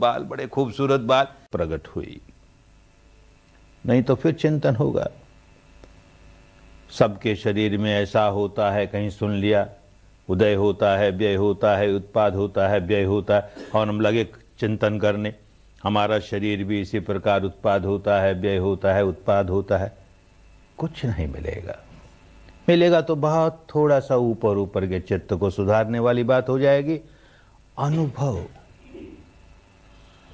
बाल बड़े खूबसूरत बाल प्रकट हुई नहीं तो फिर चिंतन होगा सबके शरीर में ऐसा होता है कहीं सुन लिया उदय होता है व्यय होता है उत्पाद होता है व्यय होता है और हम लगे चिंतन करने हमारा शरीर भी इसी प्रकार उत्पाद होता है व्यय होता है उत्पाद होता है कुछ नहीं मिलेगा मिलेगा तो बहुत थोड़ा सा ऊपर ऊपर के चित्त को सुधारने वाली बात हो जाएगी अनुभव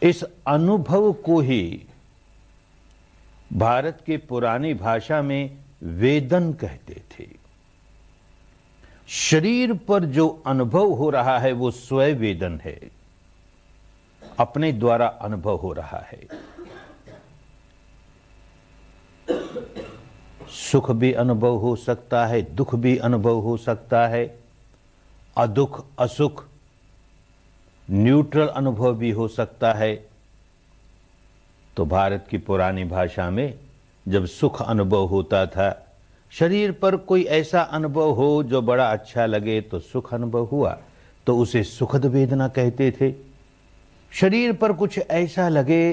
इस अनुभव को ही भारत के पुरानी भाषा में वेदन कहते थे शरीर पर जो अनुभव हो रहा है वो स्वयं वेदन है अपने द्वारा अनुभव हो रहा है सुख भी अनुभव हो सकता है दुख भी अनुभव हो सकता है अदुख असुख न्यूट्रल अनुभव भी हो सकता है तो भारत की पुरानी भाषा में जब सुख अनुभव होता था शरीर पर कोई ऐसा अनुभव हो जो बड़ा अच्छा लगे तो सुख अनुभव हुआ तो उसे सुखद वेदना कहते थे शरीर पर कुछ ऐसा लगे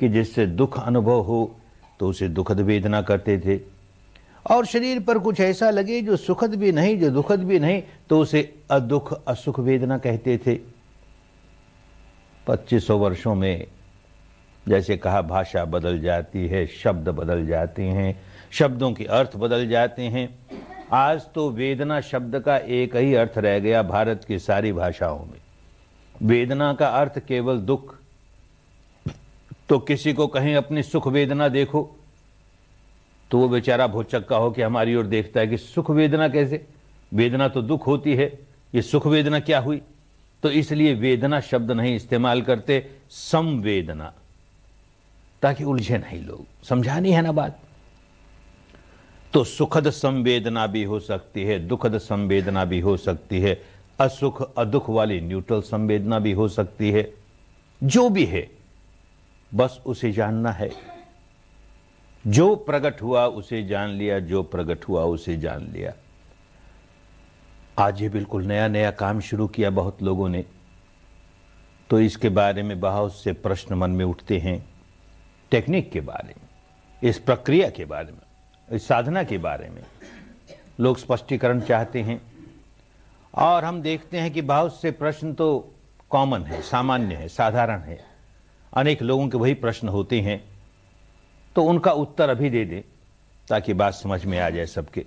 कि जिससे दुख अनुभव हो तो उसे दुखद वेदना करते थे और शरीर पर कुछ ऐसा लगे जो सुखद भी नहीं जो दुखद भी नहीं तो उसे अदुख असुख वेदना कहते थे 2500 वर्षों में जैसे कहा भाषा बदल जाती है शब्द बदल जाते हैं शब्दों के अर्थ बदल जाते हैं आज तो वेदना शब्द का एक ही अर्थ रह गया भारत की सारी भाषाओं में वेदना का अर्थ केवल दुख तो किसी को कहीं अपनी सुख वेदना देखो तो वो बेचारा भोचक्का हो कि हमारी ओर देखता है कि सुख वेदना कैसे वेदना तो दुख होती है ये सुख वेदना क्या हुई तो इसलिए वेदना शब्द नहीं इस्तेमाल करते संवेदना ताकि उलझे नहीं लोग समझानी है ना बात तो सुखद संवेदना भी हो सकती है दुखद संवेदना भी हो सकती है असुख अदुख वाली न्यूट्रल संवेदना भी हो सकती है जो भी है बस उसे जानना है जो प्रकट हुआ उसे जान लिया जो प्रकट हुआ उसे जान लिया आज ही बिल्कुल नया नया काम शुरू किया बहुत लोगों ने तो इसके बारे में बहुत से प्रश्न मन में उठते हैं टेक्निक के बारे में इस प्रक्रिया के बारे में इस साधना के बारे में लोग स्पष्टीकरण चाहते हैं और हम देखते हैं कि बहुत से प्रश्न तो कॉमन है सामान्य है साधारण है अनेक लोगों के वही प्रश्न होते हैं तो उनका उत्तर अभी दे दें ताकि बात समझ में आ जाए सबके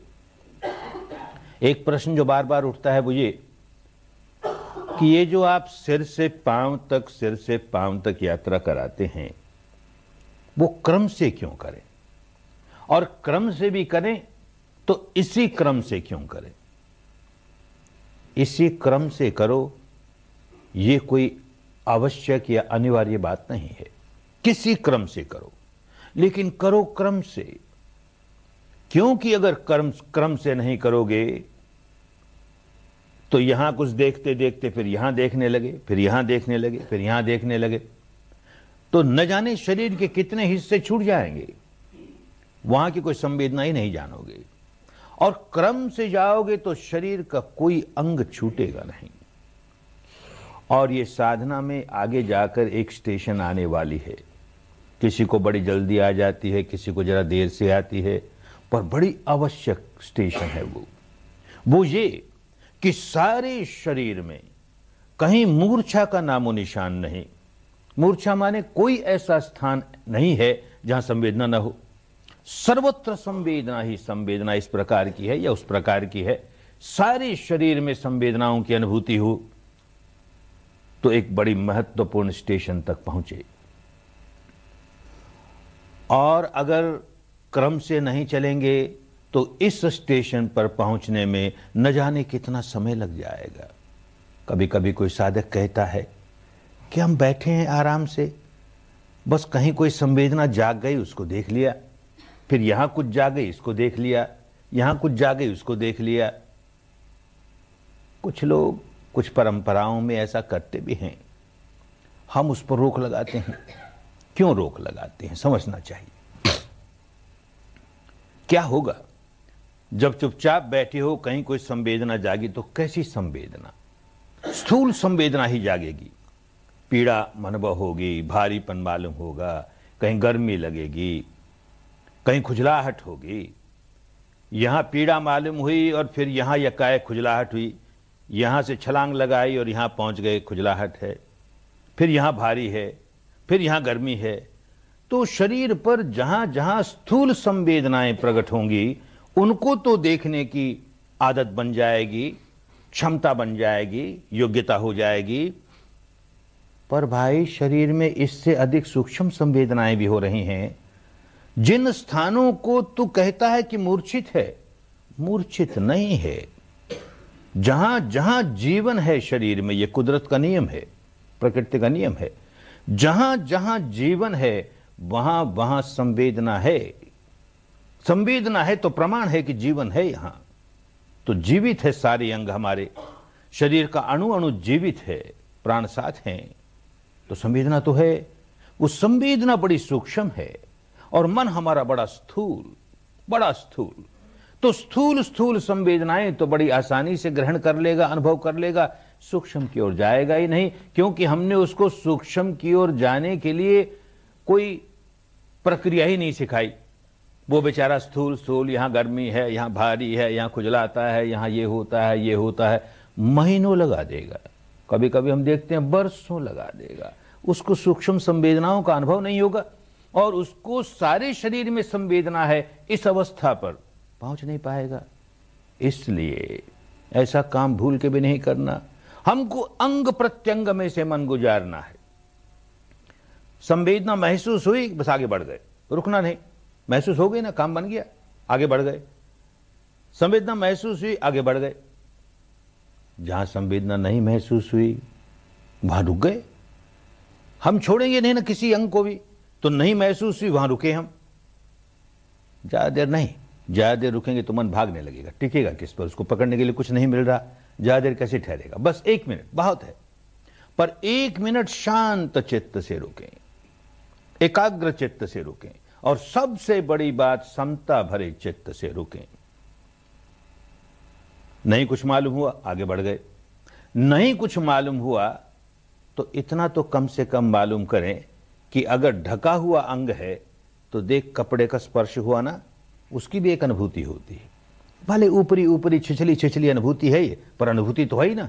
एक प्रश्न जो बार बार उठता है वो ये कि ये जो आप सिर से पांव तक सिर से पांव तक यात्रा कराते हैं वो क्रम से क्यों करें और क्रम से भी करें तो इसी क्रम से क्यों करें इसी क्रम से करो ये कोई आवश्यक या अनिवार्य बात नहीं है किसी क्रम से करो लेकिन करो क्रम से क्योंकि अगर कर्म क्रम से नहीं करोगे तो यहां कुछ देखते देखते फिर यहां देखने लगे फिर यहां देखने लगे फिर यहां देखने लगे तो न जाने शरीर के कितने हिस्से छूट जाएंगे वहां की कोई संवेदना ही नहीं जानोगे और क्रम से जाओगे तो शरीर का कोई अंग छूटेगा नहीं और ये साधना में आगे जाकर एक स्टेशन आने वाली है किसी को बड़ी जल्दी आ जाती है किसी को ज़रा देर से आती है पर बड़ी आवश्यक स्टेशन है वो वो ये कि सारे शरीर में कहीं मूर्छा का नामो निशान नहीं मूर्छा माने कोई ऐसा स्थान नहीं है जहां संवेदना न हो सर्वत्र संवेदना ही संवेदना इस प्रकार की है या उस प्रकार की है सारे शरीर में संवेदनाओं की अनुभूति हो तो एक बड़ी महत्वपूर्ण स्टेशन तक पहुंचे और अगर क्रम से नहीं चलेंगे तो इस स्टेशन पर पहुंचने में न जाने कितना समय लग जाएगा कभी कभी कोई साधक कहता है कि हम बैठे हैं आराम से बस कहीं कोई संवेदना जाग गई उसको देख लिया फिर यहां कुछ जाग गई इसको देख लिया यहां कुछ जाग गई उसको देख लिया कुछ लोग कुछ परंपराओं में ऐसा करते भी हैं हम उस पर रोक लगाते हैं क्यों रोक लगाते हैं समझना चाहिए क्या होगा जब चुपचाप बैठे हो कहीं कोई संवेदना जागी तो कैसी संवेदना स्थूल संवेदना ही जागेगी पीड़ा अनुभव होगी भारीपन मालूम होगा कहीं गर्मी लगेगी कहीं खुजलाहट होगी यहां पीड़ा मालूम हुई और फिर यहां यकाए खुजलाहट हुई यहां से छलांग लगाई और यहां पहुंच गए खुजलाहट है फिर यहां भारी है फिर यहां गर्मी है तो शरीर पर जहां जहां स्थूल संवेदनाएं प्रकट होंगी उनको तो देखने की आदत बन जाएगी क्षमता बन जाएगी योग्यता हो जाएगी पर भाई शरीर में इससे अधिक सूक्ष्म संवेदनाएं भी हो रही हैं जिन स्थानों को तू कहता है कि मूर्छित है मूर्छित नहीं है जहां जहां जीवन है शरीर में यह कुदरत का नियम है प्रकृति का नियम है जहां जहां जीवन है वहां वहां संवेदना है संवेदना है तो प्रमाण है कि जीवन है यहां तो जीवित है सारे अंग हमारे शरीर का अणु अणु जीवित है प्राण साथ हैं तो संवेदना तो है वो संवेदना बड़ी सूक्ष्म है और मन हमारा बड़ा स्थूल बड़ा स्थूल तो स्थूल स्थूल संवेदनाएं तो बड़ी आसानी से ग्रहण कर लेगा अनुभव कर लेगा सूक्ष्म की ओर जाएगा ही नहीं क्योंकि हमने उसको सूक्ष्म की ओर जाने के लिए कोई प्रक्रिया ही नहीं सिखाई वो बेचारा स्थूल स्थूल यहाँ गर्मी है यहाँ भारी है यहाँ खुजलाता है यहाँ ये होता है ये होता है महीनों लगा देगा कभी कभी हम देखते हैं बरसों लगा देगा उसको सूक्ष्म संवेदनाओं का अनुभव नहीं होगा और उसको सारे शरीर में संवेदना है इस अवस्था पर पहुंच नहीं पाएगा इसलिए ऐसा काम भूल के भी नहीं करना हमको अंग प्रत्यंग में से मन गुजारना है संवेदना महसूस हुई बस आगे बढ़ गए रुकना नहीं महसूस हो गई ना काम बन गया आगे बढ़ गए संवेदना महसूस हुई आगे बढ़ गए जहां संवेदना नहीं महसूस हुई वहां रुक गए हम छोड़ेंगे नहीं ना किसी अंग को भी तो नहीं महसूस हुई वहां रुके हम ज्यादा देर नहीं ज्यादा देर रुकेंगे तो मन भागने लगेगा टिकेगा किस पर उसको पकड़ने के लिए कुछ नहीं मिल रहा ज्यादा देर कैसे ठहरेगा बस एक मिनट बहुत है पर एक मिनट शांत चित्त से रुकें एकाग्र चित्त से रुकें और सबसे बड़ी बात समता भरे चित्त से रुके नहीं कुछ मालूम हुआ आगे बढ़ गए नहीं कुछ मालूम हुआ तो इतना तो कम से कम मालूम करें कि अगर ढका हुआ अंग है तो देख कपड़े का स्पर्श हुआ ना उसकी भी एक अनुभूति होती है भले ऊपरी ऊपरी छिछली छिछली अनुभूति है ये पर अनुभूति तो है ही ना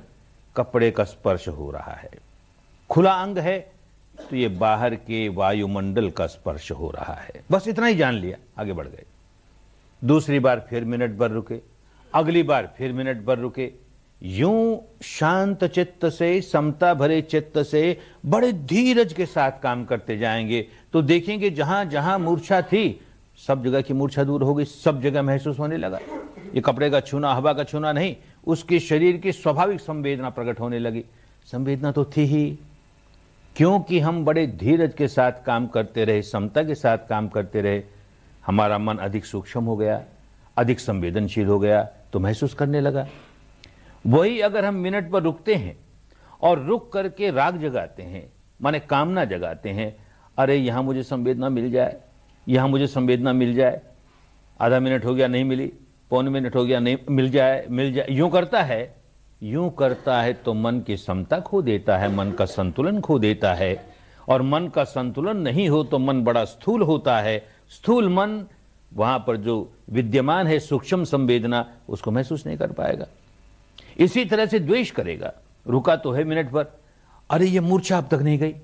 कपड़े का स्पर्श हो रहा है खुला अंग है तो ये बाहर के वायुमंडल का स्पर्श हो रहा है बस इतना ही जान लिया आगे बढ़ गए दूसरी बार फिर मिनट भर रुके अगली बार फिर मिनट भर रुके यूं शांत चित्त से समता भरे चित्त से बड़े धीरज के साथ काम करते जाएंगे तो देखेंगे जहां जहां मूर्छा थी सब जगह की मूर्छा दूर हो गई सब जगह महसूस होने लगा ये कपड़े का छूना हवा का छूना नहीं उसके शरीर की स्वाभाविक संवेदना प्रकट होने लगी संवेदना तो थी ही क्योंकि हम बड़े धीरज के साथ काम करते रहे समता के साथ काम करते रहे हमारा मन अधिक सूक्ष्म हो गया अधिक संवेदनशील हो गया तो महसूस करने लगा वही अगर हम मिनट पर रुकते हैं और रुक करके राग जगाते हैं माने कामना जगाते हैं अरे यहां मुझे संवेदना मिल जाए यहां मुझे संवेदना मिल जाए आधा मिनट हो गया नहीं मिली पौन मिनट हो गया नहीं मिल जाए मिल जाए यूं करता है यूं करता है तो मन की समता खो देता है मन का संतुलन खो देता है और मन का संतुलन नहीं हो तो मन बड़ा स्थूल होता है स्थूल मन वहां पर जो विद्यमान है सूक्ष्म संवेदना उसको महसूस नहीं कर पाएगा इसी तरह से द्वेष करेगा रुका तो है मिनट पर अरे ये मूर्छा अब तक नहीं गई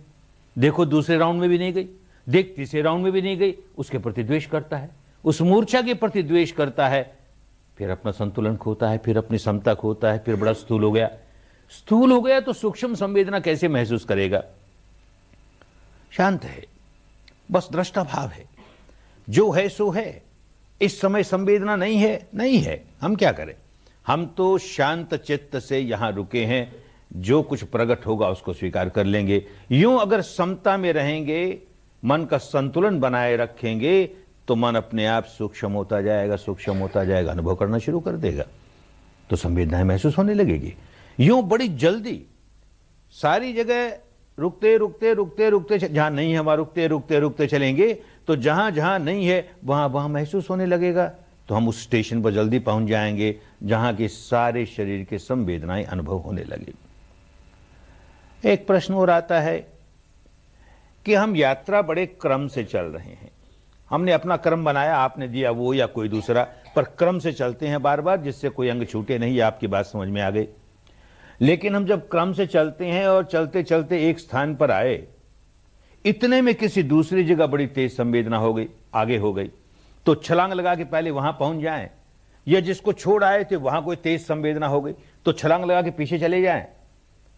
देखो दूसरे राउंड में भी नहीं गई देख तीसरे राउंड में भी नहीं गई उसके प्रति द्वेष करता है उस मूर्छा के प्रति द्वेष करता है फिर अपना संतुलन खोता है फिर अपनी समता खोता है फिर बड़ा स्थूल हो गया स्थूल हो गया तो सूक्ष्म संवेदना कैसे महसूस करेगा शांत है बस दृष्टा भाव है जो है सो है इस समय संवेदना नहीं है नहीं है हम क्या करें हम तो शांत चित्त से यहां रुके हैं जो कुछ प्रकट होगा उसको स्वीकार कर लेंगे यूं अगर समता में रहेंगे मन का संतुलन बनाए रखेंगे तो मन अपने आप सूक्ष्म होता जाएगा सूक्ष्म होता जाएगा अनुभव करना शुरू कर देगा तो संवेदनाएं महसूस होने लगेगी यूं बड़ी जल्दी सारी जगह रुकते रुकते रुकते रुकते जहां नहीं है वहां रुकते रुकते रुकते चलेंगे तो जहां जहां नहीं है वहां वहां महसूस होने लगेगा तो हम उस स्टेशन पर जल्दी पहुंच जाएंगे जहां के सारे शरीर के संवेदनाएं अनुभव होने लगेगी एक प्रश्न और आता है कि हम यात्रा बड़े क्रम से चल रहे हैं हमने अपना क्रम बनाया आपने दिया वो या कोई दूसरा पर क्रम से चलते हैं बार बार जिससे कोई अंग छूटे नहीं आपकी बात समझ में आ गई लेकिन हम जब क्रम से चलते हैं और चलते चलते एक स्थान पर आए इतने में किसी दूसरी जगह बड़ी तेज संवेदना हो गई आगे हो गई तो छलांग लगा के पहले वहां पहुंच जाए या जिसको छोड़ आए थे वहां कोई तेज संवेदना हो गई तो छलांग लगा के पीछे चले जाए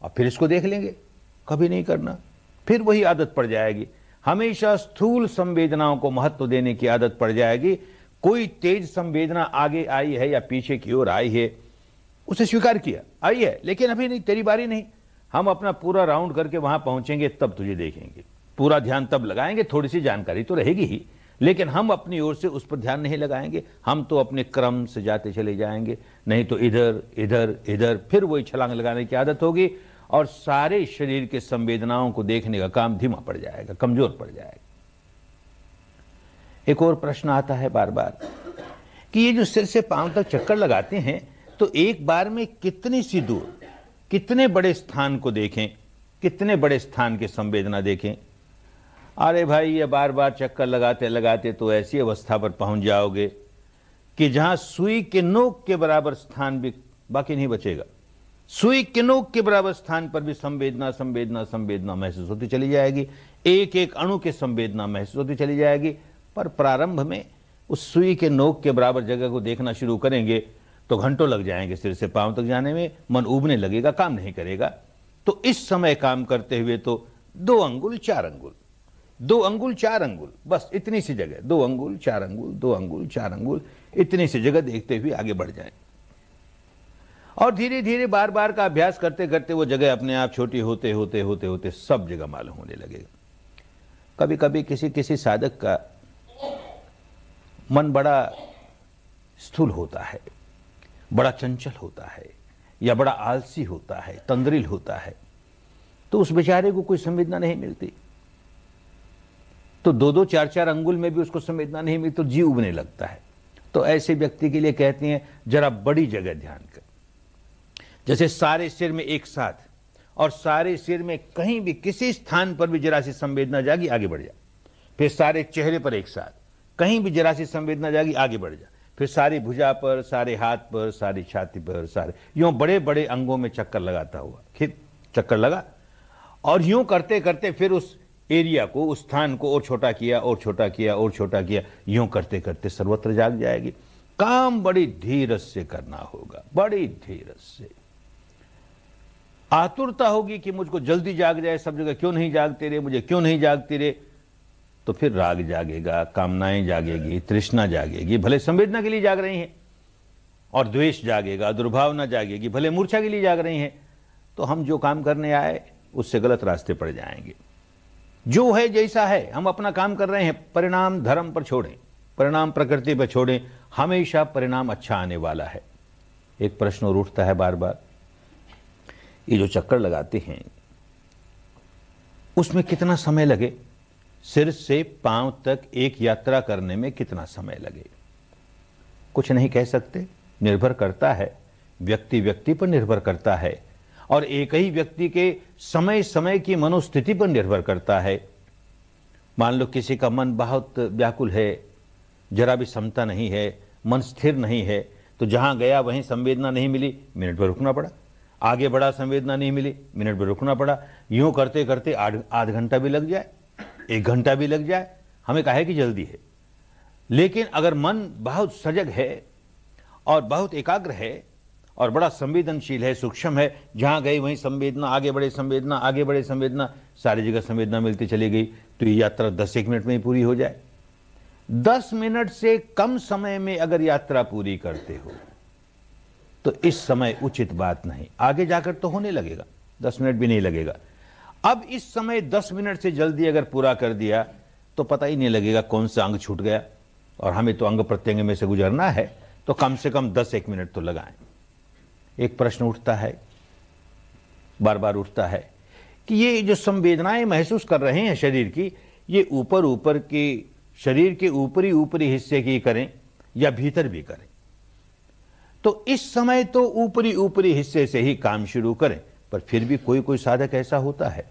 और फिर इसको देख लेंगे कभी नहीं करना फिर वही आदत पड़ जाएगी हमेशा स्थूल संवेदनाओं को महत्व देने की आदत पड़ जाएगी कोई तेज संवेदना आगे आई है या पीछे की ओर आई है उसे स्वीकार किया आई है लेकिन अभी नहीं तेरी बारी नहीं हम अपना पूरा राउंड करके वहां पहुंचेंगे तब तुझे देखेंगे पूरा ध्यान तब लगाएंगे थोड़ी सी जानकारी तो रहेगी ही लेकिन हम अपनी ओर से उस पर ध्यान नहीं लगाएंगे हम तो अपने क्रम से जाते चले जाएंगे नहीं तो इधर इधर इधर फिर वही छलांग लगाने की आदत होगी और सारे शरीर के संवेदनाओं को देखने का काम धीमा पड़ जाएगा कमजोर पड़ जाएगा एक और प्रश्न आता है बार बार कि ये जो सिर से पांव तक चक्कर लगाते हैं तो एक बार में कितनी सी दूर कितने बड़े स्थान को देखें कितने बड़े स्थान की संवेदना देखें अरे भाई ये बार बार चक्कर लगाते लगाते तो ऐसी अवस्था पर पहुंच जाओगे कि जहां सुई के नोक के बराबर स्थान भी बाकी नहीं बचेगा सुई किनोक के बराबर स्थान पर भी संवेदना संवेदना संवेदना महसूस होती चली जाएगी एक एक अणु के संवेदना महसूस होती चली जाएगी पर प्रारंभ में उस सुई के नोक के बराबर जगह को देखना शुरू करेंगे तो घंटों लग जाएंगे सिर से पांव तक जाने में मन उबने लगेगा काम नहीं करेगा तो इस समय काम करते हुए तो दो अंगुल चार अंगुल दो अंगुल चार अंगुल बस इतनी सी जगह दो अंगुल चार अंगुल दो अंगुल चार अंगुल इतनी सी जगह देखते हुए आगे बढ़ जाएंगे और धीरे धीरे बार बार का अभ्यास करते करते वो जगह अपने आप छोटी होते होते होते होते सब जगह मालूम होने लगेगा कभी कभी किसी किसी साधक का मन बड़ा स्थूल होता है बड़ा चंचल होता है या बड़ा आलसी होता है तंद्रिल होता है तो उस बेचारे को कोई संवेदना नहीं मिलती तो दो दो चार चार अंगुल में भी उसको संवेदना नहीं मिलती तो जी उबने लगता है तो ऐसे व्यक्ति के लिए कहती हैं जरा बड़ी जगह ध्यान कर जैसे सारे सिर में एक साथ और सारे सिर में कहीं भी किसी स्थान पर भी जरा सी संवेदना जागी आगे बढ़ जा फिर सारे चेहरे पर एक साथ कहीं भी जरा सी संवेदना जागी आगे बढ़ जा फिर सारी भुजा पर सारे हाथ पर सारी छाती पर सारे यूं बड़े बड़े अंगों में चक्कर लगाता हुआ खेत चक्कर लगा और यूं करते करते फिर उस एरिया को उस स्थान को और छोटा किया और छोटा किया और छोटा किया यूं करते करते सर्वत्र जाग जाएगी काम बड़ी धीरज से करना होगा बड़ी धीरज से आतुरता होगी कि मुझको जल्दी जाग जाए सब जगह क्यों नहीं जागते रहे मुझे क्यों नहीं जागते रहे तो फिर राग जागेगा कामनाएं जागेगी तृष्णा जागेगी भले संवेदना के लिए जाग रही हैं और द्वेष जागेगा दुर्भावना जागेगी भले मूर्छा के लिए जाग रही हैं तो हम जो काम करने आए उससे गलत रास्ते पड़ जाएंगे जो है जैसा है हम अपना काम कर रहे हैं परिणाम धर्म पर छोड़ें परिणाम प्रकृति पर छोड़ें हमेशा परिणाम अच्छा आने वाला है एक प्रश्न और उठता है बार बार ये जो चक्कर लगाते हैं उसमें कितना समय लगे सिर से पांव तक एक यात्रा करने में कितना समय लगे कुछ नहीं कह सकते निर्भर करता है व्यक्ति व्यक्ति पर निर्भर करता है और एक ही व्यक्ति के समय समय की मनोस्थिति पर निर्भर करता है मान लो किसी का मन बहुत व्याकुल है जरा भी क्षमता नहीं है मन स्थिर नहीं है तो जहां गया वहीं संवेदना नहीं मिली मिनट पर रुकना पड़ा आगे बड़ा संवेदना नहीं मिली मिनट में रुकना पड़ा यूं करते करते आध घंटा भी लग जाए एक घंटा भी लग जाए हमें कहा है कि जल्दी है लेकिन अगर मन बहुत सजग है और बहुत एकाग्र है और बड़ा संवेदनशील है सूक्ष्म है जहां गई वहीं संवेदना आगे बढ़े संवेदना आगे बढ़े संवेदना सारी जगह संवेदना मिलती चली गई तो ये यात्रा दस एक मिनट में ही पूरी हो जाए दस मिनट से कम समय में अगर यात्रा पूरी करते हो तो इस समय उचित बात नहीं आगे जाकर तो होने लगेगा दस मिनट भी नहीं लगेगा अब इस समय दस मिनट से जल्दी अगर पूरा कर दिया तो पता ही नहीं लगेगा कौन सा अंग छूट गया और हमें तो अंग प्रत्यंग में से गुजरना है तो कम से कम दस एक मिनट तो लगाएं एक प्रश्न उठता है बार बार उठता है कि ये जो संवेदनाएं महसूस कर रहे हैं शरीर की ये ऊपर ऊपर की शरीर के ऊपरी ऊपरी हिस्से की करें या भीतर भी करें तो इस समय तो ऊपरी ऊपरी हिस्से से ही काम शुरू करें पर फिर भी कोई कोई साधक ऐसा होता है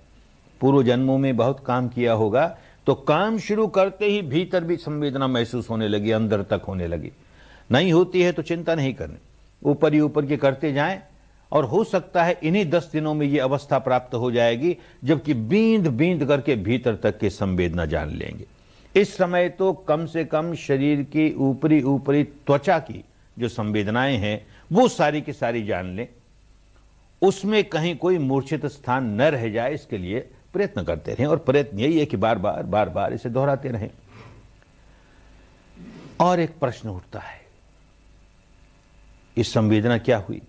पूर्व जन्मों में बहुत काम किया होगा तो काम शुरू करते ही भीतर भी संवेदना महसूस होने लगी अंदर तक होने लगी नहीं होती है तो चिंता नहीं करनी ऊपर ही ऊपर के करते जाएं और हो सकता है इन्हीं दस दिनों में ये अवस्था प्राप्त हो जाएगी जबकि बींद बींद करके भीतर तक के संवेदना जान लेंगे इस समय तो कम से कम शरीर की ऊपरी ऊपरी त्वचा की जो संवेदनाएं हैं वो सारी की सारी जान लें उसमें कहीं कोई मूर्छित स्थान न रह जाए इसके लिए प्रयत्न करते रहें और प्रयत्न यही है कि बार बार बार बार इसे दोहराते रहें और एक प्रश्न उठता है इस संवेदना क्या हुई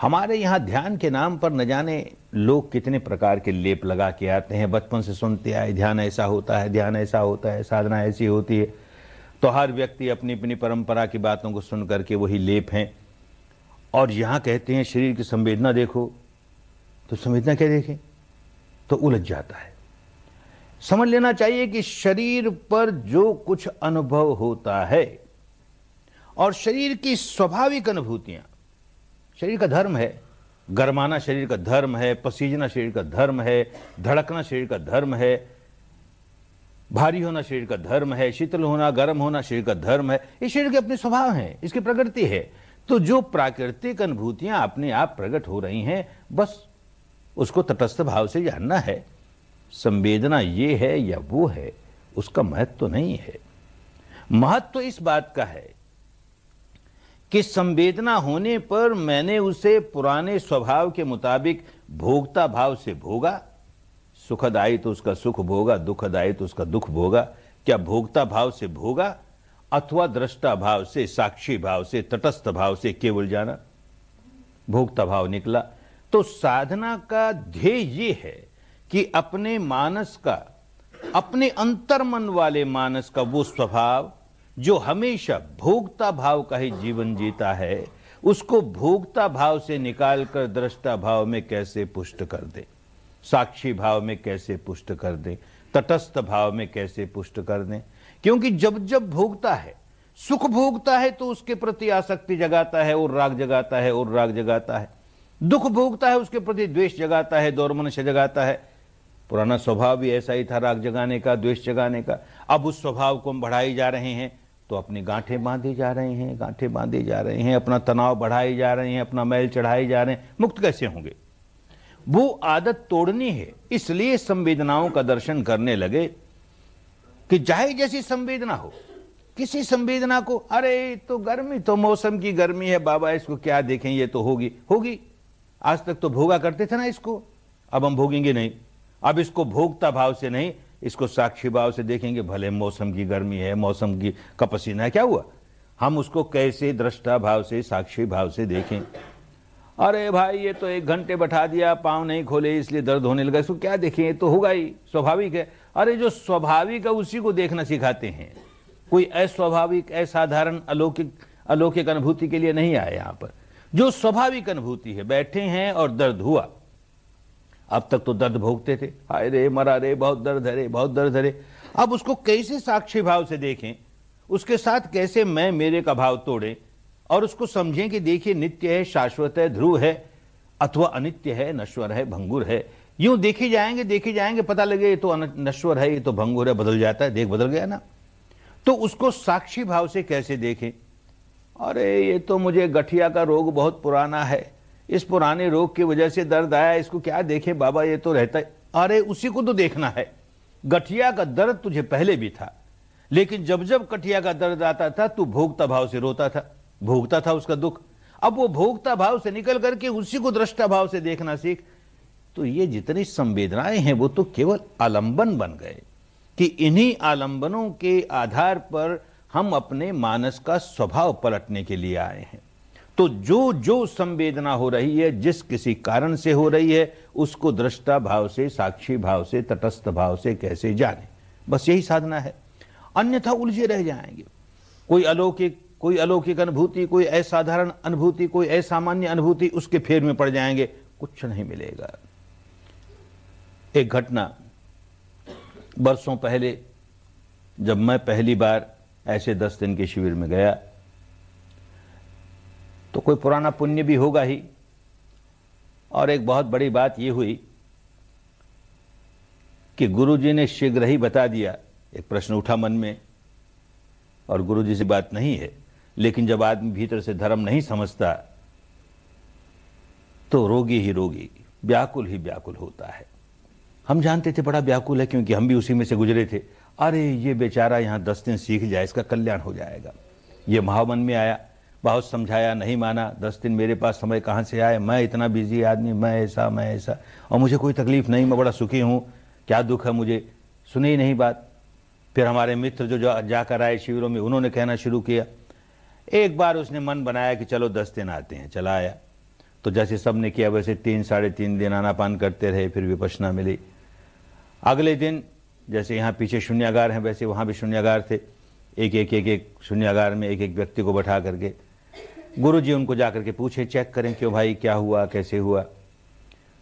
हमारे यहां ध्यान के नाम पर न जाने लोग कितने प्रकार के लेप लगा के आते हैं बचपन से सुनते आए ध्यान ऐसा होता है ध्यान ऐसा होता है साधना ऐसी होती है तो हर व्यक्ति अपनी अपनी परंपरा की बातों को सुन करके वही लेप हैं और यहाँ कहते हैं शरीर की संवेदना देखो तो संवेदना क्या देखें तो उलझ जाता है समझ लेना चाहिए कि शरीर पर जो कुछ अनुभव होता है और शरीर की स्वाभाविक अनुभूतियां शरीर का धर्म है गरमाना शरीर का धर्म है पसीजना शरीर का धर्म है धड़कना शरीर का धर्म है भारी होना शरीर का धर्म है शीतल होना गर्म होना शरीर का धर्म है ये शरीर के अपने स्वभाव हैं इसकी प्रकृति है तो जो प्राकृतिक अनुभूतियां अपने आप प्रकट हो रही हैं बस उसको तटस्थ भाव से जानना है संवेदना ये है या वो है उसका महत्व तो नहीं है महत्व तो इस बात का है कि संवेदना होने पर मैंने उसे पुराने स्वभाव के मुताबिक भोगता भाव से भोगा सुखदायी तो उसका सुख भोगा दुखदायी तो उसका दुख भोगा क्या भोगता भाव से भोगा अथवा दृष्टा भाव से साक्षी भाव से तटस्थ भाव से केवल जाना भोगता भाव निकला तो साधना का ध्येय ये है कि अपने मानस का अपने अंतर मन वाले मानस का वो स्वभाव जो हमेशा भोगता भाव का ही जीवन जीता है उसको भोगता भाव से निकालकर दृष्टा भाव में कैसे पुष्ट कर दे साक्षी भाव में कैसे पुष्ट कर दें तटस्थ भाव में कैसे पुष्ट कर दें क्योंकि जब जब भोगता है सुख भोगता है तो उसके प्रति आसक्ति जगाता है और राग जगाता है और राग जगाता है दुख भोगता है उसके प्रति द्वेष जगाता है दौरमनुष्य जगाता है पुराना स्वभाव भी ऐसा ही था राग जगाने का द्वेष जगाने का अब उस स्वभाव को हम बढ़ाई जा रहे हैं तो अपनी गांठे बांधे जा रहे हैं गांठे बांधे जा रहे हैं अपना तनाव बढ़ाए जा रहे हैं अपना मैल चढ़ाए जा रहे हैं मुक्त कैसे होंगे वो आदत तोड़नी है इसलिए संवेदनाओं का दर्शन करने लगे कि चाहे जैसी संवेदना हो किसी संवेदना को अरे तो गर्मी तो मौसम की गर्मी है बाबा इसको क्या देखें ये तो होगी होगी आज तक तो भोगा करते थे ना इसको अब हम भोगेंगे नहीं अब इसको भोगता भाव से नहीं इसको साक्षी भाव से देखेंगे भले मौसम की गर्मी है मौसम की कपसीना है क्या हुआ हम उसको कैसे दृष्टा भाव से साक्षी भाव से देखें अरे भाई ये तो एक घंटे बैठा दिया पाँव नहीं खोले इसलिए दर्द होने लगा इसको क्या देखें ये तो होगा ही स्वाभाविक है अरे जो स्वाभाविक है उसी को देखना सिखाते हैं कोई अस्वाभाविक असाधारण अलौकिक अलौकिक अनुभूति के लिए नहीं आए यहाँ पर जो स्वाभाविक अनुभूति है बैठे हैं और दर्द हुआ अब तक तो दर्द भोगते थे हाय रे मरा रे बहुत दर्द है रे बहुत दर्द है रे अब उसको कैसे साक्षी भाव से देखें उसके साथ कैसे मैं मेरे का भाव तोड़ें और उसको समझें कि देखिए नित्य है शाश्वत है ध्रुव है अथवा अनित्य है नश्वर है भंगुर है यूं देखे जाएंगे देखे जाएंगे पता लगे ये तो नश्वर है ये तो भंगुर है बदल जाता है देख बदल गया ना तो उसको साक्षी भाव से कैसे देखें अरे ये तो मुझे गठिया का रोग बहुत पुराना है इस पुराने रोग की वजह से दर्द आया इसको क्या देखें बाबा ये तो रहता है अरे उसी को तो देखना है गठिया का दर्द तुझे पहले भी था लेकिन जब जब कटिया का दर्द आता था तू भोगता भाव से रोता था भोगता था उसका दुख अब वो भोगता भाव से निकल करके उसी को दृष्टा भाव से देखना सीख तो ये जितनी संवेदनाएं हैं वो तो केवल आलंबन बन गए कि इन्हीं आलंबनों के आधार पर हम अपने मानस का स्वभाव पलटने के लिए आए हैं तो जो जो संवेदना हो रही है जिस किसी कारण से हो रही है उसको दृष्टा भाव से साक्षी भाव से तटस्थ भाव से कैसे जाने बस यही साधना है अन्यथा उलझे रह जाएंगे कोई अलौकिक कोई अलौकिक अनुभूति कोई असाधारण अनुभूति कोई असामान्य अनुभूति उसके फेर में पड़ जाएंगे कुछ नहीं मिलेगा एक घटना बरसों पहले जब मैं पहली बार ऐसे दस दिन के शिविर में गया तो कोई पुराना पुण्य भी होगा ही और एक बहुत बड़ी बात यह हुई कि गुरुजी ने शीघ्र ही बता दिया एक प्रश्न उठा मन में और गुरुजी से बात नहीं है लेकिन जब आदमी भीतर से धर्म नहीं समझता तो रोगी ही रोगी व्याकुल ही व्याकुल होता है हम जानते थे बड़ा व्याकुल है क्योंकि हम भी उसी में से गुजरे थे अरे ये बेचारा यहां दस दिन सीख जाए इसका कल्याण हो जाएगा ये महावन में आया बहुत समझाया नहीं माना दस दिन मेरे पास समय कहां से आए मैं इतना बिजी आदमी मैं ऐसा मैं ऐसा और मुझे कोई तकलीफ नहीं मैं बड़ा सुखी हूं क्या दुख है मुझे सुनी ही नहीं बात फिर हमारे मित्र जो जाकर आए शिविरों में उन्होंने कहना शुरू किया एक बार उसने मन बनाया कि चलो दस दिन आते हैं चला आया तो जैसे सब ने किया वैसे तीन साढ़े तीन दिन आनापान करते रहे फिर विपसना मिली अगले दिन जैसे यहाँ पीछे शून्यागार हैं वैसे वहाँ भी शून्यागार थे एक एक एक एक शून्यागार में एक एक व्यक्ति को बैठा करके गुरु जी उनको जा करके पूछे चेक करें क्यों भाई क्या हुआ कैसे हुआ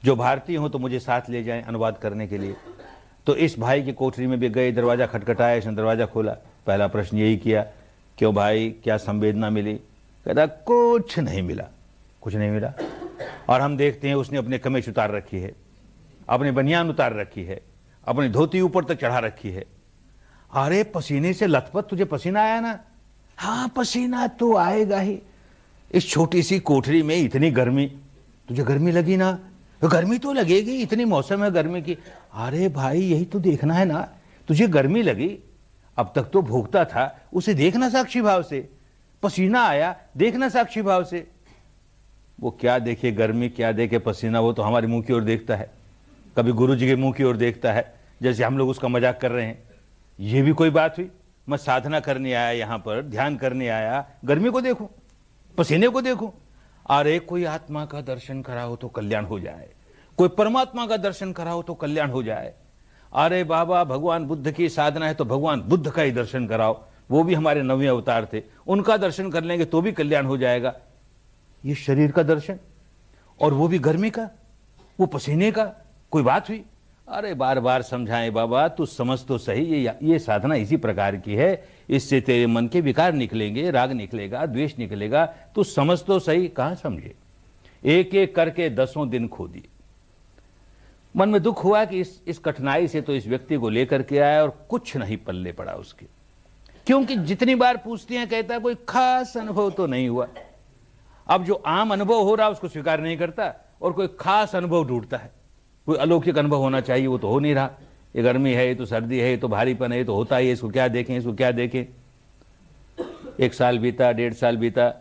जो भारतीय हो तो मुझे साथ ले जाएं अनुवाद करने के लिए तो इस भाई की कोठरी में भी गए दरवाज़ा खटखटाया इसने दरवाज़ा खोला पहला प्रश्न यही किया क्यों भाई क्या संवेदना मिली कहता कुछ नहीं मिला कुछ नहीं मिला और हम देखते हैं उसने अपने कमीज उतार रखी है अपने बनियान उतार रखी है अपनी धोती ऊपर तक चढ़ा रखी है अरे पसीने से लथपथ तुझे पसीना आया ना हाँ पसीना तो आएगा ही इस छोटी सी कोठरी में इतनी गर्मी तुझे गर्मी लगी ना गर्मी तो लगेगी इतनी मौसम है गर्मी की अरे भाई यही तो देखना है ना तुझे गर्मी लगी अब तक तो भोगता था उसे देखना साक्षी भाव से पसीना आया देखना साक्षी भाव से वो क्या देखे गर्मी क्या देखे पसीना वो तो हमारे मुंह की ओर देखता है कभी गुरु जी के मुंह की ओर देखता है जैसे हम लोग उसका मजाक कर रहे हैं ये भी कोई बात हुई मैं साधना करने आया यहां पर ध्यान करने आया गर्मी को देखूं पसीने को देखूं अरे कोई आत्मा का दर्शन करा हो तो कल्याण हो जाए कोई परमात्मा का दर्शन करा हो तो कल्याण हो जाए अरे बाबा भगवान बुद्ध की साधना है तो भगवान बुद्ध का ही दर्शन कराओ वो भी हमारे नवे अवतार थे उनका दर्शन कर लेंगे तो भी कल्याण हो जाएगा ये शरीर का दर्शन और वो भी गर्मी का वो पसीने का कोई बात हुई अरे बार बार समझाएं बाबा तू समझ तो सही ये ये साधना इसी प्रकार की है इससे तेरे मन के विकार निकलेंगे राग निकलेगा द्वेष निकलेगा तू समझ तो सही कहाँ समझे एक एक करके दसों दिन खो दिए मन में दुख हुआ कि इस इस कठिनाई से तो इस व्यक्ति को लेकर के आया और कुछ नहीं पल्ले पड़ा उसके क्योंकि जितनी बार पूछती हैं कहता है कोई खास अनुभव तो नहीं हुआ अब जो आम अनुभव हो रहा उसको स्वीकार नहीं करता और कोई खास अनुभव ढूंढता है कोई अलौकिक अनुभव होना चाहिए वो तो हो नहीं रहा ये गर्मी है ये तो सर्दी है ये तो भारीपन है ये तो होता ही है इसको क्या देखें इसको क्या देखें एक साल बीता डेढ़ साल बीता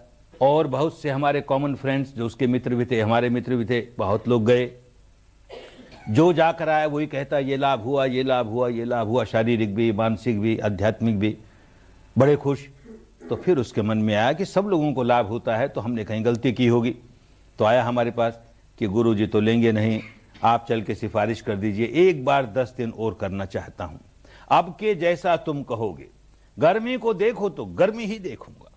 और बहुत से हमारे कॉमन फ्रेंड्स जो उसके मित्र भी थे हमारे मित्र भी थे बहुत लोग गए जो जा कर आया वही कहता ये लाभ हुआ ये लाभ हुआ ये लाभ हुआ शारीरिक भी मानसिक भी आध्यात्मिक भी बड़े खुश तो फिर उसके मन में आया कि सब लोगों को लाभ होता है तो हमने कहीं गलती की होगी तो आया हमारे पास कि गुरु जी तो लेंगे नहीं आप चल के सिफारिश कर दीजिए एक बार दस दिन और करना चाहता हूं अब के जैसा तुम कहोगे गर्मी को देखो तो गर्मी ही देखूंगा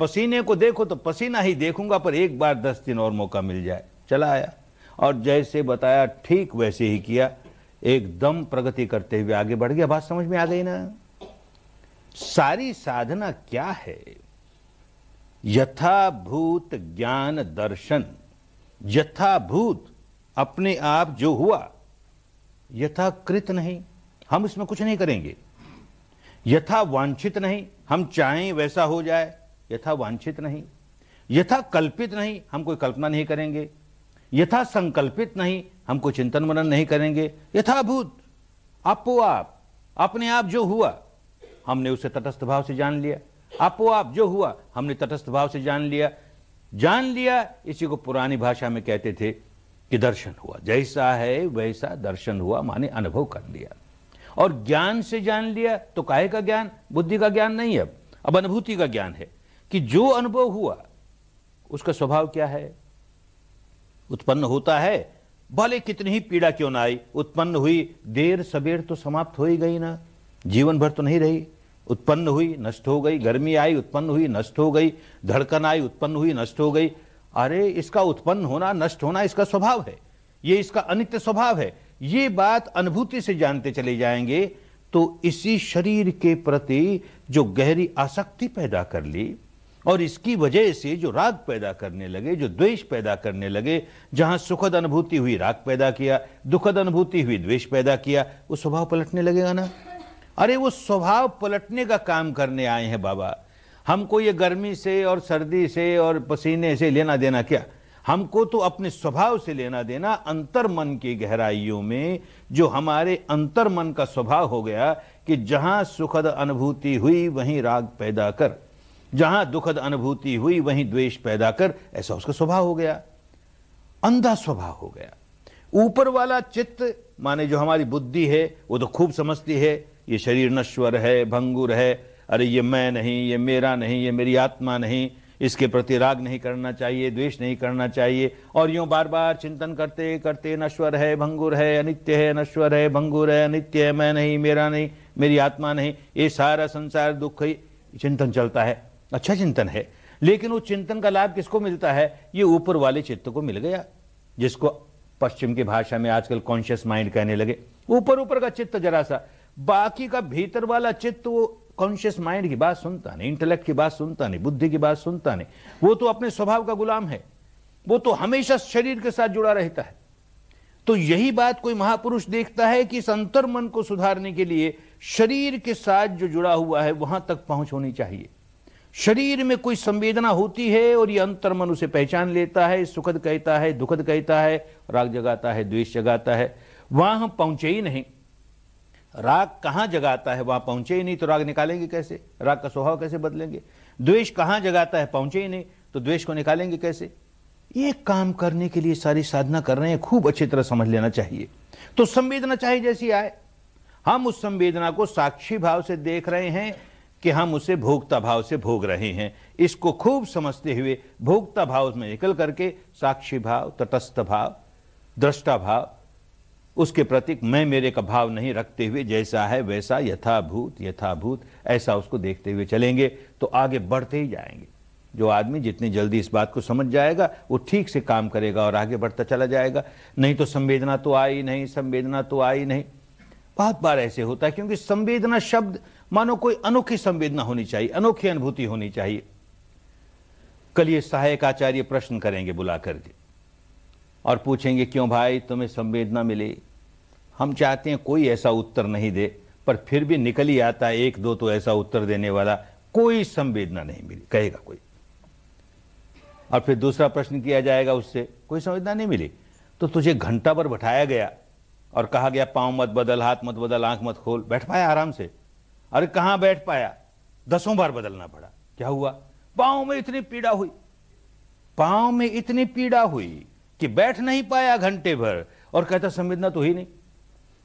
पसीने को देखो तो पसीना ही देखूंगा पर एक बार दस दिन और मौका मिल जाए चला आया और जैसे बताया ठीक वैसे ही किया एकदम प्रगति करते हुए आगे बढ़ गया बात समझ में आ गई ना सारी साधना क्या है यथाभूत ज्ञान दर्शन यथाभूत अपने आप जो हुआ यथाकृत नहीं हम इसमें कुछ नहीं करेंगे यथा वांछित नहीं हम चाहें वैसा हो जाए यथा वांछित नहीं यथा कल्पित नहीं हम कोई कल्पना नहीं करेंगे यथा संकल्पित नहीं हमको चिंतन मनन नहीं करेंगे यथाभूत आपो आप अपने आप जो हुआ हमने उसे तटस्थ भाव से जान लिया आपो आप जो हुआ हमने तटस्थ भाव से जान लिया जान लिया इसी को पुरानी भाषा में कहते थे कि दर्शन हुआ जैसा है वैसा दर्शन हुआ माने अनुभव कर लिया और ज्ञान से जान लिया तो काहे का ज्ञान बुद्धि का ज्ञान नहीं अब अब अनुभूति का ज्ञान है कि जो अनुभव हुआ उसका स्वभाव क्या है उत्पन्न होता है भले कितनी ही पीड़ा क्यों ना आई उत्पन्न हुई देर सबेर तो समाप्त हो ही गई ना जीवन भर तो नहीं रही उत्पन्न हुई नष्ट हो गई गर्मी आई उत्पन्न हुई नष्ट हो गई धड़कन आई उत्पन्न हुई नष्ट हो गई अरे इसका उत्पन्न होना नष्ट होना इसका स्वभाव है ये इसका अनित्य स्वभाव है ये बात अनुभूति से जानते चले जाएंगे तो इसी शरीर के प्रति जो गहरी आसक्ति पैदा कर ली और इसकी वजह से जो राग पैदा करने लगे जो द्वेष पैदा करने लगे जहां सुखद अनुभूति हुई राग पैदा किया दुखद अनुभूति हुई द्वेष पैदा किया वो स्वभाव पलटने लगेगा ना अरे वो स्वभाव पलटने का काम करने आए हैं बाबा हमको ये गर्मी से और सर्दी से और पसीने से लेना देना क्या हमको तो अपने स्वभाव से लेना देना अंतर मन की गहराइयों में जो हमारे अंतर मन का स्वभाव हो गया कि जहां सुखद अनुभूति हुई वहीं राग पैदा कर जहां दुखद अनुभूति हुई वहीं द्वेष पैदा कर ऐसा उसका स्वभाव हो गया अंधा स्वभाव हो गया ऊपर वाला चित्त माने जो हमारी बुद्धि है वो तो खूब समझती है ये शरीर नश्वर है भंगुर है अरे ये मैं नहीं ये मेरा नहीं ये मेरी आत्मा नहीं इसके प्रति राग नहीं करना चाहिए द्वेष नहीं करना चाहिए और यूं बार बार चिंतन करते करते नश्वर है भंगुर है अनित्य है नश्वर है भंगुर है अनित्य है मैं नहीं मेरा नहीं मेरी आत्मा नहीं ये सारा संसार दुख ही चिंतन चलता है अच्छा चिंतन है लेकिन उस चिंतन का लाभ किसको मिलता है ये ऊपर वाले चित्त को मिल गया जिसको पश्चिम की भाषा में आजकल कॉन्शियस माइंड कहने लगे ऊपर ऊपर का चित्त जरा सा बाकी का भीतर वाला चित्त वो कॉन्शियस माइंड की बात सुनता नहीं इंटेलेक्ट की बात सुनता नहीं बुद्धि की बात सुनता नहीं वो तो अपने स्वभाव का गुलाम है वो तो हमेशा शरीर के साथ जुड़ा रहता है तो यही बात कोई महापुरुष देखता है कि इस अंतर मन को सुधारने के लिए शरीर के साथ जो जुड़ा हुआ है वहां तक पहुंच होनी चाहिए शरीर में कोई संवेदना होती है और ये अंतर मन उसे पहचान लेता है सुखद कहता है दुखद कहता है राग जगाता है द्वेष जगाता है वहां हम पहुंचे ही नहीं राग कहां जगाता है वहां पहुंचे ही नहीं तो राग निकालेंगे कैसे राग का स्वभाव कैसे बदलेंगे द्वेष कहां जगाता है पहुंचे ही नहीं तो द्वेष को निकालेंगे कैसे ये काम करने के लिए सारी साधना कर रहे हैं खूब अच्छी तरह समझ लेना चाहिए तो संवेदना चाहे जैसी आए हम उस संवेदना को साक्षी भाव से देख रहे हैं कि हम उसे भोक्ता भाव से भोग रहे हैं इसको खूब समझते हुए भोक्ता भाव में निकल करके साक्षी भाव तटस्थ भाव दृष्टा भाव उसके प्रतीक मैं मेरे का भाव नहीं रखते हुए जैसा है वैसा यथाभूत यथाभूत ऐसा उसको देखते हुए चलेंगे तो आगे बढ़ते ही जाएंगे जो आदमी जितनी जल्दी इस बात को समझ जाएगा वो ठीक से काम करेगा और आगे बढ़ता चला जाएगा नहीं तो संवेदना तो आई नहीं संवेदना तो आई नहीं बहुत बार ऐसे होता है क्योंकि संवेदना शब्द मानो कोई अनोखी संवेदना होनी चाहिए अनोखी अनुभूति होनी चाहिए कल ये सहायक आचार्य प्रश्न करेंगे बुला करके और पूछेंगे क्यों भाई तुम्हें संवेदना मिली हम चाहते हैं कोई ऐसा उत्तर नहीं दे पर फिर भी निकल ही आता है एक दो तो ऐसा उत्तर देने वाला कोई संवेदना नहीं मिली कहेगा कोई और फिर दूसरा प्रश्न किया जाएगा उससे कोई संवेदना नहीं मिली तो तुझे घंटा भर बैठाया गया और कहा गया पांव मत बदल हाथ मत बदल आंख मत खोल बैठ पाया आराम से अरे कहां बैठ पाया दसों बार बदलना पड़ा क्या हुआ पांव में इतनी पीड़ा हुई पांव में इतनी पीड़ा हुई कि बैठ नहीं पाया घंटे भर और कहता संवेदना तो ही नहीं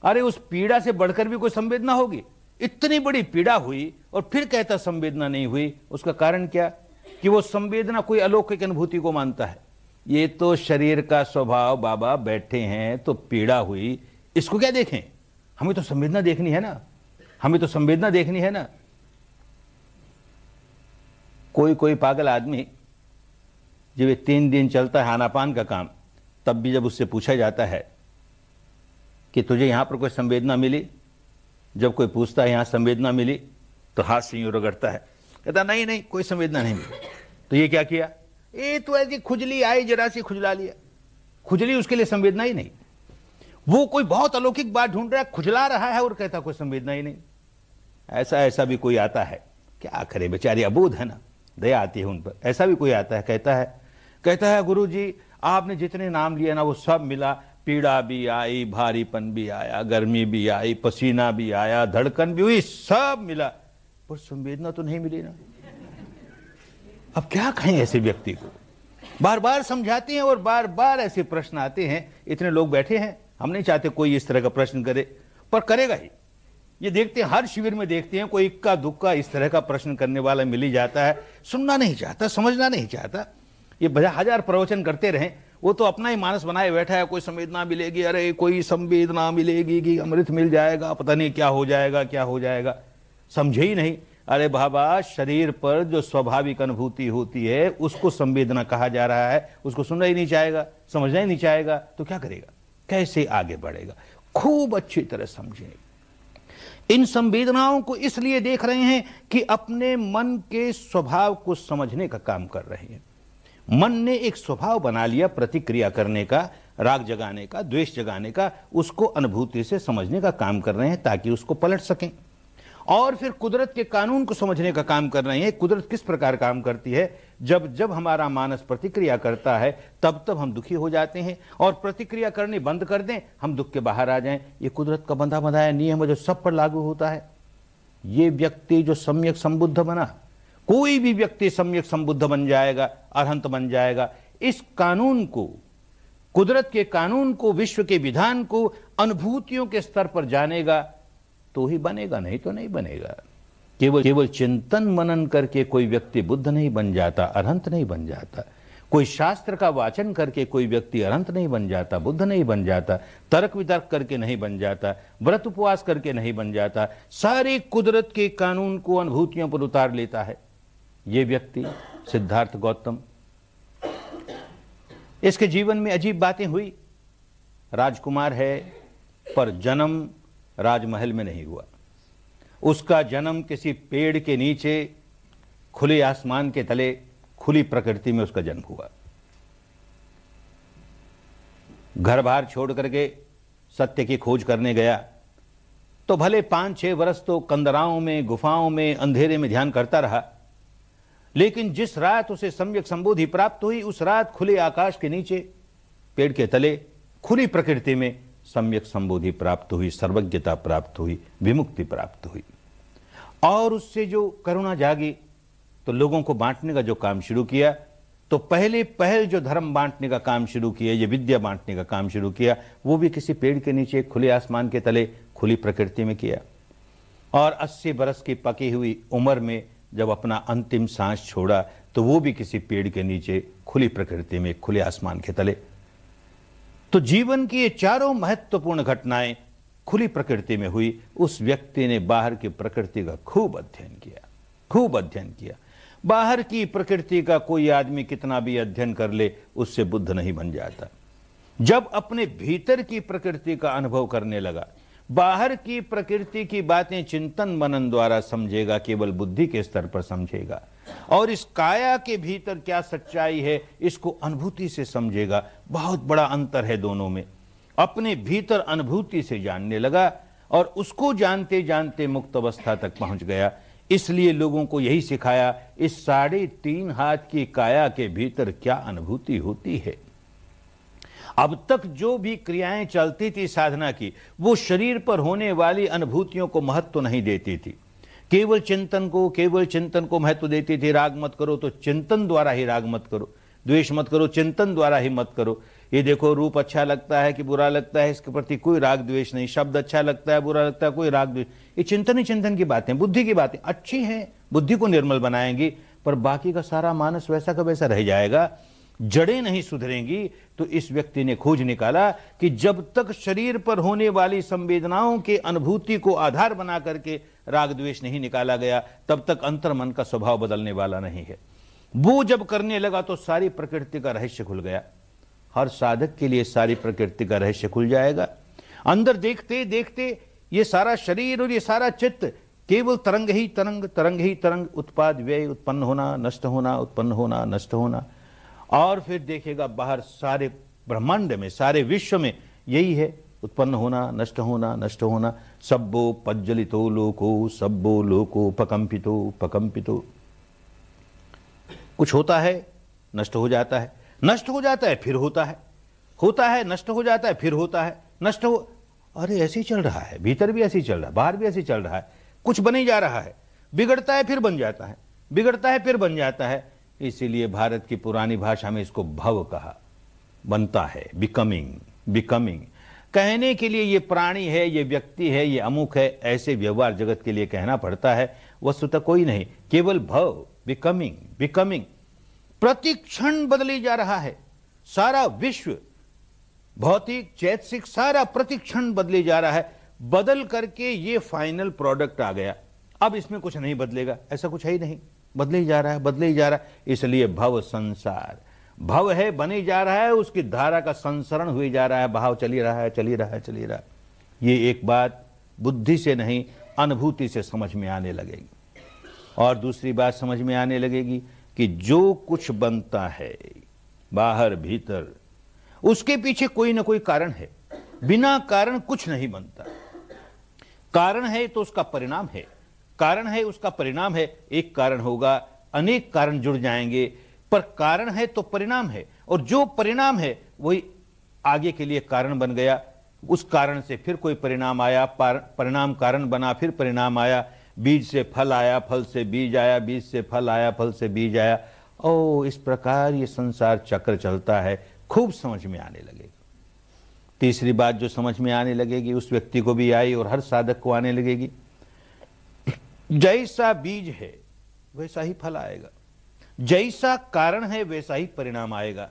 अरे उस पीड़ा से बढ़कर भी कोई संवेदना होगी इतनी बड़ी पीड़ा हुई और फिर कहता संवेदना नहीं हुई उसका कारण क्या कि वो संवेदना कोई अलौकिक अनुभूति को मानता है ये तो शरीर का स्वभाव बाबा बैठे हैं तो पीड़ा हुई इसको क्या देखें हमें तो संवेदना देखनी है ना हमें तो संवेदना देखनी है ना कोई कोई पागल आदमी जब ये तीन दिन चलता है आनापान का काम तब भी जब उससे पूछा जाता है कि तुझे यहां पर कोई संवेदना मिली जब कोई पूछता है यहां संवेदना मिली तो हाथ से यूं रगड़ता है कहता नहीं नहीं कोई संवेदना नहीं मिली तो ये क्या किया ये तो ऐसी खुजली आई जरा सी खुजला लिया खुजली उसके लिए संवेदना ही नहीं वो कोई बहुत अलौकिक बात ढूंढ रहा है खुजला रहा है और कहता कोई संवेदना ही नहीं ऐसा ऐसा भी कोई आता है क्या करे बेचारे अबूध है ना दया आती है उन पर ऐसा भी कोई आता है कहता है कहता है गुरु जी आपने जितने नाम लिए ना वो सब मिला पीड़ा भी आई भारीपन भी आया गर्मी भी आई पसीना भी आया धड़कन भी हुई सब मिला पर संवेदना तो नहीं मिली ना अब क्या कहें ऐसे व्यक्ति को बार बार समझाते हैं और बार बार ऐसे प्रश्न आते हैं इतने लोग बैठे हैं हम नहीं चाहते कोई इस तरह का प्रश्न करे पर करेगा ही ये देखते हैं हर शिविर में देखते हैं कोई इक्का दुक्का इस तरह का प्रश्न करने वाला मिल ही जाता है सुनना नहीं चाहता समझना नहीं चाहता ये हजार प्रवचन करते रहें वो तो अपना ही मानस बनाए बैठा है कोई संवेदना मिलेगी अरे कोई संवेदना मिलेगी कि अमृत मिल जाएगा पता नहीं क्या हो जाएगा क्या हो जाएगा समझे ही नहीं अरे बाबा शरीर पर जो स्वाभाविक अनुभूति होती है उसको संवेदना कहा जा रहा है उसको सुनना ही नहीं चाहेगा समझना ही नहीं चाहेगा तो क्या करेगा कैसे आगे बढ़ेगा खूब अच्छी तरह समझेगा इन संवेदनाओं को इसलिए देख रहे हैं कि अपने मन के स्वभाव को समझने का काम कर रहे हैं मन ने एक स्वभाव बना लिया प्रतिक्रिया करने का राग जगाने का द्वेष जगाने का उसको अनुभूति से समझने का काम कर रहे हैं ताकि उसको पलट सकें और फिर कुदरत के कानून को समझने का काम कर रहे हैं कुदरत किस प्रकार काम करती है जब जब हमारा मानस प्रतिक्रिया करता है तब तब हम दुखी हो जाते हैं और प्रतिक्रिया करनी बंद कर दें हम दुख के बाहर आ जाएं ये कुदरत का बंधा बंधाया नियम है जो सब पर लागू होता है ये व्यक्ति जो सम्यक संबुद्ध बना कोई भी व्यक्ति सम्यक संबुद्ध बन जाएगा अरहंत बन जाएगा इस कानून को कुदरत के कानून को विश्व के विधान को अनुभूतियों के स्तर पर जानेगा तो ही बनेगा नहीं तो नहीं बनेगा केवल केवल चिंतन मनन करके कोई व्यक्ति बुद्ध नहीं बन जाता अरहंत नहीं बन जाता कोई शास्त्र का वाचन करके कोई व्यक्ति अरंत नहीं बन जाता बुद्ध नहीं बन जाता तर्क वितर्क करके नहीं बन जाता व्रत उपवास करके नहीं बन जाता सारे कुदरत के कानून को अनुभूतियों पर उतार लेता है ये व्यक्ति सिद्धार्थ गौतम इसके जीवन में अजीब बातें हुई राजकुमार है पर जन्म राजमहल में नहीं हुआ उसका जन्म किसी पेड़ के नीचे खुले आसमान के तले खुली प्रकृति में उसका जन्म हुआ घर बार छोड़ करके सत्य की खोज करने गया तो भले पांच छह वर्ष तो कंदराओं में गुफाओं में अंधेरे में ध्यान करता रहा लेकिन जिस रात उसे सम्यक संबोधि प्राप्त हुई उस रात खुले आकाश के नीचे पेड़ के तले खुली प्रकृति में सम्यक संबोधि प्राप्त हुई सर्वज्ञता प्राप्त हुई विमुक्ति प्राप्त हुई और उससे जो करुणा जागी तो लोगों को बांटने का जो काम शुरू किया तो पहले पहल जो धर्म बांटने का काम शुरू किया ये विद्या बांटने का काम शुरू किया वो भी किसी पेड़ के नीचे खुले आसमान के तले खुली प्रकृति में किया और 80 बरस की पकी हुई उम्र में जब अपना अंतिम सांस छोड़ा तो वो भी किसी पेड़ के नीचे खुली प्रकृति में खुले आसमान के तले तो जीवन की ये चारों महत्वपूर्ण घटनाएं खुली प्रकृति में हुई उस व्यक्ति ने बाहर की प्रकृति का खूब अध्ययन किया खूब अध्ययन किया बाहर की प्रकृति का कोई आदमी कितना भी अध्ययन कर ले उससे बुद्ध नहीं बन जाता जब अपने भीतर की प्रकृति का अनुभव करने लगा बाहर की प्रकृति की बातें चिंतन मनन द्वारा समझेगा केवल बुद्धि के स्तर पर समझेगा और इस काया के भीतर क्या सच्चाई है इसको अनुभूति से समझेगा बहुत बड़ा अंतर है दोनों में अपने भीतर अनुभूति से जानने लगा और उसको जानते जानते मुक्त अवस्था तक पहुंच गया इसलिए लोगों को यही सिखाया इस साढ़े तीन हाथ की काया के भीतर क्या अनुभूति होती है अब तक जो भी क्रियाएं चलती थी साधना की वो शरीर पर होने वाली अनुभूतियों को महत्व तो नहीं देती थी केवल चिंतन को केवल चिंतन को महत्व तो देती थी राग मत करो तो चिंतन द्वारा ही राग मत करो द्वेष मत करो चिंतन द्वारा ही मत करो ये देखो रूप अच्छा लगता है कि बुरा लगता है इसके प्रति कोई राग द्वेष नहीं शब्द अच्छा लगता है बुरा लगता है कोई राग द्वेष ये चिंतन ही चिंतन की बातें बुद्धि की बातें अच्छी हैं बुद्धि को निर्मल बनाएंगी पर बाकी का सारा मानस वैसा का वैसा रह जाएगा जड़ें नहीं सुधरेंगी तो इस व्यक्ति ने खोज निकाला कि जब तक शरीर पर होने वाली संवेदनाओं के अनुभूति को आधार बना करके राग द्वेष नहीं निकाला गया तब तक अंतर मन का स्वभाव बदलने वाला नहीं है वो जब करने लगा तो सारी प्रकृति का रहस्य खुल गया हर साधक के लिए सारी प्रकृति का रहस्य खुल जाएगा अंदर देखते देखते ये सारा शरीर और ये सारा चित्त केवल तरंग ही तरंग तरंग ही तरंग उत्पाद व्यय उत्पन्न होना नष्ट होना उत्पन्न होना नष्ट होना और फिर देखेगा बाहर सारे ब्रह्मांड में सारे विश्व में यही है उत्पन्न होना नष्ट होना नष्ट होना सब्बो पज्जलितो लोको सब्बो लोको पकंपितो पकंपितो कुछ होता है नष्ट हो जाता है नष्ट हो जाता है फिर होता है होता है नष्ट हो जाता है फिर होता है नष्ट हो अरे ऐसे ही चल रहा है भीतर भी ऐसे ही चल रहा है बाहर भी ऐसे ही चल रहा है कुछ बने जा रहा है बिगड़ता है फिर बन जाता है बिगड़ता है फिर बन जाता है इसीलिए भारत की पुरानी भाषा में इसको भव कहा बनता है बिकमिंग बिकमिंग कहने के लिए ये प्राणी है ये व्यक्ति है ये अमुक है ऐसे व्यवहार जगत के लिए कहना पड़ता है वस्तुतः कोई नहीं केवल भव बिकमिंग बिकमिंग प्रतिक्षण बदली जा रहा है सारा विश्व भौतिक चैतसिक सारा प्रतिक्षण बदली जा रहा है बदल करके ये फाइनल प्रोडक्ट आ गया अब इसमें कुछ नहीं बदलेगा ऐसा कुछ है ही नहीं बदले ही जा रहा है बदले ही जा रहा है इसलिए भव संसार भव है बने जा रहा है उसकी धारा का संसरण हुई जा रहा है भाव चली रहा है चली रहा है चली रहा है ये एक बात बुद्धि से नहीं अनुभूति से समझ में आने लगेगी और दूसरी बात समझ में आने लगेगी कि जो कुछ बनता है बाहर भीतर उसके पीछे कोई ना कोई कारण है बिना कारण कुछ नहीं बनता कारण है तो उसका परिणाम है कारण है उसका परिणाम है एक कारण होगा अनेक कारण जुड़ जाएंगे पर कारण है तो परिणाम है और जो परिणाम है वही आगे के लिए कारण बन गया उस कारण से फिर कोई परिणाम आया परिणाम कारण बना फिर परिणाम आया बीज से फल आया फल से बीज आया बीज से फल आया फल से बीज आया ओ इस प्रकार ये संसार चक्र चलता है खूब समझ में आने लगेगा तीसरी बात जो समझ में आने लगेगी उस व्यक्ति को भी आई और हर साधक को आने लगेगी जैसा बीज है वैसा ही फल आएगा जैसा कारण है वैसा ही परिणाम आएगा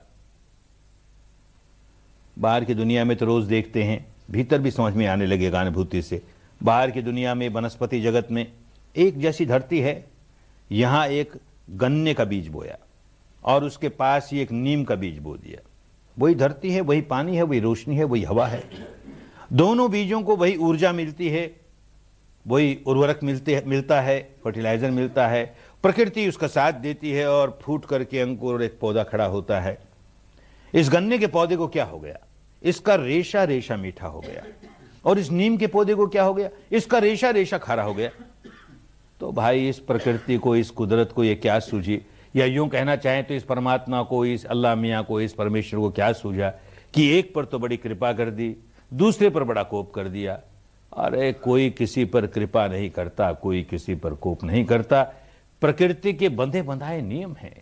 बाहर की दुनिया में तो रोज देखते हैं भीतर भी समझ में आने लगेगा अनुभूति से बाहर की दुनिया में वनस्पति जगत में एक जैसी धरती है यहां एक गन्ने का बीज बोया और उसके पास ही एक नीम का बीज बो दिया वही धरती है वही पानी है वही रोशनी है वही हवा है दोनों बीजों को वही ऊर्जा मिलती है वही उर्वरक मिलते मिलता है फर्टिलाइजर मिलता है प्रकृति उसका साथ देती है और फूट करके अंकुर एक पौधा खड़ा होता है इस गन्ने के पौधे को क्या हो गया इसका रेशा रेशा मीठा हो गया और इस नीम के पौधे को क्या हो गया इसका रेशा रेशा खारा हो गया तो भाई इस प्रकृति को इस कुदरत को ये क्या सूझी या यूं कहना चाहें तो इस परमात्मा को इस अल्लाह मियाँ को इस परमेश्वर को क्या सूझा कि एक पर तो बड़ी कृपा कर दी दूसरे पर बड़ा कोप कर दिया अरे कोई किसी पर कृपा नहीं करता कोई किसी पर कोप नहीं करता प्रकृति के बंधे बंधाए नियम हैं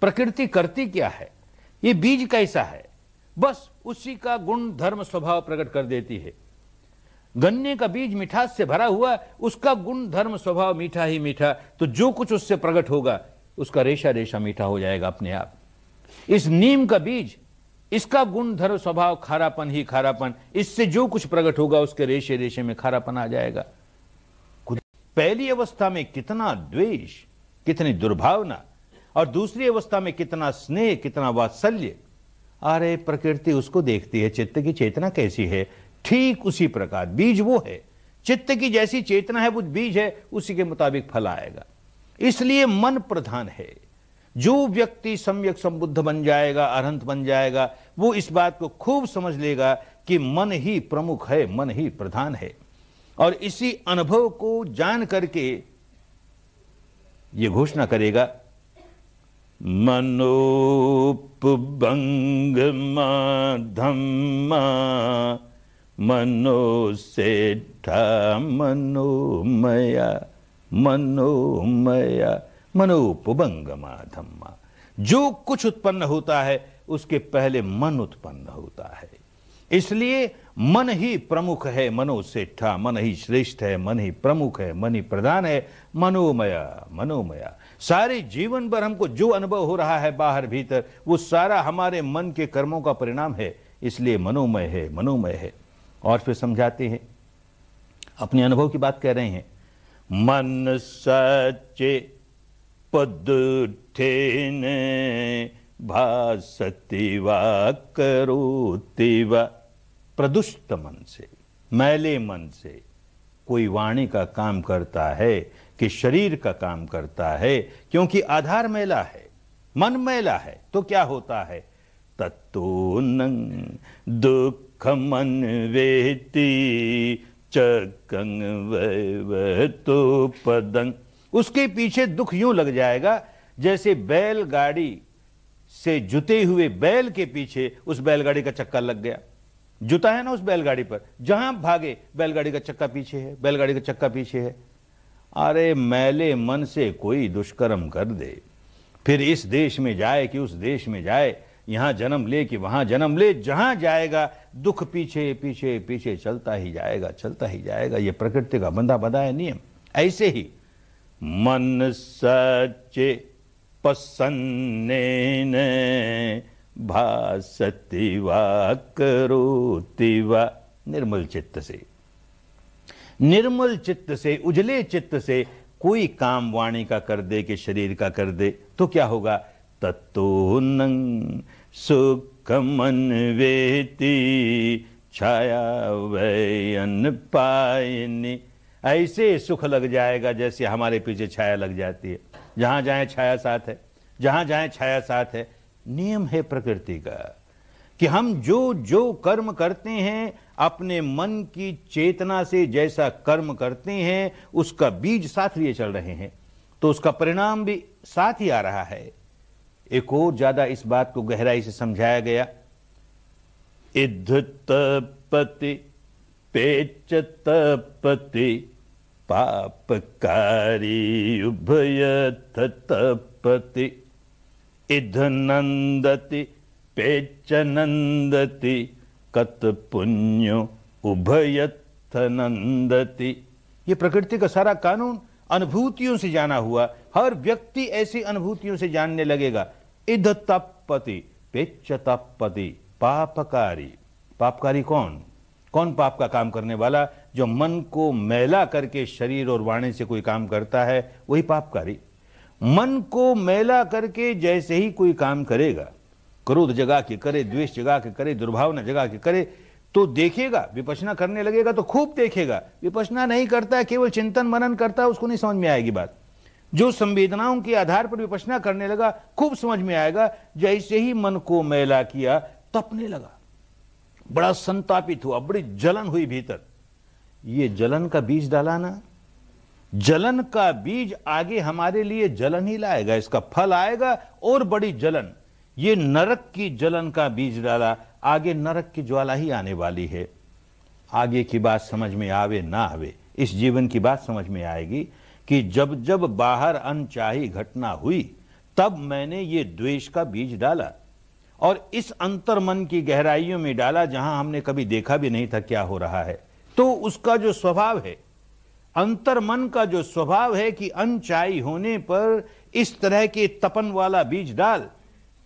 प्रकृति करती क्या है ये बीज कैसा है बस उसी का गुण धर्म स्वभाव प्रकट कर देती है गन्ने का बीज मिठास से भरा हुआ उसका गुण धर्म स्वभाव मीठा ही मीठा तो जो कुछ उससे प्रकट होगा उसका रेशा रेशा मीठा हो जाएगा अपने आप इस नीम का बीज इसका गुण धर्म स्वभाव खारापन ही खारापन इससे जो कुछ प्रकट होगा उसके रेशे रेशे में खारापन आ जाएगा पहली अवस्था में कितना द्वेष कितनी दुर्भावना और दूसरी अवस्था में कितना स्नेह कितना वात्सल्य अरे प्रकृति उसको देखती है चित्त की चेतना कैसी है ठीक उसी प्रकार बीज वो है चित्त की जैसी चेतना है वो बीज है उसी के मुताबिक फल आएगा इसलिए मन प्रधान है जो व्यक्ति सम्यक संबुद्ध बन जाएगा अरहंत बन जाएगा वो इस बात को खूब समझ लेगा कि मन ही प्रमुख है मन ही प्रधान है और इसी अनुभव को जान करके ये घोषणा करेगा मनोपंग धम्मा मनो से मनोमया मनोमया मनोपबंगमा धम्मा जो कुछ उत्पन्न होता है उसके पहले मन उत्पन्न होता है इसलिए मन ही प्रमुख है मनो सेठा मन ही श्रेष्ठ है मन ही प्रमुख है मन ही प्रधान है मनोमया मनोमया सारे जीवन पर हमको जो अनुभव हो रहा है बाहर भीतर वो सारा हमारे मन के कर्मों का परिणाम है इसलिए मनोमय है मनोमय है और फिर समझाते हैं अपने अनुभव की बात कह रहे हैं मन सच्चे पदुत्थेन भासति वा करोति वा प्रदुष्ट मन से मैले मन से कोई वाणी का काम करता है कि शरीर का काम करता है क्योंकि आधार मेला है मन मैला है तो क्या होता है नंग दुख मन वेती चकंग तो पदंग उसके पीछे दुख यूं लग जाएगा जैसे बैलगाड़ी से जुते हुए बैल के पीछे उस बैलगाड़ी का चक्का लग गया जुता है ना उस बैलगाड़ी पर जहां भागे बैलगाड़ी का चक्का पीछे है बैलगाड़ी का चक्का पीछे है अरे मैले मन से कोई दुष्कर्म कर दे फिर इस देश में जाए कि उस देश में जाए यहां जन्म ले कि वहां जन्म ले जहां जाएगा दुख पीछे पीछे पीछे चलता ही जाएगा चलता ही जाएगा यह प्रकृति का बंधा बंधा है नियम ऐसे ही मन सचे पसन्न भाषति व करोति वा निर्मल चित्त से निर्मल चित्त से उजले चित्त से कोई काम वाणी का कर दे के शरीर का कर दे तो क्या होगा तत्व सुख मन वेती छाया अन्न पायनी ऐसे सुख लग जाएगा जैसे हमारे पीछे छाया लग जाती है जहां जाए छाया साथ है जहां जाए छाया साथ है नियम है प्रकृति का कि हम जो जो कर्म करते हैं अपने मन की चेतना से जैसा कर्म करते हैं उसका बीज साथ लिए चल रहे हैं तो उसका परिणाम भी साथ ही आ रहा है एक और ज्यादा इस बात को गहराई से समझाया गया इधतपति पेचतपति पापकारी उभयतपति इध नंदति पेच नंदति कत पुण्यो उभयथ नंदति ये प्रकृति का सारा कानून अनुभूतियों से जाना हुआ हर व्यक्ति ऐसी अनुभूतियों से जानने लगेगा इध तपति पेच तपति पापकारी पापकारी कौन कौन पाप का काम करने वाला जो मन को मैला करके शरीर और वाणी से कोई काम करता है वही पापकारी मन को मैला करके जैसे ही कोई काम करेगा क्रोध जगा के करे द्वेष जगा के करे दुर्भावना जगा के करे तो देखेगा विपसना करने लगेगा तो खूब देखेगा विपसना नहीं करता है केवल चिंतन मनन करता है उसको नहीं समझ में आएगी बात जो संवेदनाओं के आधार पर विपसना करने लगा खूब समझ में आएगा जैसे ही मन को मैला किया तपने लगा बड़ा संतापित हुआ बड़ी जलन हुई भीतर ये जलन का बीज डाला ना जलन का बीज आगे हमारे लिए जलन ही लाएगा इसका फल आएगा और बड़ी जलन ये नरक की जलन का बीज डाला आगे नरक की ज्वाला ही आने वाली है आगे की बात समझ में आवे ना आवे इस जीवन की बात समझ में आएगी कि जब जब बाहर अनचाही घटना हुई तब मैंने ये द्वेष का बीज डाला और इस मन की गहराइयों में डाला जहां हमने कभी देखा भी नहीं था क्या हो रहा है तो उसका जो स्वभाव है मन का जो स्वभाव है कि अनचाई होने पर इस तरह के तपन वाला बीज डाल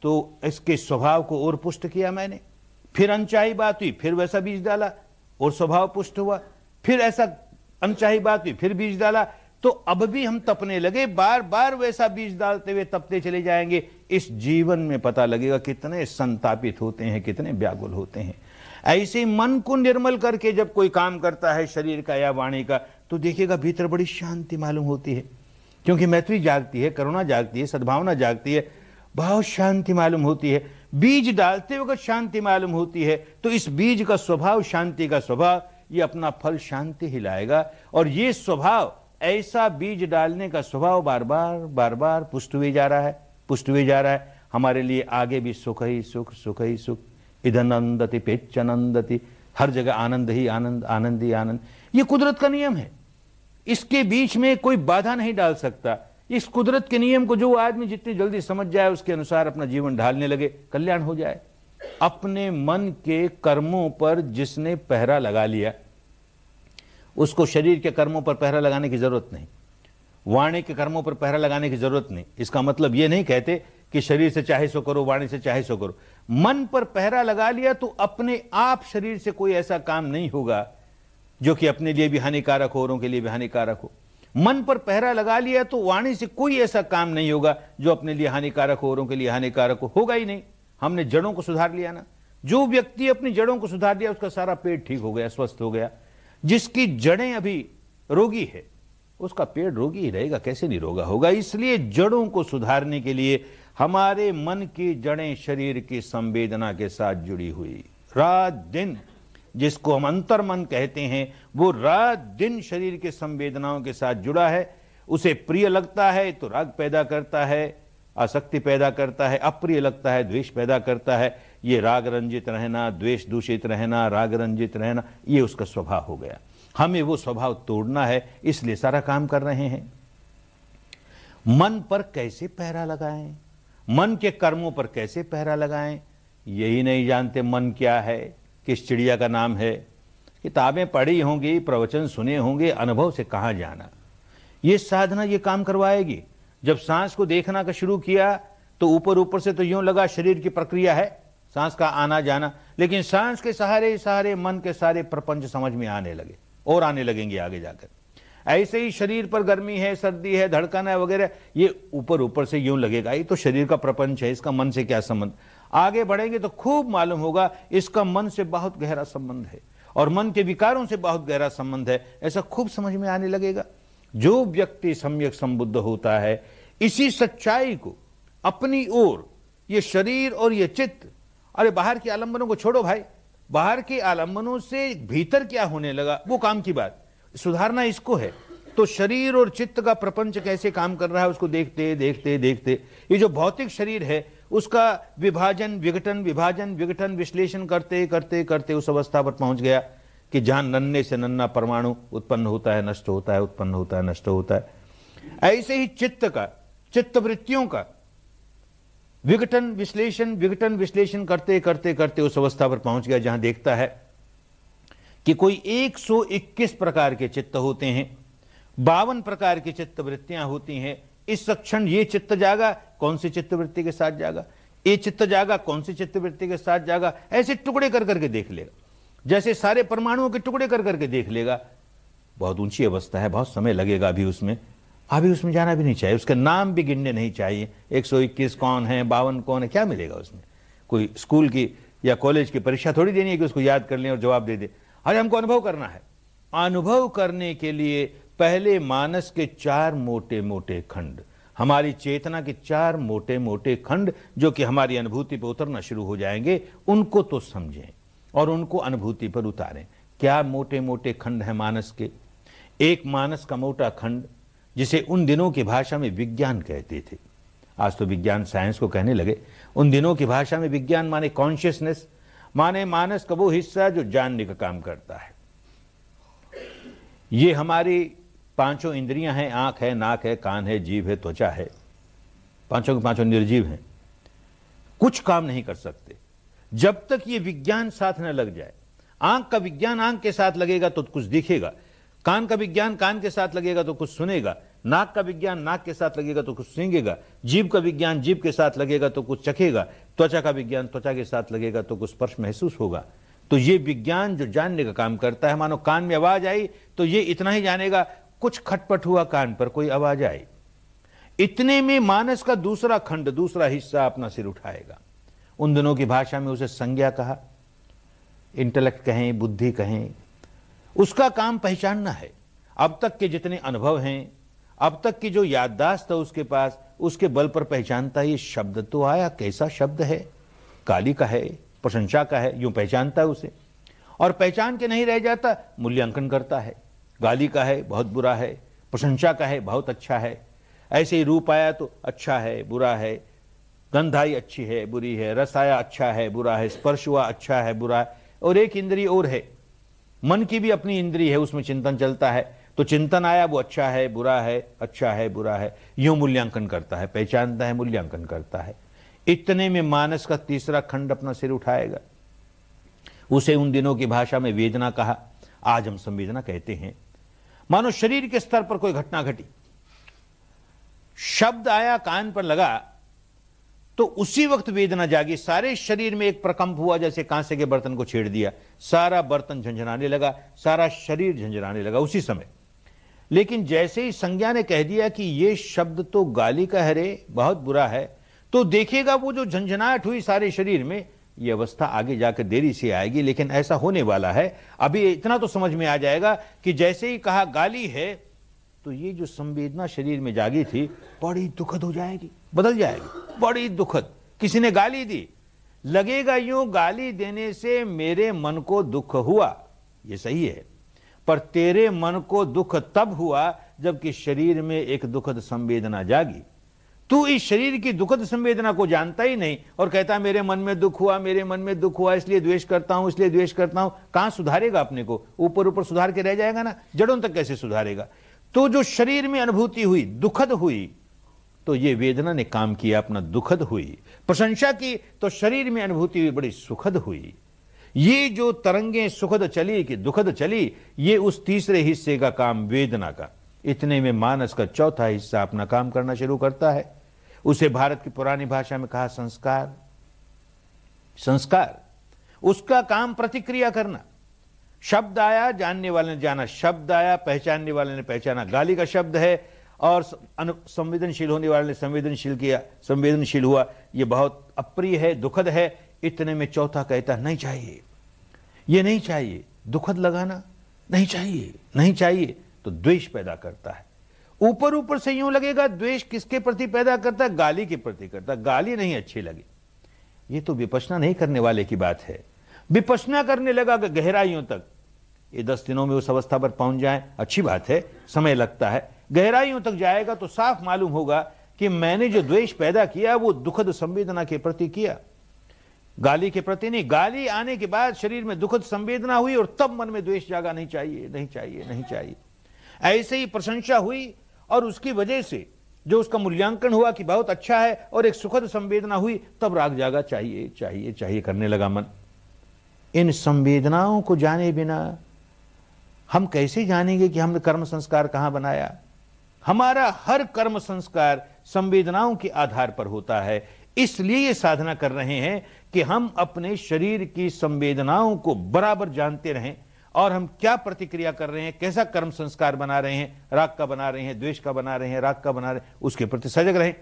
तो इसके स्वभाव को और पुष्ट किया मैंने फिर अनचाही बात हुई फिर वैसा बीज डाला और स्वभाव पुष्ट हुआ फिर ऐसा अनचाही बात हुई फिर बीज डाला तो अब भी हम तपने लगे बार बार वैसा बीज डालते हुए तपते चले जाएंगे इस जीवन में पता लगेगा कितने संतापित होते हैं कितने व्याकुल होते हैं ऐसे मन को निर्मल करके जब कोई काम करता है शरीर का या वाणी का तो देखिएगा भीतर बड़ी शांति मालूम होती है क्योंकि मैत्री जागती है करुणा जागती है सद्भावना जागती है बहुत शांति मालूम होती है बीज डालते वक्त शांति मालूम होती है तो इस बीज का स्वभाव शांति का स्वभाव ये अपना फल शांति ही लाएगा और ये स्वभाव ऐसा बीज डालने का स्वभाव बार बार बार बार पुष्ट हुए जा रहा है पुष्ट हुए जा रहा है हमारे लिए आगे भी सुख ही सुख सुख ही सुख इधनंदति पेचनंदति हर जगह आनंद ही आनंद आनंद ही आनंद ये कुदरत का नियम है इसके बीच में कोई बाधा नहीं डाल सकता इस कुदरत के नियम को जो आदमी जितनी जल्दी समझ जाए उसके अनुसार अपना जीवन ढालने लगे कल्याण हो जाए अपने मन के कर्मों पर जिसने पहरा लगा लिया उसको शरीर के कर्मों पर पहरा लगाने की ज़रूरत नहीं वाणी के कर्मों पर पहरा लगाने की ज़रूरत नहीं इसका मतलब ये नहीं कहते कि शरीर से चाहे सो करो वाणी से चाहे सो करो मन पर पहरा लगा लिया तो अपने आप शरीर से कोई ऐसा काम नहीं होगा जो कि अपने लिए भी हानिकारक हो औरों के लिए भी हानिकारक हो मन पर पहरा लगा लिया तो वाणी से कोई ऐसा काम नहीं होगा जो अपने लिए हानिकारक हो औरों के लिए हानिकारक हो होगा ही नहीं हमने जड़ों को सुधार लिया ना जो व्यक्ति अपनी जड़ों को सुधार लिया उसका सारा पेट ठीक हो गया स्वस्थ हो गया जिसकी जड़ें अभी रोगी है उसका पेड़ रोगी ही रहेगा कैसे नहीं रोगा होगा इसलिए जड़ों को सुधारने के लिए हमारे मन की जड़ें शरीर की संवेदना के साथ जुड़ी हुई रात दिन जिसको हम अंतर मन कहते हैं वो रात दिन शरीर के संवेदनाओं के साथ जुड़ा है उसे प्रिय लगता है तो राग पैदा करता है आसक्ति पैदा करता है अप्रिय लगता है द्वेष पैदा करता है ये राग रंजित रहना द्वेष दूषित रहना राग रंजित रहना ये उसका स्वभाव हो गया हमें वो स्वभाव तोड़ना है इसलिए सारा काम कर रहे हैं मन पर कैसे पहरा लगाएं मन के कर्मों पर कैसे पहरा लगाएं यही नहीं जानते मन क्या है किस चिड़िया का नाम है किताबें पढ़ी होंगी प्रवचन सुने होंगे अनुभव से कहाँ जाना ये साधना ये काम करवाएगी जब सांस को देखना का शुरू किया तो ऊपर ऊपर से तो यूं लगा शरीर की प्रक्रिया है सांस का आना जाना लेकिन सांस के सहारे सहारे मन के सारे प्रपंच समझ में आने लगे और आने लगेंगे आगे जाकर ऐसे ही शरीर पर गर्मी है सर्दी है धड़कन है वगैरह ये ऊपर ऊपर से यूं लगेगा ये तो शरीर का प्रपंच है इसका मन से क्या संबंध आगे बढ़ेंगे तो खूब मालूम होगा इसका मन से बहुत गहरा संबंध है और मन के विकारों से बहुत गहरा संबंध है ऐसा खूब समझ में आने लगेगा जो व्यक्ति सम्यक संबुद्ध होता है इसी सच्चाई को अपनी ओर ये शरीर और ये चित्त अरे बाहर के आलम्बनों को छोड़ो भाई बाहर के आलम्बनों से भीतर क्या होने लगा वो काम की बात सुधारना इसको है तो शरीर और चित्त का प्रपंच कैसे काम कर रहा है उसको देखते देखते देखते ये जो भौतिक शरीर है उसका विभाजन विघटन विभाजन विघटन विश्लेषण करते करते करते उस अवस्था पर पहुंच गया कि जहां नन्हे से नन्ना परमाणु उत्पन्न होता है नष्ट होता है उत्पन्न होता है नष्ट होता है ऐसे ही चित्त का चित्त वृत्तियों का विघटन विश्लेषण विघटन विश्लेषण करते करते करते उस अवस्था पर पहुंच गया जहां देखता है कि कोई 121 प्रकार के चित्त होते हैं बावन प्रकार की चित्त वृत्तियां होती हैं इस क्षण ये चित्त जागा कौन सी चित्त वृत्ति के साथ जागा ये चित्त जागा कौन सी चित्त वृत्ति के साथ जागा ऐसे टुकड़े कर करके देख लेगा जैसे सारे परमाणुओं के टुकड़े कर करके देख लेगा बहुत ऊंची अवस्था है बहुत समय लगेगा अभी उसमें अभी उसमें जाना भी नहीं चाहिए उसके नाम भी गिनने नहीं चाहिए 121 कौन है बावन कौन है क्या मिलेगा उसमें कोई स्कूल की या कॉलेज की परीक्षा थोड़ी देनी है कि उसको याद कर लें और जवाब दे दे अरे हमको अनुभव करना है अनुभव करने के लिए पहले मानस के चार मोटे मोटे खंड हमारी चेतना के चार मोटे मोटे खंड जो कि हमारी अनुभूति पर उतरना शुरू हो जाएंगे उनको तो समझें और उनको अनुभूति पर उतारें क्या मोटे मोटे खंड हैं मानस के एक मानस का मोटा खंड जिसे उन दिनों की भाषा में विज्ञान कहते थे आज तो विज्ञान साइंस को कहने लगे उन दिनों की भाषा में विज्ञान माने कॉन्शियसनेस माने मानस का वो हिस्सा जो जानने का काम करता है ये हमारी पांचों इंद्रियां हैं आंख है नाक है कान है जीव है त्वचा है पांचों के पांचों निर्जीव हैं कुछ काम नहीं कर सकते जब तक ये विज्ञान साथ न लग जाए आंख का विज्ञान आंख के साथ लगेगा तो कुछ दिखेगा कान का विज्ञान कान के साथ लगेगा तो कुछ सुनेगा नाक का विज्ञान नाक के साथ लगेगा तो कुछ सूंघेगा जीव का विज्ञान जीव के साथ लगेगा तो कुछ चखेगा त्वचा का विज्ञान त्वचा के साथ लगेगा तो कुछ स्पर्श महसूस होगा तो ये विज्ञान जो जानने का काम करता है मानो कान में आवाज आई तो ये इतना ही जानेगा कुछ खटपट हुआ कान पर कोई आवाज आई इतने में मानस का दूसरा खंड दूसरा हिस्सा अपना सिर उठाएगा उन दिनों की भाषा में उसे संज्ञा कहा इंटेलेक्ट कहें बुद्धि कहें उसका काम पहचानना है अब तक के जितने अनुभव हैं अब तक की जो याददाश्त है उसके पास उसके बल पर पहचानता है ये शब्द तो आया कैसा शब्द है काली का है प्रशंसा का है यूं पहचानता है उसे और पहचान के नहीं रह जाता मूल्यांकन करता है गाली का है बहुत बुरा है प्रशंसा का है बहुत अच्छा है ऐसे ही रूप आया तो अच्छा है बुरा है गंधाई अच्छी है बुरी है रस आया अच्छा है बुरा है स्पर्श हुआ अच्छा है बुरा है और एक इंद्रिय और है मन की भी अपनी इंद्री है उसमें चिंतन चलता है तो चिंतन आया वो अच्छा है बुरा है अच्छा है बुरा है यूं मूल्यांकन करता है पहचानता है मूल्यांकन करता है इतने में मानस का तीसरा खंड अपना सिर उठाएगा उसे उन दिनों की भाषा में वेदना कहा आज हम संवेदना कहते हैं मानो शरीर के स्तर पर कोई घटना घटी शब्द आया कान पर लगा तो उसी वक्त वेदना जागी सारे शरीर में एक प्रकंप हुआ जैसे कांसे के बर्तन को छेड़ दिया सारा बर्तन झंझनाने लगा सारा शरीर झंझनाने लगा उसी समय लेकिन जैसे ही संज्ञा ने कह दिया कि ये शब्द तो गाली का है रे बहुत बुरा है तो देखेगा वो जो झंझनाहट हुई सारे शरीर में ये अवस्था आगे जाकर देरी से आएगी लेकिन ऐसा होने वाला है अभी इतना तो समझ में आ जाएगा कि जैसे ही कहा गाली है तो ये जो संवेदना शरीर में जागी थी बड़ी दुखद हो जाएगी बदल जाएगी बड़ी दुखद किसी ने गाली दी लगेगा यूं गाली देने से मेरे मन को दुख हुआ ये सही है पर तेरे मन को दुख तब हुआ जबकि शरीर में एक दुखद संवेदना जागी तू इस शरीर की दुखद संवेदना को जानता ही नहीं और कहता मेरे मन में दुख हुआ मेरे मन में दुख हुआ इसलिए द्वेष करता हूं इसलिए द्वेष करता हूं कहां सुधारेगा अपने को ऊपर ऊपर सुधार के रह जाएगा ना जड़ों तक कैसे सुधारेगा तो जो शरीर में अनुभूति हुई दुखद हुई तो ये वेदना ने काम किया अपना दुखद हुई प्रशंसा की तो शरीर में अनुभूति हुई बड़ी सुखद हुई ये जो तरंगे सुखद चली कि दुखद चली ये उस तीसरे हिस्से का काम वेदना का इतने में मानस का चौथा हिस्सा अपना काम करना शुरू करता है उसे भारत की पुरानी भाषा में कहा संस्कार संस्कार उसका काम प्रतिक्रिया करना शब्द आया जानने वाले ने जाना शब्द आया पहचानने वाले ने पहचाना गाली का शब्द है और संवेदनशील होने वाले ने संवेदनशील किया संवेदनशील हुआ यह बहुत अप्रिय है दुखद है इतने में चौथा कहता नहीं चाहिए यह नहीं चाहिए दुखद लगाना नहीं चाहिए नहीं चाहिए तो द्वेष पैदा करता है ऊपर ऊपर से यूं लगेगा द्वेष किसके प्रति पैदा करता है गाली के प्रति करता है गाली नहीं अच्छी लगी ये तो विपसना नहीं करने वाले की बात है विपसना करने लगा गहराइयों तक ये दस दिनों में उस अवस्था पर पहुंच जाए अच्छी बात है समय लगता है गहराइयों तक जाएगा तो साफ मालूम होगा कि मैंने जो द्वेष पैदा किया वो दुखद संवेदना के प्रति किया गाली के प्रति नहीं गाली आने के बाद शरीर में दुखद संवेदना हुई और तब मन में द्वेष जागा नहीं चाहिए नहीं चाहिए नहीं चाहिए ऐसे ही प्रशंसा हुई और उसकी वजह से जो उसका मूल्यांकन हुआ कि बहुत अच्छा है और एक सुखद संवेदना हुई तब राग जागा चाहिए चाहिए चाहिए करने लगा मन इन संवेदनाओं को जाने बिना हम कैसे जानेंगे कि हमने कर्म संस्कार कहां बनाया हमारा हर कर्म संस्कार संवेदनाओं के आधार पर होता है इसलिए ये साधना कर रहे हैं कि हम अपने शरीर की संवेदनाओं को बराबर जानते रहें और हम क्या प्रतिक्रिया कर रहे हैं कैसा कर्म संस्कार बना रहे हैं राग का बना रहे हैं द्वेष का बना रहे हैं राग का बना रहे हैं उसके प्रति सजग रहें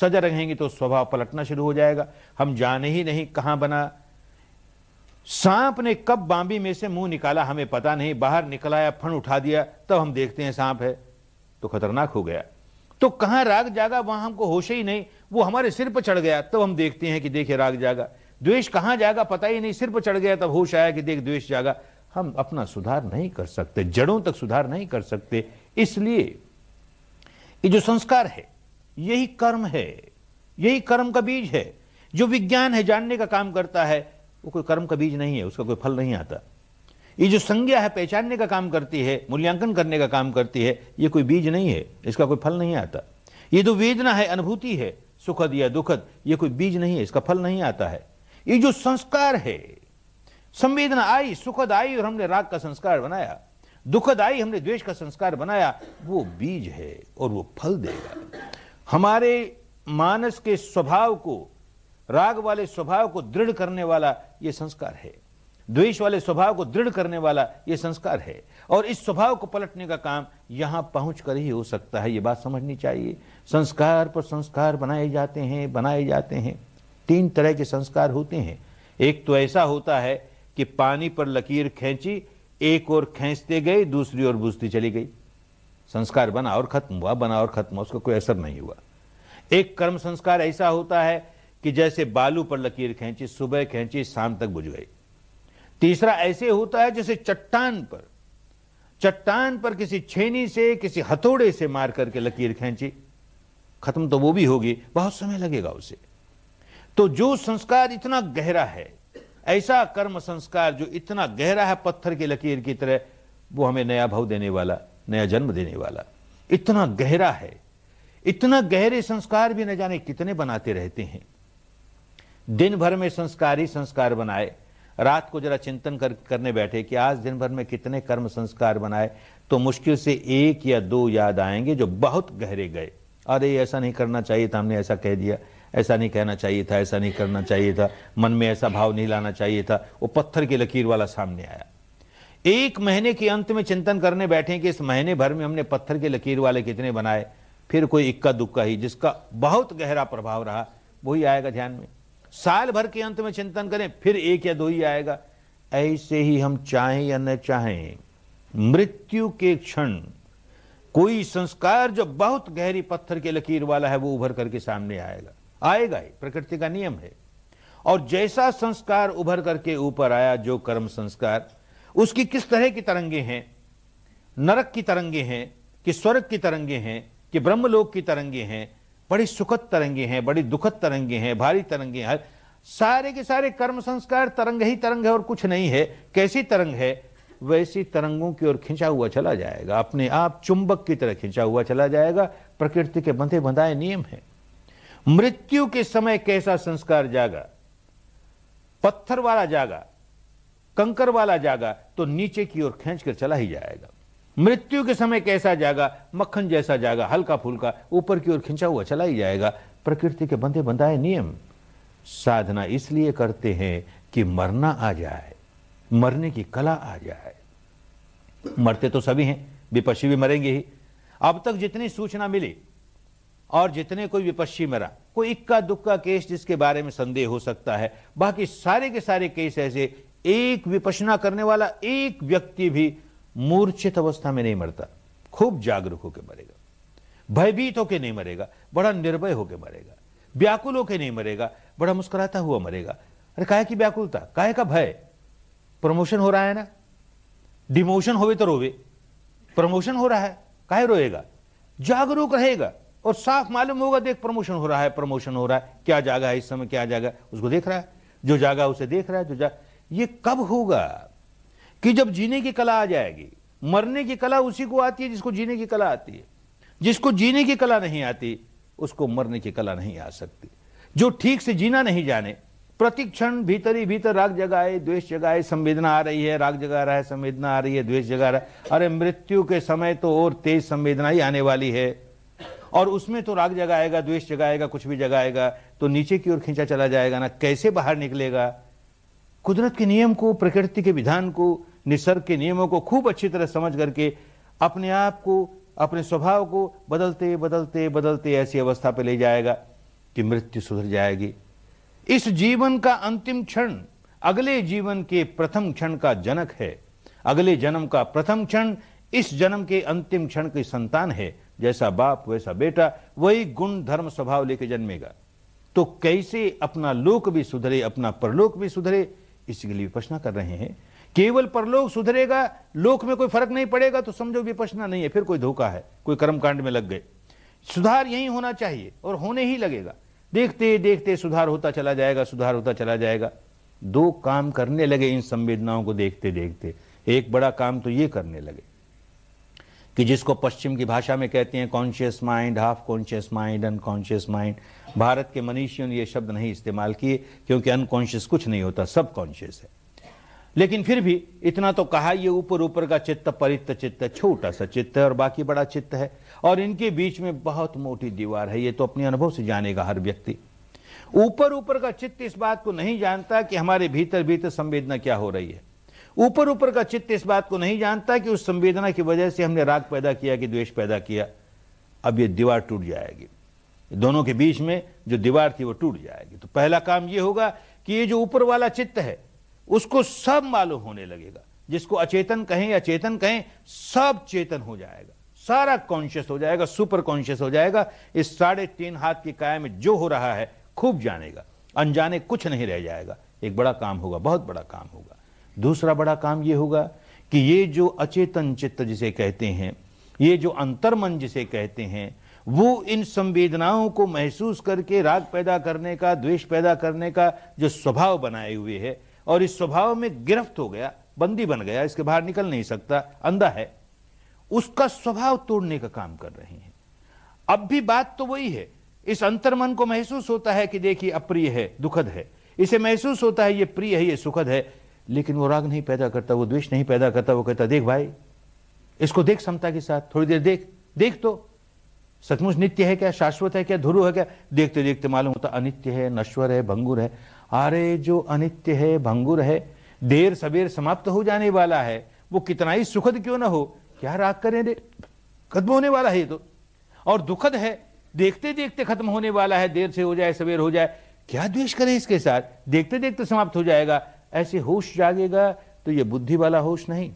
सजग रहेंगे तो स्वभाव पलटना शुरू हो जाएगा हम जाने ही नहीं कहां बना सांप ने कब बांबी में से मुंह निकाला हमें पता नहीं बाहर निकलाया फण उठा दिया तब तो हम देखते हैं सांप है तो खतरनाक हो गया तो कहां राग जागा वहां हमको होश ही नहीं वो हमारे सिर पर चढ़ गया तब तो हम देखते हैं कि देखे राग जागा द्वेष कहां जागा पता ही नहीं सिर पर चढ़ गया तब होश आया कि देख द्वेष जागा हम अपना सुधार नहीं कर सकते जड़ों तक सुधार नहीं कर सकते इसलिए ये जो संस्कार है यही कर्म है यही कर्म का बीज है जो विज्ञान है जानने का काम करता है वो कोई कर्म का बीज नहीं है उसका कोई फल नहीं आता ये जो संज्ञा है पहचानने का काम करती है मूल्यांकन करने का काम करती है ये कोई बीज नहीं है इसका कोई फल नहीं आता ये जो वेदना है अनुभूति है सुखद या दुखद ये कोई बीज नहीं है इसका फल नहीं आता है ये जो संस्कार है संवेदना आई सुखद आई और हमने राग का संस्कार बनाया दुखद आई हमने द्वेष का संस्कार बनाया वो बीज है और वो फल देगा हमारे मानस के स्वभाव को राग वाले स्वभाव को दृढ़ करने वाला ये संस्कार है द्वेष वाले स्वभाव को दृढ़ करने वाला ये संस्कार है और इस स्वभाव को पलटने का काम यहाँ पहुँच कर ही हो सकता है ये बात समझनी चाहिए संस्कार पर संस्कार बनाए जाते हैं बनाए जाते हैं तीन तरह के संस्कार होते हैं एक तो ऐसा होता है कि पानी पर लकीर खींची एक ओर खींचते गए दूसरी ओर बुझती चली गई संस्कार बना और खत्म हुआ बना और खत्म हुआ उसका कोई असर नहीं हुआ एक कर्म संस्कार ऐसा होता है कि जैसे बालू पर लकीर खींची सुबह खींची शाम तक बुझ गई तीसरा ऐसे होता है जैसे चट्टान पर चट्टान पर किसी छेनी से किसी हथौड़े से मार करके लकीर खेची खत्म तो वो भी होगी बहुत समय लगेगा उसे तो जो संस्कार इतना गहरा है ऐसा कर्म संस्कार जो इतना गहरा है पत्थर की लकीर की तरह वो हमें नया भाव देने वाला नया जन्म देने वाला इतना गहरा है इतना गहरे संस्कार भी न जाने कितने बनाते रहते हैं दिन भर में संस्कार ही संस्कार बनाए रात को जरा चिंतन कर, करने बैठे कि आज दिन भर में कितने कर्म संस्कार बनाए तो मुश्किल से एक या दो याद आएंगे जो बहुत गहरे गए अरे ऐसा नहीं करना चाहिए था हमने ऐसा कह दिया ऐसा नहीं कहना चाहिए था ऐसा नहीं करना चाहिए था मन में ऐसा भाव नहीं लाना चाहिए था वो पत्थर की लकीर वाला सामने आया एक महीने के अंत में चिंतन करने बैठे कि इस महीने भर में हमने पत्थर के लकीर वाले कितने बनाए फिर कोई इक्का दुक्का ही जिसका बहुत गहरा प्रभाव रहा वही आएगा ध्यान में साल भर के अंत में चिंतन करें फिर एक या दो ही आएगा ऐसे ही हम चाहें या न चाहें मृत्यु के क्षण कोई संस्कार जो बहुत गहरी पत्थर के लकीर वाला है वो उभर करके सामने आएगा आएगा ही प्रकृति का नियम है और जैसा संस्कार उभर करके ऊपर आया जो कर्म संस्कार उसकी किस तरह की तरंगे हैं नरक की तरंगे हैं कि स्वर्ग की तरंगे हैं कि ब्रह्मलोक की तरंगे हैं बड़ी सुखद तरंगे हैं बड़ी दुखद तरंगे हैं भारी तरंगे हैं सारे के सारे कर्म संस्कार तरंग ही तरंग है और कुछ नहीं है कैसी तरंग है वैसी तरंगों की ओर खिंचा हुआ चला जाएगा अपने आप चुंबक की तरह खिंचा हुआ चला जाएगा प्रकृति के बंधे बंधाए नियम है मृत्यु के समय कैसा संस्कार जागा पत्थर वाला जागा कंकर वाला जागा तो नीचे की ओर खींच कर चला ही जाएगा मृत्यु के समय कैसा जागा मक्खन जैसा जागा हल्का फुल्का ऊपर की ओर खिंचा हुआ चला ही जाएगा प्रकृति के बंधे बंधाए नियम साधना इसलिए करते हैं कि मरना आ जाए मरने की कला आ जाए मरते तो सभी हैं विपक्षी भी मरेंगे ही अब तक जितनी सूचना मिली और जितने कोई विपक्षी मरा कोई इक्का दुक्का केस जिसके बारे में संदेह हो सकता है बाकी सारे के सारे केस ऐसे एक विपक्षना करने वाला एक व्यक्ति भी मूर्छित अवस्था में नहीं मरता खूब जागरूक होकर मरेगा भयभीत होकर नहीं मरेगा बड़ा निर्भय होकर मरेगा व्याकुल होकर नहीं मरेगा बड़ा मुस्कुराता हुआ मरेगा अरे काय की व्याकुलता काय का भय प्रमोशन हो रहा है ना डिमोशन होवे तो रोवे प्रमोशन हो रहा है काय रोएगा जागरूक रहेगा और साफ मालूम होगा देख प्रमोशन हो रहा है प्रमोशन हो रहा है क्या जागा है इस समय क्या जागा उसको देख रहा है जो जागा उसे देख रहा है जो जा ये कब होगा कि जब जीने की कला आ जाएगी मरने की कला उसी को आती है जिसको जीने की कला आती है जिसको जीने की कला नहीं आती उसको मरने की कला नहीं आ सकती जो ठीक से जीना नहीं जाने प्रतिक्षण भीतर ही भीतर राग जगाए द्वेष जगाए संवेदना आ रही है राग जगा रहा है संवेदना आ रही है द्वेष जगा रहा है अरे मृत्यु के समय तो और तेज संवेदना ही आने वाली है और उसमें तो राग जगाएगा द्वेष जगाएगा कुछ भी जगाएगा तो नीचे की ओर खींचा चला जाएगा ना कैसे बाहर निकलेगा कुदरत के नियम को प्रकृति के विधान को निसर्ग के नियमों को खूब अच्छी तरह समझ करके अपने आप को अपने स्वभाव को बदलते बदलते बदलते ऐसी अवस्था पर ले जाएगा कि मृत्यु सुधर जाएगी इस जीवन का अंतिम क्षण अगले जीवन के प्रथम क्षण का जनक है अगले जन्म का प्रथम क्षण इस जन्म के अंतिम क्षण की संतान है जैसा बाप वैसा बेटा वही गुण धर्म स्वभाव लेके जन्मेगा तो कैसे अपना लोक भी सुधरे अपना परलोक भी सुधरे इसके लिए प्रश्न कर रहे हैं केवल परलोक सुधरेगा लोक में कोई फर्क नहीं पड़ेगा तो समझो विपसना नहीं है फिर कोई धोखा है कोई कर्मकांड में लग गए सुधार यही होना चाहिए और होने ही लगेगा देखते देखते सुधार होता चला जाएगा सुधार होता चला जाएगा दो काम करने लगे इन संवेदनाओं को देखते देखते एक बड़ा काम तो ये करने लगे कि जिसको पश्चिम की भाषा में कहते हैं conscious mind half conscious mind unconscious mind Bharat के मनीषियों ने यह शब्द नहीं इस्तेमाल किए क्योंकि अनकॉन्शियस कुछ नहीं होता सब कॉन्शियस है लेकिन फिर भी इतना तो कहा ये ऊपर ऊपर का चित्त परित्त चित्त छोटा सा चित्त है और बाकी बड़ा चित्त है और इनके बीच में बहुत मोटी दीवार है ये तो अपने अनुभव से जानेगा हर व्यक्ति ऊपर ऊपर का चित्त इस बात को नहीं जानता कि हमारे भीतर भीतर संवेदना क्या हो रही है ऊपर ऊपर का चित्त इस बात को नहीं जानता कि उस संवेदना की वजह से हमने राग पैदा किया कि द्वेष पैदा किया अब ये दीवार टूट जाएगी दोनों के बीच में जो दीवार थी वो टूट जाएगी तो पहला काम ये होगा कि ये जो ऊपर वाला चित्त है उसको सब मालूम होने लगेगा जिसको अचेतन कहें या चेतन कहें सब चेतन हो जाएगा सारा कॉन्शियस हो जाएगा सुपर कॉन्शियस हो जाएगा इस साढ़े तीन हाथ की काया में जो हो रहा है खूब जानेगा अनजाने कुछ नहीं रह जाएगा एक बड़ा काम होगा बहुत बड़ा काम होगा दूसरा बड़ा काम ये होगा कि ये जो अचेतन चित्त जिसे कहते हैं ये जो अंतर्मन जिसे कहते हैं वो इन संवेदनाओं को महसूस करके राग पैदा करने का द्वेष पैदा करने का जो स्वभाव बनाए हुए है और इस स्वभाव में गिरफ्त हो गया बंदी बन गया इसके बाहर निकल नहीं सकता अंधा है उसका स्वभाव तोड़ने का काम कर रहे हैं अब भी बात तो वही है इस अंतर्मन को महसूस होता है कि देखिए अप्रिय है दुखद है इसे महसूस होता है ये प्रिय है ये सुखद है लेकिन वो राग नहीं पैदा करता वो द्वेष नहीं पैदा करता वो कहता देख भाई इसको देख समता के साथ थोड़ी देर देख देख तो सचमुच नित्य है क्या शाश्वत है क्या ध्रुव है क्या देखते देखते मालूम होता अनित्य है नश्वर है भंगुर है अरे जो अनित्य है भंगुर है देर सवेर समाप्त हो जाने वाला है वो कितना ही सुखद क्यों ना हो क्या राग करें रे खत्म होने वाला है ये तो और दुखद है देखते देखते खत्म होने वाला है देर से हो जाए सवेर हो जाए क्या द्वेष करें इसके साथ देखते देखते समाप्त हो जाएगा ऐसे होश जागेगा तो ये बुद्धि वाला होश नहीं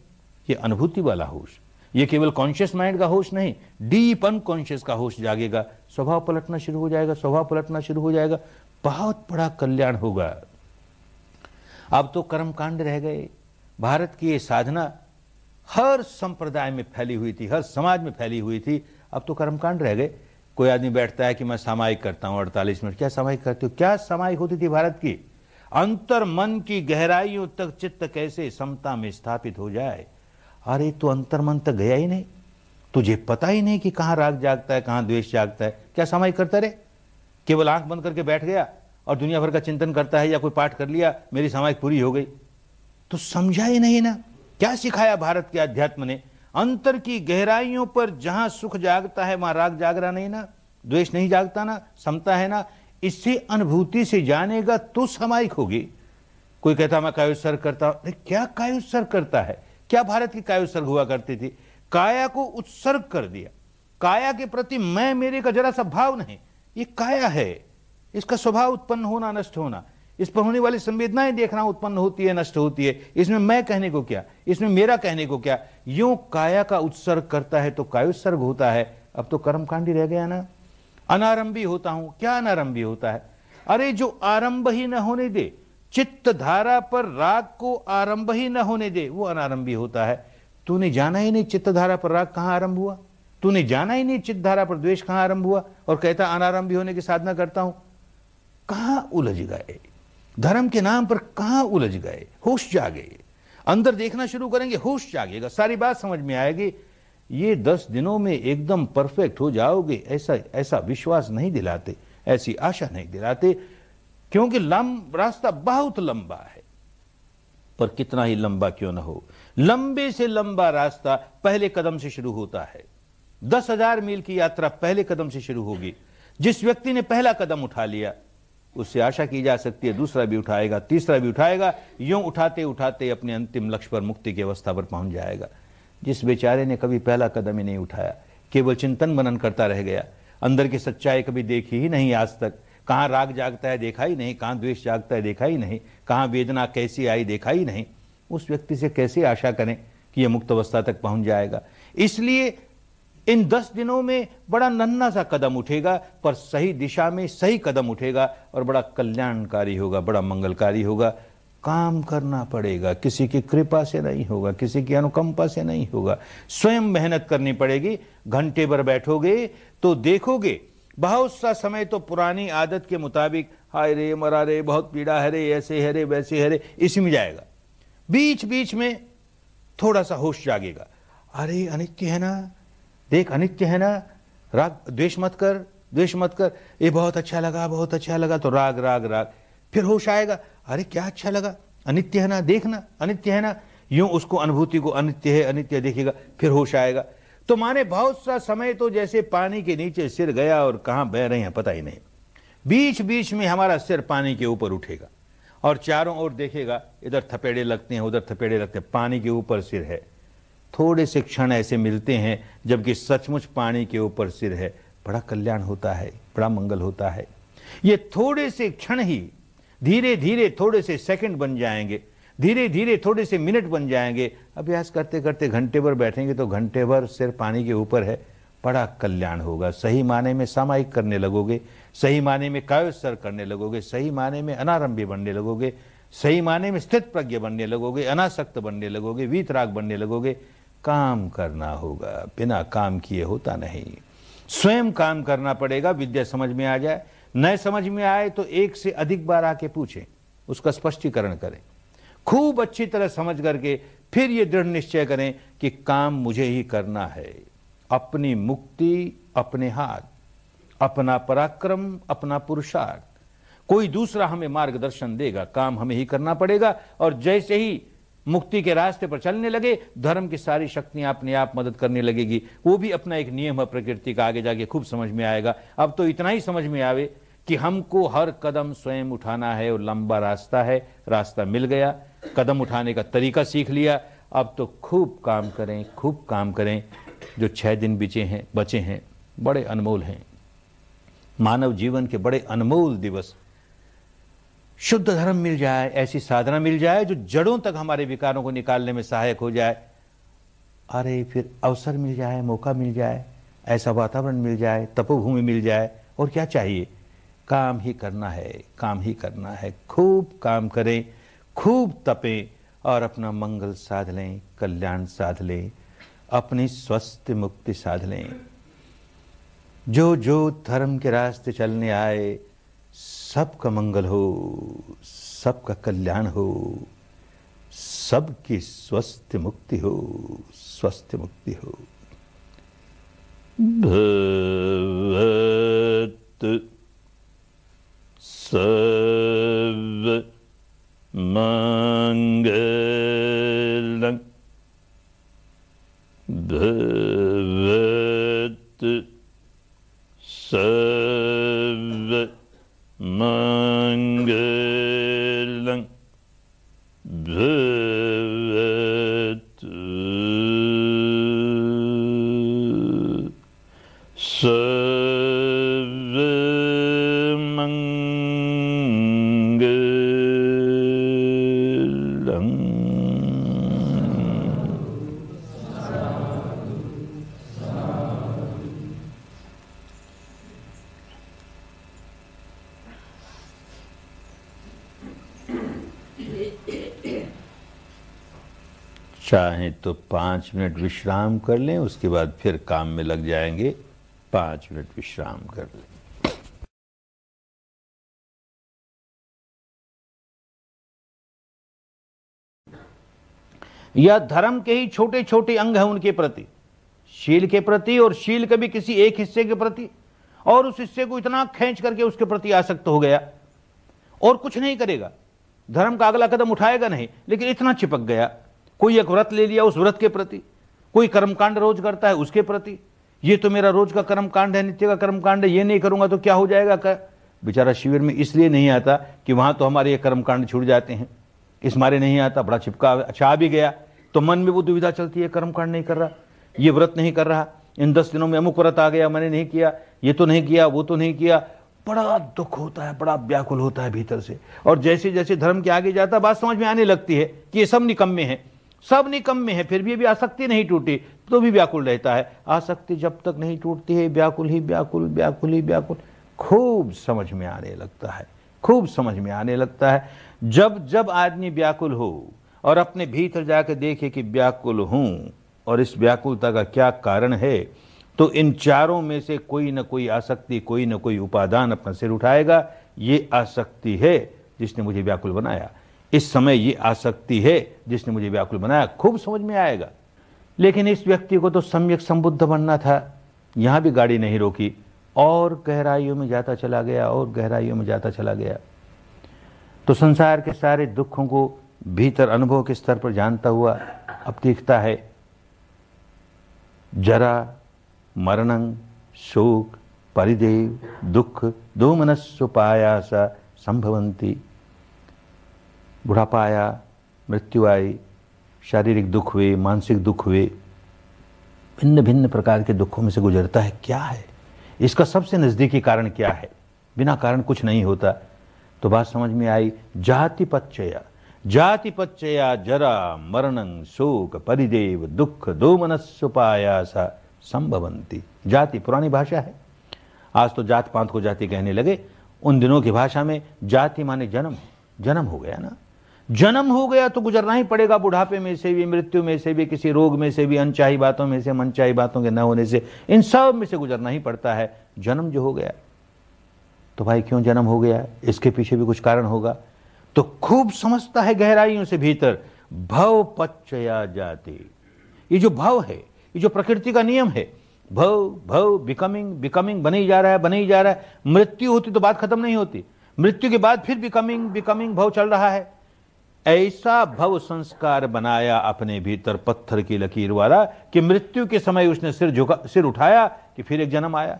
ये अनुभूति वाला होश ये केवल कॉन्शियस माइंड का होश नहीं डीप अनकॉन्शियस का होश जागेगा स्वभाव पलटना शुरू हो जाएगा स्वभाव पलटना शुरू हो जाएगा बहुत बड़ा कल्याण होगा अब तो कर्मकांड रह गए भारत की ये साधना हर संप्रदाय में फैली हुई थी हर समाज में फैली हुई थी अब तो कर्मकांड रह गए कोई आदमी बैठता है कि मैं सामायिक करता हूं अड़तालीस मिनट क्या सामायिक करते हो क्या सामायिक होती थी भारत की अंतर मन की गहराइयों तक चित्त कैसे समता में स्थापित हो जाए अरे तो अंतर मन तक गया ही नहीं तुझे पता ही नहीं कि कहां राग जागता है कहां द्वेष जागता है क्या सामायिक करता रहे केवल आंख बंद करके बैठ गया और दुनिया भर का चिंतन करता है या कोई पाठ कर लिया मेरी सामायिक पूरी हो गई तो समझा ही नहीं ना क्या सिखाया भारत के अध्यात्म ने अंतर की गहराइयों पर जहां सुख जागता है वहां राग जाग रहा नहीं ना द्वेष नहीं जागता ना समता है ना इससे अनुभूति से जानेगा तो सामायिक होगी कोई कहता मैं कायोत्सर करता हूं क्या कायोत्सर करता है क्या भारत की कायोत्सर्ग हुआ करती थी काया को उत्सर्ग कर दिया काया के प्रति मैं मेरे का जरा सा भाव नहीं ये काया है इसका स्वभाव उत्पन्न होना नष्ट होना इस पर होने वाली संवेदनाएं देखना उत्पन्न होती है नष्ट होती है इसमें मैं कहने को क्या इसमें मेरा कहने को क्या यूं काया का उत्सर्ग करता है तो कायोत्सर्ग होता है अब तो कर्मकांडी रह गया ना अनारंभी होता हूं क्या अनारंभी होता है अरे जो आरंभ ही न होने दे चित्त धारा पर राग को आरंभ ही न होने दे वो अनारंभी होता है तूने जाना ही नहीं चित्त धारा पर राग कहां आरंभ हुआ तूने जाना ही नहीं चित्तधारा पर द्वेष कहां आरंभ हुआ और कहता अनारंभी होने की साधना करता हूं कहां उलझ गए धर्म के नाम पर कहां उलझ गए होश जागे अंदर देखना शुरू करेंगे होश जागेगा सारी बात समझ में आएगी ये दस दिनों में एकदम परफेक्ट हो जाओगे ऐसा ऐसा विश्वास नहीं दिलाते ऐसी आशा नहीं दिलाते क्योंकि लंब रास्ता बहुत लंबा है पर कितना ही लंबा क्यों ना हो लंबे से लंबा रास्ता पहले कदम से शुरू होता है दस हजार मील की यात्रा पहले कदम से शुरू होगी जिस व्यक्ति ने पहला कदम उठा लिया उससे आशा की जा सकती है दूसरा भी उठाएगा तीसरा भी उठाएगा यूं उठाते उठाते अपने अंतिम लक्ष्य पर मुक्ति की अवस्था पर पहुंच जाएगा जिस बेचारे ने कभी पहला कदम ही नहीं उठाया केवल चिंतन मनन करता रह गया अंदर की सच्चाई कभी देखी ही नहीं आज तक कहाँ राग जागता है देखा ही नहीं कहाँ द्वेष जागता है देखा ही नहीं कहाँ वेदना कैसी आई देखा ही नहीं उस व्यक्ति से कैसे आशा करें कि यह मुक्त अवस्था तक पहुंच जाएगा इसलिए इन दस दिनों में बड़ा नन्ना सा कदम उठेगा पर सही दिशा में सही कदम उठेगा और बड़ा कल्याणकारी होगा बड़ा मंगलकारी होगा काम करना पड़ेगा किसी की कृपा से नहीं होगा किसी की अनुकंपा से नहीं होगा स्वयं मेहनत करनी पड़ेगी घंटे भर बैठोगे तो देखोगे बहुत सा समय तो पुरानी आदत के मुताबिक हाय रे मरा रे बहुत पीड़ा है रे ऐसे है रे वैसे है रे इसी में जाएगा बीच बीच में थोड़ा सा होश जागेगा अरे अनित्य है ना देख अनित्य है ना राग द्वेष मत कर द्वेष मत कर ये बहुत अच्छा लगा बहुत अच्छा लगा तो राग राग राग फिर होश आएगा अरे क्या अच्छा लगा अनित्य है ना देखना अनित्य है ना यूं उसको अनुभूति को अनित्य है अनित्य देखेगा फिर होश आएगा तो माने बहुत सा समय तो जैसे पानी के नीचे सिर गया और कहाँ बह रहे हैं पता ही नहीं बीच बीच में हमारा सिर पानी के ऊपर उठेगा और चारों ओर देखेगा इधर थपेड़े लगते हैं उधर थपेड़े लगते हैं पानी के ऊपर सिर है थोड़े से क्षण ऐसे मिलते हैं जबकि सचमुच पानी के ऊपर सिर है बड़ा कल्याण होता है बड़ा मंगल होता है ये थोड़े से क्षण ही धीरे धीरे थोड़े से सेकंड बन जाएंगे धीरे धीरे थोड़े से मिनट बन जाएंगे अभ्यास करते करते घंटे भर बैठेंगे तो घंटे भर सिर पानी के ऊपर है बड़ा कल्याण होगा सही माने में सामायिक करने लगोगे सही माने में कायोत्सर करने लगोगे सही माने में अनारंभी बनने लगोगे सही माने में स्थित प्रज्ञ बनने लगोगे अनासक्त बनने लगोगे वीतराग बनने लगोगे काम करना होगा बिना काम किए होता नहीं स्वयं काम करना पड़ेगा विद्या समझ में आ जाए न समझ में आए तो एक से अधिक बार आके पूछें उसका स्पष्टीकरण करें खूब अच्छी तरह समझ करके फिर ये दृढ़ निश्चय करें कि काम मुझे ही करना है अपनी मुक्ति अपने हाथ अपना पराक्रम अपना पुरुषार्थ कोई दूसरा हमें मार्गदर्शन देगा काम हमें ही करना पड़ेगा और जैसे ही मुक्ति के रास्ते पर चलने लगे धर्म की सारी शक्तियां अपने आप मदद करने लगेगी वो भी अपना एक नियम है प्रकृति का आगे जाके खूब समझ में आएगा अब तो इतना ही समझ में आवे कि हमको हर कदम स्वयं उठाना है और लंबा रास्ता है रास्ता मिल गया कदम उठाने का तरीका सीख लिया अब तो खूब काम करें खूब काम करें जो छः दिन बिचे हैं बचे हैं बड़े अनमोल हैं मानव जीवन के बड़े अनमोल दिवस शुद्ध धर्म मिल जाए ऐसी साधना मिल जाए जो जड़ों तक हमारे विकारों को निकालने में सहायक हो जाए अरे फिर अवसर मिल जाए मौका मिल जाए ऐसा वातावरण मिल जाए तपोभूमि मिल जाए और क्या चाहिए काम ही करना है काम ही करना है खूब काम करें खूब तपें और अपना मंगल साध लें कल्याण साध लें अपनी स्वस्थ मुक्ति साध लें जो जो धर्म के रास्ते चलने आए सबका मंगल हो सबका कल्याण हो सबकी स्वस्थ मुक्ति हो स्वस्थ मुक्ति हो भवत सर्व मंगलम भवत सर्व Mange चाहें तो पाँच मिनट विश्राम कर लें उसके बाद फिर काम में लग जाएंगे पाँच मिनट विश्राम कर लें यह धर्म के ही छोटे छोटे अंग हैं उनके प्रति शील के प्रति और शील के भी किसी एक हिस्से के प्रति और उस हिस्से को इतना खींच करके उसके प्रति आसक्त हो गया और कुछ नहीं करेगा धर्म का अगला कदम उठाएगा नहीं लेकिन इतना चिपक गया कोई एक व्रत ले लिया उस व्रत के प्रति कोई कर्मकांड रोज करता है उसके प्रति ये तो मेरा रोज का कर्मकांड है नित्य का कर्मकांड है ये नहीं करूंगा तो क्या हो जाएगा क्या बेचारा शिविर में इसलिए नहीं आता कि वहां तो हमारे ये कर्मकांड छूट जाते हैं इस मारे नहीं आता बड़ा छिपका अच्छा आ भी गया तो मन में वो दुविधा चलती है कर्मकांड नहीं कर रहा ये व्रत नहीं कर रहा इन दस दिनों में अमुक व्रत आ गया मैंने नहीं किया ये तो नहीं किया वो तो नहीं किया बड़ा दुख होता है बड़ा व्याकुल होता है भीतर से और जैसे जैसे धर्म के आगे जाता बात समझ में आने लगती है कि ये सब निकम्मे हैं सब निकम में है फिर भी अभी आसक्ति नहीं टूटी तो भी व्याकुल रहता है आसक्ति जब तक नहीं टूटती है व्याकुल ही व्याकुल व्याकुल ही व्याकुल खूब समझ में आने लगता है खूब समझ में आने लगता है जब जब आदमी व्याकुल हो और अपने भीतर जाकर देखे कि व्याकुल हूं और इस व्याकुलता का क्या कारण है तो इन चारों में से कोई ना कोई आसक्ति कोई ना कोई उपादान अपना सिर उठाएगा ये आसक्ति है जिसने मुझे व्याकुल बनाया इस समय ये आसक्ति है जिसने मुझे व्याकुल बनाया खूब समझ में आएगा लेकिन इस व्यक्ति को तो सम्यक संबुद्ध बनना था यहाँ भी गाड़ी नहीं रोकी और गहराइयों में जाता चला गया और गहराइयों में जाता चला गया तो संसार के सारे दुखों को भीतर अनुभव के स्तर पर जानता हुआ अब देखता है जरा मरणं शोक परिदेव दुख दो पायासा संभवंती बुढ़ापा आया मृत्यु आई शारीरिक दुख हुए मानसिक दुख हुए भिन्न भिन्न प्रकार के दुखों में से गुजरता है क्या है इसका सबसे नज़दीकी कारण क्या है बिना कारण कुछ नहीं होता तो बात समझ में आई जाति पच्चया जाति पच्चया जरा मरणं शोक परिदेव दुख दो मनस्पाया सा संभवंती जाति पुरानी भाषा है आज तो जात पात को जाति कहने लगे उन दिनों की भाषा में जाति माने जन्म जन्म हो गया ना जन्म हो गया तो गुजरना ही पड़ेगा बुढ़ापे में से भी मृत्यु में से भी किसी रोग में से भी अनचाही बातों में से मनचाही बातों के न होने से इन सब में से गुजरना ही पड़ता है जन्म जो हो गया तो भाई क्यों जन्म हो गया इसके पीछे भी कुछ कारण होगा तो खूब समझता है गहराइयों से भीतर भव पचया जाति ये जो भव है ये जो प्रकृति का नियम है भव भव बिकमिंग बिकमिंग बने ही जा रहा है बने ही जा रहा है मृत्यु होती तो बात खत्म नहीं होती मृत्यु के बाद फिर बिकमिंग बिकमिंग भव चल रहा है ऐसा भव संस्कार बनाया अपने भीतर पत्थर की लकीर वाला कि मृत्यु के समय उसने सिर झुका सिर उठाया कि फिर एक जन्म आया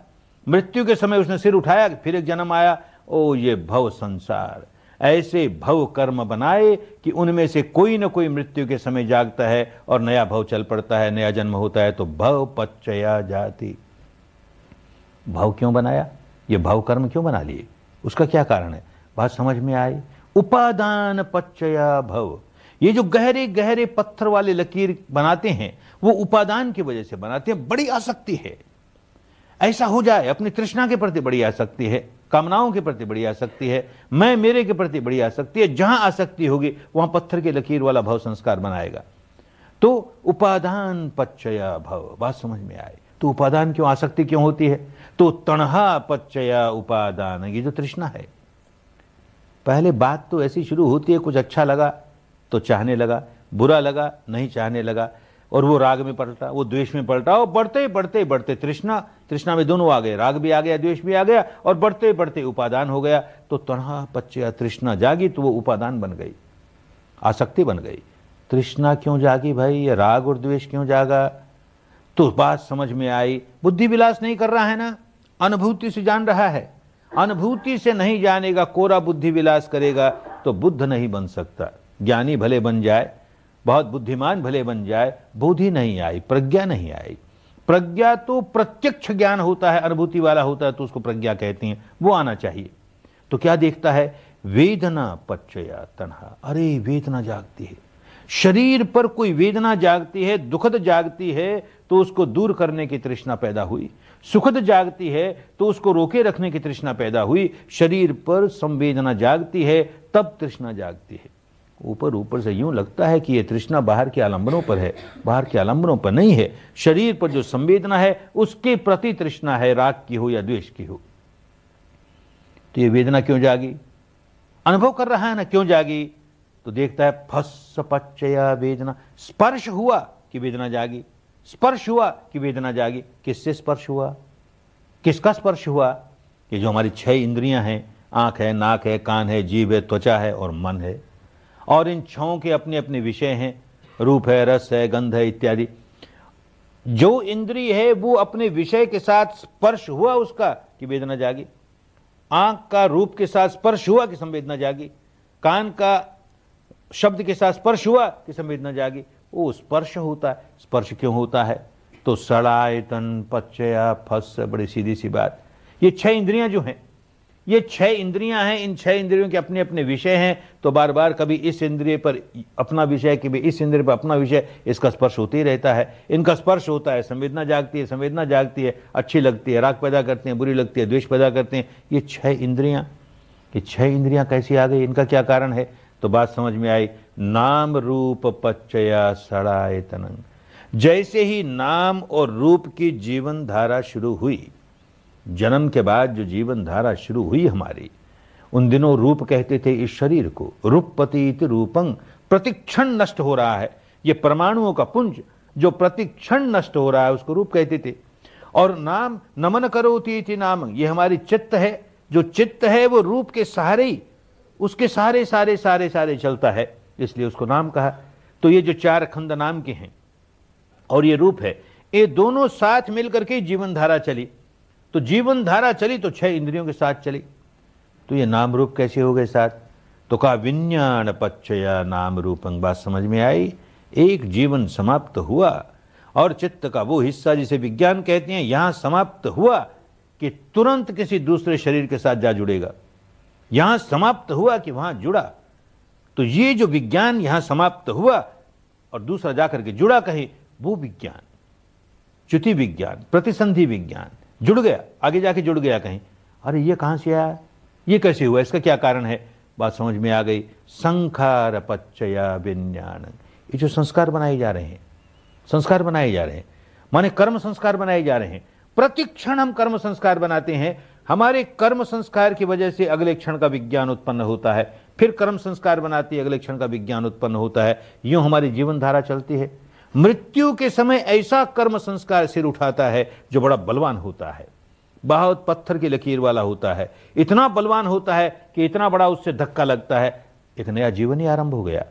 मृत्यु के समय उसने सिर उठाया कि फिर एक जन्म आया ओ ये भव संसार ऐसे भव कर्म बनाए कि उनमें से कोई ना कोई मृत्यु के समय जागता है और नया भव चल पड़ता है नया जन्म होता है तो भव पचया जाति भव क्यों बनाया ये भव कर्म क्यों बना लिए उसका क्या कारण है बात समझ में आई उपादान पच्चया भव ये जो गहरे गहरे पत्थर वाले लकीर बनाते हैं वो उपादान की वजह से बनाते हैं बड़ी आसक्ति है ऐसा हो जाए अपनी तृष्णा के प्रति बड़ी आसक्ति है कामनाओं के प्रति बड़ी आसक्ति है मैं मेरे के प्रति बड़ी आसक्ति है जहां आसक्ति होगी वहां पत्थर के लकीर वाला भव संस्कार बनाएगा तो उपादान पच्चया भव बात समझ में आए तो उपादान क्यों आसक्ति क्यों होती है तो तणहा पच्चया उपादान ये जो तृष्णा है पहले बात तो ऐसी शुरू होती है कुछ अच्छा लगा तो चाहने लगा बुरा लगा नहीं चाहने लगा और वो राग में पलटा वो द्वेष में पलटा और बढ़ते ही बढ़ते ही बढ़ते तृष्णा तृष्णा में दोनों आ गए राग भी आ गया द्वेष भी आ गया और बढ़ते ही बढ़ते उपादान हो गया तो तनहा पच्चया तृष्णा जागी तो वो उपादान बन गई आसक्ति बन गई तृष्णा क्यों जागी भाई ये राग और द्वेष क्यों जागा तो बात समझ में आई बुद्धि विलास नहीं कर रहा है ना अनुभूति से जान रहा है अनुभूति से नहीं जानेगा कोरा बुद्धि विलास करेगा तो बुद्ध नहीं बन सकता ज्ञानी भले बन जाए बहुत बुद्धिमान भले बन जाए बुद्धि नहीं आई प्रज्ञा नहीं आई प्रज्ञा तो प्रत्यक्ष ज्ञान होता है अनुभूति वाला होता है तो उसको प्रज्ञा कहती है वो आना चाहिए तो क्या देखता है वेदना पच्चया तनहा अरे वेदना जागती है शरीर पर कोई वेदना जागती है दुखद जागती है तो उसको दूर करने की तृष्णा पैदा हुई सुखद जागती है तो उसको रोके रखने की तृष्णा पैदा हुई शरीर पर संवेदना जागती है तब तृष्णा जागती है ऊपर ऊपर से यूं लगता है कि यह तृष्णा बाहर के आलंबनों पर है बाहर के आलंबनों पर नहीं है शरीर पर जो संवेदना है उसके प्रति तृष्णा है राग की हो या द्वेष की हो तो यह वेदना क्यों जागी अनुभव कर रहा है ना क्यों जागी तो देखता है फस वेदना स्पर्श हुआ कि वेदना जागी स्पर्श हुआ कि वेदना जागी किससे स्पर्श हुआ किसका स्पर्श हुआ कि जो हमारी छह इंद्रियां हैं आंख है नाक है कान है जीभ है त्वचा है और मन है और इन छओ के अपने अपने विषय हैं रूप है रस है गंध है इत्यादि जो इंद्री है वो अपने विषय के साथ स्पर्श हुआ उसका कि वेदना जागी आंख का रूप के साथ स्पर्श हुआ कि संवेदना जागी कान का शब्द के साथ स्पर्श हुआ कि संवेदना जागी वो स्पर्श होता है स्पर्श क्यों होता है तो तन पचया फस बड़ी सीधी सी बात ये छह इंद्रियां जो हैं ये छह इंद्रियां हैं इन छह इंद्रियों के अपने अपने विषय हैं तो बार बार कभी इस इंद्रिय पर अपना विषय कभी इस इंद्रिय पर अपना विषय इसका स्पर्श होते ही रहता है इनका स्पर्श होता है संवेदना जागती है संवेदना जागती है अच्छी लगती है राग पैदा करते हैं बुरी लगती है द्वेष पैदा करते हैं ये छह इंद्रियां ये छह इंद्रियां कैसी आ गई इनका क्या कारण है तो बात समझ में आई नाम रूप पच्चया तनंग जैसे ही नाम और रूप की जीवन धारा शुरू हुई जन्म के बाद जो जीवन धारा शुरू हुई हमारी उन दिनों रूप कहते थे इस शरीर को रूप पति रूपंग प्रतिक्षण नष्ट हो रहा है ये परमाणुओं का पुंज जो प्रतिक्षण नष्ट हो रहा है उसको रूप कहते थे और नाम नमन करो थी नाम ये हमारी चित्त है जो चित्त है वो रूप के सहारे ही उसके सहारे सारे सारे सारे चलता है इसलिए उसको नाम कहा तो ये जो चार खंड नाम के हैं और ये रूप है ये दोनों साथ मिलकर के जीवन धारा चली तो जीवन धारा चली तो छह इंद्रियों के साथ चली तो ये नाम रूप कैसे हो गए साथ तो कहा विज्ञान पच्चया नाम रूप बात समझ में आई एक जीवन समाप्त हुआ और चित्त का वो हिस्सा जिसे विज्ञान कहते हैं यहां समाप्त हुआ कि तुरंत किसी दूसरे शरीर के साथ जा जुड़ेगा यहां समाप्त हुआ कि वहां जुड़ा तो ये जो विज्ञान यहां समाप्त हुआ और दूसरा जाकर के जुड़ा कहीं वो विज्ञान च्युति विज्ञान प्रतिसंधि विज्ञान जुड़ गया आगे जाके जुड़ गया कहीं अरे ये कहां से आया ये कैसे हुआ इसका क्या कारण है बात समझ में आ गई संखार पच्चया विज्ञान ये जो संस्कार बनाए जा रहे हैं संस्कार बनाए जा रहे हैं माने कर्म संस्कार बनाए जा रहे हैं प्रतिक्षण हम कर्म संस्कार बनाते हैं हमारे कर्म संस्कार की वजह से अगले क्षण का विज्ञान उत्पन्न होता है फिर कर्म संस्कार बनाती है अगले क्षण का विज्ञान उत्पन्न होता है यूं हमारी जीवन धारा चलती है मृत्यु के समय ऐसा कर्म संस्कार सिर उठाता है जो बड़ा बलवान होता है बहुत पत्थर की लकीर वाला होता है इतना बलवान होता है कि इतना बड़ा उससे धक्का लगता है एक नया जीवन ही आरंभ हो गया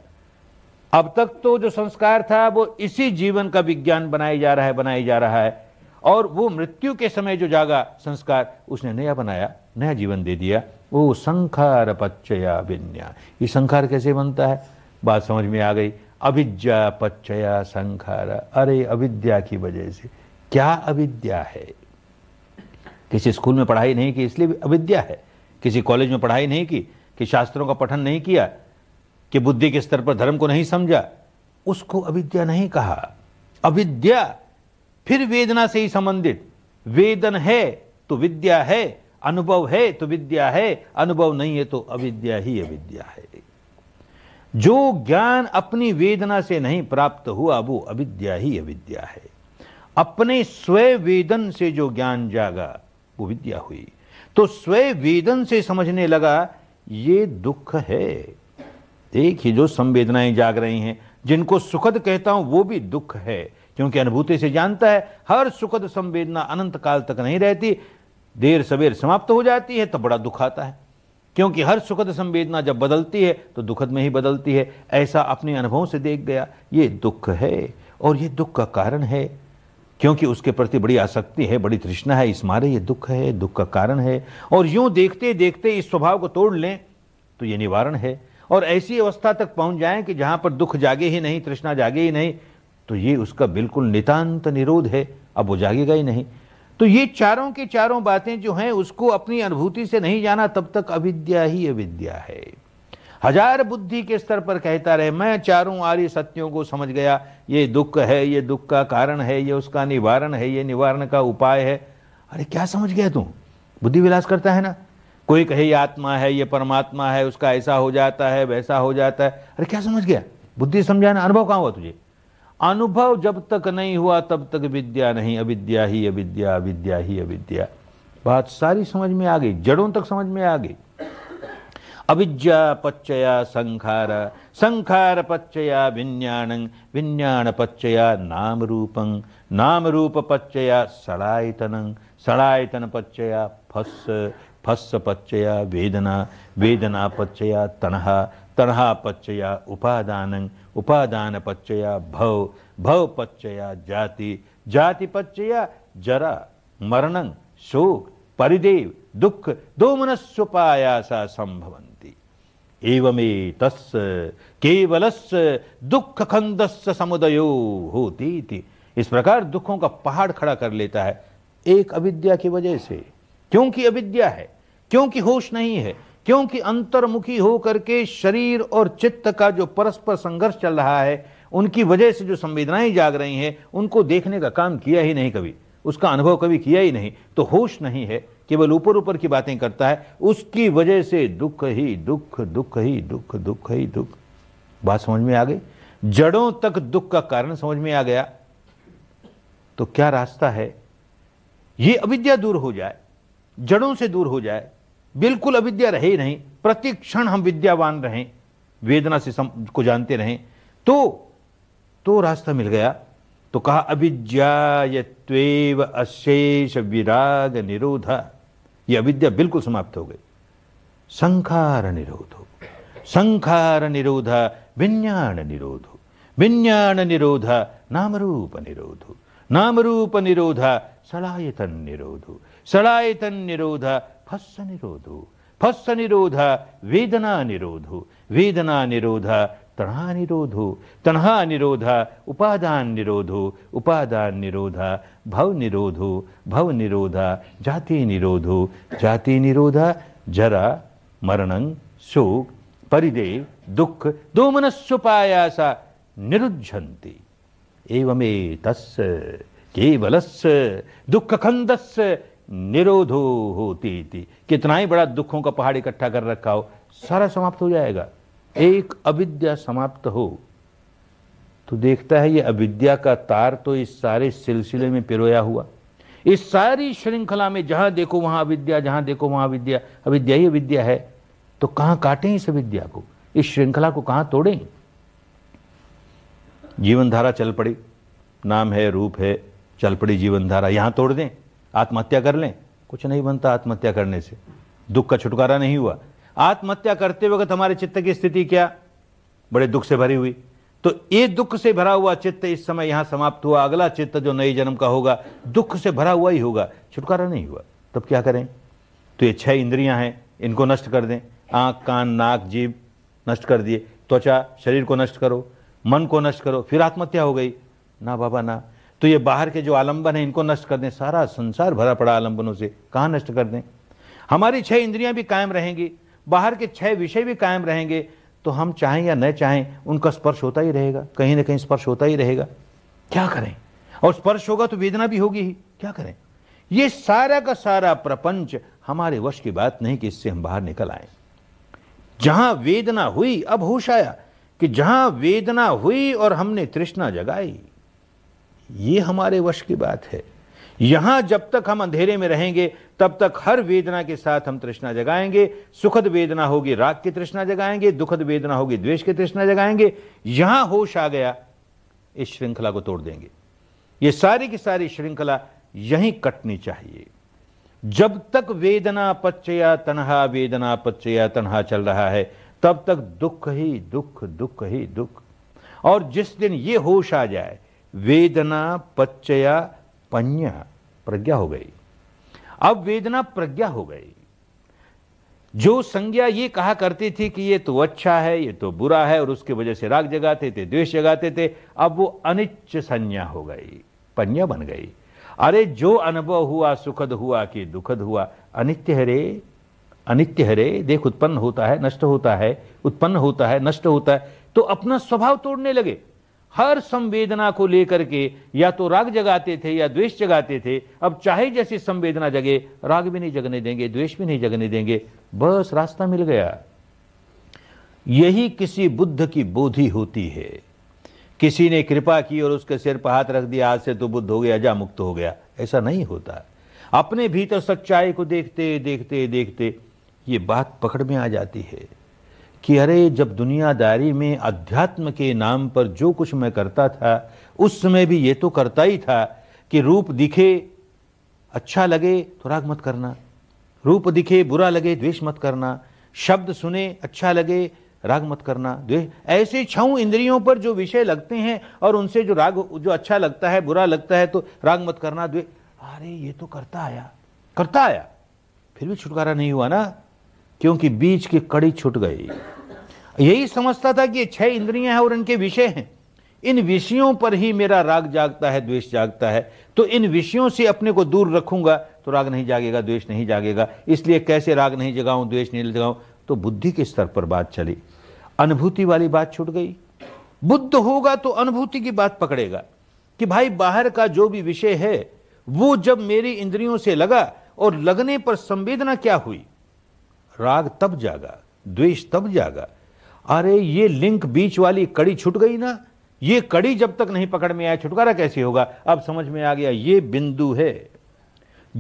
अब तक तो जो संस्कार था वो इसी जीवन का विज्ञान बनाया जा रहा है बनाया जा रहा है और वो मृत्यु के समय जो जागा संस्कार उसने नया बनाया नया जीवन दे दिया वो संखार पच्चया विन्या ये संखार कैसे बनता है बात समझ में आ गई अविद्या पच्चया संखार अरे अविद्या की वजह से क्या अविद्या है किसी स्कूल में पढ़ाई नहीं की इसलिए अविद्या है किसी कॉलेज में पढ़ाई नहीं की कि शास्त्रों का पठन नहीं किया कि बुद्धि के स्तर पर धर्म को नहीं समझा उसको अविद्या नहीं कहा अविद्या फिर वेदना से ही संबंधित वेदन है तो विद्या है अनुभव है तो विद्या है अनुभव नहीं है तो अविद्या ही अविद्या है जो ज्ञान अपनी वेदना से नहीं प्राप्त हुआ वो अविद्या ही अविद्या है अपने स्वय वेदन से जो ज्ञान जागा वो विद्या हुई तो स्वय वेदन से समझने लगा ये दुख है देखिए जो संवेदनाएं जाग रही हैं जिनको सुखद कहता हूं वो भी दुख है क्योंकि अनुभूति से जानता है हर सुखद संवेदना अनंत काल तक नहीं रहती देर सवेर समाप्त हो जाती है तो बड़ा दुख आता है क्योंकि हर सुखद संवेदना जब बदलती है तो दुखद में ही बदलती है ऐसा अपने अनुभवों से देख गया ये दुख है और ये दुख का कारण है क्योंकि उसके प्रति बड़ी आसक्ति है बड़ी तृष्णा है इस मारे ये दुख है दुख का कारण है और यूं देखते देखते इस स्वभाव को तोड़ लें तो ये निवारण है और ऐसी अवस्था तक पहुंच जाएं कि जहां पर दुख जागे ही नहीं तृष्णा जागे ही नहीं तो ये उसका बिल्कुल नितांत निरोध है अब वो जागेगा ही नहीं तो ये चारों के चारों बातें जो हैं उसको अपनी अनुभूति से नहीं जाना तब तक अविद्या ही अविद्या है हजार बुद्धि के स्तर पर कहता रहे मैं चारों आर्य सत्यों को समझ गया ये दुख है ये दुख का कारण है ये उसका निवारण है ये निवारण का उपाय है अरे क्या समझ गया तू बुद्धि विलास करता है ना कोई कहे ये आत्मा है ये परमात्मा है उसका ऐसा हो जाता है वैसा हो जाता है अरे क्या समझ गया बुद्धि समझाना अनुभव कहाँ हुआ तुझे अनुभव जब तक नहीं हुआ तब तक विद्या नहीं अविद्या ही अविद्या अविद्या ही अविद्या बात सारी समझ में आ गई जड़ों तक समझ में आ गई अविद्या पच्चया संखार संखार पच्चया विज्ञान विज्ञान पच्चया नाम रूपं नाम रूप पच्चया सड़ायतन सड़ायतन पच्चया फस फस पच्चया वेदना वेदना पच्चया तनहा तनहा पच्चया उपादानं उपादान पच्चया भव भव पच्चया जाति जाति पच्चया जरा मरण शोक परिदेव दुख दो पायासा संभव एवमे तस् केवलस् दुख खंदस्स समुदयो होती थी इस प्रकार दुखों का पहाड़ खड़ा कर लेता है एक अविद्या की वजह से क्योंकि अविद्या है क्योंकि होश नहीं है क्योंकि अंतर्मुखी होकर के शरीर और चित्त का जो परस्पर संघर्ष चल रहा है उनकी वजह से जो संवेदनाएं जाग रही हैं उनको देखने का काम किया ही नहीं कभी उसका अनुभव कभी किया ही नहीं तो होश नहीं है केवल ऊपर ऊपर की बातें करता है उसकी वजह से दुख ही दुख दुख ही दुख दुख ही दुख बात समझ में आ गई जड़ों तक दुख का कारण समझ में आ गया तो क्या रास्ता है ये अविद्या दूर हो जाए जड़ों से दूर हो जाए बिल्कुल अविद्या रहे ही नहीं प्रतिक्षण हम विद्यावान रहें वेदना से सम, को जानते रहें तो तो रास्ता मिल गया तो कहा अविद्या अशेष विराग निरोध ये अविद्या बिल्कुल समाप्त हो गई संखार निरोध हो संखार निरोध विज्ञान निरोध हो विज्ञान निरोध नाम रूप निरोध नाम रूप निरोध सलायतन निरोध सलायतन निरोध फस्स निरोधो फस्स निरोध वेदना निरोधो वेदना निरोध तणहा निरोधो तणहा निरोध उपादान निरोधो उपादान निरोध भव निरोधो भव निरोध जाति निरोधो जाति निरोध जरा मरणं शोक परिदेव दुख दो मनस्सुपायास निरुझंती एवमे तस् केवलस् दुःखखन्दस् निरोधो होती थी कितना ही बड़ा दुखों का पहाड़ इकट्ठा कर रखा हो सारा समाप्त हो जाएगा एक अविद्या समाप्त हो तो देखता है ये अविद्या का तार तो इस सारे सिलसिले में पिरोया हुआ इस सारी श्रृंखला में जहां देखो वहां अविद्या जहां देखो वहां अविद्या अविद्या ही अविद्या है तो कहां काटें इस अविद्या को इस श्रृंखला को कहां तोड़ें जीवनधारा चल पड़ी नाम है रूप है चल पड़ी जीवनधारा यहां तोड़ दें आत्महत्या कर लें कुछ नहीं बनता आत्महत्या करने से दुख का छुटकारा नहीं हुआ आत्महत्या करते वक्त हमारे चित्त की स्थिति क्या बड़े दुख से भरी हुई तो ये दुख से भरा हुआ चित्त इस समय यहां समाप्त हुआ अगला चित्त जो नए जन्म का होगा दुख से भरा हुआ ही होगा छुटकारा नहीं हुआ तब क्या करें तो ये छह इंद्रियां हैं इनको नष्ट कर दें आंख कान नाक जीभ नष्ट कर दिए त्वचा शरीर को नष्ट करो मन को नष्ट करो फिर आत्महत्या हो गई ना बाबा ना तो ये बाहर के जो आलंबन है इनको नष्ट कर दें सारा संसार भरा पड़ा आलंबनों से कहाँ नष्ट कर दें हमारी छह इंद्रियां भी कायम रहेंगी बाहर के छह विषय भी कायम रहेंगे तो हम चाहें या न चाहें उनका स्पर्श होता ही रहेगा कहीं ना कहीं स्पर्श होता ही रहेगा क्या करें और स्पर्श होगा तो वेदना भी होगी ही क्या करें ये सारा का सारा प्रपंच हमारे वश की बात नहीं कि इससे हम बाहर निकल आए जहां वेदना हुई अब होश आया कि जहां वेदना हुई और हमने तृष्णा जगाई ये हमारे वश की बात है यहां जब तक हम अंधेरे में रहेंगे तब तक हर वेदना के साथ हम तृष्णा जगाएंगे सुखद वेदना होगी राग की तृष्णा जगाएंगे दुखद वेदना होगी द्वेष की तृष्णा जगाएंगे यहां होश आ गया इस श्रृंखला को तोड़ देंगे ये सारी की सारी श्रृंखला यहीं कटनी चाहिए जब तक वेदना पच्चया तनहा वेदना पच्चया तनहा चल रहा है तब तक दुख ही दुख दुख ही दुख और जिस दिन ये होश आ जाए वेदना पच्चया पन्या प्रज्ञा हो गई अब वेदना प्रज्ञा हो गई जो संज्ञा ये कहा करती थी कि ये तो अच्छा है ये तो बुरा है और उसकी वजह से राग जगाते थे द्वेष जगाते थे अब वो अनिच्च संज्ञा हो गई पन्या बन गई अरे जो अनुभव हुआ सुखद हुआ कि दुखद हुआ अनित्य हरे अनित्य हरे देख उत्पन्न होता है नष्ट होता है उत्पन्न होता है नष्ट होता है तो अपना स्वभाव तोड़ने लगे हर संवेदना को लेकर के या तो राग जगाते थे या द्वेष जगाते थे अब चाहे जैसी संवेदना जगे राग भी नहीं जगने देंगे द्वेष भी नहीं जगने देंगे बस रास्ता मिल गया यही किसी बुद्ध की बोधि होती है किसी ने कृपा की और उसके सिर पर हाथ रख दिया आज से तो बुद्ध हो गया जा मुक्त हो गया ऐसा नहीं होता अपने भीतर सच्चाई को देखते देखते देखते ये बात पकड़ में आ जाती है कि अरे जब दुनियादारी में अध्यात्म के नाम पर जो कुछ मैं करता था उस समय भी ये तो करता ही था कि रूप दिखे अच्छा लगे तो राग मत करना रूप दिखे बुरा लगे द्वेष मत करना शब्द सुने अच्छा लगे राग मत करना द्वेष ऐसे छऊ इंद्रियों पर जो विषय लगते हैं और उनसे जो राग जो अच्छा लगता है बुरा लगता है तो राग मत करना द्वेष अरे ये तो करता आया करता आया फिर भी छुटकारा नहीं हुआ ना क्योंकि बीच की कड़ी छुट गई यही समझता था कि छह इंद्रियां हैं और इनके विषय हैं इन विषयों पर ही मेरा राग जागता है द्वेष जागता है तो इन विषयों से अपने को दूर रखूंगा तो राग नहीं जागेगा द्वेष नहीं जागेगा इसलिए कैसे राग नहीं जगाऊं द्वेष नहीं जगाऊं तो बुद्धि के स्तर पर बात चली अनुभूति वाली बात छूट गई बुद्ध होगा तो अनुभूति की बात पकड़ेगा कि भाई बाहर का जो भी विषय है वो जब मेरी इंद्रियों से लगा और लगने पर संवेदना क्या हुई राग तब जागा द्वेष तब जागा अरे ये लिंक बीच वाली कड़ी छूट गई ना ये कड़ी जब तक नहीं पकड़ में आया छुटकारा कैसे होगा अब समझ में आ गया ये बिंदु है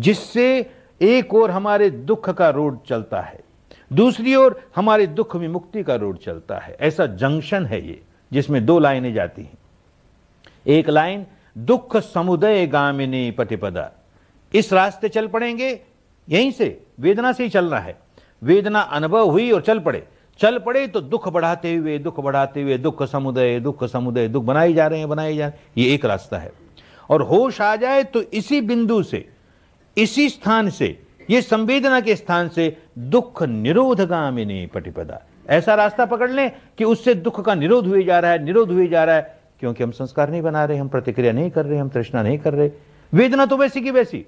जिससे एक और हमारे दुख का रोड चलता है दूसरी ओर हमारे दुख में मुक्ति का रोड चलता है ऐसा जंक्शन है ये जिसमें दो लाइनें जाती हैं एक लाइन दुख समुदय गामिनी पटिपदा इस रास्ते चल पड़ेंगे यहीं से वेदना से ही चलना है वेदना अनुभव हुई और चल पड़े चल पड़े तो दुख बढ़ाते हुए दुख बढ़ाते हुए दुख समुदय दुख समुदय दुख बनाए जा रहे हैं बनाए जा रहे हैं ये एक रास्ता है और होश आ जाए तो इसी बिंदु से इसी स्थान से ये संवेदना के स्थान से दुख निरोधगामिनी पटिपदा ऐसा रास्ता पकड़ लें कि उससे दुख का निरोध हुए जा रहा है निरोध हुए जा रहा है क्योंकि हम संस्कार नहीं बना रहे हम प्रतिक्रिया नहीं कर रहे हम तृष्णा नहीं कर रहे वेदना तो वैसी की वैसी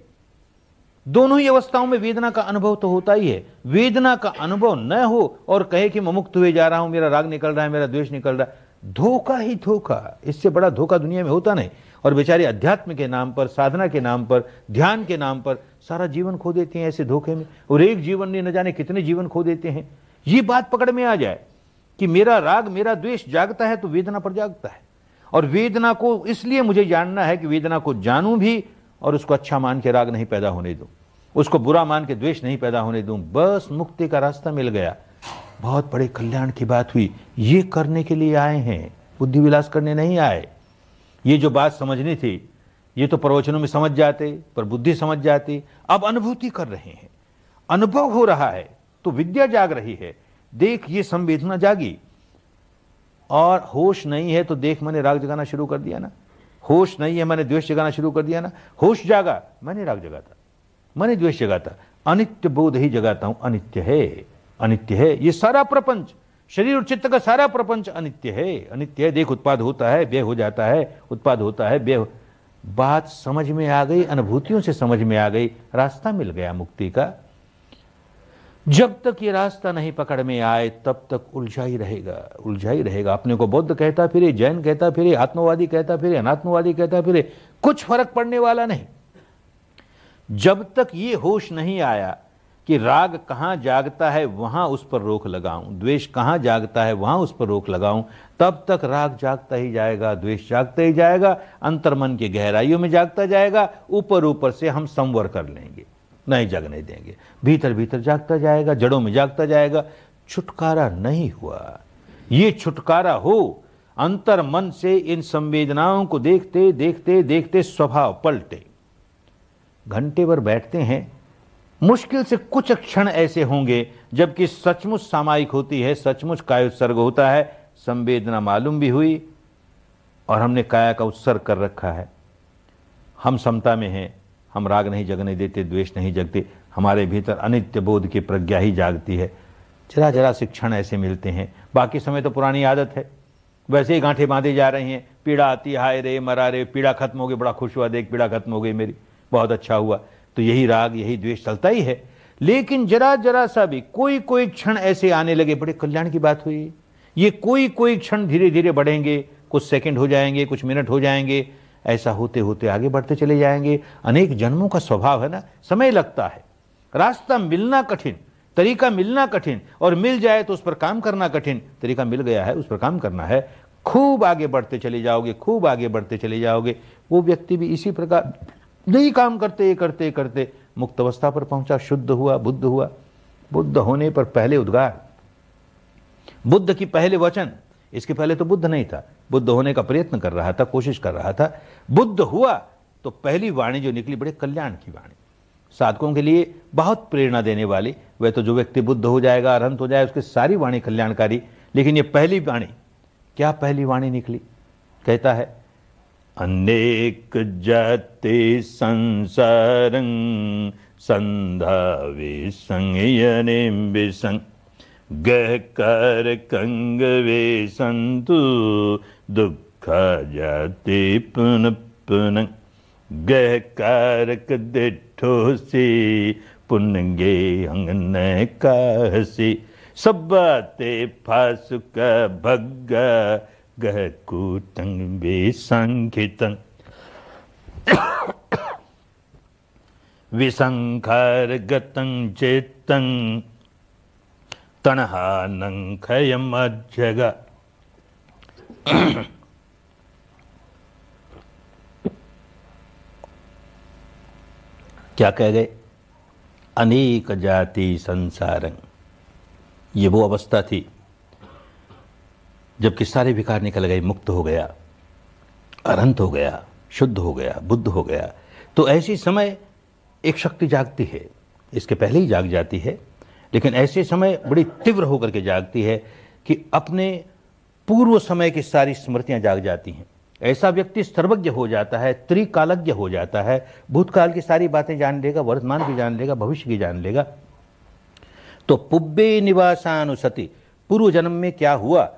दोनों ही अवस्थाओं में वेदना का अनुभव तो होता ही है वेदना का अनुभव न हो और कहे कि मैं मुक्त हुए जा रहा हूं मेरा राग निकल रहा है मेरा द्वेष निकल रहा है धोखा ही धोखा इससे बड़ा धोखा दुनिया में होता नहीं और बेचारे अध्यात्म के नाम पर साधना के नाम पर ध्यान के नाम पर सारा जीवन खो देते हैं ऐसे धोखे में और एक जीवन ने न जाने कितने जीवन खो देते हैं ये बात पकड़ में आ जाए कि मेरा राग मेरा द्वेष जागता है तो वेदना पर जागता है और वेदना को इसलिए मुझे जानना है कि वेदना को जानूं भी और उसको अच्छा मान के राग नहीं पैदा होने दो उसको बुरा मान के द्वेष नहीं पैदा होने दूं बस मुक्ति का रास्ता मिल गया बहुत बड़े कल्याण की बात हुई ये करने के लिए आए हैं बुद्धि विलास करने नहीं आए ये जो बात समझनी थी ये तो प्रवचनों में समझ जाते पर बुद्धि समझ जाती अब अनुभूति कर रहे हैं अनुभव हो रहा है तो विद्या जाग रही है देख ये संवेदना जागी और होश नहीं है तो देख मैंने राग जगाना शुरू कर दिया ना होश नहीं है मैंने द्वेष जगाना शुरू कर दिया ना होश जागा मैंने राग जगाता मैंने द्वेष जगाता अनित्य बोध ही जगाता हूं अनित्य है अनित्य है ये सारा प्रपंच शरीर और चित्त का सारा प्रपंच अनित्य है अनित्य है देख उत्पाद होता है व्यय हो जाता है उत्पाद होता है व्यय बात समझ में आ गई अनुभूतियों से समझ में आ गई रास्ता मिल गया मुक्ति का जब तक ये रास्ता नहीं पकड़ में आए तब तक उलझा ही रहेगा उलझा ही रहेगा अपने को बौद्ध कहता फिर जैन कहता फिर आत्मवादी कहता फिर अनात्मवादी कहता फिर कुछ फर्क पड़ने वाला नहीं जब तक ये होश नहीं आया कि राग कहाँ जागता है वहाँ उस पर रोक लगाऊं द्वेष कहाँ जागता है वहाँ उस पर रोक लगाऊं तब तक राग जागता ही जाएगा द्वेष जागता ही जाएगा अंतर्मन की गहराइयों में जागता जाएगा ऊपर ऊपर से हम संवर कर लेंगे नहीं जगने देंगे भीतर भीतर जागता जाएगा जड़ों में जागता जाएगा छुटकारा नहीं हुआ ये छुटकारा हो अंतर मन से इन संवेदनाओं को देखते देखते देखते स्वभाव पलटे घंटे भर बैठते हैं मुश्किल से कुछ क्षण ऐसे होंगे जबकि सचमुच सामायिक होती है सचमुच काय उत्सर्ग होता है संवेदना मालूम भी हुई और हमने काया का उत्सर्ग कर रखा है हम समता में हैं हम राग नहीं जगने देते द्वेष नहीं जगते हमारे भीतर अनित्य बोध की प्रज्ञा ही जागती है जरा जरा शिक्षण ऐसे मिलते हैं बाकी समय तो पुरानी आदत है वैसे ही गांठे बांधे जा रहे हैं पीड़ा आती हाय रे मरा रे पीड़ा खत्म हो गई बड़ा खुश हुआ देख पीड़ा खत्म हो गई मेरी बहुत अच्छा हुआ तो यही राग यही द्वेष चलता ही है लेकिन जरा जरा सा भी कोई कोई क्षण ऐसे आने लगे बड़े कल्याण की बात हुई ये कोई कोई क्षण धीरे धीरे बढ़ेंगे कुछ सेकंड हो जाएंगे कुछ मिनट हो जाएंगे ऐसा होते होते आगे बढ़ते चले जाएंगे अनेक जन्मों का स्वभाव है ना समय लगता है रास्ता मिलना कठिन तरीका मिलना कठिन और मिल जाए तो उस पर काम करना कठिन तरीका मिल गया है उस पर काम करना है खूब आगे बढ़ते चले जाओगे खूब आगे बढ़ते चले जाओगे वो व्यक्ति भी इसी प्रकार यही काम करते करते करते मुक्त अवस्था पर पहुंचा शुद्ध हुआ बुद्ध हुआ बुद्ध होने पर पहले उद्गार बुद्ध की पहले वचन इसके पहले तो बुद्ध नहीं था बुद्ध होने का प्रयत्न कर रहा था कोशिश कर रहा था बुद्ध हुआ तो पहली वाणी जो निकली बड़े कल्याण की वाणी साधकों के लिए बहुत प्रेरणा देने वाली वह तो जो व्यक्ति बुद्ध हो जाएगा अरहंत हो जाए उसकी सारी वाणी कल्याणकारी लेकिन ये पहली वाणी क्या पहली वाणी निकली कहता है अनेक जाति संसारं संधावे संयनिम्बि सं गहकार कंगवे सन्तु दुःखा जाति पुन पुन ਗਹਿਕਾਰਕ ਡਿਠੋ ਸੀ ਪੁੰਗੇ ਅੰਗਨ ਕਾਹਸੀ ਸਭਾ ਤੇ ਫਾਸੁਕ ਭੱਗਾ गहकूतं विसङ्खितं विसङ्खारगतं चेत्तं तणहानं क्या कह गए अनेक जाति संसारं ये वो अवस्था थी जबकि सारे विकार निकल गए मुक्त हो गया अनंत हो गया शुद्ध हो गया बुद्ध हो गया तो ऐसी समय एक शक्ति जागती है इसके पहले ही जाग जाती है लेकिन ऐसे समय बड़ी तीव्र होकर के जागती है कि अपने पूर्व समय की सारी स्मृतियां जाग जाती हैं ऐसा व्यक्ति सर्वज्ञ हो जाता है त्रिकालज्ञ हो जाता है भूतकाल की सारी बातें जान लेगा वर्तमान की जान लेगा भविष्य की जान लेगा तो पुब्बे निवासानुसति पूर्व जन्म में क्या हुआ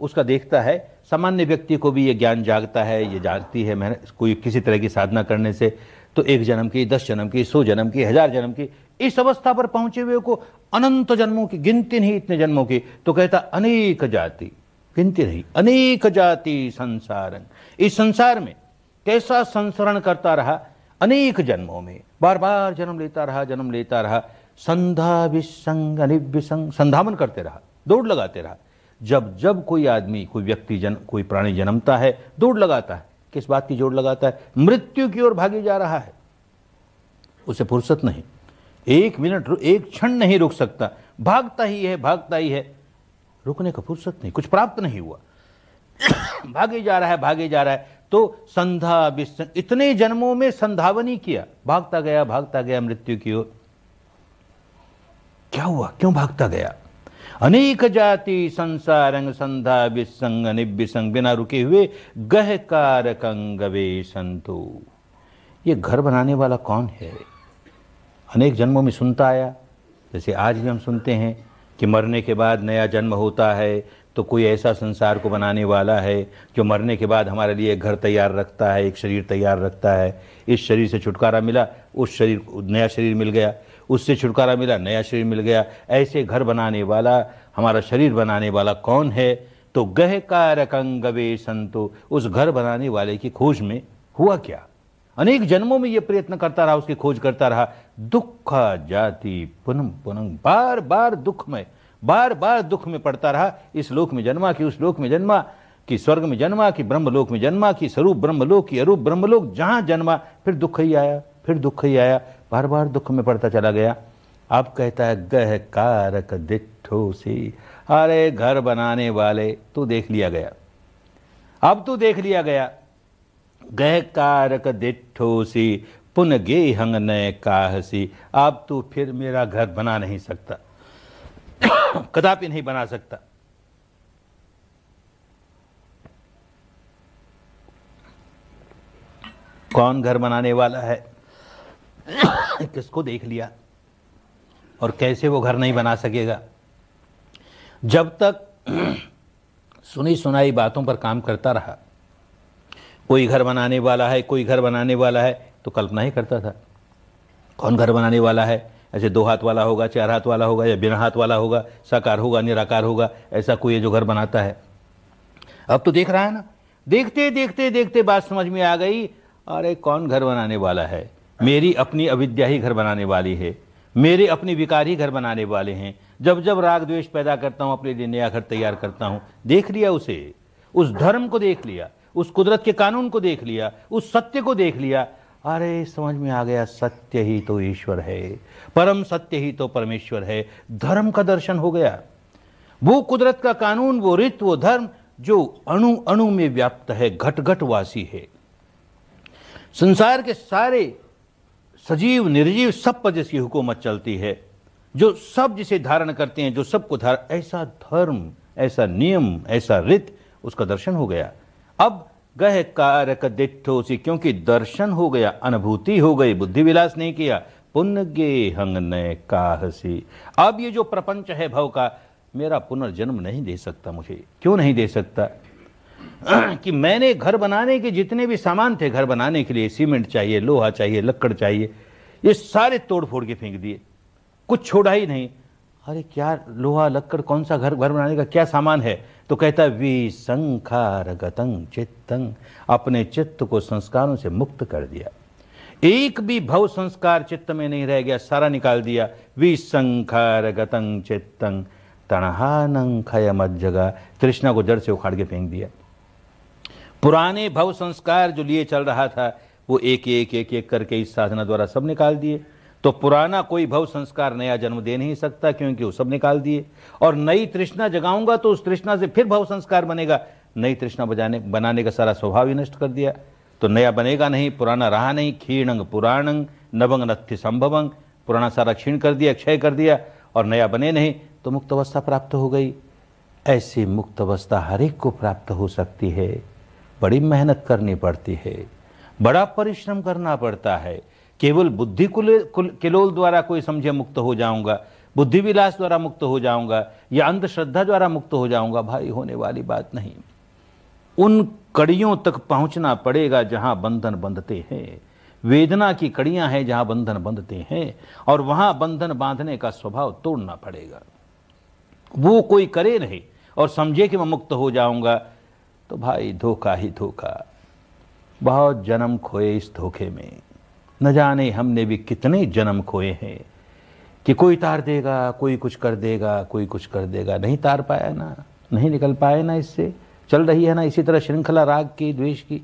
उसका देखता है सामान्य व्यक्ति को भी ये ज्ञान जागता है ये जागती है मैंने कोई किसी तरह की साधना करने से तो एक जन्म की दस जन्म की सौ जन्म की हजार जन्म की इस अवस्था पर पहुंचे हुए को अनंत जन्मों की गिनती नहीं इतने जन्मों की तो कहता अनेक जाति गिनती नहीं अनेक जाति संसार इस संसार में कैसा संसरण करता रहा अनेक जन्मों में बार बार जन्म लेता रहा जन्म लेता रहा संधा विसंग अनिव्यसंग संधावन करते रहा दौड़ लगाते रहा जब जब कोई आदमी कोई व्यक्ति जन कोई प्राणी जन्मता है दौड़ लगाता है किस बात की जोड़ लगाता है मृत्यु की ओर भागी जा रहा है उसे फुर्सत नहीं एक मिनट एक क्षण नहीं रुक सकता भागता ही है भागता ही है रुकने का फुर्सत नहीं कुछ प्राप्त नहीं हुआ भागे जा रहा है भागे जा रहा है तो संधा विस्सन इतने जन्मों में संधावनी किया भागता गया भागता गया मृत्यु की ओर क्या हुआ क्यों भागता गया अनेक जाति संसारंग संधा विसंग निव्यसंग बिना रुके हुए गह कारक अंगवे संतो ये घर बनाने वाला कौन है अनेक जन्मों में सुनता आया जैसे आज भी हम सुनते हैं कि मरने के बाद नया जन्म होता है तो कोई ऐसा संसार को बनाने वाला है जो मरने के बाद हमारे लिए घर तैयार रखता है एक शरीर तैयार रखता है इस शरीर से छुटकारा मिला उस शरीर नया शरीर मिल गया उससे छुटकारा मिला नया शरीर मिल गया ऐसे घर बनाने वाला हमारा शरीर बनाने वाला कौन है तो गह कारकंगवे संतो उस घर बनाने वाले की खोज में हुआ क्या अनेक जन्मों में यह प्रयत्न करता रहा उसकी खोज करता रहा दुख जाति पुनम पुनम बार बार दुख में बार बार दुख में पड़ता रहा इस लोक में जन्मा कि उस लोक में जन्मा कि स्वर्ग में जन्मा कि ब्रह्मलोक में जन्मा कि स्वरूप ब्रह्मलोक की अरूप ब्रह्मलोक जहां जन्मा फिर दुख ही आया फिर दुख ही आया बार बार दुख में पड़ता चला गया अब कहता है गह कारक दिठो सी अरे घर बनाने वाले तो देख लिया गया अब तो देख लिया गया गह कारक दिठो सी पुन गे हंग नय काहसी अब तो फिर मेरा घर बना नहीं सकता कदापि नहीं बना सकता कौन घर बनाने वाला है किसको देख लिया और कैसे वो घर नहीं बना सकेगा जब तक सुनी सुनाई बातों पर काम करता रहा कोई घर बनाने वाला है कोई घर बनाने वाला है तो कल्पना ही करता था कौन घर बनाने वाला है ऐसे दो हाथ वाला होगा चार हाथ वाला होगा या बिना हाथ वाला होगा साकार होगा निराकार होगा ऐसा कोई जो घर बनाता है अब तो देख रहा है ना देखते देखते देखते बात समझ में आ गई अरे कौन घर बनाने वाला है मेरी अपनी अविद्या ही घर बनाने वाली है मेरे अपने विकार ही घर बनाने वाले हैं जब जब राग द्वेष पैदा करता हूँ अपने लिए नया घर तैयार करता हूँ देख लिया उसे उस धर्म को देख लिया उस कुदरत के कानून को देख लिया उस सत्य को देख लिया अरे समझ में आ गया सत्य ही तो ईश्वर है परम सत्य ही तो परमेश्वर है धर्म का दर्शन हो गया वो कुदरत का कानून वो रित वो धर्म जो अणु अणु में व्याप्त है घट घट वासी है संसार के सारे सजीव निर्जीव सब पर जिसकी हुकूमत चलती है जो सब जिसे धारण करते हैं जो सबको धारण ऐसा धर्म ऐसा नियम ऐसा रित उसका दर्शन हो गया अब गह कारक दिठो से क्योंकि दर्शन हो गया अनुभूति हो गई बुद्धि विलास नहीं किया पुण्य गे हंग नय काहसी अब ये जो प्रपंच है भव का मेरा पुनर्जन्म नहीं दे सकता मुझे क्यों नहीं दे सकता हाँ, कि मैंने घर बनाने के जितने भी सामान थे घर बनाने के लिए सीमेंट चाहिए लोहा चाहिए लक्कड़ चाहिए ये सारे तोड़ फोड़ के फेंक दिए कुछ छोड़ा ही नहीं अरे क्या लोहा लक्कड़ कौन सा घर घर बनाने का क्या सामान है तो कहता है संखार गतंग चित्तंग अपने चित्त को संस्कारों से मुक्त कर दिया एक भी भव संस्कार चित्त में नहीं रह गया सारा निकाल दिया संखार गतंग चित्तंग तणहानंग खय मत जगा तृष्णा को जड़ से उखाड़ के फेंक दिया पुराने भव संस्कार जो लिए चल रहा था वो एक एक एक एक करके इस साधना द्वारा सब निकाल दिए तो पुराना कोई भव संस्कार नया जन्म दे नहीं सकता क्योंकि वो सब निकाल दिए और नई तृष्णा जगाऊंगा तो उस तृष्णा से फिर भव संस्कार बनेगा नई तृष्णा बजाने बनाने का सारा स्वभाव ही नष्ट कर दिया तो नया बनेगा नहीं पुराना रहा नहीं क्षीणंग पुराणंग नवंग नथ्य संभवंग पुराना सारा क्षीण कर दिया क्षय कर दिया और नया बने नहीं तो मुक्त अवस्था प्राप्त हो गई ऐसी मुक्त अवस्था हर एक को प्राप्त हो सकती है बड़ी मेहनत करनी पड़ती है बड़ा परिश्रम करना पड़ता है केवल बुद्धि किलोल द्वारा कोई समझे मुक्त हो जाऊंगा बुद्धि विलास द्वारा मुक्त हो जाऊंगा या अंधश्रद्धा द्वारा मुक्त हो जाऊंगा भाई होने वाली बात नहीं उन कड़ियों तक पहुंचना पड़ेगा जहां बंधन बंधते हैं वेदना की कड़ियां हैं जहां बंधन बंधते हैं और वहां बंधन बांधने का स्वभाव तोड़ना पड़ेगा वो कोई करे नहीं और समझे कि मैं मुक्त हो जाऊंगा तो भाई धोखा ही धोखा बहुत जन्म खोए इस धोखे में न जाने हमने भी कितने जन्म खोए हैं कि कोई तार देगा कोई कुछ कर देगा कोई कुछ कर देगा नहीं तार पाया ना नहीं निकल पाए ना इससे चल रही है ना इसी तरह श्रृंखला राग की द्वेष की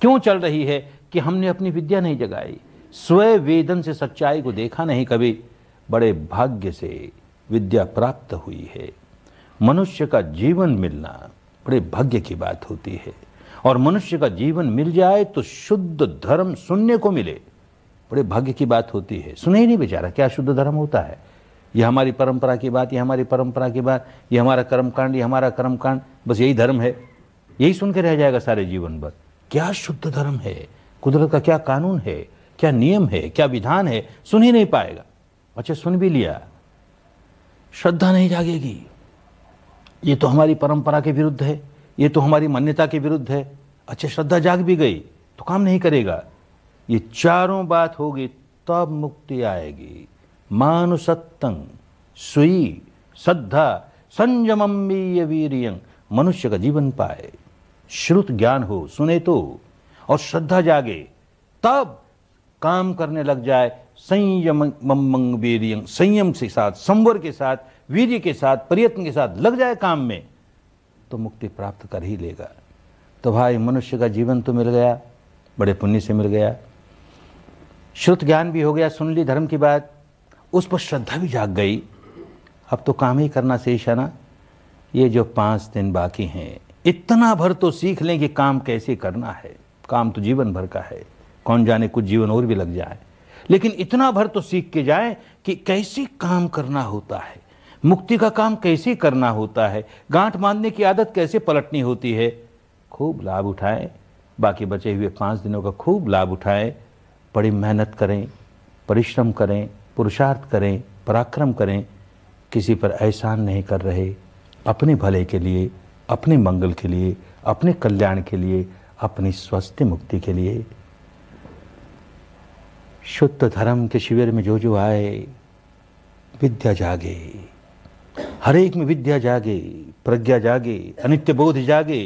क्यों चल रही है कि हमने अपनी विद्या नहीं जगाई स्वय वेदन से सच्चाई को देखा नहीं कभी बड़े भाग्य से विद्या प्राप्त हुई है मनुष्य का जीवन मिलना बड़े भाग्य की बात होती है और मनुष्य का जीवन मिल जाए तो शुद्ध धर्म सुनने को मिले बड़े भाग्य की बात होती है सुने ही नहीं बेचारा क्या शुद्ध धर्म होता है यह हमारी परंपरा की बात यह हमारी परंपरा की बात यह हमारा कर्मकांड यह हमारा कर्मकांड बस यही धर्म है यही सुन के रह जाएगा सारे जीवन भर क्या शुद्ध धर्म है कुदरत का क्या कानून है क्या नियम है क्या विधान है सुन ही नहीं पाएगा अच्छा सुन भी लिया श्रद्धा नहीं जागेगी ये तो हमारी परंपरा के विरुद्ध है ये तो हमारी मान्यता के विरुद्ध है अच्छा श्रद्धा जाग भी गई तो काम नहीं करेगा ये चारों बात होगी तब मुक्ति आएगी मानुसत्तंग सुई श्रद्धा संयमीय वीरियं मनुष्य का जीवन पाए श्रुत ज्ञान हो सुने तो और श्रद्धा जागे तब काम करने लग जाए संयम मम्मंग संयम के साथ संवर के साथ वीर्य के साथ प्रयत्न के साथ लग जाए काम में तो मुक्ति प्राप्त कर ही लेगा तो भाई मनुष्य का जीवन तो मिल गया बड़े पुण्य से मिल गया श्रुत ज्ञान भी हो गया सुन ली धर्म की बात उस पर श्रद्धा भी जाग गई अब तो काम ही करना शेषाना ये जो पांच दिन बाकी हैं इतना भर तो सीख लें कि काम कैसे करना है काम तो जीवन भर का है कौन जाने कुछ जीवन और भी लग जाए लेकिन इतना भर तो सीख के जाए कि कैसे काम करना होता है मुक्ति का काम कैसे करना होता है गांठ बांधने की आदत कैसे पलटनी होती है खूब लाभ उठाएं बाकी बचे हुए पाँच दिनों का खूब लाभ उठाएं बड़ी मेहनत करें परिश्रम करें पुरुषार्थ करें पराक्रम करें किसी पर एहसान नहीं कर रहे अपने भले के लिए अपने मंगल के लिए अपने कल्याण के लिए अपनी स्वस्थ मुक्ति के लिए शुद्ध धर्म के शिविर में जो जो आए विद्या जागे हर एक में विद्या जागे प्रज्ञा जागे अनित्य बोध जागे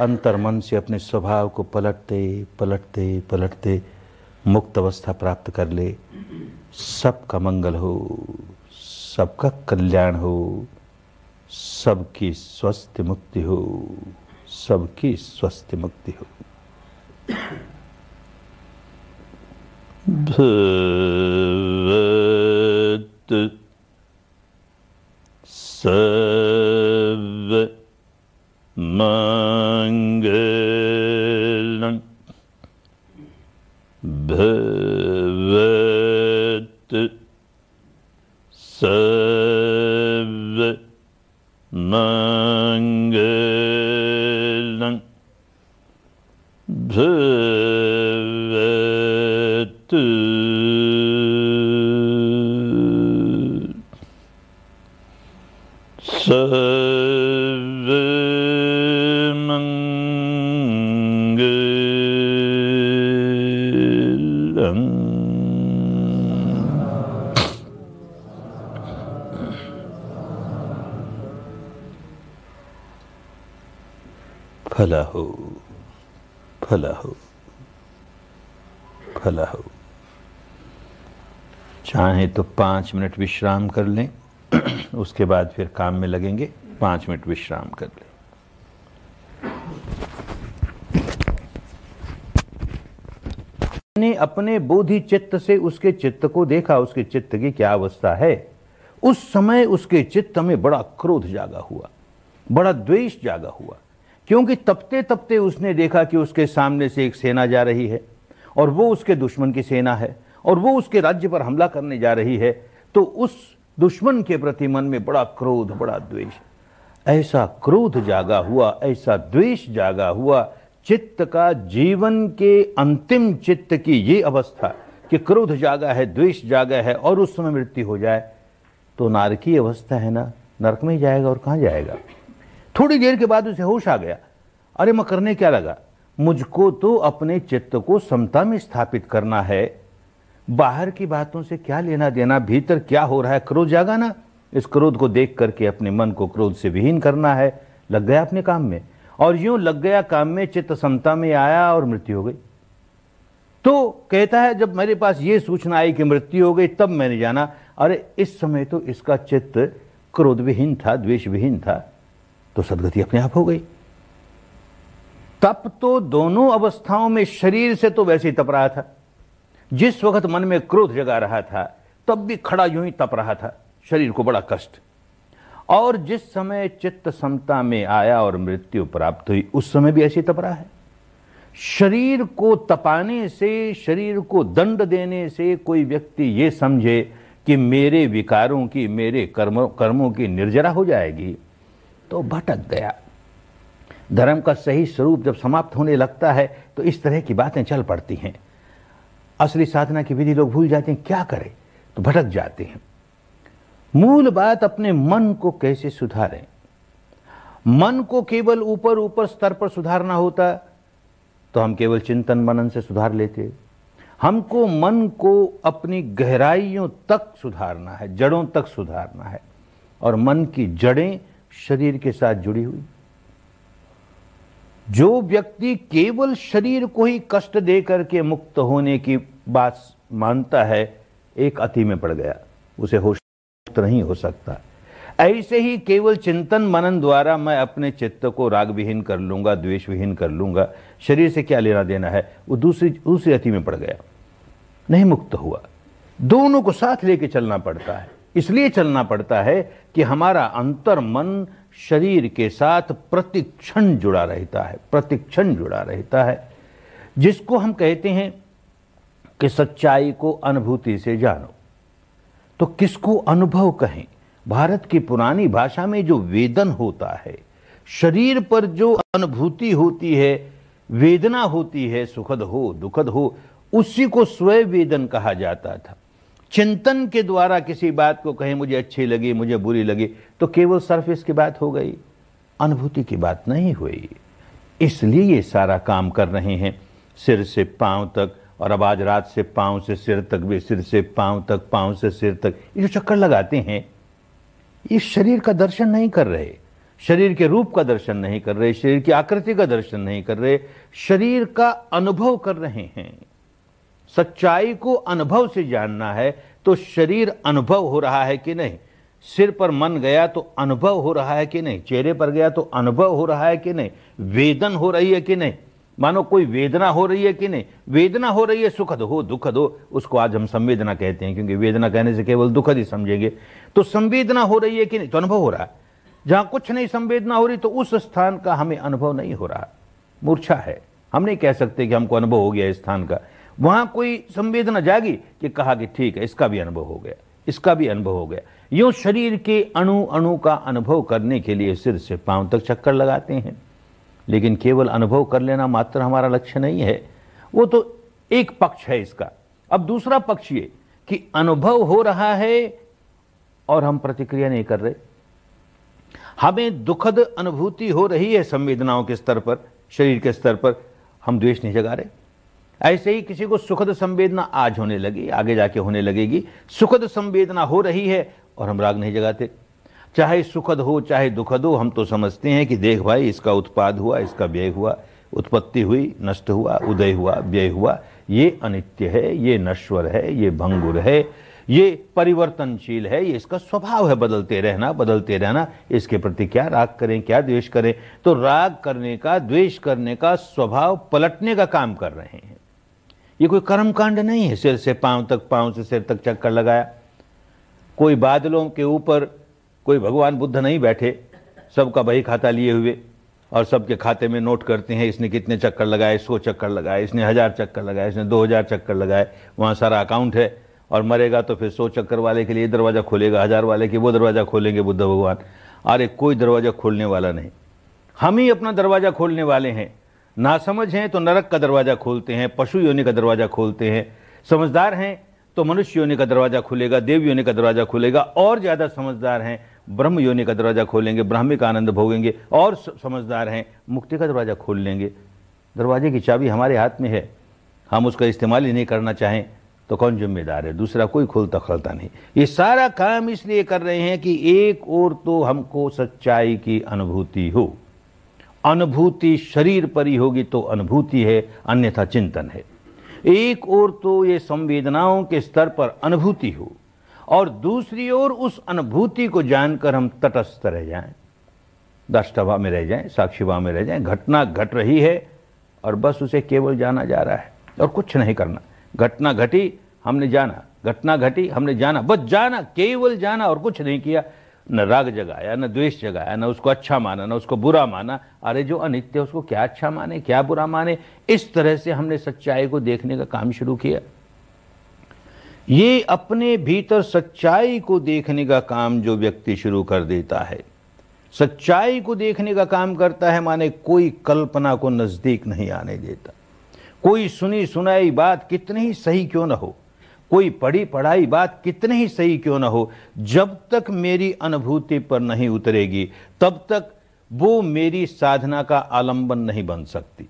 अंतर मन से अपने स्वभाव को पलटते पलटते पलटते मुक्त अवस्था प्राप्त कर ले सबका मंगल हो सबका कल्याण हो सबकी स्वस्थ मुक्ति हो सबकी स्वस्थ मुक्ति हो भ सर्व मङ्गलम् भवत् सर्व मङ्गलम् भव फला हो भला हो भला हो चाहे तो पांच मिनट विश्राम कर लें उसके बाद फिर काम में लगेंगे पाँच मिनट विश्राम कर लें ने अपने बोधि चित्त से उसके चित्त को देखा उसके चित्त की क्या अवस्था है उस समय उसके चित्त में बड़ा क्रोध जागा हुआ बड़ा द्वेष जागा हुआ क्योंकि तपते तपते उसने देखा कि उसके सामने से एक सेना जा रही है और वो उसके दुश्मन की सेना है और वो उसके राज्य पर हमला करने जा रही है तो उस दुश्मन के प्रति मन में बड़ा क्रोध बड़ा द्वेष ऐसा क्रोध जागा हुआ ऐसा द्वेष जागा हुआ चित्त का जीवन के अंतिम चित्त की ये अवस्था कि क्रोध जागा है द्वेष जागा है और उस समय मृत्यु हो जाए तो नारकी अवस्था है ना नरक में ही जाएगा और कहाँ जाएगा थोड़ी देर के बाद उसे होश आ गया अरे मैं करने क्या लगा मुझको तो अपने चित्त को समता में स्थापित करना है बाहर की बातों से क्या लेना देना भीतर क्या हो रहा है क्रोध जागाना इस क्रोध को देख करके अपने मन को क्रोध से विहीन करना है लग गया अपने काम में और यूं लग गया काम में चित्त समता में आया और मृत्यु हो गई तो कहता है जब मेरे पास ये सूचना आई कि मृत्यु हो गई तब मैंने जाना अरे इस समय तो इसका चित्त क्रोध विहीन था द्वेष विहीन था तो सदगति अपने आप हो गई तप तो दोनों अवस्थाओं में शरीर से तो वैसे ही तप रहा था जिस वक्त मन में क्रोध जगा रहा था तब भी खड़ा यूं ही तप रहा था शरीर को बड़ा कष्ट और जिस समय चित्त समता में आया और मृत्यु प्राप्त हुई उस समय भी ऐसी तप रहा है शरीर को तपाने से शरीर को दंड देने से कोई व्यक्ति ये समझे कि मेरे विकारों की मेरे कर्म कर्मों की निर्जरा हो जाएगी तो भटक गया धर्म का सही स्वरूप जब समाप्त होने लगता है तो इस तरह की बातें चल पड़ती हैं असली साधना की विधि लोग भूल जाते हैं क्या करें तो भटक जाते हैं मूल बात अपने मन को कैसे सुधारें मन को केवल ऊपर ऊपर स्तर पर सुधारना होता तो हम केवल चिंतन मनन से सुधार लेते हमको मन को अपनी गहराइयों तक सुधारना है जड़ों तक सुधारना है और मन की जड़ें शरीर के साथ जुड़ी हुई जो व्यक्ति केवल शरीर को ही कष्ट दे करके मुक्त होने की बात मानता है एक अति में पड़ गया उसे होश नहीं हो सकता ऐसे ही केवल चिंतन मनन द्वारा मैं अपने चित्त को राग विहीन कर लूंगा द्वेष विहीन कर लूंगा शरीर से क्या लेना देना है वो दूसरी दूसरी अति में पड़ गया नहीं मुक्त हुआ दोनों को साथ लेके चलना पड़ता है इसलिए चलना पड़ता है कि हमारा अंतर मन शरीर के साथ प्रतिक्षण जुड़ा रहता है प्रतिक्षण जुड़ा रहता है जिसको हम कहते हैं कि सच्चाई को अनुभूति से जानो तो किसको अनुभव कहें भारत की पुरानी भाषा में जो वेदन होता है शरीर पर जो अनुभूति होती है वेदना होती है सुखद हो दुखद हो उसी को स्वयं वेदन कहा जाता था चिंतन के द्वारा किसी बात को कहें मुझे अच्छी लगी मुझे बुरी लगी तो केवल सरफेस की बात हो गई अनुभूति की बात नहीं हुई इसलिए ये सारा काम कर रहे हैं सिर से पांव तक और अब आज रात से पांव से सिर तक भी सिर से पांव तक पांव से सिर तक ये जो चक्कर लगाते हैं ये शरीर का दर्शन नहीं कर रहे शरीर के रूप का दर्शन नहीं कर रहे शरीर की आकृति का दर्शन नहीं कर रहे शरीर का अनुभव कर रहे हैं सच्चाई को अनुभव से जानना है तो शरीर अनुभव हो रहा है कि नहीं सिर पर मन गया तो अनुभव हो रहा है कि नहीं चेहरे पर गया तो अनुभव हो रहा है कि नहीं वेदन हो रही है कि नहीं मानो कोई वेदना हो रही है कि नहीं वेदना हो रही है सुखद हो दुखद हो उसको आज हम संवेदना कहते हैं क्योंकि वेदना कहने से केवल दुखद ही समझेंगे तो संवेदना हो रही है कि नहीं तो अनुभव हो रहा है जहां कुछ नहीं संवेदना हो रही तो उस स्थान का हमें अनुभव नहीं हो रहा मूर्छा है हम नहीं कह सकते कि हमको अनुभव हो गया इस स्थान का वहां कोई संवेदना जागी कि कहा कि ठीक है इसका भी अनुभव हो गया इसका भी अनुभव हो गया यूं शरीर के अणु अणु का अनुभव करने के लिए सिर से पांव तक चक्कर लगाते हैं लेकिन केवल अनुभव कर लेना मात्र हमारा लक्ष्य नहीं है वो तो एक पक्ष है इसका अब दूसरा पक्ष ये कि अनुभव हो रहा है और हम प्रतिक्रिया नहीं कर रहे हमें दुखद अनुभूति हो रही है संवेदनाओं के स्तर पर शरीर के स्तर पर हम द्वेष नहीं जगा रहे ऐसे ही किसी को सुखद संवेदना आज होने लगी आगे जाके होने लगेगी सुखद संवेदना हो रही है और हम राग नहीं जगाते चाहे सुखद हो चाहे दुखद हो हम तो समझते हैं कि देख भाई इसका उत्पाद हुआ इसका व्यय हुआ उत्पत्ति हुई नष्ट हुआ उदय हुआ व्यय हुआ ये अनित्य है ये नश्वर है ये भंगुर है ये परिवर्तनशील है ये इसका स्वभाव है बदलते रहना बदलते रहना इसके प्रति क्या राग करें क्या द्वेष करें तो राग करने का द्वेष करने का स्वभाव पलटने का काम कर रहे हैं ये कोई कर्म कांड नहीं है सिर से पांव तक पांव से सिर तक चक्कर लगाया कोई बादलों के ऊपर कोई भगवान बुद्ध नहीं बैठे सबका बही खाता लिए हुए और सबके खाते में नोट करते हैं इसने कितने चक्कर लगाए सौ चक्कर लगाए इसने हज़ार चक्कर लगाए इसने दो हज़ार चक्कर लगाए वहाँ सारा अकाउंट है और मरेगा तो फिर सौ चक्कर वाले के लिए दरवाज़ा खोलेगा हज़ार वाले के वो दरवाज़ा खोलेंगे बुद्ध भगवान अरे कोई दरवाज़ा खोलने वाला नहीं हम ही अपना दरवाज़ा खोलने वाले हैं नासमझ हैं तो नरक का दरवाज़ा खोलते हैं पशु योनि का दरवाज़ा खोलते हैं समझदार हैं तो मनुष्य योनि का दरवाज़ा खुलेगा देव योनि का दरवाज़ा खुलेगा और ज़्यादा समझदार हैं ब्रह्म योनि का दरवाज़ा खोलेंगे ब्राह्मिक आनंद भोगेंगे और समझदार हैं मुक्ति का दरवाज़ा खोल लेंगे दरवाजे की चाबी हमारे हाथ में है हम उसका इस्तेमाल ही नहीं करना चाहें तो कौन जिम्मेदार है दूसरा कोई खोलता खोलता नहीं ये सारा काम इसलिए कर रहे हैं कि एक और तो हमको सच्चाई की अनुभूति हो अनुभूति शरीर पर ही होगी तो अनुभूति है अन्यथा चिंतन है एक ओर तो ये संवेदनाओं के स्तर पर अनुभूति हो और दूसरी ओर उस अनुभूति को जानकर हम तटस्थ रह जाएं दष्टभा में रह जाएं साक्षीभा में रह जाएं घटना घट गट रही है और बस उसे केवल जाना जा रहा है और कुछ नहीं करना घटना घटी हमने जाना घटना घटी हमने जाना बस जाना केवल जाना और कुछ नहीं किया न राग जगाया न द्वेष जगाया न उसको अच्छा माना न उसको बुरा माना अरे जो अनित्य उसको क्या अच्छा माने क्या बुरा माने इस तरह से हमने सच्चाई को देखने का काम शुरू किया ये अपने भीतर सच्चाई को देखने का काम जो व्यक्ति शुरू कर देता है सच्चाई को देखने का काम करता है माने कोई कल्पना को नज़दीक नहीं आने देता कोई सुनी सुनाई बात कितनी ही सही क्यों ना हो कोई पढ़ी पढ़ाई बात कितने ही सही क्यों ना हो जब तक मेरी अनुभूति पर नहीं उतरेगी तब तक वो मेरी साधना का आलंबन नहीं बन सकती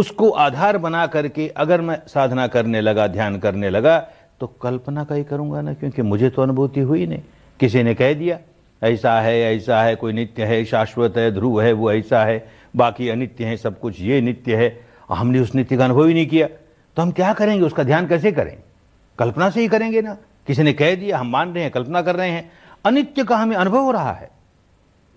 उसको आधार बना करके अगर मैं साधना करने लगा ध्यान करने लगा तो कल्पना का ही करूंगा ना क्योंकि मुझे तो अनुभूति हुई नहीं किसी ने कह दिया ऐसा है ऐसा है कोई नित्य है शाश्वत है ध्रुव है वो ऐसा है बाकी अनित्य है सब कुछ ये नित्य है हमने उस नित्य का अनुभव ही नहीं किया तो हम क्या करेंगे उसका ध्यान कैसे करेंगे कल्पना से ही करेंगे ना किसी ने कह दिया हम मान रहे हैं कल्पना कर रहे हैं अनित्य का हमें अनुभव हो रहा है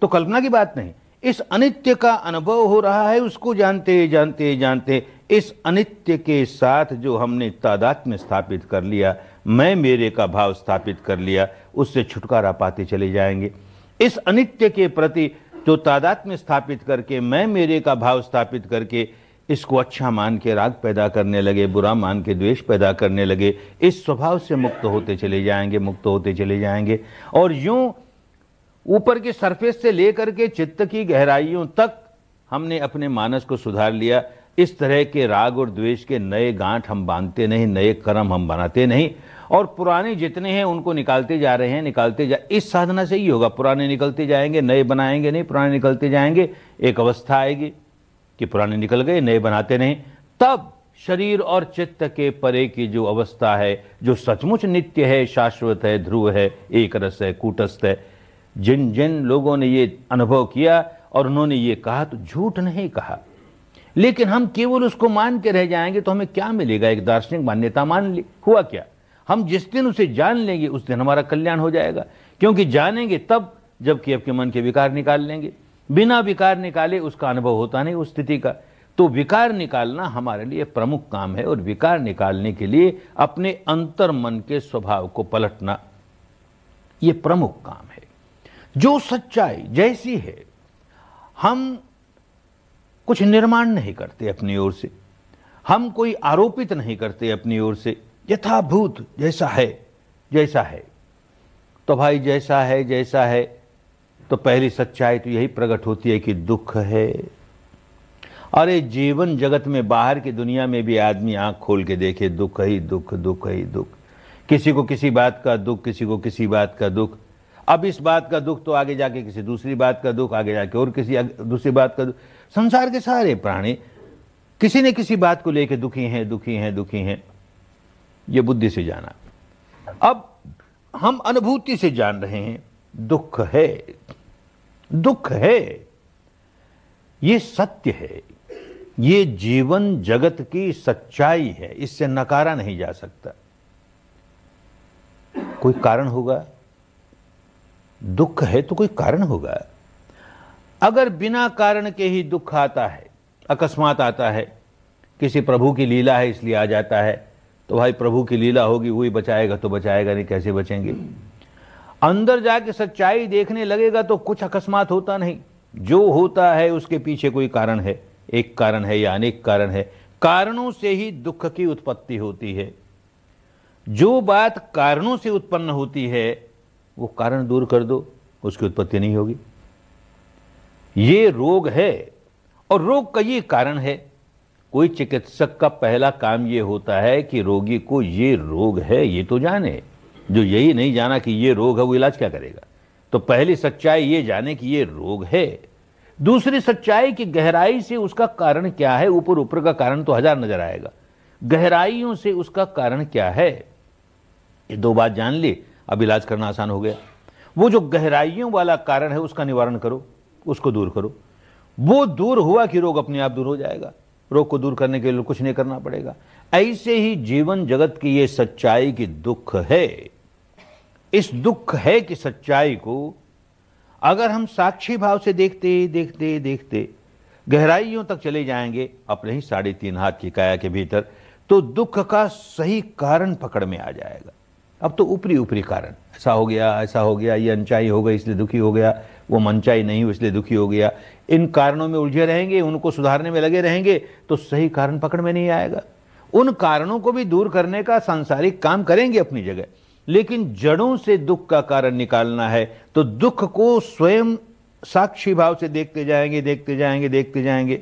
तो कल्पना की बात नहीं इस अनित्य का अनुभव हो रहा है उसको जानते जानते जानते इस अनित्य के साथ जो हमने तादात में स्थापित कर लिया मैं मेरे का भाव स्थापित कर लिया उससे छुटकारा पाते चले जाएंगे इस अनित्य के प्रति जो तादात में स्थापित करके मैं मेरे का भाव स्थापित करके इसको अच्छा मान के राग पैदा करने लगे बुरा मान के द्वेष पैदा करने लगे इस स्वभाव से मुक्त होते चले जाएंगे मुक्त होते चले जाएंगे और यूं ऊपर के सरफेस से लेकर के चित्त की गहराइयों तक हमने अपने मानस को सुधार लिया इस तरह के राग और द्वेष के नए गांठ हम बांधते नहीं नए कर्म हम बनाते नहीं और पुराने जितने हैं उनको निकालते जा रहे हैं निकालते जा इस साधना से ही होगा पुराने निकलते जाएंगे नए बनाएंगे नहीं पुराने निकलते जाएंगे एक अवस्था आएगी कि पुराने निकल गए नए बनाते नहीं तब शरीर और चित्त के परे की जो अवस्था है जो सचमुच नित्य है शाश्वत है ध्रुव है एक रस है कूटस्थ है जिन जिन लोगों ने ये अनुभव किया और उन्होंने ये कहा तो झूठ नहीं कहा लेकिन हम केवल उसको मान के रह जाएंगे तो हमें क्या मिलेगा एक दार्शनिक मान्यता मान ली हुआ क्या हम जिस दिन उसे जान लेंगे उस दिन हमारा कल्याण हो जाएगा क्योंकि जानेंगे तब जबकि आपके मन के विकार निकाल लेंगे बिना विकार निकाले उसका अनुभव होता नहीं उस स्थिति का तो विकार निकालना हमारे लिए प्रमुख काम है और विकार निकालने के लिए अपने अंतर मन के स्वभाव को पलटना यह प्रमुख काम है जो सच्चाई जैसी है हम कुछ निर्माण नहीं करते अपनी ओर से हम कोई आरोपित नहीं करते अपनी ओर से यथाभूत जैसा है जैसा है तो भाई जैसा है जैसा है तो पहली सच्चाई तो यही प्रकट होती है कि दुख है अरे जीवन जगत में बाहर की दुनिया में भी आदमी आंख खोल के देखे दुख ही दुख दुख ही दुख किसी को किसी बात का दुख किसी को किसी बात का दुख अब इस बात का दुख तो आगे जाके किसी दूसरी बात का दुख आगे जाके और किसी दूसरी बात का दुख संसार के सारे प्राणी किसी न किसी बात को लेकर दुखी हैं दुखी हैं दुखी हैं ये बुद्धि से जाना अब हम अनुभूति से जान रहे हैं दुख है दुख है ये सत्य है ये जीवन जगत की सच्चाई है इससे नकारा नहीं जा सकता कोई कारण होगा दुख है तो कोई कारण होगा अगर बिना कारण के ही दुख आता है अकस्मात आता है किसी प्रभु की लीला है इसलिए आ जाता है तो भाई प्रभु की लीला होगी वही बचाएगा तो बचाएगा नहीं कैसे बचेंगे अंदर जाके सच्चाई देखने लगेगा तो कुछ अकस्मात होता नहीं जो होता है उसके पीछे कोई कारण है एक कारण है या अनेक कारण है कारणों से ही दुख की उत्पत्ति होती है जो बात कारणों से उत्पन्न होती है वो कारण दूर कर दो उसकी उत्पत्ति नहीं होगी ये रोग है और रोग का ये कारण है कोई चिकित्सक का पहला काम ये होता है कि रोगी को ये रोग है ये तो जाने जो यही नहीं जाना कि ये रोग है वो इलाज क्या करेगा तो पहली सच्चाई ये जाने कि ये रोग है दूसरी सच्चाई की गहराई से उसका कारण क्या है ऊपर ऊपर का कारण तो हजार नजर आएगा गहराइयों से उसका कारण क्या है ये दो बात जान ली अब इलाज करना आसान हो गया वो जो गहराइयों वाला कारण है उसका निवारण करो उसको दूर करो वो दूर हुआ कि रोग अपने आप दूर हो जाएगा रोग को दूर करने के लिए कुछ नहीं करना पड़ेगा ऐसे ही जीवन जगत की ये सच्चाई की दुख है इस दुख है कि सच्चाई को अगर हम साक्षी भाव से देखते देखते देखते गहराइयों तक चले जाएंगे अपने ही साढ़े तीन हाथ की काया के भीतर तो दुख का सही कारण पकड़ में आ जाएगा अब तो ऊपरी ऊपरी कारण ऐसा हो गया ऐसा हो गया ये अनचाई हो गई इसलिए दुखी हो गया वो मनचाई नहीं हुई इसलिए दुखी हो गया इन कारणों में उलझे रहेंगे उनको सुधारने में लगे रहेंगे तो सही कारण पकड़ में नहीं आएगा उन कारणों को भी दूर करने का सांसारिक काम करेंगे अपनी जगह लेकिन जड़ों से दुख का कारण निकालना है तो दुख को स्वयं साक्षी भाव से देखते जाएंगे देखते जाएंगे देखते जाएंगे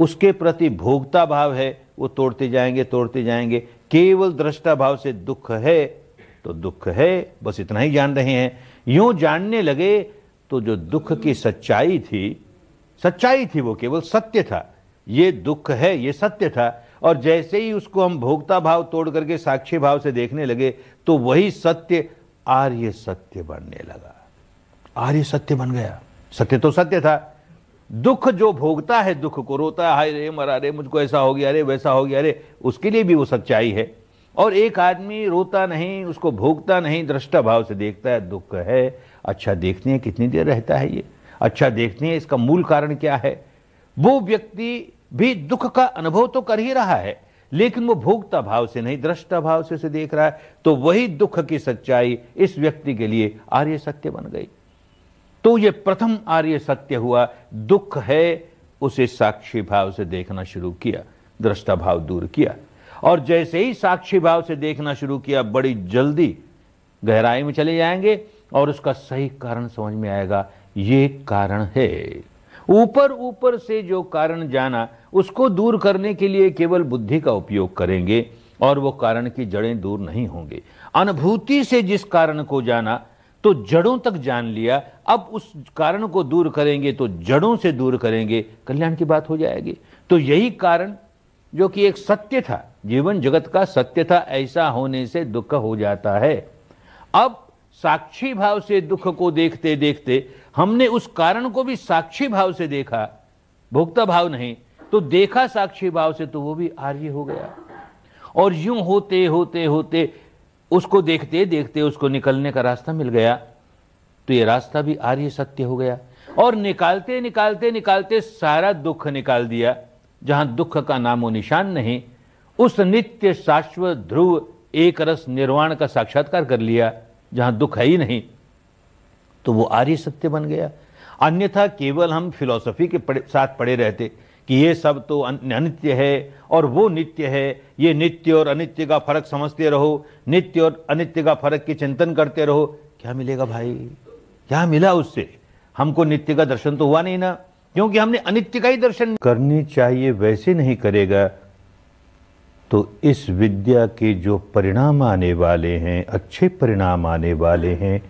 उसके प्रति भोगता भाव है वो तोड़ते जाएंगे तोड़ते जाएंगे केवल दृष्टा भाव से दुख है तो दुख है बस इतना ही जान रहे हैं यूं जानने लगे तो जो दुख की सच्चाई थी सच्चाई थी वो केवल सत्य था ये दुख है ये सत्य था और जैसे ही उसको हम भोक्ता भाव तोड़ करके साक्षी भाव से देखने लगे तो वही सत्य आर्य सत्य बनने लगा आर्य सत्य बन गया सत्य तो सत्य था दुख जो भोगता है दुख को रोता है हाय रे मरा रे मुझको ऐसा हो गया अरे वैसा हो गया अरे उसके लिए भी वो सच्चाई है और एक आदमी रोता नहीं उसको भोगता नहीं दृष्टा भाव से देखता है दुख है अच्छा देखने कितनी देर रहता है ये अच्छा देखने इसका मूल कारण क्या है वो व्यक्ति भी दुख का अनुभव तो कर ही रहा है लेकिन वो भोगता भाव से नहीं दृष्टा भाव से उसे देख रहा है तो वही दुख की सच्चाई इस व्यक्ति के लिए आर्य सत्य बन गई तो ये प्रथम आर्य सत्य हुआ दुख है उसे साक्षी भाव से देखना शुरू किया दृष्टा भाव दूर किया और जैसे ही साक्षी भाव से देखना शुरू किया बड़ी जल्दी गहराई में चले जाएंगे और उसका सही कारण समझ में आएगा ये कारण है ऊपर ऊपर से जो कारण जाना उसको दूर करने के लिए केवल बुद्धि का उपयोग करेंगे और वो कारण की जड़ें दूर नहीं होंगे अनुभूति से जिस कारण को जाना तो जड़ों तक जान लिया अब उस कारण को दूर करेंगे तो जड़ों से दूर करेंगे कल्याण की बात हो जाएगी तो यही कारण जो कि एक सत्य था जीवन जगत का सत्य था ऐसा होने से दुख हो जाता है अब साक्षी भाव से दुख को देखते देखते हमने उस कारण को भी साक्षी भाव से देखा भोक्ता भाव नहीं तो देखा साक्षी भाव से तो वो भी आर्य हो गया और यूं होते होते होते उसको देखते देखते उसको निकलने का रास्ता मिल गया तो ये रास्ता भी आर्य सत्य हो गया और निकालते निकालते निकालते सारा दुख निकाल दिया जहां दुख का नामो निशान नहीं उस नित्य शाश्वत ध्रुव एक रस निर्वाण का साक्षात्कार कर लिया जहां दुख है ही नहीं तो वो आर्य सत्य बन गया अन्यथा केवल हम फिलॉसफी के पड़े, साथ पड़े रहते कि ये सब तो अनित्य है और वो नित्य है ये नित्य और अनित्य का फर्क समझते रहो नित्य और अनित्य का फर्क की चिंतन करते रहो क्या मिलेगा भाई क्या मिला उससे हमको नित्य का दर्शन तो हुआ नहीं ना क्योंकि हमने अनित्य का ही दर्शन करनी चाहिए वैसे नहीं करेगा तो इस विद्या के जो परिणाम आने वाले हैं अच्छे परिणाम आने वाले हैं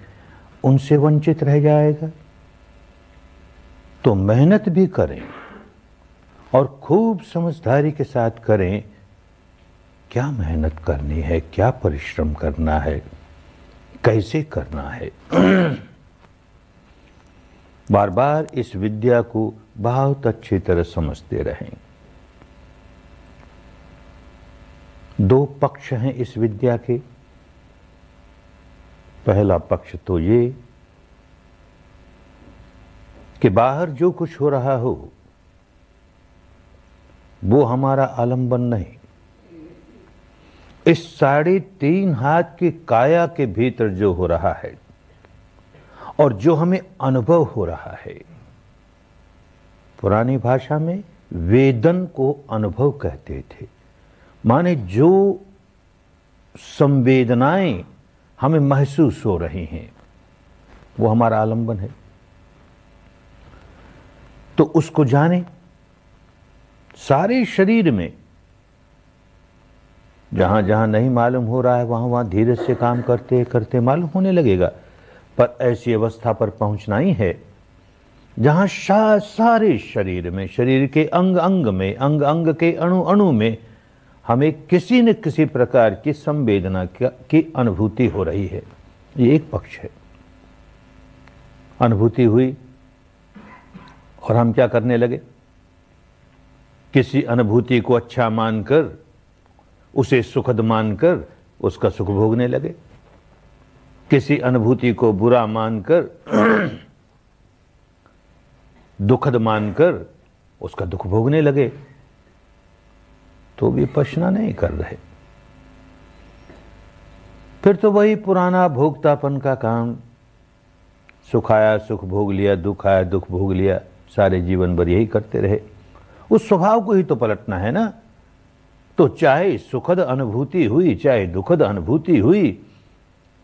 उनसे वंचित रह जाएगा तो मेहनत भी करें और खूब समझदारी के साथ करें क्या मेहनत करनी है क्या परिश्रम करना है कैसे करना है बार बार इस विद्या को बहुत अच्छी तरह समझते रहें दो पक्ष हैं इस विद्या के पहला पक्ष तो ये कि बाहर जो कुछ हो रहा हो वो हमारा आलंबन नहीं इस साढ़े तीन हाथ की काया के भीतर जो हो रहा है और जो हमें अनुभव हो रहा है पुरानी भाषा में वेदन को अनुभव कहते थे माने जो संवेदनाएं हमें महसूस हो रही हैं वो हमारा आलंबन है तो उसको जाने सारे शरीर में जहां जहां नहीं मालूम हो रहा है वहां वहां धीरे से काम करते करते मालूम होने लगेगा पर ऐसी अवस्था पर पहुंचना ही है जहां सारे शरीर में शरीर के अंग अंग में अंग अंग के अणु अणु में हमें किसी न किसी प्रकार की संवेदना की अनुभूति हो रही है ये एक पक्ष है अनुभूति हुई और हम क्या करने लगे किसी अनुभूति को अच्छा मानकर उसे सुखद मानकर उसका सुख भोगने लगे किसी अनुभूति को बुरा मानकर दुखद मानकर उसका दुख भोगने लगे तो पशना नहीं कर रहे फिर तो वही पुराना भोगतापन का काम सुखाया सुख भोग लिया दुख आया दुख भोग लिया सारे जीवन भर यही करते रहे उस स्वभाव को ही तो पलटना है ना तो चाहे सुखद अनुभूति हुई चाहे दुखद अनुभूति हुई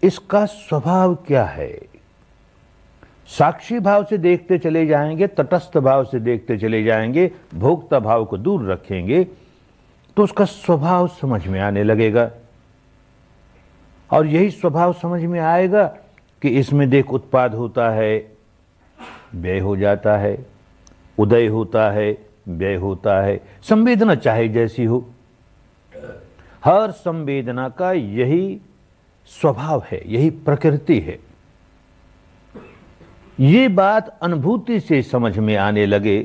इसका स्वभाव क्या है साक्षी भाव से देखते चले जाएंगे तटस्थ भाव से देखते चले जाएंगे भोक्ता भाव को दूर रखेंगे तो उसका स्वभाव समझ में आने लगेगा और यही स्वभाव समझ में आएगा कि इसमें देख उत्पाद होता है व्यय हो जाता है उदय होता है व्यय होता है संवेदना चाहे जैसी हो हर संवेदना का यही स्वभाव है यही प्रकृति है ये बात अनुभूति से समझ में आने लगे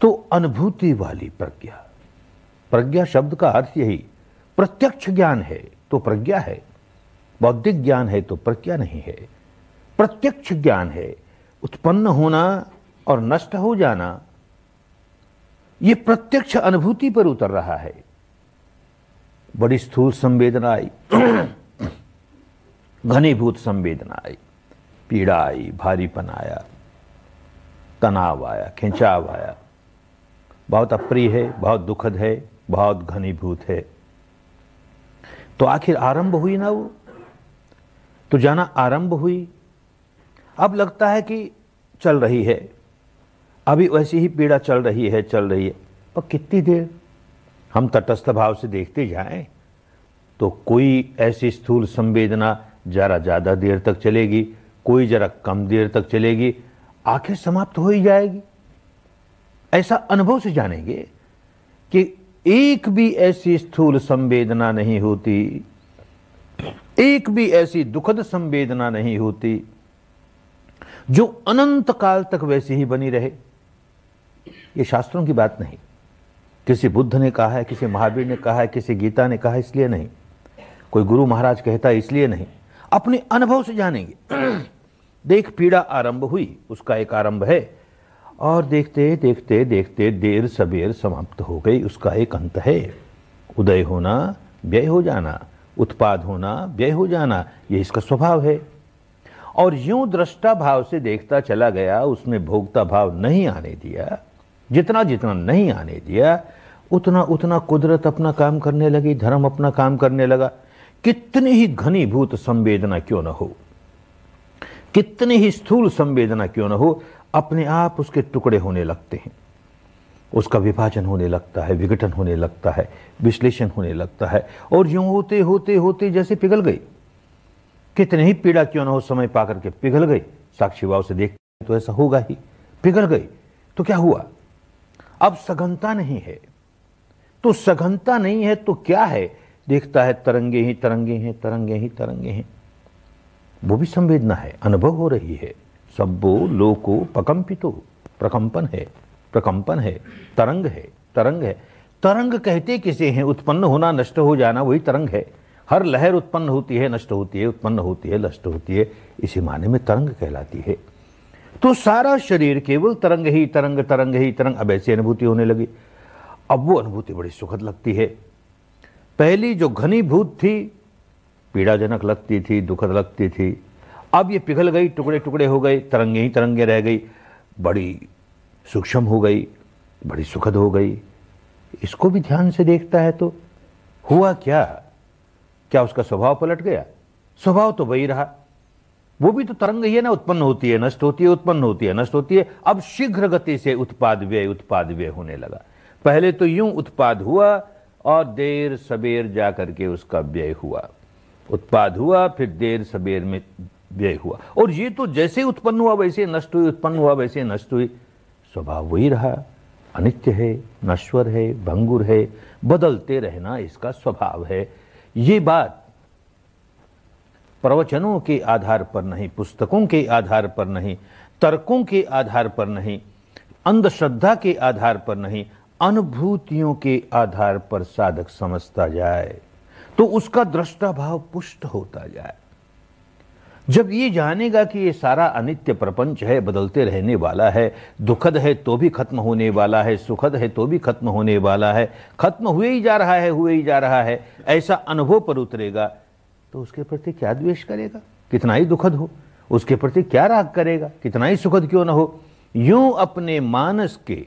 तो अनुभूति वाली प्रज्ञा प्रज्ञा शब्द का अर्थ यही प्रत्यक्ष ज्ञान है तो प्रज्ञा है बौद्धिक ज्ञान है तो प्रज्ञा नहीं है प्रत्यक्ष ज्ञान है उत्पन्न होना और नष्ट हो जाना यह प्रत्यक्ष अनुभूति पर उतर रहा है बड़ी स्थूल संवेदना आई घनीभूत संवेदना आई पीड़ा आई भारीपन आया तनाव आया खिंचाव आया बहुत अप्रिय है बहुत दुखद है बहुत घनीभूत है तो आखिर आरंभ हुई ना वो तो जाना आरंभ हुई अब लगता है कि चल रही है अभी वैसी ही पीड़ा चल रही है चल रही है पर कितनी देर हम तटस्थ भाव से देखते जाएं तो कोई ऐसी स्थूल संवेदना ज़रा ज़्यादा देर तक चलेगी कोई ज़रा कम देर तक चलेगी आखिर समाप्त हो ही जाएगी ऐसा अनुभव से जानेंगे कि एक भी ऐसी स्थूल संवेदना नहीं होती एक भी ऐसी दुखद संवेदना नहीं होती जो अनंत काल तक वैसी ही बनी रहे ये शास्त्रों की बात नहीं किसी बुद्ध ने कहा है किसी महावीर ने कहा है किसी गीता ने कहा है इसलिए नहीं कोई गुरु महाराज कहता है इसलिए नहीं अपने अनुभव से जानेंगे देख पीड़ा आरंभ हुई उसका एक आरंभ है और देखते देखते देखते देर सबेर समाप्त हो गई उसका एक अंत है उदय होना व्यय हो जाना उत्पाद होना व्यय हो जाना ये इसका स्वभाव है और यूं दृष्टा भाव से देखता चला गया उसमें भोगता भाव नहीं आने दिया जितना जितना नहीं आने दिया उतना उतना कुदरत अपना काम करने लगी धर्म अपना काम करने लगा कितनी ही घनीभूत संवेदना क्यों न हो कितनी ही स्थूल संवेदना क्यों न हो अपने आप उसके टुकड़े होने लगते हैं उसका विभाजन होने लगता है विघटन होने लगता है विश्लेषण होने लगता है और यूं होते होते होते जैसे पिघल गई कितने ही पीड़ा क्यों ना हो समय पा करके पिघल गई साक्षी भाव से देखते तो ऐसा होगा ही पिघल गई तो क्या हुआ अब सघनता नहीं है तो सघनता नहीं है तो क्या है देखता है तरंगे ही तरंगे हैं तरंगे ही तरंगे हैं वो भी संवेदना है अनुभव हो रही है सब्बो लोको पकम्पितो प्रकंपन है प्रकम्पन है तरंग है तरंग है तरंग कहते किसे हैं उत्पन्न होना नष्ट हो जाना वही तरंग है हर लहर उत्पन्न होती है नष्ट होती है उत्पन्न होती है नष्ट होती है इसी माने में तरंग कहलाती है तो सारा शरीर केवल तरंग ही तरंग तरंग ही तरंग अब ऐसी अनुभूति होने लगी अब वो अनुभूति बड़ी सुखद लगती है पहली जो घनीभूत थी पीड़ाजनक लगती थी दुखद लगती थी अब ये पिघल गई टुकड़े टुकड़े हो गए तरंगे ही तरंगे रह गई बड़ी सूक्ष्म हो गई बड़ी सुखद हो गई इसको भी ध्यान से देखता है तो हुआ क्या क्या उसका स्वभाव पलट गया स्वभाव तो वही रहा वो भी तो तरंग ही है ना उत्पन्न होती है नष्ट होती है उत्पन्न होती है नष्ट होती है अब शीघ्र गति से उत्पाद व्यय उत्पाद व्यय होने लगा पहले तो यूं उत्पाद हुआ और देर सबेर जा करके उसका व्यय हुआ उत्पाद हुआ फिर देर सबेर में व्यय हुआ और ये तो जैसे उत्पन्न हुआ वैसे नष्ट हुई उत्पन्न हुआ वैसे नष्ट हुई स्वभाव वही रहा अनित्य है नश्वर है भंगुर है बदलते रहना इसका स्वभाव है ये बात प्रवचनों के आधार पर नहीं पुस्तकों के आधार पर नहीं तर्कों के आधार पर नहीं अंधश्रद्धा के आधार पर नहीं अनुभूतियों के आधार पर साधक समझता जाए तो उसका दृष्टाभाव पुष्ट होता जाए जब ये जानेगा कि ये सारा अनित्य प्रपंच है बदलते रहने वाला है दुखद है तो भी खत्म होने वाला है सुखद है तो भी खत्म होने वाला है खत्म हुए ही जा रहा है हुए ही जा रहा है ऐसा अनुभव पर उतरेगा तो उसके प्रति क्या द्वेष करेगा कितना ही दुखद हो उसके प्रति क्या राग करेगा कितना ही सुखद क्यों ना हो यूं अपने मानस के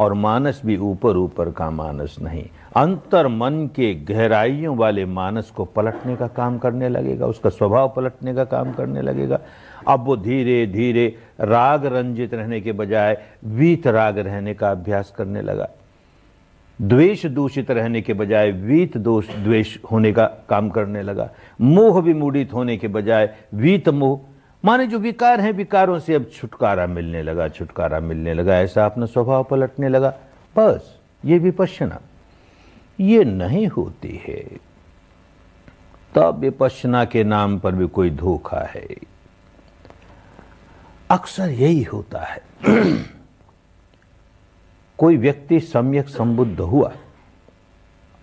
और मानस भी ऊपर ऊपर का मानस नहीं अंतर मन के गहराइयों वाले मानस को पलटने का काम करने लगेगा उसका स्वभाव पलटने का काम करने लगेगा अब वो धीरे धीरे राग रंजित रहने के बजाय वीत राग रहने का अभ्यास करने लगा द्वेष दूषित रहने के बजाय वीत दोष द्वेष होने का काम करने लगा मोह विमूडित होने के बजाय वीत मोह माने जो विकार हैं विकारों से अब छुटकारा मिलने लगा छुटकारा मिलने लगा ऐसा अपना स्वभाव पलटने लगा बस ये विपश्यना ये नहीं होती है तब विपशना के नाम पर भी कोई धोखा है अक्सर यही होता है कोई व्यक्ति सम्यक संबुद्ध हुआ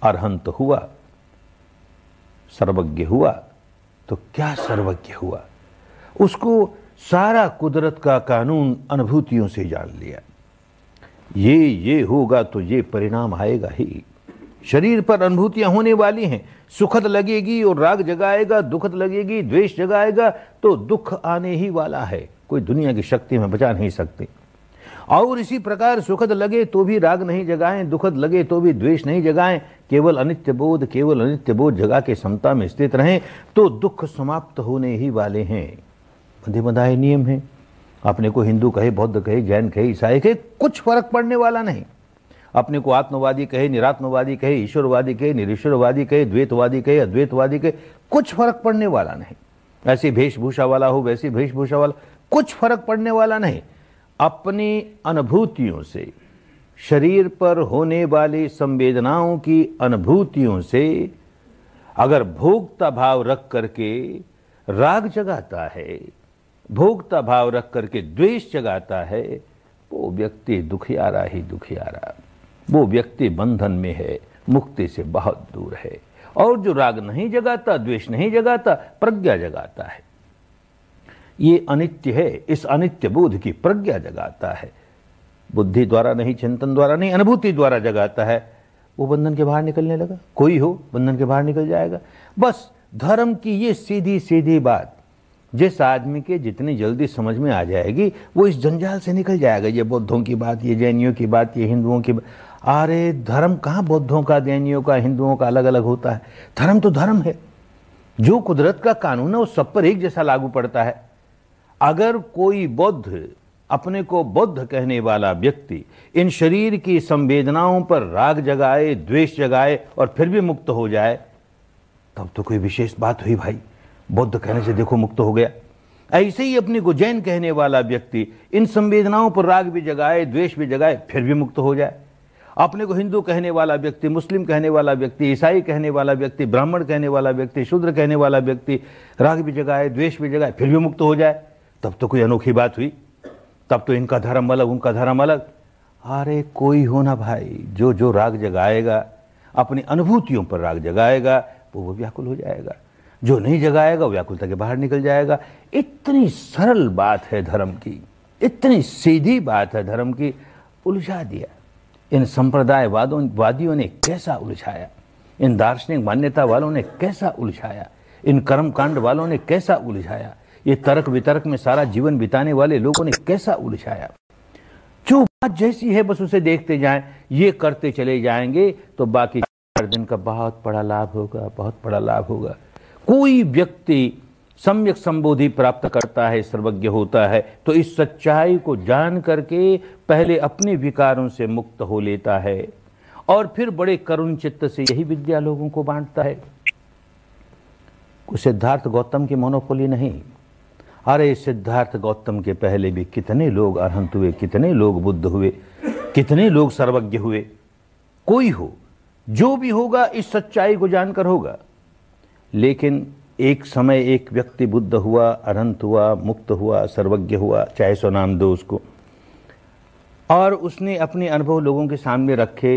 अरहंत हुआ सर्वज्ञ हुआ तो क्या सर्वज्ञ हुआ उसको सारा कुदरत का कानून अनुभूतियों से जान लिया ये ये होगा तो ये परिणाम आएगा ही शरीर पर अनुभूतियां होने वाली हैं सुखद लगेगी और राग जगाएगा दुखद लगेगी द्वेष जगाएगा तो दुख आने ही वाला है कोई दुनिया की शक्ति में बचा नहीं सकते और इसी प्रकार सुखद लगे तो भी राग नहीं जगाएं दुखद लगे तो भी द्वेष नहीं जगाएं केवल अनित्य बोध केवल अनित्य बोध जगा के समता में स्थित रहें तो दुख समाप्त होने ही वाले हैं बधे बधाए नियम है अपने को हिंदू कहे बौद्ध कहे जैन कहे ईसाई कहे कुछ फर्क पड़ने वाला नहीं अपने को आत्मवादी कहे निरात्मवादी कहे ईश्वरवादी कहे निरीश्वरवादी कहे द्वैतवादी कहे अद्वैतवादी कहे कुछ फर्क पड़ने वाला नहीं ऐसी वेशभूषा वाला हो वैसी भेषभूषा वाला कुछ फर्क पड़ने वाला नहीं अपनी अनुभूतियों से शरीर पर होने वाली संवेदनाओं की अनुभूतियों से अगर भोगता भाव रख करके राग जगाता है भोगता भाव रख करके द्वेष जगाता है वो व्यक्ति दुखियारा ही दुखियारा वो व्यक्ति बंधन में है मुक्ति से बहुत दूर है और जो राग नहीं जगाता द्वेष नहीं जगाता प्रज्ञा जगाता है ये अनित्य है इस अनित्य बोध की प्रज्ञा जगाता है बुद्धि द्वारा नहीं चिंतन द्वारा नहीं अनुभूति द्वारा जगाता है वो बंधन के बाहर निकलने लगा कोई हो बंधन के बाहर निकल जाएगा बस धर्म की ये सीधी सीधी बात जिस आदमी के जितनी जल्दी समझ में आ जाएगी वो इस जंजाल से निकल जाएगा ये बौद्धों की बात ये जैनियों की बात ये हिंदुओं की बात अरे धर्म कहाँ बौद्धों का जैनियों का हिंदुओं का अलग अलग होता है धर्म तो धर्म है जो कुदरत का कानून है वो सब पर एक जैसा लागू पड़ता है अगर कोई बौद्ध अपने को बौद्ध कहने वाला व्यक्ति इन शरीर की संवेदनाओं पर राग जगाए द्वेष जगाए और फिर भी मुक्त हो जाए तब तो कोई विशेष बात हुई भाई बौद्ध कहने से देखो मुक्त हो गया ऐसे ही अपने को जैन कहने वाला व्यक्ति इन संवेदनाओं पर राग भी जगाए द्वेष भी जगाए फिर भी मुक्त हो जाए अपने को हिंदू कहने वाला व्यक्ति मुस्लिम कहने वाला व्यक्ति ईसाई कहने वाला व्यक्ति ब्राह्मण कहने वाला व्यक्ति शूद्र कहने वाला व्यक्ति राग भी जगाए द्वेष भी जगाए फिर भी मुक्त हो जाए तब तो कोई अनोखी बात हुई तब तो इनका धर्म अलग उनका धर्म अलग अरे कोई हो ना भाई जो जो राग जगाएगा अपनी अनुभूतियों पर राग जगाएगा वो वो व्याकुल हो जाएगा जो नहीं जगाएगा व्याकुलता के बाहर निकल जाएगा इतनी सरल बात है धर्म की इतनी सीधी बात है धर्म की उलझा दिया इन संप्रदायवादों वादियों ने कैसा उलझाया इन दार्शनिक मान्यता वालों ने कैसा उलझाया इन कर्मकांड वालों ने कैसा उलझाया ये तर्क वितर्क में सारा जीवन बिताने वाले लोगों ने कैसा उलझाया जो बात जैसी है बस उसे देखते जाए ये करते चले जाएंगे तो बाकी हर दिन का बहुत बड़ा लाभ होगा बहुत बड़ा लाभ होगा कोई व्यक्ति सम्यक संबोधि प्राप्त करता है सर्वज्ञ होता है तो इस सच्चाई को जान करके पहले अपने विकारों से मुक्त हो लेता है और फिर बड़े करुण चित्त से यही विद्या लोगों को बांटता है सिद्धार्थ गौतम की मोनोपोली नहीं अरे सिद्धार्थ गौतम के पहले भी कितने लोग अरहंत हुए कितने लोग बुद्ध हुए कितने लोग सर्वज्ञ हुए कोई हो जो भी होगा इस सच्चाई को जानकर होगा लेकिन एक समय एक व्यक्ति बुद्ध हुआ अनंत हुआ मुक्त हुआ सर्वज्ञ हुआ चाहे सो नाम दो उसको और उसने अपने अनुभव लोगों के सामने रखे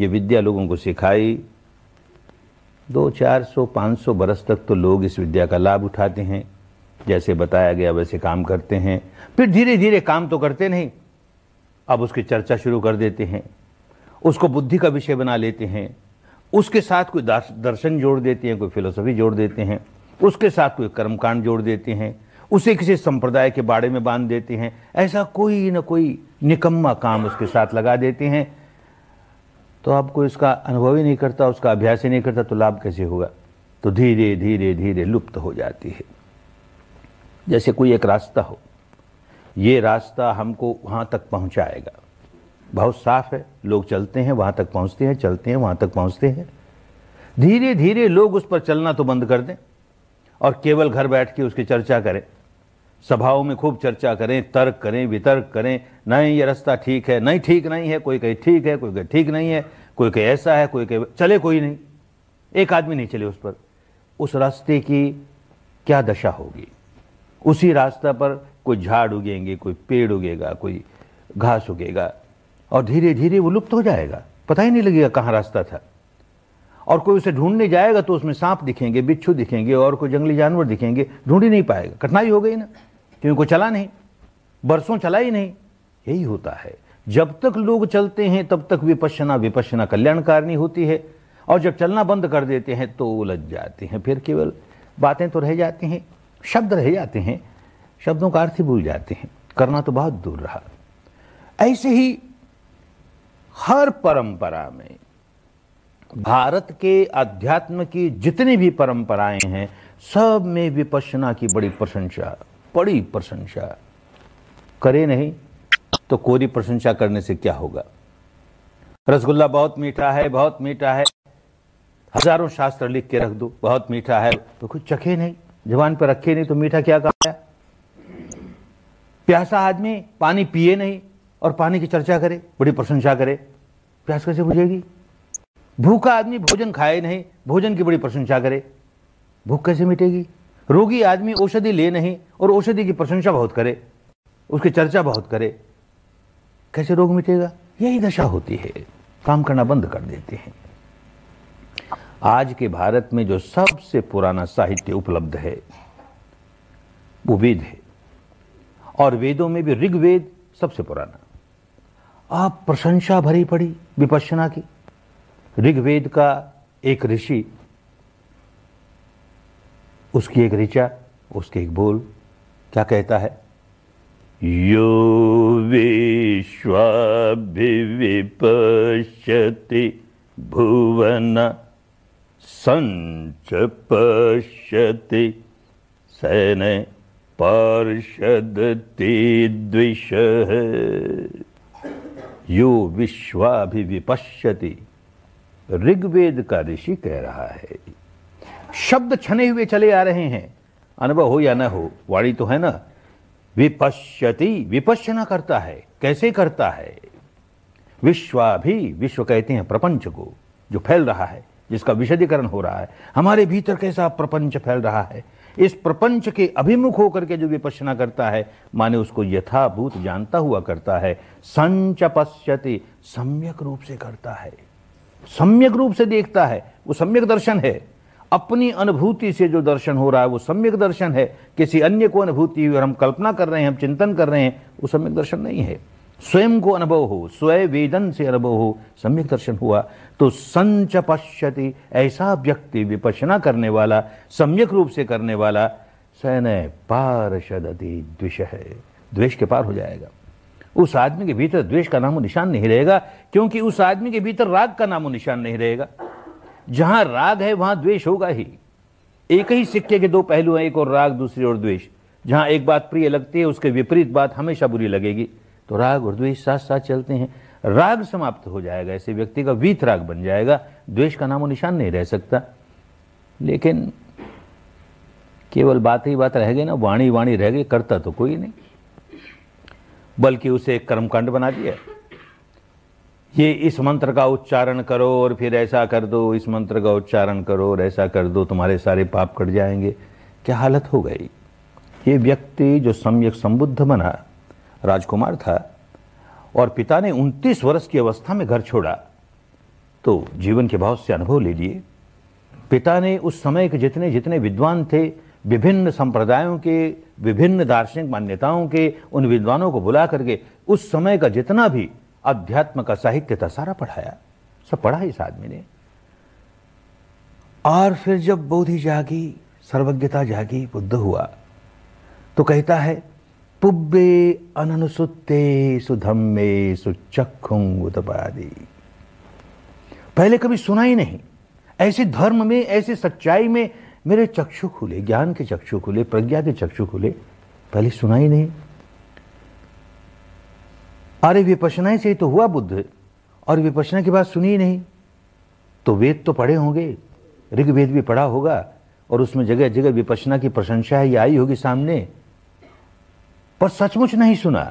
ये विद्या लोगों को सिखाई दो चार सौ पाँच सौ बरस तक तो लोग इस विद्या का लाभ उठाते हैं जैसे बताया गया वैसे काम करते हैं फिर धीरे धीरे काम तो करते नहीं अब उसकी चर्चा शुरू कर देते हैं उसको बुद्धि का विषय बना लेते हैं उसके साथ कोई दर्शन जोड़ देते हैं कोई फिलोसफी जोड़ देते हैं उसके साथ कोई कर्मकांड जोड़ देते हैं उसे किसी संप्रदाय के बारे में बांध देते हैं ऐसा कोई ना कोई निकम्मा काम उसके साथ लगा देते हैं तो आपको इसका अनुभव ही नहीं करता उसका अभ्यास ही नहीं करता तो लाभ कैसे होगा तो धीरे धीरे धीरे लुप्त हो जाती है जैसे कोई एक रास्ता हो ये रास्ता हमको वहाँ तक पहुँचाएगा बहुत साफ है लोग चलते हैं वहाँ तक पहुँचते हैं चलते हैं वहाँ तक पहुँचते हैं धीरे धीरे लोग उस पर चलना तो बंद कर दें और केवल घर बैठ के उसकी चर्चा करें सभाओं में खूब चर्चा करें तर्क करें वितर्क करें नहीं ये रास्ता ठीक है नहीं ठीक नहीं है कोई कहे ठीक है कोई कहे ठीक नहीं है कोई कहे ऐसा है कोई कहे चले कोई नहीं एक आदमी नहीं चले उस पर उस रास्ते की क्या दशा होगी उसी रास्ता पर कोई झाड़ उगेंगे कोई पेड़ उगेगा कोई घास उगेगा और धीरे धीरे वो लुप्त हो जाएगा पता ही नहीं लगेगा कहाँ रास्ता था और कोई उसे ढूंढने जाएगा तो उसमें सांप दिखेंगे बिच्छू दिखेंगे और कोई जंगली जानवर दिखेंगे ढूंढ ही नहीं पाएगा कठिनाई हो गई ना क्योंकि कोई चला नहीं बरसों चला ही नहीं यही होता है जब तक लोग चलते हैं तब तक विपश्यना विपश्यना कल्याणकारिणी होती है और जब चलना बंद कर देते हैं तो उलझ जाते हैं फिर केवल बातें तो रह जाती हैं शब्द रह जाते हैं शब्दों का अर्थ ही भूल जाते हैं करना तो बहुत दूर रहा ऐसे ही हर परंपरा में भारत के अध्यात्म की जितनी भी परंपराएं हैं सब में विपश्यना की बड़ी प्रशंसा बड़ी प्रशंसा करे नहीं तो कोरी प्रशंसा करने से क्या होगा रसगुल्ला बहुत मीठा है बहुत मीठा है हजारों शास्त्र लिख के रख दो बहुत मीठा है तो कुछ चखे नहीं जवान पर रखे नहीं तो मीठा क्या कहा प्यासा आदमी पानी पिए नहीं और पानी की चर्चा करे बड़ी प्रशंसा करे प्यास कैसे बुझेगी भूखा आदमी भोजन खाए नहीं भोजन की बड़ी प्रशंसा करे भूख कैसे मिटेगी रोगी आदमी औषधि ले नहीं और औषधि की प्रशंसा बहुत करे उसकी चर्चा बहुत करे कैसे रोग मिटेगा यही दशा होती है काम करना बंद कर देते हैं आज के भारत में जो सबसे पुराना साहित्य उपलब्ध है वो वेद है और वेदों में भी ऋग्वेद सबसे पुराना आप प्रशंसा भरी पड़ी विपश्चना की ऋग्वेद का एक ऋषि उसकी एक ऋचा उसके एक बोल क्या कहता है यो विश्वाभिविपश्यति भुवन संच पश्यति सैन पार्षद ते द्विष यो विश्वाभिविपश्यति ऋग्वेद का ऋषि कह रहा है शब्द छने हुए चले आ रहे हैं अनुभव हो या ना हो वाणी तो है ना विपश्यति विपश्यना करता है कैसे करता है विश्वा भी विश्व कहते हैं प्रपंच को जो फैल रहा है जिसका विशदीकरण हो रहा है हमारे भीतर कैसा प्रपंच फैल रहा है इस प्रपंच के अभिमुख होकर के जो विपश्यना करता है माने उसको यथाभूत जानता हुआ करता है संचपश्यति सम्यक रूप से करता है सम्यक रूप से देखता है वो सम्यक दर्शन है अपनी अनुभूति से जो दर्शन हो रहा है वो सम्यक दर्शन है किसी अन्य को अनुभूति हुई और हम कल्पना कर रहे हैं हम चिंतन कर रहे हैं वो सम्यक दर्शन नहीं है स्वयं को अनुभव हो स्वय वेदन से अनुभव हो सम्यक दर्शन हुआ तो संच पश्यति ऐसा व्यक्ति विपशना करने वाला सम्यक रूप से करने वाला सैन पारशदति द्विष है द्वेष के पार हो जाएगा उस आदमी के भीतर द्वेष का नामो निशान नहीं रहेगा क्योंकि उस आदमी के भीतर राग का नामो निशान नहीं रहेगा जहां राग है वहां द्वेष होगा ही एक ही सिक्के के दो पहलू हैं एक और राग दूसरी और द्वेष जहां एक बात प्रिय लगती है उसके विपरीत बात हमेशा बुरी लगेगी तो राग और द्वेष साथ साथ चलते हैं राग समाप्त हो जाएगा ऐसे व्यक्ति का वीत राग बन जाएगा द्वेष का नामो निशान नहीं रह सकता लेकिन केवल बात ही बात रह गई ना वाणी वाणी रह गई करता तो कोई नहीं बल्कि उसे एक कर्मकांड बना दिया ये इस मंत्र का उच्चारण करो और फिर ऐसा कर दो इस मंत्र का उच्चारण करो और ऐसा कर दो तुम्हारे सारे पाप कट जाएंगे क्या हालत हो गई ये व्यक्ति जो सम्यक संबुद्ध बना राजकुमार था और पिता ने 29 वर्ष की अवस्था में घर छोड़ा तो जीवन के बहुत से अनुभव ले लिए पिता ने उस समय के जितने जितने विद्वान थे विभिन्न संप्रदायों के विभिन्न दार्शनिक मान्यताओं के उन विद्वानों को बुला करके उस समय का जितना भी अध्यात्म का साहित्य था सारा पढ़ाया सब पढ़ा इस आदमी ने और फिर जब बोधि जागी सर्वज्ञता जागी बुद्ध हुआ तो कहता है पुब्बे अनुसुते सुधम्मे सुचुंगी पहले कभी सुना ही नहीं ऐसे धर्म में ऐसे सच्चाई में मेरे चक्षु खुले ज्ञान के चक्षु खुले प्रज्ञा के चक्षु खुले पहले सुना ही नहीं अरे विपसना से ही तो हुआ बुद्ध और विपसना की बात सुनी ही नहीं तो वेद तो पढ़े होंगे ऋग्वेद भी पढ़ा होगा और उसमें जगह जगह विपसना की प्रशंसा है आई होगी सामने पर सचमुच नहीं सुना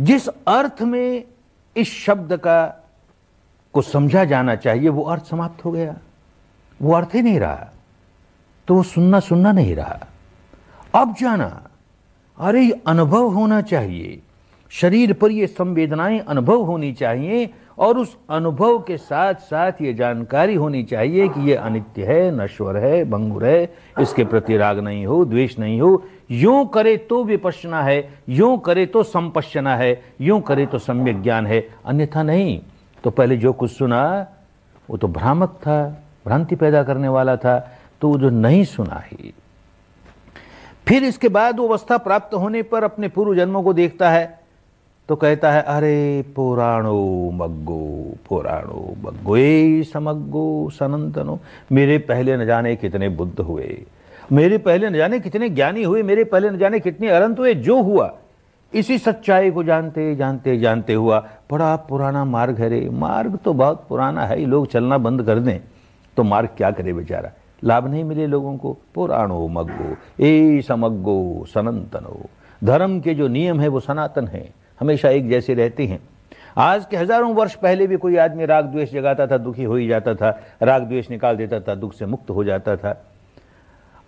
जिस अर्थ में इस शब्द का को समझा जाना चाहिए वो अर्थ समाप्त हो गया वो अर्थ ही नहीं रहा तो वो सुनना सुनना नहीं रहा अब जाना अरे अनुभव होना चाहिए शरीर पर ये संवेदनाएं अनुभव होनी चाहिए और उस अनुभव के साथ साथ ये जानकारी होनी चाहिए कि ये अनित्य है नश्वर है भंगुर है इसके प्रति राग नहीं हो द्वेष नहीं हो यो करे तो विपश्चना है यू करे तो संपश्चना है यूं करे तो सम्यक ज्ञान है अन्यथा नहीं तो पहले जो कुछ सुना वो तो भ्रामक था भ्रांति पैदा करने वाला था तो जो नहीं सुना ही फिर इसके बाद वो अवस्था प्राप्त होने पर अपने पूर्व जन्मों को देखता है तो कहता है अरे पुराणो मग्गो पुराणो मग्गो ए समग्गो सनंतनो मेरे पहले न जाने कितने बुद्ध हुए मेरे पहले न जाने कितने ज्ञानी हुए मेरे पहले न जाने कितने अरंत हुए जो हुआ इसी सच्चाई को जानते जानते जानते हुआ बड़ा पुराना मार्ग है रे मार्ग तो बहुत पुराना है लोग चलना बंद कर दें तो मार्ग क्या करे बेचारा लाभ नहीं मिले लोगों को पुराणो मग्गो ए समग्गो सनातनो धर्म के जो नियम है वो सनातन है हमेशा एक जैसे रहते हैं आज के हजारों वर्ष पहले भी कोई आदमी राग द्वेष जगाता था दुखी हो ही जाता था राग द्वेष निकाल देता था दुख से मुक्त हो जाता था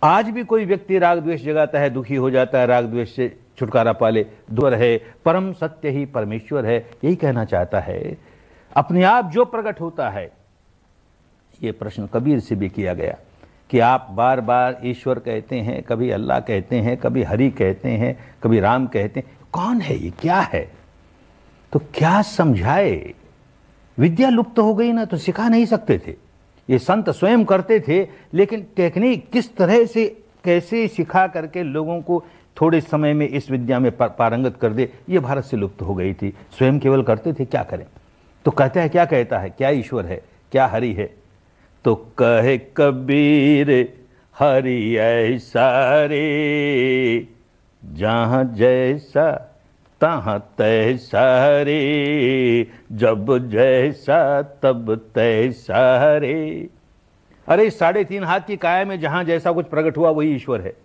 आज भी कोई व्यक्ति राग द्वेष जगाता है दुखी हो जाता है राग द्वेष से छुटकारा पाले द्वर है परम सत्य ही परमेश्वर है यही कहना चाहता है अपने आप जो प्रकट होता है ये प्रश्न कबीर से भी किया गया कि आप बार बार ईश्वर कहते हैं कभी अल्लाह कहते हैं कभी हरि कहते हैं कभी राम कहते हैं कौन है ये क्या है तो क्या समझाए विद्या लुप्त हो गई ना तो सिखा नहीं सकते थे ये संत स्वयं करते थे लेकिन टेक्निक किस तरह से कैसे सिखा करके लोगों को थोड़े समय में इस विद्या में पारंगत कर दे ये भारत से लुप्त हो गई थी स्वयं केवल करते थे क्या करें तो कहता है क्या कहता है क्या ईश्वर है क्या हरि है तो कहे कबीर हरि ऐसा रे जहाँ जैसा तहाँ तैसा रे जब जैसा तब तैसा रे अरे साढ़े तीन हाथ की काया में जहाँ जैसा कुछ प्रकट हुआ वही ईश्वर है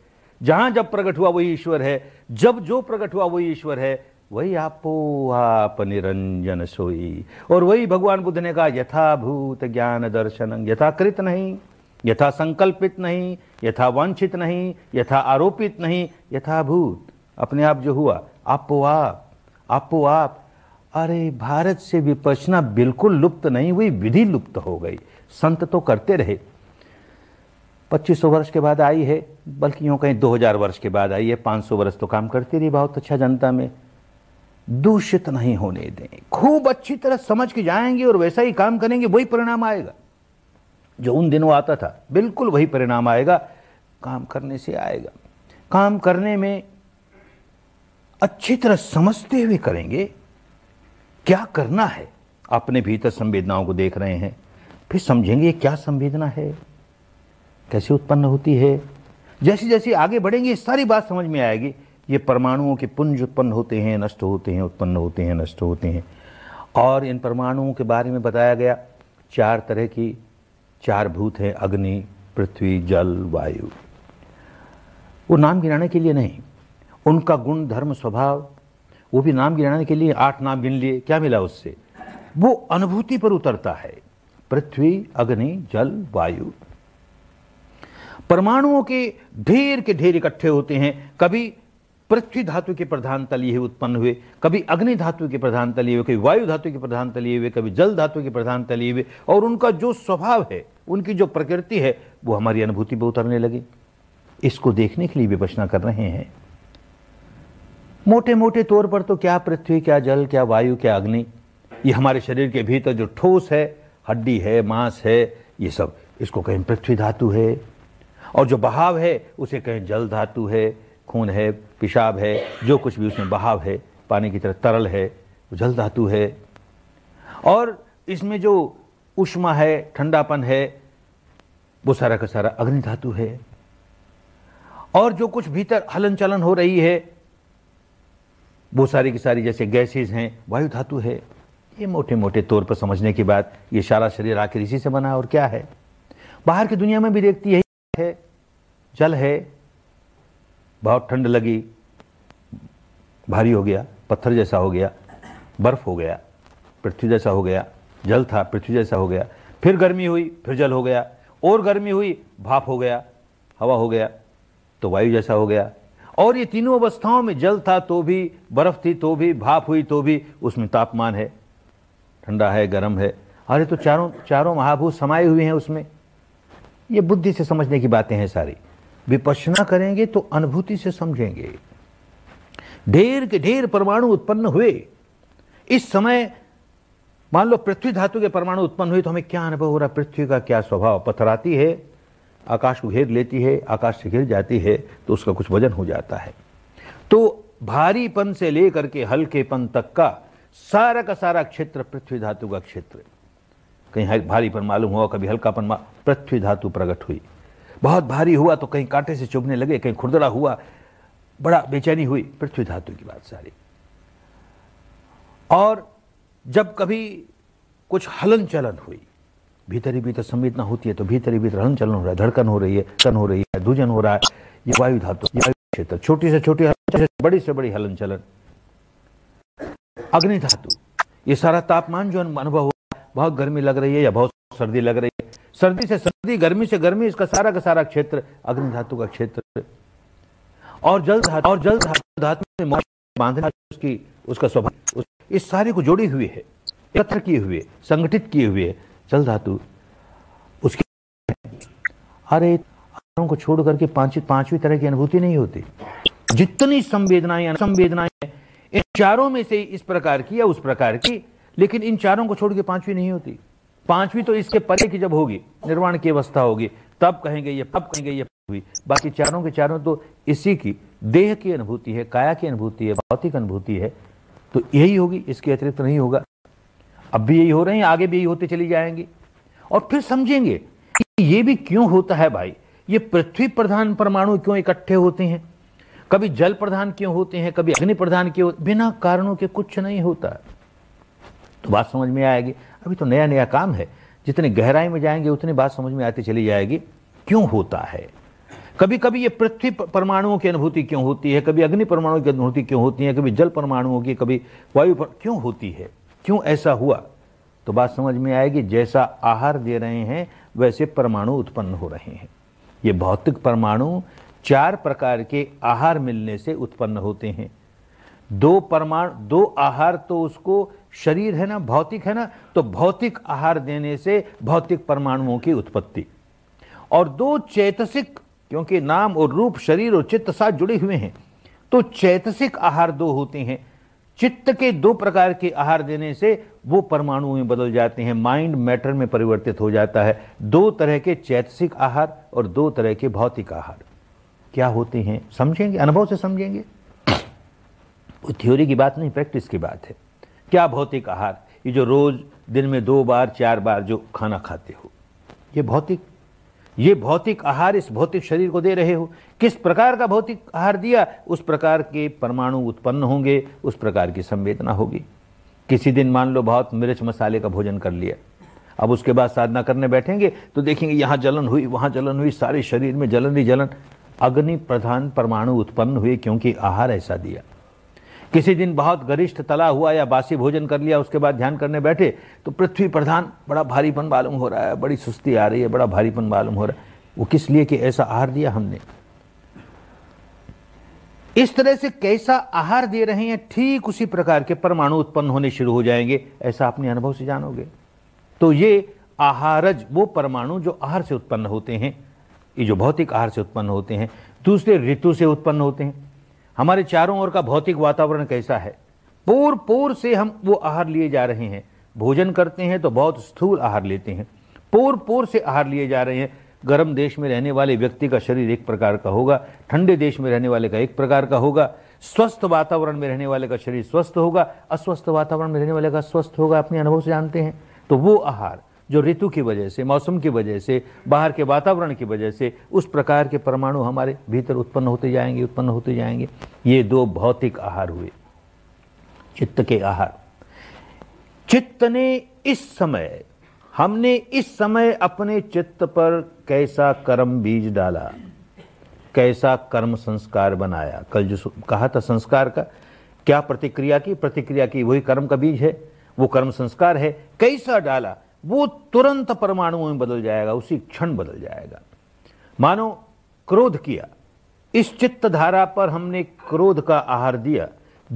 जहाँ जब प्रकट हुआ वही ईश्वर है जब जो प्रकट हुआ वही ईश्वर है वही आपो आप निरंजन सोई और वही भगवान बुद्ध ने कहा यथाभूत ज्ञान दर्शन यथाकृत नहीं यथा संकल्पित नहीं यथा वांछित नहीं यथा आरोपित नहीं यथाभूत अपने आप जो हुआ आपो आप आपो आप अरे भारत से विपचना बिल्कुल लुप्त नहीं हुई विधि लुप्त हो गई संत तो करते रहे पच्चीस वर्ष के बाद आई है बल्कि यूँ कहीं 2000 वर्ष के बाद आई है 500 वर्ष तो काम करती रही बहुत अच्छा जनता में दूषित नहीं होने दें खूब अच्छी तरह समझ के जाएंगे और वैसा ही काम करेंगे वही परिणाम आएगा जो उन दिनों आता था बिल्कुल वही परिणाम आएगा काम करने से आएगा काम करने में अच्छी तरह समझते हुए करेंगे क्या करना है अपने भीतर संवेदनाओं को देख रहे हैं फिर समझेंगे क्या संवेदना है कैसे उत्पन्न होती है जैसे जैसे आगे बढ़ेंगे सारी बात समझ में आएगी ये परमाणुओं के पुंज उत्पन्न होते हैं नष्ट होते हैं उत्पन्न होते हैं नष्ट होते हैं और इन परमाणुओं के बारे में बताया गया चार तरह की चार भूत हैं अग्नि पृथ्वी जल वायु वो नाम गिराने के लिए नहीं उनका गुण धर्म स्वभाव वो भी नाम गिराने के लिए आठ नाम गिन लिए क्या मिला उससे वो अनुभूति पर उतरता है पृथ्वी अग्नि जल वायु परमाणुओं के ढेर के ढेर इकट्ठे होते हैं कभी पृथ्वी धातु के प्रधान तलिए हुए उत्पन्न हुए कभी अग्नि धातु के प्रधान तलिए हुए कभी वायु धातु के प्रधान तलिए हुए कभी जल धातु के प्रधान तलिए हुए और उनका जो स्वभाव है उनकी जो प्रकृति है वो हमारी अनुभूति पर उतरने लगे इसको देखने के लिए विपचना कर रहे हैं मोटे मोटे तौर पर तो क्या पृथ्वी क्या जल क्या वायु क्या अग्नि ये हमारे शरीर के भीतर जो ठोस है हड्डी है मांस है ये सब इसको कहीं पृथ्वी धातु है और जो बहाव है उसे कहें जल धातु है खून है पेशाब है जो कुछ भी उसमें बहाव है पानी की तरह तरल है जल धातु है और इसमें जो उष्मा है ठंडापन है वो सारा का सारा अग्नि धातु है और जो कुछ भीतर हलन चलन हो रही है वो सारी की सारी जैसे गैसेज हैं वायु धातु है ये मोटे मोटे तौर पर समझने के बाद ये सारा शरीर आखिर इसी से बना और क्या है बाहर की दुनिया में भी देखती है जल है बहुत ठंड लगी भारी हो गया पत्थर जैसा हो गया बर्फ हो गया पृथ्वी जैसा हो गया जल था पृथ्वी जैसा हो गया फिर गर्मी हुई फिर जल हो गया और गर्मी हुई भाप हो गया हवा हो गया तो वायु जैसा हो गया और ये तीनों अवस्थाओं में जल था तो भी बर्फ थी तो भी भाप हुई तो भी उसमें तापमान है ठंडा है गर्म है अरे तो चारों चारों महाभूत समाये हुए हैं उसमें ये बुद्धि से समझने की बातें हैं सारी विपश्यना करेंगे तो अनुभूति से समझेंगे ढेर के ढेर परमाणु उत्पन्न हुए इस समय मान लो पृथ्वी धातु के परमाणु उत्पन्न हुए तो हमें क्या अनुभव हो रहा पृथ्वी का क्या स्वभाव पथराती है आकाश को घेर लेती है आकाश से घिर जाती है तो उसका कुछ वजन हो जाता है तो भारीपन से लेकर के हल्केपन तक का सारा का सारा क्षेत्र पृथ्वी धातु का क्षेत्र कहीं भारीपन मालूम हुआ कभी हल्कापन पृथ्वी धातु प्रकट हुई बहुत भारी हुआ तो कहीं कांटे से चुभने लगे कहीं खुरदड़ा हुआ बड़ा बेचैनी हुई पृथ्वी धातु की बात सारी और जब कभी कुछ हलन चलन हुई भीतरी भीतर तो संवेदना होती है तो भीतरी भीतर तो हलन चलन हो रहा है धड़कन हो रही है तन हो रही है दूजन हो रहा है ये वायु धातु क्षेत्र छोटी से छोटी बड़ी से बड़ी हलन चलन अग्नि धातु ये सारा तापमान जो अनुभव हो बहुत गर्मी लग रही है या बहुत सर्दी लग रही है सर्दी से सर्दी गर्मी से गर्मी इसका सारा का सारा क्षेत्र अग्नि धातु का क्षेत्र और जल धातु और जल धातु धातु में बांधने उसकी उसका स्वभाव उस, इस सारे को जोड़ी हुई है एकत्र किए हुए संगठित किए हुए जल धातु उसकी अरे को छोड़ करके पांचवी पांचवी तरह की अनुभूति नहीं होती जितनी संवेदनाएं संवेदनाएं इन चारों में से इस प्रकार की या उस प्रकार की लेकिन इन चारों को छोड़ के पांचवी नहीं होती पांचवी तो इसके परे की जब होगी निर्वाण की अवस्था होगी तब कहेंगे ये तब कहेंगे ये हुई बाकी चारों के चारों तो इसी की देह की अनुभूति है काया की अनुभूति है भौतिक अनुभूति है तो यही होगी इसके अतिरिक्त नहीं होगा अब भी यही हो रहे हैं आगे भी यही होते चली जाएंगे और फिर समझेंगे कि ये भी क्यों होता है भाई ये पृथ्वी प्रधान परमाणु क्यों इकट्ठे होते हैं कभी जल प्रधान क्यों होते हैं कभी अग्नि प्रधान क्यों बिना कारणों के कुछ नहीं होता तो बात समझ में आएगी अभी तो नया नया काम है जितनी गहराई में जाएंगे उतनी बात समझ में आती चली जाएगी क्यों होता है कभी कभी ये पृथ्वी परमाणुओं की अनुभूति क्यों होती है कभी अग्नि परमाणुओं की अनुभूति क्यों होती है कभी जल परमाणुओं की कभी वायु पर क्यों होती है क्यों ऐसा हुआ तो बात समझ में आएगी जैसा आहार दे रहे हैं वैसे परमाणु उत्पन्न हो रहे हैं ये भौतिक परमाणु चार प्रकार के आहार मिलने से उत्पन्न होते हैं दो परमाणु दो आहार तो उसको शरीर है ना भौतिक है ना तो भौतिक आहार देने से भौतिक परमाणुओं की उत्पत्ति और दो चैतसिक क्योंकि नाम और रूप शरीर और चित्त साथ जुड़े हुए हैं तो चैतसिक आहार दो होते हैं चित्त के दो प्रकार के आहार देने से वो परमाणु में बदल जाते हैं माइंड मैटर में परिवर्तित हो जाता है दो तरह के चैतसिक आहार और दो तरह के भौतिक आहार क्या होते हैं समझेंगे अनुभव से समझेंगे वो थ्योरी की बात नहीं प्रैक्टिस की बात है क्या भौतिक आहार ये जो रोज दिन में दो बार चार बार जो खाना खाते हो ये भौतिक ये भौतिक आहार इस भौतिक शरीर को दे रहे हो किस प्रकार का भौतिक आहार दिया उस प्रकार के परमाणु उत्पन्न होंगे उस प्रकार की संवेदना होगी किसी दिन मान लो बहुत मिर्च मसाले का भोजन कर लिया अब उसके बाद साधना करने बैठेंगे तो देखेंगे यहाँ जलन हुई वहाँ जलन हुई सारे शरीर में जलन ही जलन अग्नि प्रधान परमाणु उत्पन्न हुए क्योंकि आहार ऐसा दिया किसी दिन बहुत गरिष्ठ तला हुआ या बासी भोजन कर लिया उसके बाद ध्यान करने बैठे तो पृथ्वी प्रधान बड़ा भारीपन मालूम हो रहा है बड़ी सुस्ती आ रही है बड़ा भारीपन मालूम हो रहा है वो किस लिए कि ऐसा आहार दिया हमने इस तरह से कैसा आहार दे रहे हैं ठीक उसी प्रकार के परमाणु उत्पन्न होने शुरू हो जाएंगे ऐसा अपने अनुभव से जानोगे तो ये आहारज वो परमाणु जो आहार से उत्पन्न होते हैं ये जो भौतिक आहार से उत्पन्न होते हैं दूसरे ऋतु से उत्पन्न होते हैं हमारे चारों ओर का भौतिक वातावरण कैसा है पूर पूर से हम वो आहार लिए जा रहे हैं भोजन करते हैं तो बहुत स्थूल आहार लेते हैं पूर पूर से आहार लिए जा रहे हैं गर्म देश में रहने वाले व्यक्ति का शरीर एक प्रकार का होगा ठंडे देश में रहने वाले का एक प्रकार का होगा स्वस्थ वातावरण में रहने वाले का शरीर स्वस्थ होगा अस्वस्थ वातावरण में रहने वाले का स्वस्थ होगा अपने अनुभव से जानते हैं तो वो आहार जो ऋतु की वजह से मौसम की वजह से बाहर के वातावरण की वजह से उस प्रकार के परमाणु हमारे भीतर उत्पन्न होते जाएंगे उत्पन्न होते जाएंगे ये दो भौतिक आहार हुए चित्त के आहार चित्त ने इस समय हमने इस समय अपने चित्त पर कैसा कर्म बीज डाला कैसा कर्म संस्कार बनाया कल जो कहा था संस्कार का क्या प्रतिक्रिया की प्रतिक्रिया की वही कर्म का बीज है वो कर्म संस्कार है कैसा डाला वो तुरंत परमाणुओं में बदल जाएगा उसी क्षण बदल जाएगा मानो क्रोध किया इस चित्त धारा पर हमने क्रोध का आहार दिया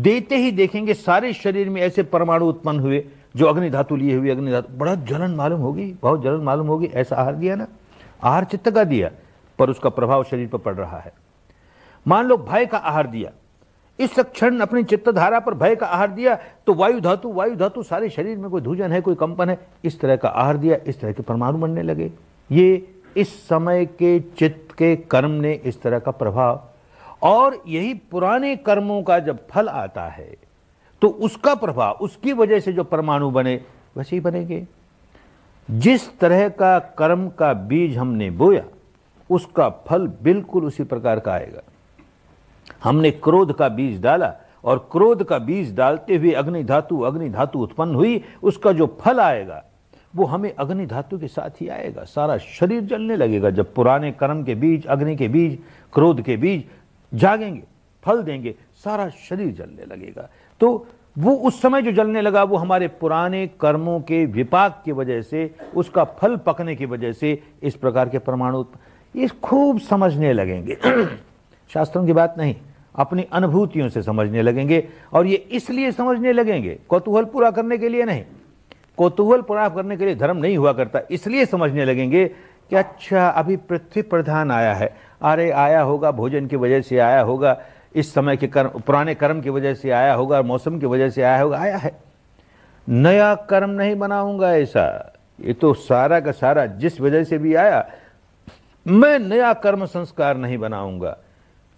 देते ही देखेंगे सारे शरीर में ऐसे परमाणु उत्पन्न हुए जो अग्नि धातु लिए हुए अग्नि धातु बड़ा जलन मालूम होगी बहुत जलन मालूम होगी ऐसा आहार दिया ना आहार चित्त का दिया पर उसका प्रभाव शरीर पर पड़ रहा है मान लो भय का आहार दिया इस क्षण अपनी चित्तधारा पर भय का आहार दिया तो वायु धातु वायु धातु सारे शरीर में कोई धूजन है कोई कंपन है इस तरह का आहार दिया इस तरह के परमाणु बनने लगे ये इस समय के चित्त के कर्म ने इस तरह का प्रभाव और यही पुराने कर्मों का जब फल आता है तो उसका प्रभाव उसकी वजह से जो परमाणु बने वैसे ही बनेंगे जिस तरह का कर्म का बीज हमने बोया उसका फल बिल्कुल उसी प्रकार का आएगा हमने क्रोध का बीज डाला और क्रोध का बीज डालते हुए अग्नि धातु अग्नि धातु उत्पन्न हुई उसका जो फल आएगा वो हमें अग्नि धातु के साथ ही आएगा सारा शरीर जलने लगेगा जब पुराने कर्म के बीज अग्नि के बीज क्रोध के बीज जागेंगे फल देंगे सारा शरीर जलने लगेगा तो वो उस समय जो जलने लगा वो हमारे पुराने कर्मों के विपाक की वजह से उसका फल पकने की वजह से इस प्रकार के परमाणु ये खूब समझने लगेंगे शास्त्रों की बात नहीं अपनी अनुभूतियों से समझने लगेंगे और ये इसलिए समझने लगेंगे कौतूहल पूरा करने के लिए नहीं कौतूहल पूरा करने के लिए धर्म नहीं हुआ करता इसलिए समझने लगेंगे कि अच्छा अभी पृथ्वी प्रधान आया है अरे आया होगा भोजन की वजह से आया होगा इस समय के कर्म पुराने कर्म की वजह से आया होगा मौसम की वजह से आया होगा आया है नया कर्म नहीं बनाऊंगा ऐसा ये तो सारा का सारा जिस वजह से भी आया मैं नया कर्म संस्कार नहीं बनाऊंगा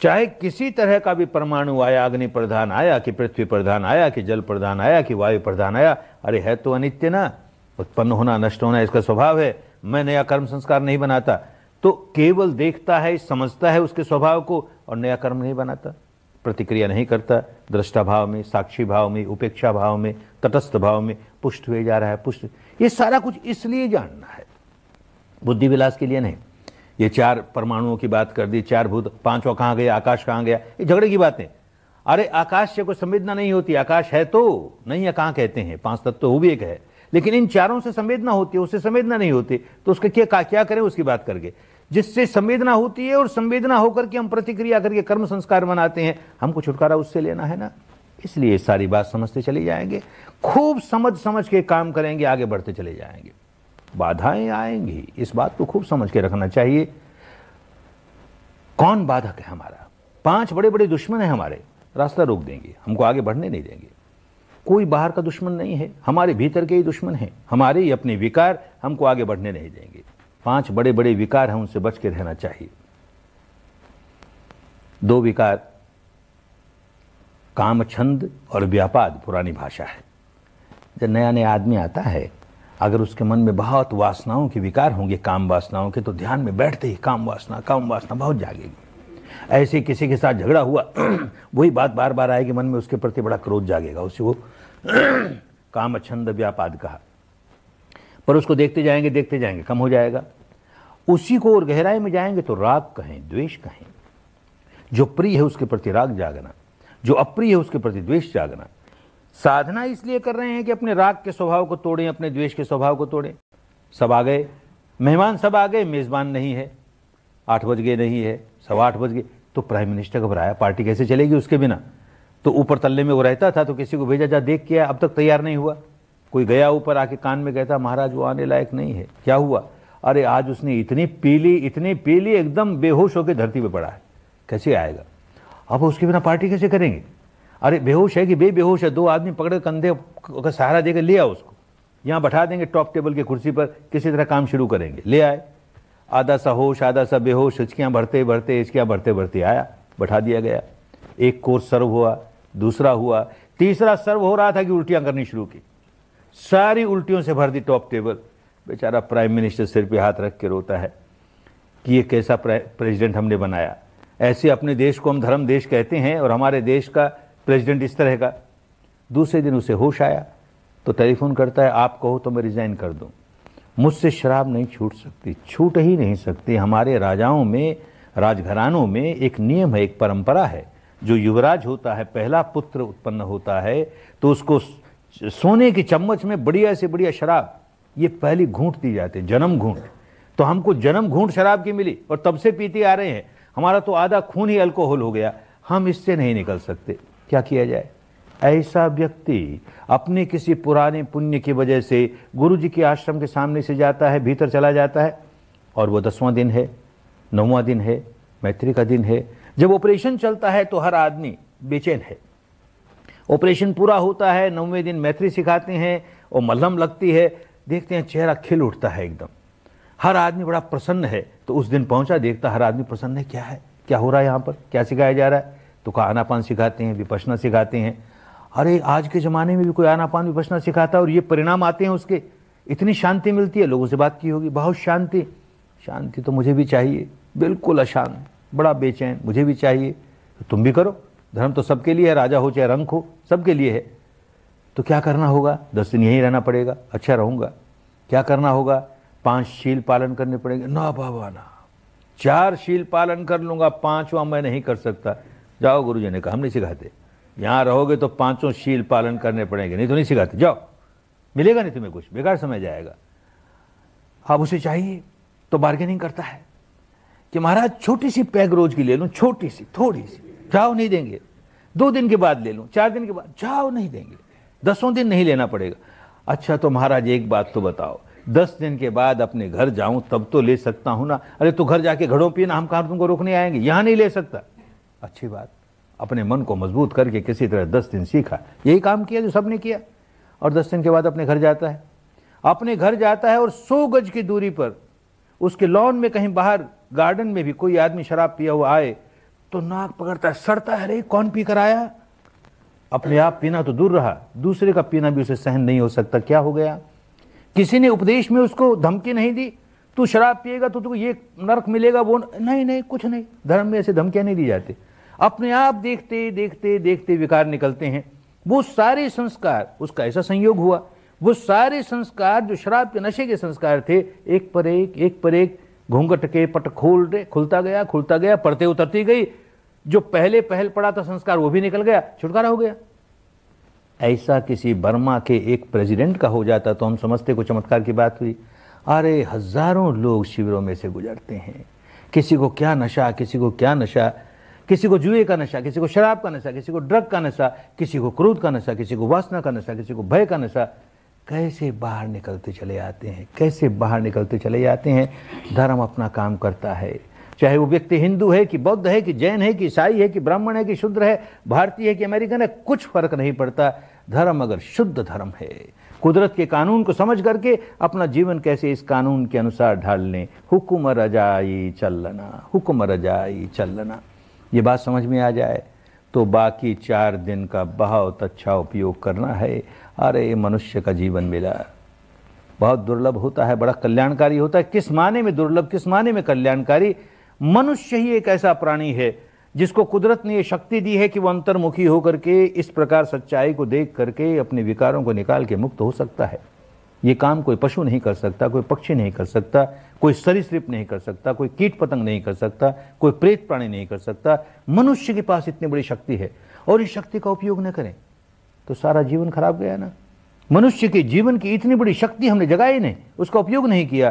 चाहे किसी तरह का भी परमाणु आया अग्नि प्रधान आया कि पृथ्वी प्रधान आया कि जल प्रधान आया कि वायु प्रधान आया अरे है तो अनित्य ना उत्पन्न होना नष्ट होना इसका स्वभाव है मैं नया कर्म संस्कार नहीं बनाता तो केवल देखता है समझता है उसके स्वभाव को और नया कर्म नहीं बनाता प्रतिक्रिया नहीं करता दृष्टा भाव में साक्षी भाव में उपेक्षा भाव में तटस्थ भाव में पुष्ट हुए जा रहा है पुष्ट ये सारा कुछ इसलिए जानना है बुद्धि विलास के लिए नहीं ये चार परमाणुओं की बात कर दी चार भूत पांचवा कहाँ गया आकाश कहाँ गया ये झगड़े की बातें अरे आकाश से कोई संवेदना नहीं होती आकाश है तो नहीं है कहाँ कहते हैं पांच तत्व तो वो भी एक है लेकिन इन चारों से संवेदना होती है उससे संवेदना नहीं होती तो उसके क्या क्या करें उसकी बात करके जिससे संवेदना होती है और संवेदना होकर के हम प्रतिक्रिया करके कर्म संस्कार बनाते हैं हमको छुटकारा उससे लेना है ना इसलिए सारी बात समझते चले जाएंगे खूब समझ समझ के काम करेंगे आगे बढ़ते चले जाएंगे बाधाएं आएंगी इस बात को खूब समझ के रखना चाहिए कौन बाधक है हमारा पांच बड़े बड़े दुश्मन हैं हमारे रास्ता रोक देंगे हमको आगे बढ़ने नहीं देंगे कोई बाहर का दुश्मन नहीं है हमारे भीतर के ही दुश्मन हैं हमारे ही अपने विकार हमको आगे बढ़ने नहीं देंगे पांच बड़े बड़े विकार हैं उनसे बच के रहना चाहिए दो विकार काम छंद और व्यापार पुरानी भाषा है जब नया नया आदमी आता है अगर उसके मन में बहुत वासनाओं के विकार होंगे काम वासनाओं के तो ध्यान में बैठते ही काम वासना काम वासना बहुत जागेगी ऐसे किसी के साथ झगड़ा हुआ वही बात बार बार आएगी मन में उसके प्रति बड़ा क्रोध जागेगा उसे वो काम छंद व्यापाद कहा पर उसको देखते जाएंगे देखते जाएंगे कम हो जाएगा उसी को और गहराई में जाएंगे तो राग कहें द्वेष कहें जो प्रिय है उसके प्रति राग जागना जो अप्रिय है उसके प्रति द्वेष जागना साधना इसलिए कर रहे हैं कि अपने राग के स्वभाव को तोड़ें अपने द्वेष के स्वभाव को तोड़ें सब आ गए मेहमान सब आ गए मेज़बान नहीं है आठ बज गए नहीं है सवा आठ बज गए तो प्राइम मिनिस्टर घबराया पार्टी कैसे चलेगी उसके बिना तो ऊपर तल्ले में वो रहता था तो किसी को भेजा जा देख के अब तक तैयार नहीं हुआ कोई गया ऊपर आके कान में कहता महाराज वो आने लायक नहीं है क्या हुआ अरे आज उसने इतनी पीली इतनी पीली एकदम बेहोश होकर धरती पर पड़ा है कैसे आएगा अब उसके बिना पार्टी कैसे करेंगे अरे बेहोश है कि बेबेहोश है दो आदमी पकड़े कंधे का सहारा देकर ले आओ उसको यहाँ बैठा देंगे टॉप टेबल की कुर्सी पर किसी तरह काम शुरू करेंगे ले आए आधा सा होश आधा सा बेहोश हिचकियाँ भरते भरते हिचकियाँ भरते भरते आया बैठा दिया गया एक कोर्स सर्व हुआ दूसरा हुआ तीसरा सर्व हो रहा था कि उल्टियाँ करनी शुरू की सारी उल्टियों से भर दी टॉप टेबल बेचारा प्राइम मिनिस्टर सिर पे हाथ रख के रोता है कि ये कैसा प्रेसिडेंट हमने बनाया ऐसे अपने देश को हम धर्म देश कहते हैं और हमारे देश का प्रेसिडेंट इस तरह का दूसरे दिन उसे होश आया तो टेलीफोन करता है आप कहो तो मैं रिज़ाइन कर दूं मुझसे शराब नहीं छूट सकती छूट ही नहीं सकती हमारे राजाओं में राजघरानों में एक नियम है एक परंपरा है जो युवराज होता है पहला पुत्र उत्पन्न होता है तो उसको सोने की चम्मच में बढ़िया से बढ़िया शराब ये पहली घूंट दी जाती है जन्म घूंट तो हमको जन्म घूंट शराब की मिली और तब से पीते आ रहे हैं हमारा तो आधा खून ही अल्कोहल हो गया हम इससे नहीं निकल सकते क्या किया जाए ऐसा व्यक्ति अपने किसी पुराने पुण्य की वजह से गुरु जी के आश्रम के सामने से जाता है भीतर चला जाता है और वो दसवां दिन है नौवां दिन है मैत्री का दिन है जब ऑपरेशन चलता है तो हर आदमी बेचैन है ऑपरेशन पूरा होता है नौवें दिन मैत्री सिखाते हैं और मलहम लगती है देखते हैं चेहरा खिल उठता है एकदम हर आदमी बड़ा प्रसन्न है तो उस दिन पहुंचा देखता हर आदमी प्रसन्न है क्या है क्या हो रहा है यहाँ पर क्या सिखाया जा रहा है तो कहा आनापान सिखाते हैं विपसना सिखाते हैं अरे आज के ज़माने में भी कोई आनापान विपसना सिखाता है और ये परिणाम आते हैं उसके इतनी शांति मिलती है लोगों से बात की होगी बहुत शांति शांति तो मुझे भी चाहिए बिल्कुल अशांत बड़ा बेचैन मुझे भी चाहिए तो तुम भी करो धर्म तो सबके लिए है राजा हो चाहे रंग हो सबके लिए है तो क्या करना होगा दस दिन यहीं रहना पड़ेगा अच्छा रहूँगा क्या करना होगा पांच शील पालन करने पड़ेंगे ना बाबा ना चार शील पालन कर लूँगा पांचवा मैं नहीं कर सकता जाओ गुरु जी ने कहा हम नहीं सिखाते यहाँ रहोगे तो पांचों शील पालन करने पड़ेंगे नहीं तो नहीं सिखाते जाओ मिलेगा नहीं तुम्हें कुछ बेकार समय जाएगा अब उसे चाहिए तो बार्गेनिंग करता है कि महाराज छोटी सी पैग रोज की ले लूँ छोटी सी थोड़ी सी जाओ नहीं देंगे दो दिन के बाद ले लूँ चार दिन के बाद जाओ नहीं देंगे दसों दिन नहीं लेना पड़ेगा अच्छा तो महाराज एक बात तो बताओ दस दिन के बाद अपने घर जाऊं तब तो ले सकता हूं ना अरे तू तो घर जाके घड़ों पिए ना हम कहा तुमको रोकने आएंगे यहां नहीं ले सकता अच्छी बात अपने मन को मजबूत करके किसी तरह दस दिन सीखा यही काम किया जो सबने किया और दस दिन के बाद अपने घर जाता है अपने घर जाता है और सौ गज की दूरी पर उसके लॉन में कहीं बाहर गार्डन में भी कोई आदमी शराब पिया हुआ आए तो नाक पकड़ता है सड़ता है अरे कौन पी कर आया अपने आप पीना तो दूर रहा दूसरे का पीना भी उसे सहन नहीं हो सकता क्या हो गया किसी ने उपदेश में उसको धमकी नहीं दी तू शराब पिएगा तो तुझे ये नर्क मिलेगा वो नहीं नहीं कुछ नहीं धर्म में ऐसे धमकियां नहीं दी जाती अपने आप देखते देखते देखते विकार निकलते हैं वो सारे संस्कार उसका ऐसा संयोग हुआ वो सारे संस्कार जो शराब के नशे के संस्कार थे एक पर एक एक पर एक घूंघट के पट खोल रहे खुलता गया खुलता गया पड़ते उतरती गई जो पहले पहल पड़ा था संस्कार वो भी निकल गया छुटकारा हो गया ऐसा किसी बर्मा के एक प्रेसिडेंट का हो जाता तो हम समझते को चमत्कार की बात हुई अरे हजारों लोग शिविरों में से गुजरते हैं किसी को क्या नशा किसी को क्या नशा किसी को जुए का नशा किसी को शराब का नशा किसी को ड्रग का नशा किसी को क्रोध का नशा किसी को वासना का नशा किसी को भय का नशा कैसे बाहर निकलते चले आते हैं कैसे बाहर निकलते चले जाते हैं धर्म अपना काम करता है चाहे वो व्यक्ति हिंदू है कि बौद्ध है कि जैन है कि ईसाई है कि ब्राह्मण है कि शुद्ध है भारतीय है कि अमेरिकन है कुछ फर्क नहीं पड़ता धर्म अगर शुद्ध धर्म है कुदरत के कानून को समझ करके अपना जीवन कैसे इस कानून के अनुसार ढाल लें हुक्म रजाई चलना हुक्म रजाई चलना ये बात समझ में आ जाए तो बाकी चार दिन का बहुत अच्छा उपयोग करना है अरे मनुष्य का जीवन मिला बहुत दुर्लभ होता है बड़ा कल्याणकारी होता है किस माने में दुर्लभ किस माने में कल्याणकारी मनुष्य ही एक ऐसा प्राणी है जिसको कुदरत ने ये शक्ति दी है कि वो अंतर्मुखी होकर के इस प्रकार सच्चाई को देख करके अपने विकारों को निकाल के मुक्त हो सकता है ये काम कोई पशु नहीं कर सकता कोई पक्षी नहीं कर सकता कोई सरीसृप नहीं कर सकता कोई कीट पतंग नहीं कर सकता कोई प्रेत प्राणी नहीं कर सकता मनुष्य के पास इतनी बड़ी शक्ति है और इस शक्ति का उपयोग न करें तो सारा जीवन खराब गया ना मनुष्य के जीवन की इतनी बड़ी शक्ति हमने जगाई नहीं उसका उपयोग नहीं किया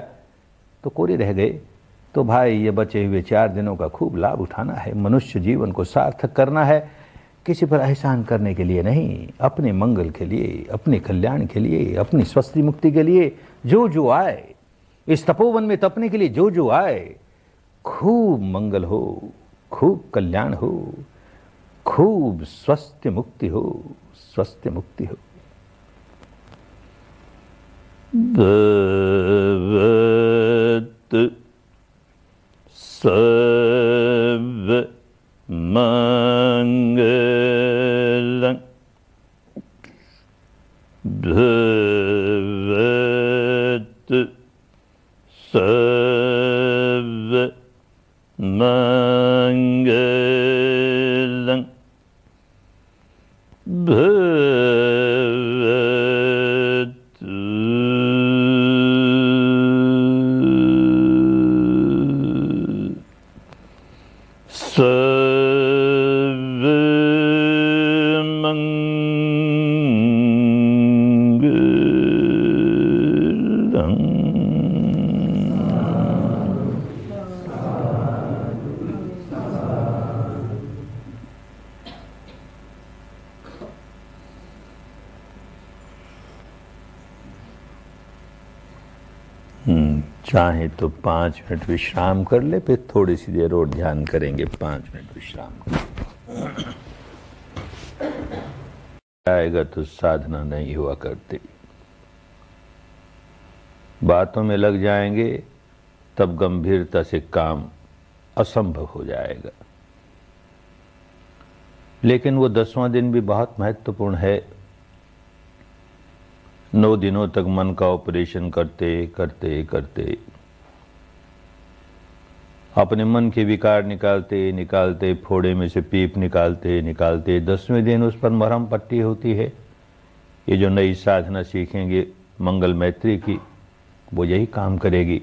तो कोरे रह गए तो भाई ये बचे हुए चार दिनों का खूब लाभ उठाना है मनुष्य जीवन को सार्थक करना है किसी पर एहसान करने के लिए नहीं अपने मंगल के लिए अपने कल्याण के लिए अपनी स्वस्थ मुक्ति के लिए जो जो आए इस तपोवन में तपने के लिए जो जो आए खूब मंगल हो खूब कल्याण हो खूब स्वस्थ मुक्ति हो स्वस्थ मुक्ति हो सर्व Mangalang Bhavatu Sava Mangalang चाहे तो पांच मिनट विश्राम कर ले फिर थोड़ी सी देर और ध्यान करेंगे पांच मिनट विश्राम आएगा तो साधना नहीं हुआ करती बातों में लग जाएंगे तब गंभीरता से काम असंभव हो जाएगा लेकिन वो दसवां दिन भी बहुत महत्वपूर्ण है नौ दिनों तक मन का ऑपरेशन करते करते करते अपने मन के विकार निकालते निकालते फोड़े में से पीप निकालते निकालते दसवें दिन उस पर मरहम पट्टी होती है ये जो नई साधना सीखेंगे मंगल मैत्री की वो यही काम करेगी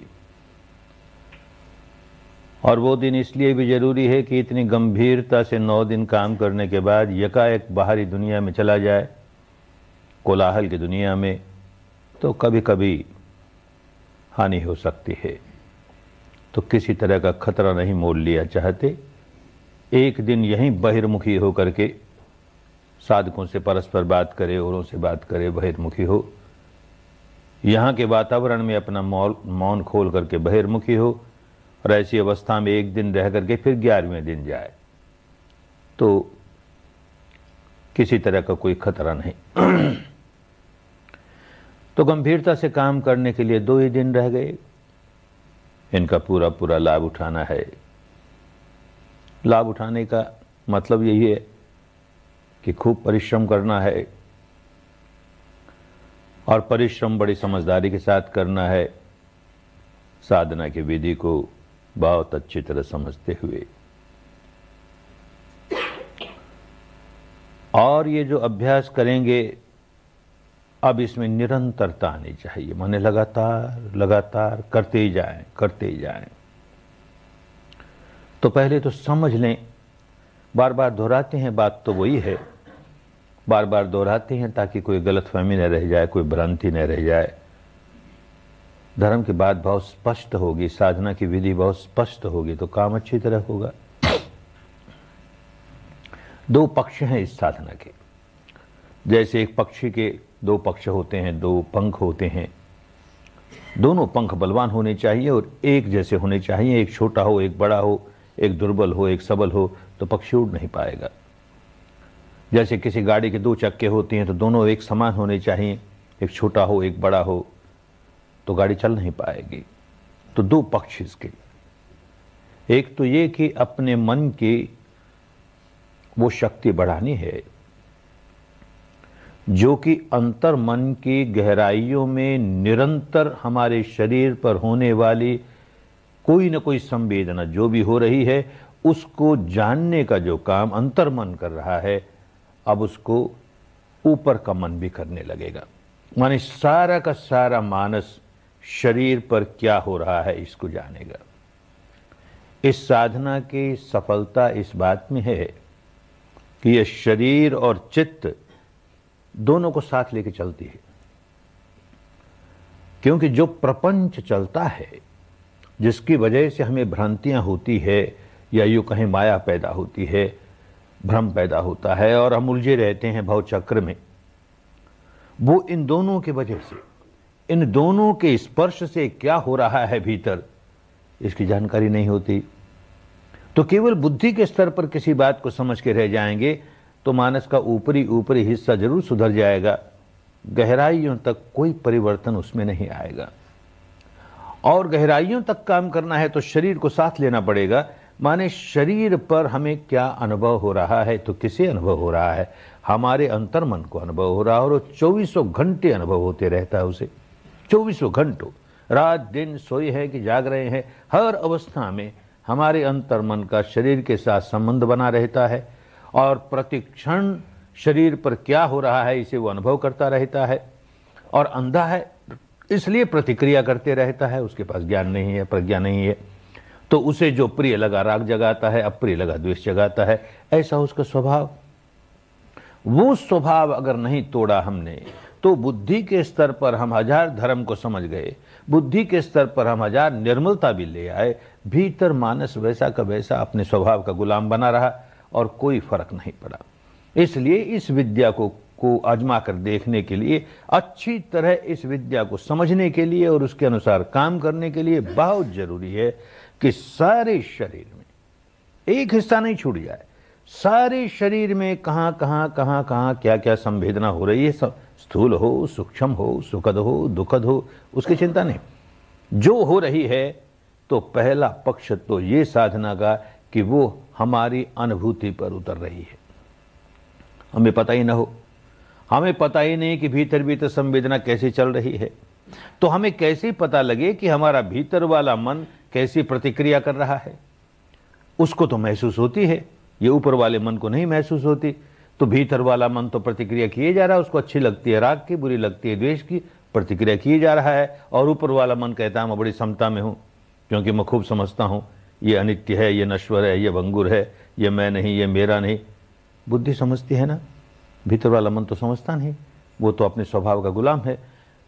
और वो दिन इसलिए भी ज़रूरी है कि इतनी गंभीरता से नौ दिन काम करने के बाद यकाएक बाहरी दुनिया में चला जाए कोलाहल की दुनिया में तो कभी कभी हानि हो सकती है तो किसी तरह का खतरा नहीं मोल लिया चाहते एक दिन यहीं बहिर्मुखी हो के साधकों से परस्पर बात करे औरों से बात करे बहिर्मुखी हो यहाँ के वातावरण में अपना मौन खोल करके बहिर्मुखी हो और ऐसी अवस्था में एक दिन रह करके फिर ग्यारहवें दिन जाए तो किसी तरह का कोई खतरा नहीं तो गंभीरता से काम करने के लिए दो ही दिन रह गए इनका पूरा पूरा लाभ उठाना है लाभ उठाने का मतलब यही है कि खूब परिश्रम करना है और परिश्रम बड़ी समझदारी के साथ करना है साधना की विधि को बहुत अच्छी तरह समझते हुए और ये जो अभ्यास करेंगे अब इसमें निरंतरता आनी चाहिए मैंने लगातार लगातार करते ही जाए करते ही जाए तो पहले तो समझ लें बार बार दोहराते हैं बात तो वही है बार बार दोहराते हैं ताकि कोई गलत फहमी न रह जाए कोई भ्रांति न रह जाए धर्म की बात बहुत स्पष्ट होगी साधना की विधि बहुत स्पष्ट होगी तो काम अच्छी तरह होगा दो पक्ष हैं इस साधना के जैसे एक पक्षी के दो पक्ष होते हैं दो पंख होते हैं दोनों पंख बलवान होने चाहिए और एक जैसे होने चाहिए एक छोटा हो एक बड़ा हो एक दुर्बल हो एक सबल हो तो पक्षी उड़ नहीं पाएगा जैसे किसी गाड़ी के दो चक्के होते हैं तो दोनों एक समान होने चाहिए एक छोटा हो एक बड़ा हो तो गाड़ी चल नहीं पाएगी तो दो पक्ष इसके एक तो ये कि अपने मन की वो शक्ति बढ़ानी है जो कि अंतर मन की गहराइयों में निरंतर हमारे शरीर पर होने वाली कोई न कोई संवेदना जो भी हो रही है उसको जानने का जो काम अंतर मन कर रहा है अब उसको ऊपर का मन भी करने लगेगा माने सारा का सारा मानस शरीर पर क्या हो रहा है इसको जानेगा इस साधना की सफलता इस बात में है कि यह शरीर और चित्त दोनों को साथ लेके चलती है क्योंकि जो प्रपंच चलता है जिसकी वजह से हमें भ्रांतियां होती है या यूं कहीं माया पैदा होती है भ्रम पैदा होता है और हम उलझे रहते हैं भाव चक्र में वो इन दोनों के वजह से इन दोनों के स्पर्श से क्या हो रहा है भीतर इसकी जानकारी नहीं होती तो केवल बुद्धि के स्तर पर किसी बात को समझ के रह जाएंगे तो मानस का ऊपरी ऊपरी हिस्सा जरूर सुधर जाएगा गहराइयों तक कोई परिवर्तन उसमें नहीं आएगा और गहराइयों तक काम करना है तो शरीर को साथ लेना पड़ेगा माने शरीर पर हमें क्या अनुभव हो रहा है तो किसे अनुभव हो रहा है हमारे अंतर्मन को अनुभव हो रहा है और चौबीसों घंटे अनुभव होते रहता है उसे चौबीसों घंटों रात दिन सोए हैं कि जाग रहे हैं हर अवस्था में हमारे अंतर्मन का शरीर के साथ संबंध बना रहता है और प्रतिक्षण शरीर पर क्या हो रहा है इसे वो अनुभव करता रहता है और अंधा है इसलिए प्रतिक्रिया करते रहता है उसके पास ज्ञान नहीं है प्रज्ञा नहीं है तो उसे जो प्रिय लगा राग जगाता है अप्रिय लगा द्वेष जगाता है ऐसा उसका स्वभाव वो स्वभाव अगर नहीं तोड़ा हमने तो बुद्धि के स्तर पर हम हजार धर्म को समझ गए बुद्धि के स्तर पर हम हजार निर्मलता भी ले आए भीतर मानस वैसा का वैसा अपने स्वभाव का गुलाम बना रहा और कोई फर्क नहीं पड़ा इसलिए इस विद्या को को आजमा कर देखने के लिए अच्छी तरह इस विद्या को समझने के लिए और उसके अनुसार काम करने के लिए बहुत जरूरी है कि सारे शरीर में एक हिस्सा नहीं छूट जाए सारे शरीर में कहाँ कहाँ कहाँ कहाँ क्या क्या संवेदना हो रही है स्थूल हो सूक्ष्म हो सुखद हो दुखद हो उसकी चिंता नहीं जो हो रही है तो पहला पक्ष तो ये साधना का कि वो हमारी अनुभूति पर उतर रही है हमें पता ही ना हो हमें पता ही नहीं कि भीतर भीतर तो संवेदना कैसी चल रही है तो हमें कैसे पता लगे कि हमारा भीतर वाला मन कैसी प्रतिक्रिया कर रहा है उसको तो महसूस होती है ये ऊपर वाले मन को नहीं महसूस होती तो भीतर वाला मन तो प्रतिक्रिया किए जा रहा है उसको अच्छी लगती है राग की बुरी लगती है द्वेष की प्रतिक्रिया किए जा रहा है और ऊपर वाला मन कहता है मैं बड़ी क्षमता में हूं क्योंकि मैं खूब समझता हूं ये अनित्य है ये नश्वर है ये भंगुर है ये मैं नहीं ये मेरा नहीं बुद्धि समझती है ना भीतर वाला मन तो समझता नहीं वो तो अपने स्वभाव का गुलाम है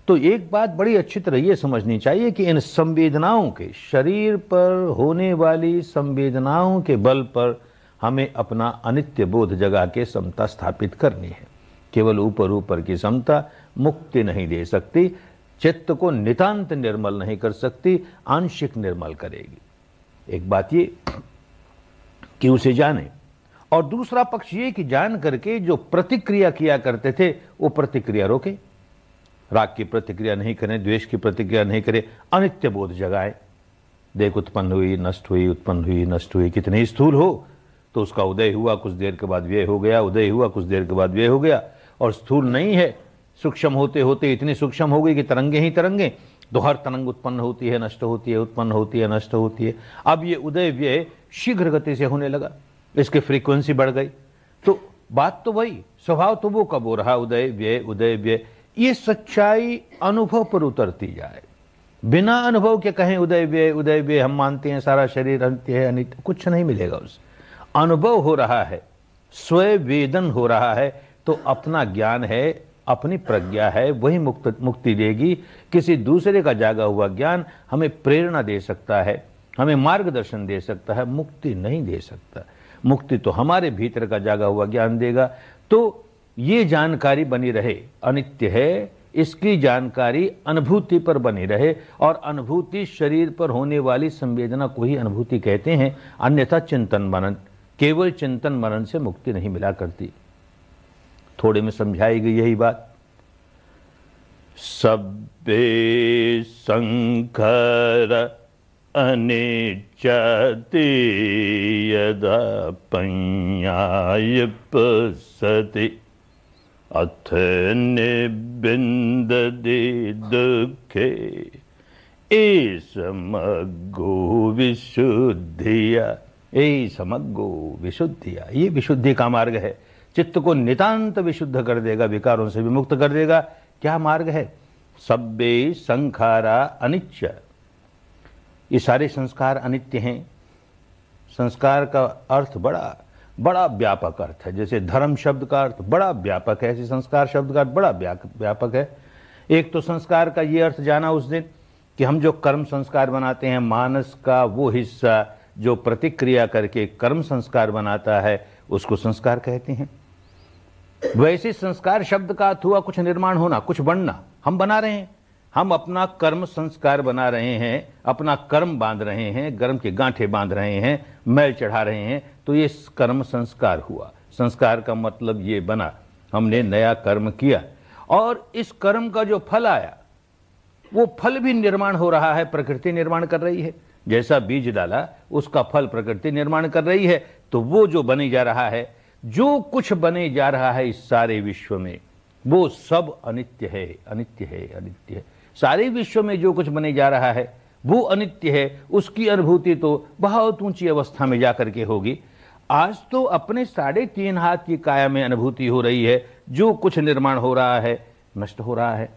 तो एक बात बड़ी अच्छी तरह ये समझनी चाहिए कि इन संवेदनाओं के शरीर पर होने वाली संवेदनाओं के बल पर हमें अपना अनित्य बोध जगा के समता स्थापित करनी है केवल ऊपर ऊपर की समता मुक्ति नहीं दे सकती चित्त को नितांत निर्मल नहीं कर सकती आंशिक निर्मल करेगी एक बात ये कि उसे जाने और दूसरा पक्ष ये कि जान करके जो प्रतिक्रिया किया करते थे वो प्रतिक्रिया रोके राग की प्रतिक्रिया नहीं करें द्वेष की प्रतिक्रिया नहीं करें अनित्य बोध जगाए देख उत्पन्न हुई नष्ट हुई उत्पन्न हुई नष्ट हुई कितने स्थूल हो तो उसका उदय हुआ कुछ देर के बाद व्यय हो गया उदय हुआ कुछ देर के बाद व्यय हो गया और स्थूल नहीं है सूक्ष्म होते होते इतनी सूक्ष्म हो गई कि तरंगे ही तरंगे दोहर तो तरंग उत्पन्न होती है नष्ट होती है उत्पन्न होती है नष्ट होती है अब ये उदय व्यय शीघ्र गति से होने लगा इसकी फ्रीक्वेंसी बढ़ गई तो बात तो वही स्वभाव तो वो कब हो रहा उदय व्यय उदय व्यय ये सच्चाई अनुभव पर उतरती जाए बिना अनुभव के कहें उदय व्यय उदय व्यय हम मानते हैं सारा शरीर अंत्य है अनित कुछ नहीं मिलेगा उसे अनुभव हो रहा है स्वयं वेदन हो रहा है तो अपना ज्ञान है अपनी प्रज्ञा है वही मुक्त मुक्ति देगी किसी दूसरे का जागा हुआ ज्ञान हमें प्रेरणा दे सकता है हमें मार्गदर्शन दे सकता है मुक्ति नहीं दे सकता मुक्ति तो हमारे भीतर का जागा हुआ ज्ञान देगा तो ये जानकारी बनी रहे अनित्य है इसकी जानकारी अनुभूति पर बनी रहे और अनुभूति शरीर पर होने वाली संवेदना को ही अनुभूति कहते हैं अन्यथा चिंतन मनन केवल चिंतन मनन से मुक्ति नहीं मिला करती थोड़े में समझाई गई यही बात सभ्य शंकर अनिचति यदा पञ्यायपसति अथ निबिन्दति दुःखे एसमग्गो विशुद्धिया ए समग्गो विशुद्धिया ये विशुद्धि का मार्ग है चित्त को नितांत विशुद्ध कर देगा विकारों से विमुक्त कर देगा क्या मार्ग है सभ्य संखारा अनिच्य ये सारे संस्कार अनित्य हैं संस्कार का अर्थ बड़ा बड़ा व्यापक अर्थ है जैसे धर्म शब्द का अर्थ बड़ा व्यापक है ऐसे संस्कार शब्द का अर्थ बड़ा व्यापक है एक तो संस्कार का ये अर्थ जाना उस दिन कि हम जो कर्म संस्कार बनाते हैं मानस का वो हिस्सा जो प्रतिक्रिया करके कर्म संस्कार बनाता है उसको संस्कार कहते हैं वैसे संस्कार शब्द का अर्थ हुआ कुछ निर्माण होना कुछ बनना हम बना रहे हैं हम अपना कर्म संस्कार बना रहे हैं अपना कर्म बांध रहे हैं गर्म के गांठे बांध रहे हैं मैल चढ़ा रहे हैं तो ये कर्म संस्कार हुआ संस्कार का मतलब ये बना हमने नया कर्म किया और इस कर्म का जो फल आया वो फल भी निर्माण हो रहा है प्रकृति निर्माण कर रही है जैसा बीज डाला उसका फल प्रकृति निर्माण कर रही है तो वो जो बनी जा रहा है जो कुछ बने जा रहा है इस सारे विश्व में वो सब अनित्य है अनित्य है अनित्य है सारे विश्व में जो कुछ बने जा रहा है वो अनित्य है उसकी अनुभूति तो बहुत ऊंची अवस्था में जाकर के होगी आज तो अपने साढ़े तीन हाथ की काया में अनुभूति हो रही है जो कुछ निर्माण हो रहा है नष्ट हो रहा है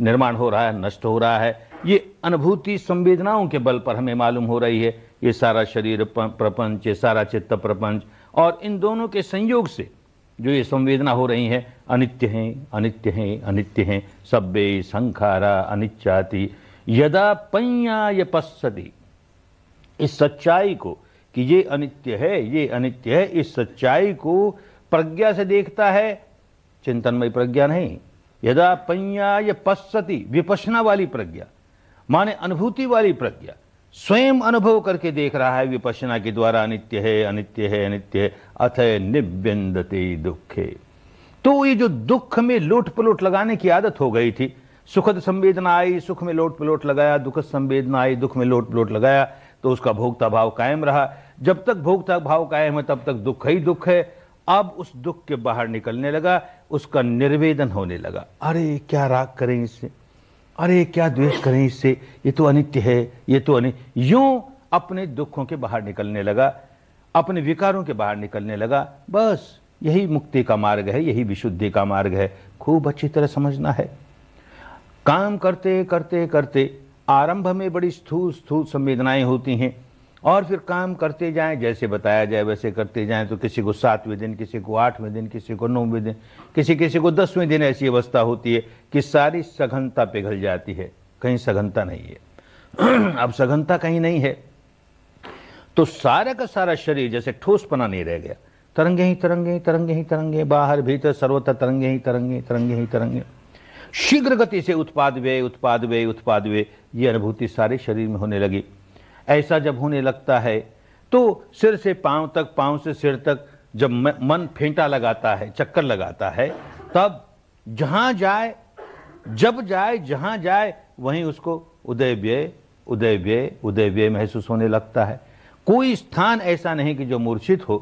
निर्माण हो रहा है नष्ट हो रहा है ये अनुभूति संवेदनाओं के बल पर हमें मालूम हो रही है ये सारा शरीर प्रपंच ये सारा चित्त प्रपंच और इन दोनों के संयोग से जो ये संवेदना हो रही है अनित्य हैं अनित्य हैं अनित्य हैं सब्य संखारा अनित्याति यदा ये पश्चि इस सच्चाई को कि ये अनित्य है ये अनित्य है इस सच्चाई को प्रज्ञा से देखता है चिंतनमय प्रज्ञा नहीं यदा ये पश्चि विपसना वाली प्रज्ञा माने अनुभूति वाली प्रज्ञा स्वयं अनुभव करके देख रहा है विपश्यना के द्वारा अनित्य है अनित्य है अनित्य है अथ निब्यंदते दुखे तो ये जो दुख में लोट पलोट लगाने की आदत हो गई थी सुखद संवेदना आई सुख में लोट पलोट लगाया दुखद संवेदना आई दुख में लोट पलोट लगाया तो उसका भोगता भाव कायम रहा जब तक भोगता भाव कायम है तब तक दुख ही दुख है अब उस दुख के बाहर निकलने लगा उसका निर्वेदन होने लगा अरे क्या राग करें इससे अरे क्या द्वेष करें इससे ये तो अनित्य है ये तो अनित्य यूं अपने दुखों के बाहर निकलने लगा अपने विकारों के बाहर निकलने लगा बस यही मुक्ति का मार्ग है यही विशुद्धि का मार्ग है खूब अच्छी तरह समझना है काम करते करते करते आरंभ में बड़ी स्थूल स्थूल संवेदनाएं होती हैं और फिर काम करते जाएं जैसे बताया जाए वैसे करते जाएं तो किसी को सातवें दिन किसी को आठवें दिन किसी को नौवें दिन किसी किसी को दसवें दिन ऐसी अवस्था होती है कि सारी सघनता पिघल जाती है कहीं सघनता नहीं है अब सघनता कहीं नहीं है तो सारा का सारा शरीर जैसे ठोसपना नहीं रह गया तरंगे ही तरंगे ही तरंगे ही तरंगे बाहर भीतर सर्वत्र तरंगे ही तरंगे तरंगे ही तरंगे शीघ्र गति से उत्पाद व्यय उत्पाद व्यय उत्पाद व्यय ये अनुभूति सारे शरीर में होने लगी ऐसा जब होने लगता है तो सिर से पांव तक पांव से सिर तक जब मन फेंटा लगाता है चक्कर लगाता है तब जहां जाए जब जाए जहां जाए वहीं उसको उदय व्यय उदय व्यय उदय व्यय महसूस होने लगता है कोई स्थान ऐसा नहीं कि जो मूर्छित हो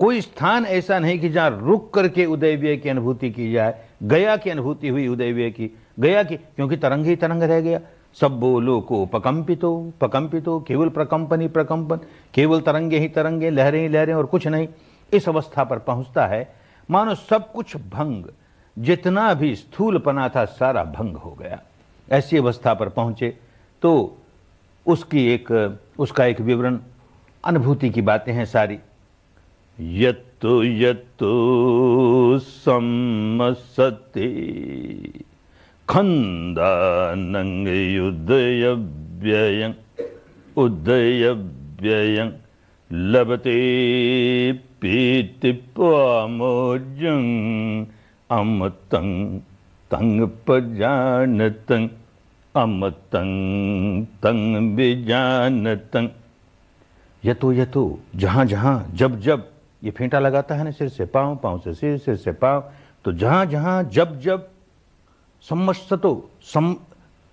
कोई स्थान ऐसा नहीं कि जहां रुक करके उदय व्यय की अनुभूति की जाए गया की अनुभूति हुई उदय व्यय की गया की क्योंकि तरंग ही तरंग रह गया सबो लोको पकंपितो पकंपितो केवल ही प्रकम्पन केवल तरंगे ही तरंगे लहरें ही लहरें और कुछ नहीं इस अवस्था पर पहुंचता है मानो सब कुछ भंग जितना भी स्थूल पना था सारा भंग हो गया ऐसी अवस्था पर पहुंचे तो उसकी एक उसका एक विवरण अनुभूति की बातें हैं सारी यत्तो यत्तो सम्मसते खन्दानङ् उदय उद्धयव्ययं लभते पीतिपामोजम् अमतं तं प्रजानतम् अमतं तं विजानतं यतो यतो जहाँ जहाँ जब जब ये फेंटा लगाता है ना सिर से पाँव पाँव से सिर सिर से पाँव तो जहां जहाँ जब जब सम्मस्त तो सम,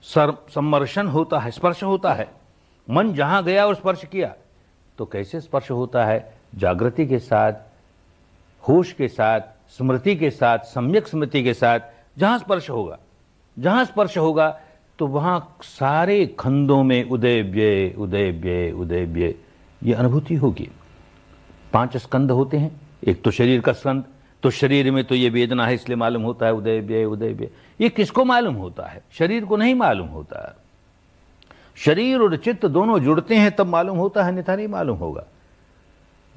सर, सम्मर्शन होता है स्पर्श होता है मन जहाँ गया और स्पर्श किया तो कैसे स्पर्श होता है जागृति के साथ होश के साथ स्मृति के साथ सम्यक स्मृति के साथ जहाँ स्पर्श होगा जहाँ स्पर्श होगा तो वहाँ सारे खंडों में उदय व्यय उदय व्यय उदय व्यय ये अनुभूति होगी पांच स्कंद होते हैं एक तो शरीर का स्कंद तो शरीर में तो ये वेदना है इसलिए मालूम होता है उदय व्यय उदय व्यय ये किसको मालूम होता है शरीर को नहीं मालूम होता है शरीर और चित्त दोनों जुड़ते हैं तब मालूम होता है अन्यथा नहीं मालूम होगा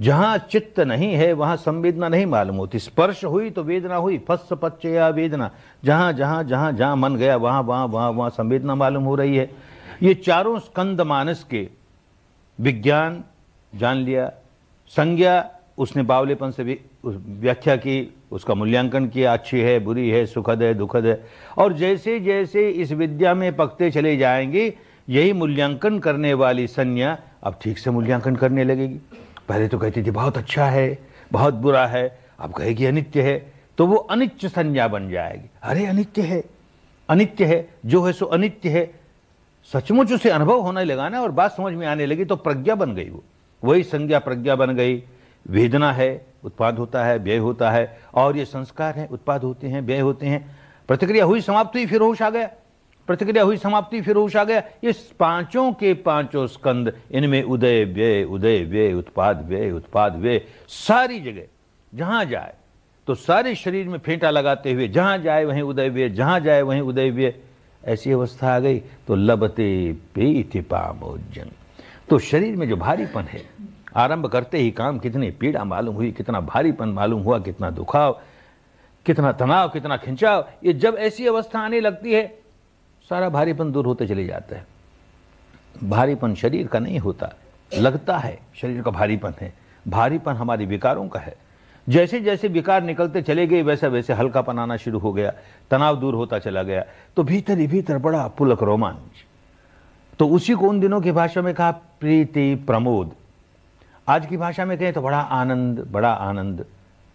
जहां चित्त नहीं है वहां संवेदना नहीं मालूम होती स्पर्श हुई तो वेदना हुई फस या वेदना जहां जहां जहां जहां मन गया वहां वहां वहां वहां संवेदना मालूम हो रही है ये चारों स्कंद मानस के विज्ञान जान लिया संज्ञा उसने बावलेपन से भी व्याख्या की उसका मूल्यांकन किया अच्छी है बुरी है सुखद है दुखद है और जैसे जैसे इस विद्या में पकते चले जाएंगे यही मूल्यांकन करने वाली संज्ञा अब ठीक से मूल्यांकन करने लगेगी पहले तो कहती थी बहुत अच्छा है बहुत बुरा है अब कहेगी अनित्य है तो वो अनित्य संज्ञा बन जाएगी अरे अनित्य है अनित्य है जो है सो अनित्य है सचमुच उसे अनुभव होने लगा ना और बात समझ में आने लगी तो प्रज्ञा बन गई वो वही संज्ञा प्रज्ञा बन गई वेदना है उत्पाद होता है व्यय होता है और ये संस्कार हैं उत्पाद होते हैं व्यय होते हैं प्रतिक्रिया हुई समाप्त हुई फिर होश आ गया प्रतिक्रिया हुई समाप्ति फिर होश आ गया इस पांचों के पांचों स्कंद इनमें उदय व्यय उदय व्यय उत्पाद व्यय उत्पाद व्यय सारी जगह जहां जाए तो सारे शरीर में फेंटा लगाते हुए जहां जाए वहीं उदय व्यय जहां जाए वहीं उदय व्यय ऐसी अवस्था आ गई तो लबते पेति पामोजन तो शरीर में जो भारीपन है आरंभ करते ही काम कितनी पीड़ा मालूम हुई कितना भारीपन मालूम हुआ कितना दुखाव कितना तनाव कितना खिंचाव ये जब ऐसी अवस्था आने लगती है सारा भारीपन दूर होते चले जाता है भारीपन शरीर का नहीं होता लगता है शरीर का भारीपन है भारीपन हमारे विकारों का है जैसे जैसे विकार निकलते चले गए वैसे वैसे हल्कापन आना शुरू हो गया तनाव दूर होता चला गया तो भीतर ही भीतर बड़ा पुलक रोमांच तो उसी को उन दिनों की भाषा में कहा प्रीति प्रमोद आज की भाषा में कहें तो बड़ा आनंद बड़ा आनंद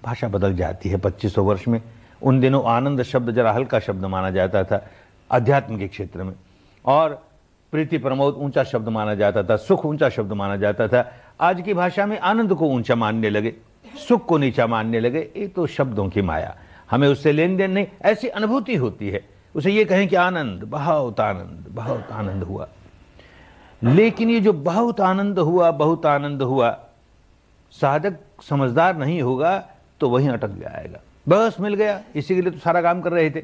भाषा बदल जाती है पच्चीसों वर्ष में उन दिनों आनंद शब्द जरा हल्का शब्द माना जाता था अध्यात्म के क्षेत्र में और प्रीति प्रमोद ऊंचा शब्द माना जाता था सुख ऊंचा शब्द माना जाता था आज की भाषा में आनंद को ऊंचा मानने लगे सुख को नीचा मानने लगे ये तो शब्दों की माया हमें उससे लेन देन नहीं ऐसी अनुभूति होती है उसे ये कहें कि आनंद बहुत आनंद बहुत आनंद हुआ लेकिन ये जो बहुत आनंद हुआ बहुत आनंद हुआ साधक समझदार नहीं होगा तो वहीं अटक जाएगा बस मिल गया इसी के लिए तो सारा काम कर रहे थे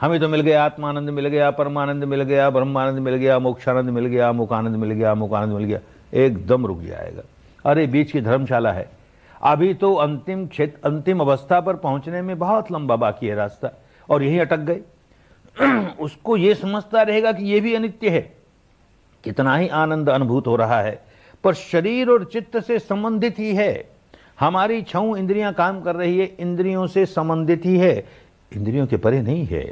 हमें तो मिल गया आत्मानंद मिल गया परमानंद मिल गया ब्रह्मानंद मिल गया मोक्षानंद मिल गया आनंद मिल गया आनंद मिल गया एकदम रुक जाएगा अरे बीच की धर्मशाला है अभी तो अंतिम क्षेत्र अंतिम अवस्था पर पहुंचने में बहुत लंबा बाकी है रास्ता और यही अटक गए उसको ये समझता रहेगा कि ये भी अनित्य है कितना ही आनंद अनुभूत हो रहा है पर शरीर और चित्त से संबंधित ही है हमारी छऊ इंद्रियां काम कर रही है इंद्रियों से संबंधित ही है इंद्रियों के परे नहीं है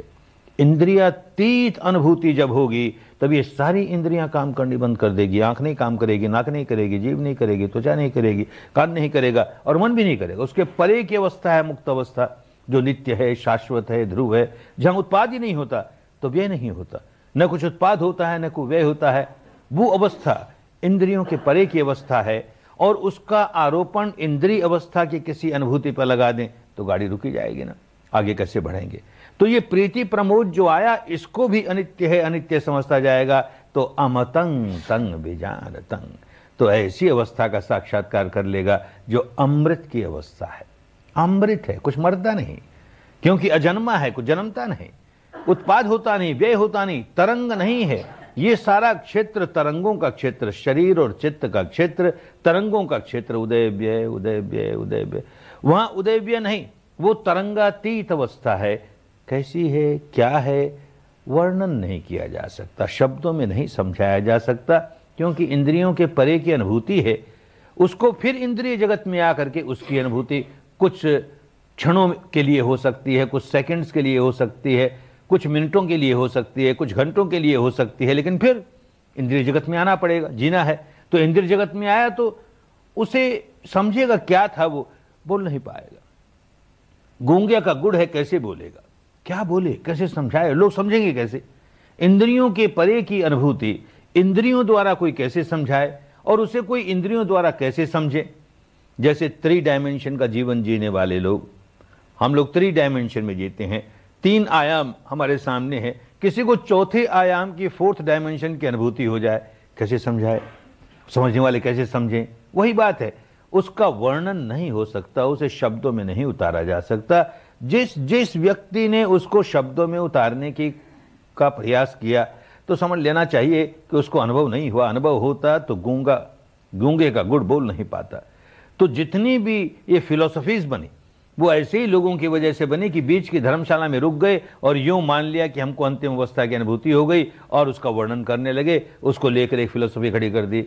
इंद्रियातीत अनुभूति जब होगी तब ये सारी इंद्रियां काम करनी बंद कर देगी आंख नहीं काम करेगी नाक नहीं करेगी जीव नहीं करेगी त्वचा नहीं करेगी कान नहीं करेगा और मन भी नहीं करेगा उसके परे की अवस्था है मुक्त अवस्था जो नित्य है शाश्वत है ध्रुव है जहां उत्पाद ही नहीं होता तो व्यय नहीं होता न कुछ उत्पाद होता है न कुछ व्यय होता है वो अवस्था इंद्रियों के परे की अवस्था है और उसका आरोपण इंद्रिय अवस्था की किसी अनुभूति पर लगा दें तो गाड़ी रुकी जाएगी ना आगे कैसे बढ़ेंगे तो ये प्रीति प्रमोद जो आया इसको भी अनित्य है अनित्य समझता जाएगा तो अमतंग तंग बिजान तंग तो ऐसी अवस्था का साक्षात्कार कर लेगा जो अमृत की अवस्था है अमृत है कुछ मरता नहीं क्योंकि अजन्मा है कुछ जन्मता नहीं उत्पाद होता नहीं व्यय होता नहीं तरंग नहीं है ये सारा क्षेत्र तरंगों का क्षेत्र शरीर और चित्त का क्षेत्र तरंगों का क्षेत्र उदय व्यय उदय व्यय उदय व्यय वहां उदय व्यय नहीं वो तरंगातीत अवस्था है कैसी है क्या है वर्णन नहीं किया जा सकता शब्दों में नहीं समझाया जा सकता क्योंकि इंद्रियों के परे की अनुभूति है उसको फिर इंद्रिय जगत में आकर के उसकी अनुभूति कुछ क्षणों के लिए हो सकती है कुछ सेकंड्स के लिए हो सकती है कुछ मिनटों के लिए हो सकती है कुछ घंटों के लिए हो सकती है लेकिन फिर इंद्रिय जगत में आना पड़ेगा जीना है तो इंद्रिय जगत में आया तो उसे समझेगा क्या था वो बोल नहीं पाएगा गूंगिया का गुड़ है कैसे बोलेगा क्या बोले कैसे समझाए लोग समझेंगे कैसे इंद्रियों के परे की अनुभूति इंद्रियों द्वारा कोई कैसे समझाए और उसे कोई इंद्रियों द्वारा कैसे समझे जैसे थ्री डायमेंशन का जीवन जीने वाले लोग हम लोग थ्री डायमेंशन में जीते हैं तीन आयाम हमारे सामने है किसी को चौथे आयाम की फोर्थ डायमेंशन की अनुभूति हो जाए कैसे समझाए समझने वाले कैसे समझें वही बात है उसका वर्णन नहीं हो सकता उसे शब्दों में नहीं उतारा जा सकता जिस जिस व्यक्ति ने उसको शब्दों में उतारने की का प्रयास किया तो समझ लेना चाहिए कि उसको अनुभव नहीं हुआ अनुभव होता तो गूंगा गूंगे का गुड़ बोल नहीं पाता तो जितनी भी ये फिलोसफीज बनी वो ऐसे ही लोगों की वजह से बनी कि बीच की धर्मशाला में रुक गए और यूं मान लिया कि हमको अंतिम अवस्था की अनुभूति हो गई और उसका वर्णन करने लगे उसको लेकर एक फिलोसफी खड़ी कर दी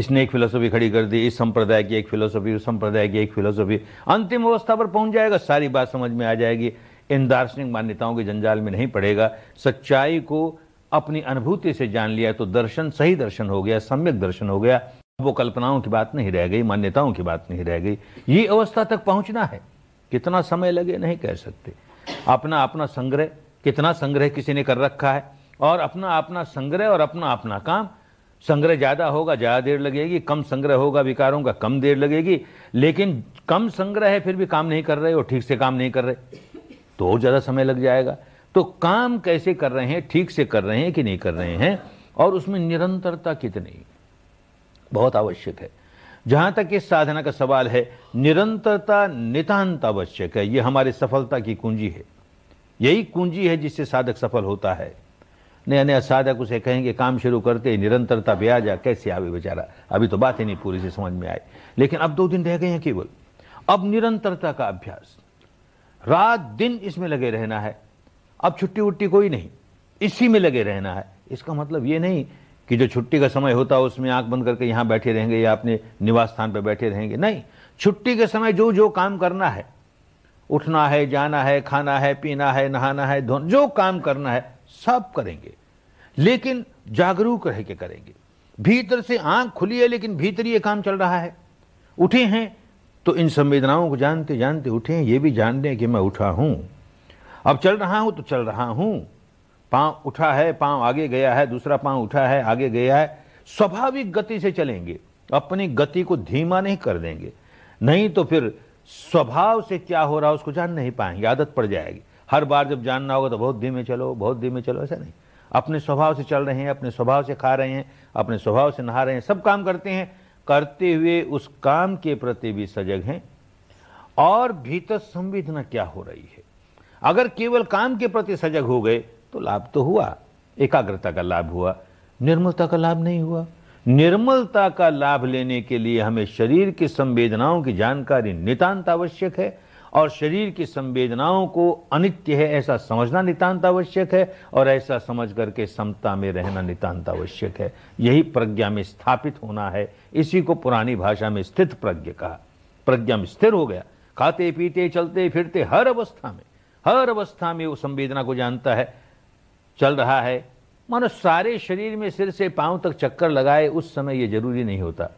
इसने एक फिलोसफी खड़ी कर दी इस संप्रदाय की एक फिलोसफी उस संप्रदाय की एक फिलोसफी अंतिम अवस्था पर पहुंच जाएगा सारी बात समझ में आ जाएगी इन दार्शनिक मान्यताओं के जंजाल में नहीं पड़ेगा सच्चाई को अपनी अनुभूति से जान लिया तो दर्शन सही दर्शन हो गया सम्यक दर्शन हो गया वो कल्पनाओं की बात नहीं रह गई मान्यताओं की बात नहीं रह गई ये अवस्था तक पहुंचना है कितना समय लगे नहीं कह सकते अपना अपना संग्रह कितना संग्रह किसी ने कर रखा है और अपना अपना संग्रह और अपना अपना काम संग्रह ज़्यादा होगा ज़्यादा देर लगेगी कम संग्रह होगा विकारों का कम देर लगेगी लेकिन कम संग्रह है फिर भी काम नहीं कर रहे और ठीक से काम नहीं कर रहे तो और ज़्यादा समय लग जाएगा तो काम कैसे कर रहे हैं ठीक से कर रहे हैं कि नहीं कर रहे हैं और उसमें निरंतरता कितनी बहुत आवश्यक है जहां तक इस साधना का सवाल है निरंतरता नितांत आवश्यक है यह हमारी सफलता की कुंजी है यही कुंजी है जिससे साधक सफल होता है नया नया साधक उसे कहेंगे काम शुरू करते ही निरंतरता भी आ जा कैसे आवे बेचारा अभी तो बात ही नहीं पूरी से समझ में आई लेकिन अब दो दिन रह गए हैं केवल अब निरंतरता का अभ्यास रात दिन इसमें लगे रहना है अब छुट्टी वुट्टी कोई नहीं इसी में लगे रहना है इसका मतलब ये नहीं कि जो छुट्टी का समय होता है उसमें आंख बंद करके यहां बैठे रहेंगे या अपने निवास स्थान पर बैठे रहेंगे नहीं छुट्टी के समय जो जो काम करना है उठना है जाना है खाना है पीना है नहाना है धोना जो काम करना है सब करेंगे लेकिन जागरूक रह के करेंगे भीतर से आंख खुली है लेकिन भीतर ये काम चल रहा है उठे हैं तो इन संवेदनाओं को जानते जानते उठे हैं ये भी जान लें कि मैं उठा हूं अब चल रहा हूं तो चल रहा हूं पांव उठा है पांव आगे गया है दूसरा पांव उठा है आगे गया है स्वाभाविक गति से चलेंगे अपनी गति को धीमा नहीं कर देंगे नहीं तो फिर स्वभाव से क्या हो रहा है उसको जान नहीं पाएंगे आदत पड़ जाएगी हर बार जब जानना होगा तो बहुत धीमे चलो बहुत धीमे चलो ऐसा नहीं अपने स्वभाव से चल रहे हैं अपने स्वभाव से खा रहे हैं अपने स्वभाव से नहा रहे हैं सब काम करते हैं करते हुए उस काम के प्रति भी सजग हैं और भीतर संवेदना क्या हो रही है अगर केवल काम के प्रति सजग हो गए तो लाभ तो हुआ एकाग्रता का लाभ हुआ निर्मलता का लाभ नहीं हुआ निर्मलता का लाभ लेने के लिए हमें शरीर की संवेदनाओं की जानकारी नितांत आवश्यक है और शरीर की संवेदनाओं को अनित्य है ऐसा समझना नितांत आवश्यक है और ऐसा समझ करके समता में रहना नितांत आवश्यक है यही प्रज्ञा में स्थापित होना है इसी को पुरानी भाषा में स्थित प्रज्ञ कहा प्रज्ञा में स्थिर हो गया खाते पीते चलते फिरते हर अवस्था में हर अवस्था में वो संवेदना को जानता है चल रहा है मानो सारे शरीर में सिर से पांव तक चक्कर लगाए उस समय ये जरूरी नहीं होता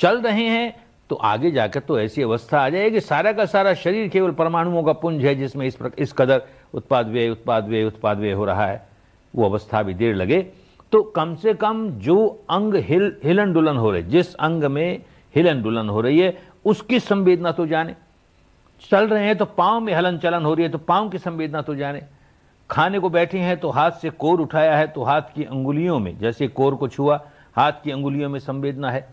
चल रहे हैं तो आगे जाकर तो ऐसी अवस्था आ जाएगी सारा का सारा शरीर केवल परमाणुओं का पुंज है जिसमें इस इस कदर उत्पाद व्यय उत्पाद व्यय उत्पाद व्यय हो रहा है वो अवस्था भी देर लगे तो कम से कम जो अंग हिल हिलन डुलन हो रहे जिस अंग में हिलन डुलन हो रही है उसकी संवेदना तो जाने चल रहे हैं तो पाँव में हलन चलन हो रही है तो पाँव की संवेदना तो जाने खाने को बैठे हैं तो हाथ से कोर उठाया है तो हाथ की अंगुलियों में जैसे कोर को छुआ हाथ की अंगुलियों में संवेदना है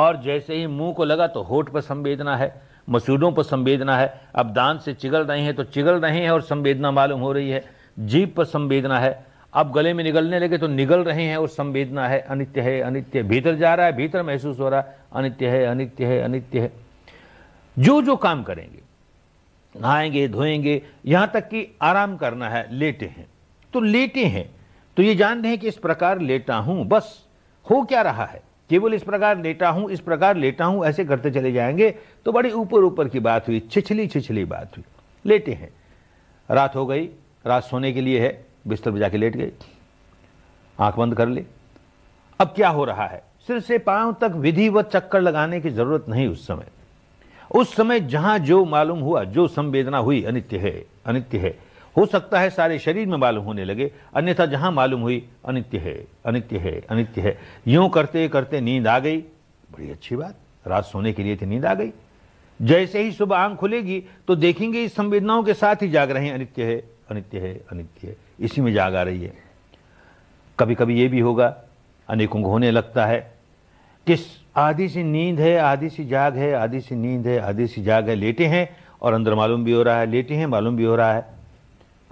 और जैसे ही मुंह को लगा तो होठ पर संवेदना है मसूदों पर संवेदना है अब दांत से चिगल रहे हैं तो चिगल रहे हैं और संवेदना मालूम हो रही है जीप पर संवेदना है अब गले में निगलने लगे तो निगल रहे हैं और संवेदना है अनित्य है अनित्य भीतर जा रहा है भीतर महसूस हो रहा है अनित्य है अनित्य है अनित्य है जो जो काम करेंगे नहाएंगे धोएंगे यहां तक कि आराम करना है लेटे हैं तो लेटे हैं तो ये जान रहे हैं कि इस प्रकार लेटा हूं बस हो क्या रहा है केवल इस प्रकार लेटा हूं इस प्रकार लेटा हूं ऐसे करते चले जाएंगे तो बड़ी ऊपर ऊपर की बात हुई छिछली छिछली बात हुई लेटे हैं रात हो गई रात सोने के लिए है बिस्तर बजा जाके लेट गए आंख बंद कर ले अब क्या हो रहा है सिर से पांव तक विधिवत चक्कर लगाने की जरूरत नहीं उस समय उस समय जहां जो मालूम हुआ जो संवेदना हुई अनित्य है अनित्य है हो सकता है सारे शरीर में मालूम होने लगे अन्यथा जहां मालूम हुई अनित्य है अनित्य है अनित्य है यूं करते करते नींद आ गई बड़ी अच्छी बात रात सोने के लिए थी तो नींद आ गई जैसे ही सुबह आंख खुलेगी तो देखेंगे इस संवेदनाओं के साथ ही जाग रहे हैं अनित्य है अनित्य है अनित्य है इसी में जाग आ रही है कभी कभी ये भी होगा अनेकों को होने लगता है किस आधी सी नींद है आधी सी जाग है आधी सी नींद है आधी सी जाग है लेटे हैं और अंदर मालूम भी हो रहा है लेटे हैं मालूम भी हो रहा है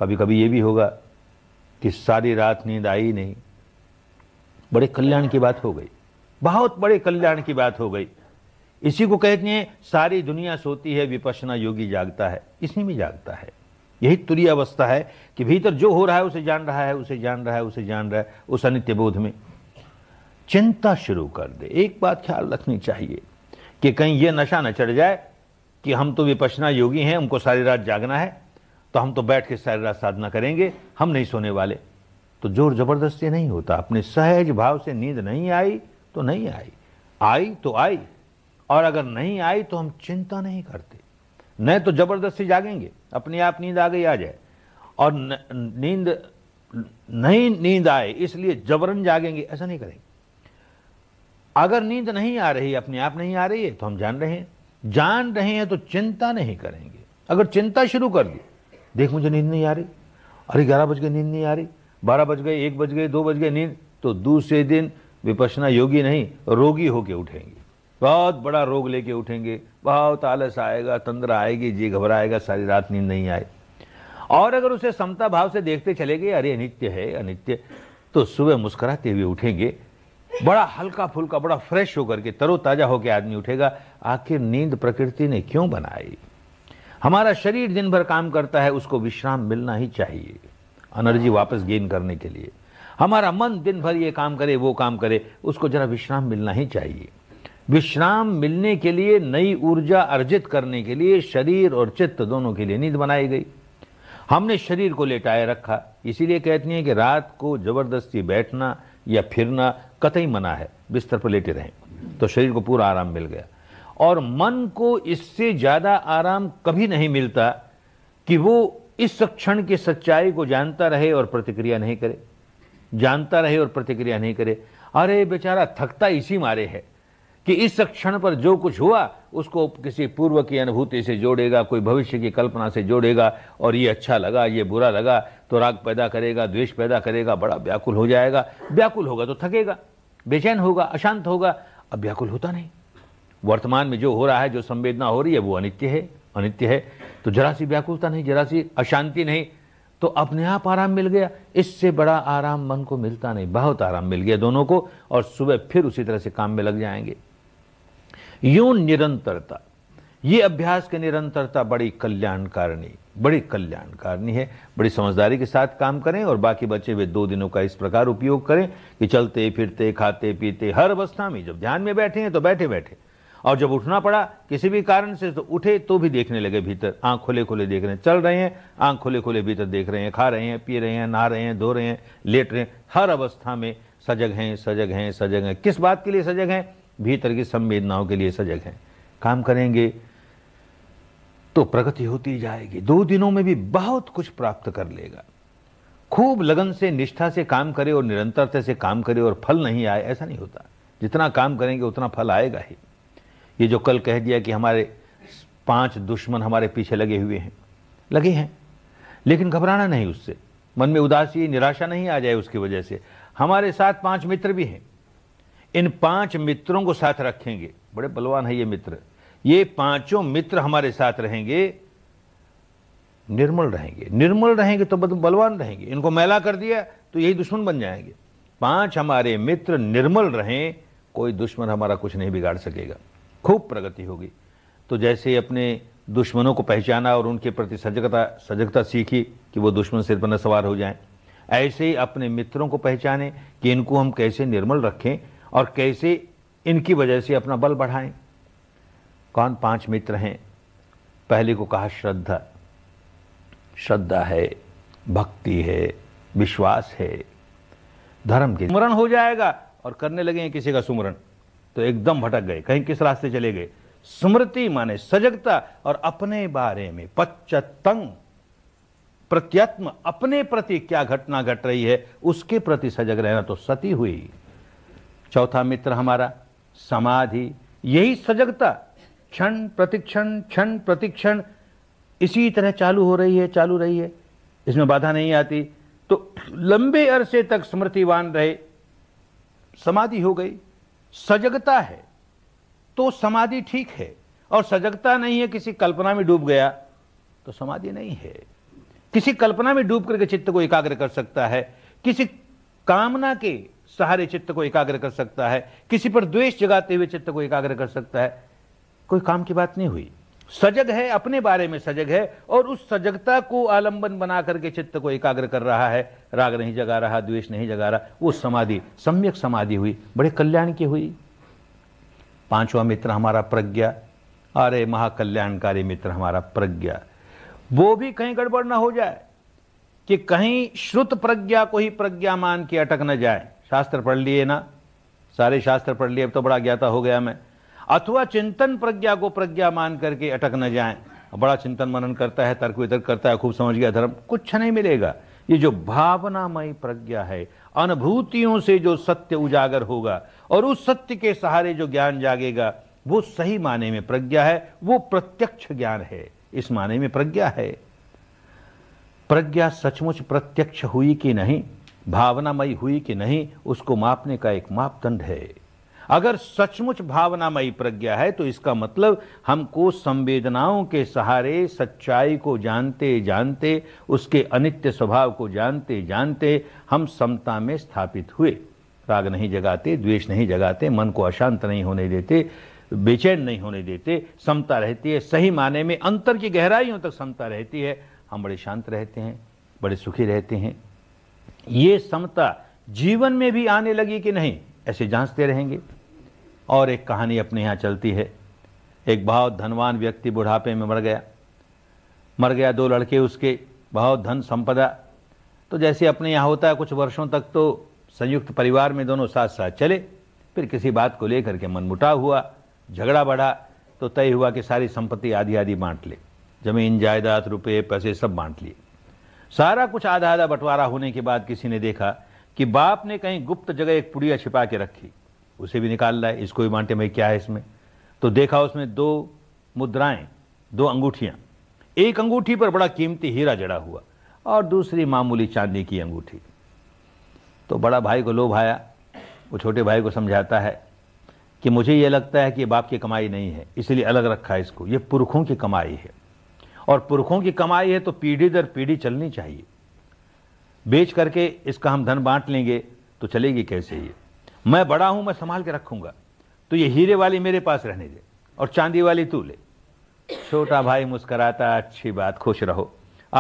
कभी कभी ये भी होगा कि सारी रात नींद आई नहीं बड़े कल्याण की बात हो गई बहुत बड़े कल्याण की बात हो गई इसी को कहते हैं सारी दुनिया सोती है विपसना योगी जागता है इसी में जागता है यही तुरी अवस्था है कि भीतर जो हो रहा है उसे जान रहा है उसे जान रहा है उसे जान रहा है उस अनित्य बोध में चिंता शुरू कर दे एक बात ख्याल रखनी चाहिए कि कहीं ये नशा न चढ़ जाए कि हम तो विपशना योगी हैं हमको सारी रात जागना है तो हम तो बैठ के सारी रात साधना करेंगे हम नहीं सोने वाले तो जोर जबरदस्ती नहीं होता अपने सहज भाव से नींद नहीं आई तो नहीं आई आई तो आई और अगर नहीं आई तो हम चिंता नहीं करते न तो जबरदस्ती जागेंगे अपने आप नींद आ गई आ जाए और नींद नहीं नींद आए इसलिए जबरन जागेंगे ऐसा नहीं करेंगे अगर नींद नहीं आ रही अपने आप नहीं आ रही है तो हम जान रहे हैं जान रहे हैं तो चिंता नहीं करेंगे अगर चिंता शुरू कर दी देख मुझे नींद नहीं आ रही अरे ग्यारह बज गए नींद नहीं आ रही बारह बज गए एक बज गए दो बज गए नींद तो दूसरे दिन विपसना योगी नहीं रोगी होके उठेंगे बहुत बड़ा रोग लेके उठेंगे बहुत आलस आएगा तंद्रा आएगी जी घबराएगा सारी रात नींद नहीं आए और अगर उसे समता भाव से देखते चले गए अरे अनित्य है अनित्य तो सुबह मुस्कुराते हुए उठेंगे बड़ा हल्का फुल्का बड़ा फ्रेश होकर के तरोताजा होकर आदमी उठेगा आखिर नींद प्रकृति ने क्यों बनाई हमारा शरीर दिन भर काम करता है उसको विश्राम मिलना ही चाहिए एनर्जी वापस गेन करने के लिए हमारा मन दिन भर ये काम करे वो काम करे उसको जरा विश्राम मिलना ही चाहिए विश्राम मिलने के लिए नई ऊर्जा अर्जित करने के लिए शरीर और चित्त दोनों के लिए नींद बनाई गई हमने शरीर को लेटाए रखा इसीलिए कहती हैं कि रात को जबरदस्ती बैठना या फिरना कतई मना है बिस्तर पर लेटे रहें तो शरीर को पूरा आराम मिल गया और मन को इससे ज़्यादा आराम कभी नहीं मिलता कि वो इस क्षण की सच्चाई को जानता रहे और प्रतिक्रिया नहीं करे जानता रहे और प्रतिक्रिया नहीं करे अरे बेचारा थकता इसी मारे है कि इस क्षण पर जो कुछ हुआ उसको किसी पूर्व की अनुभूति से जोड़ेगा कोई भविष्य की कल्पना से जोड़ेगा और ये अच्छा लगा ये बुरा लगा तो राग पैदा करेगा द्वेष पैदा करेगा बड़ा व्याकुल हो जाएगा व्याकुल होगा तो थकेगा बेचैन होगा अशांत होगा अब व्याकुल होता नहीं वर्तमान में जो हो रहा है जो संवेदना हो रही है वो अनित्य है अनित्य है तो जरा सी व्याकुलता नहीं जरा सी अशांति नहीं तो अपने आप आराम मिल गया इससे बड़ा आराम मन को मिलता नहीं बहुत आराम मिल गया दोनों को और सुबह फिर उसी तरह से काम में लग जाएंगे यूं निरंतरता ये अभ्यास की निरंतरता बड़ी कल्याणकारिणी बड़ी कल्याणकारिणी है बड़ी समझदारी के साथ काम करें और बाकी बचे हुए दो दिनों का इस प्रकार उपयोग करें कि चलते फिरते खाते पीते हर अवस्था में जब ध्यान में बैठे हैं तो बैठे बैठे और जब उठना पड़ा किसी भी कारण से तो उठे तो भी देखने लगे भीतर आंख खुले खुले देख रहे हैं चल रहे हैं आंख खुले खुले भीतर देख रहे हैं खा रहे हैं पी रहे हैं नहा रहे हैं धो रहे हैं लेट रहे हैं हर अवस्था में सजग हैं सजग हैं सजग हैं किस बात के लिए सजग हैं भीतर की संवेदनाओं के लिए सजग हैं काम करेंगे तो प्रगति होती जाएगी दो दिनों में भी बहुत कुछ प्राप्त कर लेगा खूब लगन से निष्ठा से काम करे और निरंतरता से काम करे और फल नहीं आए ऐसा नहीं होता जितना काम करेंगे उतना फल आएगा ही ये जो कल कह दिया कि हमारे पांच दुश्मन हमारे पीछे लगे हुए हैं लगे हैं लेकिन घबराना नहीं उससे मन में उदासी निराशा नहीं आ जाए उसकी वजह से हमारे साथ पांच मित्र भी हैं इन पांच मित्रों को साथ रखेंगे बड़े बलवान है ये मित्र ये पांचों मित्र हमारे साथ रहेंगे निर्मल रहेंगे निर्मल रहेंगे तो बलवान रहेंगे इनको मैला कर दिया तो यही दुश्मन बन जाएंगे पांच हमारे मित्र निर्मल रहें कोई दुश्मन हमारा कुछ नहीं बिगाड़ सकेगा खूब प्रगति होगी तो जैसे अपने दुश्मनों को पहचाना और उनके प्रति सजगता सजगता सीखी कि वो दुश्मन सिर पर न सवार हो जाए ऐसे ही अपने मित्रों को पहचाने कि इनको हम कैसे निर्मल रखें और कैसे इनकी वजह से अपना बल बढ़ाएं कौन पांच मित्र हैं पहले को कहा श्रद्धा श्रद्धा है भक्ति है विश्वास है धर्म के सुमरण हो जाएगा और करने लगे किसी का सुमरण तो एकदम भटक गए कहीं किस रास्ते चले गए स्मृति माने सजगता और अपने बारे में पच्चतंग प्रत्यत्म अपने प्रति क्या घटना घट रही है उसके प्रति सजग रहना तो सती हुई चौथा मित्र हमारा समाधि यही सजगता क्षण प्रतिक्षण क्षण प्रतिक्षण इसी तरह चालू हो रही है चालू रही है इसमें बाधा नहीं आती तो लंबे अरसे तक स्मृतिवान रहे समाधि हो गई सजगता है तो समाधि ठीक है और सजगता नहीं है किसी कल्पना में डूब गया तो समाधि नहीं है किसी कल्पना में डूब करके चित्त को एकाग्र कर सकता है किसी कामना के सहारे चित्त को एकाग्र कर सकता है किसी पर द्वेष जगाते हुए चित्त को एकाग्र कर सकता है कोई काम की बात नहीं हुई सजग है अपने बारे में सजग है और उस सजगता को आलंबन बना करके चित्त को एकाग्र कर रहा है राग नहीं जगा रहा द्वेष नहीं जगा रहा वो समाधि सम्यक समाधि हुई बड़े कल्याण की हुई पांचवा मित्र हमारा प्रज्ञा अरे महाकल्याणकारी मित्र हमारा प्रज्ञा वो भी कहीं गड़बड़ ना हो जाए कि कहीं श्रुत प्रज्ञा को ही प्रज्ञा मान के अटक न जाए शास्त्र पढ़ लिए ना सारे शास्त्र पढ़ लिए अब तो बड़ा ज्ञाता हो गया मैं अथवा चिंतन प्रज्ञा को प्रज्ञा मान करके अटक न जाए बड़ा चिंतन मनन करता है तर्क वितर्क करता है खूब समझ गया धर्म कुछ नहीं मिलेगा ये जो भावनामयी प्रज्ञा है अनुभूतियों से जो सत्य उजागर होगा और उस सत्य के सहारे जो ज्ञान जागेगा वो सही माने में प्रज्ञा है वो प्रत्यक्ष ज्ञान है इस माने में प्रज्ञा है प्रज्ञा सचमुच प्रत्यक्ष हुई कि नहीं भावनामयी हुई कि नहीं उसको मापने का एक मापदंड है अगर सचमुच भावनामयी प्रज्ञा है तो इसका मतलब हमको संवेदनाओं के सहारे सच्चाई को जानते जानते उसके अनित्य स्वभाव को जानते जानते हम समता में स्थापित हुए राग नहीं जगाते द्वेष नहीं जगाते मन को अशांत नहीं होने देते बेचैन नहीं होने देते समता रहती है सही माने में अंतर की गहराइयों तक समता रहती है हम बड़े शांत रहते हैं बड़े सुखी रहते हैं ये समता जीवन में भी आने लगी कि नहीं ऐसे जांचते रहेंगे और एक कहानी अपने यहाँ चलती है एक बहुत धनवान व्यक्ति बुढ़ापे में मर गया मर गया दो लड़के उसके बहुत धन संपदा तो जैसे अपने यहाँ होता है कुछ वर्षों तक तो संयुक्त परिवार में दोनों साथ साथ चले फिर किसी बात को लेकर के मनमुटाव हुआ झगड़ा बढ़ा तो तय हुआ कि सारी संपत्ति आधी आधी बांट ले जमीन जायदाद रुपये पैसे सब बांट लिए सारा कुछ आधा आधा बंटवारा होने के बाद किसी ने देखा कि बाप ने कहीं गुप्त जगह एक पुड़िया छिपा के रखी उसे भी निकाल लाए है इसको भी बांटे भाई क्या है इसमें तो देखा उसमें दो मुद्राएं दो अंगूठियां एक अंगूठी पर बड़ा कीमती हीरा जड़ा हुआ और दूसरी मामूली चांदी की अंगूठी तो बड़ा भाई को लोभ आया वो छोटे भाई को समझाता है कि मुझे ये लगता है कि बाप की कमाई नहीं है इसलिए अलग रखा है इसको ये पुरखों की कमाई है और पुरखों की कमाई है तो पीढ़ी दर पीढ़ी चलनी चाहिए बेच करके इसका हम धन बांट लेंगे तो चलेगी कैसे ये मैं बड़ा हूं मैं संभाल के रखूंगा तो ये हीरे वाली मेरे पास रहने दे और चांदी वाली तू ले छोटा भाई मुस्कराता अच्छी बात खुश रहो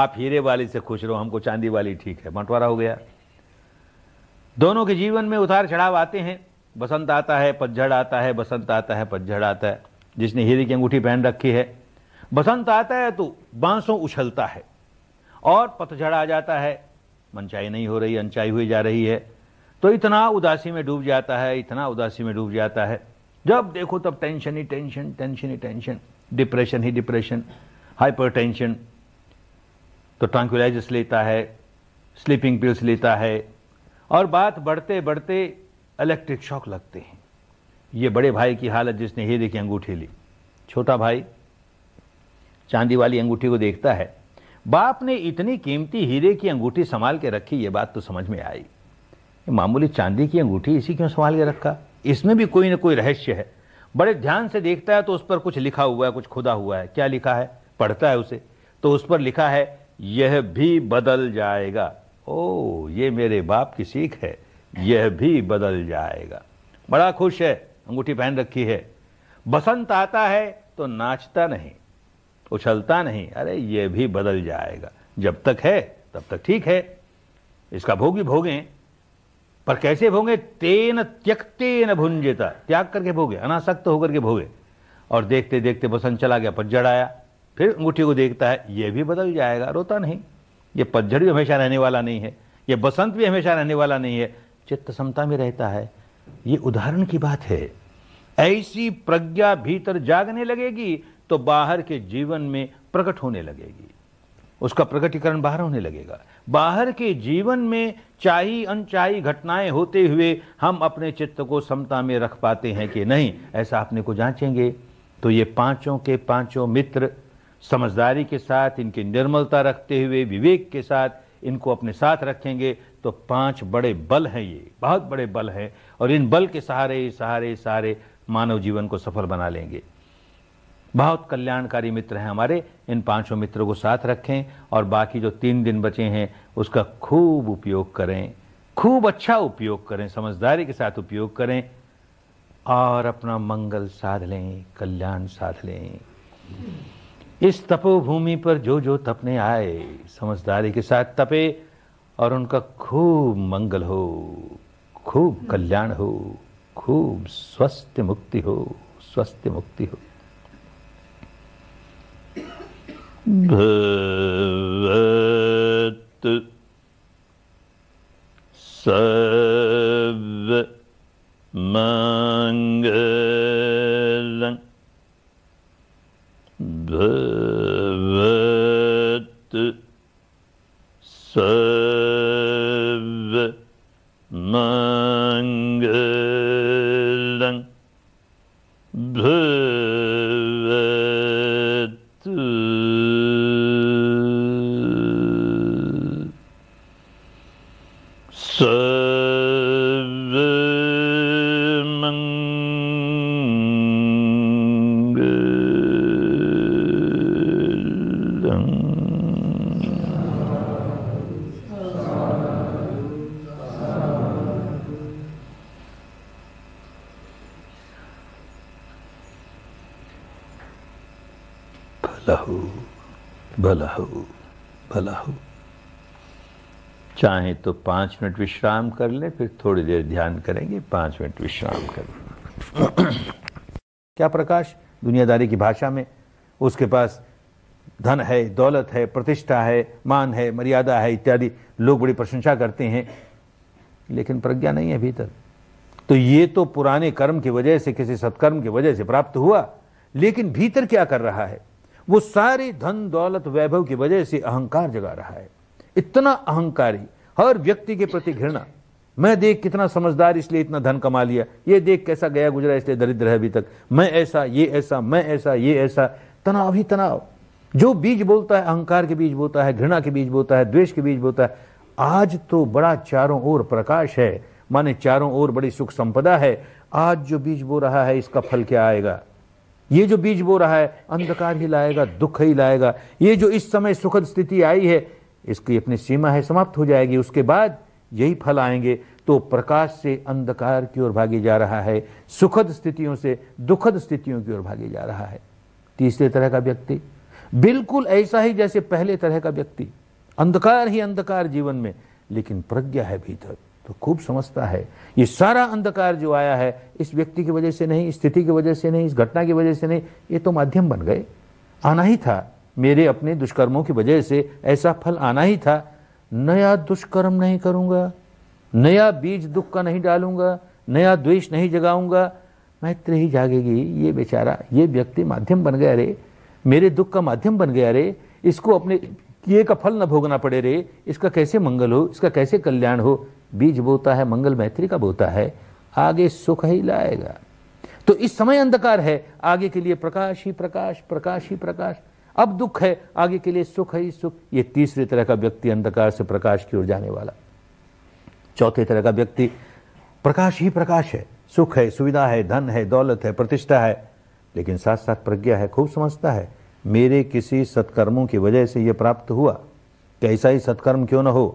आप हीरे वाली से खुश रहो हमको चांदी वाली ठीक है बंटवारा हो गया दोनों के जीवन में उतार चढ़ाव आते हैं बसंत आता है पतझड़ आता है बसंत आता है पतझड़ आता है जिसने हीरे की अंगूठी पहन रखी है बसंत आता है तो बांसों उछलता है और पतझड़ आ जाता है मनचाई नहीं हो रही अनचाई हुई जा रही है तो इतना उदासी में डूब जाता है इतना उदासी में डूब जाता है जब देखो तब टेंशन ही टेंशन टेंशन ही टेंशन डिप्रेशन ही डिप्रेशन हाइपरटेंशन तो ट्रांकुलाइजर्स लेता है स्लीपिंग पिल्स लेता है और बात बढ़ते बढ़ते इलेक्ट्रिक शॉक लगते हैं ये बड़े भाई की हालत जिसने ये देखी अंगूठी ली छोटा भाई चांदी वाली अंगूठी को देखता है बाप ने इतनी कीमती हीरे की अंगूठी संभाल के रखी ये बात तो समझ में आई मामूली चांदी की अंगूठी इसी क्यों संभाल के रखा इसमें भी कोई ना कोई रहस्य है बड़े ध्यान से देखता है तो उस पर कुछ लिखा हुआ है कुछ खुदा हुआ है क्या लिखा है पढ़ता है उसे तो उस पर लिखा है यह भी बदल जाएगा ओ ये मेरे बाप की सीख है यह भी बदल जाएगा बड़ा खुश है अंगूठी पहन रखी है बसंत आता है तो नाचता नहीं उछलता नहीं अरे ये भी बदल जाएगा जब तक है तब तक ठीक है इसका भोगी भोगें पर कैसे भोगे तेन न भुंजेता त्याग करके भोगे अनासक्त होकर के भोगे और देखते देखते बसंत चला गया पतझड़ आया फिर अंगूठी को देखता है यह भी बदल जाएगा रोता नहीं ये पतझड़ भी हमेशा रहने वाला नहीं है ये बसंत भी हमेशा रहने वाला नहीं है चित्त समता में रहता है ये उदाहरण की बात है ऐसी प्रज्ञा भीतर जागने लगेगी तो बाहर के जीवन में प्रकट होने लगेगी उसका प्रकटीकरण बाहर होने लगेगा बाहर के जीवन में चाही अनचाही घटनाएं होते हुए हम अपने चित्त को समता में रख पाते हैं कि नहीं ऐसा अपने को जांचेंगे तो ये पांचों के पांचों मित्र समझदारी के साथ इनकी निर्मलता रखते हुए विवेक के साथ इनको अपने साथ रखेंगे तो पांच बड़े बल हैं ये बहुत बड़े बल हैं और इन बल के सहारे सहारे सहारे मानव जीवन को सफल बना लेंगे बहुत कल्याणकारी मित्र हैं हमारे इन पांचों मित्रों को साथ रखें और बाकी जो तीन दिन बचे हैं उसका खूब उपयोग करें खूब अच्छा उपयोग करें समझदारी के साथ उपयोग करें और अपना मंगल साध लें कल्याण साध लें इस तपोभूमि पर जो जो तपने आए समझदारी के साथ तपे और उनका खूब मंगल हो खूब कल्याण हो खूब स्वस्थ मुक्ति हो स्वस्थ मुक्ति हो भवत् सर्व मङ्गलम् भवत् सर्व मङ्गलम् भव चाहे तो पांच मिनट विश्राम कर ले फिर थोड़ी देर ध्यान करेंगे पांच मिनट विश्राम कर क्या प्रकाश दुनियादारी की भाषा में उसके पास धन है दौलत है प्रतिष्ठा है मान है मर्यादा है इत्यादि लोग बड़ी प्रशंसा करते हैं लेकिन प्रज्ञा नहीं है भीतर तो ये तो पुराने कर्म की वजह से किसी सत्कर्म की वजह से प्राप्त हुआ लेकिन भीतर क्या कर रहा है वो सारे धन दौलत वैभव की वजह से अहंकार जगा रहा है इतना अहंकारी हर व्यक्ति के प्रति घृणा मैं देख कितना समझदार इसलिए इतना धन कमा लिया ये देख कैसा गया गुजरा इसलिए दरिद्र है अभी तक मैं ऐसा ये ऐसा मैं ऐसा ये ऐसा तनाव ही तनाव जो बीज बोलता है अहंकार के बीज बोता है घृणा के बीज बोता है द्वेष के बीज बोता है आज तो बड़ा चारों ओर प्रकाश है माने चारों ओर बड़ी सुख संपदा है आज जो बीज बो रहा है इसका फल क्या आएगा ये जो बीज बो रहा है अंधकार ही लाएगा दुख ही लाएगा ये जो इस समय सुखद स्थिति आई है इसकी अपनी सीमा है समाप्त हो जाएगी उसके बाद यही फल आएंगे तो प्रकाश से अंधकार की ओर भागे जा रहा है सुखद स्थितियों से दुखद स्थितियों की ओर भागे जा रहा है तीसरे तरह का व्यक्ति बिल्कुल ऐसा ही जैसे पहले तरह का व्यक्ति अंधकार ही अंधकार जीवन में लेकिन प्रज्ञा है भीतर तो खूब समझता है ये सारा अंधकार जो आया है इस व्यक्ति की वजह से नहीं स्थिति की वजह से नहीं इस घटना की वजह से नहीं ये तो माध्यम बन गए आना ही था मेरे अपने दुष्कर्मों की वजह से ऐसा फल आना ही था नया दुष्कर्म नहीं करूंगा नया बीज दुख का नहीं डालूंगा नया द्वेष नहीं जगाऊंगा मैत्र ही जागेगी ये बेचारा ये व्यक्ति माध्यम बन गया रे मेरे दुख का माध्यम बन गया रे इसको अपने किए का फल न भोगना पड़े रे इसका कैसे मंगल हो इसका कैसे कल्याण हो बीज बोता है मंगल मैत्री का बोता है आगे सुख ही लाएगा तो इस समय अंधकार है आगे के लिए प्रकाश ही प्रकाश प्रकाश ही प्रकाश अब दुख है आगे के लिए सुख है सुख ये तीसरे तरह का व्यक्ति अंधकार से प्रकाश की ओर जाने वाला चौथे तरह का व्यक्ति प्रकाश ही प्रकाश है सुख है सुविधा है धन है दौलत है प्रतिष्ठा है लेकिन साथ साथ प्रज्ञा है खूब समझता है मेरे किसी सत्कर्मों की वजह से यह प्राप्त हुआ कैसा ही सत्कर्म क्यों ना हो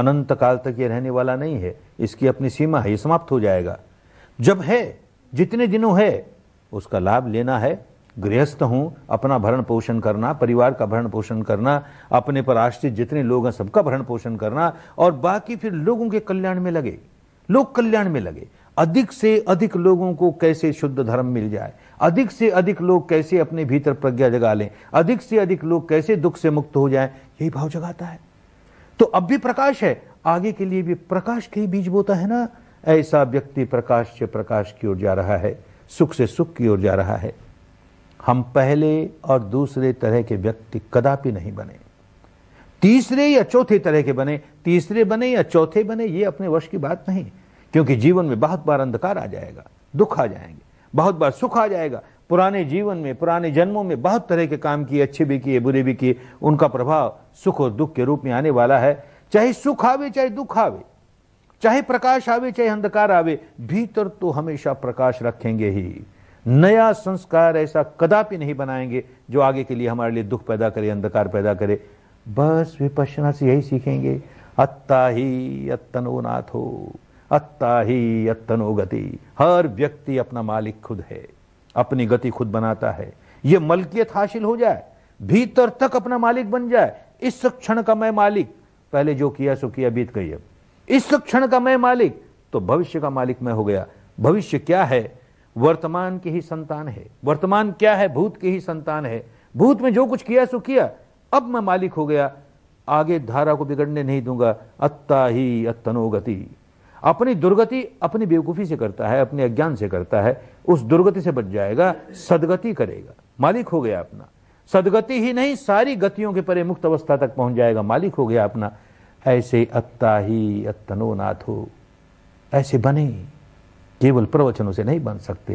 अनंत काल तक यह रहने वाला नहीं है इसकी अपनी सीमा है यह समाप्त हो जाएगा जब है जितने दिनों है उसका लाभ लेना है गृहस्थ हूं अपना भरण पोषण करना परिवार का भरण पोषण करना अपने पर आश्रित जितने लोग हैं सबका भरण पोषण करना और बाकी फिर लोगों के कल्याण में लगे लोग कल्याण में लगे अधिक से अधिक लोगों को कैसे शुद्ध धर्म मिल जाए अधिक से अधिक लोग कैसे अपने भीतर प्रज्ञा जगा लें अधिक से अधिक लोग कैसे दुख से मुक्त हो जाए यही भाव जगाता है तो अब भी प्रकाश है आगे के लिए भी प्रकाश के ही बीज बोता है ना ऐसा व्यक्ति प्रकाश से प्रकाश की ओर जा रहा है सुख से सुख की ओर जा रहा है हम पहले और दूसरे तरह के व्यक्ति कदापि नहीं बने तीसरे या चौथे तरह के बने तीसरे बने या चौथे बने ये अपने वश की बात नहीं क्योंकि जीवन में बहुत बार अंधकार आ जाएगा दुख आ जाएंगे बहुत बार सुख आ जाएगा पुराने जीवन में पुराने जन्मों में बहुत तरह के काम किए अच्छे भी किए बुरे भी किए उनका प्रभाव सुख और दुख के रूप में आने वाला है चाहे सुख आवे चाहे दुख आवे चाहे प्रकाश आवे चाहे अंधकार आवे भीतर तो हमेशा प्रकाश रखेंगे ही नया संस्कार ऐसा कदापि नहीं बनाएंगे जो आगे के लिए हमारे लिए दुख पैदा करे अंधकार पैदा करे बस विपश्यना से यही सीखेंगे अत्ता ही अत्तनो नाथ हो अत्ता ही अत्तनो गति हर व्यक्ति अपना मालिक खुद है अपनी गति खुद बनाता है ये मलकियत हासिल हो जाए भीतर तक अपना मालिक बन जाए इस क्षण का मैं मालिक पहले जो किया सो किया बीत गई अब इस क्षण का मैं मालिक तो भविष्य का मालिक मैं हो गया भविष्य क्या है वर्तमान की ही संतान है वर्तमान क्या है भूत की ही संतान है भूत में जो कुछ किया सो किया अब मैं मालिक हो गया आगे धारा को बिगड़ने नहीं दूंगा अत्ता ही अत्तनोगति अपनी दुर्गति अपनी बेवकूफ़ी से करता है अपने अज्ञान से करता है उस दुर्गति से बच जाएगा सदगति करेगा मालिक हो गया अपना सदगति ही नहीं सारी गतियों के परे मुक्त अवस्था तक पहुंच जाएगा मालिक हो गया अपना ऐसे अत्ता ही अत्तनो नाथो ऐसे बने केवल प्रवचनों से नहीं बन सकते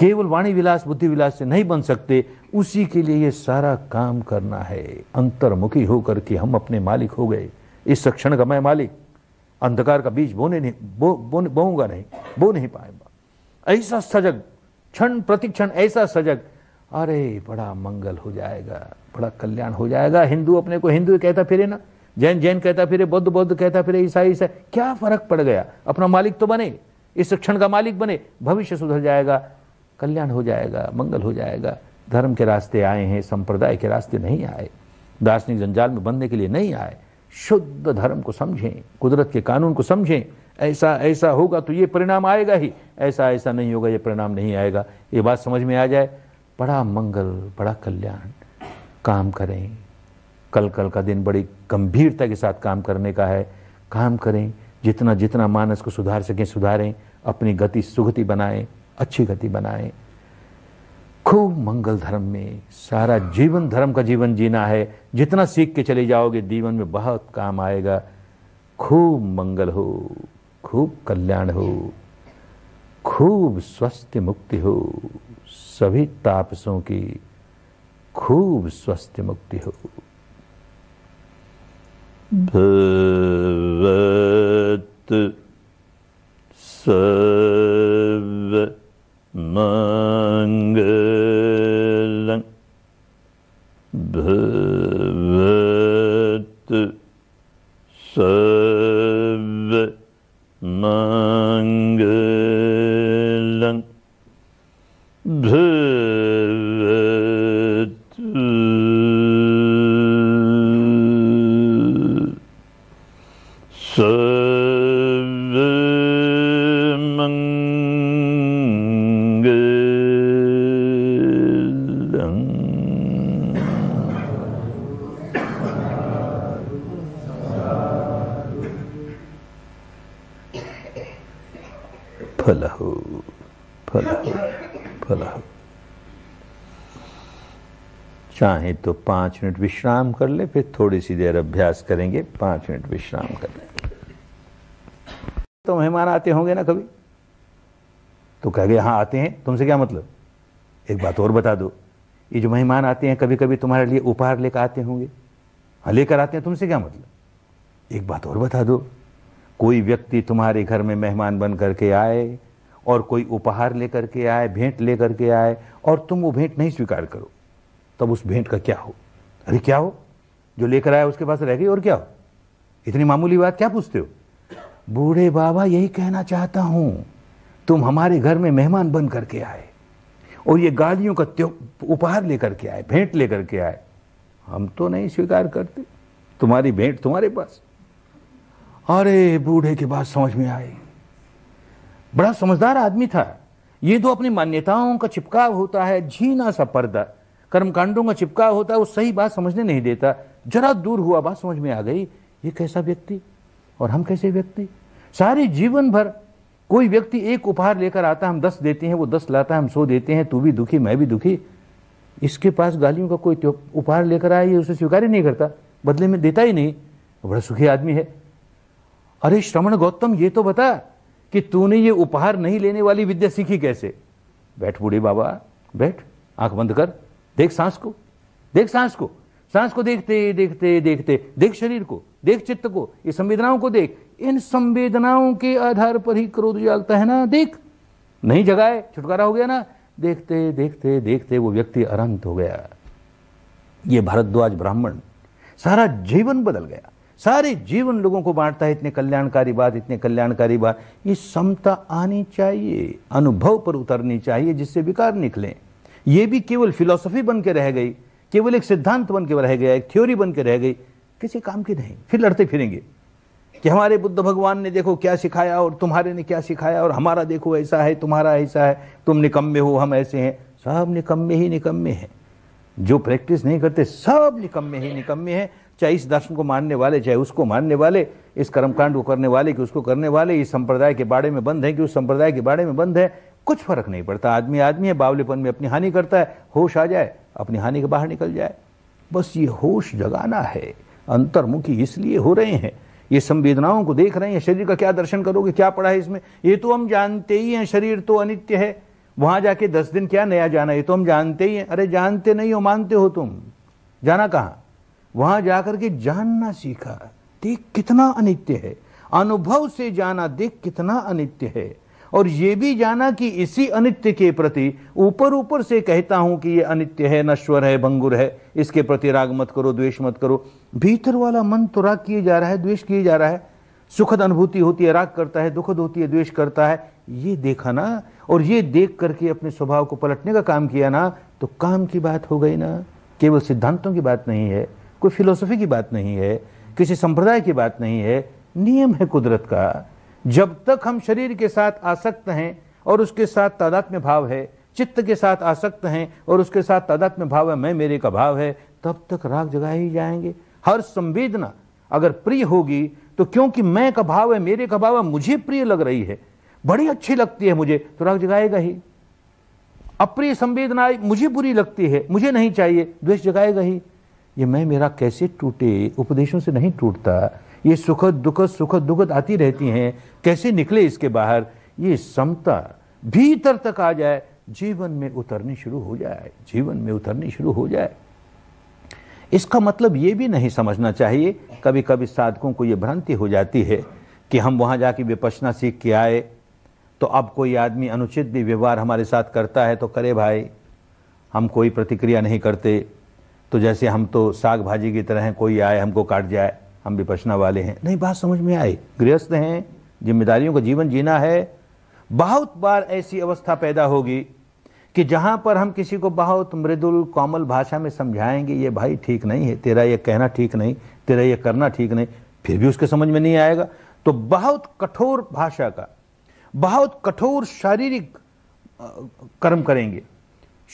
केवल वाणी विलास बुद्धि विलास से नहीं बन सकते उसी के लिए ये सारा काम करना है अंतर्मुखी होकर के हम अपने मालिक हो गए इस क्षण का मैं मालिक अंधकार का बीज बोने नहीं बो बो बोऊंगा नहीं बो नहीं पाएगा ऐसा सजग क्षण प्रतिक्षण ऐसा सजग अरे बड़ा मंगल हो जाएगा बड़ा कल्याण हो जाएगा हिंदू अपने को हिंदू कहता फिरे ना जैन जैन कहता फिरे बौद्ध बौद्ध कहता फिरे ईसाई ईसाई क्या फर्क पड़ गया अपना मालिक तो बने इस क्षण का मालिक बने भविष्य सुधर जाएगा कल्याण हो जाएगा मंगल हो जाएगा धर्म के रास्ते आए हैं संप्रदाय के रास्ते नहीं आए दार्शनिक जंजाल में बनने के लिए नहीं आए शुद्ध धर्म को समझें कुदरत के कानून को समझें ऐसा ऐसा होगा तो ये परिणाम आएगा ही ऐसा ऐसा नहीं होगा ये परिणाम नहीं आएगा ये बात समझ में आ जाए बड़ा मंगल बड़ा कल्याण काम करें कल कल का दिन बड़ी गंभीरता के साथ काम करने का है काम करें जितना जितना मानस को सुधार सकें सुधारें अपनी गति सुगति बनाएं अच्छी गति बनाएं खूब मंगल धर्म में सारा जीवन धर्म का जीवन जीना है जितना सीख के चले जाओगे जीवन में बहुत काम आएगा खूब मंगल हो खूब कल्याण हो खूब स्वस्थ मुक्ति हो सभी तापसों की खूब स्वस्थ मुक्ति हो bhavat sav mangalam bhavat sav mangalam bhavat तो पाँच मिनट विश्राम कर ले फिर थोड़ी सी देर अभ्यास करेंगे पाँच मिनट विश्राम कर ले तो मेहमान आते होंगे ना कभी तो कह गए हाँ आते हैं तुमसे क्या मतलब एक बात और बता दो ये जो मेहमान आते हैं कभी कभी तुम्हारे लिए उपहार लेकर आते होंगे हाँ लेकर आते हैं तुमसे क्या मतलब एक बात और बता दो कोई व्यक्ति तुम्हारे घर में मेहमान बन करके आए और कोई उपहार लेकर के आए भेंट लेकर के आए और तुम वो भेंट नहीं स्वीकार करो तब उस भेंट का क्या हो अरे क्या हो जो लेकर आया उसके पास रह गई और क्या हो इतनी मामूली बात क्या पूछते हो बूढ़े बाबा यही कहना चाहता हूं तुम हमारे घर में मेहमान बन करके आए और ये गालियों का उपहार लेकर के आए भेंट लेकर के आए हम तो नहीं स्वीकार करते तुम्हारी भेंट तुम्हारे पास अरे बूढ़े के बात समझ में आई बड़ा समझदार आदमी था ये तो अपनी मान्यताओं का चिपकाव होता है झीना सा पर्दा कर्मकांडों का चिपका होता है वो सही बात समझने नहीं देता जरा दूर हुआ बात समझ में आ गई ये कैसा व्यक्ति और हम कैसे व्यक्ति सारे जीवन भर कोई व्यक्ति एक उपहार लेकर आता हम दस देते हैं वो दस लाता है हम सो देते हैं तू भी दुखी मैं भी दुखी इसके पास गालियों का कोई उपहार लेकर आया ये उसे स्वीकार ही नहीं करता बदले में देता ही नहीं बड़ा सुखी आदमी है अरे श्रवण गौतम ये तो बता कि तूने ये उपहार नहीं लेने वाली विद्या सीखी कैसे बैठ बूढ़े बाबा बैठ आंख बंद कर देख सांस को देख सांस को सांस को देखते देखते देखते देख शरीर को देख चित्त को ये संवेदनाओं को देख इन संवेदनाओं के आधार पर ही क्रोध जलता है ना देख नहीं जगाए छुटकारा हो गया ना देखते देखते देखते वो व्यक्ति अरंत हो गया ये भारद्वाज ब्राह्मण सारा जीवन बदल गया सारे जीवन लोगों को बांटता है इतने कल्याणकारी बात इतने कल्याणकारी बात ये समता आनी चाहिए अनुभव पर उतरनी चाहिए जिससे विकार निकले ये भी केवल फिलॉसफी बन के रह गई केवल एक सिद्धांत बन के रह गया एक थ्योरी बन के रह गई किसी काम की नहीं फिर लड़ते फिरेंगे कि हमारे बुद्ध भगवान ने देखो क्या सिखाया और तुम्हारे ने क्या सिखाया और हमारा देखो ऐसा है तुम्हारा ऐसा है तुम निकम्मे हो हम ऐसे हैं सब निकम्मे ही निकम्मे हैं जो प्रैक्टिस नहीं करते सब निकम्मे ही निकम्मे हैं चाहे इस दर्शन को मानने वाले चाहे उसको मानने वाले इस कर्मकांड को करने वाले कि उसको करने वाले इस संप्रदाय के बारे में बंद है कि उस संप्रदाय के बारे में बंद है कुछ फर्क नहीं पड़ता आदमी आदमी है बावलेपन में अपनी हानि करता है होश आ जाए अपनी हानि के बाहर निकल जाए बस ये होश जगाना है अंतर्मुखी इसलिए हो रहे हैं ये संवेदनाओं को देख रहे हैं शरीर का क्या दर्शन करोगे क्या पढ़ा है इसमें ये तो हम जानते ही हैं शरीर तो अनित्य है वहां जाके दस दिन क्या नया जाना ये तो हम जानते ही हैं अरे जानते नहीं हो मानते हो तुम जाना कहाँ वहां जाकर के जानना सीखा देख कितना अनित्य है अनुभव से जाना देख कितना अनित्य है और ये भी जाना कि इसी अनित्य के प्रति ऊपर ऊपर से कहता हूं कि ये अनित्य है नश्वर है भंगुर है इसके प्रति राग मत करो द्वेष मत करो भीतर वाला मन तो राग किए जा रहा है द्वेष किए जा रहा है सुखद अनुभूति होती है राग करता है दुखद होती है द्वेष करता है ये देखा ना और ये देख करके अपने स्वभाव को पलटने का काम किया ना तो काम की बात हो गई ना केवल सिद्धांतों की बात नहीं है कोई फिलोसफी की बात नहीं है किसी संप्रदाय की बात नहीं है नियम है कुदरत का जब तक हम शरीर के साथ आसक्त हैं और उसके साथ तादात में भाव है चित्त के साथ आसक्त हैं और उसके साथ तादात में भाव है मैं मेरे का भाव है तब तक राग जगा ही जाएंगे हर संवेदना अगर प्रिय होगी तो क्योंकि मैं का भाव है मेरे का भाव है मुझे प्रिय लग रही है बड़ी अच्छी लगती है मुझे तो राग जगाएगा ही अप्रिय संवेदना मुझे बुरी लगती है मुझे नहीं चाहिए द्वेष जगाएगा ही ये मैं मेरा कैसे टूटे उपदेशों से नहीं टूटता ये सुखद दुखद सुखद दुखद आती रहती हैं कैसे निकले इसके बाहर ये समता भीतर तक आ जाए जीवन में उतरनी शुरू हो जाए जीवन में उतरनी शुरू हो जाए इसका मतलब ये भी नहीं समझना चाहिए कभी कभी साधकों को ये भ्रांति हो जाती है कि हम वहाँ जाके विपसना सीख के आए तो अब कोई आदमी अनुचित भी व्यवहार हमारे साथ करता है तो करे भाई हम कोई प्रतिक्रिया नहीं करते तो जैसे हम तो साग भाजी की तरह हैं कोई आए हमको काट जाए हम विपचना वाले हैं नहीं बात समझ में आए गृहस्थ हैं जिम्मेदारियों का जीवन जीना है बहुत बार ऐसी अवस्था पैदा होगी कि जहां पर हम किसी को बहुत मृदुल कोमल भाषा में समझाएंगे ये भाई ठीक नहीं है तेरा ये कहना ठीक नहीं तेरा ये करना ठीक नहीं फिर भी उसके समझ में नहीं आएगा तो बहुत कठोर भाषा का बहुत कठोर शारीरिक कर्म करेंगे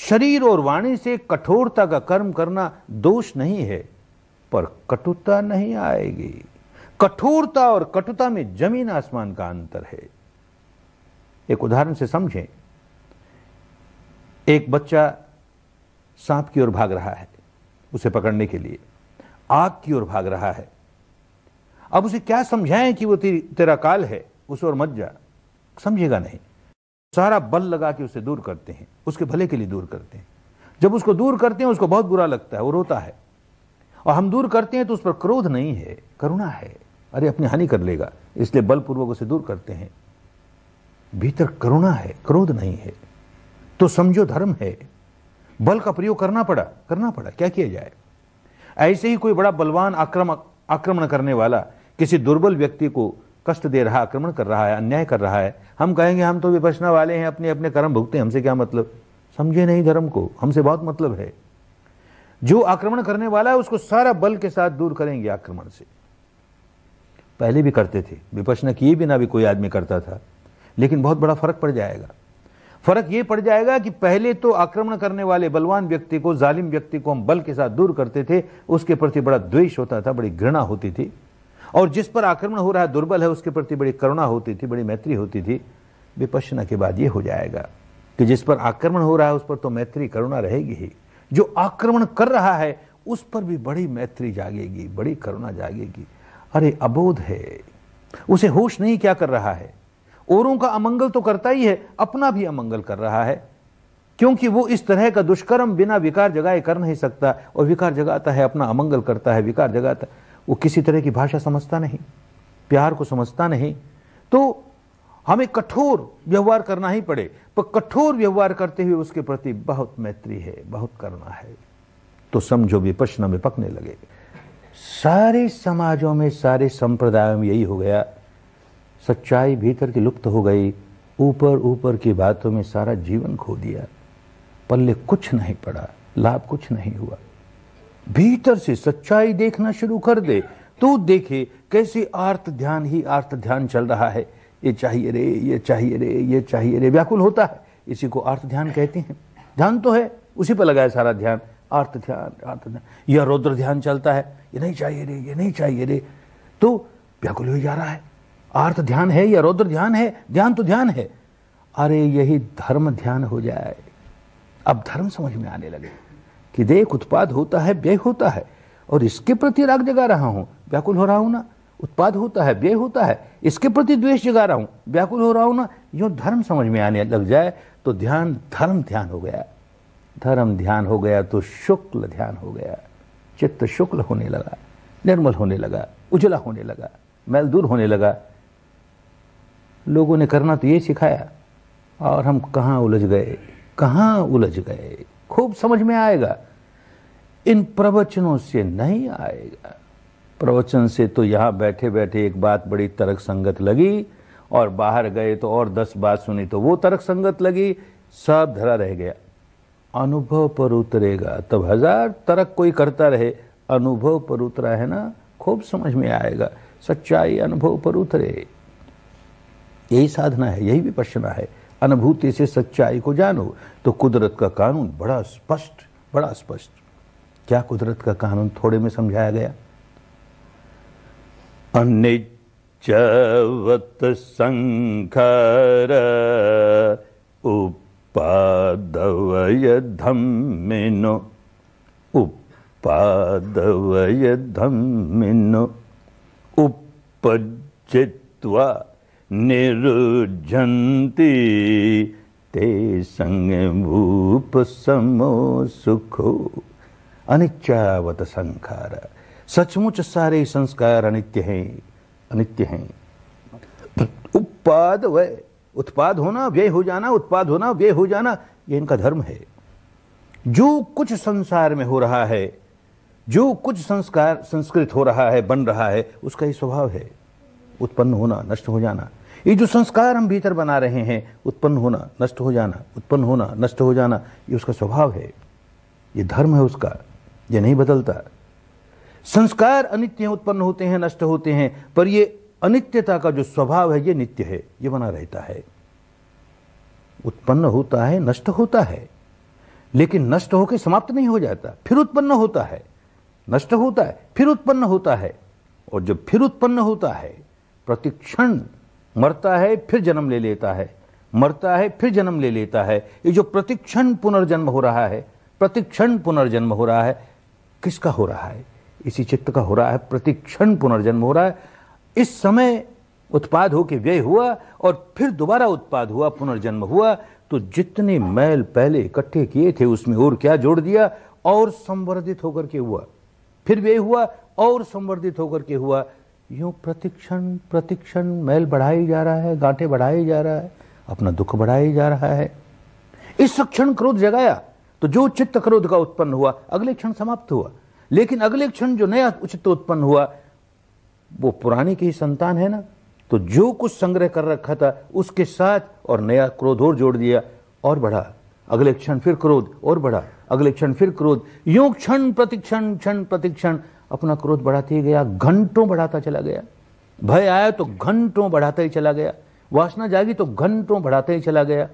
शरीर और वाणी से कठोरता का कर्म करना दोष नहीं है पर कटुता नहीं आएगी कठोरता और कटुता में जमीन आसमान का अंतर है एक उदाहरण से समझें एक बच्चा सांप की ओर भाग रहा है उसे पकड़ने के लिए आग की ओर भाग रहा है अब उसे क्या समझाएं कि वो ते, तेरा काल है उस ओर मत जा समझेगा नहीं सारा बल लगा के उसे दूर करते हैं उसके भले के लिए दूर करते हैं जब उसको दूर करते हैं उसको बहुत बुरा लगता है वो रोता है और हम दूर करते हैं तो उस पर क्रोध नहीं है करुणा है अरे अपनी हानि कर लेगा इसलिए बलपूर्वक उसे दूर करते हैं भीतर करुणा है क्रोध नहीं है तो समझो धर्म है बल का प्रयोग करना पड़ा करना पड़ा क्या किया जाए ऐसे ही कोई बड़ा बलवान आक्रमक आक्रमण करने वाला किसी दुर्बल व्यक्ति को कष्ट दे रहा आक्रमण कर रहा है अन्याय कर रहा है हम कहेंगे हम तो विपचना वाले हैं अपने अपने कर्म भुगते हैं हमसे क्या मतलब समझे नहीं धर्म को हमसे बहुत मतलब है जो आक्रमण करने वाला है उसको सारा बल के साथ दूर करेंगे आक्रमण से पहले भी करते थे ने किए बिना भी कोई आदमी करता था लेकिन बहुत बड़ा फर्क पड़ जाएगा फर्क यह पड़ जाएगा कि पहले तो आक्रमण करने वाले बलवान व्यक्ति को जालिम व्यक्ति को हम बल के साथ दूर करते थे उसके प्रति बड़ा द्वेष होता था बड़ी घृणा होती थी और जिस पर आक्रमण हो रहा है दुर्बल है उसके प्रति बड़ी करुणा होती थी बड़ी मैत्री होती थी विपश्चना के बाद ये हो जाएगा कि जिस पर आक्रमण हो रहा है उस पर तो मैत्री करुणा रहेगी ही जो आक्रमण कर रहा है उस पर भी बड़ी मैत्री जागेगी बड़ी करुणा जागेगी अरे अबोध है उसे होश नहीं क्या कर रहा है औरों का अमंगल तो करता ही है अपना भी अमंगल कर रहा है क्योंकि वो इस तरह का दुष्कर्म बिना विकार जगाए कर नहीं सकता और विकार जगाता है अपना अमंगल करता है विकार जगाता वो किसी तरह की भाषा समझता नहीं प्यार को समझता नहीं तो हमें कठोर व्यवहार करना ही पड़े पर कठोर व्यवहार करते हुए उसके प्रति बहुत मैत्री है बहुत करना है तो समझो भी प्रश्न में पकने लगे सारे समाजों में सारे संप्रदायों में यही हो गया सच्चाई भीतर की लुप्त हो गई ऊपर ऊपर की बातों में सारा जीवन खो दिया पल्ले कुछ नहीं पड़ा लाभ कुछ नहीं हुआ भीतर से सच्चाई देखना शुरू कर दे तो देखे कैसे आर्त ध्यान ही आर्त ध्यान चल रहा है ये चाहिए रे ये चाहिए रे ये चाहिए रे व्याकुल होता है इसी को अर्थ ध्यान कहते हैं ध्यान तो है उसी पर लगाए सारा ध्यान अर्थ ध्यान अर्थ ध्यान यह रौद्र ध्यान चलता है ये नहीं चाहिए रे ये नहीं चाहिए रे तो व्याकुल हो जा रहा है अर्थ ध्यान है या रौद्र ध्यान है ध्यान तो ध्यान है अरे यही धर्म ध्यान हो जाए अब धर्म समझ में आने लगे कि देख उत्पाद होता है व्यय होता है और इसके प्रति राग जगा रहा हूं व्याकुल हो रहा हूं ना उत्पाद होता है व्यय होता है इसके प्रति द्वेष जगा रहा हूं व्याकुल हो रहा हूं ना यो धर्म समझ में आने लग जाए तो ध्यान धर्म ध्यान हो गया धर्म ध्यान हो गया तो शुक्ल ध्यान हो गया चित्त शुक्ल होने लगा निर्मल होने लगा उजला होने लगा मैल दूर होने लगा लोगों ने करना तो ये सिखाया और हम कहाँ उलझ गए कहाँ उलझ गए खूब समझ में आएगा इन प्रवचनों से नहीं आएगा प्रवचन से तो यहाँ बैठे बैठे एक बात बड़ी तर्क संगत लगी और बाहर गए तो और दस बात सुनी तो वो तर्क संगत लगी सब धरा रह गया अनुभव पर उतरेगा तब हजार तर्क कोई करता रहे अनुभव पर उतरा है ना खूब समझ में आएगा सच्चाई अनुभव पर उतरे यही साधना है यही प्रश्न है अनुभूति से सच्चाई को जानो तो कुदरत का कानून बड़ा स्पष्ट बड़ा स्पष्ट क्या कुदरत का कानून थोड़े में समझाया गया अनिच्चवत् सङ्खर उपादवयधम्मिनो उपादवयधम्मिनो उपजित्वा निरुज्झन्ति ते सङ्गभूपसमो सुखो अनिच्चावत सङ्खार सचमुच सारे संस्कार अनित्य हैं अनित्य हैं उत्पाद व्यय उत्पाद होना व्यय हो जाना उत्पाद होना व्यय हो जाना ये इनका धर्म है जो कुछ संसार में हो रहा है जो कुछ संस्कार संस्कृत हो रहा है बन रहा है उसका ही स्वभाव है उत्पन्न होना नष्ट हो जाना ये जो संस्कार हम भीतर बना रहे हैं उत्पन्न होना नष्ट हो जाना उत्पन्न होना नष्ट हो जाना ये उसका स्वभाव है ये धर्म है उसका ये नहीं बदलता संस्कार अनित्य उत्पन्न होते हैं नष्ट होते हैं पर ये अनित्यता का जो स्वभाव है ये नित्य है ये बना रहता है उत्पन्न होता है नष्ट होता है लेकिन नष्ट होकर समाप्त नहीं हो जाता फिर उत्पन्न होता है नष्ट होता है फिर उत्पन्न होता है और जब फिर उत्पन्न होता है प्रतिक्षण मरता है फिर जन्म ले लेता है मरता है फिर जन्म ले लेता है ये जो प्रतिक्षण पुनर्जन्म हो रहा है प्रतिक्षण पुनर्जन्म हो रहा है किसका हो रहा है इसी चित्त का हो रहा है प्रतिक्षण पुनर्जन्म हो रहा है इस समय उत्पाद होकर व्यय हुआ और फिर दोबारा उत्पाद हुआ पुनर्जन्म हुआ तो जितने मैल पहले इकट्ठे किए थे उसमें और क्या जोड़ दिया और संवर्धित होकर के हुआ फिर व्यय हुआ और संवर्धित होकर के हुआ यूं प्रतिक्षण प्रतिक्षण मैल बढ़ाई जा रहा है गांठे बढ़ाई जा रहा है अपना दुख बढ़ाई जा रहा है इस क्षण क्रोध जगाया तो जो चित्त क्रोध का उत्पन्न हुआ अगले क्षण समाप्त हुआ लेकिन अगले क्षण जो नया उचित उत्पन्न हुआ वो पुराने की ही संतान है ना तो जो कुछ संग्रह कर रखा था उसके साथ और नया क्रोध और जोड़ दिया और बढ़ा अगले क्षण फिर क्रोध और बढ़ा अगले क्षण फिर क्रोध यूं क्षण प्रतिक्षण क्षण प्रतिक्षण अपना क्रोध बढ़ाते ही गया घंटों बढ़ाता चला गया भय आया तो घंटों बढ़ाता ही चला गया वासना जागी तो घंटों बढ़ाता ही चला गया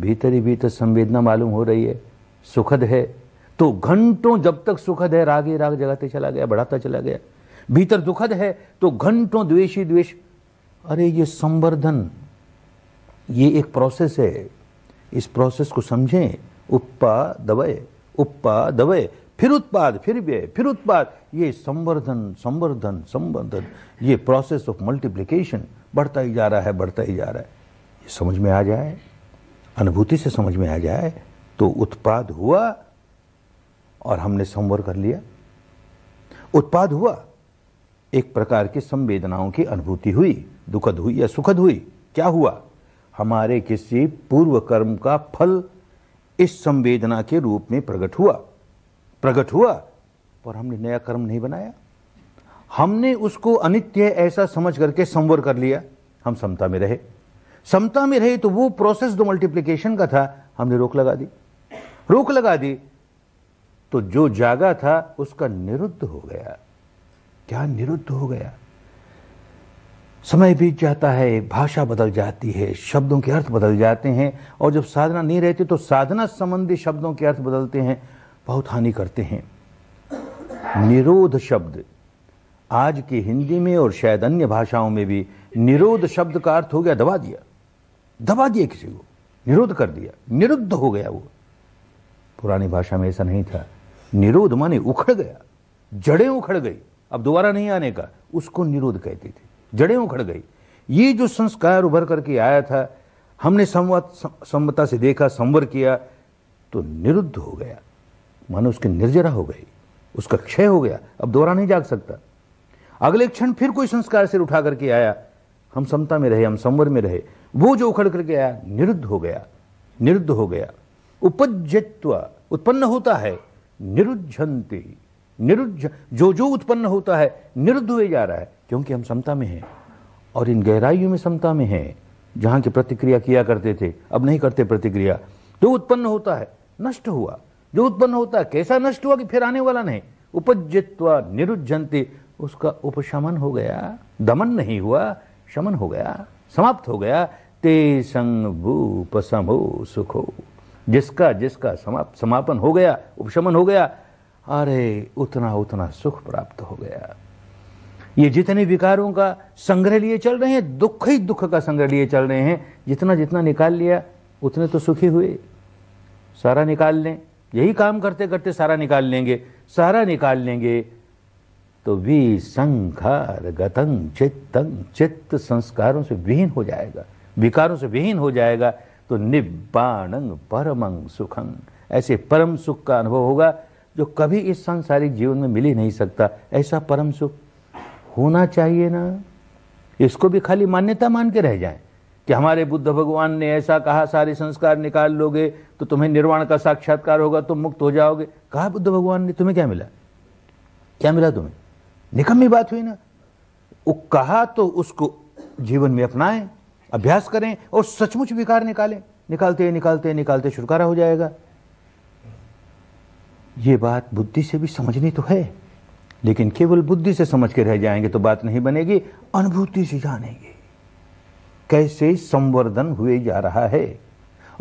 भीतर ही भीतर संवेदना मालूम हो रही है सुखद है तो घंटों जब तक सुखद है रागे राग जगाते चला गया बढ़ाता चला गया भीतर दुखद है तो घंटों द्वेष ही द्वेष अरे ये संवर्धन ये एक प्रोसेस है इस प्रोसेस को समझें उपा दवय उपा दवय फिर उत्पाद फिर व्यय फिर उत्पाद ये संवर्धन संवर्धन संवर्धन ये प्रोसेस ऑफ मल्टीप्लीकेशन बढ़ता ही जा रहा है बढ़ता ही जा रहा है ये समझ में आ जाए अनुभूति से समझ में आ जाए तो उत्पाद हुआ और हमने संवर कर लिया उत्पाद हुआ एक प्रकार की संवेदनाओं की अनुभूति हुई दुखद हुई या सुखद हुई क्या हुआ हमारे किसी पूर्व कर्म का फल इस संवेदना के रूप में प्रकट हुआ प्रकट हुआ पर हमने नया कर्म नहीं बनाया हमने उसको अनित्य ऐसा समझ करके संवर कर लिया हम समता में रहे समता में रहे तो वो प्रोसेस दो मल्टीप्लीकेशन का था हमने रोक लगा दी रोक लगा दी तो जो जागा था उसका निरुद्ध हो गया क्या निरुद्ध हो गया समय बीत जाता है भाषा बदल जाती है शब्दों के अर्थ बदल जाते हैं और जब साधना नहीं रहती तो साधना संबंधी शब्दों के अर्थ बदलते हैं बहुत हानि करते हैं निरोध शब्द आज की हिंदी में और शायद अन्य भाषाओं में भी निरोध शब्द का अर्थ हो गया दबा दिया दबा दिया किसी को निरोध कर दिया निरुद्ध हो गया वो पुरानी भाषा में ऐसा नहीं था निरोध माने उखड़ गया जड़ें उखड़ गई अब दोबारा नहीं आने का उसको निरोध कहते थे जड़ें उखड़ गई ये जो संस्कार उभर करके आया था हमने संवाद संवता से देखा संवर किया तो निरुद्ध हो गया मानो उसकी निर्जरा हो गई उसका क्षय हो गया अब दोबारा नहीं जाग सकता अगले क्षण फिर कोई संस्कार सिर उठा करके आया हम समता में रहे हम संवर में रहे वो जो उखड़ करके आया निरुद्ध हो गया निरुद्ध हो गया उपजत्व उत्पन्न होता है निरुद्धंते निरुझ जो जो उत्पन्न होता है निरुद्ध हुए जा रहा है क्योंकि हम समता में हैं और इन गहराइयों में समता में हैं जहाँ की प्रतिक्रिया किया करते थे अब नहीं करते प्रतिक्रिया जो उत्पन्न होता है नष्ट हुआ जो उत्पन्न होता है कैसा नष्ट हुआ कि फिर आने वाला नहीं उपजित्व निरुद्धंते उसका उपशमन हो गया दमन नहीं हुआ शमन हो गया समाप्त हो गया ते संग भूप समो सुखो जिसका जिसका समाप समापन हो गया उपशमन हो गया अरे उतना उतना सुख प्राप्त हो गया ये जितने विकारों का संग्रह लिए चल रहे हैं दुख ही दुख का संग्रह लिए चल रहे हैं जितना जितना निकाल लिया उतने तो सुखी हुए सारा निकाल लें यही काम करते करते सारा निकाल लेंगे सारा निकाल लेंगे तो संघार गतंग चित्तंग चित्त संस्कारों से विहीन हो जाएगा विकारों से विहीन हो जाएगा तो निब्बाणंग परमंग सुखंग ऐसे परम सुख का अनुभव होगा जो कभी इस सांसारिक जीवन में मिल ही नहीं सकता ऐसा परम सुख होना चाहिए ना इसको भी खाली मान्यता मान के रह जाए कि हमारे बुद्ध भगवान ने ऐसा कहा सारे संस्कार निकाल लोगे तो तुम्हें निर्वाण का साक्षात्कार होगा तुम मुक्त हो जाओगे कहा बुद्ध भगवान ने तुम्हें क्या मिला क्या मिला तुम्हें निकम्मी बात हुई ना वो कहा तो उसको जीवन में अपनाएं अभ्यास करें और सचमुच विकार निकालें निकालते निकालते निकालते छुटकारा हो जाएगा ये बात बुद्धि से भी समझनी तो है लेकिन केवल बुद्धि से समझ के रह जाएंगे तो बात नहीं बनेगी अनुभूति से जानेंगे कैसे संवर्धन हुए जा रहा है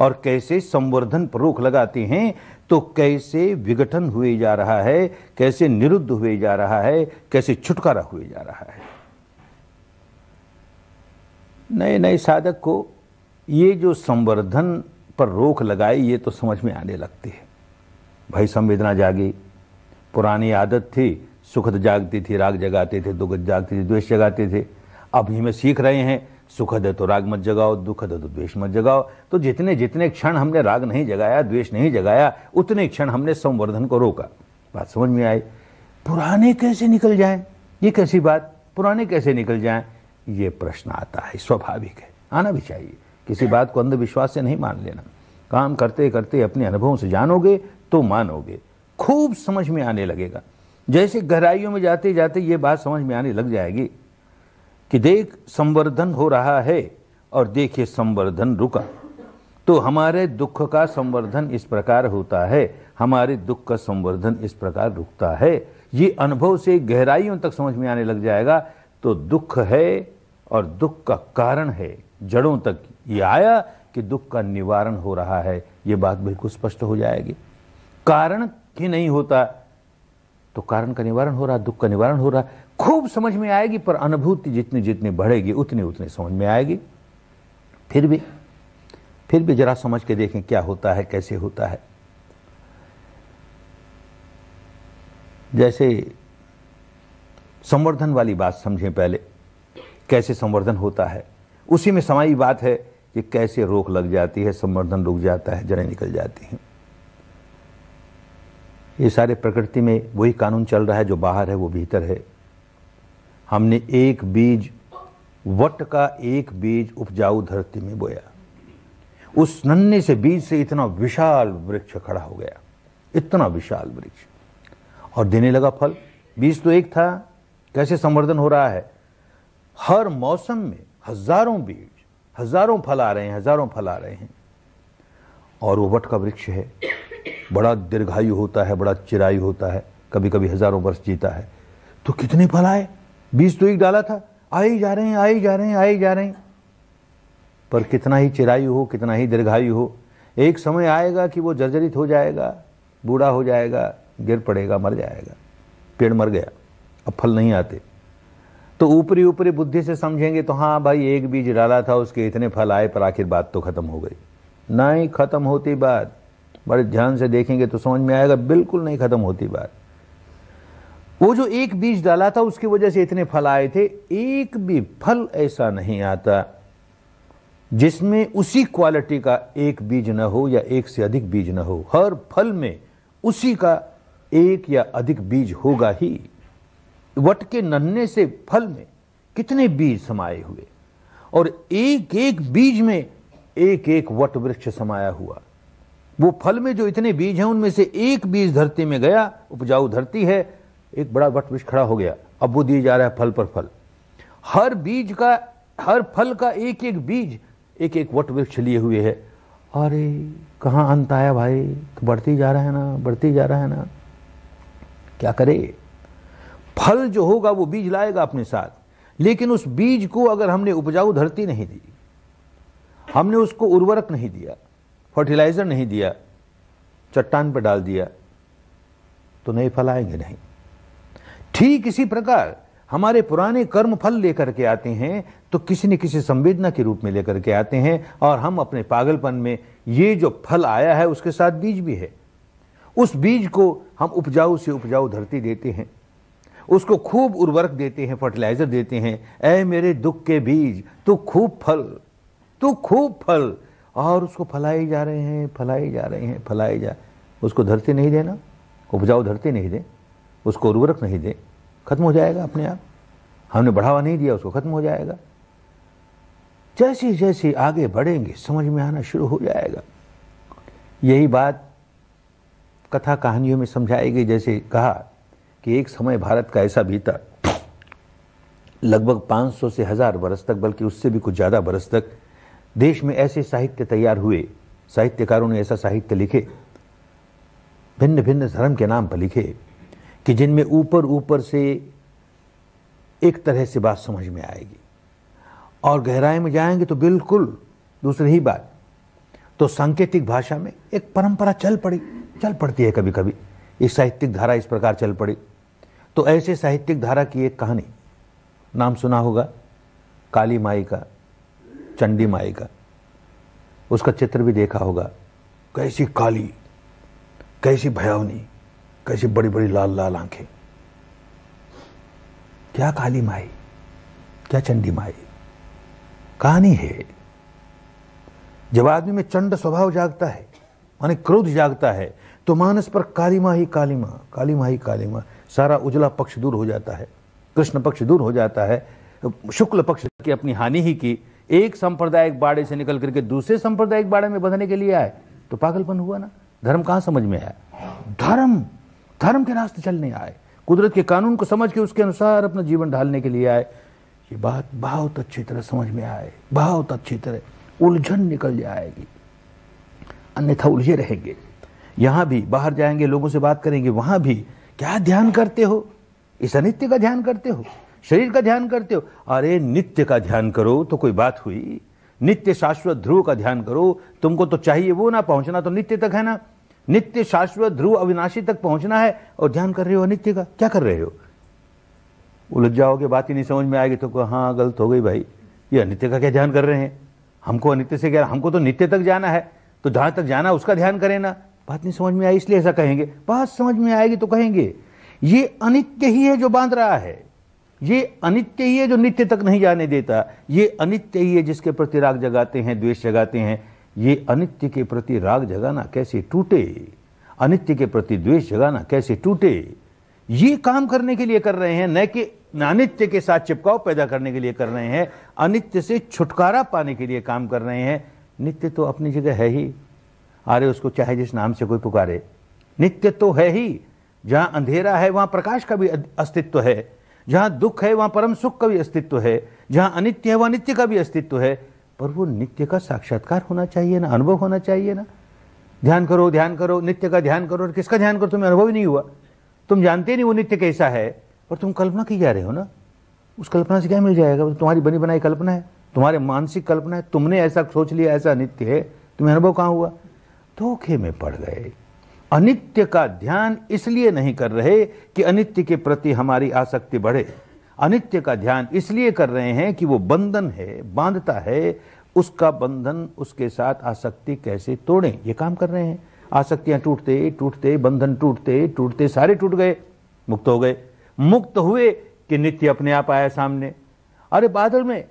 और कैसे संवर्धन पर रोक लगाते हैं तो कैसे विघटन हुए जा रहा है कैसे निरुद्ध हुए जा रहा है कैसे छुटकारा हुए जा रहा है नए नए साधक को ये जो संवर्धन पर रोक लगाई ये तो समझ में आने लगती है भाई संवेदना जागी पुरानी आदत थी सुखद जागती थी राग जगाते थे दुखद जागते थे द्वेष जगाते थे अब ही में सीख रहे हैं सुखद है तो राग मत जगाओ दुखद है तो द्वेष मत जगाओ तो जितने जितने क्षण हमने राग नहीं जगाया द्वेष नहीं जगाया उतने क्षण हमने संवर्धन को रोका बात समझ में आई पुराने कैसे निकल जाए ये कैसी बात पुराने कैसे निकल जाएं ये प्रश्न आता है स्वाभाविक है आना भी चाहिए किसी बात को अंधविश्वास से नहीं मान लेना काम करते करते अपने अनुभवों से जानोगे तो मानोगे खूब समझ में आने लगेगा जैसे गहराइयों में जाते जाते ये बात समझ में आने लग जाएगी कि देख संवर्धन हो रहा है और देखिए संवर्धन रुका तो हमारे दुख का संवर्धन इस प्रकार होता है हमारे दुख का संवर्धन इस प्रकार रुकता है ये अनुभव से गहराइयों तक समझ में आने लग जाएगा तो दुख है और दुख का कारण है जड़ों तक ये आया कि दुख का निवारण हो रहा है ये बात बिल्कुल स्पष्ट हो जाएगी कारण ही नहीं होता तो कारण का निवारण हो रहा दुख का निवारण हो रहा खूब समझ में आएगी पर अनुभूति जितनी जितनी बढ़ेगी उतनी उतनी समझ में आएगी फिर भी फिर भी जरा समझ के देखें क्या होता है कैसे होता है जैसे संवर्धन वाली बात समझें पहले कैसे संवर्धन होता है उसी में समाई बात है कि कैसे रोक लग जाती है संवर्धन रुक जाता है जड़ें निकल जाती हैं ये सारे प्रकृति में वही कानून चल रहा है जो बाहर है वो भीतर है हमने एक बीज वट का एक बीज उपजाऊ धरती में बोया उस नन्हे से बीज से इतना विशाल वृक्ष खड़ा हो गया इतना विशाल वृक्ष और देने लगा फल बीज तो एक था कैसे संवर्धन हो रहा है हर मौसम में हजारों बीज हजारों फल आ रहे हैं हजारों फल आ रहे हैं और वो वट का वृक्ष है बड़ा दीर्घायु होता है बड़ा चिरायु होता है कभी कभी हजारों वर्ष जीता है तो कितने फल आए बीज तो एक डाला था आए ही जा रहे हैं आए ही जा रहे हैं आए ही जा रहे हैं पर कितना ही चिरायु हो कितना ही दीर्घायु हो एक समय आएगा कि वो जर्जरित हो जाएगा बूढ़ा हो जाएगा गिर पड़ेगा मर जाएगा पेड़ मर गया अब फल नहीं आते तो ऊपरी ऊपरी बुद्धि से समझेंगे तो हाँ भाई एक बीज डाला था उसके इतने फल आए पर आखिर बात तो खत्म हो गई नहीं खत्म होती बात बड़े ध्यान से देखेंगे तो समझ में आएगा बिल्कुल नहीं खत्म होती बात वो जो एक बीज डाला था उसकी वजह से इतने फल आए थे एक भी फल ऐसा नहीं आता जिसमें उसी क्वालिटी का एक बीज न हो या एक से अधिक बीज न हो हर फल में उसी का एक या अधिक बीज होगा ही वट के नन्हे से फल में कितने बीज समाये हुए और एक एक बीज में एक एक वट वृक्ष समाया हुआ वो फल में जो इतने बीज हैं उनमें से एक बीज धरती में गया उपजाऊ धरती है एक बड़ा वट वृक्ष खड़ा हो गया अब वो दिए जा रहा है फल पर फल हर बीज का हर फल का एक एक बीज एक एक वट वृक्ष लिए हुए है अरे कहा अंत आया भाई तो बढ़ती जा रहा है ना बढ़ती जा रहा है ना क्या करे फल जो होगा वो बीज लाएगा अपने साथ लेकिन उस बीज को अगर हमने उपजाऊ धरती नहीं दी हमने उसको उर्वरक नहीं दिया फर्टिलाइजर नहीं दिया चट्टान पर डाल दिया तो नए फल आएंगे नहीं ठीक इसी प्रकार हमारे पुराने कर्म फल लेकर के आते हैं तो किसी न किसी संवेदना के रूप में लेकर के आते हैं और हम अपने पागलपन में ये जो फल आया है उसके साथ बीज भी है उस बीज को हम उपजाऊ से उपजाऊ धरती देते हैं उसको खूब उर्वरक देते हैं फर्टिलाइजर देते हैं ऐ मेरे दुख के बीज तू खूब फल तू खूब फल और उसको फलाए जा रहे हैं फलाए जा रहे हैं फलाए जा उसको धरती नहीं देना उपजाऊ धरती नहीं दे उसको उर्वरक नहीं दे खत्म हो जाएगा अपने आप हमने बढ़ावा नहीं दिया उसको खत्म हो जाएगा जैसे जैसे आगे बढ़ेंगे समझ में आना शुरू हो जाएगा यही बात कथा कहानियों में समझाई गई जैसे कहा कि एक समय भारत का ऐसा था लगभग 500 से हजार बरस तक बल्कि उससे भी कुछ ज़्यादा बरस तक देश में ऐसे साहित्य तैयार हुए साहित्यकारों ने ऐसा साहित्य लिखे भिन्न भिन्न धर्म के नाम पर लिखे कि जिनमें ऊपर ऊपर से एक तरह से बात समझ में आएगी और गहराई में जाएंगे तो बिल्कुल दूसरी ही बात तो सांकेतिक भाषा में एक परंपरा चल पड़ी चल पड़ती है कभी कभी एक साहित्यिक धारा इस प्रकार चल पड़ी तो ऐसे साहित्यिक धारा की एक कहानी नाम सुना होगा काली माई का चंडी माई का उसका चित्र भी देखा होगा कैसी काली कैसी भयावनी कैसी बड़ी बड़ी लाल लाल आंखें क्या काली माई क्या चंडी माई कहानी है जब आदमी में चंड स्वभाव जागता है माने क्रोध जागता है तो मानस पर काली माही काली मा काली माही ही काली मा सारा उजला पक्ष दूर हो जाता है कृष्ण पक्ष दूर हो जाता है शुक्ल पक्ष की अपनी हानि ही की एक सांप्रदायिक बाड़े से निकल करके दूसरे सांप्रदायिक बाड़े में बंधने के लिए आए तो पागलपन हुआ ना धर्म कहाँ समझ में आया धर्म धर्म के रास्ते चलने आए कुदरत के कानून को समझ के उसके अनुसार अपना जीवन ढालने के लिए आए ये बात बहुत अच्छी तरह समझ में आए बहुत अच्छी तरह उलझन निकल जाएगी अन्यथा उलझे रहेंगे यहाँ भी बाहर जाएंगे लोगों से बात करेंगे वहाँ भी क्या ध्यान करते हो इस अनित्य का ध्यान करते हो शरीर का ध्यान करते हो अरे नित्य का ध्यान करो तो कोई बात हुई नित्य शाश्वत ध्रुव का ध्यान करो तुमको तो चाहिए वो ना पहुंचना तो नित्य तक है ना नित्य शाश्वत ध्रुव अविनाशी तक पहुंचना है और ध्यान कर रहे हो अनित्य का क्या कर रहे हो उलझ जाओगे बात ही नहीं समझ में आएगी तो हाँ गलत हो गई भाई ये अनित्य का क्या ध्यान कर रहे हैं हमको अनित्य से क्या हमको तो नित्य तक जाना है तो जहां तक जाना उसका ध्यान करें ना बात नहीं समझ में आई इसलिए ऐसा कहेंगे बात समझ में आएगी तो कहेंगे ये अनित्य ही है जो बांध रहा है ये अनित्य ही है जो नित्य तक नहीं जाने देता ये अनित्य ही है जिसके प्रति राग जगाते हैं द्वेष जगाते हैं ये अनित्य के प्रति राग जगाना कैसे टूटे अनित्य के प्रति द्वेष जगाना कैसे टूटे ये काम करने के लिए कर रहे हैं न कि अनित्य के साथ चिपकाव पैदा करने के लिए कर रहे हैं अनित्य से छुटकारा पाने के लिए काम कर रहे हैं नित्य तो अपनी जगह है ही अरे उसको चाहे जिस नाम से कोई पुकारे नित्य तो है ही जहाँ अंधेरा है वहाँ प्रकाश का भी अस्तित्व है जहाँ दुख है वहाँ परम सुख का भी अस्तित्व है जहाँ अनित्य है वहाँ नित्य का भी अस्तित्व है पर वो नित्य का साक्षात्कार होना चाहिए ना अनुभव होना चाहिए ना ध्यान करो ध्यान करो नित्य का ध्यान करो और किसका ध्यान करो तुम्हें अनुभव ही नहीं हुआ तुम जानते नहीं वो नित्य कैसा है पर तुम कल्पना की जा रहे हो ना उस कल्पना से क्या मिल जाएगा तो तुम्हारी बनी बनाई कल्पना है तुम्हारे मानसिक कल्पना है तुमने ऐसा सोच लिया ऐसा नित्य है तुम्हें अनुभव कहाँ हुआ धोखे में पड़ गए अनित्य का ध्यान इसलिए नहीं कर रहे कि अनित्य के प्रति हमारी आसक्ति बढ़े अनित्य का ध्यान इसलिए कर रहे हैं कि वो बंधन है बांधता है उसका बंधन उसके साथ आसक्ति कैसे तोड़े ये काम कर रहे हैं आसक्तियां टूटते टूटते बंधन टूटते टूटते सारे टूट गए मुक्त हो गए मुक्त हुए कि नित्य अपने आप आया सामने अरे बादल में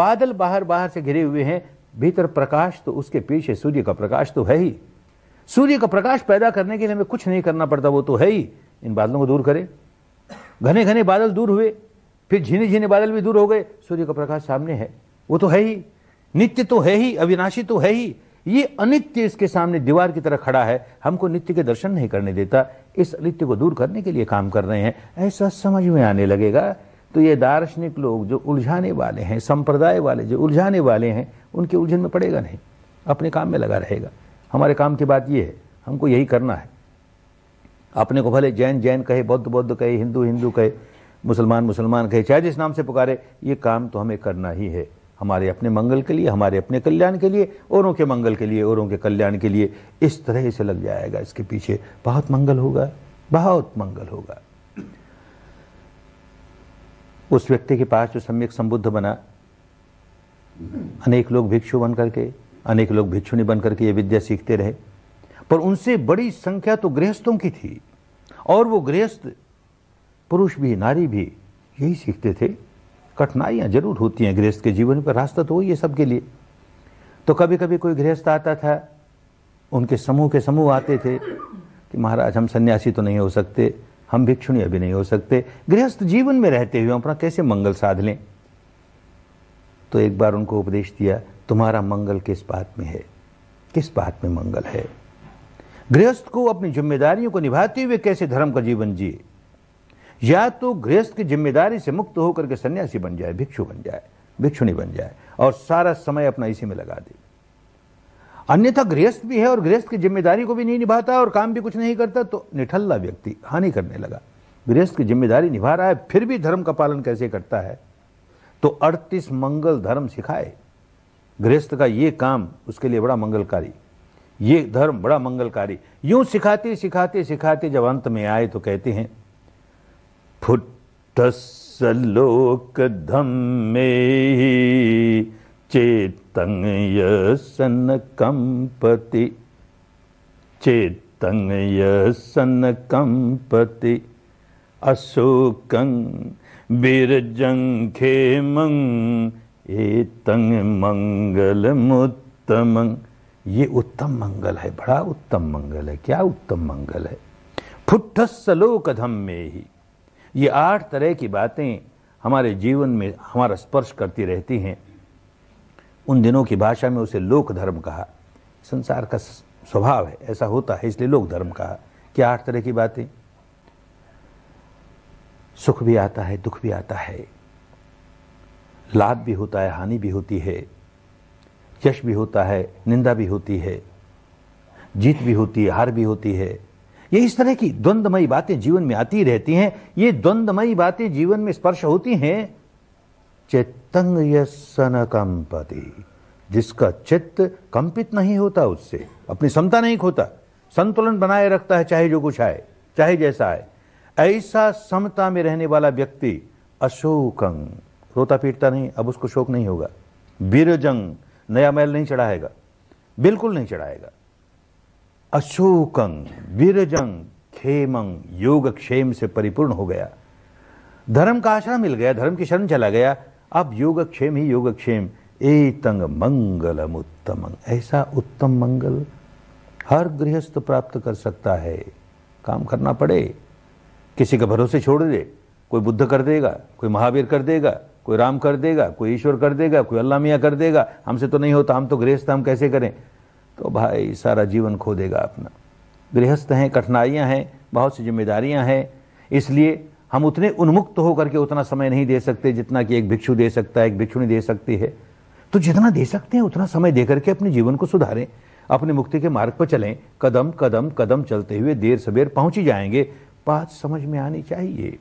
बादल बाहर बाहर से घिरे हुए हैं भीतर प्रकाश तो उसके पीछे सूर्य का प्रकाश तो है ही सूर्य का प्रकाश पैदा करने के लिए हमें कुछ नहीं करना पड़ता वो तो है ही इन बादलों को दूर करें घने घने बादल दूर हुए फिर झीने झीने बादल भी दूर हो गए सूर्य का प्रकाश सामने है वो तो है ही नित्य तो है ही अविनाशी तो है ही ये अनित्य इसके सामने दीवार की तरह खड़ा है हमको नित्य के दर्शन नहीं करने देता इस अनित्य को दूर करने के लिए काम कर रहे हैं ऐसा समझ में आने लगेगा तो ये दार्शनिक लोग जो उलझाने वाले हैं संप्रदाय वाले जो उलझाने वाले हैं उनके उलझन में पड़ेगा नहीं अपने काम में लगा रहेगा हमारे काम की बात ये है हमको यही करना है अपने को भले जैन जैन कहे बौद्ध बौद्ध कहे हिंदू हिंदू कहे मुसलमान मुसलमान कहे चाहे जिस नाम से पुकारे ये काम तो हमें करना ही है हमारे अपने मंगल के लिए हमारे अपने कल्याण के लिए औरों के मंगल के लिए औरों के कल्याण के लिए इस तरह से लग जाएगा इसके पीछे बहुत मंगल होगा बहुत मंगल होगा उस व्यक्ति के पास जो सम्यक संबुद्ध बना अनेक लोग भिक्षु बन करके अनेक लोग भिक्षुणी बनकर के ये विद्या सीखते रहे पर उनसे बड़ी संख्या तो गृहस्थों की थी और वो गृहस्थ पुरुष भी नारी भी यही सीखते थे कठिनाइयाँ जरूर होती हैं गृहस्थ के जीवन पर रास्ता तो वही है सबके लिए तो कभी कभी कोई गृहस्थ आता था उनके समूह के समूह आते थे कि महाराज हम सन्यासी तो नहीं हो सकते हम भिक्षुणी अभी नहीं हो सकते गृहस्थ जीवन में रहते हुए अपना कैसे मंगल साध लें तो एक बार उनको उपदेश दिया तुम्हारा मंगल किस बात में है किस बात में मंगल है गृहस्थ को अपनी जिम्मेदारियों को निभाते हुए कैसे धर्म का जीवन जिए या तो गृहस्थ की जिम्मेदारी से मुक्त होकर के सन्यासी बन जाए भिक्षु बन जाए भिक्षुणी बन जाए और सारा समय अपना इसी में लगा दे अन्यथा गृहस्थ भी है और गृहस्थ की जिम्मेदारी को भी नहीं निभाता और काम भी कुछ नहीं करता तो निठल्ला व्यक्ति हानि करने लगा गृहस्थ की जिम्मेदारी निभा रहा है फिर भी धर्म का पालन कैसे करता है तो अड़तीस मंगल धर्म सिखाए गृहस्थ का ये काम उसके लिए बड़ा मंगलकारी ये धर्म बड़ा मंगलकारी यूं सिखाते सिखाते सिखाते जब अंत में आए तो कहते हैं फुट सलोक धम्मे चेतंग कंपति चेतंग कंपति अशोकं बीरजंखे मंग मंगल उत्तम ये उत्तम मंगल है बड़ा उत्तम मंगल है क्या उत्तम मंगल है फुट्ठ धम में ही ये आठ तरह की बातें हमारे जीवन में हमारा स्पर्श करती रहती हैं उन दिनों की भाषा में उसे लोक धर्म कहा संसार का स्वभाव है ऐसा होता है इसलिए लोक धर्म कहा कि आठ तरह की बातें सुख भी आता है दुख भी आता है लाभ भी होता है हानि भी होती है यश भी होता है निंदा भी होती है जीत भी होती है हार भी होती है ये इस तरह की द्वंद्वमयी बातें जीवन में आती रहती हैं ये द्वंद्वमयी बातें जीवन में स्पर्श होती हैं चेतंग कंपति जिसका चित्त कंपित नहीं होता उससे अपनी क्षमता नहीं खोता संतुलन बनाए रखता है चाहे जो कुछ आए चाहे जैसा आए ऐसा समता में रहने वाला व्यक्ति अशोकंग रोता पीटता नहीं अब उसको शोक नहीं होगा बीरजंग नया मैल नहीं चढ़ाएगा बिल्कुल नहीं चढ़ाएगा अशोकंग बीरजंग खेमंग योग क्षेम से परिपूर्ण हो गया धर्म का आश्रय मिल गया धर्म की शरण चला गया अब योग क्षेम ही योग क्षेम ए तंग मंगलम उत्तम ऐसा उत्तम मंगल हर गृहस्थ प्राप्त कर सकता है काम करना पड़े किसी के भरोसे छोड़ दे कोई बुद्ध कर देगा कोई महावीर कर देगा कोई राम कर देगा कोई ईश्वर कर देगा कोई अल्लाह मियाँ कर देगा हमसे तो नहीं होता हम तो गृहस्थ हम कैसे करें तो भाई सारा जीवन खो देगा अपना गृहस्थ हैं कठिनाइयाँ हैं बहुत सी जिम्मेदारियाँ हैं इसलिए हम उतने उन्मुक्त होकर के उतना समय नहीं दे सकते जितना कि एक भिक्षु दे सकता है एक भिक्षुणी दे सकती है तो जितना दे सकते हैं उतना समय दे करके अपने जीवन को सुधारें अपने मुक्ति के मार्ग पर चलें कदम कदम कदम चलते हुए देर सवेर पहुंच ही जाएंगे बात समझ में आनी चाहिए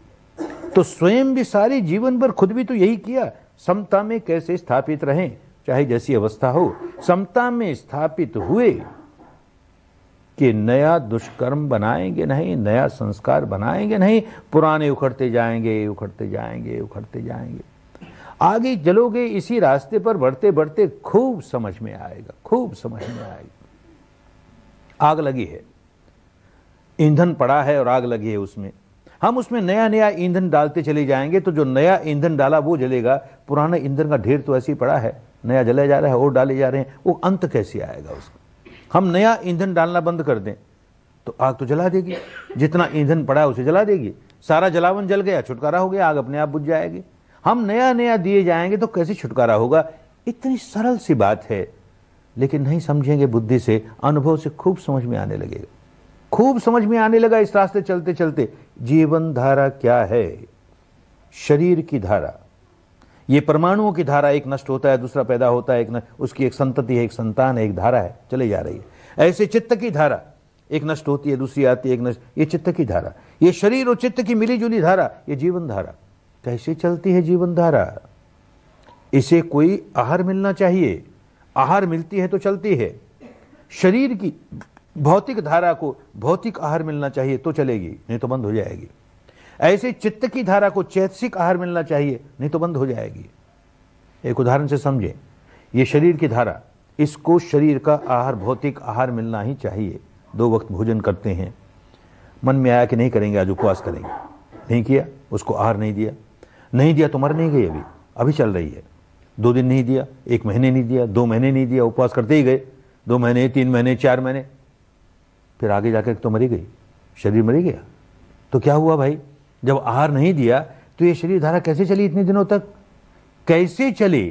तो स्वयं भी सारे जीवन भर खुद भी तो यही किया समता में कैसे स्थापित रहें चाहे जैसी अवस्था हो समता में स्थापित हुए कि नया दुष्कर्म बनाएंगे नहीं नया संस्कार बनाएंगे नहीं पुराने उखड़ते जाएंगे उखड़ते जाएंगे उखड़ते जाएंगे आगे चलोगे इसी रास्ते पर बढ़ते बढ़ते खूब समझ में आएगा खूब समझ में आएगा आग लगी है ईंधन पड़ा है और आग लगी है उसमें हम उसमें नया नया ईंधन डालते चले जाएंगे तो जो नया ईंधन डाला वो जलेगा पुराना ईंधन का ढेर तो ऐसे ही पड़ा है नया जलाया जा रहा है और डाले जा रहे हैं वो अंत कैसे आएगा उसका हम नया ईंधन डालना बंद कर दें तो आग तो जला देगी जितना ईंधन पड़ा है उसे जला देगी सारा जलावन जल गया छुटकारा हो गया आग अपने आप बुझ जाएगी हम नया नया दिए जाएंगे तो कैसे छुटकारा होगा इतनी सरल सी बात है लेकिन नहीं समझेंगे बुद्धि से अनुभव से खूब समझ में आने लगेगा खूब समझ में आने लगा इस रास्ते चलते चलते जीवन धारा क्या है शरीर की धारा ये परमाणुओं की धारा एक नष्ट होता है दूसरा पैदा होता है एक न, उसकी एक संतति है एक संतान है एक धारा है चले जा रही है ऐसे चित्त की धारा एक नष्ट होती है दूसरी आती है एक नष्ट ये चित्त की धारा ये शरीर और चित्त की मिली जुली धारा ये जीवन धारा कैसे चलती है जीवन धारा इसे कोई आहार मिलना चाहिए आहार मिलती है तो चलती है शरीर की भौतिक धारा को भौतिक आहार मिलना चाहिए तो चलेगी नहीं तो बंद हो जाएगी ऐसे चित्त की धारा को चैतसिक आहार मिलना चाहिए नहीं तो बंद हो जाएगी एक उदाहरण से समझें ये शरीर की धारा इसको शरीर का आहार भौतिक आहार मिलना ही चाहिए दो वक्त भोजन करते हैं मन में आया कि नहीं करेंगे आज उपवास करेंगे नहीं किया उसको आहार नहीं दिया नहीं दिया तो मर नहीं गई अभी अभी चल रही है दो दिन नहीं दिया एक महीने नहीं दिया दो महीने नहीं दिया उपवास करते ही गए दो महीने तीन महीने चार महीने फिर आगे जाकर तो मरी गई शरीर मरी गया तो क्या हुआ भाई जब आहार नहीं दिया तो ये शरीर धारा कैसे चली इतने दिनों तक कैसे चली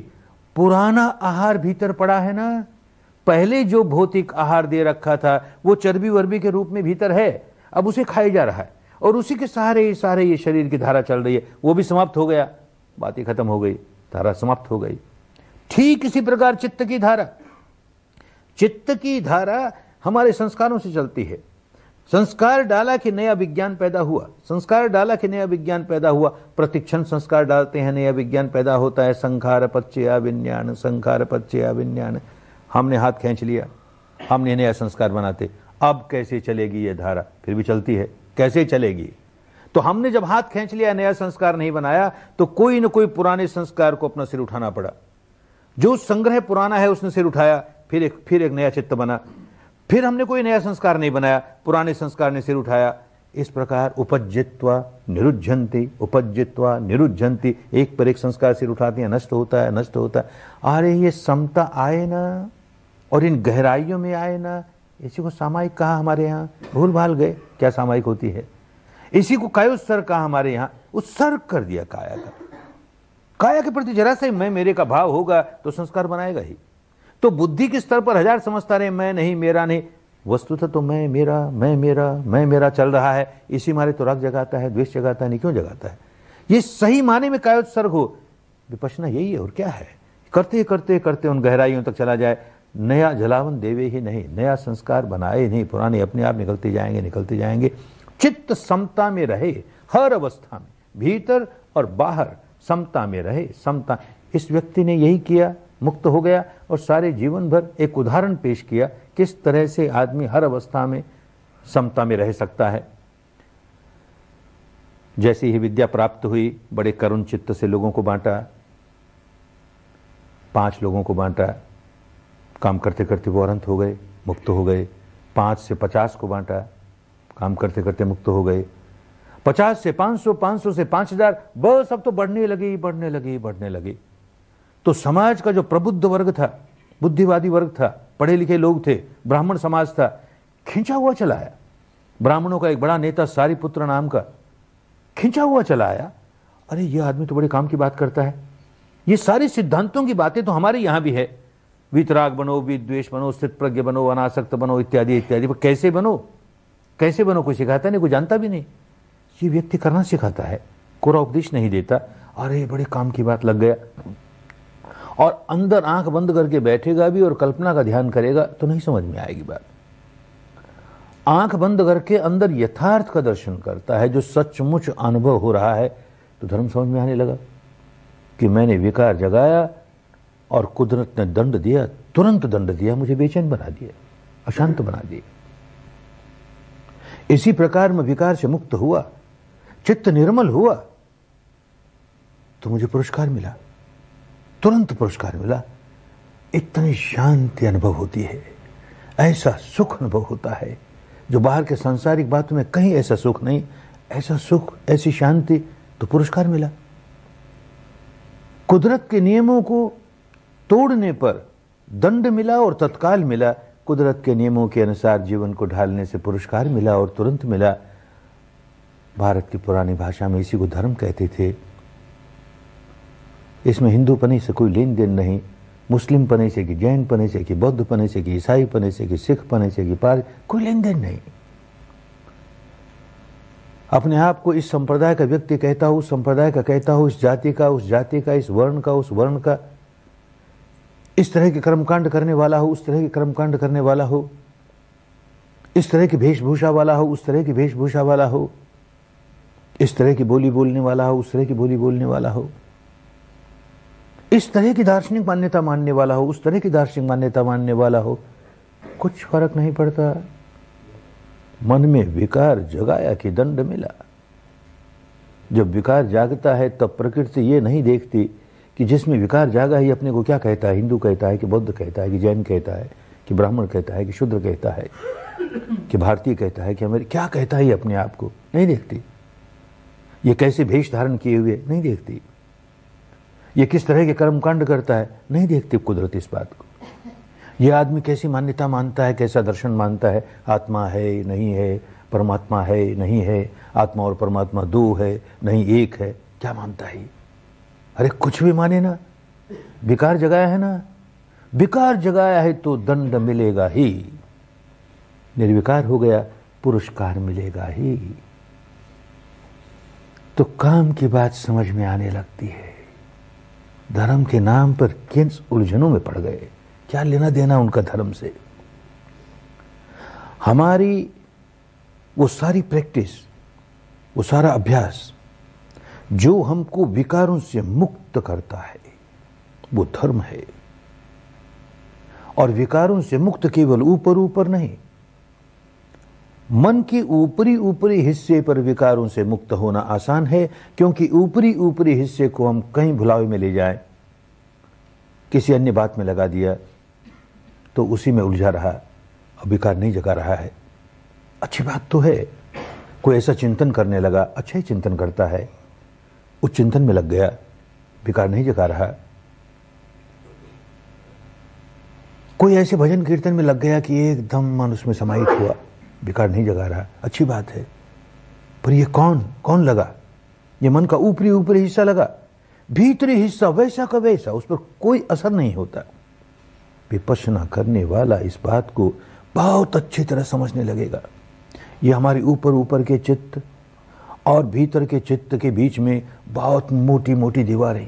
पुराना आहार भीतर पड़ा है ना पहले जो भौतिक आहार दे रखा था वो चर्बी वर्बी के रूप में भीतर है अब उसे खाया जा रहा है और उसी के सहारे सारे ये शरीर की धारा चल रही है वो भी समाप्त हो गया बात ही खत्म हो गई धारा समाप्त हो गई ठीक इसी प्रकार चित्त की धारा चित्त की धारा हमारे संस्कारों से चलती है संस्कार डाला कि नया विज्ञान पैदा हुआ संस्कार डाला कि नया विज्ञान पैदा हुआ प्रतिक्षण संस्कार डालते हैं नया विज्ञान पैदा होता है संखार पच्चया विज्ञान संखार पच्चया विज्ञान हमने हाथ खींच लिया हमने नया संस्कार बनाते अब कैसे चलेगी ये धारा फिर भी चलती है कैसे चलेगी तो हमने जब हाथ खींच लिया नया संस्कार नहीं बनाया तो कोई ना कोई पुराने संस्कार को अपना सिर उठाना पड़ा जो संग्रह पुराना है उसने सिर उठाया फिर एक फिर एक नया चित्त बना फिर हमने कोई नया संस्कार नहीं बनाया पुराने संस्कार ने सिर उठाया इस प्रकार उपजित्वा निरुझंती उपजित्वा निरुझंती एक पर एक संस्कार सिर उठाती है नष्ट होता है नष्ट होता है अरे ये समता आए ना और इन गहराइयों में आए ना इसी को सामायिक कहा हमारे यहाँ भूल भाल गए क्या सामायिक होती है इसी को कायोत्सर्ग कहा हमारे यहाँ उत्सर्ग कर दिया काया का काया के प्रति जरा सा मैं मेरे का भाव होगा तो संस्कार बनाएगा ही तो बुद्धि के स्तर पर हजार समझता रहे मैं नहीं मेरा नहीं वस्तुतः तो मैं मेरा मैं मेरा मैं मेरा चल रहा है इसी मारे तो राग जगाता है द्वेष जगाता है नहीं क्यों जगाता है ये सही माने में कायोत्सर्ग हो विपश्यना यही है और क्या है करते करते करते उन गहराइयों तक चला जाए नया जलावन देवे ही नहीं नया संस्कार बनाए नहीं पुराने अपने आप निकलते जाएंगे निकलते जाएंगे चित्त समता में रहे हर अवस्था में भीतर और बाहर समता में रहे समता इस व्यक्ति ने यही किया मुक्त हो गया और सारे जीवन भर एक उदाहरण पेश किया किस तरह से आदमी हर अवस्था में समता में रह सकता है जैसे ही विद्या प्राप्त हुई बड़े करुण चित्त से लोगों को बांटा पांच लोगों को बांटा काम करते करते वो अनंत हो गए मुक्त हो गए पांच से पचास को बांटा काम करते करते मुक्त हो गए पचास से पांच सौ पांच सौ से पांच हजार बस अब तो बढ़ने लगी बढ़ने लगी बढ़ने लगी तो समाज का जो प्रबुद्ध वर्ग था बुद्धिवादी वर्ग था पढ़े लिखे लोग थे ब्राह्मण समाज था खींचा हुआ चला आया ब्राह्मणों का एक बड़ा नेता सारीपुत्र नाम का खींचा हुआ चला आया अरे यह आदमी तो बड़े काम की बात करता है ये सारे सिद्धांतों की बातें तो हमारे यहां भी है वितराग बनो विद्वेश बनो स्थित प्रज्ञ बनो अनासक्त बनो इत्यादि इत्यादि पर कैसे बनो कैसे बनो कोई सिखाता नहीं कोई जानता भी नहीं ये व्यक्ति करना सिखाता है कोरा उपदेश नहीं देता अरे बड़े काम की बात लग गया और अंदर आंख बंद करके बैठेगा भी और कल्पना का ध्यान करेगा तो नहीं समझ में आएगी बात आंख बंद करके अंदर यथार्थ का दर्शन करता है जो सचमुच अनुभव हो रहा है तो धर्म समझ में आने लगा कि मैंने विकार जगाया और कुदरत ने दंड दिया तुरंत दंड दिया मुझे बेचैन बना दिया अशांत बना दिया इसी प्रकार मैं विकार से मुक्त हुआ चित्त निर्मल हुआ तो मुझे पुरस्कार मिला तुरंत पुरस्कार मिला इतनी शांति अनुभव होती है ऐसा सुख अनुभव होता है जो बाहर के सांसारिक बातों में कहीं ऐसा सुख नहीं ऐसा सुख ऐसी शांति तो पुरस्कार मिला कुदरत के नियमों को तोड़ने पर दंड मिला और तत्काल मिला कुदरत के नियमों के अनुसार जीवन को ढालने से पुरस्कार मिला और तुरंत मिला भारत की पुरानी भाषा में इसी को धर्म कहते थे इसमें हिंदू पने से कोई लेन देन नहीं मुस्लिम पने से कि जैन पने से कि बौद्ध पने से कि ईसाई पने से कि सिख पने से कि पार कोई लेन देन नहीं अपने आप को इस संप्रदाय का व्यक्ति कहता हो उस संप्रदाय का कहता हो इस जाति का उस जाति का इस वर्ण का उस वर्ण का इस तरह के कर्मकांड करने वाला हो उस तरह के कर्मकांड करने वाला हो इस तरह की वेशभूषा वाला हो उस तरह की वेशभूषा वाला हो इस तरह की बोली बोलने वाला हो उस तरह की बोली बोलने वाला हो इस तरह की दार्शनिक मान्यता मानने वाला हो उस तरह की दार्शनिक मान्यता मानने वाला हो कुछ फर्क नहीं पड़ता मन में विकार जगाया कि दंड मिला जब विकार जागता है तब प्रकृति ये नहीं देखती कि जिसमें विकार जागा ही अपने को क्या कहता है हिंदू कहता है कि बौद्ध कहता है कि जैन कहता है कि ब्राह्मण कहता है कि शूद्र कहता है कि भारतीय कहता है कि हमें क्या कहता है अपने आप को नहीं देखती ये कैसे भेष धारण किए हुए नहीं देखती ये किस तरह के कर्मकांड करता है नहीं देखती कुदरत इस बात को यह आदमी कैसी मान्यता मानता है कैसा दर्शन मानता है आत्मा है नहीं है परमात्मा है नहीं है आत्मा और परमात्मा दो है नहीं एक है क्या मानता है अरे कुछ भी माने ना बेकार जगाया है ना बेकार जगाया है तो दंड मिलेगा ही निर्विकार हो गया पुरस्कार मिलेगा ही तो काम की बात समझ में आने लगती है धर्म के नाम पर किन उलझनों में पड़ गए क्या लेना देना उनका धर्म से हमारी वो सारी प्रैक्टिस वो सारा अभ्यास जो हमको विकारों से मुक्त करता है वो धर्म है और विकारों से मुक्त केवल ऊपर ऊपर नहीं मन के ऊपरी ऊपरी हिस्से पर विकारों से मुक्त होना आसान है क्योंकि ऊपरी ऊपरी हिस्से को हम कहीं भुलावे में ले जाए किसी अन्य बात में लगा दिया तो उसी में उलझा रहा और विकार नहीं जगा रहा है अच्छी बात तो है कोई ऐसा चिंतन करने लगा अच्छा ही चिंतन करता है उस चिंतन में लग गया विकार नहीं जगा रहा कोई ऐसे भजन कीर्तन में लग गया कि एकदम मन उसमें समाहित हुआ बेकार नहीं जगा रहा अच्छी बात है पर ये कौन कौन लगा ये मन का ऊपरी ऊपरी हिस्सा लगा भीतरी हिस्सा वैसा का वैसा उस पर कोई असर नहीं होता विपसना करने वाला इस बात को बहुत अच्छी तरह समझने लगेगा ये हमारी ऊपर ऊपर के चित्त और भीतर के चित्त के बीच में बहुत मोटी मोटी दीवार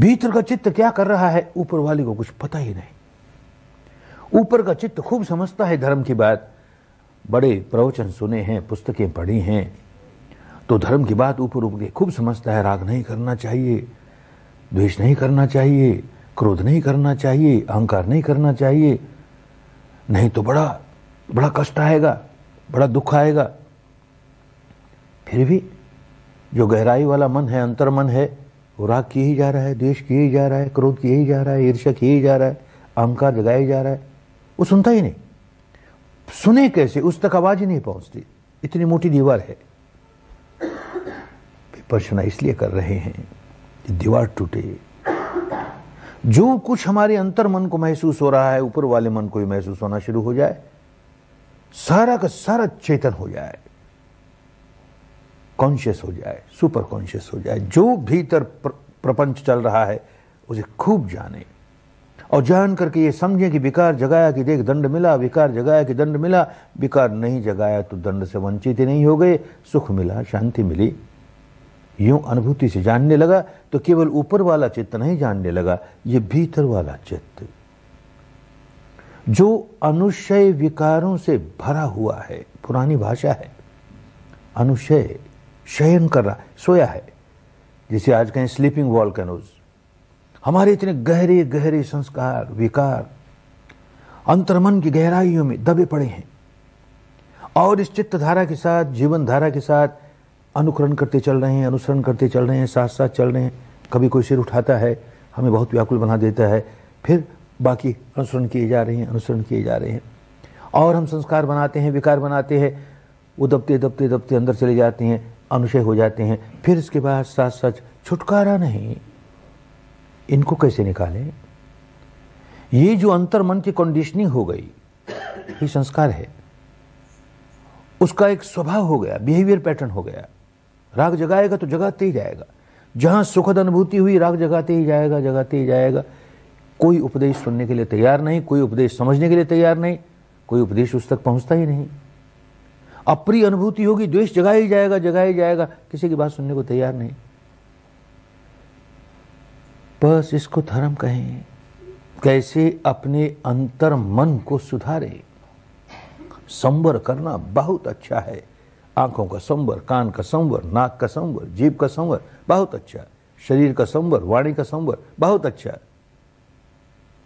भीतर का चित्त क्या कर रहा है ऊपर वाले को कुछ पता ही नहीं ऊपर का चित्त खूब समझता है धर्म की बात बड़े प्रवचन सुने हैं पुस्तकें पढ़ी हैं तो धर्म की बात ऊपर ऊपर के खूब समझता है राग नहीं करना चाहिए द्वेष नहीं करना चाहिए क्रोध नहीं करना चाहिए अहंकार नहीं करना चाहिए नहीं तो बड़ा बड़ा कष्ट आएगा बड़ा दुख आएगा फिर भी जो गहराई वाला मन है अंतर मन है वो राग किए ही जा रहा है द्वेष किए ही जा रहा है क्रोध किए ही जा रहा है ईर्ष्या किए ही जा रहा है अहंकार जगाया जा रहा है वो सुनता ही नहीं सुने कैसे उस तक आवाज ही नहीं पहुंचती इतनी मोटी दीवार है पेपर सुना इसलिए कर रहे हैं कि दीवार टूटे जो कुछ हमारे अंतर मन को महसूस हो रहा है ऊपर वाले मन को भी महसूस होना शुरू हो जाए सारा का सारा चेतन हो जाए कॉन्शियस हो जाए सुपर कॉन्शियस हो जाए जो भीतर प्र, प्रपंच चल रहा है उसे खूब जाने और जान करके ये समझे कि विकार जगाया कि देख दंड मिला विकार जगाया कि दंड मिला विकार नहीं जगाया तो दंड से वंचित ही नहीं हो गए सुख मिला शांति मिली यूं अनुभूति से जानने लगा तो केवल ऊपर वाला चित्त नहीं जानने लगा ये भीतर वाला चित्त जो अनुशय विकारों से भरा हुआ है पुरानी भाषा है अनुशय शयन कर रहा सोया है जिसे आज कहें स्लीपिंग वॉल कैनोज हमारे इतने गहरे गहरे संस्कार विकार अंतर्मन की गहराइयों में दबे पड़े हैं और इस चित्त धारा के साथ जीवन धारा के साथ अनुकरण करते चल रहे हैं अनुसरण करते चल रहे हैं साथ साथ चल रहे हैं कभी कोई सिर उठाता है हमें बहुत व्याकुल बना देता है फिर बाकी अनुसरण किए जा रहे हैं अनुसरण किए जा रहे हैं और हम संस्कार बनाते हैं विकार बनाते हैं वो दबते दबते दबते अंदर चले जाते हैं अनुशय हो जाते हैं फिर इसके बाद साथ साथ छुटकारा नहीं इनको कैसे निकालें ये जो मन की कंडीशनिंग हो गई ये संस्कार है उसका एक स्वभाव हो गया बिहेवियर पैटर्न हो गया राग जगाएगा तो जगाते ही जाएगा जहां सुखद अनुभूति हुई राग जगाते ही जाएगा जगाते ही जाएगा कोई उपदेश सुनने के लिए तैयार नहीं कोई उपदेश समझने के लिए तैयार नहीं कोई उपदेश उस तक पहुंचता ही नहीं अप्रिय अनुभूति होगी द्वेष जगा ही जाएगा जगा ही जाएगा किसी की बात सुनने को तैयार नहीं बस इसको धर्म कहें कैसे अपने अंतर मन को सुधारे संवर करना बहुत अच्छा है आंखों का संवर कान का संवर नाक का संवर जीभ का संवर बहुत अच्छा शरीर का संवर वाणी का संवर बहुत अच्छा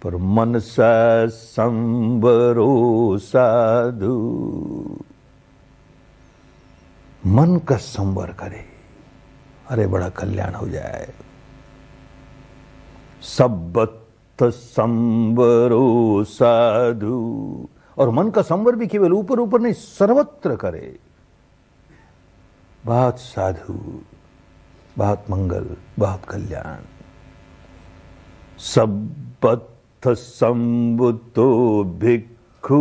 पर मन संवरो साधु मन का संवर करे अरे बड़ा कल्याण हो जाए सब्बत संवरो साधु और मन का संवर भी केवल ऊपर ऊपर नहीं सर्वत्र करे बहुत साधु बहुत मंगल बहुत कल्याण सब्बत संबुतो भिक्खु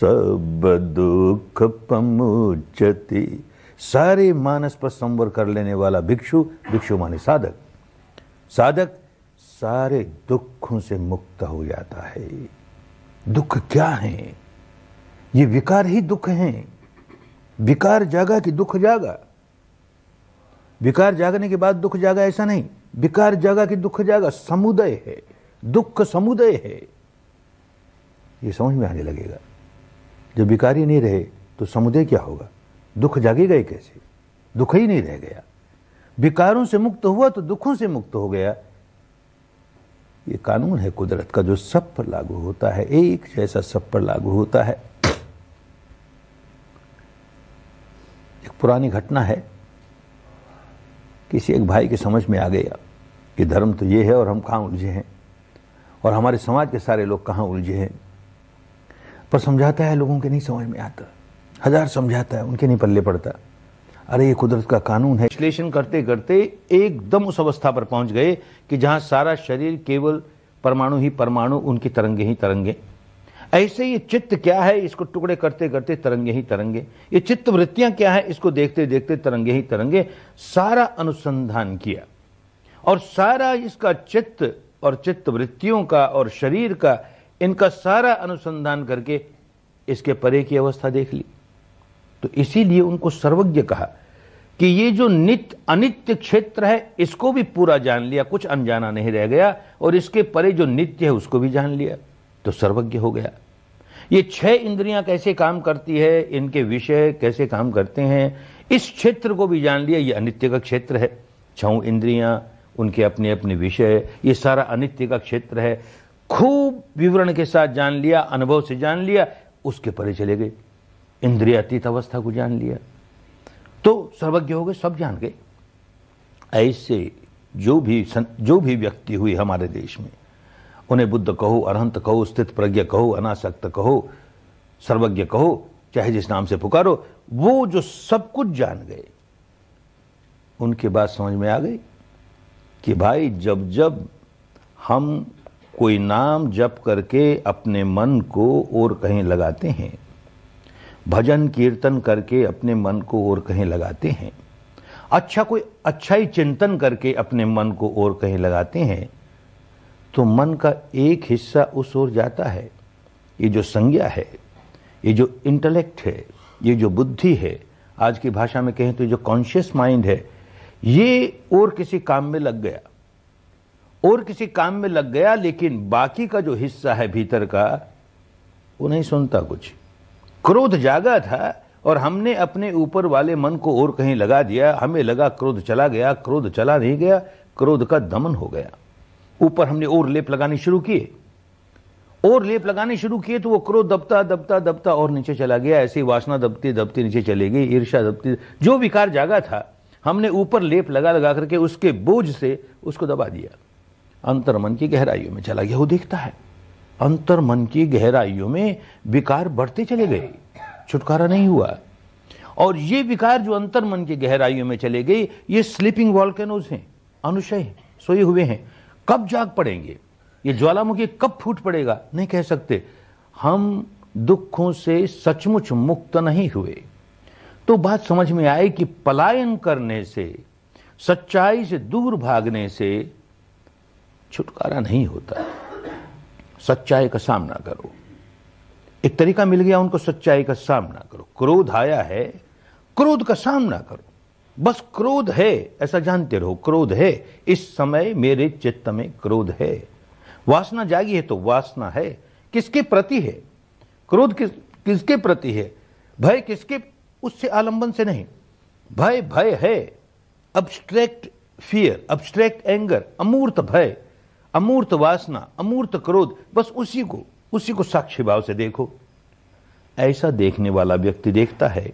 सब दुख पमुचति सारे मानस पर संवर कर लेने वाला भिक्षु भिक्षु माने साधक साधक सारे दुखों से मुक्त हो जाता है दुख क्या है ये विकार ही दुख हैं विकार जागा कि दुख जागा विकार जागने के बाद दुख जागा ऐसा नहीं विकार जागा कि दुख जागा समुदय है दुख समुदय है ये समझ में आने लगेगा जब विकार ही नहीं रहे तो समुदय क्या होगा दुख जागेगा ही कैसे दुख ही नहीं रह गया विकारों से मुक्त हुआ तो दुखों से मुक्त हो गया ये कानून है कुदरत का जो सब पर लागू होता है एक जैसा सब पर लागू होता है एक पुरानी घटना है किसी एक भाई के समझ में आ गया कि धर्म तो ये है और हम कहाँ उलझे हैं और हमारे समाज के सारे लोग कहाँ उलझे हैं पर समझाता है लोगों के नहीं समझ में आता हजार समझाता है उनके नहीं पल्ले पड़ता अरे ये कुदरत का कानून है विश्लेषण करते करते एकदम उस अवस्था पर पहुंच गए कि जहां सारा शरीर केवल परमाणु ही परमाणु उनकी तरंगे ही तरंगे ऐसे ये चित्त क्या है इसको टुकड़े करते करते तरंगे ही तरंगे ये चित्त वृत्तियां क्या है इसको देखते देखते तरंगे ही तरंगे सारा अनुसंधान किया और सारा इसका चित्त और चित्त वृत्तियों का और शरीर का इनका सारा अनुसंधान करके इसके परे की अवस्था देख ली तो इसीलिए उनको सर्वज्ञ कहा कि ये जो नित्य अनित्य क्षेत्र है इसको भी पूरा जान लिया कुछ अनजाना नहीं रह गया और इसके परे जो नित्य है उसको भी जान लिया तो सर्वज्ञ हो गया ये छह इंद्रियां कैसे काम करती है इनके विषय कैसे काम करते हैं इस क्षेत्र को भी जान लिया ये अनित्य का क्षेत्र है छऊ इंद्रियां उनके अपने अपने विषय ये सारा अनित्य का क्षेत्र है खूब विवरण के साथ जान लिया अनुभव से जान लिया उसके परे चले गए इंद्रिय अतीत अवस्था को जान लिया तो सर्वज्ञ हो गए सब जान गए ऐसे जो भी जो भी व्यक्ति हुई हमारे देश में उन्हें बुद्ध कहो अरहंत कहो स्थित प्रज्ञ कहो अनासक्त कहो सर्वज्ञ कहो चाहे जिस नाम से पुकारो वो जो सब कुछ जान गए उनके बात समझ में आ गई कि भाई जब जब हम कोई नाम जप करके अपने मन को और कहीं लगाते हैं भजन कीर्तन करके अपने मन को और कहीं लगाते हैं अच्छा कोई अच्छा ही चिंतन करके अपने मन को और कहीं लगाते हैं तो मन का एक हिस्सा उस ओर जाता है ये जो संज्ञा है ये जो इंटेलेक्ट है ये जो बुद्धि है आज की भाषा में कहें तो जो कॉन्शियस माइंड है ये और किसी काम में लग गया और किसी काम में लग गया लेकिन बाकी का जो हिस्सा है भीतर का वो नहीं सुनता कुछ क्रोध जागा था और हमने अपने ऊपर वाले मन को और कहीं लगा दिया हमें लगा क्रोध चला गया क्रोध चला नहीं गया क्रोध का दमन हो गया ऊपर हमने और लेप लगाने शुरू किए और लेप लगाने शुरू किए तो वो क्रोध दबता दबता दबता और नीचे चला गया ऐसे वासना दबती दबती नीचे चले गई ईर्षा दबती जो विकार जागा था हमने ऊपर लेप लगा लगा करके उसके बोझ से उसको दबा दिया अंतर मन की गहराइयों में चला गया वो देखता है अंतर मन की गहराइयों में विकार बढ़ते चले गए छुटकारा नहीं हुआ और ये विकार जो अंतर मन की गहराइयों में चले गए ये स्लीपिंग वॉल्केनोज हैं अनुशय सोए हुए हैं कब जाग पड़ेंगे ये ज्वालामुखी कब फूट पड़ेगा नहीं कह सकते हम दुखों से सचमुच मुक्त नहीं हुए तो बात समझ में आए कि पलायन करने से सच्चाई से दूर भागने से छुटकारा नहीं होता सच्चाई का सामना करो एक तरीका मिल गया उनको सच्चाई का सामना करो क्रोध आया है क्रोध का सामना करो बस क्रोध है ऐसा जानते रहो क्रोध है इस समय मेरे चित्त में क्रोध है वासना जागी है तो वासना है किसके प्रति है क्रोध किस किसके प्रति है भय किसके उससे आलंबन से नहीं भय भय है अब्स्ट्रैक्ट फियर अब्स्ट्रैक्ट एंगर अमूर्त भय अमूर्त वासना अमूर्त क्रोध बस उसी को उसी को साक्षी भाव से देखो ऐसा देखने वाला व्यक्ति देखता है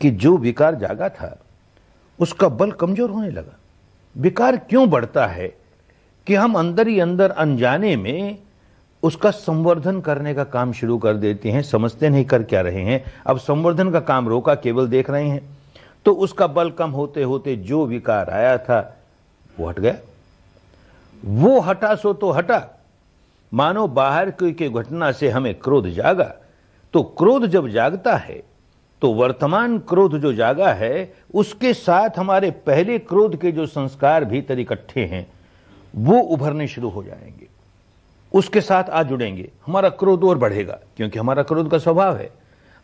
कि जो विकार जागा था उसका बल कमजोर होने लगा विकार क्यों बढ़ता है कि हम अंदर ही अंदर अनजाने में उसका संवर्धन करने का काम शुरू कर देते हैं समझते नहीं कर क्या रहे हैं अब संवर्धन का काम रोका केवल देख रहे हैं तो उसका बल कम होते होते जो विकार आया था वो हट गया वो हटा सो तो हटा मानो बाहर की घटना से हमें क्रोध जागा तो क्रोध जब जागता है तो वर्तमान क्रोध जो जागा है उसके साथ हमारे पहले क्रोध के जो संस्कार भीतर इकट्ठे हैं वो उभरने शुरू हो जाएंगे उसके साथ आ जुड़ेंगे हमारा क्रोध और बढ़ेगा क्योंकि हमारा क्रोध का स्वभाव है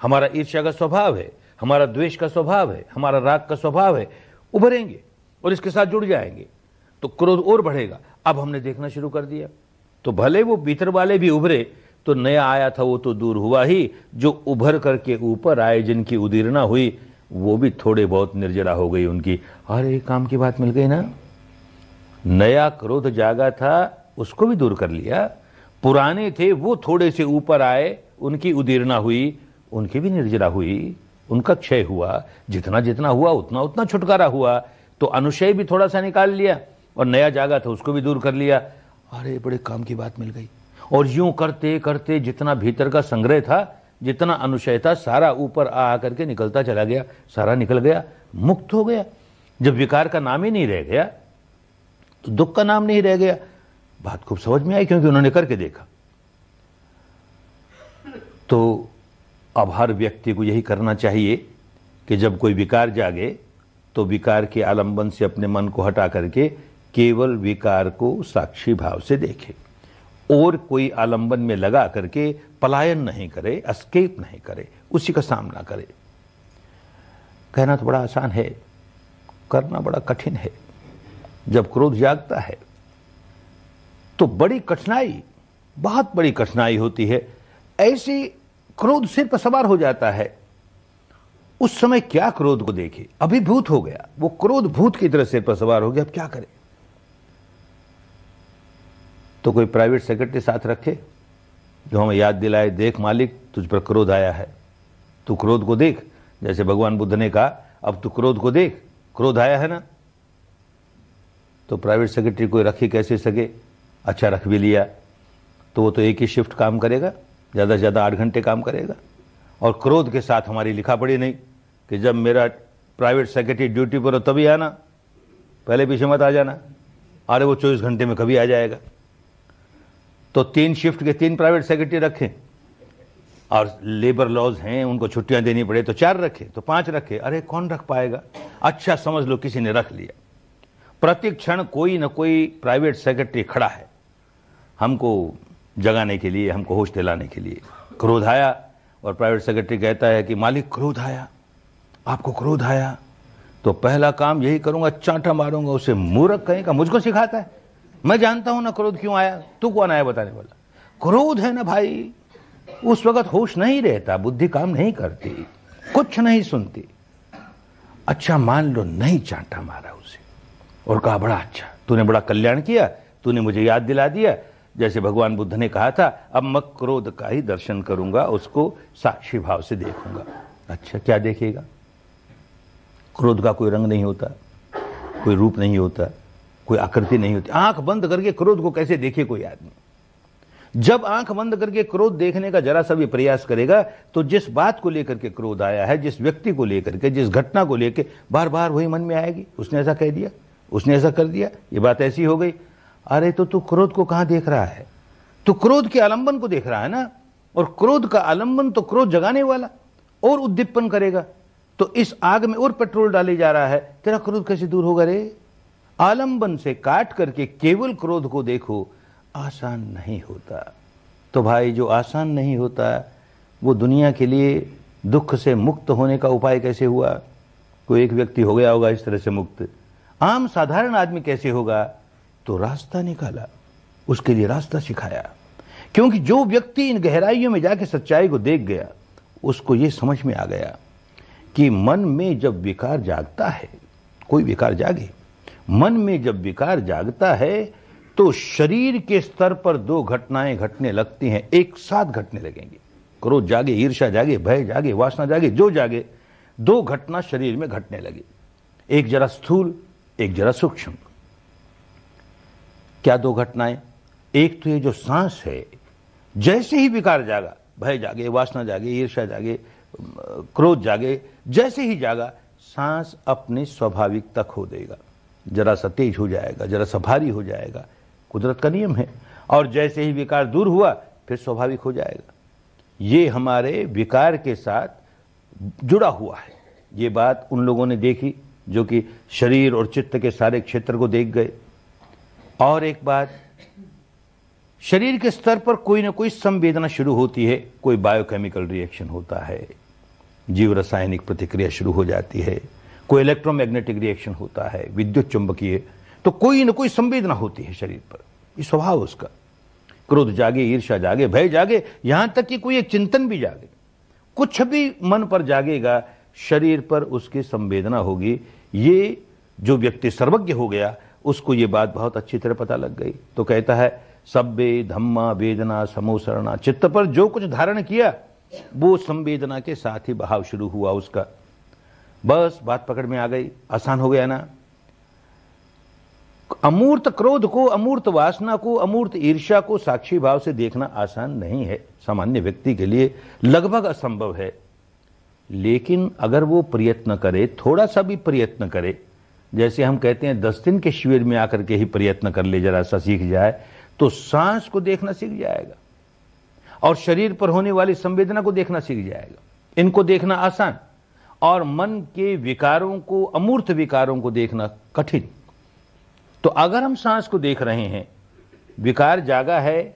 हमारा ईर्ष्या का स्वभाव है हमारा द्वेष का स्वभाव है हमारा राग का स्वभाव है उभरेंगे और इसके साथ जुड़ जाएंगे तो क्रोध और बढ़ेगा अब हमने देखना शुरू कर दिया तो भले वो भीतर वाले भी उभरे तो नया आया था वो तो दूर हुआ ही जो उभर करके ऊपर आए जिनकी उदीर्णा हुई वो भी थोड़े बहुत निर्जरा हो गई उनकी अरे काम की बात मिल गई ना नया क्रोध जागा था उसको भी दूर कर लिया पुराने थे वो थोड़े से ऊपर आए उनकी उदीर्णा हुई उनकी भी निर्जरा हुई उनका क्षय हुआ जितना जितना हुआ उतना उतना छुटकारा हुआ तो अनुशय भी थोड़ा सा निकाल लिया और नया जागा था उसको भी दूर कर लिया अरे बड़े काम की बात मिल गई और यूं करते करते जितना भीतर का संग्रह था जितना अनुशय था सारा ऊपर आ आ करके निकलता चला गया सारा निकल गया मुक्त हो गया जब विकार का नाम ही नहीं रह गया तो दुख का नाम नहीं रह गया बात खूब समझ में आई क्योंकि उन्होंने करके देखा तो अब हर व्यक्ति को यही करना चाहिए कि जब कोई विकार जागे तो विकार के आलंबन से अपने मन को हटा करके केवल विकार को साक्षी भाव से देखे और कोई आलंबन में लगा करके पलायन नहीं करे अस्केप नहीं करे उसी का सामना करे कहना तो बड़ा आसान है करना बड़ा कठिन है जब क्रोध जागता है तो बड़ी कठिनाई बहुत बड़ी कठिनाई होती है ऐसे क्रोध सिर पर सवार हो जाता है उस समय क्या क्रोध को देखे अभिभूत हो गया वो क्रोध भूत की तरह सिर पर सवार हो गया अब क्या करें तो कोई प्राइवेट सेक्रेटरी साथ रखे जो हमें याद दिलाए देख मालिक तुझ पर क्रोध आया है तू क्रोध को देख जैसे भगवान बुद्ध ने कहा अब तू क्रोध को देख क्रोध आया है ना तो प्राइवेट सेक्रेटरी कोई रख ही कैसे सके अच्छा रख भी लिया तो वो तो एक ही शिफ्ट काम करेगा ज़्यादा से ज़्यादा आठ घंटे काम करेगा और क्रोध के साथ हमारी लिखा पड़ी नहीं कि जब मेरा प्राइवेट सेक्रेटरी ड्यूटी पर हो तभी आना पहले पीछे मत आ जाना अरे वो चौबीस घंटे में कभी आ जाएगा तो तीन शिफ्ट के तीन प्राइवेट सेक्रेटरी रखें और लेबर लॉज हैं उनको छुट्टियां देनी पड़े तो चार रखे तो पांच रखे अरे कौन रख पाएगा अच्छा समझ लो किसी ने रख लिया प्रतिक्षण कोई ना कोई प्राइवेट सेक्रेटरी खड़ा है हमको जगाने के लिए हमको होश दिलाने के लिए क्रोध आया और प्राइवेट सेक्रेटरी कहता है कि मालिक क्रोध आया आपको क्रोध आया तो पहला काम यही करूंगा चांटा मारूंगा उसे मूर्ख कहेगा मुझको सिखाता है मैं जानता हूं ना क्रोध क्यों आया तू कौन आया बताने वाला क्रोध है ना भाई उस वक्त होश नहीं रहता बुद्धि काम नहीं करती कुछ नहीं सुनती अच्छा मान लो नहीं चांटा मारा उसे और कहा बड़ा अच्छा तूने बड़ा कल्याण किया तूने मुझे याद दिला दिया जैसे भगवान बुद्ध ने कहा था अब मैं क्रोध का ही दर्शन करूंगा उसको साक्षी भाव से देखूंगा अच्छा क्या देखेगा क्रोध का कोई रंग नहीं होता कोई रूप नहीं होता कोई आकृति नहीं होती आंख बंद करके क्रोध को कैसे देखे कोई आदमी जब आंख बंद करके क्रोध देखने का जरा सा भी प्रयास करेगा तो जिस बात को लेकर के क्रोध आया है जिस व्यक्ति को लेकर के जिस घटना को लेकर बार बार वही मन में आएगी उसने ऐसा कह दिया उसने ऐसा कर दिया ये बात ऐसी हो गई अरे तो तू क्रोध को कहां देख रहा है तो क्रोध के आलंबन को देख रहा है ना और क्रोध का आलंबन तो क्रोध जगाने वाला और उद्दीपन करेगा तो इस आग में और पेट्रोल डाले जा रहा है तेरा क्रोध कैसे दूर होगा रे आलंबन से काट करके केवल क्रोध को देखो आसान नहीं होता तो भाई जो आसान नहीं होता वो दुनिया के लिए दुख से मुक्त होने का उपाय कैसे हुआ कोई एक व्यक्ति हो गया होगा इस तरह से मुक्त आम साधारण आदमी कैसे होगा तो रास्ता निकाला उसके लिए रास्ता सिखाया क्योंकि जो व्यक्ति इन गहराइयों में जाके सच्चाई को देख गया उसको यह समझ में आ गया कि मन में जब विकार जागता है कोई विकार जागे मन में जब विकार जागता है तो शरीर के स्तर पर दो घटनाएं घटने लगती हैं एक साथ घटने लगेंगी क्रोध जागे ईर्षा जागे भय जागे वासना जागे जो जागे दो घटना शरीर में घटने लगी एक जरा स्थूल एक जरा सूक्ष्म क्या दो घटनाएं एक तो ये जो सांस है जैसे ही विकार जागा भय जागे वासना जागे ईर्षा जागे क्रोध जागे जैसे ही जागा सांस अपने स्वाभाविकता खो देगा जरा सा तेज हो जाएगा जरा सा भारी हो जाएगा कुदरत का नियम है और जैसे ही विकार दूर हुआ फिर स्वाभाविक हो जाएगा ये हमारे विकार के साथ जुड़ा हुआ है ये बात उन लोगों ने देखी जो कि शरीर और चित्त के सारे क्षेत्र को देख गए और एक बात शरीर के स्तर पर कोई ना कोई संवेदना शुरू होती है कोई बायोकेमिकल रिएक्शन होता है जीव रासायनिक प्रतिक्रिया शुरू हो जाती है कोई इलेक्ट्रोमैग्नेटिक रिएक्शन होता है विद्युत चुंबकीय तो कोई ना कोई संवेदना होती है शरीर पर ये स्वभाव उसका क्रोध जागे ईर्षा जागे भय जागे यहां तक कि कोई एक चिंतन भी जागे कुछ भी मन पर जागेगा शरीर पर उसकी संवेदना होगी ये जो व्यक्ति सर्वज्ञ हो गया उसको ये बात बहुत अच्छी तरह पता लग गई तो कहता है सभ्य धम्मा वेदना समोसरणा चित्त पर जो कुछ धारण किया वो संवेदना के साथ ही बहाव शुरू हुआ उसका बस बात पकड़ में आ गई आसान हो गया ना अमूर्त क्रोध को अमूर्त वासना को अमूर्त ईर्ष्या को साक्षी भाव से देखना आसान नहीं है सामान्य व्यक्ति के लिए लगभग असंभव है लेकिन अगर वो प्रयत्न करे थोड़ा सा भी प्रयत्न करे जैसे हम कहते हैं दस दिन के शिविर में आकर के ही प्रयत्न कर ले जरा सा सीख जाए तो सांस को देखना सीख जाएगा और शरीर पर होने वाली संवेदना को देखना सीख जाएगा इनको देखना आसान और मन के विकारों को अमूर्त विकारों को देखना कठिन तो अगर हम सांस को देख रहे हैं विकार जागा है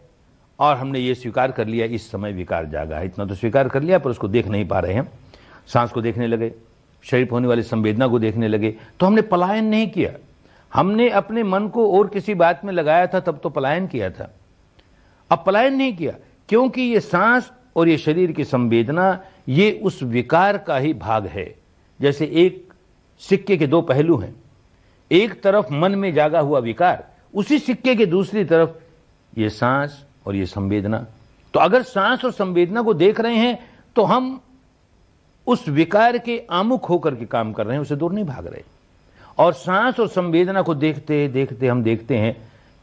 और हमने ये स्वीकार कर लिया इस समय विकार जागा है इतना तो स्वीकार कर लिया पर उसको देख नहीं पा रहे हैं सांस को देखने लगे शरीर पर होने वाली संवेदना को देखने लगे तो हमने पलायन नहीं किया हमने अपने मन को और किसी बात में लगाया था तब तो पलायन किया था अब पलायन नहीं किया क्योंकि ये सांस और ये शरीर की संवेदना ये उस विकार का ही भाग है जैसे एक सिक्के के दो पहलू हैं एक तरफ मन में जागा हुआ विकार उसी सिक्के के दूसरी तरफ ये सांस और ये संवेदना तो अगर सांस और संवेदना को देख रहे हैं तो हम उस विकार के आमुख होकर के काम कर रहे हैं उसे दूर नहीं भाग रहे और सांस और संवेदना को देखते देखते हम देखते हैं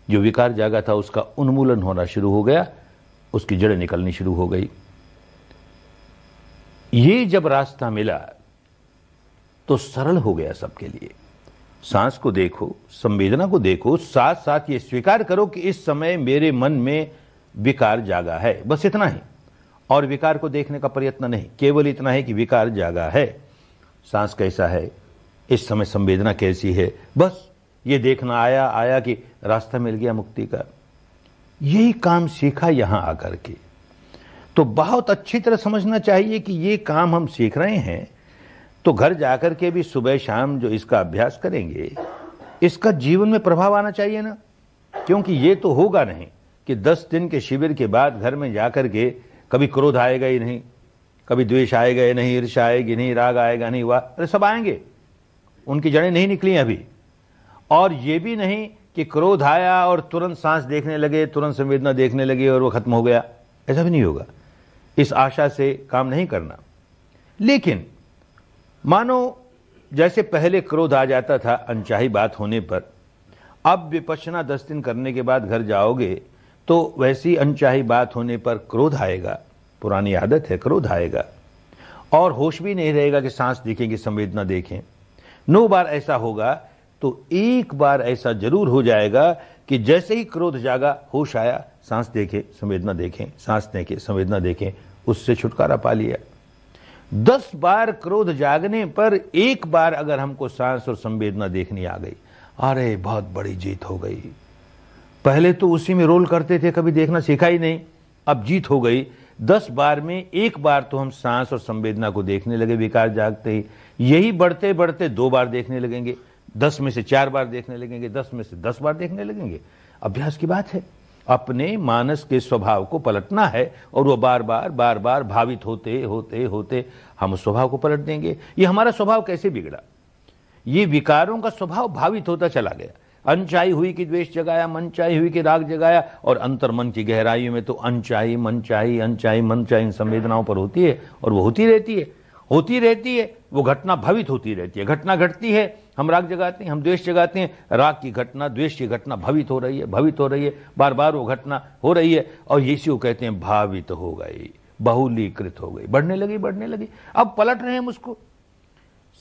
जो विकार जागा था उसका उन्मूलन होना शुरू हो गया उसकी जड़ें निकलनी शुरू हो गई ये जब रास्ता मिला तो सरल हो गया सबके लिए सांस को देखो संवेदना को देखो साथ साथ ये स्वीकार करो कि इस समय मेरे मन में विकार जागा है बस इतना ही और विकार को देखने का प्रयत्न नहीं केवल इतना है कि विकार जागा है सांस कैसा है इस समय संवेदना कैसी है बस ये देखना आया आया कि रास्ता मिल गया मुक्ति का यही काम सीखा यहां आकर के तो बहुत अच्छी तरह समझना चाहिए कि ये काम हम सीख रहे हैं तो घर जाकर के भी सुबह शाम जो इसका अभ्यास करेंगे इसका जीवन में प्रभाव आना चाहिए ना क्योंकि ये तो होगा नहीं कि दस दिन के शिविर के बाद घर में जाकर के कभी क्रोध आएगा ही नहीं कभी द्वेष आएगा ही नहीं ईर्षा आएगी नहीं राग आएगा नहीं वाह अरे सब आएंगे उनकी जड़ें नहीं निकली अभी और ये भी नहीं कि क्रोध आया और तुरंत सांस देखने लगे तुरंत संवेदना देखने लगे और वो खत्म हो गया ऐसा भी नहीं होगा इस आशा से काम नहीं करना लेकिन मानो जैसे पहले क्रोध आ जाता था अनचाही बात होने पर अब विपचना दस दिन करने के बाद घर जाओगे तो वैसी अनचाही बात होने पर क्रोध आएगा पुरानी आदत है क्रोध आएगा और होश भी नहीं रहेगा कि सांस देखें कि संवेदना देखें नो बार ऐसा होगा तो एक बार ऐसा जरूर हो जाएगा कि जैसे ही क्रोध जागा होश आया सांस देखे संवेदना देखें सांस देखे संवेदना देखें उससे छुटकारा पा लिया दस बार क्रोध जागने पर एक बार अगर हमको सांस और संवेदना देखनी आ गई अरे बहुत बड़ी जीत हो गई पहले तो उसी में रोल करते थे कभी देखना सीखा ही नहीं अब जीत हो गई दस बार में एक बार तो हम सांस और संवेदना को देखने लगे विकार जागते ही यही बढ़ते बढ़ते दो बार देखने लगेंगे दस में से चार बार देखने लगेंगे दस में से दस बार देखने लगेंगे अभ्यास की बात है अपने मानस के स्वभाव को पलटना है और वो बार बार बार बार भावित होते होते होते हम उस स्वभाव को पलट देंगे ये हमारा स्वभाव कैसे बिगड़ा ये विकारों का स्वभाव भावित होता चला गया अनचाही हुई कि द्वेष जगाया मनचाही हुई कि राग जगाया और अंतर मन की गहराइयों में तो अनचाही मनचाही अनचाही मनचाही इन संवेदनाओं पर होती है और वो होती रहती है होती रहती है वो घटना भावित होती रहती है घटना घटती है हम राग जगाते हैं हम द्वेष जगाते हैं राग की घटना द्वेष की घटना भवित हो रही है भवित हो रही है बार बार वो घटना हो रही है और ये को कहते हैं भावित हो गई बहुलीकृत हो गई बढ़ने लगी बढ़ने लगी अब पलट रहे हैं उसको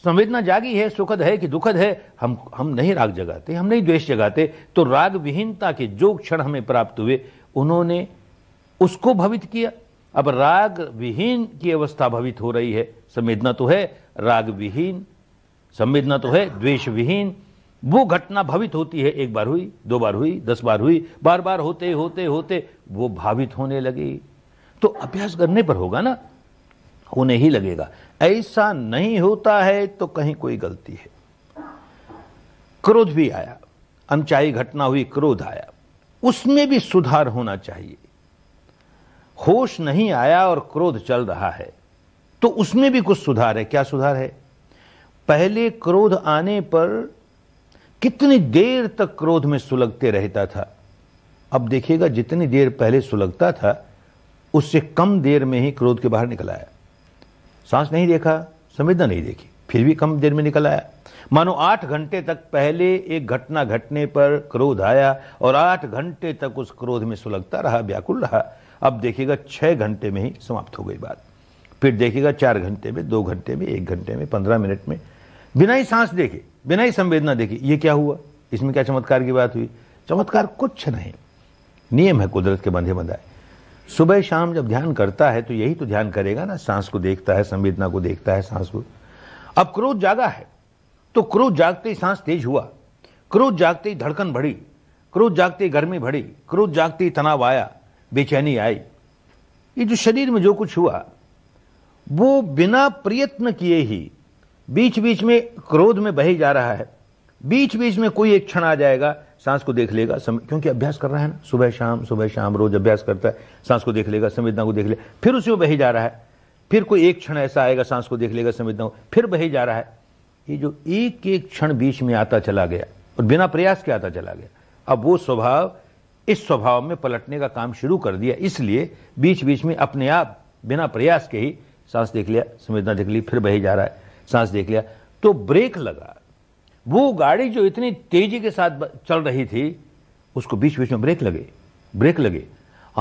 संवेदना जागी है सुखद है कि दुखद है हम हम नहीं राग जगाते हम नहीं द्वेष जगाते तो राग विहीनता के जो क्षण हमें प्राप्त हुए उन्होंने उसको भवित किया अब राग विहीन की अवस्था भवित हो रही है संवेदना तो है राग विहीन संवेदना तो है द्वेष विहीन वो घटना भावित होती है एक बार हुई दो बार हुई दस बार हुई बार बार होते होते होते वो भावित होने लगी तो अभ्यास करने पर होगा ना होने ही लगेगा ऐसा नहीं होता है तो कहीं कोई गलती है क्रोध भी आया अनचाही घटना हुई क्रोध आया उसमें भी सुधार होना चाहिए होश नहीं आया और क्रोध चल रहा है तो उसमें भी कुछ सुधार है क्या सुधार है पहले क्रोध आने पर कितनी देर तक क्रोध में सुलगते रहता था अब देखिएगा जितनी देर पहले सुलगता था उससे कम देर में ही क्रोध के बाहर निकल आया सांस नहीं देखा संवेदना नहीं देखी फिर भी कम देर में निकल आया मानो आठ घंटे तक पहले एक घटना घटने पर क्रोध आया और आठ घंटे तक उस क्रोध में सुलगता रहा व्याकुल रहा अब देखिएगा छह घंटे में ही समाप्त हो गई बात फिर देखिएगा चार घंटे में दो घंटे में एक घंटे में पंद्रह मिनट में बिना ही सांस देखे बिना ही संवेदना देखे ये क्या हुआ इसमें क्या चमत्कार की बात हुई चमत्कार कुछ नहीं नियम है कुदरत के बंधे बंधाए सुबह शाम जब ध्यान करता है तो यही तो ध्यान करेगा ना सांस को देखता है संवेदना को देखता है सांस को अब क्रोध जागा है तो क्रोध जागते ही सांस तेज हुआ क्रोध जागते ही धड़कन बढ़ी क्रोध जागते ही गर्मी बढ़ी क्रोध जागते ही तनाव आया बेचैनी आई ये जो शरीर में जो कुछ हुआ वो बिना प्रयत्न किए ही बीच बीच में क्रोध में बही जा रहा है बीच बीच में कोई एक क्षण आ जाएगा सांस को देख लेगा सम... क्योंकि अभ्यास कर रहा है ना सुबह शाम सुबह शाम रोज अभ्यास करता है सांस को देख लेगा संवेदना को देख लेगा फिर उसी में बही जा रहा है फिर कोई एक क्षण ऐसा आएगा सांस को देख लेगा संवेदना को फिर बही जा रहा है ये जो एक एक क्षण बीच में आता चला गया और बिना प्रयास के आता चला गया अब वो स्वभाव इस स्वभाव में पलटने का काम शुरू कर दिया इसलिए बीच बीच में अपने आप बिना प्रयास के ही सांस देख लिया संवेदना देख ली फिर बही जा रहा है सांस देख लिया तो ब्रेक लगा वो गाड़ी जो इतनी तेजी के साथ चल रही थी उसको बीच बीच में ब्रेक लगे ब्रेक लगे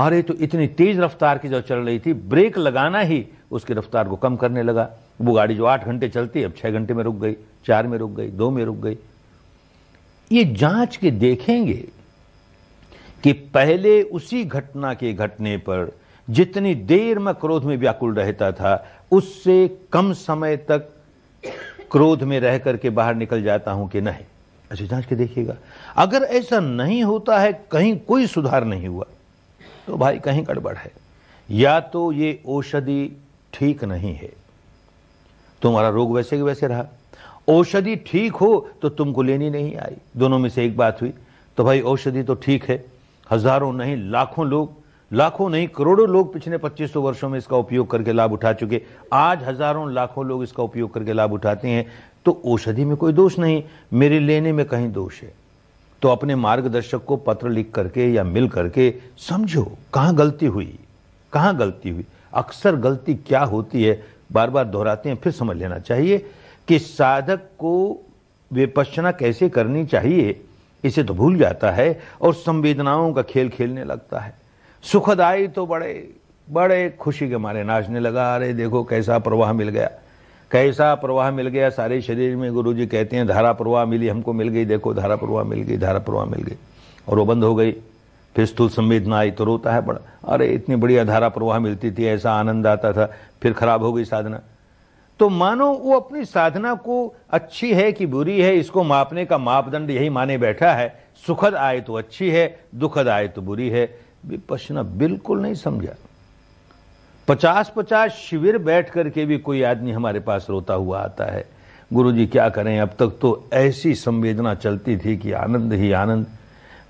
अरे तो इतनी तेज रफ्तार की जो चल रही थी ब्रेक लगाना ही उसकी रफ्तार को कम करने लगा वो गाड़ी जो आठ घंटे चलती अब छह घंटे में रुक गई चार में रुक गई दो में रुक गई ये जांच के देखेंगे कि पहले उसी घटना के घटने पर जितनी देर में क्रोध में व्याकुल रहता था उससे कम समय तक क्रोध में रह करके बाहर निकल जाता हूं कि नहीं अच्छी जांच के देखिएगा अगर ऐसा नहीं होता है कहीं कोई सुधार नहीं हुआ तो भाई कहीं गड़बड़ है या तो ये औषधि ठीक नहीं है तुम्हारा रोग वैसे के वैसे रहा औषधि ठीक हो तो तुमको लेनी नहीं आई दोनों में से एक बात हुई तो भाई औषधि तो ठीक है हजारों नहीं लाखों लोग लाखों नहीं करोड़ों लोग पिछले 2500 वर्षों में इसका उपयोग करके लाभ उठा चुके आज हजारों लाखों लोग इसका उपयोग करके लाभ उठाते हैं तो औषधि में कोई दोष नहीं मेरे लेने में कहीं दोष है तो अपने मार्गदर्शक को पत्र लिख करके या मिल करके समझो कहाँ गलती हुई कहाँ गलती हुई अक्सर गलती क्या होती है बार बार दोहराते हैं फिर समझ लेना चाहिए कि साधक को विपचना कैसे करनी चाहिए इसे तो भूल जाता है और संवेदनाओं का खेल खेलने लगता है सुखद आई तो बड़े बड़े खुशी के मारे नाचने लगा अरे देखो कैसा प्रवाह मिल गया कैसा प्रवाह मिल गया सारे शरीर में गुरु जी कहते हैं धारा प्रवाह मिली हमको मिल गई देखो धारा प्रवाह मिल गई धारा प्रवाह मिल गई और वो बंद हो गई फिर स्थूल संवेदना आई तो रोता है बड़ा अरे इतनी बढ़िया धारा प्रवाह मिलती थी ऐसा आनंद आता था फिर खराब हो गई साधना तो मानो वो अपनी साधना को अच्छी है कि बुरी है इसको मापने का मापदंड यही माने बैठा है सुखद आए तो अच्छी है दुखद आए तो बुरी है विपसना बिल्कुल नहीं समझा पचास पचास शिविर बैठ करके भी कोई आदमी हमारे पास रोता हुआ आता है गुरु जी क्या करें अब तक तो ऐसी संवेदना चलती थी कि आनंद ही आनंद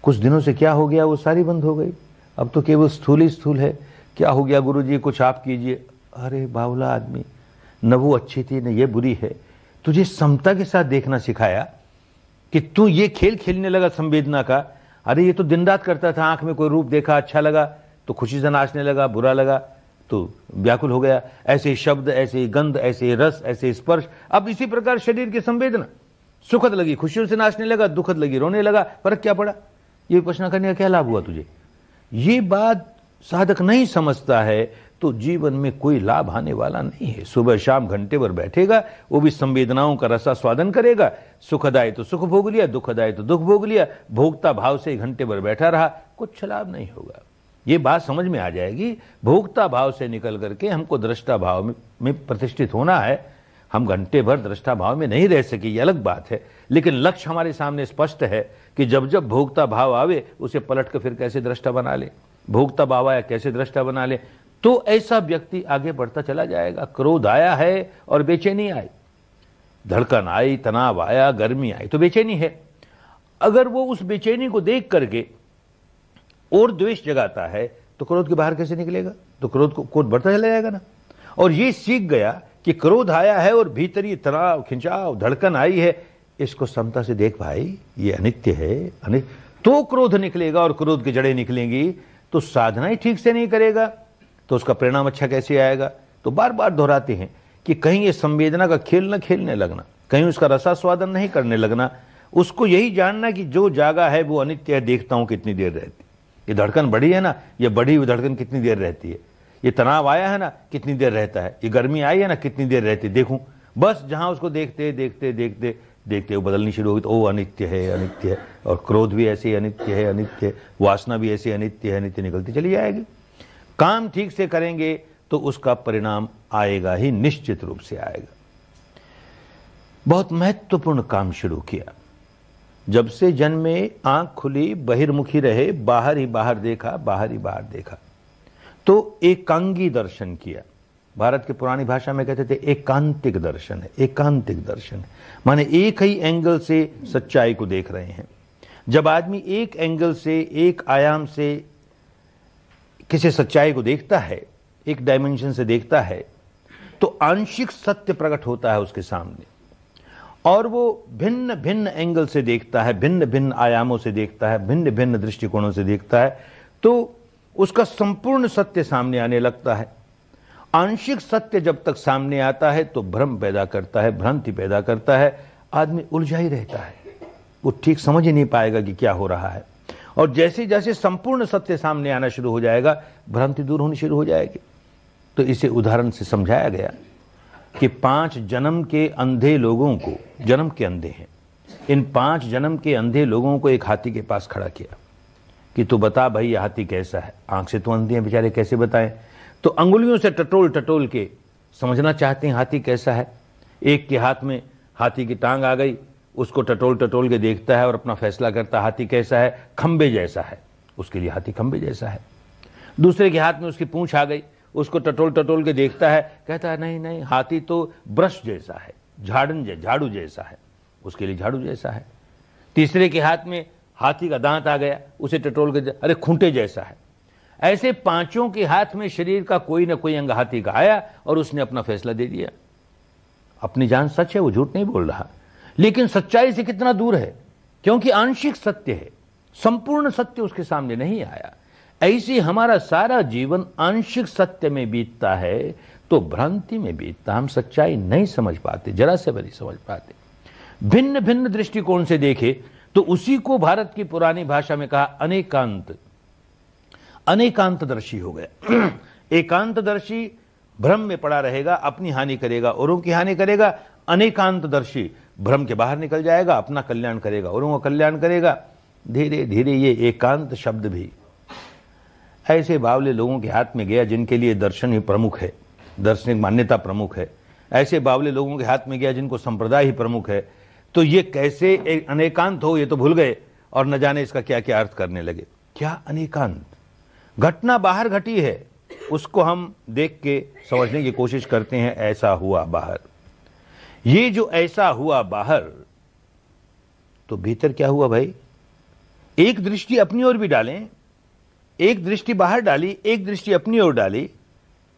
कुछ दिनों से क्या हो गया वो सारी बंद हो गई अब तो केवल स्थूल ही स्थूल है क्या हो गया गुरु जी कुछ आप कीजिए अरे बावला आदमी न वो अच्छी थी न ये बुरी है तुझे समता के साथ देखना सिखाया कि तू ये खेल खेलने लगा संवेदना का अरे ये तो दिन रात करता था आंख में कोई रूप देखा अच्छा लगा तो खुशी से नाचने लगा बुरा लगा तो व्याकुल हो गया ऐसे शब्द ऐसे गंध ऐसे रस ऐसे स्पर्श अब इसी प्रकार शरीर की संवेदना सुखद लगी खुशियों से नाचने लगा दुखद लगी रोने लगा फर्क क्या पड़ा ये प्रश्न करने का क्या लाभ हुआ तुझे ये बात साधक नहीं समझता है तो जीवन में कोई लाभ आने वाला नहीं है सुबह शाम घंटे भर बैठेगा वो भी संवेदनाओं का रसा स्वादन करेगा सुखदाय तो सुख भोग लिया दुखदाय तो दुख भोग लिया भोगता भाव से घंटे भर बैठा रहा कुछ लाभ नहीं होगा ये बात समझ में आ जाएगी भोगता भाव से निकल करके हमको दृष्टा भाव में, प्रतिष्ठित होना है हम घंटे भर दृष्टा भाव में नहीं रह सके ये अलग बात है लेकिन लक्ष्य हमारे सामने स्पष्ट है कि जब जब भोगता भाव आवे उसे पलट कर फिर कैसे दृष्टा बना ले भोगता भाव आया कैसे दृष्टा बना ले तो ऐसा व्यक्ति आगे बढ़ता चला जाएगा क्रोध आया है और बेचैनी आई धड़कन आई तनाव आया गर्मी आई तो बेचैनी है अगर वो उस बेचैनी को देख करके और द्वेष जगाता है तो क्रोध के बाहर कैसे निकलेगा तो क्रोध को क्रोध बढ़ता चला जाएगा ना और ये सीख गया कि क्रोध आया है और भीतरी तनाव खिंचाव धड़कन आई है इसको समता से देख भाई ये अनित्य है अनित्य तो क्रोध निकलेगा और क्रोध की जड़ें निकलेंगी तो साधना ही ठीक से नहीं करेगा तो उसका परिणाम अच्छा कैसे आएगा तो बार बार दोहराते हैं कि कहीं ये संवेदना का खेल न खेलने लगना कहीं उसका रसा स्वादन नहीं करने लगना उसको यही जानना कि जो जागा है वो अनित्य है देखता हूं कितनी देर रहती ये धड़कन बढ़ी है ना ये बढ़ी हुई धड़कन कितनी देर रहती है ये तनाव आया है ना कितनी देर रहता है ये गर्मी आई है ना कितनी देर रहती है देखूं बस जहां उसको देखते देखते देखते देखते वो बदलनी शुरू होगी तो ओ अनित्य है अनित्य है और क्रोध भी ऐसे ही अनित्य है अनित्य है वासना भी ऐसी अनित्य है अनित्य निकलती चली जाएगी काम ठीक से करेंगे तो उसका परिणाम आएगा ही निश्चित रूप से आएगा बहुत महत्वपूर्ण काम शुरू किया जब से जन्मे आंख खुली बहिर्मुखी रहे बाहर ही बाहर देखा बाहर ही बाहर देखा तो एकांगी दर्शन किया भारत के पुरानी भाषा में कहते थे एकांतिक दर्शन है एकांतिक दर्शन है माने एक ही एंगल से सच्चाई को देख रहे हैं जब आदमी एक एंगल से एक आयाम से किसी सच्चाई को देखता है एक डायमेंशन से देखता है तो आंशिक सत्य प्रकट होता है उसके सामने और वो भिन्न भिन्न एंगल से देखता है भिन्न भिन्न आयामों से देखता है भिन्न भिन्न दृष्टिकोणों से देखता है तो उसका संपूर्ण सत्य सामने आने लगता है आंशिक सत्य जब तक सामने आता है तो भ्रम पैदा करता है भ्रांति पैदा करता है आदमी उलझा ही रहता है वो ठीक समझ ही नहीं पाएगा कि क्या हो रहा है और जैसे जैसे संपूर्ण सत्य सामने आना शुरू हो जाएगा भ्रांति दूर होनी शुरू हो जाएगी तो इसे उदाहरण से समझाया गया कि पांच जन्म के अंधे लोगों को जन्म के अंधे हैं इन पांच जन्म के अंधे लोगों को एक हाथी के पास खड़ा किया कि तू बता भाई यह हाथी कैसा है आंख से तो अंधे हैं बेचारे कैसे बताएं तो अंगुलियों से टटोल टटोल के समझना चाहते हैं हाथी कैसा है एक के हाथ में हाथी की टांग आ गई उसको टटोल टटोल के देखता है और अपना फैसला करता हाथी कैसा है खंबे जैसा है उसके लिए हाथी खंबे जैसा है दूसरे के हाथ में उसकी पूंछ आ गई उसको टटोल टटोल के देखता है कहता है नहीं नहीं हाथी तो ब्रश जैसा है झाड़न झाड़ू जैसा है उसके लिए झाड़ू जैसा है तीसरे के हाथ में हाथी का दांत आ गया उसे टटोल के अरे खूंटे जैसा है ऐसे पांचों के हाथ में शरीर का कोई ना कोई अंग हाथी का आया और उसने अपना फैसला दे दिया अपनी जान सच है वो झूठ नहीं बोल रहा लेकिन सच्चाई से कितना दूर है क्योंकि आंशिक सत्य है संपूर्ण सत्य उसके सामने नहीं आया ऐसे हमारा सारा जीवन आंशिक सत्य में बीतता है तो भ्रांति में बीतता हम सच्चाई नहीं समझ पाते जरा से बड़ी समझ पाते भिन्न भिन्न दृष्टिकोण से देखे तो उसी को भारत की पुरानी भाषा में कहा अनेकांत अनेकांत दर्शी हो गया दर्शी भ्रम में पड़ा रहेगा अपनी हानि करेगा औरों की हानि करेगा अनेकांत दर्शी भ्रम के बाहर निकल जाएगा अपना कल्याण करेगा औरों का कल्याण करेगा धीरे धीरे ये एकांत शब्द भी ऐसे बावले लोगों के हाथ में गया जिनके लिए दर्शन ही प्रमुख है दर्शनिक मान्यता प्रमुख है ऐसे बावले लोगों के हाथ में गया जिनको संप्रदाय ही प्रमुख है तो ये कैसे अनेकांत हो ये तो भूल गए और न जाने इसका क्या क्या अर्थ करने लगे क्या अनेकांत घटना बाहर घटी है उसको हम देख के समझने की कोशिश करते हैं ऐसा हुआ बाहर ये जो ऐसा हुआ बाहर तो भीतर क्या हुआ भाई एक दृष्टि अपनी ओर भी डालें एक दृष्टि बाहर डाली एक दृष्टि अपनी ओर डाली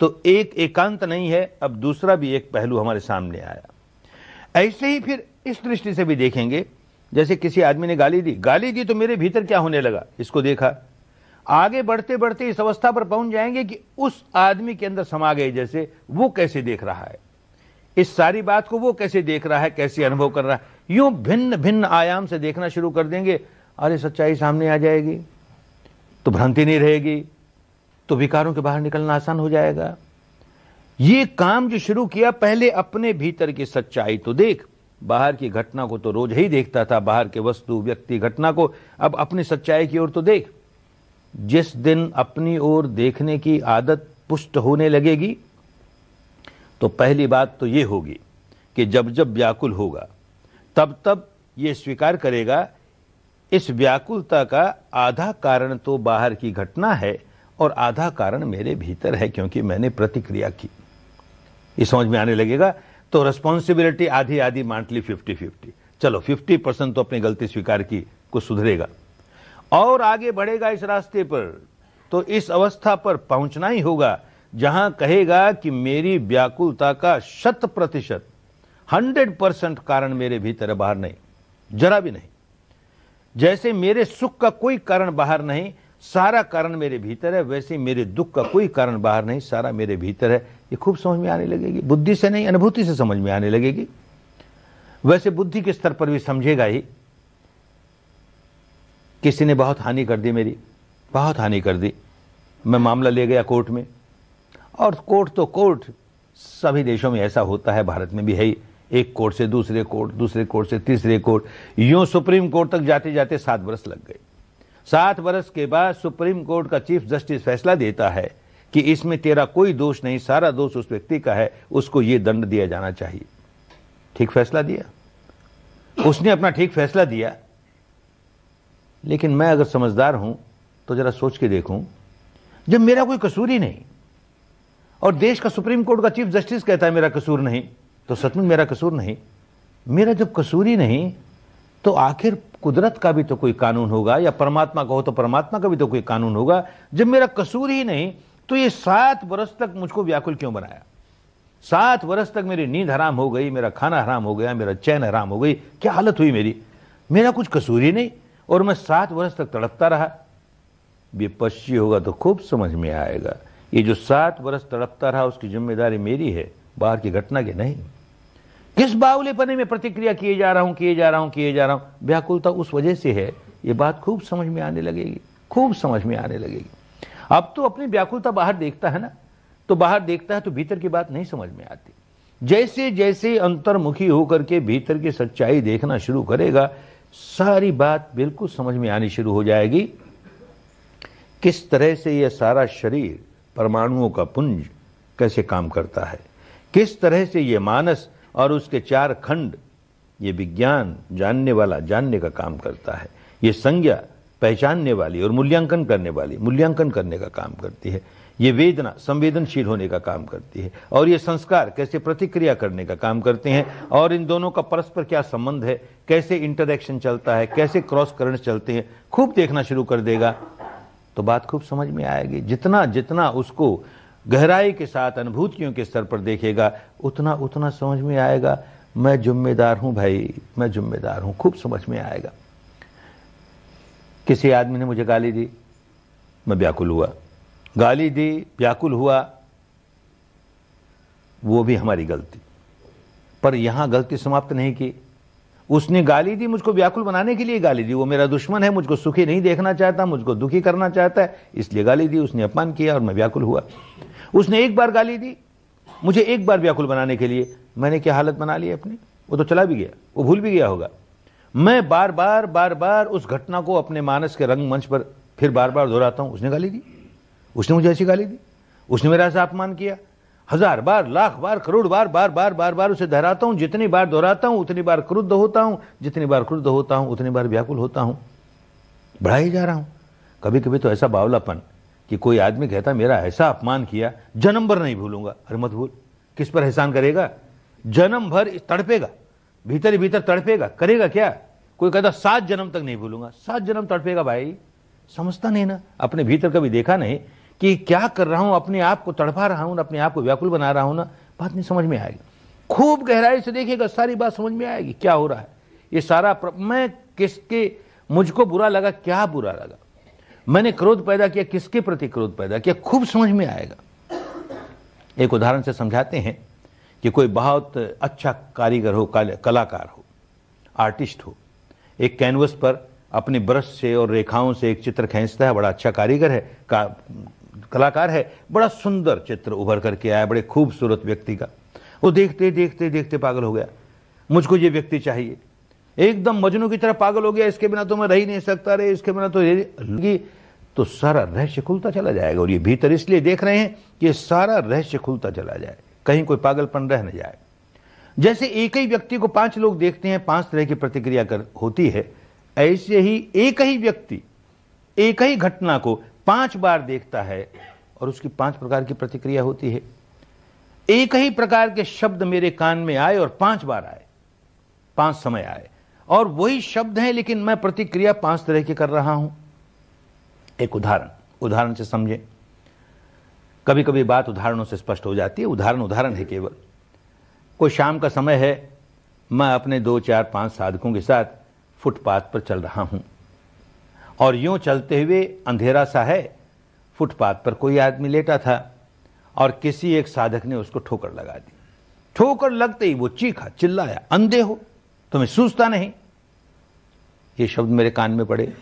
तो एक एकांत नहीं है अब दूसरा भी एक पहलू हमारे सामने आया ऐसे ही फिर इस दृष्टि से भी देखेंगे जैसे किसी आदमी ने गाली दी गाली दी तो मेरे भीतर क्या होने लगा इसको देखा आगे बढ़ते बढ़ते इस अवस्था पर पहुंच जाएंगे कि उस आदमी के अंदर समा गए जैसे वो कैसे देख रहा है इस सारी बात को वो कैसे देख रहा है कैसे अनुभव कर रहा है यूं भिन्न भिन्न आयाम से देखना शुरू कर देंगे अरे सच्चाई सामने आ जाएगी तो भ्रांति नहीं रहेगी तो विकारों के बाहर निकलना आसान हो जाएगा ये काम जो शुरू किया पहले अपने भीतर की सच्चाई तो देख बाहर की घटना को तो रोज ही देखता था बाहर के वस्तु व्यक्ति घटना को अब अपनी सच्चाई की ओर तो देख जिस दिन अपनी ओर देखने की आदत पुष्ट होने लगेगी तो पहली बात तो ये होगी कि जब जब व्याकुल होगा तब तब ये स्वीकार करेगा इस व्याकुलता का आधा कारण तो बाहर की घटना है और आधा कारण मेरे भीतर है क्योंकि मैंने प्रतिक्रिया की ये समझ में आने लगेगा तो रिस्पॉन्सिबिलिटी आधी आधी मांट ली फिफ्टी फिफ्टी चलो फिफ्टी परसेंट तो अपनी गलती स्वीकार की कुछ सुधरेगा और आगे बढ़ेगा इस रास्ते पर तो इस अवस्था पर पहुंचना ही होगा जहां कहेगा कि मेरी व्याकुलता का शत प्रतिशत हंड्रेड परसेंट कारण मेरे भीतर बाहर नहीं जरा भी नहीं जैसे मेरे सुख का कोई कारण बाहर नहीं सारा कारण मेरे भीतर है वैसे मेरे दुख का कोई कारण बाहर नहीं सारा मेरे भीतर है ये खूब समझ में आने लगेगी बुद्धि से नहीं अनुभूति से समझ में आने लगेगी वैसे बुद्धि के स्तर पर भी समझेगा ही किसी ने बहुत हानि कर दी मेरी बहुत हानि कर दी मैं मामला ले गया कोर्ट में और कोर्ट तो कोर्ट सभी देशों में ऐसा होता है भारत में भी है एक कोर्ट से दूसरे कोर्ट दूसरे कोर्ट से तीसरे कोर्ट यूं सुप्रीम कोर्ट तक जाते जाते सात बरस लग गए सात बरस के बाद सुप्रीम कोर्ट का चीफ जस्टिस फैसला देता है कि इसमें तेरा कोई दोष नहीं सारा दोष उस व्यक्ति का है उसको ये दंड दिया जाना चाहिए ठीक फैसला दिया उसने अपना ठीक फैसला दिया लेकिन मैं अगर समझदार हूं तो जरा सोच के देखूं जब मेरा कोई कसूर ही नहीं और देश का सुप्रीम कोर्ट का चीफ जस्टिस कहता है मेरा कसूर नहीं तो सचमुच मेरा कसूर नहीं मेरा जब कसूर ही नहीं तो आखिर कुदरत का भी तो कोई कानून होगा या परमात्मा का हो तो परमात्मा का भी तो कोई कानून होगा जब मेरा कसूर ही नहीं तो ये सात वर्ष तक मुझको व्याकुल क्यों बनाया सात वर्ष तक मेरी नींद हराम हो गई मेरा खाना हराम हो गया मेरा चैन हराम हो गई क्या हालत हुई मेरी मेरा कुछ कसूर ही नहीं और मैं सात वर्ष तक तड़पता रहा विपक्षी होगा तो खूब समझ में आएगा ये जो सात वर्ष तड़पता रहा उसकी जिम्मेदारी मेरी है बाहर की घटना की नहीं किस बावलेपने में प्रतिक्रिया किए जा रहा हूं किए जा रहा हूं किए जा रहा हूं व्याकुलता उस वजह से है ये बात खूब समझ में आने लगेगी खूब समझ में आने लगेगी अब तो अपनी व्याकुलता बाहर देखता है ना तो बाहर देखता है तो भीतर की बात नहीं समझ में आती जैसे जैसे अंतर्मुखी होकर के भीतर की सच्चाई देखना शुरू करेगा सारी बात बिल्कुल समझ में आनी शुरू हो जाएगी किस तरह से यह सारा शरीर परमाणुओं का पुंज कैसे काम करता है किस तरह से ये मानस और उसके चार खंड ये विज्ञान जानने वाला जानने का काम करता है ये संज्ञा पहचानने वाली और मूल्यांकन करने वाली मूल्यांकन करने का काम करती है ये वेदना संवेदनशील होने का काम करती है और ये संस्कार कैसे प्रतिक्रिया करने का काम करते हैं और इन दोनों का परस्पर क्या संबंध है कैसे इंटरेक्शन चलता है कैसे क्रॉस करंट चलते हैं खूब देखना शुरू कर देगा तो बात खूब समझ में आएगी जितना जितना उसको गहराई के साथ अनुभूतियों के स्तर पर देखेगा उतना उतना समझ में आएगा मैं जिम्मेदार हूं भाई मैं जिम्मेदार हूं खूब समझ में आएगा किसी आदमी ने मुझे गाली दी मैं व्याकुल हुआ गाली दी व्याकुल हुआ वो भी हमारी गलती पर यहां गलती समाप्त नहीं की उसने गाली दी मुझको व्याकुल बनाने के लिए गाली दी वो मेरा दुश्मन है मुझको सुखी नहीं देखना चाहता मुझको दुखी करना चाहता है इसलिए गाली दी उसने अपमान किया और मैं व्याकुल हुआ उसने एक बार गाली दी मुझे एक बार व्याकुल बनाने के लिए मैंने क्या हालत बना ली अपनी वो तो चला भी गया वो भूल भी गया होगा मैं बार बार बार बार उस घटना को अपने मानस के रंगमंच पर फिर बार बार दोहराता हूँ उसने गाली दी उसने मुझे ऐसी गाली दी उसने मेरा ऐसा अपमान किया हजार बार लाख बार करोड़ बार बार बार बार बार उसे दोहराता हूं जितनी बार दोहराता हूं उतनी बार क्रुद्ध होता हूं जितनी बार क्रुद्ध होता हूं उतनी बार व्याकुल होता हूं बढ़ा ही जा रहा हूं कभी कभी तो ऐसा बावलापन कि कोई आदमी कहता मेरा ऐसा अपमान किया जन्म भर नहीं भूलूंगा अरे मत भूल किस पर एहसान करेगा जन्म भर तड़पेगा भीतर ही भीतर तड़पेगा करेगा क्या कोई कहता सात जन्म तक नहीं भूलूंगा सात जन्म तड़पेगा भाई समझता नहीं ना अपने भीतर कभी देखा नहीं कि क्या कर रहा हूं अपने आप को तड़पा रहा हूं अपने आप को व्याकुल बना रहा हूं ना बात नहीं समझ में आएगी खूब गहराई से देखिएगा सारी बात समझ में आएगी क्या हो रहा है ये सारा प्र... मैं किसके मुझको बुरा लगा क्या बुरा लगा मैंने क्रोध पैदा किया किसके प्रति क्रोध पैदा किया खूब समझ में आएगा एक उदाहरण से समझाते हैं कि कोई बहुत अच्छा कारीगर हो कलाकार हो आर्टिस्ट हो एक कैनवस पर अपने ब्रश से और रेखाओं से एक चित्र खींचता है बड़ा अच्छा कारीगर है का, कलाकार है बड़ा सुंदर चित्र उभर करके आया बड़े खूबसूरत व्यक्ति का वो देखते देखते देखते पागल हो गया मुझको ये व्यक्ति चाहिए एकदम मजनू की तरह पागल हो गया इसके बिना तो मैं रह ही नहीं सकता रे इसके बिना तो ये तो सारा रहस्य खुलता चला जाएगा और ये भीतर इसलिए देख रहे हैं कि सारा रहस्य खुलता चला जाए कहीं कोई पागलपन रह न जाए जैसे एक ही व्यक्ति को पांच लोग देखते हैं पांच तरह की प्रतिक्रिया कर होती है ऐसे ही एक ही व्यक्ति एक ही घटना को पांच बार देखता है और उसकी पांच प्रकार की प्रतिक्रिया होती है एक ही प्रकार के शब्द मेरे कान में आए और पांच बार आए पांच समय आए और वही शब्द हैं लेकिन मैं प्रतिक्रिया पांच तरह की कर रहा हूं एक उदाहरण उदाहरण से समझे कभी कभी बात उदाहरणों से स्पष्ट हो जाती है उदाहरण उदाहरण है केवल कोई शाम का समय है मैं अपने दो चार पांच साधकों के साथ फुटपाथ पर चल रहा हूं और यूं चलते हुए अंधेरा सा है फुटपाथ पर कोई आदमी लेटा था और किसी एक साधक ने उसको ठोकर लगा दी ठोकर लगते ही वो चीखा चिल्लाया अंधे हो तुम्हें सूझता नहीं ये शब्द मेरे कान में पड़े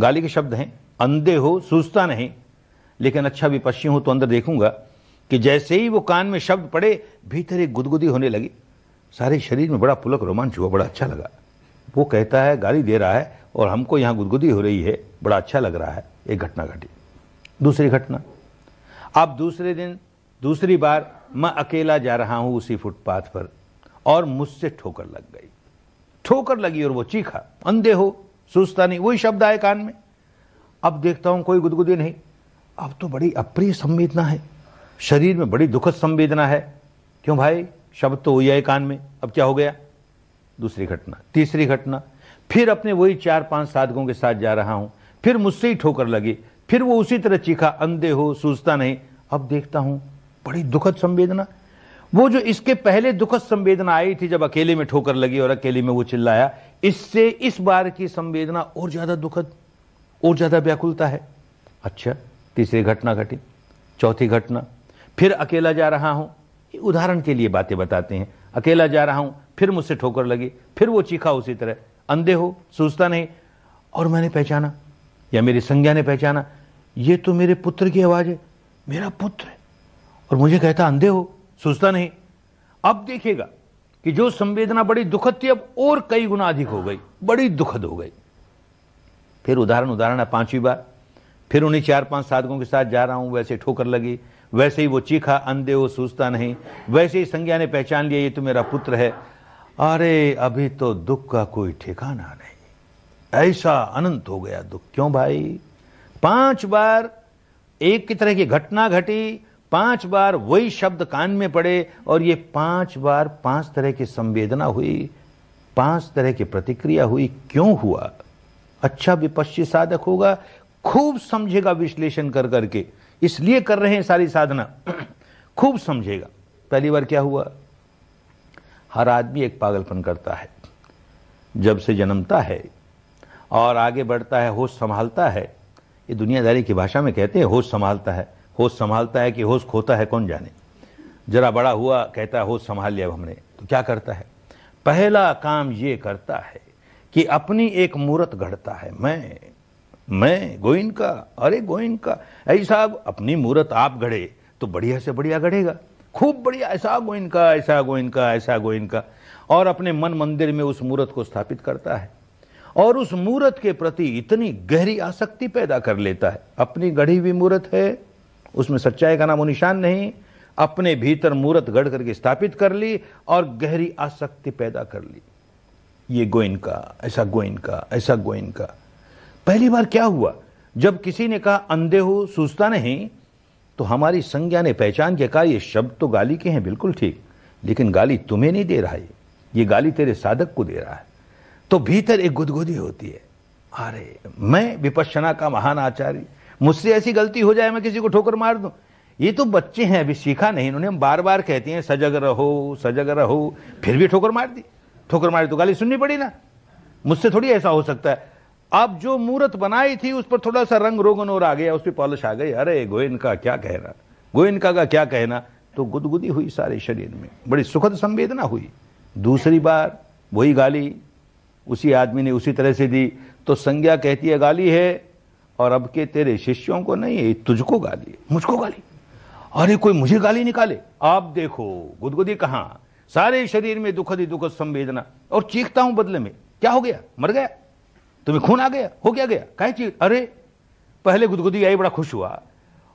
गाली के शब्द हैं अंधे हो सूझता नहीं लेकिन अच्छा विपक्षी हो तो अंदर देखूंगा कि जैसे ही वो कान में शब्द पड़े भीतर एक गुदगुदी होने लगी सारे शरीर में बड़ा पुलक रोमांच हुआ बड़ा अच्छा लगा वो कहता है गाली दे रहा है और हमको यहाँ गुदगुदी हो रही है बड़ा अच्छा लग रहा है एक घटना घटी दूसरी घटना अब दूसरे दिन दूसरी बार मैं अकेला जा रहा हूँ उसी फुटपाथ पर और मुझसे ठोकर लग गई ठोकर लगी और वो चीखा अंधे हो सोचता नहीं वही शब्द आए कान में अब देखता हूँ कोई गुदगुदी नहीं अब तो बड़ी अप्रिय संवेदना है शरीर में बड़ी दुखद संवेदना है क्यों भाई शब्द तो हुई है कान में अब क्या हो गया दूसरी घटना तीसरी घटना फिर अपने वही चार पांच साधकों के साथ जा रहा हूं फिर मुझसे ही ठोकर लगी फिर वो उसी तरह चीखा अंधे हो सूझता नहीं अब देखता हूं बड़ी दुखद संवेदना वो जो इसके पहले दुखद संवेदना आई थी जब अकेले में ठोकर लगी और अकेले में वो चिल्लाया इससे इस बार की संवेदना और ज्यादा दुखद और ज्यादा व्याकुलता है अच्छा तीसरी घटना घटी चौथी घटना फिर अकेला जा रहा हूं उदाहरण के लिए बातें बताते हैं अकेला जा रहा हूं फिर मुझसे ठोकर लगी फिर वो चीखा उसी तरह अंधे हो सूझता नहीं और मैंने पहचाना या मेरी संज्ञा ने पहचाना ये तो मेरे पुत्र की आवाज़ है मेरा पुत्र है और मुझे कहता अंधे हो सूझता नहीं अब देखेगा कि जो संवेदना बड़ी दुखद थी अब और कई गुना अधिक हो गई बड़ी दुखद हो गई फिर उदाहरण उदाहरण है पांचवी बार फिर उन्हीं चार पांच साधकों के साथ जा रहा हूं वैसे ठोकर लगी वैसे ही वो चीखा अंधे वो सूझता नहीं वैसे ही संज्ञा ने पहचान लिया ये तो मेरा पुत्र है अरे अभी तो दुख का कोई ठिकाना नहीं ऐसा अनंत हो गया दुख क्यों भाई पांच बार एक की तरह की घटना घटी पांच बार वही शब्द कान में पड़े और ये पांच बार पांच तरह की संवेदना हुई पांच तरह की प्रतिक्रिया हुई क्यों हुआ अच्छा विपक्षी साधक होगा खूब समझेगा विश्लेषण कर करके इसलिए कर रहे हैं सारी साधना खूब समझेगा पहली बार क्या हुआ हर आदमी एक पागलपन करता है जब से जन्मता है और आगे बढ़ता है होश संभालता है ये दुनियादारी की भाषा में कहते हैं होश संभालता है होश संभालता है कि होश खोता है कौन जाने जरा बड़ा हुआ कहता है होश संभाल लिया हमने तो क्या करता है पहला काम ये करता है कि अपनी एक मूर्त गढ़ता है मैं मैं का अरे गोइन का ऐसा अपनी मूर्त आप गढ़े तो बढ़िया से बढ़िया गढ़ेगा खूब बढ़िया ऐसा का ऐसा का ऐसा का और अपने मन मंदिर में उस मूर्त को स्थापित करता है और उस मूर्त के प्रति इतनी गहरी आसक्ति पैदा कर लेता है अपनी गढ़ी हुई मूर्त है उसमें सच्चाई का नामो निशान नहीं अपने भीतर मूर्त गढ़ करके स्थापित कर ली और गहरी आसक्ति पैदा कर ली ये का ऐसा का ऐसा का पहली बार क्या हुआ जब किसी ने कहा अंधे हो सूझता नहीं तो हमारी संज्ञा ने पहचान के कहा ये शब्द तो गाली के हैं बिल्कुल ठीक लेकिन गाली तुम्हें नहीं दे रहा है ये गाली तेरे साधक को दे रहा है तो भीतर एक गुदगुदी होती है अरे मैं विपश्चना का महान आचार्य मुझसे ऐसी गलती हो जाए मैं किसी को ठोकर मार दूं ये तो बच्चे हैं अभी सीखा नहीं इन्होंने हम बार बार कहते हैं सजग रहो सजग रहो फिर भी ठोकर मार दी ठोकर मारी तो गाली सुननी पड़ी ना मुझसे थोड़ी ऐसा हो सकता है अब जो मूर्त बनाई थी उस पर थोड़ा सा रंग रोगन और आ गया उस पर पॉलिश आ गई अरे का क्या कहना गोयन का क्या कहना तो गुदगुदी हुई सारे शरीर में बड़ी सुखद संवेदना हुई दूसरी बार वही गाली उसी आदमी ने उसी तरह से दी तो संज्ञा कहती है गाली है और अब के तेरे शिष्यों को नहीं तुझको गाली मुझको गाली अरे कोई मुझे गाली निकाले आप देखो गुदगुदी कहा सारे शरीर में दुखद ही दुखद संवेदना और चीखता हूं बदले में क्या हो गया मर गया तुम्हें खून आ गया हो क्या गया कहे चीज अरे पहले गुदगुदी आई बड़ा खुश हुआ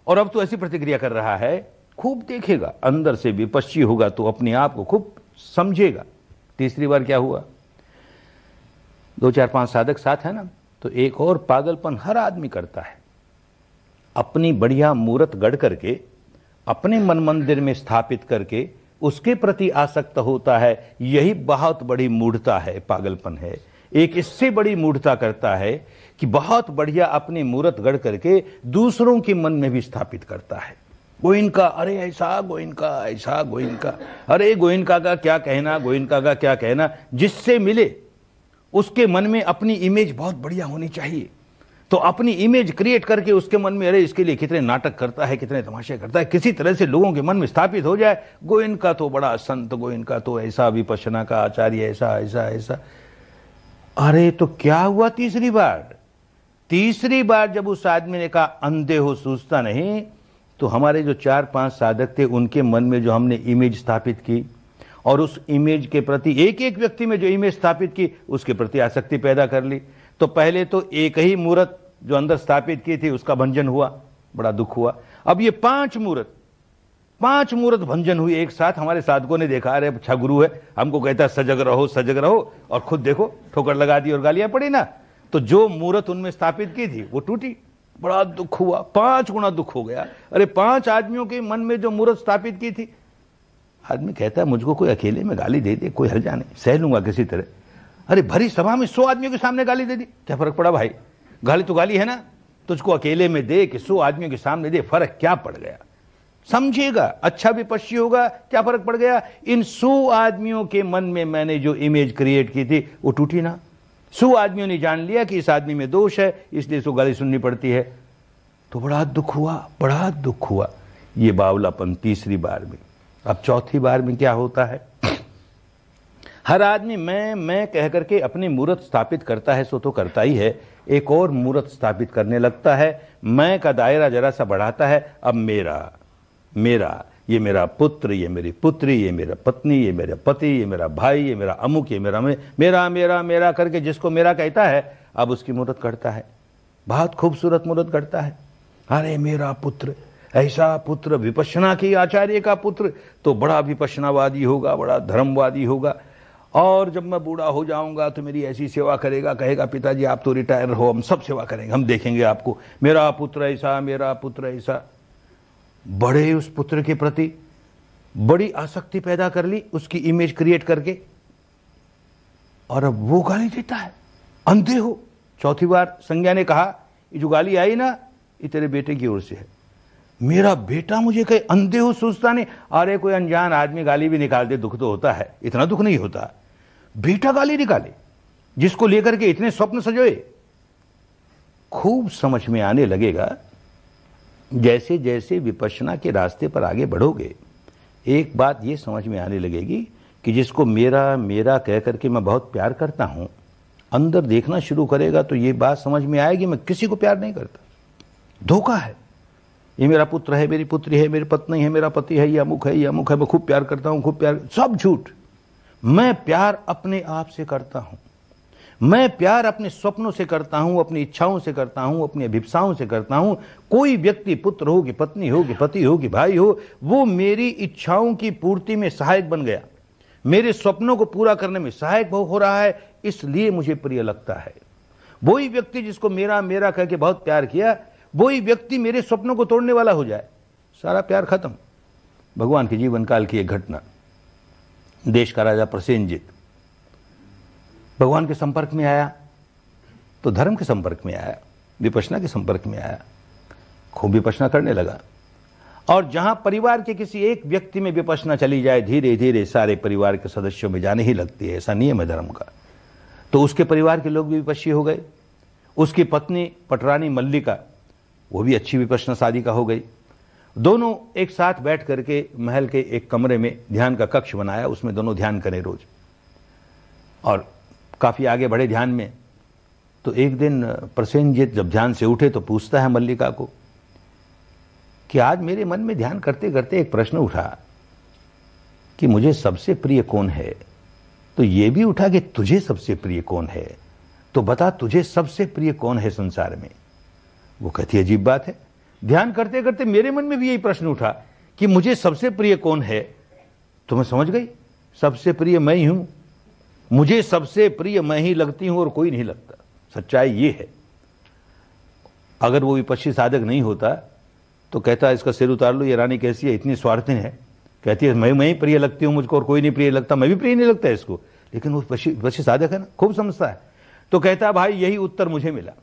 और अब तो ऐसी प्रतिक्रिया कर रहा है खूब देखेगा अंदर से विपक्षी होगा तो अपने आप को खूब समझेगा तीसरी बार क्या हुआ दो चार पांच साधक साथ है ना तो एक और पागलपन हर आदमी करता है अपनी बढ़िया मूर्त गढ़ करके अपने मन मंदिर में स्थापित करके उसके प्रति आसक्त होता है यही बहुत बड़ी मूढ़ता है पागलपन है एक इससे बड़ी मूढ़ता करता है कि बहुत बढ़िया अपनी मूर्त गढ़ करके दूसरों के मन में भी स्थापित करता है गोइनका अरे ऐसा गोइनका ऐसा गोइनका अरे गोइनका का क्या कहना गोइनका का क्या कहना जिससे मिले उसके मन में अपनी इमेज बहुत बढ़िया होनी चाहिए तो अपनी इमेज क्रिएट करके उसके मन में अरे इसके लिए कितने नाटक करता है कितने तमाशे करता है किसी तरह से लोगों के मन में स्थापित हो जाए गोइनका तो बड़ा संत गोइनका तो ऐसा विपशना का आचार्य ऐसा ऐसा ऐसा अरे तो क्या हुआ तीसरी बार तीसरी बार जब उस आदमी ने कहा अंधे हो सूझता नहीं तो हमारे जो चार पांच साधक थे उनके मन में जो हमने इमेज स्थापित की और उस इमेज के प्रति एक एक व्यक्ति में जो इमेज स्थापित की उसके प्रति आसक्ति पैदा कर ली तो पहले तो एक ही मूर्त जो अंदर स्थापित की थी उसका भंजन हुआ बड़ा दुख हुआ अब ये पांच मूर्त पांच मूर्त भंजन हुई एक साथ हमारे साधकों ने देखा अरे अच्छा गुरु है हमको कहता सजग रहो सजग रहो और खुद देखो ठोकर लगा दी और गालियां पड़ी ना तो जो मूर्त उनमें स्थापित की थी वो टूटी बड़ा दुख हुआ पांच गुना दुख हो गया अरे पांच आदमियों के मन में जो मूर्त स्थापित की थी आदमी कहता है मुझको कोई अकेले में गाली दे दे कोई हर्जा नहीं सह लूंगा किसी तरह अरे भरी सभा में सौ आदमियों के सामने गाली दे दी क्या फर्क पड़ा भाई गाली तो गाली है ना तुझको अकेले में दे कि सौ आदमियों के सामने दे फर्क क्या पड़ गया समझेगा अच्छा विपक्षी होगा क्या फर्क पड़ गया इन सु आदमियों के मन में मैंने जो इमेज क्रिएट की थी वो टूटी ना सु आदमियों ने जान लिया कि इस आदमी में दोष है इसलिए इसको गाली सुननी पड़ती है तो बड़ा दुख हुआ बड़ा दुख हुआ ये बावलापन तीसरी बार में अब चौथी बार में क्या होता है हर आदमी मैं मैं कह करके अपनी मूर्त स्थापित करता है सो तो करता ही है एक और मूर्त स्थापित करने लगता है मैं का दायरा जरा सा बढ़ाता है अब मेरा मेरा ये मेरा पुत्र ये मेरी पुत्री ये मेरा पत्नी ये मेरा पति ये मेरा भाई ये मेरा अमुक ये मेरा मेरा मेरा मेरा करके जिसको मेरा कहता है अब उसकी मूर्त करता है बहुत खूबसूरत मूर्त करता है अरे मेरा पुत्र ऐसा पुत्र विपशना की आचार्य का पुत्र तो बड़ा विपशनावादी होगा बड़ा धर्मवादी होगा और जब मैं बूढ़ा हो जाऊंगा तो मेरी ऐसी सेवा करेगा कहेगा पिताजी आप तो रिटायर हो हम सब सेवा करेंगे हम देखेंगे आपको मेरा पुत्र ऐसा मेरा पुत्र ऐसा बड़े उस पुत्र के प्रति बड़ी आसक्ति पैदा कर ली उसकी इमेज क्रिएट करके और अब वो गाली देता है अंधे हो चौथी बार संज्ञा ने कहा ये जो गाली आई ना ये तेरे बेटे की ओर से है मेरा बेटा मुझे कहीं अंधे हो सोचता नहीं अरे कोई अनजान आदमी गाली भी निकाल दे दुख तो होता है इतना दुख नहीं होता बेटा गाली निकाले जिसको लेकर के इतने स्वप्न सजोए खूब समझ में आने लगेगा जैसे जैसे विपसना के रास्ते पर आगे बढ़ोगे एक बात ये समझ में आने लगेगी कि जिसको मेरा मेरा कह करके मैं बहुत प्यार करता हूँ अंदर देखना शुरू करेगा तो ये बात समझ में आएगी मैं किसी को प्यार नहीं करता धोखा है ये मेरा पुत्र है मेरी पुत्री है मेरी पत्नी है मेरा पति है ये अमुख है ये अमुख है मैं खूब प्यार करता हूँ खूब प्यार सब झूठ मैं प्यार अपने आप से करता हूँ मैं प्यार अपने स्वप्नों से करता हूं अपनी इच्छाओं से करता हूं अपनी अभिप्साओं से करता हूं कोई व्यक्ति पुत्र हो कि पत्नी हो कि पति हो कि भाई हो वो मेरी इच्छाओं की पूर्ति में सहायक बन गया मेरे स्वप्नों को पूरा करने में सहायक हो रहा है इसलिए मुझे प्रिय लगता है वही व्यक्ति जिसको मेरा मेरा कह के बहुत प्यार किया वही व्यक्ति मेरे स्वप्नों को तोड़ने वाला हो जाए सारा प्यार खत्म भगवान के जीवन काल की एक घटना देश का राजा प्रसेंजित भगवान के संपर्क में आया तो धर्म के संपर्क में आया विपसना के संपर्क में आया खूब विपसना करने लगा और जहां परिवार के किसी एक व्यक्ति में विपसना चली जाए धीरे धीरे सारे परिवार के सदस्यों में जाने ही लगती है ऐसा नियम है धर्म का तो उसके परिवार के लोग भी विपक्षी हो गए उसकी पत्नी पटरानी मल्लिका वो भी अच्छी विपसना शादी का हो गई दोनों एक साथ बैठ करके महल के एक कमरे में ध्यान का कक्ष बनाया उसमें दोनों ध्यान करें रोज और काफ़ी आगे बढ़े ध्यान में तो एक दिन प्रसेंजित जब ध्यान से उठे तो पूछता है मल्लिका को कि आज मेरे मन में ध्यान करते करते एक प्रश्न उठा कि मुझे सबसे प्रिय कौन है तो ये भी उठा कि तुझे सबसे प्रिय कौन है तो बता तुझे सबसे प्रिय कौन है संसार में वो कहती अजीब बात है ध्यान करते करते मेरे मन में भी यही प्रश्न उठा कि मुझे सबसे प्रिय कौन है तो मैं समझ गई सबसे प्रिय मैं ही हूं मुझे सबसे प्रिय मैं ही लगती हूं और कोई नहीं लगता सच्चाई ये है अगर वो विपक्षी साधक नहीं होता तो कहता इसका सिर उतार लो ये रानी कैसी है इतनी स्वार्थी है कहती है मैं मैं ही प्रिय लगती हूं मुझको और कोई नहीं प्रिय लगता मैं भी प्रिय नहीं लगता इसको लेकिन वो विपक्षी साधक है ना खूब समझता है तो कहता भाई यही उत्तर मुझे मिला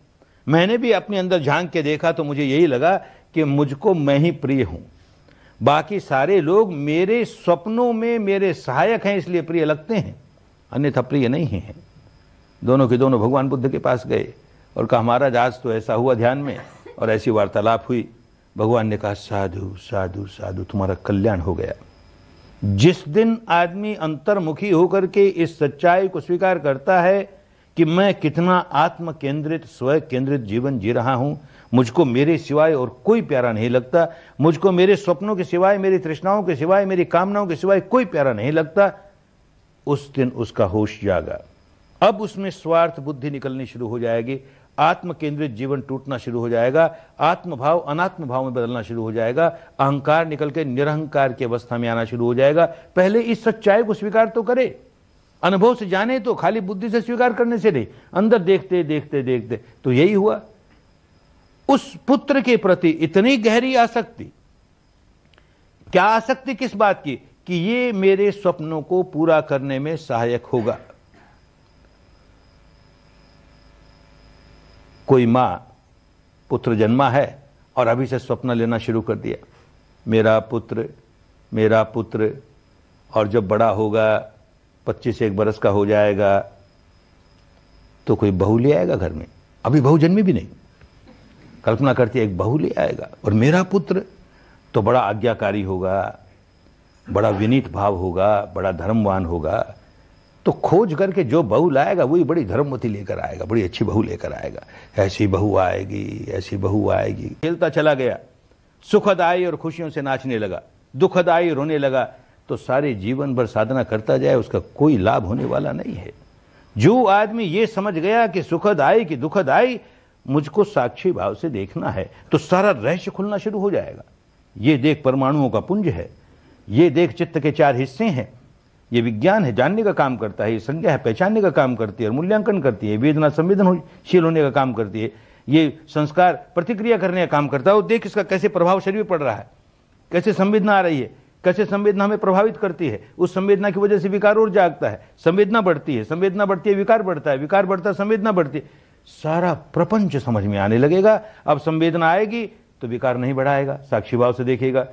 मैंने भी अपने अंदर झांक के देखा तो मुझे यही लगा कि मुझको मैं ही प्रिय हूं बाकी सारे लोग मेरे स्वप्नों में मेरे सहायक हैं इसलिए प्रिय लगते हैं अन्यथा प्रिय नहीं है दोनों के दोनों भगवान बुद्ध के पास गए और कहा महाराज आज तो ऐसा हुआ ध्यान में और ऐसी वार्तालाप हुई भगवान ने कहा साधु साधु साधु तुम्हारा कल्याण हो गया जिस दिन आदमी अंतर्मुखी होकर के इस सच्चाई को स्वीकार करता है कि मैं कितना आत्म केंद्रित स्व केंद्रित जीवन जी रहा हूं मुझको मेरे सिवाय और कोई प्यारा नहीं लगता मुझको मेरे स्वप्नों के सिवाय मेरी तृष्णाओं के सिवाय मेरी कामनाओं के सिवाय कोई प्यारा नहीं लगता उस दिन उसका होश जागा अब उसमें स्वार्थ बुद्धि निकलनी शुरू हो जाएगी आत्म केंद्रित जीवन टूटना शुरू हो जाएगा आत्मभाव अनात्म भाव में बदलना शुरू हो जाएगा अहंकार निकल के निरहंकार की अवस्था में आना शुरू हो जाएगा पहले इस सच्चाई को स्वीकार तो करे अनुभव से जाने तो खाली बुद्धि से स्वीकार करने से नहीं अंदर देखते देखते देखते तो यही हुआ उस पुत्र के प्रति इतनी गहरी आसक्ति क्या आसक्ति किस बात की कि ये मेरे स्वप्नों को पूरा करने में सहायक होगा कोई मां पुत्र जन्मा है और अभी से स्वप्न लेना शुरू कर दिया मेरा पुत्र मेरा पुत्र और जब बड़ा होगा पच्चीस एक बरस का हो जाएगा तो कोई बहू ले आएगा घर में अभी बहू जन्मी भी नहीं कल्पना करती एक बहू ले आएगा और मेरा पुत्र तो बड़ा आज्ञाकारी होगा बड़ा विनीत भाव होगा बड़ा धर्मवान होगा तो खोज करके जो बहू लाएगा वही बड़ी धर्मवती लेकर आएगा बड़ी अच्छी बहू लेकर आएगा ऐसी बहू आएगी ऐसी बहू आएगी खेलता चला गया सुखद आई और खुशियों से नाचने लगा दुखद आई रोने लगा तो सारे जीवन भर साधना करता जाए उसका कोई लाभ होने वाला नहीं है जो आदमी ये समझ गया कि सुखद आई कि दुखद आई मुझको साक्षी भाव से देखना है तो सारा रहस्य खुलना शुरू हो जाएगा ये देख परमाणुओं का पुंज है ये देख चित्त के चार हिस्से हैं ये विज्ञान है जानने का काम करता है ये संज्ञा है पहचानने का काम करती है और मूल्यांकन करती है वेदना संवेदनशील होने का काम करती है ये संस्कार प्रतिक्रिया करने का काम करता है और देख इसका कैसे प्रभाव शरीर पड़ रहा है कैसे संवेदना आ रही है कैसे संवेदना हमें प्रभावित करती है उस संवेदना की वजह से विकार और जागता है संवेदना बढ़ती है संवेदना बढ़ती है विकार बढ़ता है विकार बढ़ता है संवेदना बढ़ती है सारा प्रपंच समझ में आने लगेगा अब संवेदना आएगी तो विकार नहीं बढ़ाएगा साक्षी भाव से देखेगा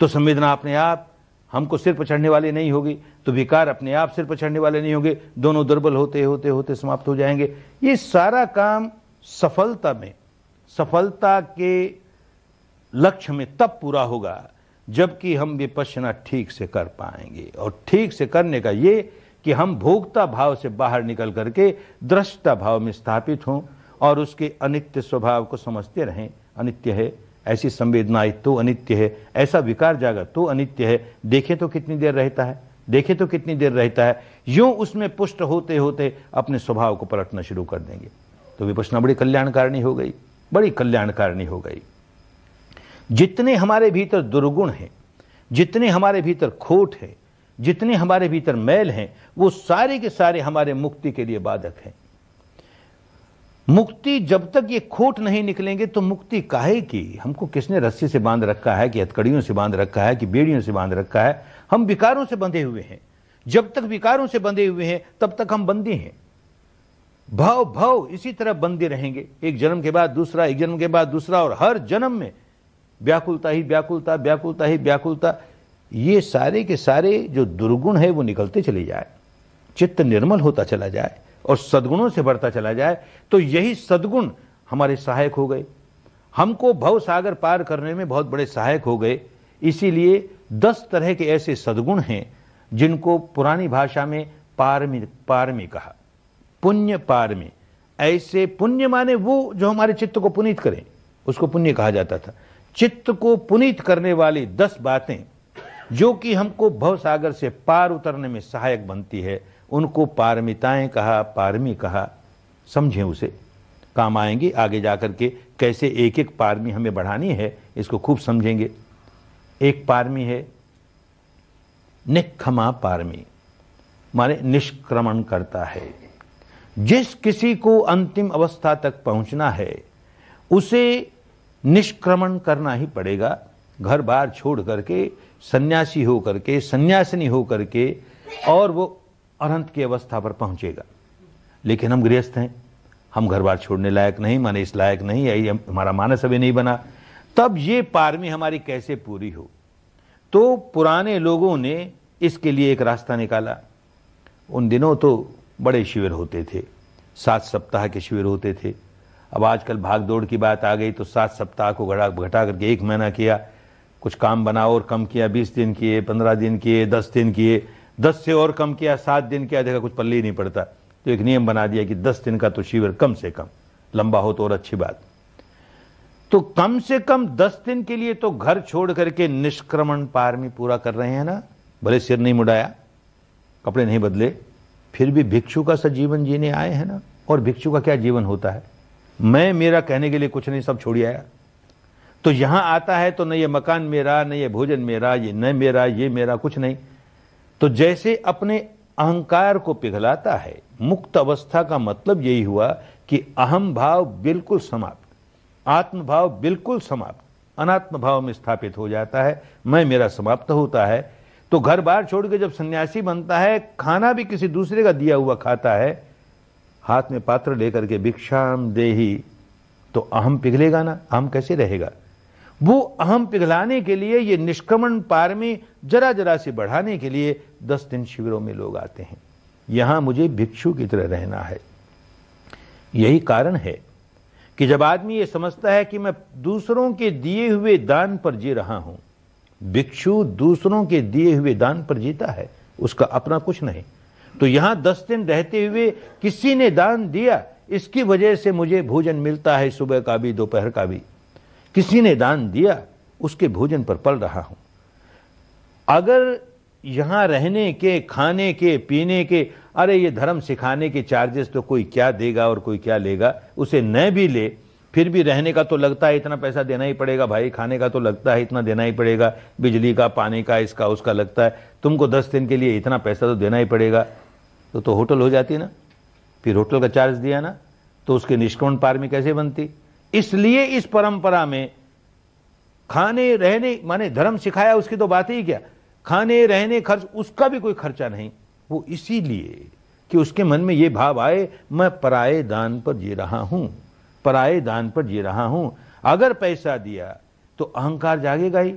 तो संवेदना अपने आप हमको सिर पर चढ़ने वाले नहीं होगी तो विकार अपने आप सिर पर चढ़ने वाले नहीं होंगे दोनों दुर्बल होते होते होते समाप्त हो जाएंगे ये सारा काम सफलता में सफलता के लक्ष्य में तब पूरा होगा जबकि हम विपशना ठीक से कर पाएंगे और ठीक से करने का ये कि हम भोक्ता भाव से बाहर निकल करके दृष्टा भाव में स्थापित हों और उसके अनित्य स्वभाव को समझते रहें अनित्य है ऐसी संवेदनाएं तो अनित्य है ऐसा विकार जागा तो अनित्य है देखे तो कितनी देर रहता है देखे तो कितनी देर रहता है यूं उसमें पुष्ट होते होते अपने स्वभाव को पलटना शुरू कर देंगे तो विपसना बड़ी कल्याणकारिणी हो गई बड़ी कल्याणकारिणी हो गई जितने हमारे भीतर दुर्गुण हैं जितने हमारे भीतर खोट है जितने हमारे भीतर मैल हैं वो सारे के सारे हमारे मुक्ति के लिए बाधक हैं मुक्ति जब तक ये खोट नहीं निकलेंगे तो मुक्ति काहे की हमको किसने रस्सी से बांध रखा है कि हथकड़ियों से बांध रखा है कि बेड़ियों से बांध रखा है हम विकारों से बंधे हुए हैं जब तक विकारों से बंधे हुए हैं तब तक हम बंदी हैं भाव भाव इसी तरह बंदे रहेंगे एक जन्म के बाद दूसरा एक जन्म के बाद दूसरा और हर जन्म में व्याकुलता ही व्याकुलता व्याकुलता ही व्याकुलता ये सारे के सारे जो दुर्गुण है वो निकलते चले जाए चित्त निर्मल होता चला जाए और सदगुणों से बढ़ता चला जाए तो यही सदगुण हमारे सहायक हो गए हमको भव सागर पार करने में बहुत बड़े सहायक हो गए इसीलिए दस तरह के ऐसे सदगुण हैं जिनको पुरानी भाषा में पारमी पारमी कहा पुण्य पारमी ऐसे पुण्य माने वो जो हमारे चित्त को पुनीत करें उसको पुण्य कहा जाता था चित्त को पुनीत करने वाली दस बातें जो कि हमको भव सागर से पार उतरने में सहायक बनती है उनको पारमिताएं कहा पारमी कहा समझें उसे काम आएंगी आगे जा कर के कैसे एक एक पारमी हमें बढ़ानी है इसको खूब समझेंगे एक पारमी है निखमा पारमी माने निष्क्रमण करता है जिस किसी को अंतिम अवस्था तक पहुंचना है उसे निष्क्रमण करना ही पड़ेगा घर बार छोड़ करके सन्यासी हो करके सन्यासिनी हो करके और वो अनंत की अवस्था पर पहुंचेगा लेकिन हम गृहस्थ हैं हम घर बार छोड़ने लायक नहीं माने इस लायक नहीं यही हमारा मानस अभी नहीं बना तब ये पारमी हमारी कैसे पूरी हो तो पुराने लोगों ने इसके लिए एक रास्ता निकाला उन दिनों तो बड़े शिविर होते थे सात सप्ताह के शिविर होते थे अब आजकल भाग दौड़ की बात आ गई तो सात सप्ताह को घटा घटा करके एक महीना किया कुछ काम बनाओ और कम किया बीस दिन किए पंद्रह दिन किए दस दिन किए दस से और कम किया सात दिन किया देखा कुछ पल्ले ही नहीं पड़ता तो एक नियम बना दिया कि दस दिन का तो शिविर कम से कम लंबा हो तो और अच्छी बात तो कम से कम दस दिन के लिए तो घर छोड़ करके निष्क्रमण पार में पूरा कर रहे हैं ना भले सिर नहीं मुड़ाया कपड़े नहीं बदले फिर भी भिक्षु का सा जीवन जीने आए हैं ना और भिक्षु का क्या जीवन होता है मैं मेरा कहने के लिए कुछ नहीं सब छोड़ आया तो यहां आता है तो न ये मकान मेरा न ये भोजन मेरा ये न मेरा ये मेरा कुछ नहीं तो जैसे अपने अहंकार को पिघलाता है मुक्त अवस्था का मतलब यही हुआ कि अहम भाव बिल्कुल समाप्त आत्मभाव बिल्कुल समाप्त अनात्म भाव में स्थापित हो जाता है मैं मेरा समाप्त होता है तो घर बार छोड़ के जब सन्यासी बनता है खाना भी किसी दूसरे का दिया हुआ खाता है हाथ में पात्र लेकर के भिक्षाम देही तो अहम पिघलेगा ना अहम कैसे रहेगा वो अहम पिघलाने के लिए ये निष्क्रमण पार में जरा जरा से बढ़ाने के लिए दस दिन शिविरों में लोग आते हैं यहां मुझे भिक्षु की तरह रहना है यही कारण है कि जब आदमी यह समझता है कि मैं दूसरों के दिए हुए दान पर जी रहा हूं भिक्षु दूसरों के दिए हुए दान पर जीता है उसका अपना कुछ नहीं तो यहां दस दिन रहते हुए किसी ने दान दिया इसकी वजह से मुझे भोजन मिलता है सुबह का भी दोपहर का भी किसी ने दान दिया उसके भोजन पर पल रहा हूं अगर यहां रहने के खाने के पीने के अरे ये धर्म सिखाने के चार्जेस तो कोई क्या देगा और कोई क्या लेगा उसे न भी ले फिर भी रहने का तो लगता है इतना पैसा देना ही पड़ेगा भाई खाने का तो लगता है इतना देना ही पड़ेगा बिजली का पानी का इसका उसका लगता है तुमको दस दिन के लिए इतना पैसा तो देना ही पड़ेगा तो तो होटल हो जाती ना फिर होटल का चार्ज दिया ना तो उसके निष्क्रमण पार में कैसे बनती इसलिए इस परंपरा में खाने रहने माने धर्म सिखाया उसकी तो बात ही क्या खाने रहने खर्च उसका भी कोई खर्चा नहीं वो इसीलिए कि उसके मन में ये भाव आए मैं पराए दान पर जी रहा हूं पराए दान पर जी रहा हूं अगर पैसा दिया तो अहंकार जागेगा ही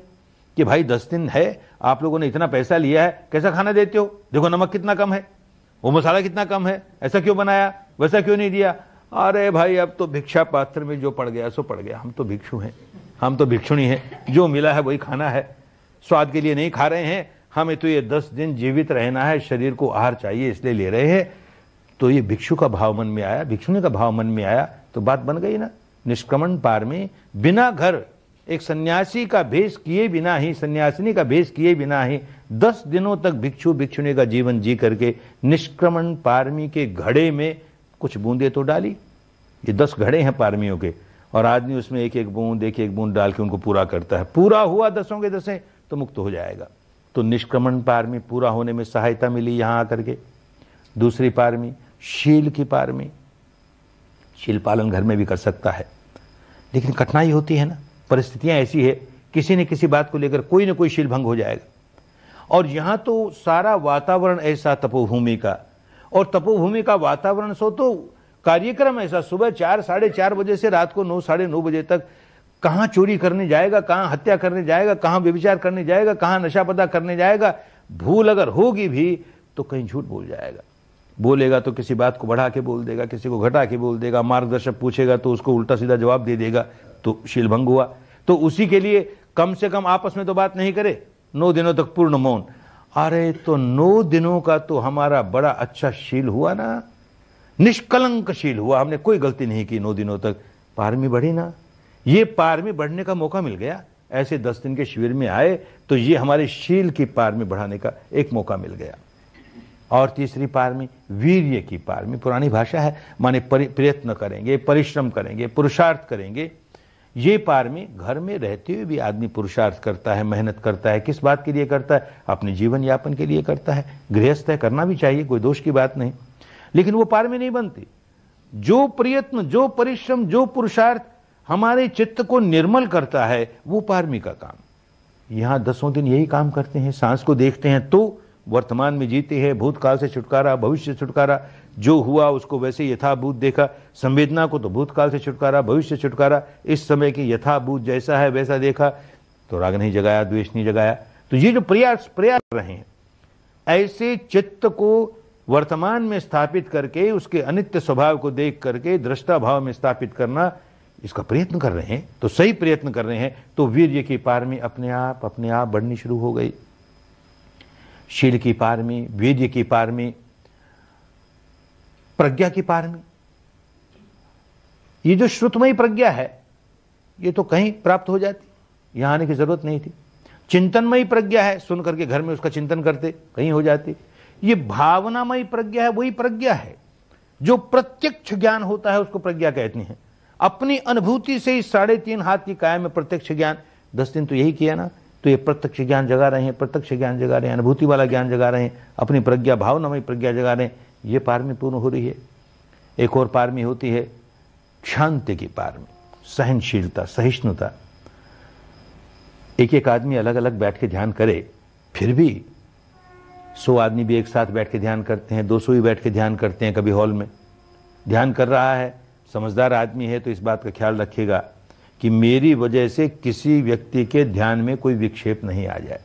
कि भाई दस दिन है आप लोगों ने इतना पैसा लिया है कैसा खाना देते हो देखो नमक कितना कम है वो मसाला कितना कम है ऐसा क्यों बनाया वैसा क्यों नहीं दिया अरे भाई अब तो भिक्षा पात्र में जो पड़ गया सो पड़ गया हम तो भिक्षु हैं हम तो भिक्षुणी हैं जो मिला है वही खाना है स्वाद के लिए नहीं खा रहे हैं हमें तो ये दस दिन जीवित रहना है शरीर को आहार चाहिए इसलिए ले रहे हैं तो ये भिक्षु का भाव मन में आया भिक्षुणी का भाव मन में आया तो बात बन गई ना निष्क्रमण पार में बिना घर एक सन्यासी का भेष किए बिना ही सन्यासिनी का भेष किए बिना ही दस दिनों तक भिक्षु भिक्षुणी का जीवन जी करके निष्क्रमण पारमी के घड़े में कुछ बूंदे तो डाली ये दस घड़े हैं पारमियों के और आदमी उसमें एक एक बूंद एक एक बूंद डाल के उनको पूरा करता है पूरा हुआ दसों के दसें तो मुक्त हो जाएगा तो निष्क्रमण पारमी पूरा होने में सहायता मिली यहां आकर के दूसरी पारमी शील की पारमी शील पालन घर में भी कर सकता है लेकिन कठिनाई होती है ना परिस्थितियां ऐसी है किसी न किसी बात को लेकर कोई ना कोई शील भंग हो जाएगा और यहां तो सारा वातावरण ऐसा तपोभूमि का और तपोभूमि का वातावरण सो तो कार्यक्रम ऐसा सुबह चार साढ़े चार बजे से रात को नौ साढ़े नौ बजे तक कहाँ चोरी करने जाएगा कहाँ हत्या करने जाएगा कहाँ व्यविचार करने जाएगा कहाँ नशा पता करने जाएगा भूल अगर होगी भी तो कहीं झूठ बोल जाएगा बोलेगा तो किसी बात को बढ़ा के बोल देगा किसी को घटा के बोल देगा मार्गदर्शक पूछेगा तो उसको उल्टा सीधा जवाब दे देगा तो शीलभंग हुआ तो उसी के लिए कम से कम आपस में तो बात नहीं करे नौ दिनों तक पूर्ण मौन अरे तो नौ दिनों का तो हमारा बड़ा अच्छा शील हुआ ना निष्कलंक शील हुआ हमने कोई गलती नहीं की नौ दिनों तक पारमी बढ़ी ना ये पारमी बढ़ने का मौका मिल गया ऐसे दस दिन के शिविर में आए तो ये हमारे शील की पारमी बढ़ाने का एक मौका मिल गया और तीसरी पारमी वीर्य की पारमी पुरानी भाषा है माने प्रयत्न करेंगे परिश्रम करेंगे पुरुषार्थ करेंगे ये पार में घर में रहते हुए भी आदमी पुरुषार्थ करता है मेहनत करता है किस बात के लिए करता है अपने जीवन यापन के लिए करता है गृहस्थ है करना भी चाहिए कोई दोष की बात नहीं लेकिन वो पार में नहीं बनती जो प्रयत्न जो परिश्रम जो पुरुषार्थ हमारे चित्त को निर्मल करता है वो पार्मी का काम यहां दसों दिन यही काम करते हैं सांस को देखते हैं तो वर्तमान में जीते हैं भूतकाल से छुटकारा भविष्य से छुटकारा जो हुआ उसको वैसे यथाभूत देखा संवेदना को तो भूतकाल से छुटकारा भविष्य से छुटकारा इस समय की यथाभूत जैसा है वैसा देखा तो राग नहीं जगाया द्वेष नहीं जगाया तो ये जो प्रयास प्रयास कर रहे हैं ऐसे चित्त को वर्तमान में स्थापित करके उसके अनित्य स्वभाव को देख करके दृष्टा भाव में स्थापित करना इसका प्रयत्न कर रहे हैं तो सही प्रयत्न कर रहे हैं तो वीर्य की पार में अपने आप अपने आप बढ़नी शुरू हो गई शील की पारमी वीर्य की पारमी प्रज्ञा की पारमी ये जो श्रुतमयी प्रज्ञा है ये तो कहीं प्राप्त हो जाती यहां आने की जरूरत नहीं थी चिंतनमयी प्रज्ञा है सुन करके घर में उसका चिंतन करते कहीं हो जाती ये भावनामयी प्रज्ञा है वही प्रज्ञा है जो प्रत्यक्ष ज्ञान होता है उसको प्रज्ञा कहती है अपनी अनुभूति से ही साढ़े तीन हाथ की काया में प्रत्यक्ष ज्ञान दस दिन तो यही किया ना तो ये प्रत्यक्ष ज्ञान जगा रहे हैं प्रत्यक्ष ज्ञान जगा रहे हैं अनुभूति वाला ज्ञान जगा रहे हैं अपनी प्रज्ञा भावनामयी प्रज्ञा जगा रहे हैं ये पारमी पूर्ण हो रही है एक और पारमी होती है शांति की पारमी सहनशीलता सहिष्णुता एक एक आदमी अलग अलग बैठ के ध्यान करे फिर भी सौ आदमी भी एक साथ बैठ के ध्यान करते हैं दो सौ भी बैठ के ध्यान करते हैं कभी हॉल में ध्यान कर रहा है समझदार आदमी है तो इस बात का ख्याल रखेगा कि मेरी वजह से किसी व्यक्ति के ध्यान में कोई विक्षेप नहीं आ जाए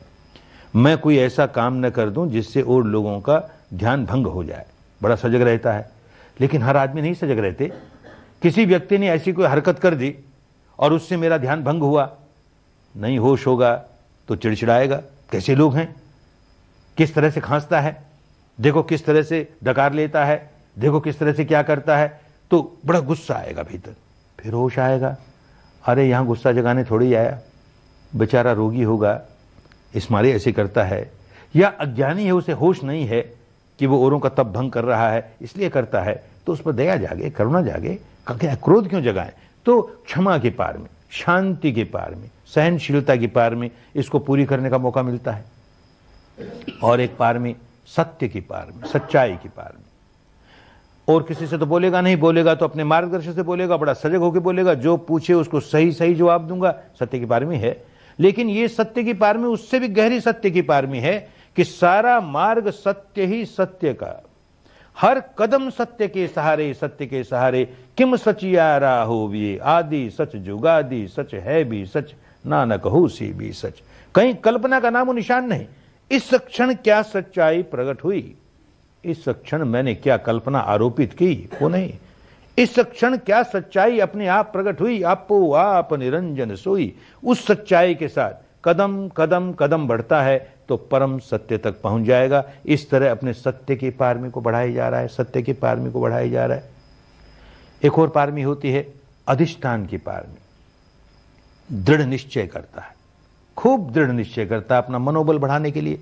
मैं कोई ऐसा काम न कर दूं जिससे और लोगों का ध्यान भंग हो जाए बड़ा सजग रहता है लेकिन हर आदमी नहीं सजग रहते किसी व्यक्ति ने ऐसी कोई हरकत कर दी और उससे मेरा ध्यान भंग हुआ नहीं होश होगा तो चिड़चिड़ाएगा कैसे लोग हैं किस तरह से खांसता है देखो किस तरह से डकार लेता है देखो किस तरह से क्या करता है तो बड़ा गुस्सा आएगा भीतर फिर होश आएगा अरे यहाँ गुस्सा जगाने थोड़ी आया बेचारा रोगी होगा इस मारे ऐसे करता है या अज्ञानी है उसे होश नहीं है कि वो औरों का तब भंग कर रहा है इसलिए करता है तो उस पर दया जागे करुणा जागे क्रोध क्यों जगाए तो क्षमा के पार में शांति के पार में सहनशीलता के पार में इसको पूरी करने का मौका मिलता है और एक पार में सत्य के पार में सच्चाई के पार में और किसी से तो बोलेगा नहीं बोलेगा तो अपने मार्गदर्शन से बोलेगा बड़ा सजग होकर बोलेगा जो पूछे उसको सही सही जवाब दूंगा सत्य के पार में है लेकिन ये सत्य की पार में उससे भी गहरी सत्य की पार में है कि सारा मार्ग सत्य ही सत्य का हर कदम सत्य के सहारे सत्य के सहारे किम सचिया राहो भी आदि सच जुगादि सच है भी सच नानक हो सी भी सच कहीं कल्पना का नाम निशान नहीं इस क्षण क्या सच्चाई प्रकट हुई इस क्षण मैंने क्या कल्पना आरोपित की वो नहीं इस क्षण क्या सच्चाई अपने आप प्रकट हुई आपो आप निरंजन सोई उस सच्चाई के साथ कदम कदम कदम बढ़ता है तो परम सत्य तक पहुंच जाएगा इस तरह अपने सत्य की पारमी को बढ़ाया जा रहा है सत्य की पारमी को बढ़ाया जा रहा है एक और पारमी होती है अधिष्ठान की पारमी दृढ़ निश्चय करता है खूब दृढ़ निश्चय करता है अपना मनोबल बढ़ाने के लिए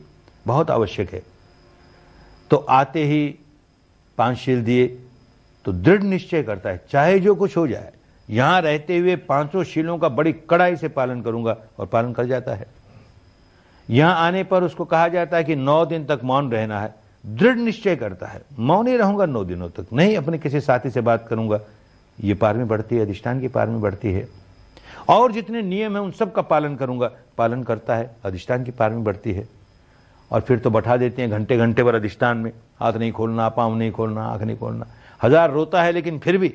बहुत आवश्यक है तो आते ही पांच शील दिए तो दृढ़ निश्चय करता है चाहे जो कुछ हो जाए यहां रहते हुए पांचों शीलों का बड़ी कड़ाई से पालन करूंगा और पालन कर जाता है यहां आने पर उसको कहा जाता है कि नौ दिन तक मौन रहना है दृढ़ निश्चय करता है मौन ही रहूंगा नौ दिनों तक नहीं अपने किसी साथी से बात करूंगा ये पार में बढ़ती है अधिष्ठान की पार में बढ़ती है और जितने नियम है उन सब का पालन करूंगा पालन करता है अधिष्ठान की पार में बढ़ती है और फिर तो बैठा देते हैं घंटे घंटे पर अधिष्ठान में हाथ नहीं खोलना पाँव नहीं खोलना आंख नहीं खोलना हजार रोता है लेकिन फिर भी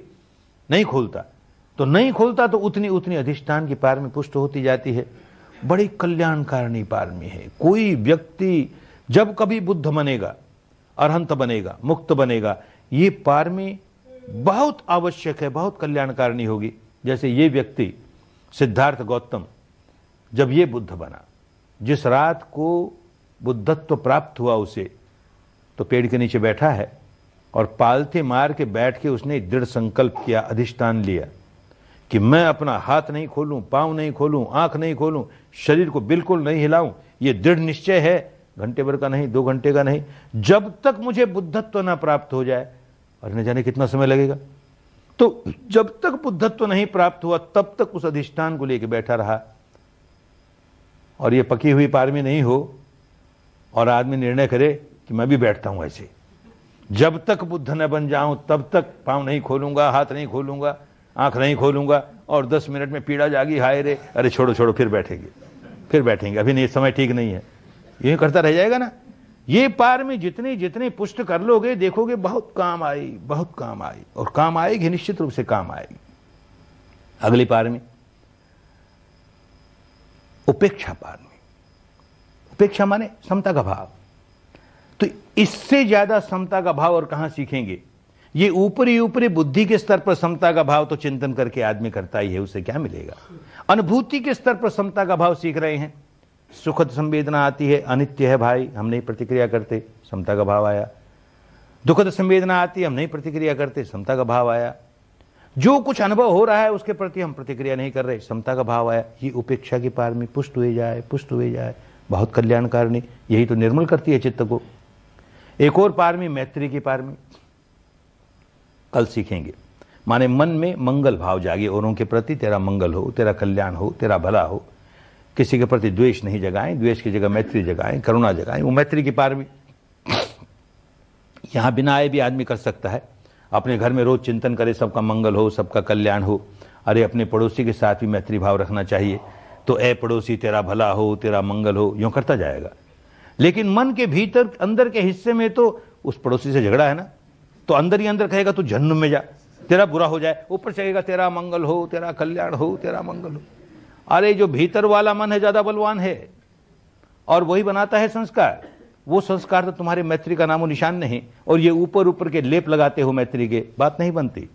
नहीं खोलता तो नहीं खोलता तो उतनी उतनी अधिष्ठान की पार में पुष्ट होती जाती है बड़ी कल्याणकारिणी पारमी है कोई व्यक्ति जब कभी बुद्ध बनेगा अरहंत बनेगा मुक्त बनेगा ये पारमी बहुत आवश्यक है बहुत कल्याणकारिणी होगी जैसे ये व्यक्ति सिद्धार्थ गौतम जब ये बुद्ध बना जिस रात को बुद्धत्व प्राप्त हुआ उसे तो पेड़ के नीचे बैठा है और पालथे मार के बैठ के उसने दृढ़ संकल्प किया अधिष्ठान लिया कि मैं अपना हाथ नहीं खोलूं पांव नहीं खोलूं आंख नहीं खोलूं शरीर को बिल्कुल नहीं हिलाऊं ये दृढ़ निश्चय है घंटे भर का नहीं दो घंटे का नहीं जब तक मुझे बुद्धत्व ना प्राप्त हो जाए और न जाने कितना समय लगेगा तो जब तक बुद्धत्व नहीं प्राप्त हुआ तब तक उस अधिष्ठान को लेकर बैठा रहा और ये पकी हुई पारमी नहीं हो और आदमी निर्णय करे कि मैं भी बैठता हूं ऐसे जब तक बुद्ध न बन जाऊं तब तक पांव नहीं खोलूंगा हाथ नहीं खोलूंगा आंख नहीं खोलूंगा और दस मिनट में पीड़ा जागी हाय रे अरे छोड़ो छोड़ो फिर बैठेंगे फिर बैठेंगे अभी नहीं समय ठीक नहीं है यही करता रह जाएगा ना ये पार में जितने जितने पुष्ट कर लोगे देखोगे बहुत काम आई बहुत काम आई और काम आएगी निश्चित रूप से काम आएगी अगले पार में उपेक्षा पार में उपेक्षा माने समता का भाव तो इससे ज्यादा समता का भाव और कहां सीखेंगे ये ऊपरी ऊपरी बुद्धि के स्तर पर समता का भाव तो चिंतन करके आदमी करता ही है उसे क्या मिलेगा अनुभूति के स्तर पर समता का भाव सीख रहे हैं सुखद संवेदना आती है अनित्य है भाई हम नहीं प्रतिक्रिया करते समता का भाव आया दुखद संवेदना आती है हम नहीं प्रतिक्रिया करते समता का भाव आया जो कुछ अनुभव हो रहा है उसके प्रति हम प्रतिक्रिया नहीं कर रहे समता का भाव आया ये उपेक्षा की पार में पुष्ट हुए जाए पुष्ट हुए जाए बहुत कल्याणकारिणी यही तो निर्मल करती है चित्त को एक और पार में मैत्री की पार में कल सीखेंगे माने मन में मंगल भाव जागे औरों के प्रति तेरा मंगल हो तेरा कल्याण हो तेरा भला हो किसी के प्रति द्वेष नहीं जगाएं द्वेष की जगह मैत्री जगाएं करुणा जगाएं वो मैत्री की पार भी यहाँ बिना आए भी आदमी कर सकता है अपने घर में रोज चिंतन करे सबका मंगल हो सबका कल्याण हो अरे अपने पड़ोसी के साथ भी मैत्री भाव रखना चाहिए तो ऐ पड़ोसी तेरा भला हो तेरा मंगल हो यूँ करता जाएगा लेकिन मन के भीतर अंदर के हिस्से में तो उस पड़ोसी से झगड़ा है ना तो अंदर ही अंदर कहेगा तू जन्म में जा तेरा बुरा हो जाए ऊपर चलेगा तेरा मंगल हो तेरा कल्याण हो तेरा मंगल हो अरे जो भीतर वाला मन है ज्यादा बलवान है और वही बनाता है संस्कार वो संस्कार तो तुम्हारे मैत्री का नामो निशान नहीं और ये ऊपर ऊपर के लेप लगाते हो मैत्री के बात नहीं बनती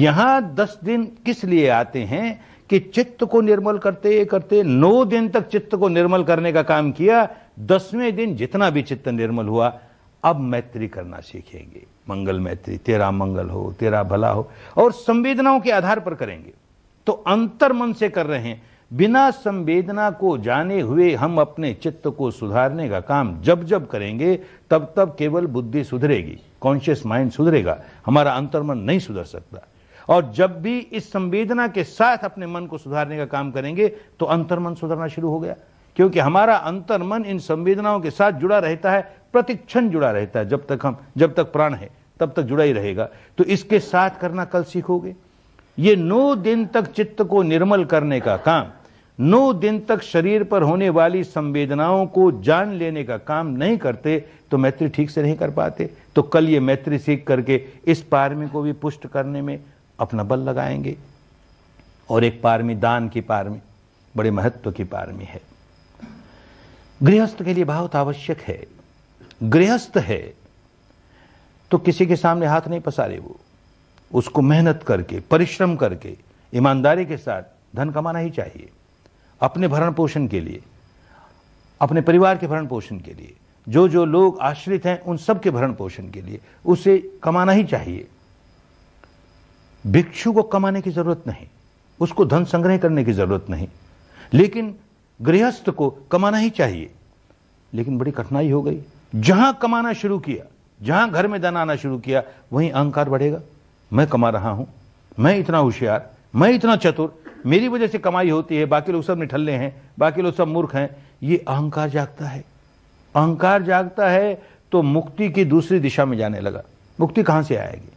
यहां दस दिन किस लिए आते हैं कि चित्त को निर्मल करते करते नौ दिन तक चित्त को निर्मल करने का काम किया दसवें दिन जितना भी चित्त निर्मल हुआ अब मैत्री करना सीखेंगे मंगल मैत्री तेरा मंगल हो तेरा भला हो और संवेदनाओं के आधार पर करेंगे तो अंतर मन से कर रहे हैं बिना संवेदना को जाने हुए हम अपने चित्त को सुधारने का काम जब जब करेंगे तब तब केवल बुद्धि सुधरेगी कॉन्शियस माइंड सुधरेगा हमारा अंतर्मन नहीं सुधर सकता और जब भी इस संवेदना के साथ अपने मन को सुधारने का काम करेंगे तो अंतर्मन सुधरना शुरू हो गया क्योंकि हमारा अंतर्मन इन संवेदनाओं के साथ जुड़ा रहता है प्रतिक्षण जुड़ा रहता है जब तक हम जब तक प्राण है तब तक जुड़ा ही रहेगा तो इसके साथ करना कल सीखोगे ये नौ दिन तक चित्त को निर्मल करने का काम नौ दिन तक शरीर पर होने वाली संवेदनाओं को जान लेने का काम नहीं करते तो मैत्री ठीक से नहीं कर पाते तो कल ये मैत्री सीख करके इस पारमी को भी पुष्ट करने में अपना बल लगाएंगे और एक पारमी दान की पारमी बड़े महत्व की पारमी है गृहस्थ के लिए बहुत तो आवश्यक है गृहस्थ है तो किसी के सामने हाथ नहीं पसारे वो उसको मेहनत करके परिश्रम करके ईमानदारी के साथ धन कमाना ही चाहिए अपने भरण पोषण के लिए अपने परिवार के भरण पोषण के लिए जो जो लोग आश्रित हैं उन सब के भरण पोषण के लिए उसे कमाना ही चाहिए भिक्षु को कमाने की जरूरत नहीं उसको धन संग्रह करने की जरूरत नहीं लेकिन गृहस्थ को कमाना ही चाहिए लेकिन बड़ी कठिनाई हो गई जहां कमाना शुरू किया जहां घर में धन आना शुरू किया वहीं अहंकार बढ़ेगा मैं कमा रहा हूं मैं इतना होशियार मैं इतना चतुर मेरी वजह से कमाई होती है बाकी लोग सब निठल्ले हैं बाकी लोग सब मूर्ख हैं ये अहंकार जागता है अहंकार जागता है तो मुक्ति की दूसरी दिशा में जाने लगा मुक्ति कहां से आएगी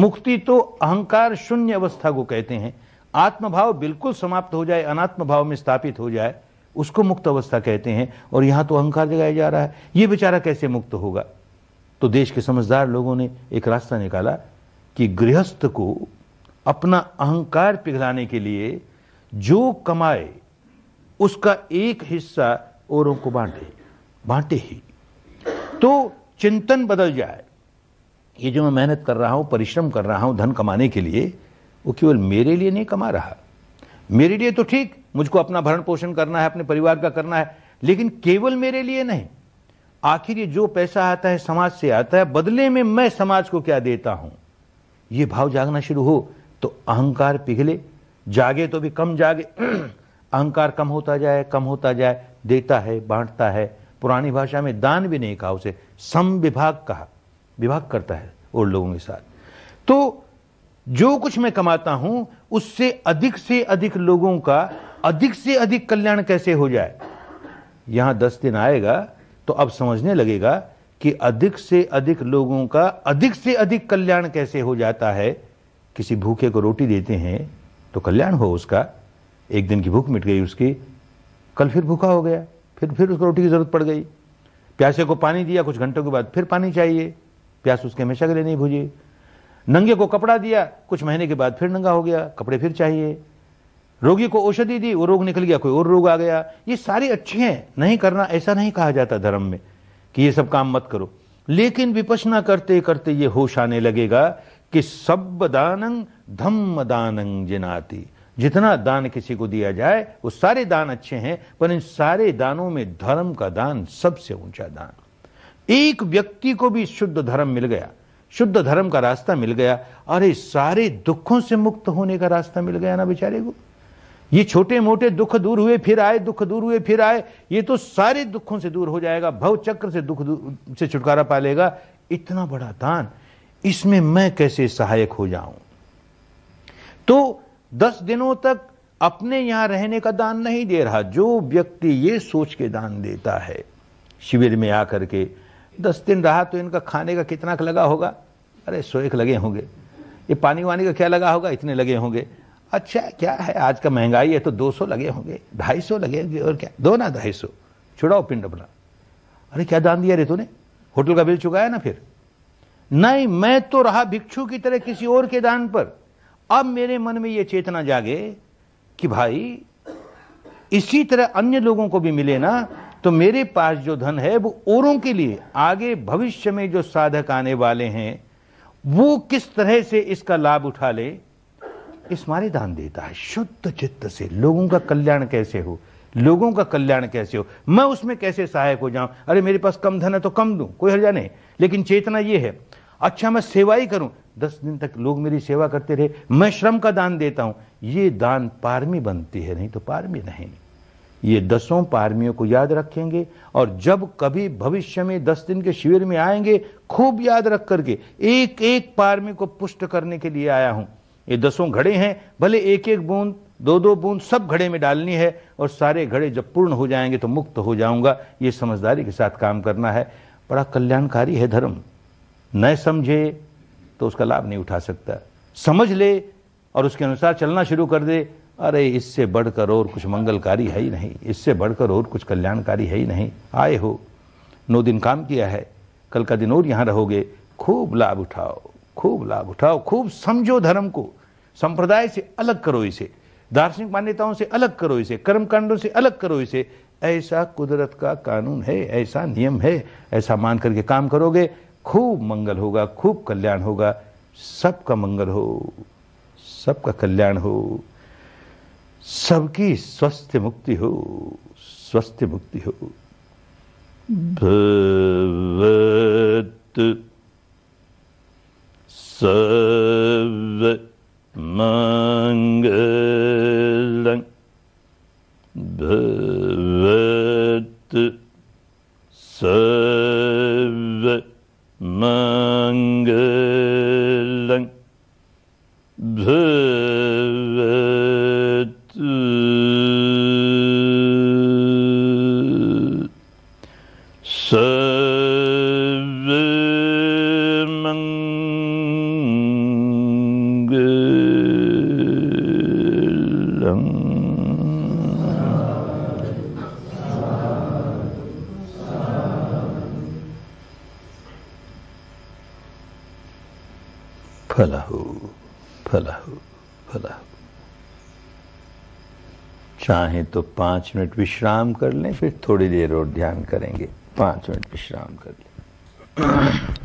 मुक्ति तो अहंकार शून्य अवस्था को कहते हैं आत्मभाव बिल्कुल समाप्त हो जाए अनात्म भाव में स्थापित हो जाए उसको मुक्त अवस्था कहते हैं और यहाँ तो अहंकार जगाया जा रहा है ये बेचारा कैसे मुक्त होगा तो देश के समझदार लोगों ने एक रास्ता निकाला कि गृहस्थ को अपना अहंकार पिघलाने के लिए जो कमाए उसका एक हिस्सा औरों को बांटे बांटे ही तो चिंतन बदल जाए ये जो मैं मेहनत कर रहा हूं परिश्रम कर रहा हूं धन कमाने के लिए वो केवल मेरे लिए नहीं कमा रहा मेरे लिए तो ठीक मुझको अपना भरण पोषण करना है अपने परिवार का करना है लेकिन केवल मेरे लिए नहीं आखिर ये जो पैसा आता है समाज से आता है बदले में मैं समाज को क्या देता हूं ये भाव जागना शुरू हो तो अहंकार पिघले जागे तो भी कम जागे अहंकार कम होता जाए कम होता जाए देता है बांटता है पुरानी भाषा में दान भी नहीं कहा उसे सम विभाग कहा विभाग करता है और लोगों के साथ तो जो कुछ मैं कमाता हूं उससे अधिक से अधिक लोगों का अधिक से अधिक कल्याण कैसे हो जाए यहां दस दिन आएगा तो अब समझने लगेगा कि अधिक से अधिक लोगों का अधिक से अधिक कल्याण कैसे हो जाता है किसी भूखे को रोटी देते हैं तो कल्याण हो उसका एक दिन की भूख मिट गई उसकी कल फिर भूखा हो गया फिर फिर उसको रोटी की जरूरत पड़ गई प्यासे को पानी दिया कुछ घंटों के बाद फिर पानी चाहिए प्यास उसके हमेशा के लिए नहीं भूजी नंगे को कपड़ा दिया कुछ महीने के बाद फिर नंगा हो गया कपड़े फिर चाहिए रोगी को औषधि दी वो रोग निकल गया कोई और रोग आ गया ये सारे अच्छे हैं नहीं करना ऐसा नहीं कहा जाता धर्म में कि ये सब काम मत करो लेकिन विपसना करते करते ये होश आने लगेगा कि सब दानंग धम्म दानंग जिनाती जितना दान किसी को दिया जाए वो सारे दान अच्छे हैं पर इन सारे दानों में धर्म का दान सबसे ऊंचा दान एक व्यक्ति को भी शुद्ध धर्म मिल गया शुद्ध धर्म का रास्ता मिल गया अरे सारे दुखों से मुक्त होने का रास्ता मिल गया ना बेचारे को ये छोटे मोटे दुख दूर हुए फिर आए दुख दूर हुए फिर आए ये तो सारे दुखों से दूर हो जाएगा भव चक्र से दुख से छुटकारा पा लेगा इतना बड़ा दान इसमें मैं कैसे सहायक हो जाऊं तो दस दिनों तक अपने यहां रहने का दान नहीं दे रहा जो व्यक्ति ये सोच के दान देता है शिविर में आकर के दस दिन रहा तो इनका खाने का कितना लगा होगा अरे सो एक लगे होंगे ये पानी वानी का क्या लगा होगा इतने लगे होंगे अच्छा क्या है आज का महंगाई है तो दो सौ लगे होंगे ढाई सौ लगे होंगे और क्या दो ना ढाई सौ छुड़ाओ पिंड अपना अरे क्या दान दिया रे तूने होटल का बिल चुकाया ना फिर नहीं मैं तो रहा भिक्षु की तरह किसी और के दान पर अब मेरे मन में यह चेतना जागे कि भाई इसी तरह अन्य लोगों को भी मिले ना तो मेरे पास जो धन है वो औरों के लिए आगे भविष्य में जो साधक आने वाले हैं वो किस तरह से इसका लाभ उठा ले मारे दान देता है शुद्ध चित्त से लोगों का कल्याण कैसे हो लोगों का कल्याण कैसे हो मैं उसमें कैसे सहायक हो जाऊं अरे मेरे पास कम धन है तो कम दूं कोई हर्जा नहीं लेकिन चेतना ये है अच्छा मैं सेवा ही करूं दस दिन तक लोग मेरी सेवा करते रहे मैं श्रम का दान देता हूं ये दान पारमी बनती है नहीं तो पारमी नहीं ये दसों पारमियों को याद रखेंगे और जब कभी भविष्य में दस दिन के शिविर में आएंगे खूब याद रख करके एक एक पारमी को पुष्ट करने के लिए आया हूं ये दसों घड़े हैं भले एक एक बूंद दो दो बूंद सब घड़े में डालनी है और सारे घड़े जब पूर्ण हो जाएंगे तो मुक्त हो जाऊंगा ये समझदारी के साथ काम करना है बड़ा कल्याणकारी है धर्म न समझे तो उसका लाभ नहीं उठा सकता समझ ले और उसके अनुसार चलना शुरू कर दे अरे इससे बढ़कर और कुछ मंगलकारी है ही नहीं इससे बढ़कर और कुछ कल्याणकारी है ही नहीं आए हो नौ दिन काम किया है कल का दिन और यहाँ रहोगे खूब लाभ उठाओ खूब लाभ उठाओ खूब समझो धर्म को संप्रदाय से अलग करो इसे दार्शनिक मान्यताओं से अलग करो इसे कर्मकांडों से अलग करो इसे ऐसा कुदरत का कानून है ऐसा नियम है ऐसा मान करके काम करोगे खूब मंगल होगा खूब कल्याण होगा सबका मंगल हो सबका कल्याण हो सबकी स्वस्थ मुक्ति हो स्वस्थ मुक्ति हो भवत सर्व मंगलं भवत सर्व मंग फलहु फलहु फलहु चाहे तो पांच मिनट विश्राम कर लें फिर थोड़ी देर और ध्यान करेंगे पांच मिनट विश्राम कर लें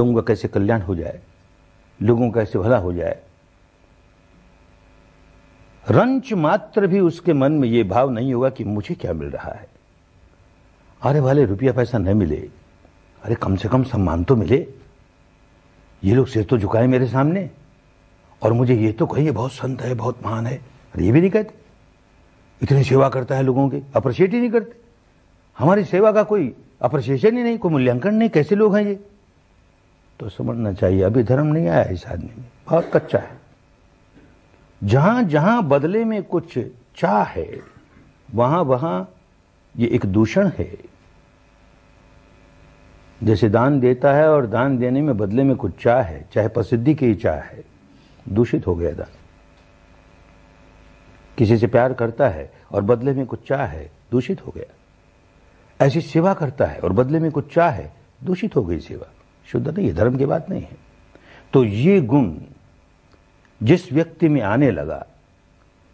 लोगों का कैसे कल्याण हो जाए लोगों का कैसे भला हो जाए रंच मात्र भी उसके मन में यह भाव नहीं होगा कि मुझे क्या मिल रहा है अरे वाले रुपया पैसा न मिले अरे कम से कम सम्मान तो मिले ये लोग सिर तो झुकाए मेरे सामने और मुझे ये तो कहिए बहुत संत है बहुत महान है अरे ये भी नहीं कहते इतनी सेवा करता है लोगों की अप्रिशिएट ही नहीं करते हमारी सेवा का कोई अप्रिशिएशन ही नहीं कोई मूल्यांकन नहीं कैसे लोग हैं ये तो समझना चाहिए अभी धर्म नहीं आया इस आदमी में बहुत कच्चा है जहां जहां बदले में कुछ चाह है वहां वहां ये एक दूषण है जैसे दान देता है और दान देने में बदले में कुछ चाह है चाहे प्रसिद्धि की चाह है दूषित हो गया दान किसी से प्यार करता है और बदले में कुछ चाह है दूषित हो गया ऐसी सेवा करता है और बदले में कुछ चाह है दूषित हो गई सेवा शुद्ध नहीं है धर्म की बात नहीं है तो ये गुण जिस व्यक्ति में आने लगा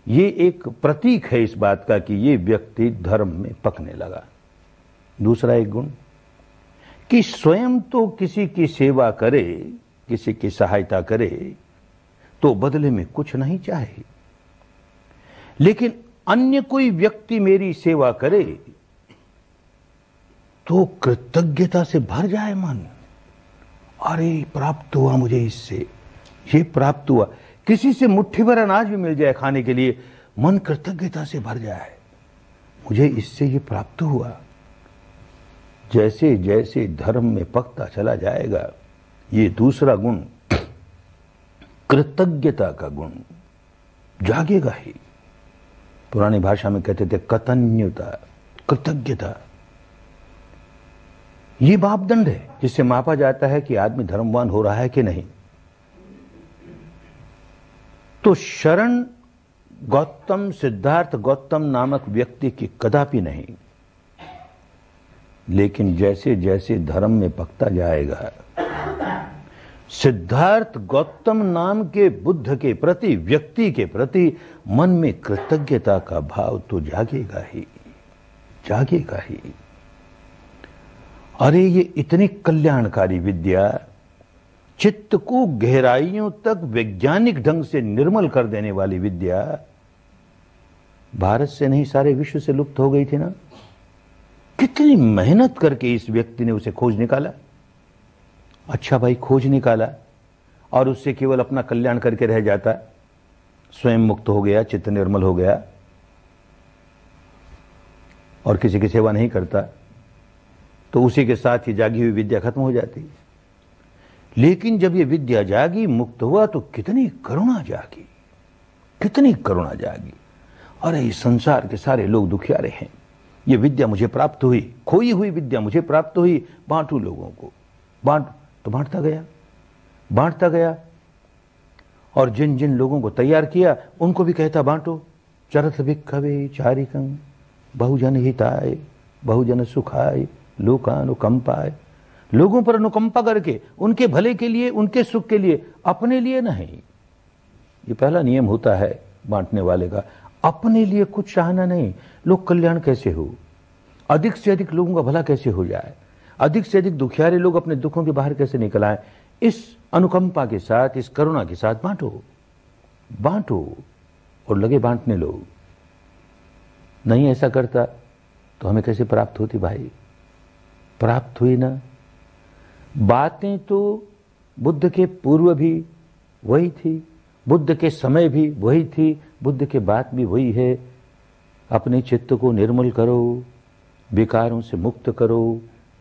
ये एक प्रतीक है इस बात का कि ये व्यक्ति धर्म में पकने लगा दूसरा एक गुण कि स्वयं तो किसी की सेवा करे किसी की सहायता करे तो बदले में कुछ नहीं चाहे लेकिन अन्य कोई व्यक्ति मेरी सेवा करे तो कृतज्ञता से भर जाए मन अरे प्राप्त हुआ मुझे इससे ये प्राप्त हुआ किसी से मुट्ठी भर अनाज भी मिल जाए खाने के लिए मन कृतज्ञता से भर जाए मुझे इससे ये प्राप्त हुआ जैसे जैसे धर्म में पकता चला जाएगा ये दूसरा गुण कृतज्ञता का गुण जागेगा ही पुरानी भाषा में कहते थे कतन्यता कृतज्ञता ये मापदंड है जिससे मापा जाता है कि आदमी धर्मवान हो रहा है कि नहीं तो शरण गौतम सिद्धार्थ गौतम नामक व्यक्ति की कदापि नहीं लेकिन जैसे जैसे धर्म में पकता जाएगा सिद्धार्थ गौतम नाम के बुद्ध के प्रति व्यक्ति के प्रति मन में कृतज्ञता का भाव तो जागेगा ही जागेगा ही अरे ये इतनी कल्याणकारी विद्या चित्त को गहराइयों तक वैज्ञानिक ढंग से निर्मल कर देने वाली विद्या भारत से नहीं सारे विश्व से लुप्त हो गई थी ना कितनी मेहनत करके इस व्यक्ति ने उसे खोज निकाला अच्छा भाई खोज निकाला और उससे केवल अपना कल्याण करके रह जाता स्वयं मुक्त हो गया चित्त निर्मल हो गया और किसी की सेवा नहीं करता तो उसी के साथ ही जागी हुई विद्या खत्म हो जाती है लेकिन जब ये विद्या जागी मुक्त हुआ तो कितनी करुणा जागी कितनी करुणा जागी अरे इस संसार के सारे लोग दुखियारे हैं ये विद्या मुझे प्राप्त हुई खोई हुई विद्या मुझे प्राप्त हुई बांटू लोगों को बांट तो बांटता गया बांटता गया और जिन जिन लोगों को तैयार किया उनको भी कहता बांटो चरथ भिक्खवे चारिकं बहुजन हिताय बहुजन सुखाय लोकानुकंपाए लोगों पर अनुकंपा करके उनके भले के लिए उनके सुख के लिए अपने लिए नहीं ये पहला नियम होता है बांटने वाले का अपने लिए कुछ चाहना नहीं लोग कल्याण कैसे हो अधिक से अधिक लोगों का भला कैसे हो जाए अधिक से अधिक दुखियारे लोग अपने दुखों के बाहर कैसे निकल आए इस अनुकंपा के साथ इस करुणा के साथ बांटो बांटो और लगे बांटने लोग नहीं ऐसा करता तो हमें कैसे प्राप्त होती भाई प्राप्त हुई ना बातें तो बुद्ध के पूर्व भी वही थी बुद्ध के समय भी वही थी बुद्ध के बाद भी वही है अपने चित्त को निर्मल करो विकारों से मुक्त करो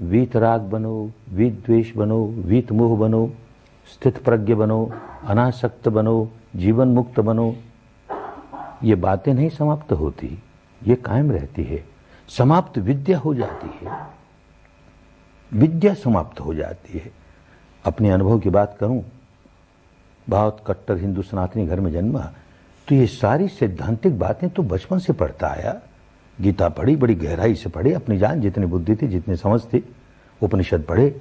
वीतराग बनो विद्वेष बनो वीत मोह बनो स्थित प्रज्ञ बनो अनासक्त बनो जीवन मुक्त बनो ये बातें नहीं समाप्त होती ये कायम रहती है समाप्त विद्या हो जाती है विद्या समाप्त हो जाती है अपने अनुभव की बात करूं बहुत कट्टर हिंदू सनातनी घर में जन्मा तो ये सारी सैद्धांतिक बातें तो बचपन से पढ़ता आया गीता पढ़ी बड़ी गहराई से पढ़े अपनी जान जितनी बुद्धि थी जितनी समझ थी उपनिषद पढ़े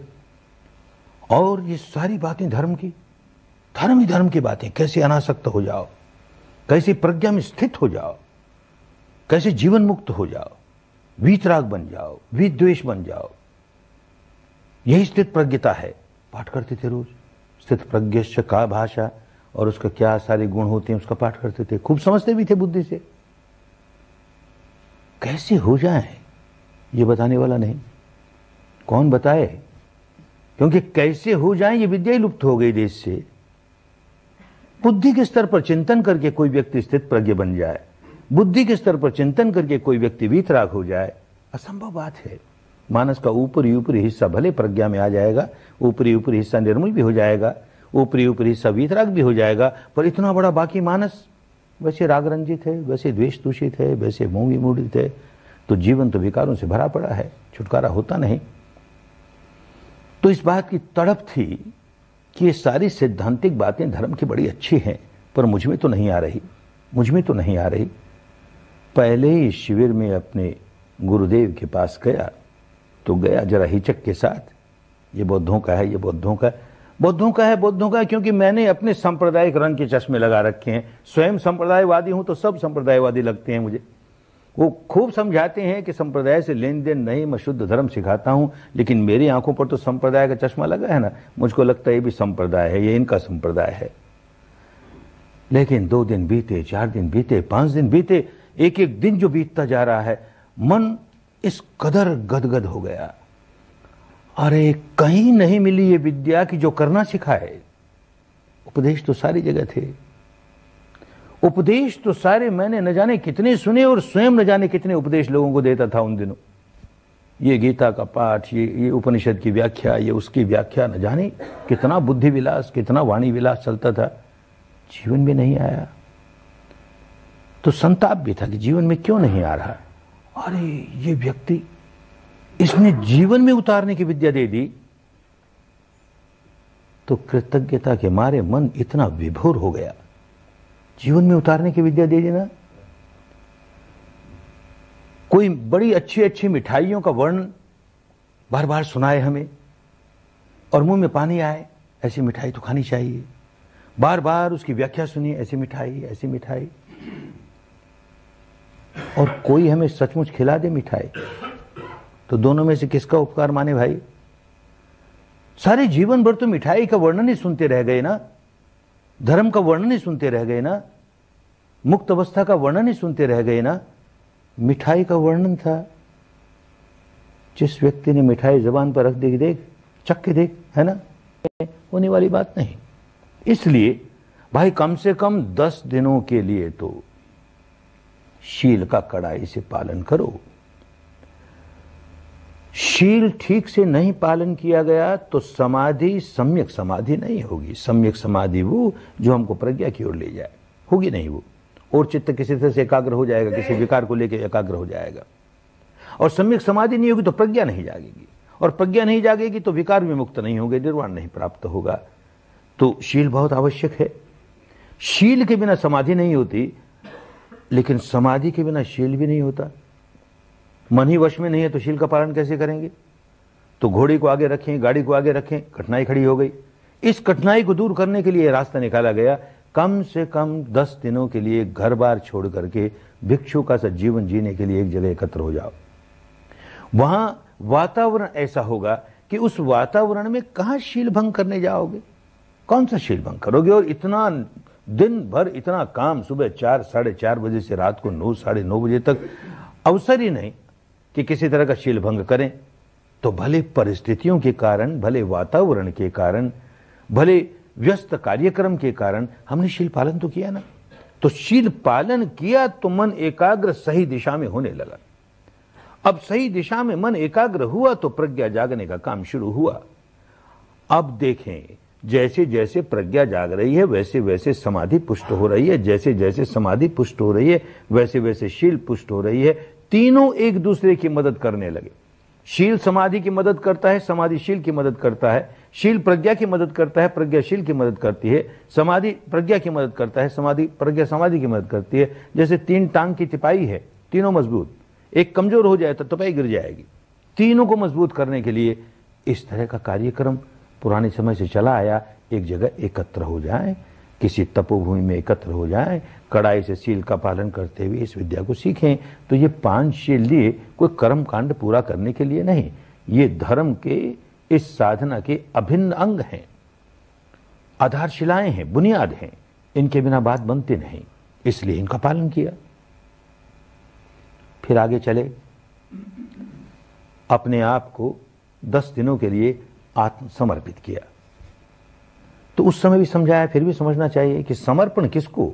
और ये सारी बातें धर्म की धर्म ही धर्म की बातें कैसे अनासक्त हो जाओ कैसे प्रज्ञा में स्थित हो जाओ कैसे जीवन मुक्त हो जाओ वीतराग बन जाओ विद्वेश बन जाओ यही स्थित प्रज्ञता है पाठ करते थे रोज स्थित प्रज्ञ का भाषा और उसका क्या सारे गुण होते हैं उसका पाठ करते थे खूब समझते भी थे बुद्धि से कैसे हो जाए ये बताने वाला नहीं कौन बताए क्योंकि कैसे हो जाए ये विद्या ही लुप्त हो गई देश से बुद्धि के स्तर पर चिंतन करके कोई व्यक्ति स्थित प्रज्ञ बन जाए बुद्धि के स्तर पर चिंतन करके कोई व्यक्ति वीतराग हो जाए असंभव बात है मानस का ऊपरी ऊपरी हिस्सा भले प्रज्ञा में आ जाएगा ऊपरी ऊपरी हिस्सा निर्मल भी हो जाएगा ऊपरी ऊपरी हिस्सा वीतराग भी हो जाएगा पर इतना बड़ा बाकी मानस वैसे राग रंजित है वैसे द्वेष दूषित है वैसे मूंगी मूडित है तो जीवन तो विकारों से भरा पड़ा है छुटकारा होता नहीं तो इस बात की तड़प थी कि ये सारी सिद्धांतिक बातें धर्म की बड़ी अच्छी हैं पर मुझ में तो नहीं आ रही मुझ में तो नहीं आ रही पहले ही शिविर में अपने गुरुदेव के पास गया तो गया जरा हिचक के साथ ये बौद्धों का है ये बौद्धों का बौद्धों का है बौद्धों का है क्योंकि मैंने अपने सांप्रदायिक रंग के चश्मे लगा रखे हैं स्वयं संप्रदायवादी हूं तो सब संप्रदायवादी लगते हैं मुझे वो खूब समझाते हैं कि संप्रदाय से लेन देन नहीं मैं शुद्ध धर्म सिखाता हूं लेकिन मेरी आंखों पर तो संप्रदाय का चश्मा लगा है ना मुझको लगता है ये भी संप्रदाय है ये इनका संप्रदाय है लेकिन दो दिन बीते चार दिन बीते पांच दिन बीते एक एक दिन जो बीतता जा रहा है मन इस कदर गदगद हो गया अरे कहीं नहीं मिली ये विद्या कि जो करना सिखाए उपदेश तो सारी जगह थे उपदेश तो सारे मैंने न जाने कितने सुने और स्वयं न जाने कितने उपदेश लोगों को देता था उन दिनों ये गीता का पाठ ये ये उपनिषद की व्याख्या ये उसकी व्याख्या न जाने कितना बुद्धि विलास कितना वाणी विलास चलता था जीवन में नहीं आया तो संताप भी था कि जीवन में क्यों नहीं आ रहा अरे ये व्यक्ति इसने जीवन में उतारने की विद्या दे दी तो कृतज्ञता के मारे मन इतना विभोर हो गया जीवन में उतारने की विद्या दे देना कोई बड़ी अच्छी अच्छी मिठाइयों का वर्ण बार बार सुनाए हमें और मुंह में पानी आए ऐसी मिठाई तो खानी चाहिए बार बार उसकी व्याख्या सुनी ऐसी मिठाई ऐसी मिठाई और कोई हमें सचमुच खिला दे मिठाई तो दोनों में से किसका उपकार माने भाई सारे जीवन भर तो मिठाई का वर्णन ही सुनते रह गए ना धर्म का वर्णन ही सुनते रह गए ना मुक्त अवस्था का वर्णन ही सुनते रह गए ना मिठाई का वर्णन था जिस व्यक्ति ने मिठाई जबान पर रख देख देख चक्के के देख है ना होने वाली बात नहीं इसलिए भाई कम से कम दस दिनों के लिए तो शील का कड़ाई से पालन करो शील ठीक से नहीं पालन किया गया तो समाधि सम्यक समाधि नहीं होगी सम्यक समाधि वो जो हमको प्रज्ञा की ओर ले जाए होगी नहीं वो और चित्त किसी तरह से एकाग्र हो जाएगा किसी विकार को लेकर एकाग्र हो जाएगा और सम्यक समाधि नहीं होगी तो प्रज्ञा नहीं जागेगी और प्रज्ञा नहीं जागेगी तो विकार भी मुक्त नहीं होगा निर्वाण नहीं प्राप्त होगा तो शील बहुत आवश्यक है शील के बिना समाधि नहीं होती लेकिन समाधि के बिना शील भी नहीं होता मन ही वश में नहीं है तो शील का पालन कैसे करेंगे तो घोड़ी को आगे रखें गाड़ी को आगे रखें कठिनाई खड़ी हो गई इस कठिनाई को दूर करने के लिए रास्ता निकाला गया कम से कम दस दिनों के लिए घर बार छोड़ करके भिक्षु का सा जीवन जीने के लिए एक जगह एकत्र हो जाओ वहां वातावरण ऐसा होगा कि उस वातावरण में कहा शील भंग करने जाओगे कौन सा शील भंग करोगे और इतना दिन भर इतना काम सुबह चार साढ़े चार बजे से रात को नौ साढ़े नौ बजे तक अवसर ही नहीं कि किसी तरह का शील भंग करें तो भले परिस्थितियों के कारण भले वातावरण के कारण भले व्यस्त कार्यक्रम के कारण हमने शील पालन तो किया ना तो शील पालन किया तो मन एकाग्र सही दिशा में होने लगा अब सही दिशा में मन एकाग्र हुआ तो प्रज्ञा जागने का काम शुरू हुआ अब देखें जैसे जैसे प्रज्ञा जाग रही है वैसे वैसे समाधि पुष्ट हो रही है जैसे जैसे समाधि पुष्ट हो रही है वैसे वैसे शील पुष्ट हो रही है तीनों एक दूसरे की मदद करने लगे शील समाधि की मदद करता है समाधिशील की मदद करता है शील प्रज्ञा की मदद करता है प्रज्ञाशील की मदद करती है समाधि प्रज्ञा की मदद करता है समाधि प्रज्ञा समाधि की मदद करती है जैसे तीन टांग की तिपाही है तीनों मजबूत एक कमजोर हो जाए तो तिपाई गिर जाएगी तीनों को मजबूत करने के लिए इस तरह का कार्यक्रम पुराने समय से चला आया एक जगह एकत्र हो जाए किसी तपोभूमि में एकत्र हो जाए कड़ाई से सील का पालन करते हुए इस विद्या को सीखें तो ये पांच लिए कोई कर्म कांड पूरा करने के लिए नहीं ये धर्म के इस साधना के अभिन्न अंग हैं आधारशिलाएं हैं बुनियाद हैं इनके बिना बात बनती नहीं इसलिए इनका पालन किया फिर आगे चले अपने आप को दस दिनों के लिए आत्मसमर्पित किया तो उस समय भी समझाया फिर भी समझना चाहिए कि समर्पण किसको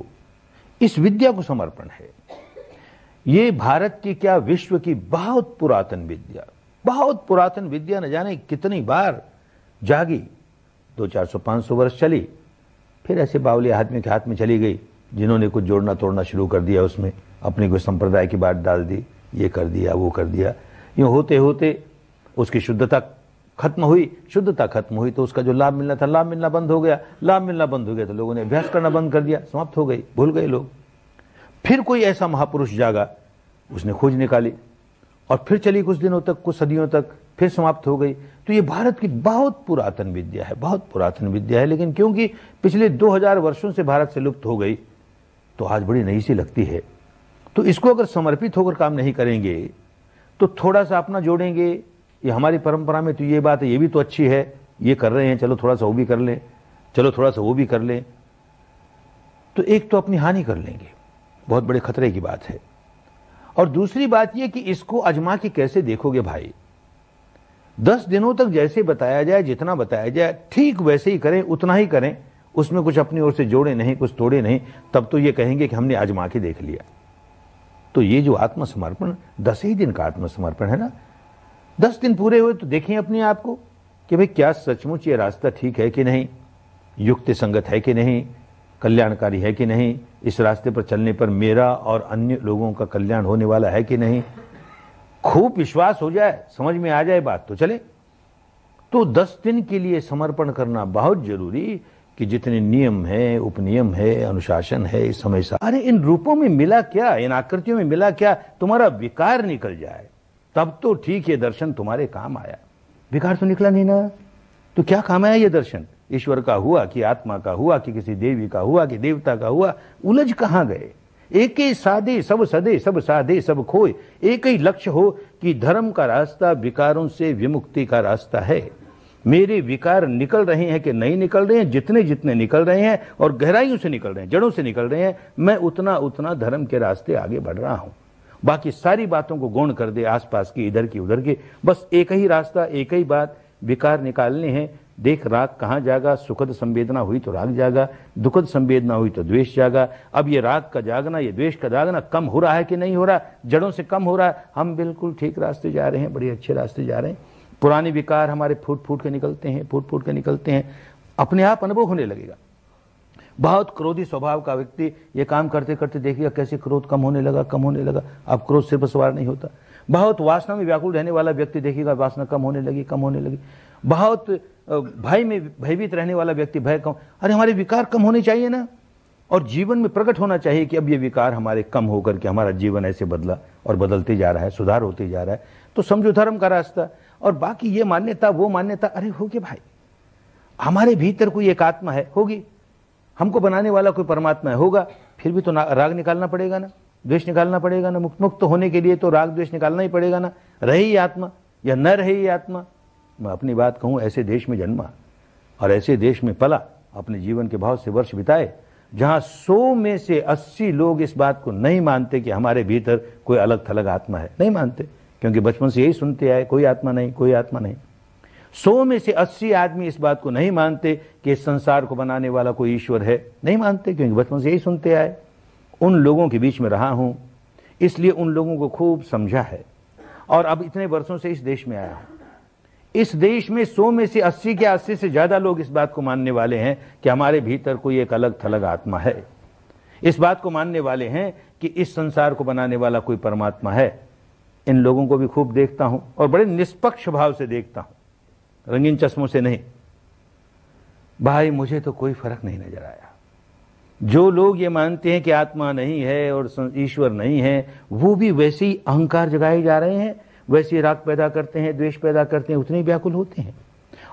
इस विद्या को समर्पण है ये भारत की क्या विश्व की बहुत पुरातन विद्या बहुत पुरातन विद्या न जाने कितनी बार जागी दो चार सौ पांच सौ वर्ष चली फिर ऐसे बावली आदमी के हाथ में चली गई जिन्होंने कुछ जोड़ना तोड़ना शुरू कर दिया उसमें अपने कोई संप्रदाय की बात डाल दी ये कर दिया वो कर दिया ये होते होते उसकी शुद्धता खत्म हुई शुद्धता खत्म हुई तो उसका जो लाभ मिलना था लाभ मिलना बंद हो गया लाभ मिलना बंद हो गया तो लोगों ने अभ्यास करना बंद कर दिया समाप्त हो गई भूल गए लोग फिर कोई ऐसा महापुरुष जागा उसने खोज निकाली और फिर चली कुछ दिनों तक कुछ सदियों तक फिर समाप्त हो गई तो ये भारत की बहुत पुरातन विद्या है बहुत पुरातन विद्या है लेकिन क्योंकि पिछले 2000 वर्षों से भारत से लुप्त हो गई तो आज बड़ी नई सी लगती है तो इसको अगर समर्पित होकर काम नहीं करेंगे तो थोड़ा सा अपना जोड़ेंगे ये हमारी परंपरा में तो ये बात है ये भी तो अच्छी है ये कर रहे हैं चलो थोड़ा सा वो भी कर लें चलो थोड़ा सा वो भी कर लें तो एक तो अपनी हानि कर लेंगे बहुत बड़े खतरे की बात है और दूसरी बात यह कि इसको अजमा के कैसे देखोगे भाई दस दिनों तक जैसे बताया जाए जितना बताया जाए ठीक वैसे ही करें उतना ही करें उसमें कुछ अपनी ओर से जोड़े नहीं कुछ तोड़े नहीं तब तो ये कहेंगे कि हमने आजमा के देख लिया तो ये जो आत्मसमर्पण दस ही दिन का आत्मसमर्पण है ना दस दिन पूरे हुए तो देखें अपने आप को कि भाई क्या सचमुच ये रास्ता ठीक है कि नहीं युक्त संगत है कि नहीं कल्याणकारी है कि नहीं इस रास्ते पर चलने पर मेरा और अन्य लोगों का कल्याण होने वाला है कि नहीं खूब विश्वास हो जाए समझ में आ जाए बात तो चले तो दस दिन के लिए समर्पण करना बहुत जरूरी कि जितने नियम है उपनियम है अनुशासन है इस समय अरे इन रूपों में मिला क्या इन आकृतियों में मिला क्या तुम्हारा विकार निकल जाए तब तो ठीक ये दर्शन तुम्हारे काम आया विकार तो निकला नहीं ना तो क्या काम आया ये दर्शन ईश्वर का हुआ कि आत्मा का हुआ कि किसी देवी का हुआ कि देवता का हुआ उलझ कहां गए एक ही साधे सब सदे सब साधे सब खोए एक ही लक्ष्य हो कि धर्म का रास्ता विकारों से विमुक्ति का रास्ता है मेरे विकार निकल रहे हैं कि नहीं निकल रहे हैं जितने जितने निकल रहे हैं और गहराइयों से निकल रहे हैं जड़ों से निकल रहे हैं मैं उतना उतना धर्म के रास्ते आगे बढ़ रहा हूं बाकी सारी बातों को गौण कर दे आसपास की इधर की उधर की बस एक ही रास्ता एक ही बात विकार निकालने हैं देख राग कहाँ जागा सुखद संवेदना हुई तो राग जागा दुखद संवेदना हुई तो द्वेष जागा अब ये राग का जागना ये द्वेष का जागना कम हो रहा है कि नहीं हो रहा जड़ों से कम हो रहा है हम बिल्कुल ठीक रास्ते जा रहे हैं बड़े अच्छे रास्ते जा रहे हैं पुराने विकार हमारे फूट फूट के निकलते हैं फूट फूट के निकलते हैं अपने आप अनुभव होने लगेगा बहुत क्रोधी स्वभाव का व्यक्ति ये काम करते करते देखिएगा कैसे क्रोध कम होने लगा कम होने लगा अब क्रोध सिर्फ सवार नहीं होता बहुत वासना में व्याकुल रहने वाला व्यक्ति देखिएगा वासना कम होने लगी कम होने लगी बहुत भय में भयभीत रहने वाला व्यक्ति भय कम अरे हमारे विकार कम होने चाहिए ना और जीवन में प्रकट होना चाहिए कि अब ये विकार हमारे कम होकर के हमारा जीवन ऐसे बदला और बदलते जा रहा है सुधार होते जा रहा है तो समझो धर्म का रास्ता और बाकी ये मान्यता वो मान्यता अरे होगी भाई हमारे भीतर कोई एक आत्मा है होगी हमको बनाने वाला कोई परमात्मा होगा फिर भी तो राग निकालना पड़ेगा ना द्वेष निकालना पड़ेगा ना मुक्त मुक्त होने के लिए तो राग द्वेष निकालना ही पड़ेगा ना रही आत्मा या न रही आत्मा मैं अपनी बात कहूँ ऐसे देश में जन्मा और ऐसे देश में पला अपने जीवन के भाव से वर्ष बिताए जहाँ सौ में से अस्सी लोग इस बात को नहीं मानते कि हमारे भीतर कोई अलग थलग आत्मा है नहीं मानते क्योंकि बचपन से यही सुनते आए कोई आत्मा नहीं कोई आत्मा नहीं सौ में से अस्सी आदमी इस बात को नहीं मानते कि इस संसार को बनाने वाला कोई ईश्वर है नहीं मानते क्योंकि बचपन से यही सुनते आए उन लोगों के बीच में रहा हूं इसलिए उन लोगों को खूब समझा है और अब इतने वर्षों से इस देश में आया हूं इस देश में सौ में से अस्सी के अस्सी से ज़्यादा लोग इस बात को मानने वाले हैं कि हमारे भीतर कोई एक अलग थलग आत्मा है इस बात को मानने वाले हैं कि इस संसार को बनाने वाला कोई परमात्मा है इन लोगों को भी खूब देखता हूं और बड़े निष्पक्ष भाव से देखता हूं रंगीन चश्मों से नहीं भाई मुझे तो कोई फर्क नहीं नजर आया जो लोग ये मानते हैं कि आत्मा नहीं है और ईश्वर नहीं है वो भी वैसे ही अहंकार जगाए जा रहे हैं वैसे राग पैदा करते हैं द्वेष पैदा करते हैं उतने व्याकुल होते हैं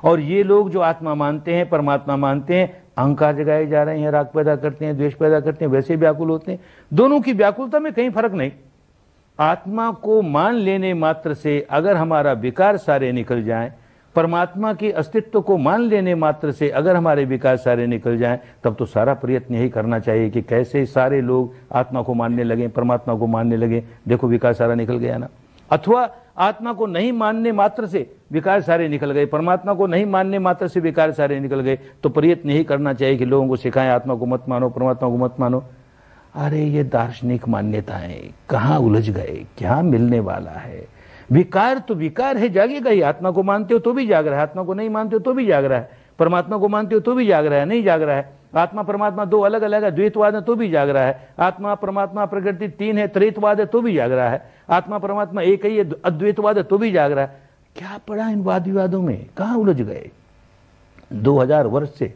और ये लोग जो आत्मा मानते हैं परमात्मा मानते हैं अहंकार जगाए जा रहे हैं राग पैदा करते हैं द्वेष पैदा करते हैं वैसे व्याकुल होते हैं दोनों की व्याकुलता में कहीं फर्क नहीं आत्मा को मान लेने मात्र से अगर हमारा विकार सारे निकल जाए परमात्मा के अस्तित्व को मान लेने मात्र से अगर हमारे विकास सारे निकल जाएं तब तो सारा प्रयत्न यही करना चाहिए कि कैसे सारे लोग आत्मा को मानने लगे परमात्मा को मानने लगे देखो विकास सारा निकल गया ना अथवा आत्मा को नहीं मानने मात्र से विकार सारे निकल गए परमात्मा को नहीं मानने मात्र से विकार सारे निकल गए तो प्रयत्न यही करना चाहिए कि लोगों को सिखाएं आत्मा को मत मानो परमात्मा को मत मानो अरे ये दार्शनिक मान्यताएं कहाँ उलझ गए क्या मिलने वाला है विकार तो विकार है जागेगा ही आत्मा को मानते हो तो भी जाग रहा है आत्मा को नहीं मानते हो तो भी जाग रहा है परमात्मा को मानते हो तो भी जाग रहा है नहीं जाग रहा है आत्मा परमात्मा दो अलग अलग है द्वैतवाद है तो भी जाग रहा है आत्मा परमात्मा प्रकृति तीन है त्रितवाद है तो भी जाग रहा है आत्मा परमात्मा एक ही है अद्वैतवाद है तो भी जाग रहा है क्या पड़ा इन वाद विवादों में कहा उलझ गए 2000 वर्ष से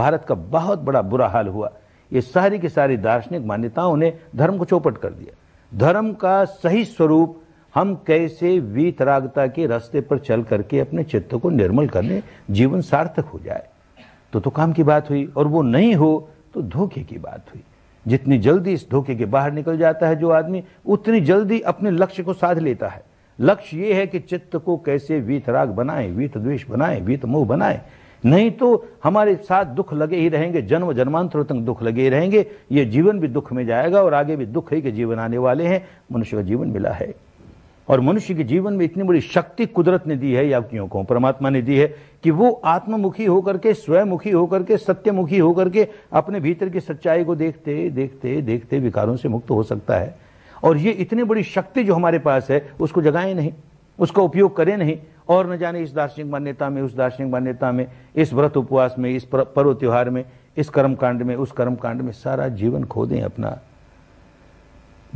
भारत का बहुत बड़ा बुरा हाल हुआ ये सारी की सारी दार्शनिक मान्यताओं ने धर्म को चौपट कर दिया धर्म का सही स्वरूप हम कैसे वीतरागता के रास्ते पर चल करके अपने चित्त को निर्मल कर लें जीवन सार्थक हो जाए तो तो काम की बात हुई और वो नहीं हो तो धोखे की बात हुई जितनी जल्दी इस धोखे के बाहर निकल जाता है जो आदमी उतनी जल्दी अपने लक्ष्य को साध लेता है लक्ष्य ये है कि चित्त को कैसे वीतराग बनाए वीत द्वेष बनाए वीत मोह बनाए नहीं तो हमारे साथ दुख लगे ही रहेंगे जन्म जन्मांतर तक दुख लगे ही रहेंगे ये जीवन भी दुख में जाएगा और आगे भी दुख ही के जीवन आने वाले हैं मनुष्य का जीवन मिला है और मनुष्य के जीवन में इतनी बड़ी शक्ति कुदरत ने दी है याज्ञियों को परमात्मा ने दी है कि वो आत्ममुखी होकर के स्वयंमुखी होकर के सत्यमुखी होकर के अपने भीतर की सच्चाई को देखते देखते देखते विकारों से मुक्त हो सकता है और ये इतनी बड़ी शक्ति जो हमारे पास है उसको जगाएं नहीं उसका उपयोग करें नहीं और न जाने इस दार्शनिक मान्यता में उस दार्शनिक मान्यता में इस व्रत उपवास में इस पर्व त्योहार में इस कर्म में उस कर्म में सारा जीवन खो दें अपना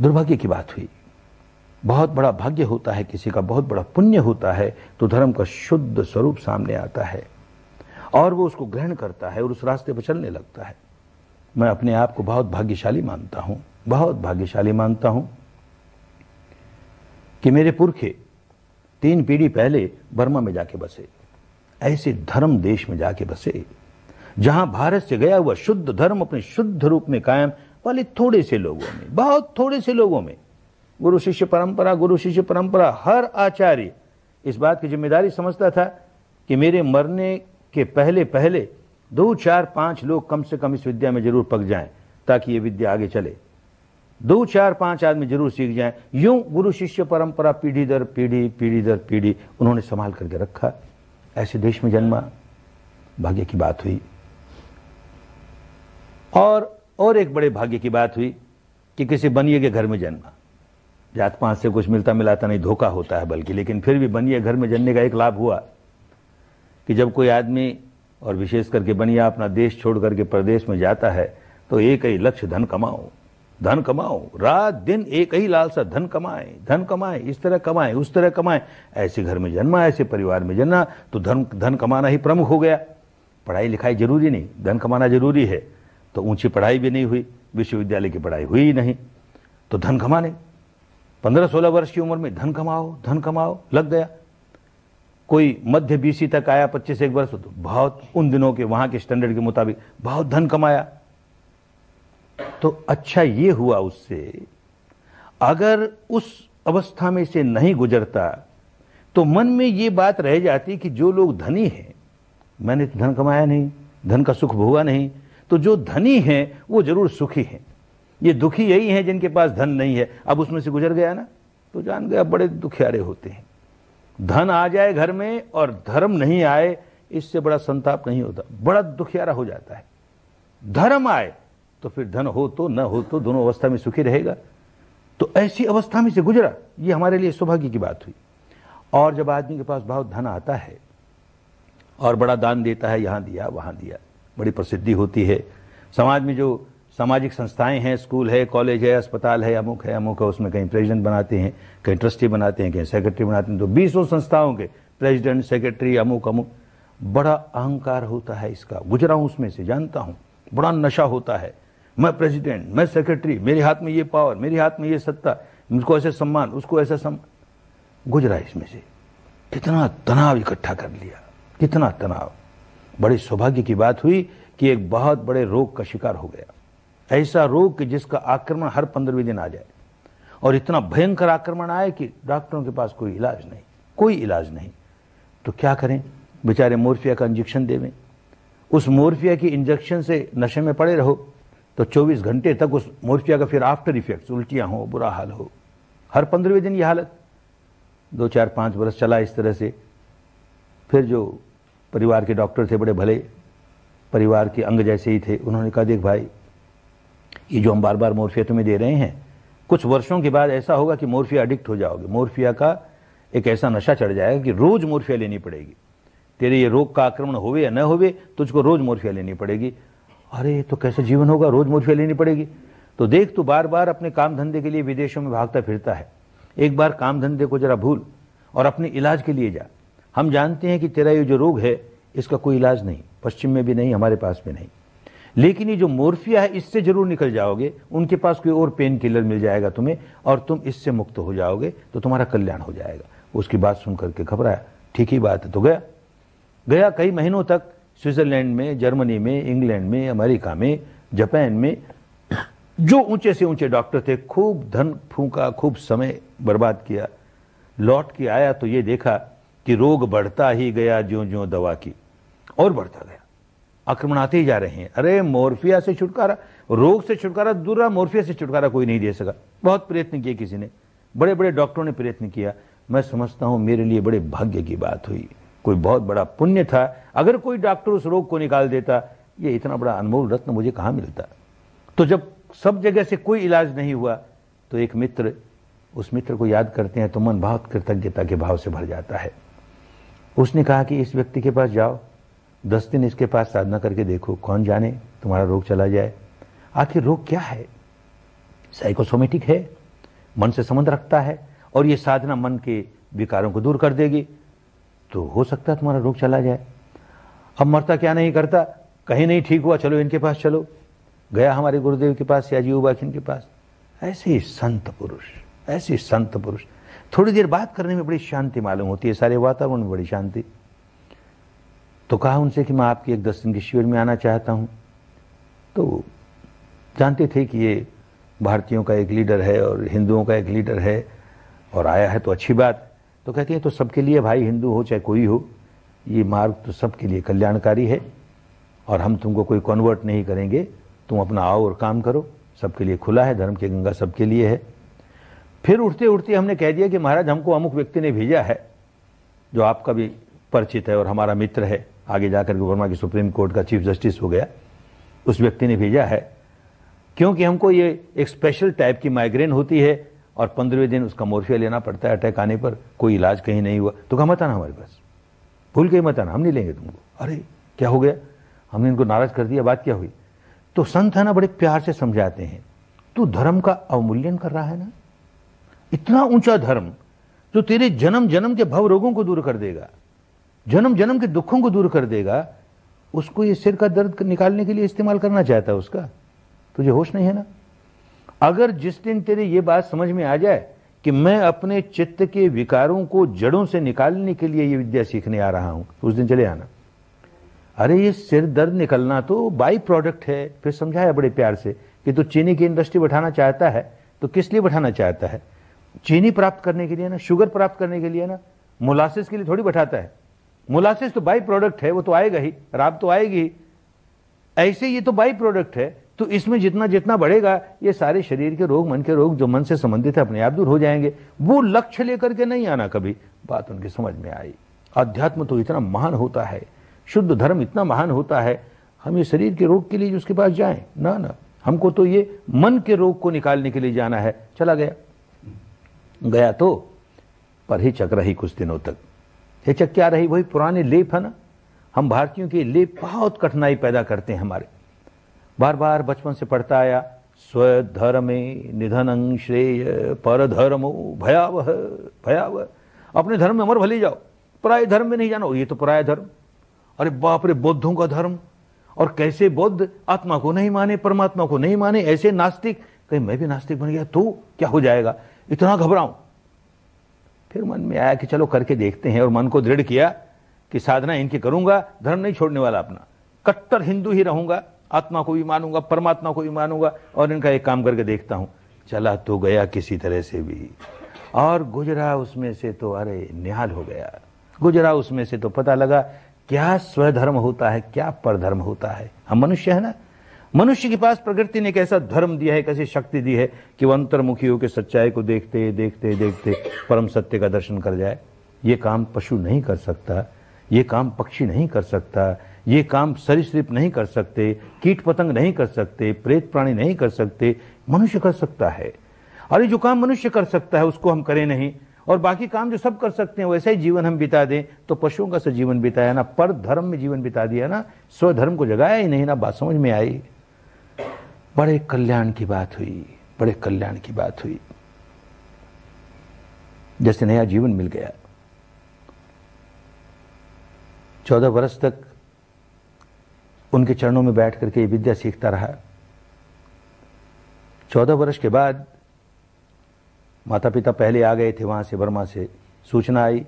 दुर्भाग्य की बात हुई बहुत बड़ा भाग्य होता है किसी का बहुत बड़ा पुण्य होता है तो धर्म का शुद्ध स्वरूप सामने आता है और वो उसको ग्रहण करता है और उस रास्ते पर चलने लगता है मैं अपने आप को बहुत भाग्यशाली मानता हूं बहुत भाग्यशाली मानता हूं कि मेरे पुरखे तीन पीढ़ी पहले बर्मा में जाके बसे ऐसे धर्म देश में जाके बसे जहां भारत से गया हुआ शुद्ध धर्म अपने शुद्ध रूप में कायम वाले थोड़े से लोगों में बहुत थोड़े से लोगों में गुरु शिष्य परंपरा गुरु शिष्य परंपरा हर आचार्य इस बात की जिम्मेदारी समझता था कि मेरे मरने के पहले पहले दो चार पांच लोग कम से कम इस विद्या में जरूर पक जाएं ताकि ये विद्या आगे चले दो चार पांच आदमी जरूर सीख जाएं यूं गुरु शिष्य परंपरा पीढ़ी दर पीढ़ी पीढ़ी दर पीढ़ी उन्होंने संभाल करके रखा ऐसे देश में जन्मा भाग्य की बात हुई और और एक बड़े भाग्य की बात हुई कि किसी बनिए के घर में जन्मा जात पात से कुछ मिलता मिलाता नहीं धोखा होता है बल्कि लेकिन फिर भी बनिया घर में जन्ने का एक लाभ हुआ कि जब कोई आदमी और विशेष करके बनिया अपना देश छोड़ करके प्रदेश में जाता है तो एक ही लक्ष्य धन कमाओ धन कमाओ रात दिन एक ही लालसा धन कमाए धन कमाए इस तरह कमाए उस तरह कमाए ऐसे घर में जन्मा ऐसे परिवार में जन्मा तो धन धन कमाना ही प्रमुख हो गया पढ़ाई लिखाई जरूरी नहीं धन कमाना जरूरी है तो ऊंची पढ़ाई भी नहीं हुई विश्वविद्यालय की पढ़ाई हुई ही नहीं तो धन कमाने पंद्रह सोलह वर्ष की उम्र में धन कमाओ धन कमाओ लग गया कोई मध्य बीसी तक आया पच्चीस एक वर्ष तो बहुत उन दिनों के वहां के स्टैंडर्ड के मुताबिक बहुत धन कमाया तो अच्छा ये हुआ उससे अगर उस अवस्था में से नहीं गुजरता तो मन में ये बात रह जाती कि जो लोग धनी हैं मैंने तो धन कमाया नहीं धन का सुख भोगा नहीं तो जो धनी हैं वो जरूर सुखी हैं ये दुखी यही हैं जिनके पास धन नहीं है अब उसमें से गुजर गया ना तो जान गए बड़े दुखियारे होते हैं धन आ जाए घर में और धर्म नहीं आए इससे बड़ा संताप नहीं होता बड़ा दुखियारा हो जाता है धर्म आए तो फिर धन हो तो न हो तो दोनों अवस्था में सुखी रहेगा तो ऐसी अवस्था में से गुजरा ये हमारे लिए सौभाग्य की बात हुई और जब आदमी के पास बहुत धन आता है और बड़ा दान देता है यहां दिया वहां दिया बड़ी प्रसिद्धि होती है समाज में जो सामाजिक संस्थाएं हैं स्कूल है कॉलेज है अस्पताल है अमुक है अमुक है उसमें कहीं प्रेसिडेंट बनाते हैं कहीं ट्रस्टी बनाते हैं कहीं सेक्रेटरी बनाते हैं तो बीसों संस्थाओं के प्रेसिडेंट सेक्रेटरी अमुक अमुक बड़ा अहंकार होता है इसका गुजरा हूं उसमें से जानता हूं बड़ा नशा होता है मैं प्रेसिडेंट मैं सेक्रेटरी मेरे हाथ में ये पावर मेरे हाथ में ये सत्ता मुझको ऐसे सम्मान उसको ऐसा सम्मान गुजरा इसमें से कितना तनाव इकट्ठा कर लिया कितना तनाव बड़ी सौभाग्य की बात हुई कि एक बहुत बड़े रोग का शिकार हो गया ऐसा रोग कि जिसका आक्रमण हर पंद्रहवीं दिन आ जाए और इतना भयंकर आक्रमण आए कि डॉक्टरों के पास कोई इलाज नहीं कोई इलाज नहीं तो क्या करें बेचारे मोरफिया का इंजेक्शन देवें उस मोरफिया की इंजेक्शन से नशे में पड़े रहो तो 24 घंटे तक उस मोरफिया का फिर आफ्टर इफेक्ट्स उल्टियाँ हो बुरा हाल हो हर पंद्रहवें दिन ये हालत दो चार पाँच बरस चला इस तरह से फिर जो परिवार के डॉक्टर थे बड़े भले परिवार के अंग जैसे ही थे उन्होंने कहा देख भाई ये जो हम बार बार मोरफिया तुम्हें दे रहे हैं कुछ वर्षों के बाद ऐसा होगा कि मोरफिया अडिक्ट हो जाओगे मोरफिया का एक ऐसा नशा चढ़ जाएगा कि रोज मोरफिया लेनी पड़ेगी तेरे ये रोग का आक्रमण होवे या न होवे तुझको रोज मोरफिया लेनी पड़ेगी अरे तो कैसे जीवन होगा रोज मोरफिया लेनी पड़ेगी तो देख तू बार बार अपने काम धंधे के लिए विदेशों में भागता फिरता है एक बार काम धंधे को जरा भूल और अपने इलाज के लिए जा हम जानते हैं कि तेरा ये जो रोग है इसका कोई इलाज नहीं पश्चिम में भी नहीं हमारे पास भी नहीं लेकिन ये जो मोर्फिया है इससे जरूर निकल जाओगे उनके पास कोई और पेन किलर मिल जाएगा तुम्हें और तुम इससे मुक्त हो जाओगे तो तुम्हारा कल्याण हो जाएगा उसकी बात सुन करके घबराया ठीक ही बात है तो गया गया कई महीनों तक स्विट्जरलैंड में जर्मनी में इंग्लैंड में अमेरिका में जापान में जो ऊंचे से ऊंचे डॉक्टर थे खूब धन फूका खूब समय बर्बाद किया लौट के आया तो ये देखा कि रोग बढ़ता ही गया ज्यो ज्यो दवा की और बढ़ता गया आक्रमण आते ही जा रहे हैं अरे मोरफिया से छुटकारा रोग से छुटकारा दूर मोरफिया से छुटकारा कोई नहीं दे सका बहुत प्रयत्न किए किसी ने बड़े बड़े डॉक्टरों ने प्रयत्न किया मैं समझता हूँ मेरे लिए बड़े भाग्य की बात हुई कोई बहुत बड़ा पुण्य था अगर कोई डॉक्टर उस रोग को निकाल देता ये इतना बड़ा अनमोल रत्न मुझे कहाँ मिलता तो जब सब जगह से कोई इलाज नहीं हुआ तो एक मित्र उस मित्र को याद करते हैं तो मन बहुत कृतज्ञता के भाव से भर जाता है उसने कहा कि इस व्यक्ति के पास जाओ दस दिन इसके पास साधना करके देखो कौन जाने तुम्हारा रोग चला जाए आखिर रोग क्या है साइकोसोमेटिक है मन से संबंध रखता है और ये साधना मन के विकारों को दूर कर देगी तो हो सकता है तुम्हारा रोग चला जाए अब मरता क्या नहीं करता कहीं नहीं ठीक हुआ चलो इनके पास चलो गया हमारे गुरुदेव के पास या जीव बाखिन के पास ऐसे संत पुरुष ऐसे संत पुरुष थोड़ी देर बात करने में बड़ी शांति मालूम होती है सारे वातावरण में बड़ी शांति तो कहा उनसे कि मैं आपकी एक दस दिन के शिविर में आना चाहता हूँ तो जानते थे कि ये भारतीयों का एक लीडर है और हिंदुओं का एक लीडर है और आया है तो अच्छी बात तो कहते हैं तो सबके लिए भाई हिंदू हो चाहे कोई हो ये मार्ग तो सबके लिए कल्याणकारी है और हम तुमको कोई कन्वर्ट नहीं करेंगे तुम अपना आओ और काम करो सबके लिए खुला है धर्म की गंगा सबके लिए है फिर उठते उठते हमने कह दिया कि महाराज हमको अमुक व्यक्ति ने भेजा है जो आपका भी परिचित है और हमारा मित्र है आगे जाकर के वर्मा की सुप्रीम कोर्ट का चीफ जस्टिस हो गया उस व्यक्ति ने भेजा है क्योंकि हमको ये एक स्पेशल टाइप की माइग्रेन होती है और पंद्रहवें दिन उसका मोर्फिया लेना पड़ता है अटैक आने पर कोई इलाज कहीं नहीं हुआ तो कहा मत आना हमारे पास भूल के मत आना हम नहीं लेंगे तुमको अरे क्या हो गया हमने इनको नाराज कर दिया बात क्या हुई तो संत है ना बड़े प्यार से समझाते हैं तू धर्म का अवमूल्यन कर रहा है ना इतना ऊंचा धर्म जो तेरे जन्म जन्म के भव रोगों को दूर कर देगा जन्म जन्म के दुखों को दूर कर देगा उसको ये सिर का दर्द निकालने के लिए इस्तेमाल करना चाहता है उसका तुझे तो होश नहीं है ना अगर जिस दिन तेरे ये बात समझ में आ जाए कि मैं अपने चित्त के विकारों को जड़ों से निकालने के लिए ये विद्या सीखने आ रहा हूं तो उस दिन चले आना अरे ये सिर दर्द निकलना तो बाई प्रोडक्ट है फिर समझाया बड़े प्यार से कि तू तो चीनी की इंडस्ट्री बैठाना चाहता है तो किस लिए बैठाना चाहता है चीनी प्राप्त करने के लिए ना शुगर प्राप्त करने के लिए ना मोलासिस के लिए थोड़ी बैठाता है मोलासिस तो बाई प्रोडक्ट है वो तो आएगा ही राब तो आएगी ऐसे ये तो बाई प्रोडक्ट है तो इसमें जितना जितना बढ़ेगा ये सारे शरीर के रोग मन के रोग जो मन से संबंधित है अपने आप दूर हो जाएंगे वो लक्ष्य लेकर के नहीं आना कभी बात उनके समझ में आई अध्यात्म तो इतना महान होता है शुद्ध धर्म इतना महान होता है हम ये शरीर के रोग के लिए उसके पास जाए ना ना हमको तो ये मन के रोग को निकालने के लिए जाना है चला गया गया तो पर ही चक्र ही कुछ दिनों तक हिचक क्या रही वही पुराने लेप है ना हम भारतीयों के लेप बहुत कठिनाई पैदा करते हैं हमारे बार बार बचपन से पढ़ता आया स्वधर्मे निधन श्रेय पर धर्मो भयावह भयावह अपने धर्म में अमर भले जाओ पराय धर्म में नहीं जाना ये तो पराय धर्म अरे बाप रे बौद्धों का धर्म और कैसे बौद्ध आत्मा को नहीं माने परमात्मा को नहीं माने ऐसे नास्तिक कहीं मैं भी नास्तिक बन गया तो क्या हो जाएगा इतना घबराऊं फिर मन में आया कि चलो करके देखते हैं और मन को दृढ़ किया कि साधना इनकी करूंगा धर्म नहीं छोड़ने वाला अपना कट्टर हिंदू ही रहूंगा आत्मा को भी मानूंगा परमात्मा को भी मानूंगा और इनका एक काम करके देखता हूं चला तो गया किसी तरह से भी और गुजरा उसमें से तो अरे निहाल हो गया गुजरा उसमें से तो पता लगा क्या स्वधर्म होता है क्या परधर्म होता है हम मनुष्य है ना मनुष्य के पास प्रकृति ने एक ऐसा धर्म दिया है कैसी शक्ति दी है कि वह अंतर्मुखियों के सच्चाई को देखते देखते देखते परम सत्य का दर्शन कर जाए ये काम पशु नहीं कर सकता ये काम पक्षी नहीं कर सकता ये काम सरीसृप नहीं कर सकते कीट पतंग नहीं कर सकते प्रेत प्राणी नहीं कर सकते मनुष्य कर सकता है और ये जो काम मनुष्य कर सकता है उसको हम करें नहीं और बाकी काम जो सब कर सकते हैं वैसा ही जीवन हम बिता दें तो पशुओं का से जीवन बिताया ना पर धर्म में जीवन बिता दिया ना स्वधर्म को जगाया ही नहीं ना बात समझ में आई बड़े कल्याण की बात हुई बड़े कल्याण की बात हुई जैसे नया जीवन मिल गया चौदह वर्ष तक उनके चरणों में बैठ करके ये विद्या सीखता रहा चौदह वर्ष के बाद माता पिता पहले आ गए थे वहां से वर्मा से सूचना आई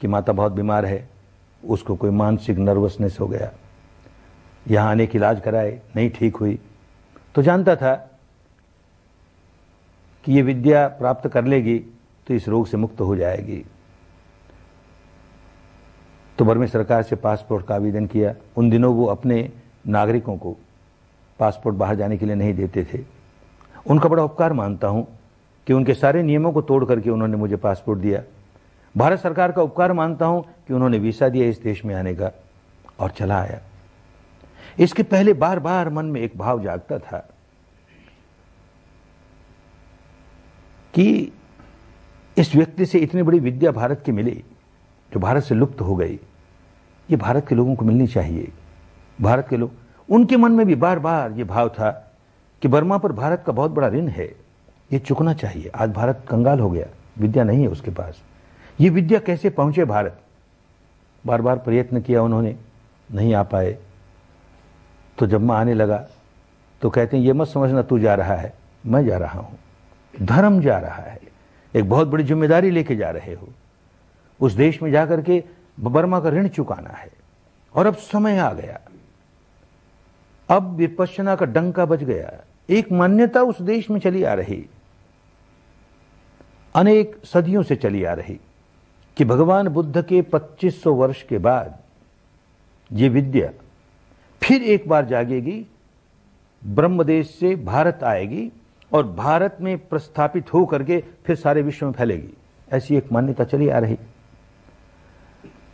कि माता बहुत बीमार है उसको कोई मानसिक नर्वसनेस हो गया यहाँ आने की इलाज कराए नहीं ठीक हुई तो जानता था कि ये विद्या प्राप्त कर लेगी तो इस रोग से मुक्त हो जाएगी तो बर्मे सरकार से पासपोर्ट का आवेदन किया उन दिनों वो अपने नागरिकों को पासपोर्ट बाहर जाने के लिए नहीं देते थे उनका बड़ा उपकार मानता हूं कि उनके सारे नियमों को तोड़ करके उन्होंने मुझे पासपोर्ट दिया भारत सरकार का उपकार मानता हूं कि उन्होंने वीसा दिया इस देश में आने का और चला आया इसके पहले बार बार मन में एक भाव जागता था कि इस व्यक्ति से इतनी बड़ी विद्या भारत की मिली जो भारत से लुप्त हो गई ये भारत के लोगों को मिलनी चाहिए भारत के लोग उनके मन में भी बार बार ये भाव था कि बर्मा पर भारत का बहुत बड़ा ऋण है ये चुकना चाहिए आज भारत कंगाल हो गया विद्या नहीं है उसके पास ये विद्या कैसे पहुंचे भारत बार बार प्रयत्न किया उन्होंने नहीं आ पाए तो जब मैं आने लगा तो कहते हैं ये मत समझना तू जा रहा है मैं जा रहा हूँ धर्म जा रहा है एक बहुत बड़ी जिम्मेदारी लेके जा रहे हो उस देश में जाकर के बर्मा का ऋण चुकाना है और अब समय आ गया अब विपश्चना का डंका बज गया एक मान्यता उस देश में चली आ रही अनेक सदियों से चली आ रही कि भगवान बुद्ध के 2500 वर्ष के बाद ये विद्या फिर एक बार जागेगी ब्रह्मदेश से भारत आएगी और भारत में प्रस्थापित हो करके फिर सारे विश्व में फैलेगी ऐसी एक मान्यता चली आ रही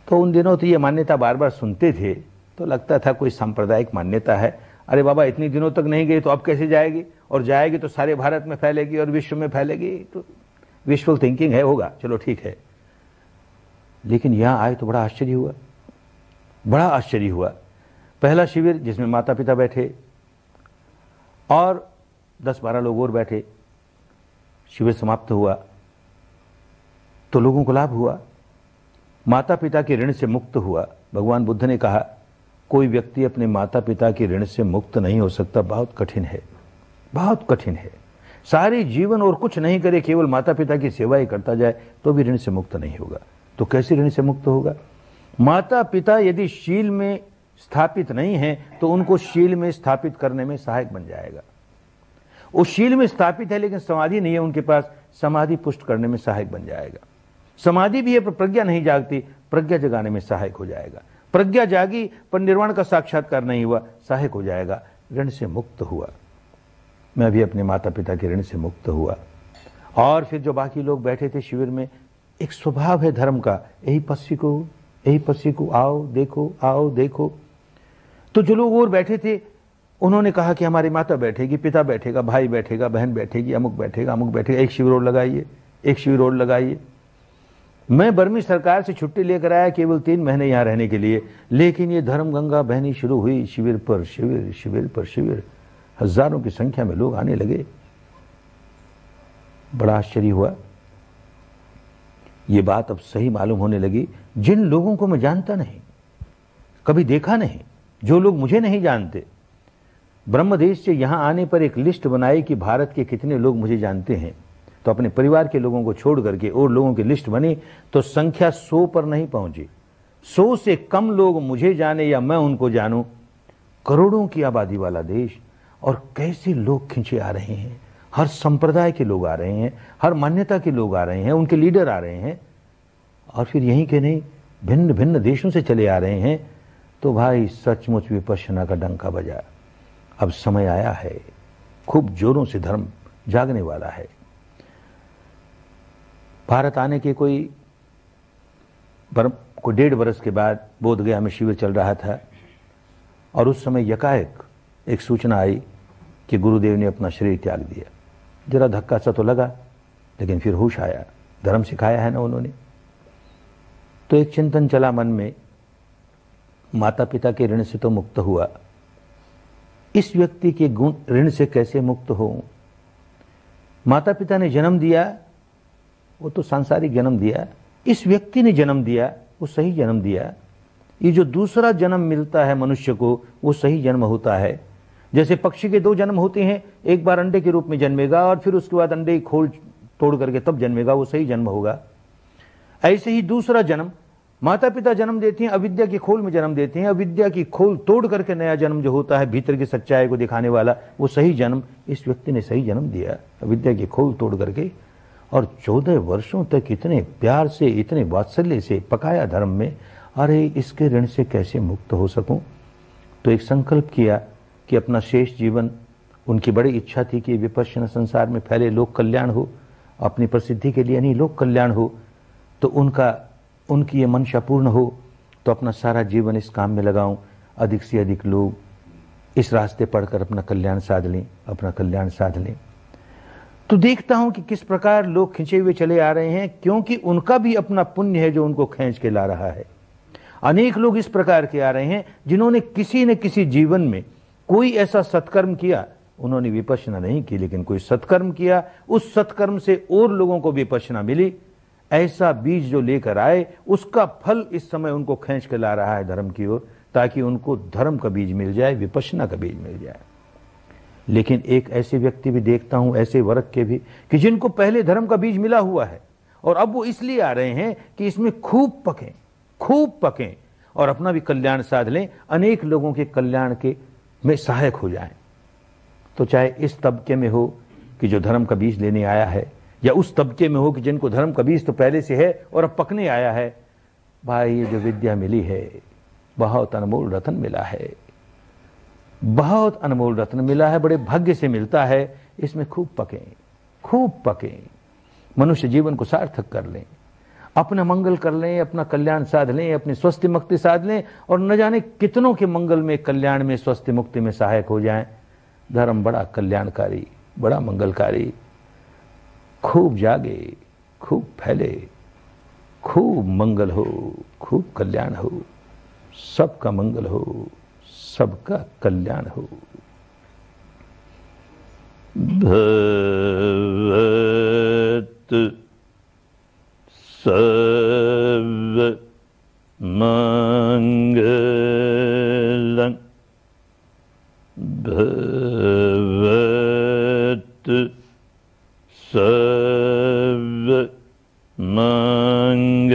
तो उन दिनों तो ये मान्यता बार बार सुनते थे तो लगता था कोई सांप्रदायिक मान्यता है अरे बाबा इतने दिनों तक नहीं गई तो अब कैसे जाएगी और जाएगी तो सारे भारत में फैलेगी और विश्व में फैलेगी तो विश्वल थिंकिंग है होगा चलो ठीक है लेकिन यहाँ आए तो बड़ा आश्चर्य हुआ बड़ा आश्चर्य हुआ पहला शिविर जिसमें माता पिता बैठे और दस बारह लोग और बैठे शिविर समाप्त हुआ तो लोगों को लाभ हुआ माता पिता के ऋण से मुक्त हुआ भगवान बुद्ध ने कहा कोई व्यक्ति अपने माता पिता के ऋण से मुक्त नहीं हो सकता बहुत कठिन है बहुत कठिन है सारे जीवन और कुछ नहीं करे केवल माता पिता की सेवा ही करता जाए तो भी ऋण से मुक्त नहीं होगा तो कैसे ऋण से मुक्त होगा माता पिता यदि शील में स्थापित नहीं है तो उनको शील में स्थापित करने में सहायक बन जाएगा वो शील में स्थापित है लेकिन समाधि नहीं है उनके पास समाधि पुष्ट करने में सहायक बन जाएगा समाधि भी है पर प्रज्ञा नहीं जागती प्रज्ञा जगाने में सहायक हो जाएगा प्रज्ञा जागी पर निर्वाण का साक्षात्कार नहीं हुआ सहायक हो जाएगा ऋण से मुक्त हुआ मैं भी अपने माता पिता के ऋण से मुक्त हुआ और फिर जो बाकी लोग बैठे थे शिविर में एक स्वभाव है धर्म का यही पस्सी को यही पस्सी को आओ देखो आओ देखो तो जो लोग और बैठे थे उन्होंने कहा कि हमारी माता बैठेगी पिता बैठेगा भाई बैठेगा बहन बैठेगी अमुक बैठेगा अमुक बैठेगा एक शिविर और लगाइए एक शिविर और लगाइए मैं बर्मी सरकार से छुट्टी लेकर आया केवल तीन महीने यहाँ रहने के लिए लेकिन ये धर्म गंगा बहनी शुरू हुई शिविर पर शिविर शिविर पर शिविर हजारों की संख्या में लोग आने लगे बड़ा आश्चर्य हुआ ये बात अब सही मालूम होने लगी जिन लोगों को मैं जानता नहीं कभी देखा नहीं जो लोग मुझे नहीं जानते ब्रह्मदेश से यहां आने पर एक लिस्ट बनाई कि भारत के कितने लोग मुझे जानते हैं तो अपने परिवार के लोगों को छोड़ करके और लोगों की लिस्ट बनी तो संख्या सौ पर नहीं पहुंची सौ से कम लोग मुझे जाने या मैं उनको जानूं करोड़ों की आबादी वाला देश और कैसे लोग खींचे आ रहे हैं हर संप्रदाय के लोग आ रहे हैं हर मान्यता के लोग आ रहे हैं उनके लीडर आ रहे हैं और फिर यहीं के नहीं भिन्न भिन्न देशों से चले आ रहे हैं तो भाई सचमुच विपशना का डंका बजा अब समय आया है खूब जोरों से धर्म जागने वाला है भारत आने के कोई कोई को डेढ़ बरस के बाद बोध गया में शिविर चल रहा था और उस समय यकाएक एक सूचना आई कि गुरुदेव ने अपना शरीर त्याग दिया जरा धक्का सा तो लगा लेकिन फिर होश आया धर्म सिखाया है ना उन्होंने तो एक चिंतन चला मन में माता पिता के ऋण से तो मुक्त हुआ इस व्यक्ति के गुण ऋण से कैसे मुक्त हो माता पिता ने जन्म दिया वो तो सांसारिक जन्म दिया इस व्यक्ति ने जन्म दिया वो सही जन्म दिया ये जो दूसरा जन्म मिलता है मनुष्य को वो सही जन्म होता है जैसे पक्षी के दो जन्म होते हैं एक बार अंडे के रूप में जन्मेगा और फिर उसके बाद अंडे खोल तोड़ करके तब जन्मेगा वो सही जन्म होगा ऐसे ही दूसरा जन्म माता पिता जन्म देते हैं अविद्या की खोल में जन्म देते हैं अविद्या की खोल तोड़ करके नया जन्म जो होता है भीतर की सच्चाई को दिखाने वाला वो सही जन्म इस व्यक्ति ने सही जन्म दिया अविद्या की खोल तोड़ करके और चौदह वर्षों तक इतने प्यार से इतने वात्सल्य से पकाया धर्म में अरे इसके ऋण से कैसे मुक्त हो सकूं तो एक संकल्प किया कि अपना शेष जीवन उनकी बड़ी इच्छा थी कि विपश्चन संसार में फैले लोक कल्याण हो अपनी प्रसिद्धि के लिए नहीं लोक कल्याण हो तो उनका उनकी ये मंशा पूर्ण हो तो अपना सारा जीवन इस काम में लगाऊं अधिक से अधिक लोग इस रास्ते पढ़कर अपना कल्याण साध लें अपना कल्याण साध लें तो देखता हूं कि किस प्रकार लोग खींचे हुए चले आ रहे हैं क्योंकि उनका भी अपना पुण्य है जो उनको खींच के ला रहा है अनेक लोग इस प्रकार के आ रहे हैं जिन्होंने किसी न किसी जीवन में कोई ऐसा सत्कर्म किया उन्होंने विपश्यना नहीं की लेकिन कोई सत्कर्म किया उस सत्कर्म से और लोगों को विपचना मिली ऐसा बीज जो लेकर आए उसका फल इस समय उनको खींच के ला रहा है धर्म की ओर ताकि उनको धर्म का बीज मिल जाए विपसना का बीज मिल जाए लेकिन एक ऐसे व्यक्ति भी देखता हूं ऐसे वर्ग के भी कि जिनको पहले धर्म का बीज मिला हुआ है और अब वो इसलिए आ रहे हैं कि इसमें खूब पके खूब पकें और अपना भी कल्याण साध लें अनेक लोगों के कल्याण के में सहायक हो जाए तो चाहे इस तबके में हो कि जो धर्म का बीज लेने आया है या उस तबके में हो कि जिनको धर्म कभी तो पहले से है और अब पकने आया है भाई ये जो विद्या मिली है बहुत अनमोल रतन मिला है बहुत अनमोल रत्न मिला है बड़े भाग्य से मिलता है इसमें खूब पके खूब पके मनुष्य जीवन को सार्थक कर लें अपना मंगल कर लें अपना कल्याण साध लें अपनी स्वस्थ मुक्ति साध लें और न जाने कितनों के मंगल में कल्याण में स्वस्थ मुक्ति में सहायक हो जाएं धर्म बड़ा कल्याणकारी बड़ा मंगलकारी खूब जागे खूब फैले खूब मंगल हो खूब कल्याण हो सबका मंगल हो सबका कल्याण हो भवत सर्व मंगलं भवत नाङ्ग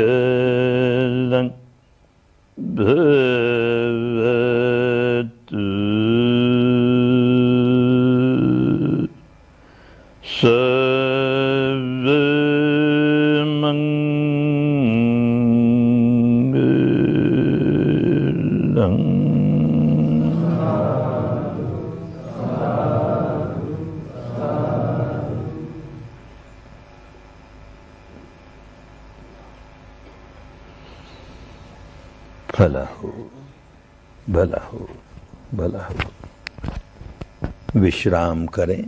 वाला विश्राम करें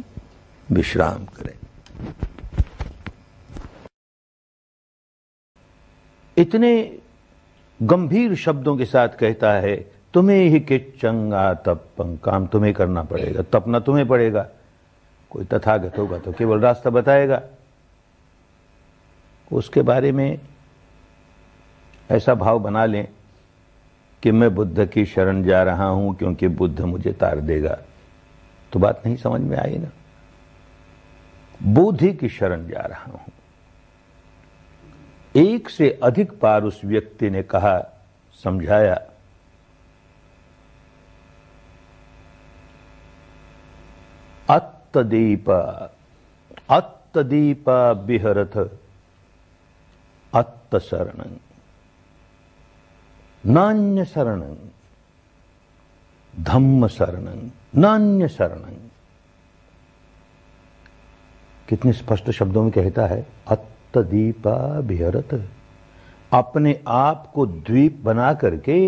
विश्राम करें इतने गंभीर शब्दों के साथ कहता है तुम्हें ही कि चंगा तप काम तुम्हें करना पड़ेगा तपना तुम्हें पड़ेगा कोई तथागत होगा तो केवल रास्ता बताएगा उसके बारे में ऐसा भाव बना लें कि मैं बुद्ध की शरण जा रहा हूं क्योंकि बुद्ध मुझे तार देगा तो बात नहीं समझ में आई ना बोधि की शरण जा रहा हूं एक से अधिक बार उस व्यक्ति ने कहा समझाया अत्तदीप अत्तदीप बिहरथ अत्त शरण नान्य शरण धम्म शरण नान्य शरण कितने स्पष्ट शब्दों में कहता है अत्य दीपा बिहरत अपने आप को द्वीप बना करके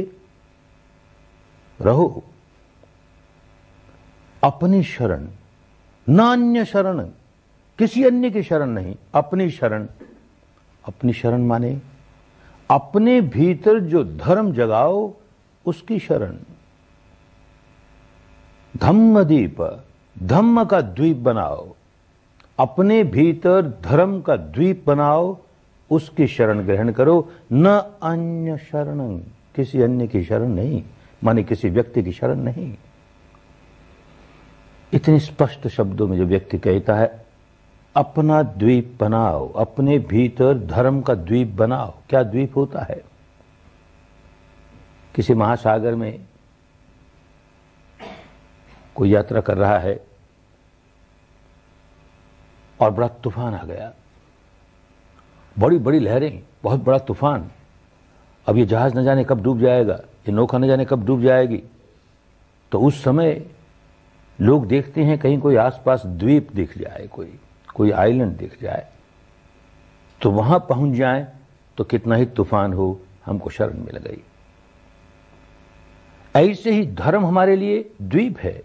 रहो अपनी शरण नान्य शरण किसी अन्य की शरण नहीं अपनी शरण अपनी शरण माने अपने भीतर जो धर्म जगाओ उसकी शरण धम्म दीप धम्म का द्वीप बनाओ अपने भीतर धर्म का द्वीप बनाओ उसकी शरण ग्रहण करो न अन्य शरण किसी अन्य की शरण नहीं माने किसी व्यक्ति की शरण नहीं इतने स्पष्ट शब्दों में जो व्यक्ति कहता है अपना द्वीप बनाओ अपने भीतर धर्म का द्वीप बनाओ क्या द्वीप होता है किसी महासागर में कोई यात्रा कर रहा है और बड़ा तूफान आ गया बड़ी बड़ी लहरें बहुत बड़ा तूफान अब ये जहाज न जाने कब डूब जाएगा ये नौका न जाने कब डूब जाएगी तो उस समय लोग देखते हैं कहीं कोई आसपास द्वीप दिख जाए कोई कोई आइलैंड दिख जाए तो वहां पहुंच जाए तो कितना ही तूफान हो हमको शरण मिल गई ऐसे ही धर्म हमारे लिए द्वीप है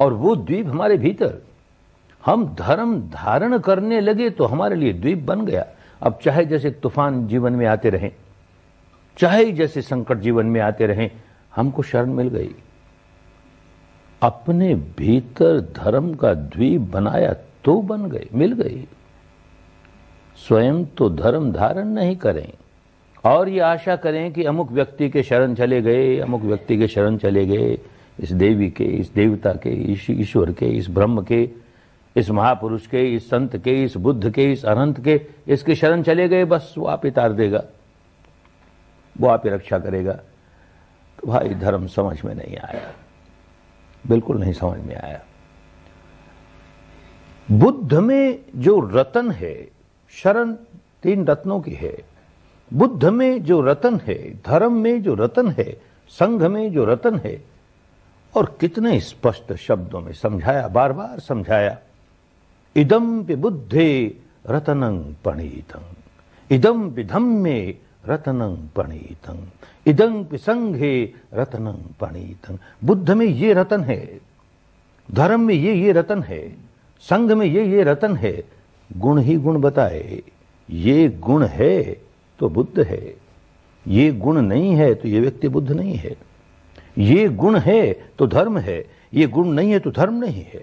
और वो द्वीप हमारे भीतर हम धर्म धारण करने लगे तो हमारे लिए द्वीप बन गया अब चाहे जैसे तूफान जीवन में आते रहें चाहे जैसे संकट जीवन में आते रहें हमको शरण मिल गई अपने भीतर धर्म का द्वीप बनाया तो बन गए मिल गई स्वयं तो धर्म धारण नहीं करें और ये आशा करें कि अमुक व्यक्ति के शरण चले गए अमुक व्यक्ति के शरण चले गए इस देवी के इस देवता के इस ईश्वर के इस ब्रह्म के इस महापुरुष के इस संत के इस बुद्ध के इस अनंत के इसके शरण चले गए बस वो आप ही तार देगा वो आप ही रक्षा करेगा तो भाई धर्म समझ में नहीं आया बिल्कुल नहीं समझ में आया बुद्ध में जो रतन है शरण तीन रत्नों की है बुद्ध में जो रतन है धर्म में जो रतन है संघ में जो रतन है और कितने स्पष्ट शब्दों में समझाया बार बार समझाया इदम पे बुद्धे रतनंग पणीतं इदम विधम में रतनंग पणीतंग इदं संघे रतनंग पणीतं बुद्ध में ये रतन है धर्म में ये ये रतन है संघ में ये ये रतन है गुण ही गुण बताए ये गुण है तो बुद्ध है ये गुण नहीं है तो ये व्यक्ति बुद्ध नहीं है ये गुण है तो धर्म है ये गुण नहीं है तो धर्म नहीं है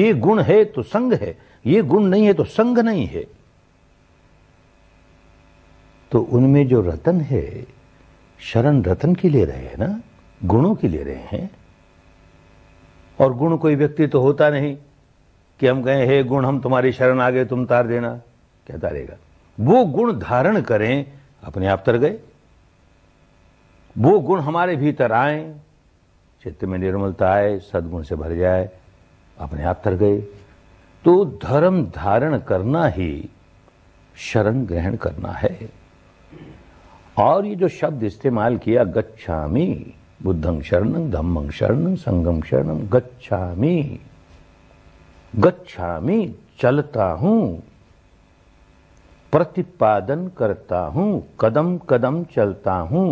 ये गुण है तो संघ है ये गुण नहीं है तो संघ नहीं है तो उनमें जो रतन है शरण रतन के लिए रहे हैं ना गुणों के लिए रहे हैं और गुण कोई व्यक्ति तो होता नहीं कि हम कहें हे गुण हम तुम्हारी शरण आ गए तुम तार देना क्या तारेगा वो गुण धारण करें अपने आप तर गए वो गुण हमारे भीतर आए चित्त में निर्मलता आए सदगुण से भर जाए अपने आप तर गए तो धर्म धारण करना ही शरण ग्रहण करना है और ये जो शब्द इस्तेमाल किया गच्छामी बुद्धं शरणं धम्मं शरणं संगम शरणं गच्छामी में चलता हूं प्रतिपादन करता हूं कदम कदम चलता हूं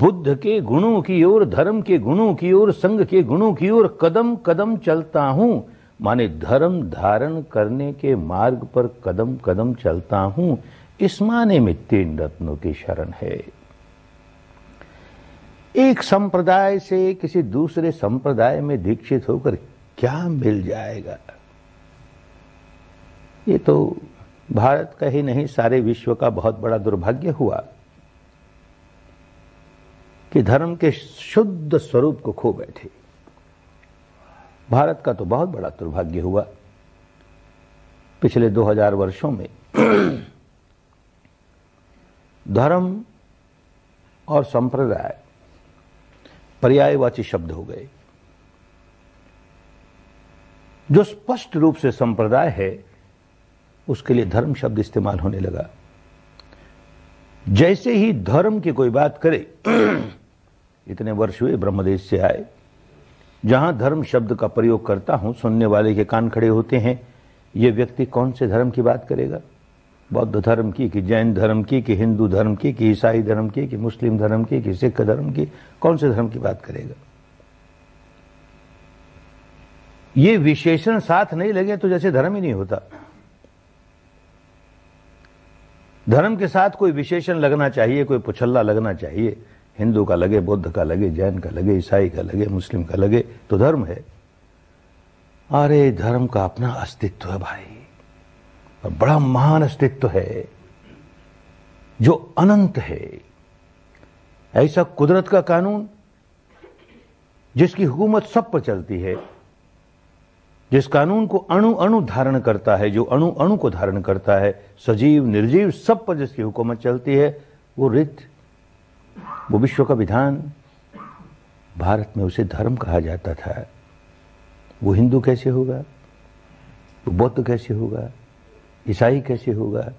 बुद्ध के गुणों की ओर धर्म के गुणों की ओर संघ के गुणों की ओर कदम कदम चलता हूं माने धर्म धारण करने के मार्ग पर कदम कदम चलता हूं इस माने में तीन रत्नों की शरण है एक संप्रदाय से किसी दूसरे संप्रदाय में दीक्षित होकर क्या मिल जाएगा ये तो भारत का ही नहीं सारे विश्व का बहुत बड़ा दुर्भाग्य हुआ कि धर्म के शुद्ध स्वरूप को खो बैठे भारत का तो बहुत बड़ा दुर्भाग्य हुआ पिछले 2000 वर्षों में धर्म और संप्रदाय पर्यायवाची शब्द हो गए जो स्पष्ट रूप से संप्रदाय है उसके लिए धर्म शब्द इस्तेमाल होने लगा जैसे ही धर्म की कोई बात करे इतने वर्ष हुए ब्रह्मदेश से आए जहां धर्म शब्द का प्रयोग करता हूं सुनने वाले के कान खड़े होते हैं ये व्यक्ति कौन से धर्म की बात करेगा बौद्ध धर्म की कि जैन धर्म की कि हिंदू धर्म की कि ईसाई धर्म की कि मुस्लिम धर्म की कि सिख धर्म की कौन से धर्म की बात करेगा ये विशेषण साथ नहीं लगे तो जैसे धर्म ही नहीं होता धर्म के साथ कोई विशेषण लगना चाहिए कोई पुछल्ला लगना चाहिए हिंदू का लगे बौद्ध का लगे जैन का लगे ईसाई का लगे मुस्लिम का लगे तो धर्म है अरे धर्म का अपना अस्तित्व है भाई और बड़ा महान अस्तित्व है जो अनंत है ऐसा कुदरत का कानून जिसकी हुकूमत सब पर चलती है जिस कानून को अणु अणु धारण करता है जो अणु अणु को धारण करता है सजीव निर्जीव सब पर जिसकी हुकूमत चलती है वो रित वो विश्व का विधान भारत में उसे धर्म कहा जाता था वो हिंदू कैसे होगा वो बौद्ध कैसे होगा ईसाई कैसे होगा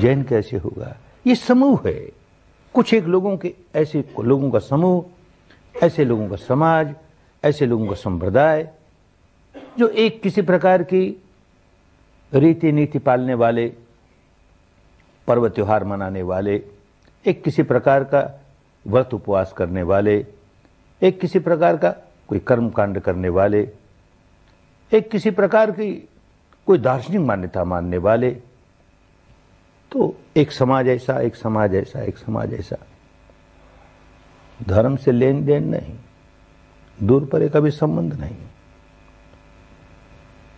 जैन कैसे होगा ये समूह है कुछ एक लोगों के ऐसे लोगों का समूह ऐसे लोगों का समाज ऐसे लोगों का संप्रदाय जो एक किसी प्रकार की रीति नीति पालने वाले पर्व त्यौहार मनाने वाले एक किसी प्रकार का व्रत उपवास करने वाले एक किसी प्रकार का कोई कर्म कांड करने वाले एक किसी प्रकार की कोई दार्शनिक मान्यता मानने वाले तो एक समाज ऐसा एक समाज ऐसा एक समाज ऐसा धर्म से लेन देन नहीं दूर पर एक अभी संबंध नहीं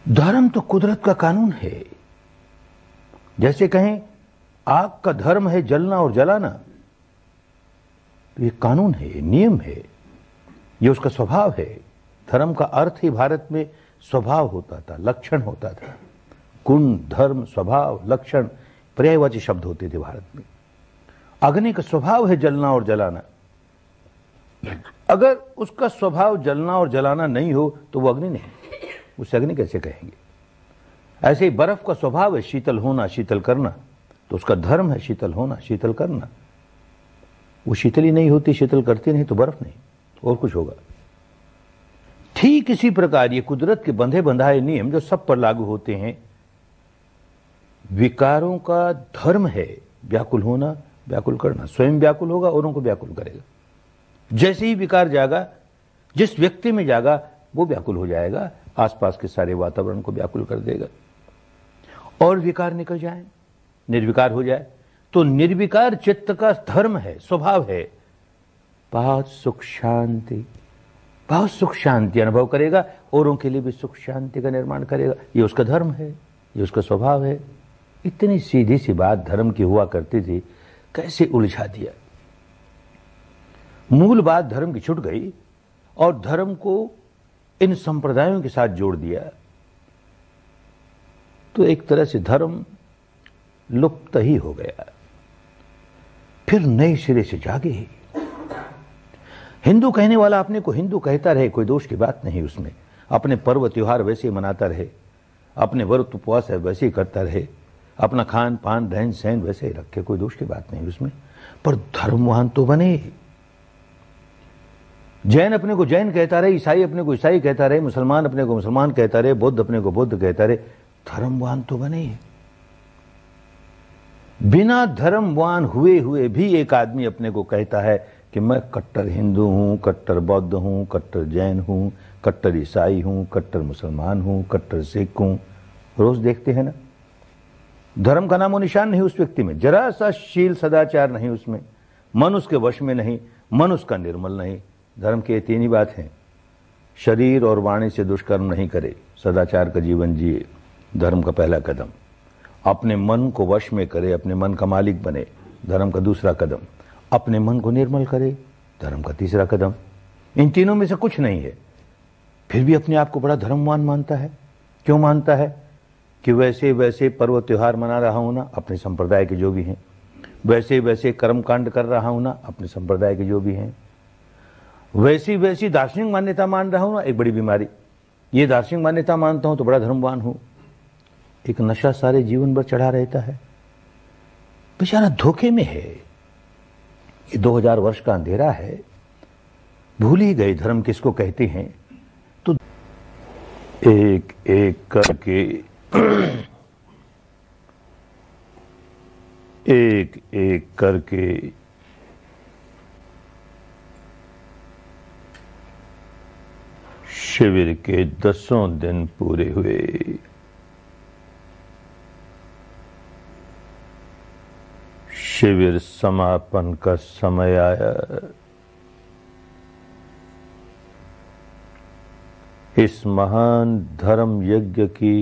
धर्म तो कुदरत का कानून है जैसे कहें आग का धर्म है जलना और जलाना तो ये कानून है नियम है ये उसका स्वभाव है धर्म का अर्थ ही भारत में स्वभाव होता था लक्षण होता था गुण धर्म स्वभाव लक्षण पर्यायवाची शब्द होते थे भारत में अग्नि का स्वभाव है जलना और जलाना अगर उसका स्वभाव जलना और जलाना नहीं हो तो वो अग्नि नहीं उसे अग्नि कैसे कहेंगे ऐसे ही बर्फ का स्वभाव है शीतल होना शीतल करना तो उसका धर्म है शीतल होना शीतल करना वो शीतल ही नहीं होती शीतल करती नहीं तो बर्फ नहीं और कुछ होगा ठीक इसी प्रकार ये कुदरत के बंधे बंधाए नियम जो सब पर लागू होते हैं विकारों का धर्म है व्याकुल होना व्याकुल करना स्वयं व्याकुल होगा औरों को व्याकुल करेगा जैसे ही विकार जागा जिस व्यक्ति में जागा वो व्याकुल हो जाएगा आसपास के सारे वातावरण को व्याकुल कर देगा और विकार निकल जाए निर्विकार हो जाए तो निर्विकार चित्त का धर्म है स्वभाव है बहुत सुख शांति बहुत सुख शांति अनुभव करेगा औरों के लिए भी सुख शांति का निर्माण करेगा ये उसका धर्म है ये उसका स्वभाव है इतनी सीधी सी बात धर्म की हुआ करती थी कैसे उलझा दिया मूल बात धर्म की छूट गई और धर्म को इन संप्रदायों के साथ जोड़ दिया तो एक तरह से धर्म लुप्त ही हो गया फिर नए सिरे से जागे ही हिंदू कहने वाला अपने को हिंदू कहता रहे कोई दोष की बात नहीं उसमें अपने पर्व त्योहार वैसे ही मनाता रहे अपने व्रत उपवास है वैसे ही करता रहे अपना खान पान रहन सहन वैसे ही रखे कोई दोष की बात नहीं उसमें पर धर्मवान तो बने ही जैन अपने को जैन कहता रहे ईसाई अपने को ईसाई कहता रहे मुसलमान अपने को मुसलमान कहता रहे बौद्ध अपने को बौद्ध कहता रहे धर्मवान तो बने ही बिना धर्मवान हुए हुए भी एक आदमी अपने को कहता है कि मैं कट्टर हिंदू हूं कट्टर बौद्ध हूं कट्टर जैन हूं कट्टर ईसाई हूं कट्टर मुसलमान हूं कट्टर सिख हूं रोज देखते हैं ना धर्म का नामो निशान नहीं उस व्यक्ति में जरा सा शील सदाचार नहीं उसमें मन उसके वश में नहीं मन उसका निर्मल नहीं धर्म के तीन ही बात हैं शरीर और वाणी से दुष्कर्म नहीं करे सदाचार का जीवन जिए धर्म का पहला कदम अपने मन को वश में करे अपने मन का मालिक बने धर्म का दूसरा कदम अपने मन को निर्मल करे धर्म का तीसरा कदम इन तीनों में से कुछ नहीं है फिर भी अपने आप को बड़ा धर्मवान मानता है क्यों मानता है कि वैसे वैसे पर्व त्यौहार मना रहा हूं ना अपने संप्रदाय के जो भी हैं वैसे वैसे कर्म कांड कर रहा हूं ना अपने संप्रदाय के जो भी हैं वैसी वैसी दार्शनिक मान्यता मान रहा हूं ना एक बड़ी बीमारी ये दार्शनिक मान्यता मानता हूं तो बड़ा धर्मवान हूं एक नशा सारे जीवन भर चढ़ा रहता है बेचारा धोखे में है ये 2000 वर्ष का अंधेरा है भूल ही गए धर्म किसको कहते हैं तो एक एक करके एक एक करके शिविर के दसों दिन पूरे हुए शिविर समापन का समय आया इस महान धर्म यज्ञ की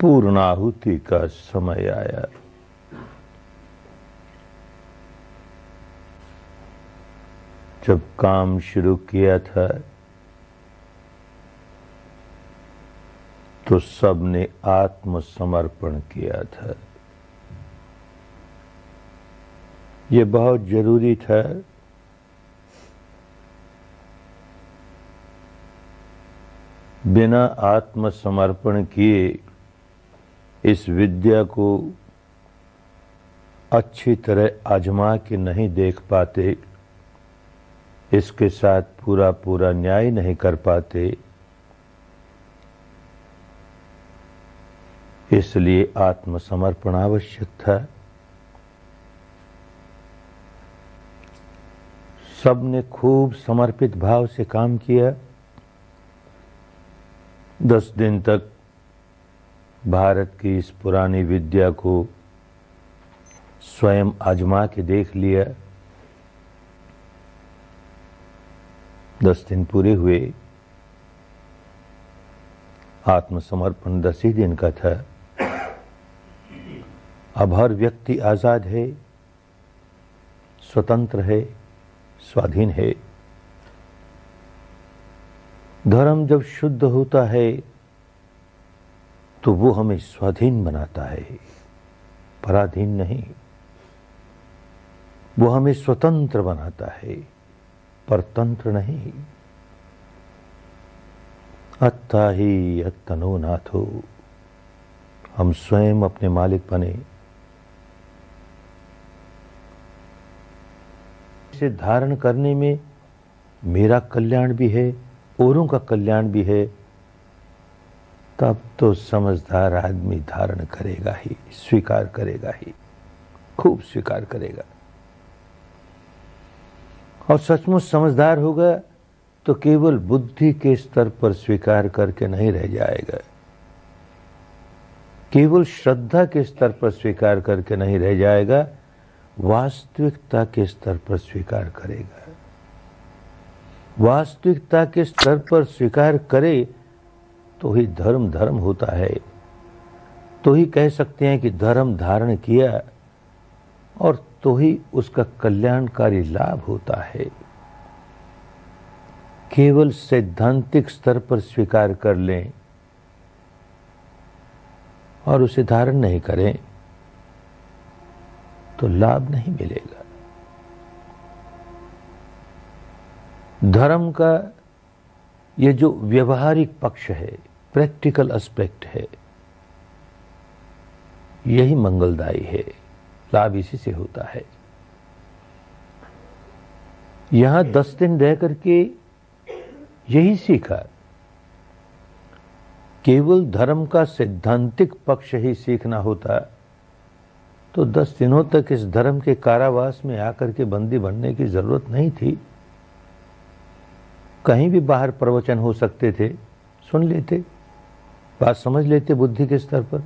पूर्णाहुति का समय आया जब काम शुरू किया था तो सब ने आत्मसमर्पण किया था ये बहुत जरूरी था बिना आत्मसमर्पण किए इस विद्या को अच्छी तरह आजमा के नहीं देख पाते इसके साथ पूरा पूरा न्याय नहीं कर पाते इसलिए आत्मसमर्पण आवश्यक था सबने खूब समर्पित भाव से काम किया दस दिन तक भारत की इस पुरानी विद्या को स्वयं आजमा के देख लिया दस दिन पूरे हुए आत्मसमर्पण दस ही दिन का था अब हर व्यक्ति आज़ाद है स्वतंत्र है स्वाधीन है धर्म जब शुद्ध होता है तो वो हमें स्वाधीन बनाता है पराधीन नहीं वो हमें स्वतंत्र बनाता है पर तंत्र नहीं अत्ता ही अत्तनो नाथो हम स्वयं अपने मालिक बने इसे धारण करने में मेरा कल्याण भी है औरों का कल्याण भी है तब तो समझदार आदमी धारण करेगा ही स्वीकार करेगा ही खूब स्वीकार करेगा और सचमुच समझदार होगा तो केवल बुद्धि के स्तर पर स्वीकार करके नहीं रह जाएगा केवल श्रद्धा के स्तर पर स्वीकार करके नहीं रह जाएगा वास्तविकता के स्तर पर स्वीकार करेगा वास्तविकता के स्तर पर स्वीकार करे तो ही धर्म धर्म होता है तो ही कह सकते हैं कि धर्म धारण किया और तो ही उसका कल्याणकारी लाभ होता है केवल सैद्धांतिक स्तर पर स्वीकार कर लें और उसे धारण नहीं करें तो लाभ नहीं मिलेगा धर्म का यह जो व्यवहारिक पक्ष है प्रैक्टिकल एस्पेक्ट है यही मंगलदायी है लाभ इसी से होता है यहां दस दिन रह करके यही सीखा केवल धर्म का सिद्धांतिक पक्ष ही सीखना होता तो दस दिनों तक इस धर्म के कारावास में आकर के बंदी बनने की जरूरत नहीं थी कहीं भी बाहर प्रवचन हो सकते थे सुन लेते बात समझ लेते बुद्धि के स्तर पर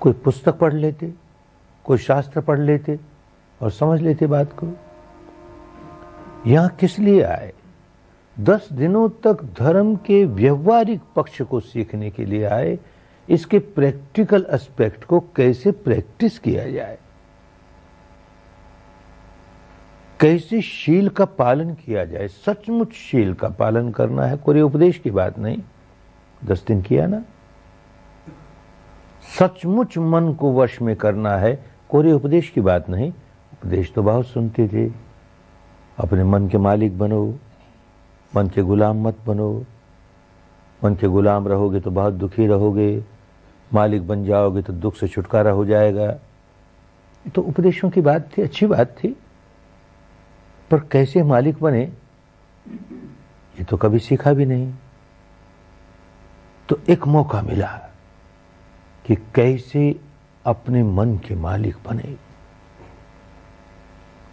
कोई पुस्तक पढ़ लेते कोई शास्त्र पढ़ लेते और समझ लेते बात को यहां किस लिए आए दस दिनों तक धर्म के व्यवहारिक पक्ष को सीखने के लिए आए इसके प्रैक्टिकल एस्पेक्ट को कैसे प्रैक्टिस किया जाए कैसे शील का पालन किया जाए सचमुच शील का पालन करना है कोई उपदेश की बात नहीं दस दिन किया ना सचमुच मन को वश में करना है कोरे उपदेश की बात नहीं उपदेश तो बहुत सुनते थे अपने मन के मालिक बनो मन के गुलाम मत बनो मन के गुलाम रहोगे तो बहुत दुखी रहोगे मालिक बन जाओगे तो दुख से छुटकारा हो जाएगा तो उपदेशों की बात थी अच्छी बात थी पर कैसे मालिक बने ये तो कभी सीखा भी नहीं तो एक मौका मिला कि कैसे अपने मन के मालिक बने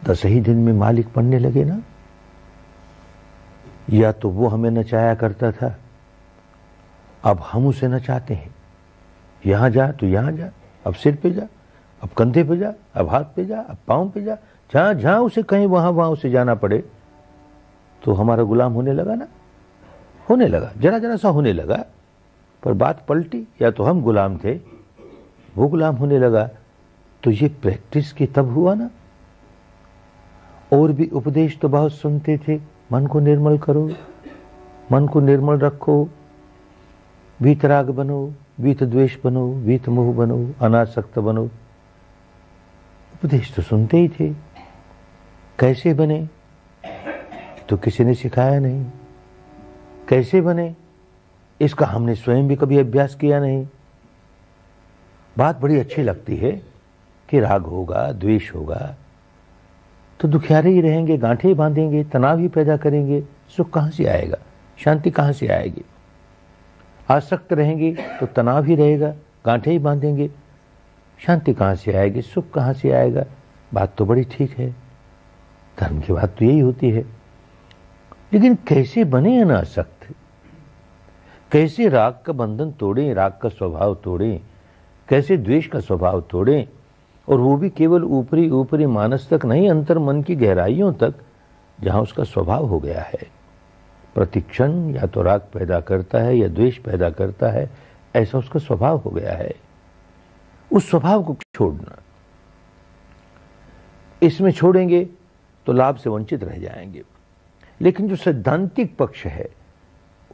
दस ही दिन में मालिक बनने लगे ना या तो वो हमें नचाया करता था अब हम उसे नचाते हैं यहां जा तो यहां जा अब सिर पे जा अब कंधे पे जा अब हाथ पे जा अब पांव पे जा जहां जहां उसे कहीं वहां वहां उसे जाना पड़े तो हमारा गुलाम होने लगा ना होने लगा जरा जरा सा होने लगा पर बात पलटी या तो हम गुलाम थे वो गुलाम होने लगा तो ये प्रैक्टिस की तब हुआ ना और भी उपदेश तो बहुत सुनते थे मन को निर्मल करो मन को निर्मल रखो वीतराग बनो वीत द्वेष बनो वीत मोह बनो अनासक्त बनो उपदेश तो सुनते ही थे कैसे बने तो किसी ने सिखाया नहीं कैसे बने इसका हमने स्वयं भी कभी अभ्यास किया नहीं बात बड़ी अच्छी लगती है कि राग होगा द्वेष होगा तो दुखियारे ही रहेंगे गांठे ही बांधेंगे तनाव ही पैदा करेंगे सुख कहाँ से आएगा शांति कहाँ से आएगी आसक्त रहेंगे तो तनाव ही रहेगा गांठे ही बांधेंगे शांति कहाँ से आएगी सुख कहाँ से आएगा बात तो बड़ी ठीक है धर्म की बात तो यही होती है लेकिन कैसे बने अनासक्त कैसे राग का बंधन तोड़ें राग का स्वभाव तोड़ें कैसे द्वेष का स्वभाव तोड़ें और वो भी केवल ऊपरी ऊपरी मानस तक नहीं अंतर मन की गहराइयों तक जहाँ उसका स्वभाव हो गया है प्रतिक्षण या तो राग पैदा करता है या द्वेष पैदा करता है ऐसा उसका स्वभाव हो गया है उस स्वभाव को छोड़ना इसमें छोड़ेंगे तो लाभ से वंचित रह जाएंगे लेकिन जो सैद्धांतिक पक्ष है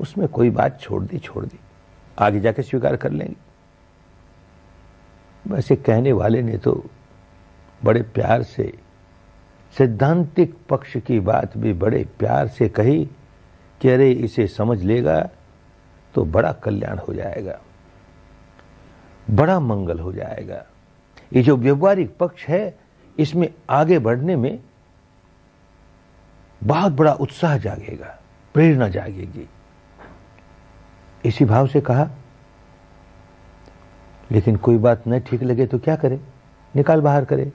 उसमें कोई बात छोड़ दी छोड़ दी आगे जाके स्वीकार कर लेंगे वैसे कहने वाले ने तो बड़े प्यार से सिद्धांतिक पक्ष की बात भी बड़े प्यार से कही कि अरे इसे समझ लेगा तो बड़ा कल्याण हो जाएगा बड़ा मंगल हो जाएगा ये जो व्यवहारिक पक्ष है इसमें आगे बढ़ने में बहुत बड़ा उत्साह जागेगा प्रेरणा जागेगी इसी भाव से कहा लेकिन कोई बात न ठीक लगे तो क्या करे निकाल बाहर करे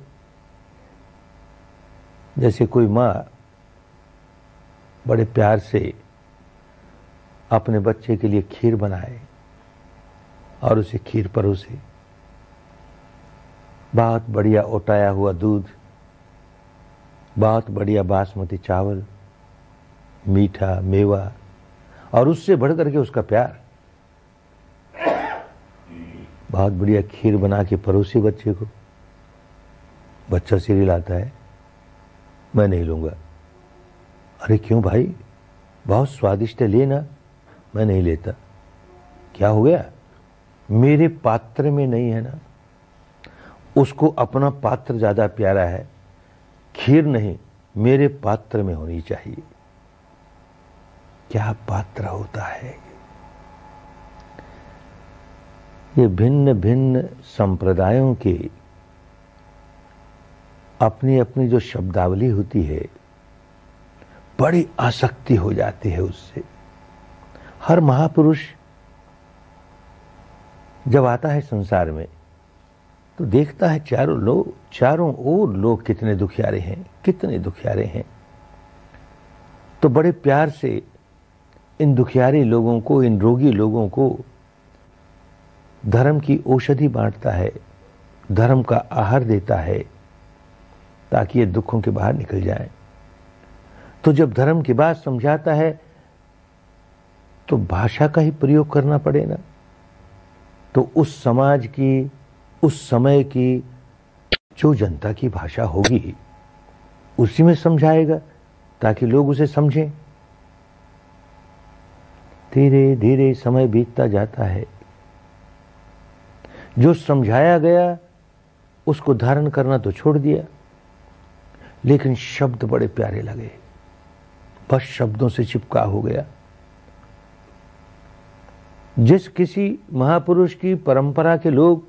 जैसे कोई माँ बड़े प्यार से अपने बच्चे के लिए खीर बनाए और उसे खीर परोसे बहुत बढ़िया ओटाया हुआ दूध बहुत बढ़िया बासमती चावल मीठा मेवा और उससे बढ़ करके उसका प्यार बहुत बढ़िया खीर बना के परोसी बच्चे को बच्चा सीरियल लाता है मैं नहीं लूंगा अरे क्यों भाई बहुत स्वादिष्ट है लेना मैं नहीं लेता क्या हो गया मेरे पात्र में नहीं है ना उसको अपना पात्र ज़्यादा प्यारा है खीर नहीं मेरे पात्र में होनी चाहिए क्या पात्र होता है ये भिन्न भिन्न संप्रदायों के अपनी अपनी जो शब्दावली होती है बड़ी आसक्ति हो जाती है उससे हर महापुरुष जब आता है संसार में तो देखता है चारों लोग चारों ओर लोग कितने दुखियारे हैं कितने दुखियारे हैं तो बड़े प्यार से इन दुखियारे लोगों को इन रोगी लोगों को धर्म की औषधि बांटता है धर्म का आहार देता है ताकि ये दुखों के बाहर निकल जाए तो जब धर्म की बात समझाता है तो भाषा का ही प्रयोग करना पड़े ना तो उस समाज की उस समय की जो जनता की भाषा होगी उसी में समझाएगा ताकि लोग उसे समझें धीरे धीरे समय बीतता जाता है जो समझाया गया उसको धारण करना तो छोड़ दिया लेकिन शब्द बड़े प्यारे लगे बस शब्दों से चिपका हो गया जिस किसी महापुरुष की परंपरा के लोग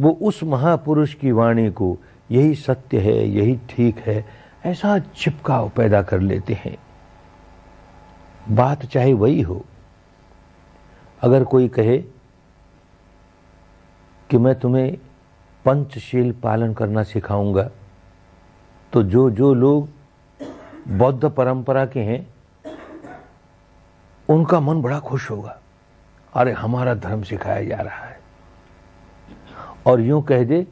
वो उस महापुरुष की वाणी को यही सत्य है यही ठीक है ऐसा चिपकाव पैदा कर लेते हैं बात चाहे वही हो अगर कोई कहे कि मैं तुम्हें पंचशील पालन करना सिखाऊंगा तो जो जो लोग बौद्ध परंपरा के हैं उनका मन बड़ा खुश होगा अरे हमारा धर्म सिखाया जा रहा है और यूं कह दे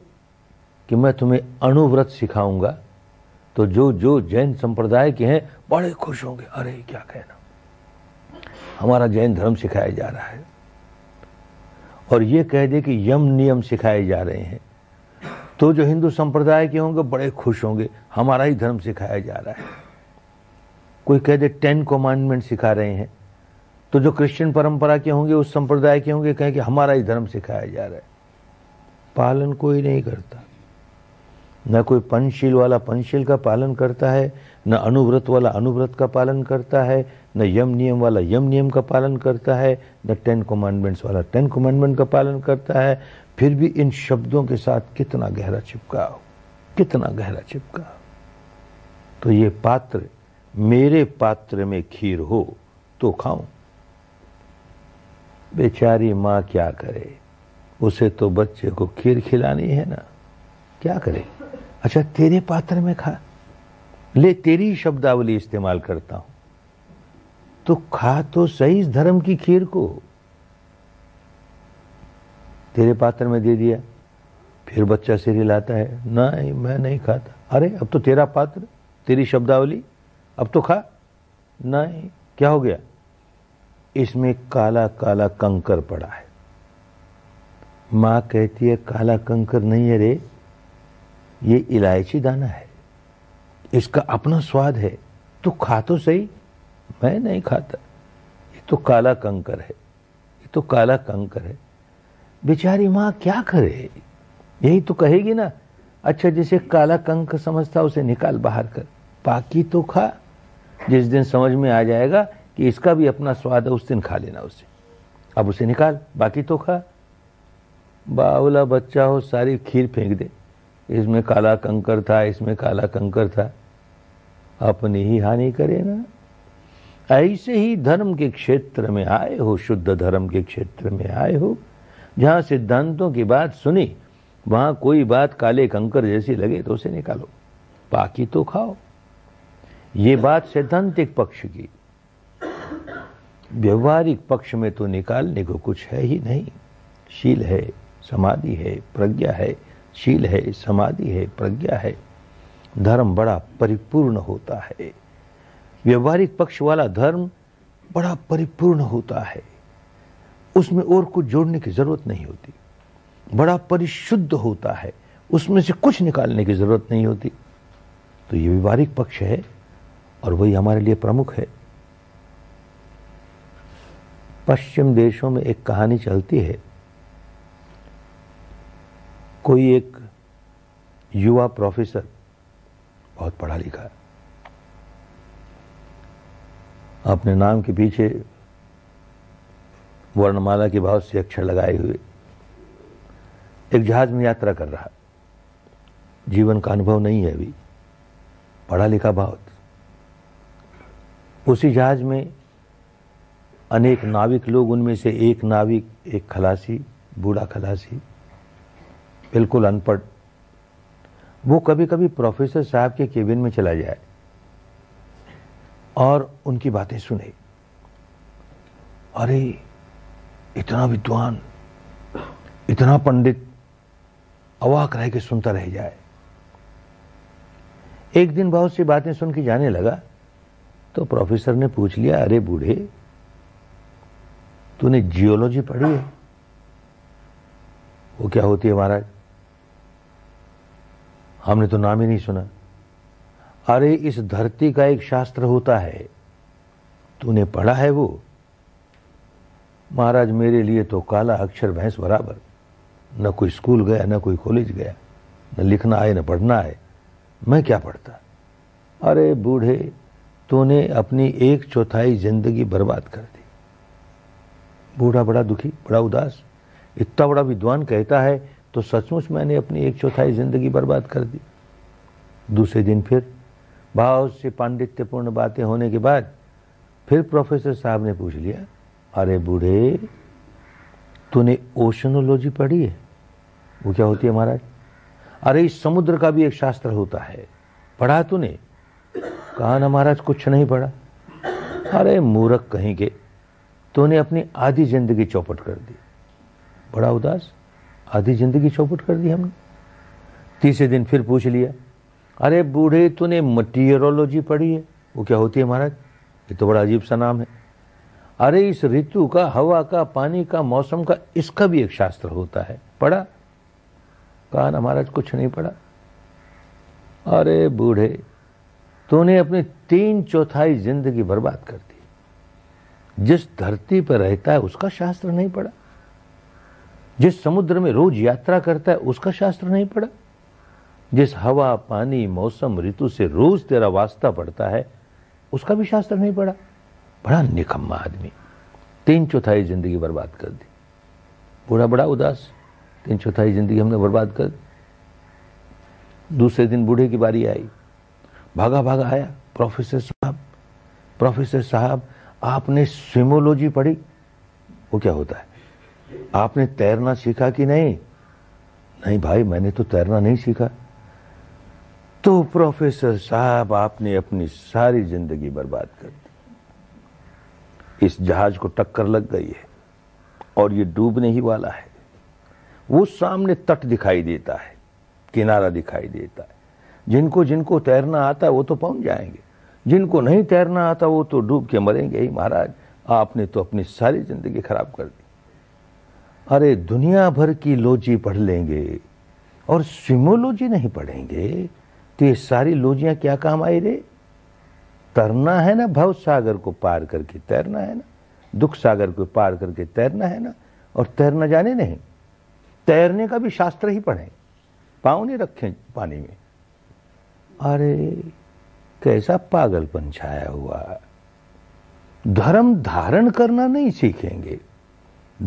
कि मैं तुम्हें अणुव्रत सिखाऊंगा तो जो जो जैन संप्रदाय के हैं बड़े खुश होंगे अरे क्या कहना हमारा जैन धर्म सिखाया जा रहा है और ये कह दे कि यम नियम सिखाए जा रहे हैं तो जो हिंदू संप्रदाय के होंगे बड़े खुश होंगे हमारा ही धर्म सिखाया जा रहा है कोई कह दे टेन कमांडमेंट सिखा रहे हैं तो जो क्रिश्चियन परंपरा के होंगे उस संप्रदाय के होंगे कहें कि हमारा ही धर्म सिखाया जा रहा है पालन कोई नहीं करता न कोई पंचशील वाला पंचशील का पालन करता है न अनुव्रत वाला अनुव्रत का पालन करता है न यम नियम वाला यम नियम का पालन करता है न टेन कमांडमेंट्स वाला टेन कमांडमेंट का पालन करता है फिर भी इन शब्दों के साथ कितना गहरा चिपका हो कितना गहरा चिपका तो ये पात्र मेरे पात्र में खीर हो तो खाऊं बेचारी माँ क्या करे उसे तो बच्चे को खीर खिलानी है ना क्या करे अच्छा तेरे पात्र में खा ले तेरी शब्दावली इस्तेमाल करता हूं तो खा तो सही इस धर्म की खीर को तेरे पात्र में दे दिया फिर बच्चा सिर हिलाता है नहीं मैं नहीं खाता अरे अब तो तेरा पात्र तेरी शब्दावली अब तो खा नहीं क्या हो गया इसमें काला काला कंकर पड़ा है मां कहती है काला कंकर नहीं है रे ये इलायची दाना है इसका अपना स्वाद है तो खा तो सही मैं नहीं खाता ये तो काला कंकर है ये तो काला कंकर है बेचारी माँ क्या करे यही तो कहेगी ना अच्छा जिसे काला कंक समझता उसे निकाल बाहर कर बाकी तो खा जिस दिन समझ में आ जाएगा कि इसका भी अपना स्वाद है उस दिन खा लेना उसे अब उसे निकाल बाकी तो खा बावला बच्चा हो सारी खीर फेंक दे इसमें काला कंकर था इसमें काला कंकर था अपनी ही हानि करे ना ऐसे ही धर्म के क्षेत्र में आए हो शुद्ध धर्म के क्षेत्र में आए हो जहां सिद्धांतों की बात सुनी वहां कोई बात काले कंकर जैसी लगे तो उसे निकालो बाकी तो खाओ ये बात सैद्धांतिक पक्ष की व्यवहारिक पक्ष में तो निकालने को कुछ है ही नहीं शील है समाधि है प्रज्ञा है शील है समाधि है प्रज्ञा है धर्म बड़ा परिपूर्ण होता है व्यवहारिक पक्ष वाला धर्म बड़ा परिपूर्ण होता है उसमें और कुछ जोड़ने की जरूरत नहीं होती बड़ा परिशुद्ध होता है उसमें से कुछ निकालने की जरूरत नहीं होती तो ये व्यवहारिक पक्ष है और वही हमारे लिए प्रमुख है पश्चिम देशों में एक कहानी चलती है कोई एक युवा प्रोफेसर बहुत पढ़ा लिखा है अपने नाम के पीछे वर्णमाला के भाव से अक्षर लगाए हुए एक जहाज में यात्रा कर रहा जीवन का अनुभव नहीं है अभी पढ़ा लिखा बहुत उसी जहाज में अनेक नाविक लोग उनमें से एक नाविक एक खलासी बूढ़ा खलासी बिल्कुल अनपढ़ वो कभी कभी प्रोफेसर साहब के केबिन में चला जाए और उनकी बातें सुने अरे इतना विद्वान इतना पंडित अवाक रह के सुनता रह जाए एक दिन बहुत सी बातें सुन के जाने लगा तो प्रोफेसर ने पूछ लिया अरे बूढ़े तूने जियोलॉजी पढ़ी है वो क्या होती है महाराज हमने तो नाम ही नहीं सुना अरे इस धरती का एक शास्त्र होता है तूने पढ़ा है वो महाराज मेरे लिए तो काला अक्षर भैंस बराबर न कोई स्कूल गया न कोई कॉलेज गया न लिखना आए न पढ़ना आए मैं क्या पढ़ता अरे बूढ़े तूने अपनी एक चौथाई जिंदगी बर्बाद कर दी बूढ़ा बड़ा दुखी बड़ा उदास इतना बड़ा विद्वान कहता है तो सचमुच मैंने अपनी एक चौथाई जिंदगी बर्बाद कर दी दूसरे दिन फिर बहुत सी पांडित्यपूर्ण बातें होने के बाद फिर प्रोफेसर साहब ने पूछ लिया अरे बूढ़े तूने ओशनोलॉजी पढ़ी है वो क्या होती है महाराज अरे इस समुद्र का भी एक शास्त्र होता है पढ़ा तूने कहा ना महाराज कुछ नहीं पढ़ा अरे मूरख कहीं के तूने अपनी आधी जिंदगी चौपट कर दी बड़ा उदास आधी जिंदगी चौपट कर दी हमने तीसरे दिन फिर पूछ लिया अरे बूढ़े तूने मटीरोलॉजी पढ़ी है वो क्या होती है महाराज ये तो बड़ा अजीब सा नाम है अरे इस ऋतु का हवा का पानी का मौसम का इसका भी एक शास्त्र होता है पढ़ा कहा ना महाराज कुछ नहीं पढ़ा अरे बूढ़े तूने अपनी तीन चौथाई जिंदगी बर्बाद कर दी जिस धरती पर रहता है उसका शास्त्र नहीं पढ़ा जिस समुद्र में रोज यात्रा करता है उसका शास्त्र नहीं पढ़ा जिस हवा पानी मौसम ऋतु से रोज तेरा वास्ता पड़ता है उसका भी शास्त्र नहीं पड़ा बड़ा निकम्मा आदमी तीन चौथाई जिंदगी बर्बाद कर दी बूढ़ा बड़ा उदास तीन चौथाई जिंदगी हमने बर्बाद कर दी दूसरे दिन बूढ़े की बारी आई भागा भागा आया प्रोफेसर साहब प्रोफेसर साहब आपने स्विमोलॉजी पढ़ी वो क्या होता है आपने तैरना सीखा कि नहीं नहीं भाई मैंने तो तैरना नहीं सीखा तो प्रोफेसर साहब आपने अपनी सारी जिंदगी बर्बाद कर दी इस जहाज को टक्कर लग गई है और ये डूबने ही वाला है वो सामने तट दिखाई देता है किनारा दिखाई देता है जिनको जिनको तैरना आता है वो तो पहुंच जाएंगे जिनको नहीं तैरना आता वो तो डूब के मरेंगे ही महाराज आपने तो अपनी सारी जिंदगी खराब कर दी अरे दुनिया भर की लोजी पढ़ लेंगे और सिमोलॉजी नहीं पढ़ेंगे तो ये सारी लोजियां क्या काम आई रे तैरना है ना भव सागर को पार करके तैरना है ना दुख सागर को पार करके तैरना है ना और तैरना जाने नहीं तैरने का भी शास्त्र ही पढ़े पाँव नहीं रखे पानी में अरे कैसा पागलपन छाया हुआ धर्म धारण करना नहीं सीखेंगे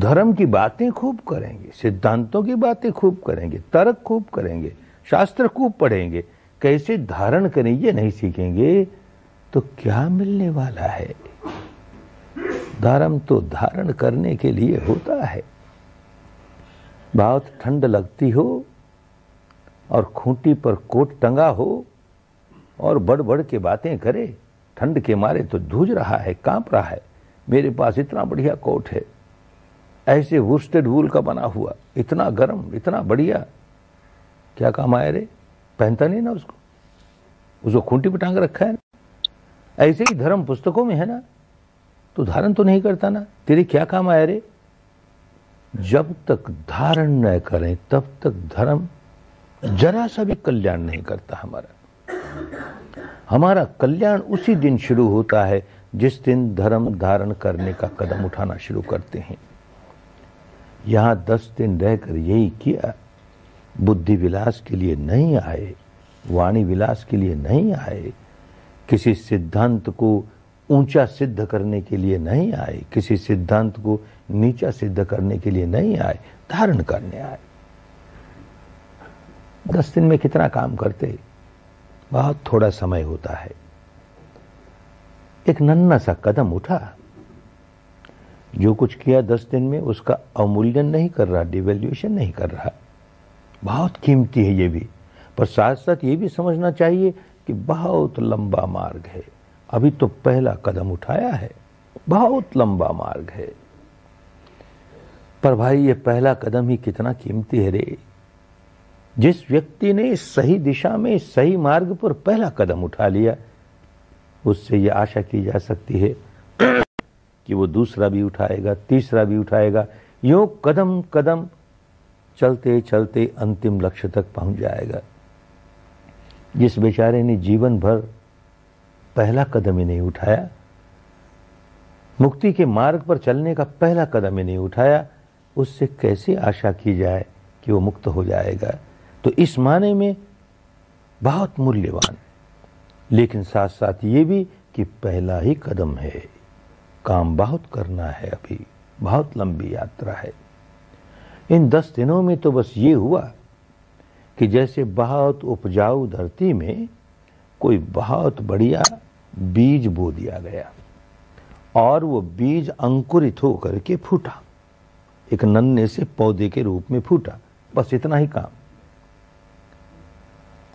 धर्म की बातें खूब करेंगे सिद्धांतों की बातें खूब करेंगे तर्क खूब करेंगे शास्त्र खूब पढ़ेंगे कैसे धारण करें ये नहीं सीखेंगे तो क्या मिलने वाला है धर्म तो धारण करने के लिए होता है बहुत ठंड लगती हो और खूंटी पर कोट टंगा हो और बड़ बड़ के बातें करे ठंड के मारे तो धूझ रहा है कांप रहा है मेरे पास इतना बढ़िया कोट है ऐसे वुस्टेड वूल का बना हुआ इतना गर्म इतना बढ़िया क्या काम आए रे पहनता नहीं ना उसको उसको खूंटी पर टांग रखा है ना ऐसे ही धर्म पुस्तकों में है ना तो धारण तो नहीं करता ना तेरे क्या काम आया रे जब तक धारण न करें तब तक धर्म जरा सा भी कल्याण नहीं करता हमारा हमारा कल्याण उसी दिन शुरू होता है जिस दिन धर्म धारण करने का कदम उठाना शुरू करते हैं यहां दस दिन रहकर यही किया बुद्धि विलास के लिए नहीं आए वाणी विलास के लिए नहीं आए किसी सिद्धांत को ऊंचा सिद्ध करने के लिए नहीं आए किसी सिद्धांत को नीचा सिद्ध करने के लिए नहीं आए धारण करने आए दस दिन में कितना काम करते बहुत थोड़ा समय होता है एक नन्ना सा कदम उठा जो कुछ किया दस दिन में उसका अवमूल्यन नहीं कर रहा डिवेल्यूशन नहीं कर रहा बहुत कीमती है ये भी पर साथ साथ ये भी समझना चाहिए कि बहुत लंबा मार्ग है अभी तो पहला कदम उठाया है बहुत लंबा मार्ग है पर भाई ये पहला कदम ही कितना कीमती है रे जिस व्यक्ति ने सही दिशा में सही मार्ग पर पहला कदम उठा लिया उससे ये आशा की जा सकती है कि वो दूसरा भी उठाएगा तीसरा भी उठाएगा यो कदम कदम चलते चलते अंतिम लक्ष्य तक पहुंच जाएगा जिस बेचारे ने जीवन भर पहला कदम ही नहीं उठाया मुक्ति के मार्ग पर चलने का पहला कदम ही नहीं उठाया उससे कैसे आशा की जाए कि वो मुक्त हो जाएगा तो इस माने में बहुत मूल्यवान लेकिन साथ साथ ये भी कि पहला ही कदम है काम बहुत करना है अभी बहुत लंबी यात्रा है इन दस दिनों में तो बस ये हुआ कि जैसे बहुत उपजाऊ धरती में कोई बहुत बढ़िया बीज बो दिया गया और वो बीज अंकुरित होकर के फूटा एक नन्हे से पौधे के रूप में फूटा बस इतना ही काम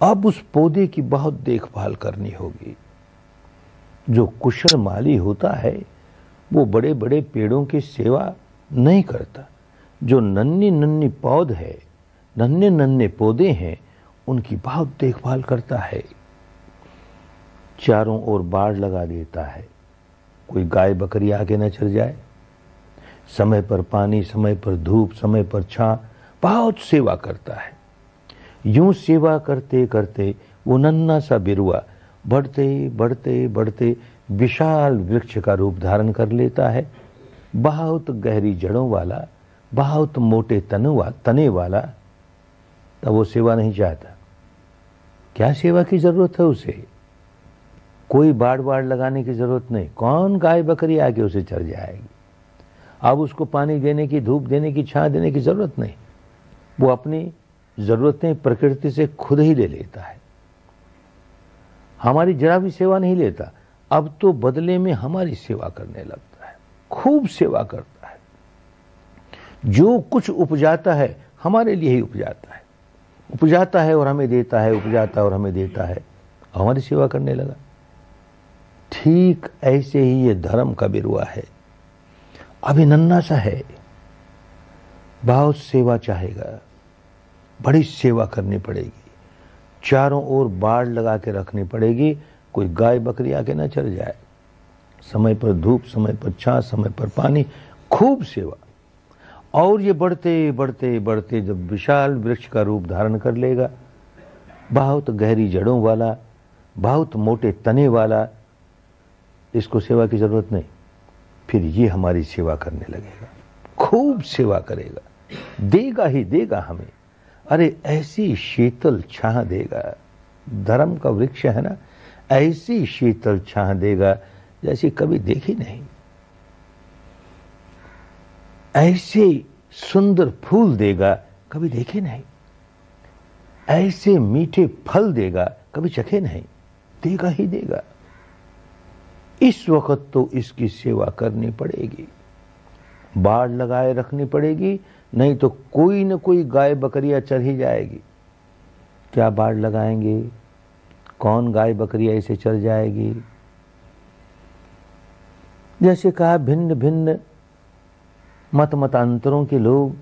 अब उस पौधे की बहुत देखभाल करनी होगी जो कुशल माली होता है वो बड़े बड़े पेड़ों की सेवा नहीं करता जो नन्हे नन्हे पौध है नन्हे नन्हे पौधे हैं उनकी बहुत देखभाल करता है चारों ओर बाढ़ लगा देता है कोई गाय बकरी आके न चढ़ जाए समय पर पानी समय पर धूप समय पर छा बहुत सेवा करता है यूं सेवा करते करते वो नन्ना सा बिरुआ बढ़ते बढ़ते बढ़ते विशाल वृक्ष का रूप धारण कर लेता है बहुत गहरी जड़ों वाला बहुत मोटे तनुआ तने वाला तब वो सेवा नहीं चाहता क्या सेवा की ज़रूरत है उसे कोई बाढ़ बाढ़ लगाने की ज़रूरत नहीं कौन गाय बकरी आके उसे चढ़ जाएगी अब उसको पानी देने की धूप देने की छा देने की ज़रूरत नहीं वो अपनी ज़रूरतें प्रकृति से खुद ही ले लेता है हमारी जरा भी सेवा नहीं लेता अब तो बदले में हमारी सेवा करने लगता है खूब सेवा करता जो कुछ उपजाता है हमारे लिए ही उपजाता है उपजाता है और हमें देता है उपजाता है और हमें देता है हमारी सेवा करने लगा ठीक ऐसे ही ये धर्म का बिरुआ है अभिनन्ना सा है बहुत सेवा चाहेगा बड़ी सेवा करनी पड़ेगी चारों ओर बाढ़ लगा के रखनी पड़ेगी कोई गाय बकरी आके ना चढ़ जाए समय पर धूप समय पर छा समय पर पानी खूब सेवा और ये बढ़ते बढ़ते बढ़ते जब विशाल वृक्ष का रूप धारण कर लेगा बहुत गहरी जड़ों वाला बहुत मोटे तने वाला इसको सेवा की ज़रूरत नहीं फिर ये हमारी सेवा करने लगेगा खूब सेवा करेगा देगा ही देगा हमें अरे ऐसी शीतल छा देगा धर्म का वृक्ष है ना ऐसी शीतल छा देगा जैसी कभी देखी नहीं ऐसे सुंदर फूल देगा कभी देखे नहीं ऐसे मीठे फल देगा कभी चखे नहीं देगा ही देगा इस वक्त तो इसकी सेवा करनी पड़ेगी बाढ़ लगाए रखनी पड़ेगी नहीं तो कोई ना कोई गाय बकरिया चल ही जाएगी क्या बाढ़ लगाएंगे कौन गाय बकरिया इसे चल जाएगी जैसे कहा भिन्न भिन्न मत मतांतरों के लोग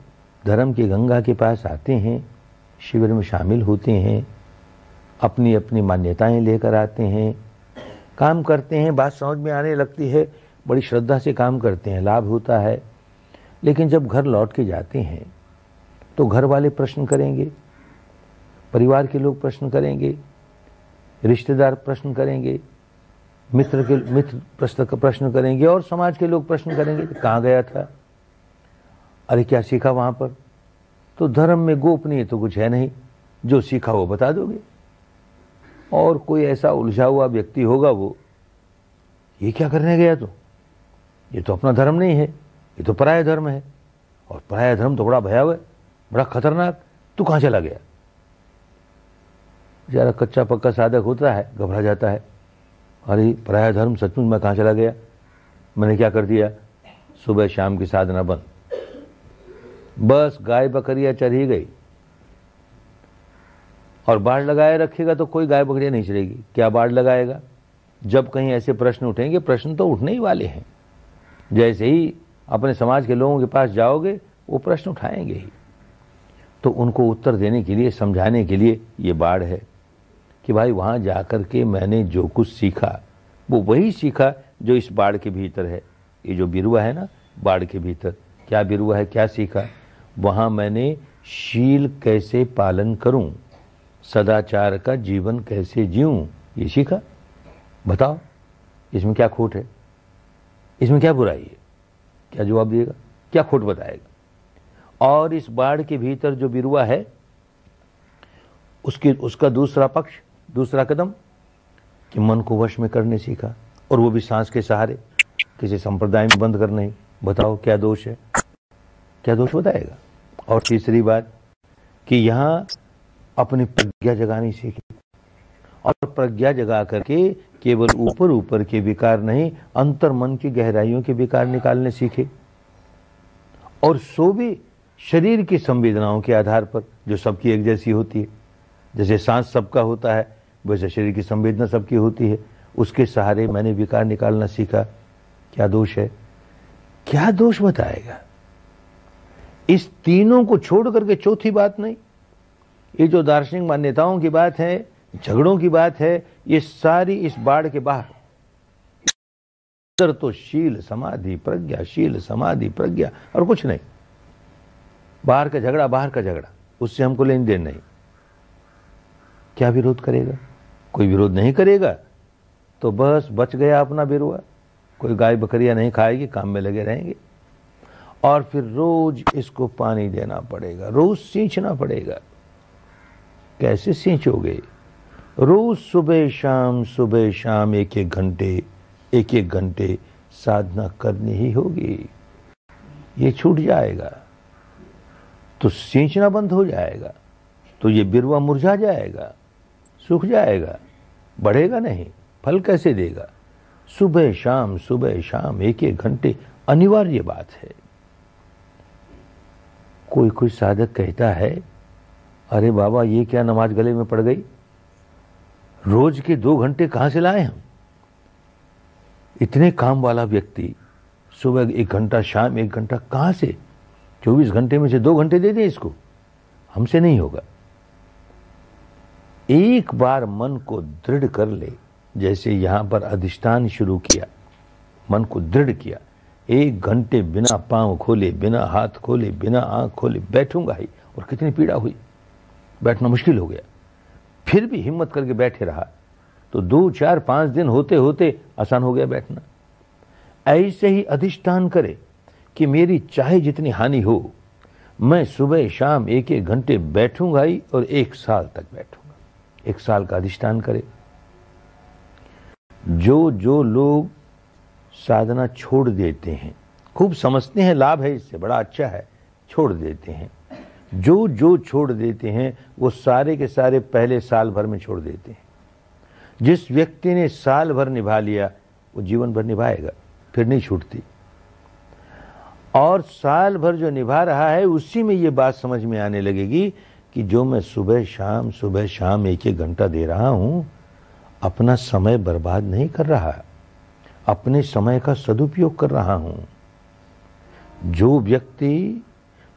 धर्म की गंगा के पास आते हैं शिविर में शामिल होते हैं अपनी अपनी मान्यताएं लेकर आते हैं काम करते हैं बात समझ में आने लगती है बड़ी श्रद्धा से काम करते हैं लाभ होता है लेकिन जब घर लौट के जाते हैं तो घर वाले प्रश्न करेंगे परिवार के लोग प्रश्न करेंगे रिश्तेदार प्रश्न करेंगे मित्र के मित्र प्रश्न करेंगे और समाज के लोग प्रश्न करेंगे कहाँ गया था अरे क्या सीखा वहाँ पर तो धर्म में गोपनीय तो कुछ है नहीं जो सीखा वो बता दोगे और कोई ऐसा उलझा हुआ व्यक्ति होगा वो ये क्या करने गया तो ये तो अपना धर्म नहीं है ये तो पराया धर्म है और पराया धर्म तो बड़ा भयावह बड़ा खतरनाक तू कहाँ चला गया जरा कच्चा पक्का साधक होता है घबरा जाता है अरे पराया धर्म सचमुच मैं कहाँ चला गया मैंने क्या कर दिया सुबह शाम की साधना बंद बस गाय बकरियां चढ़ी गई और बाढ़ लगाए रखेगा तो कोई गाय बकरिया नहीं चढ़ेगी क्या बाढ़ लगाएगा जब कहीं ऐसे प्रश्न उठेंगे प्रश्न तो उठने ही वाले हैं जैसे ही अपने समाज के लोगों के पास जाओगे वो प्रश्न उठाएंगे ही तो उनको उत्तर देने के लिए समझाने के लिए ये बाढ़ है कि भाई वहाँ जा कर के मैंने जो कुछ सीखा वो वही सीखा जो इस बाढ़ के भीतर है ये जो बिरुआ है ना बाढ़ के भीतर क्या बिरुआ है क्या सीखा वहाँ मैंने शील कैसे पालन करूं सदाचार का जीवन कैसे जीऊं ये सीखा बताओ इसमें क्या खोट है इसमें क्या बुराई है क्या जवाब दिएगा क्या खोट बताएगा और इस बाढ़ के भीतर जो बिरुआ है उसकी उसका दूसरा पक्ष दूसरा कदम कि मन को वश में करने सीखा और वो भी सांस के सहारे किसी संप्रदाय में बंद कर नहीं बताओ क्या दोष है क्या दोष बताएगा और तीसरी बात कि यहां अपनी प्रज्ञा जगानी सीखी और प्रज्ञा जगा करके केवल ऊपर ऊपर के विकार नहीं अंतर मन की गहराइयों के विकार निकालने सीखे और सो भी शरीर की संवेदनाओं के आधार पर जो सबकी एक जैसी होती है जैसे सांस सबका होता है वैसे शरीर की संवेदना सबकी होती है उसके सहारे मैंने विकार निकालना सीखा क्या दोष है क्या दोष बताएगा इस तीनों को छोड़ करके चौथी बात नहीं ये जो दार्शनिक मान्यताओं की बात है झगड़ों की बात है ये सारी इस बाढ़ के बाहर तो शील समाधि प्रज्ञा शील समाधि प्रज्ञा और कुछ नहीं बाहर का झगड़ा बाहर का झगड़ा उससे हमको लेन देन नहीं क्या विरोध करेगा कोई विरोध नहीं करेगा तो बस बच गया अपना बिरुआ कोई गाय बकरिया नहीं खाएगी काम में लगे रहेंगे और फिर रोज इसको पानी देना पड़ेगा रोज सींचना पड़ेगा कैसे सींचोगे रोज सुबह शाम सुबह शाम एक एक घंटे एक एक घंटे साधना करनी ही होगी ये छूट जाएगा तो सींचना बंद हो जाएगा तो ये बिरवा मुरझा जाएगा सूख जाएगा बढ़ेगा नहीं फल कैसे देगा सुबह शाम सुबह शाम एक एक घंटे अनिवार्य बात है कोई कोई साधक कहता है अरे बाबा ये क्या नमाज गले में पड़ गई रोज के दो घंटे कहाँ से लाए हम इतने काम वाला व्यक्ति सुबह एक घंटा शाम एक घंटा कहाँ से चौबीस घंटे में से दो घंटे दे दे इसको हमसे नहीं होगा एक बार मन को दृढ़ कर ले जैसे यहां पर अधिष्ठान शुरू किया मन को दृढ़ किया एक घंटे बिना पांव खोले बिना हाथ खोले बिना आंख खोले बैठूंगा ही और कितनी पीड़ा हुई बैठना मुश्किल हो गया फिर भी हिम्मत करके बैठे रहा तो दो चार पांच दिन होते होते आसान हो गया बैठना ऐसे ही अधिष्ठान करे कि मेरी चाहे जितनी हानि हो मैं सुबह शाम एक एक घंटे बैठूंगा ही और एक साल तक बैठूंगा एक साल का अधिष्ठान करे जो जो लोग साधना छोड़ देते हैं खूब समझते हैं लाभ है इससे बड़ा अच्छा है छोड़ देते हैं जो जो छोड़ देते हैं वो सारे के सारे पहले साल भर में छोड़ देते हैं जिस व्यक्ति ने साल भर निभा लिया वो जीवन भर निभाएगा फिर नहीं छूटती और साल भर जो निभा रहा है उसी में ये बात समझ में आने लगेगी कि जो मैं सुबह शाम सुबह शाम एक एक घंटा दे रहा हूं अपना समय बर्बाद नहीं कर रहा अपने समय का सदुपयोग कर रहा हूं जो व्यक्ति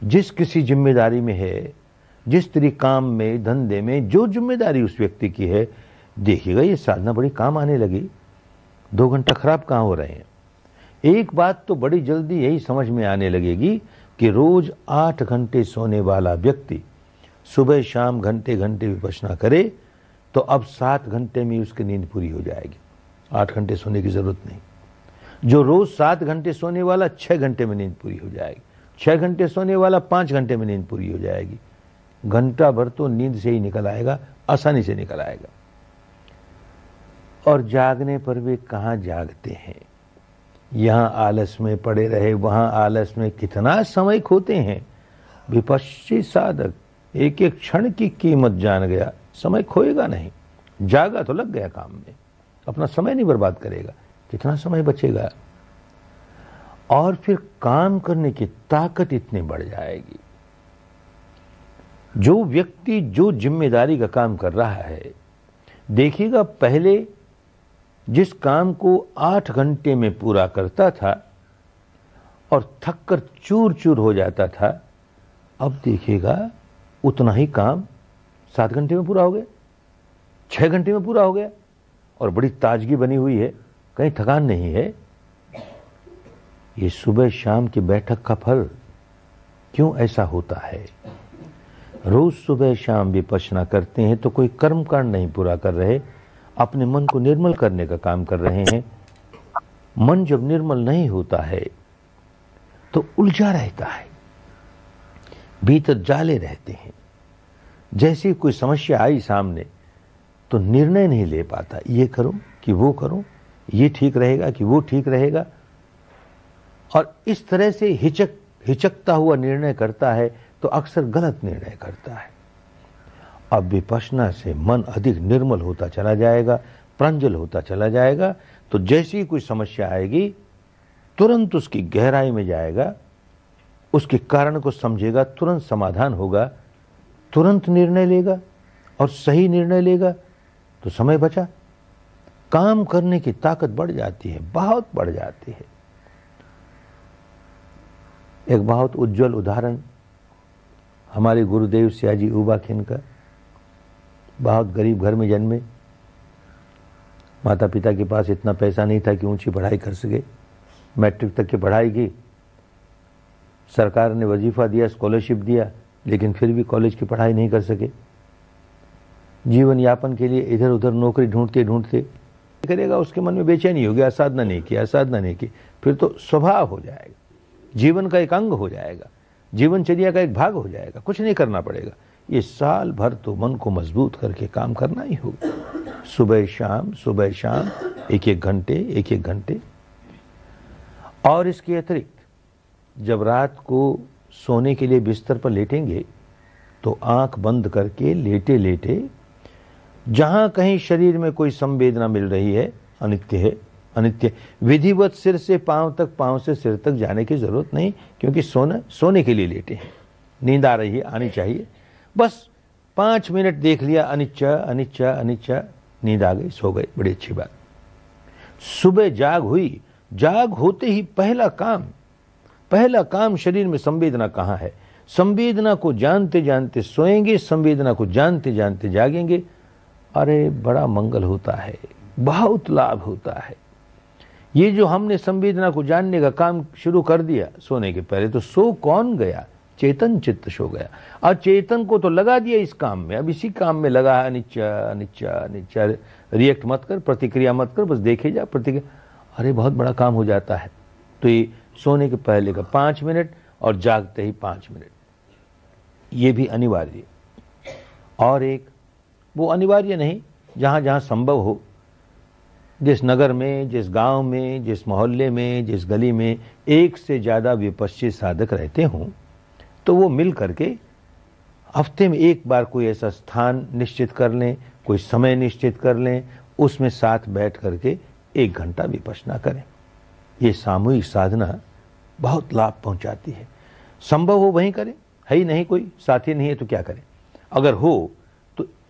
जिस किसी जिम्मेदारी में है जिस तरी काम में धंधे में जो जिम्मेदारी उस व्यक्ति की है देखिएगा ये साधना बड़ी काम आने लगी दो घंटा खराब कहाँ हो रहे हैं एक बात तो बड़ी जल्दी यही समझ में आने लगेगी कि रोज आठ घंटे सोने वाला व्यक्ति सुबह शाम घंटे घंटे विपसना करे तो अब सात घंटे में उसकी नींद पूरी हो जाएगी आठ घंटे सोने की जरूरत नहीं जो रोज सात घंटे सोने वाला छह घंटे में नींद पूरी हो जाएगी छह घंटे सोने वाला पांच घंटे में नींद पूरी हो जाएगी घंटा भर तो नींद से ही निकल आएगा आसानी से निकल आएगा और जागने पर वे कहां जागते हैं यहां आलस में पड़े रहे वहां आलस में कितना समय खोते हैं विपक्षी साधक एक एक क्षण की कीमत जान गया समय खोएगा नहीं जागा तो लग गया काम में अपना समय नहीं बर्बाद करेगा कितना समय बचेगा और फिर काम करने की ताकत इतनी बढ़ जाएगी जो व्यक्ति जो जिम्मेदारी का काम कर रहा है देखिएगा पहले जिस काम को आठ घंटे में पूरा करता था और थक कर चूर चूर हो जाता था अब देखिएगा उतना ही काम सात घंटे में पूरा हो गया छह घंटे में पूरा हो गया और बड़ी ताजगी बनी हुई है कहीं थकान नहीं है ये सुबह शाम की बैठक का फल क्यों ऐसा होता है रोज सुबह शाम विपसना करते हैं तो कोई कर्म कांड नहीं पूरा कर रहे अपने मन को निर्मल करने का काम कर रहे हैं मन जब निर्मल नहीं होता है तो उलझा रहता है भीतर जाले रहते हैं जैसे कोई समस्या आई सामने तो निर्णय नहीं ले पाता ये करूं कि वो करूं ये ठीक रहेगा कि वो ठीक रहेगा और इस तरह से हिचक हिचकता हुआ निर्णय करता है तो अक्सर गलत निर्णय करता है अब विपसना से मन अधिक निर्मल होता चला जाएगा प्रंजल होता चला जाएगा तो जैसी कोई समस्या आएगी तुरंत उसकी गहराई में जाएगा उसके कारण को समझेगा तुरंत समाधान होगा तुरंत निर्णय लेगा और सही निर्णय लेगा तो समय बचा काम करने की ताकत बढ़ जाती है बहुत बढ़ जाती है एक बहुत उज्जवल उदाहरण हमारे गुरुदेव सियाजी उबाखिन का बहुत गरीब घर में जन्मे माता पिता के पास इतना पैसा नहीं था कि ऊंची पढ़ाई कर सके मैट्रिक तक की पढ़ाई की सरकार ने वजीफ़ा दिया स्कॉलरशिप दिया लेकिन फिर भी कॉलेज की पढ़ाई नहीं कर सके जीवन यापन के लिए इधर उधर नौकरी ढूंढते ढूंढते करेगा उसके मन में बेचैनी होगी असाधना नहीं की असाधना नहीं की फिर तो स्वभाव हो जाएगा जीवन का एक अंग हो जाएगा जीवनचर्या का एक भाग हो जाएगा कुछ नहीं करना पड़ेगा ये साल भर तो मन को मजबूत करके काम करना ही होगा सुबह शाम सुबह शाम एक एक घंटे एक एक घंटे और इसके अतिरिक्त जब रात को सोने के लिए बिस्तर पर लेटेंगे तो आंख बंद करके लेटे लेटे जहां कहीं शरीर में कोई संवेदना मिल रही है अनित्य है अनित्य विधिवत सिर से पांव तक पांव से सिर तक जाने की जरूरत नहीं क्योंकि सोना सोने के लिए लेटे हैं नींद आ रही है आनी चाहिए बस पांच मिनट देख लिया अनिच्छा अनिच्छा अनिच्छा नींद आ गई सो गए बड़ी अच्छी बात सुबह जाग हुई जाग होते ही पहला काम पहला काम शरीर में संवेदना कहां है संवेदना को जानते जानते सोएंगे संवेदना को जानते जानते जागेंगे अरे बड़ा मंगल होता है बहुत लाभ होता है ये जो हमने संवेदना को जानने का काम शुरू कर दिया सोने के पहले तो सो कौन गया चेतन चित्त सो गया और चेतन को तो लगा दिया इस काम में अब इसी काम में लगा है अनिच्छा अनिच्छा अनिच्छा रिएक्ट मत कर प्रतिक्रिया मत कर बस देखे जा प्रतिक्रिया अरे बहुत बड़ा काम हो जाता है तो ये सोने के पहले का पांच मिनट और जागते ही पांच मिनट ये भी अनिवार्य और एक वो अनिवार्य नहीं जहाँ जहाँ संभव हो जिस नगर में जिस गांव में जिस मोहल्ले में जिस गली में एक से ज़्यादा विपक्षी साधक रहते हों तो वो मिल करके हफ्ते में एक बार कोई ऐसा स्थान निश्चित कर लें कोई समय निश्चित कर लें उसमें साथ बैठ करके एक घंटा विपसना करें ये सामूहिक साधना बहुत लाभ पहुंचाती है संभव हो वहीं करें है ही नहीं कोई साथी नहीं है तो क्या करें अगर हो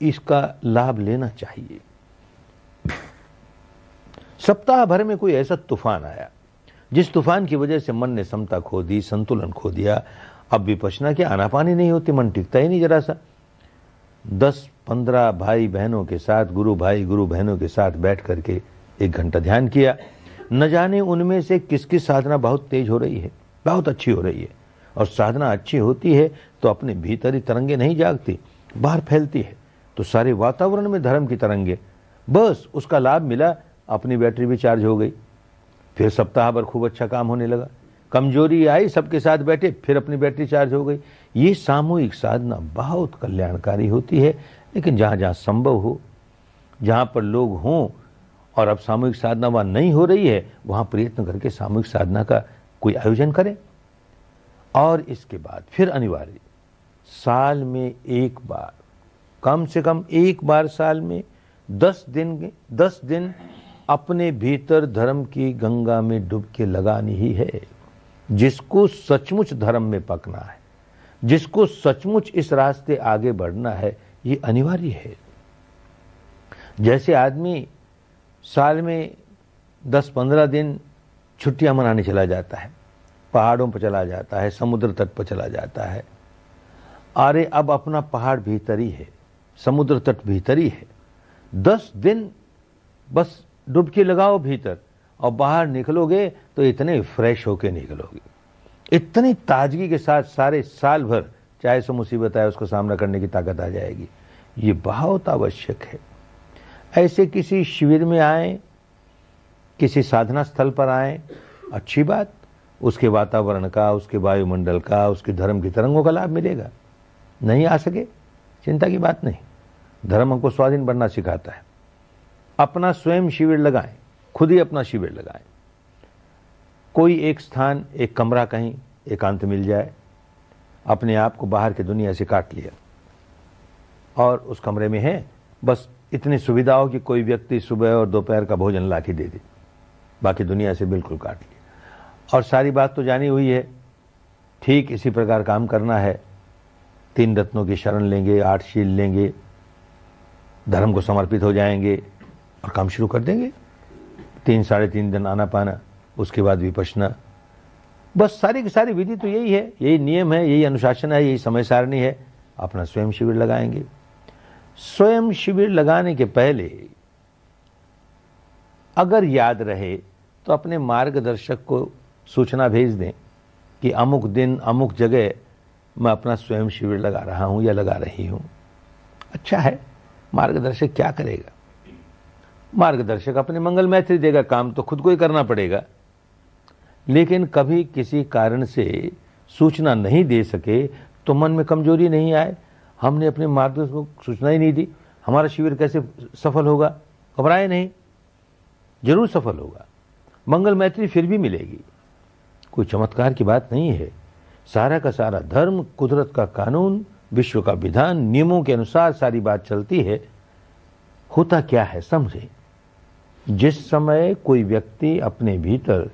इसका लाभ लेना चाहिए सप्ताह भर में कोई ऐसा तूफान आया जिस तूफान की वजह से मन ने समता खो दी संतुलन खो दिया अब विपचना की आनापानी नहीं होती मन टिकता ही नहीं जरा सा दस पंद्रह भाई बहनों के साथ गुरु भाई गुरु बहनों के साथ बैठ करके एक घंटा ध्यान किया न जाने उनमें से किसकी साधना बहुत तेज हो रही है बहुत अच्छी हो रही है और साधना अच्छी होती है तो अपने भीतरी तरंगे नहीं जागती बाहर फैलती है तो सारे वातावरण में धर्म की तरंगे बस उसका लाभ मिला अपनी बैटरी भी चार्ज हो गई फिर सप्ताह भर खूब अच्छा काम होने लगा कमजोरी आई सबके साथ बैठे फिर अपनी बैटरी चार्ज हो गई ये सामूहिक साधना बहुत कल्याणकारी होती है लेकिन जहाँ जहाँ संभव हो जहाँ पर लोग हों और अब सामूहिक साधना वहाँ नहीं हो रही है वहाँ प्रयत्न करके सामूहिक साधना का कोई आयोजन करें और इसके बाद फिर अनिवार्य साल में एक बार कम से कम एक बार साल में दस दिन दस दिन अपने भीतर धर्म की गंगा में डुबके लगानी ही है जिसको सचमुच धर्म में पकना है जिसको सचमुच इस रास्ते आगे बढ़ना है ये अनिवार्य है जैसे आदमी साल में दस पंद्रह दिन छुट्टियां मनाने चला जाता है पहाड़ों पर चला जाता है समुद्र तट पर चला जाता है अरे अब अपना पहाड़ भीतर ही है समुद्र तट भीतर ही है दस दिन बस डुबकी लगाओ भीतर और बाहर निकलोगे तो इतने फ्रेश होके निकलोगे इतनी ताजगी के साथ सारे साल भर चाहे सो मुसीबत आए उसका सामना करने की ताकत आ जाएगी ये बहुत आवश्यक है ऐसे किसी शिविर में आए किसी साधना स्थल पर आए अच्छी बात उसके वातावरण का उसके वायुमंडल का उसके धर्म की तरंगों का लाभ मिलेगा नहीं आ सके चिंता की बात नहीं धर्म हमको स्वाधीन बनना सिखाता है अपना स्वयं शिविर लगाएं खुद ही अपना शिविर लगाएं कोई एक स्थान एक कमरा कहीं एकांत मिल जाए अपने आप को बाहर की दुनिया से काट लिया और उस कमरे में है बस इतनी सुविधा हो कि कोई व्यक्ति सुबह और दोपहर का भोजन ला के दे दे बाकी दुनिया से बिल्कुल काट लिया और सारी बात तो जानी हुई है ठीक इसी प्रकार काम करना है तीन रत्नों की शरण लेंगे आठ शील लेंगे धर्म को समर्पित हो जाएंगे और काम शुरू कर देंगे तीन साढ़े तीन दिन आना पाना उसके बाद विपसना बस सारी की सारी विधि तो यही है यही नियम है यही अनुशासन है यही समय सारणी है अपना स्वयं शिविर लगाएंगे स्वयं शिविर लगाने के पहले अगर याद रहे तो अपने मार्गदर्शक को सूचना भेज दें कि अमुक दिन अमुक जगह मैं अपना स्वयं शिविर लगा रहा हूं या लगा रही हूं अच्छा है मार्गदर्शक क्या करेगा मार्गदर्शक अपने मंगल मैत्री देगा काम तो खुद को ही करना पड़ेगा लेकिन कभी किसी कारण से सूचना नहीं दे सके तो मन में कमजोरी नहीं आए हमने अपने मार्गदर्शक को सूचना ही नहीं दी हमारा शिविर कैसे सफल होगा घबराए नहीं जरूर सफल होगा मंगल मैत्री फिर भी मिलेगी कोई चमत्कार की बात नहीं है सारा का सारा धर्म कुदरत का कानून विश्व का विधान नियमों के अनुसार सारी बात चलती है होता क्या है समझे जिस समय कोई व्यक्ति अपने भीतर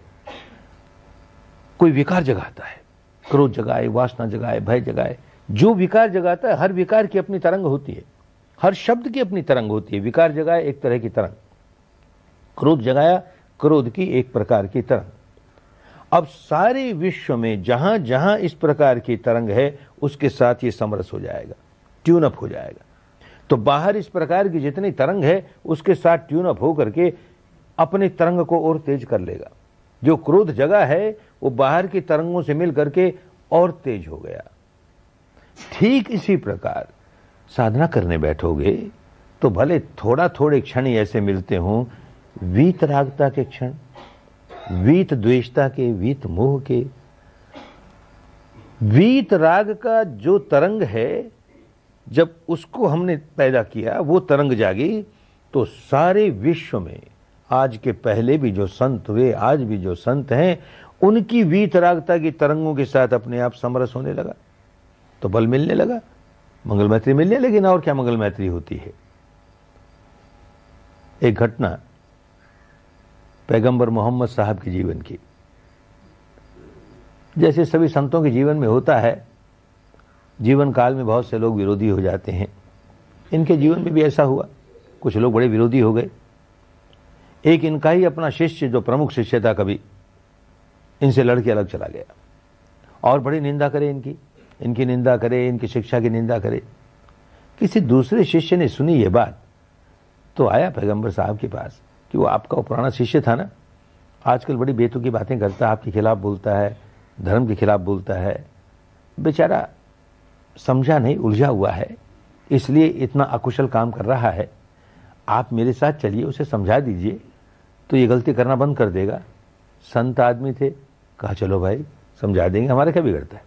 कोई विकार जगाता है क्रोध जगाए वासना जगाए भय जगाए जो विकार जगाता है हर विकार की अपनी तरंग होती है हर शब्द की अपनी तरंग होती है विकार जगाए एक तरह की तरंग क्रोध जगाया क्रोध की एक प्रकार की तरंग अब सारे विश्व में जहां जहां इस प्रकार की तरंग है उसके साथ ये समरस हो जाएगा ट्यून अप हो जाएगा तो बाहर इस प्रकार की जितनी तरंग है उसके साथ ट्यून अप होकर के अपनी तरंग को और तेज कर लेगा जो क्रोध जगह है वो बाहर की तरंगों से मिल करके और तेज हो गया ठीक इसी प्रकार साधना करने बैठोगे तो भले थोड़ा थोड़े क्षण ऐसे मिलते हों वीतरागता के क्षण वीत द्वेषता के वीत मोह के वीत राग का जो तरंग है जब उसको हमने पैदा किया वो तरंग जागी तो सारे विश्व में आज के पहले भी जो संत हुए आज भी जो संत हैं उनकी वीत रागता की तरंगों के साथ अपने आप समरस होने लगा तो बल मिलने लगा मंगल मैत्री मिलने लगी ना और क्या मंगल मैत्री होती है एक घटना पैगंबर मोहम्मद साहब के जीवन की जैसे सभी संतों के जीवन में होता है जीवन काल में बहुत से लोग विरोधी हो जाते हैं इनके जीवन में भी ऐसा हुआ कुछ लोग बड़े विरोधी हो गए एक इनका ही अपना शिष्य जो प्रमुख शिष्य था कभी इनसे लड़के अलग चला गया और बड़ी निंदा करे इनकी इनकी निंदा करे इनकी शिक्षा की निंदा करे किसी दूसरे शिष्य ने सुनी ये बात तो आया पैगंबर साहब के पास कि वो आपका पुराना शिष्य था ना आजकल बड़ी बेतु की बातें करता है आपके खिलाफ बोलता है धर्म के खिलाफ बोलता है बेचारा समझा नहीं उलझा हुआ है इसलिए इतना अकुशल काम कर रहा है आप मेरे साथ चलिए उसे समझा दीजिए तो ये गलती करना बंद कर देगा संत आदमी थे कहा चलो भाई समझा देंगे हमारा क्या बिगड़ता है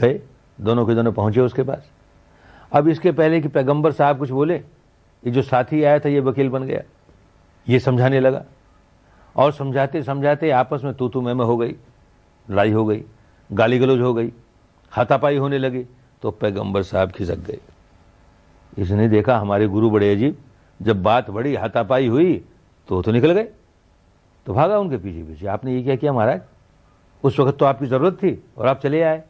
गए दोनों के दोनों पहुंचे उसके पास अब इसके पहले कि पैगंबर साहब कुछ बोले ये जो साथी आया था ये वकील बन गया ये समझाने लगा और समझाते समझाते आपस में तू तू मैं हो गई लड़ाई हो गई गाली गलोज हो गई हाथापाई होने लगी तो पैगंबर साहब खिसक गए इसने देखा हमारे गुरु बड़े अजीब जब बात बड़ी हाथापाई हुई तो तो निकल गए तो भागा उनके पीछे पीछे आपने ये क्या किया महाराज उस वक्त तो आपकी ज़रूरत थी और आप चले आए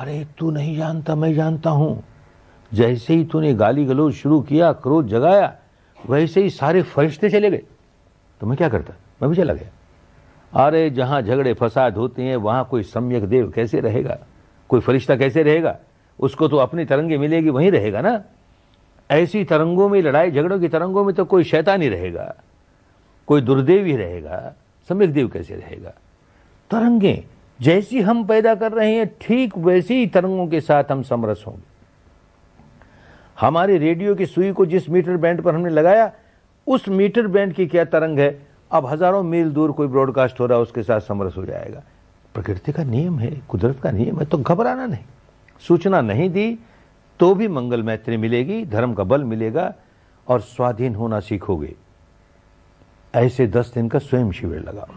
अरे तू नहीं जानता मैं जानता हूं जैसे ही तूने गाली गलौज शुरू किया क्रोध जगाया वैसे ही सारे फरिश्ते चले गए तो मैं क्या करता मैं भी चला गया अरे जहाँ झगड़े फसाद होते हैं वहाँ कोई सम्यक देव कैसे रहेगा कोई फरिश्ता कैसे रहेगा उसको तो अपनी तरंगे मिलेगी वहीं रहेगा ना ऐसी तरंगों में लड़ाई झगड़ों की तरंगों में तो कोई शैतान ही रहेगा कोई दुर्देव ही रहेगा सम्यक देव कैसे रहेगा तरंगे जैसी हम पैदा कर रहे हैं ठीक वैसी ही तरंगों के साथ हम समरस होंगे हमारे रेडियो की सुई को जिस मीटर बैंड पर हमने लगाया उस मीटर बैंड की क्या तरंग है अब हजारों मील दूर कोई ब्रॉडकास्ट हो रहा है उसके साथ समरस हो जाएगा प्रकृति का नियम है कुदरत का नियम है तो घबराना नहीं सूचना नहीं दी तो भी मंगल मैत्री मिलेगी धर्म का बल मिलेगा और स्वाधीन होना सीखोगे ऐसे दस दिन का स्वयं शिविर लगाओ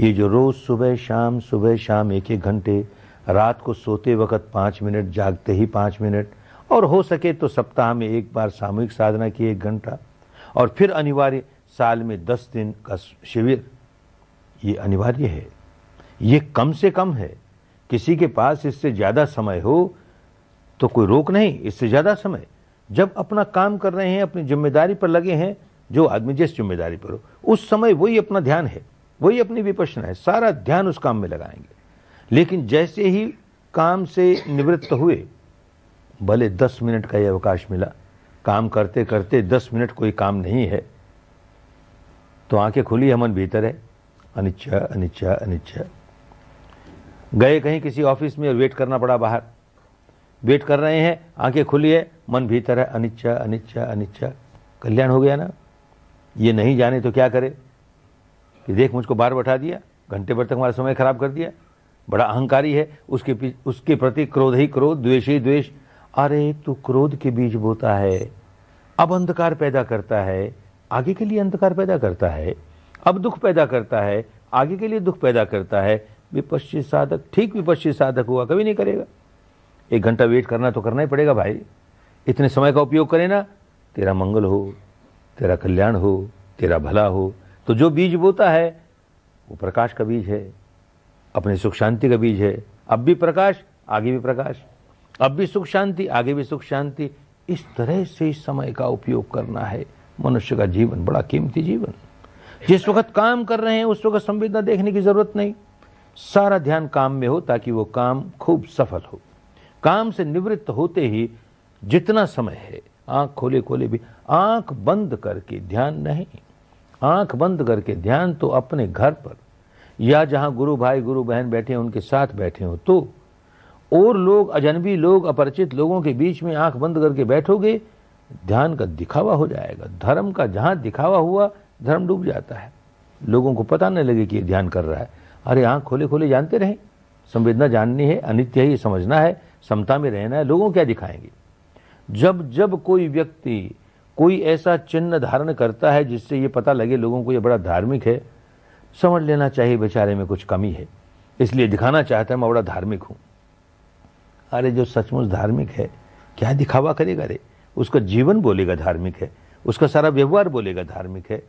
ये जो रोज सुबह शाम सुबह शाम एक एक घंटे रात को सोते वक्त पांच मिनट जागते ही पांच मिनट और हो सके तो सप्ताह में एक बार सामूहिक साधना की एक घंटा और फिर अनिवार्य साल में दस दिन का शिविर ये अनिवार्य है ये कम से कम है किसी के पास इससे ज़्यादा समय हो तो कोई रोक नहीं इससे ज़्यादा समय जब अपना काम कर रहे हैं अपनी जिम्मेदारी पर लगे हैं जो आदमी जिस जिम्मेदारी पर हो उस समय वही अपना ध्यान है वही अपनी विपश्यना है सारा ध्यान उस काम में लगाएंगे लेकिन जैसे ही काम से निवृत्त हुए भले दस मिनट का यह अवकाश मिला काम करते करते दस मिनट कोई काम नहीं है तो आंखें खुली है मन भीतर है अनिच्छा अनिच्छा अनिच्छा गए कहीं किसी ऑफिस में और वेट करना पड़ा बाहर वेट कर रहे हैं आंखें खुली है मन भीतर है अनिच्छा अनिच्छा अनिच्छा कल्याण हो गया ना ये नहीं जाने तो क्या करे कि देख मुझको बाहर बैठा दिया घंटे भर तक हमारा समय खराब कर दिया बड़ा अहंकारी है उसके उसके प्रति क्रोध ही क्रोध द्वेष ही द्वेष अरे तू क्रोध के बीज बोता है अब अंधकार पैदा करता है आगे के लिए अंधकार पैदा करता है अब दुख पैदा करता है आगे के लिए दुख पैदा करता है विपक्षी साधक ठीक विपक्षी साधक हुआ कभी नहीं करेगा एक घंटा वेट करना तो करना ही पड़ेगा भाई इतने समय का उपयोग करें ना तेरा मंगल हो तेरा कल्याण हो तेरा भला हो तो जो बीज बोता है वो प्रकाश का बीज है अपने सुख शांति का बीज है अब भी प्रकाश आगे भी प्रकाश अब भी सुख शांति आगे भी सुख शांति इस तरह से इस समय का उपयोग करना है मनुष्य का जीवन बड़ा कीमती जीवन जिस वक्त काम कर रहे हैं उस वक्त संवेदना देखने की जरूरत नहीं सारा ध्यान काम में हो ताकि वो काम खूब सफल हो काम से निवृत्त होते ही जितना समय है आंख खोले खोले भी आंख बंद करके ध्यान नहीं आंख बंद करके ध्यान तो अपने घर पर या जहां गुरु भाई गुरु बहन बैठे उनके साथ बैठे हो तो और लोग अजनबी लोग अपरिचित लोगों के बीच में आंख बंद करके बैठोगे ध्यान का दिखावा हो जाएगा धर्म का जहां दिखावा हुआ धर्म डूब जाता है लोगों को पता नहीं लगे कि ये ध्यान कर रहा है अरे आँख खोले खोले जानते रहें संवेदना जाननी है अनित्य ही समझना है समता में रहना है लोगों क्या दिखाएंगे जब जब कोई व्यक्ति कोई ऐसा चिन्ह धारण करता है जिससे ये पता लगे लोगों को ये बड़ा धार्मिक है समझ लेना चाहिए बेचारे में कुछ कमी है इसलिए दिखाना चाहता है मैं बड़ा धार्मिक हूँ अरे जो सचमुच धार्मिक है क्या दिखावा करेगा रे उसका जीवन बोलेगा धार्मिक है उसका सारा व्यवहार बोलेगा धार्मिक है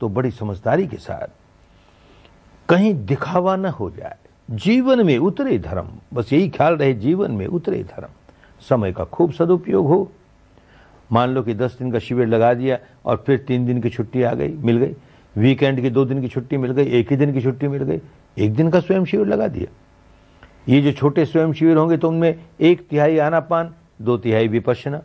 तो बड़ी समझदारी के साथ कहीं दिखावा न हो जाए जीवन में उतरे धर्म बस यही ख्याल रहे जीवन में उतरे धर्म समय का खूब सदुपयोग हो मान लो कि दस दिन का शिविर लगा दिया और फिर तीन दिन की छुट्टी आ गई मिल गई वीकेंड की दो दिन की छुट्टी मिल गई एक ही दिन की छुट्टी मिल गई एक दिन का स्वयं शिविर लगा दिया ये जो छोटे स्वयं शिविर होंगे तो उनमें एक तिहाई आनापान दो तिहाई विपसना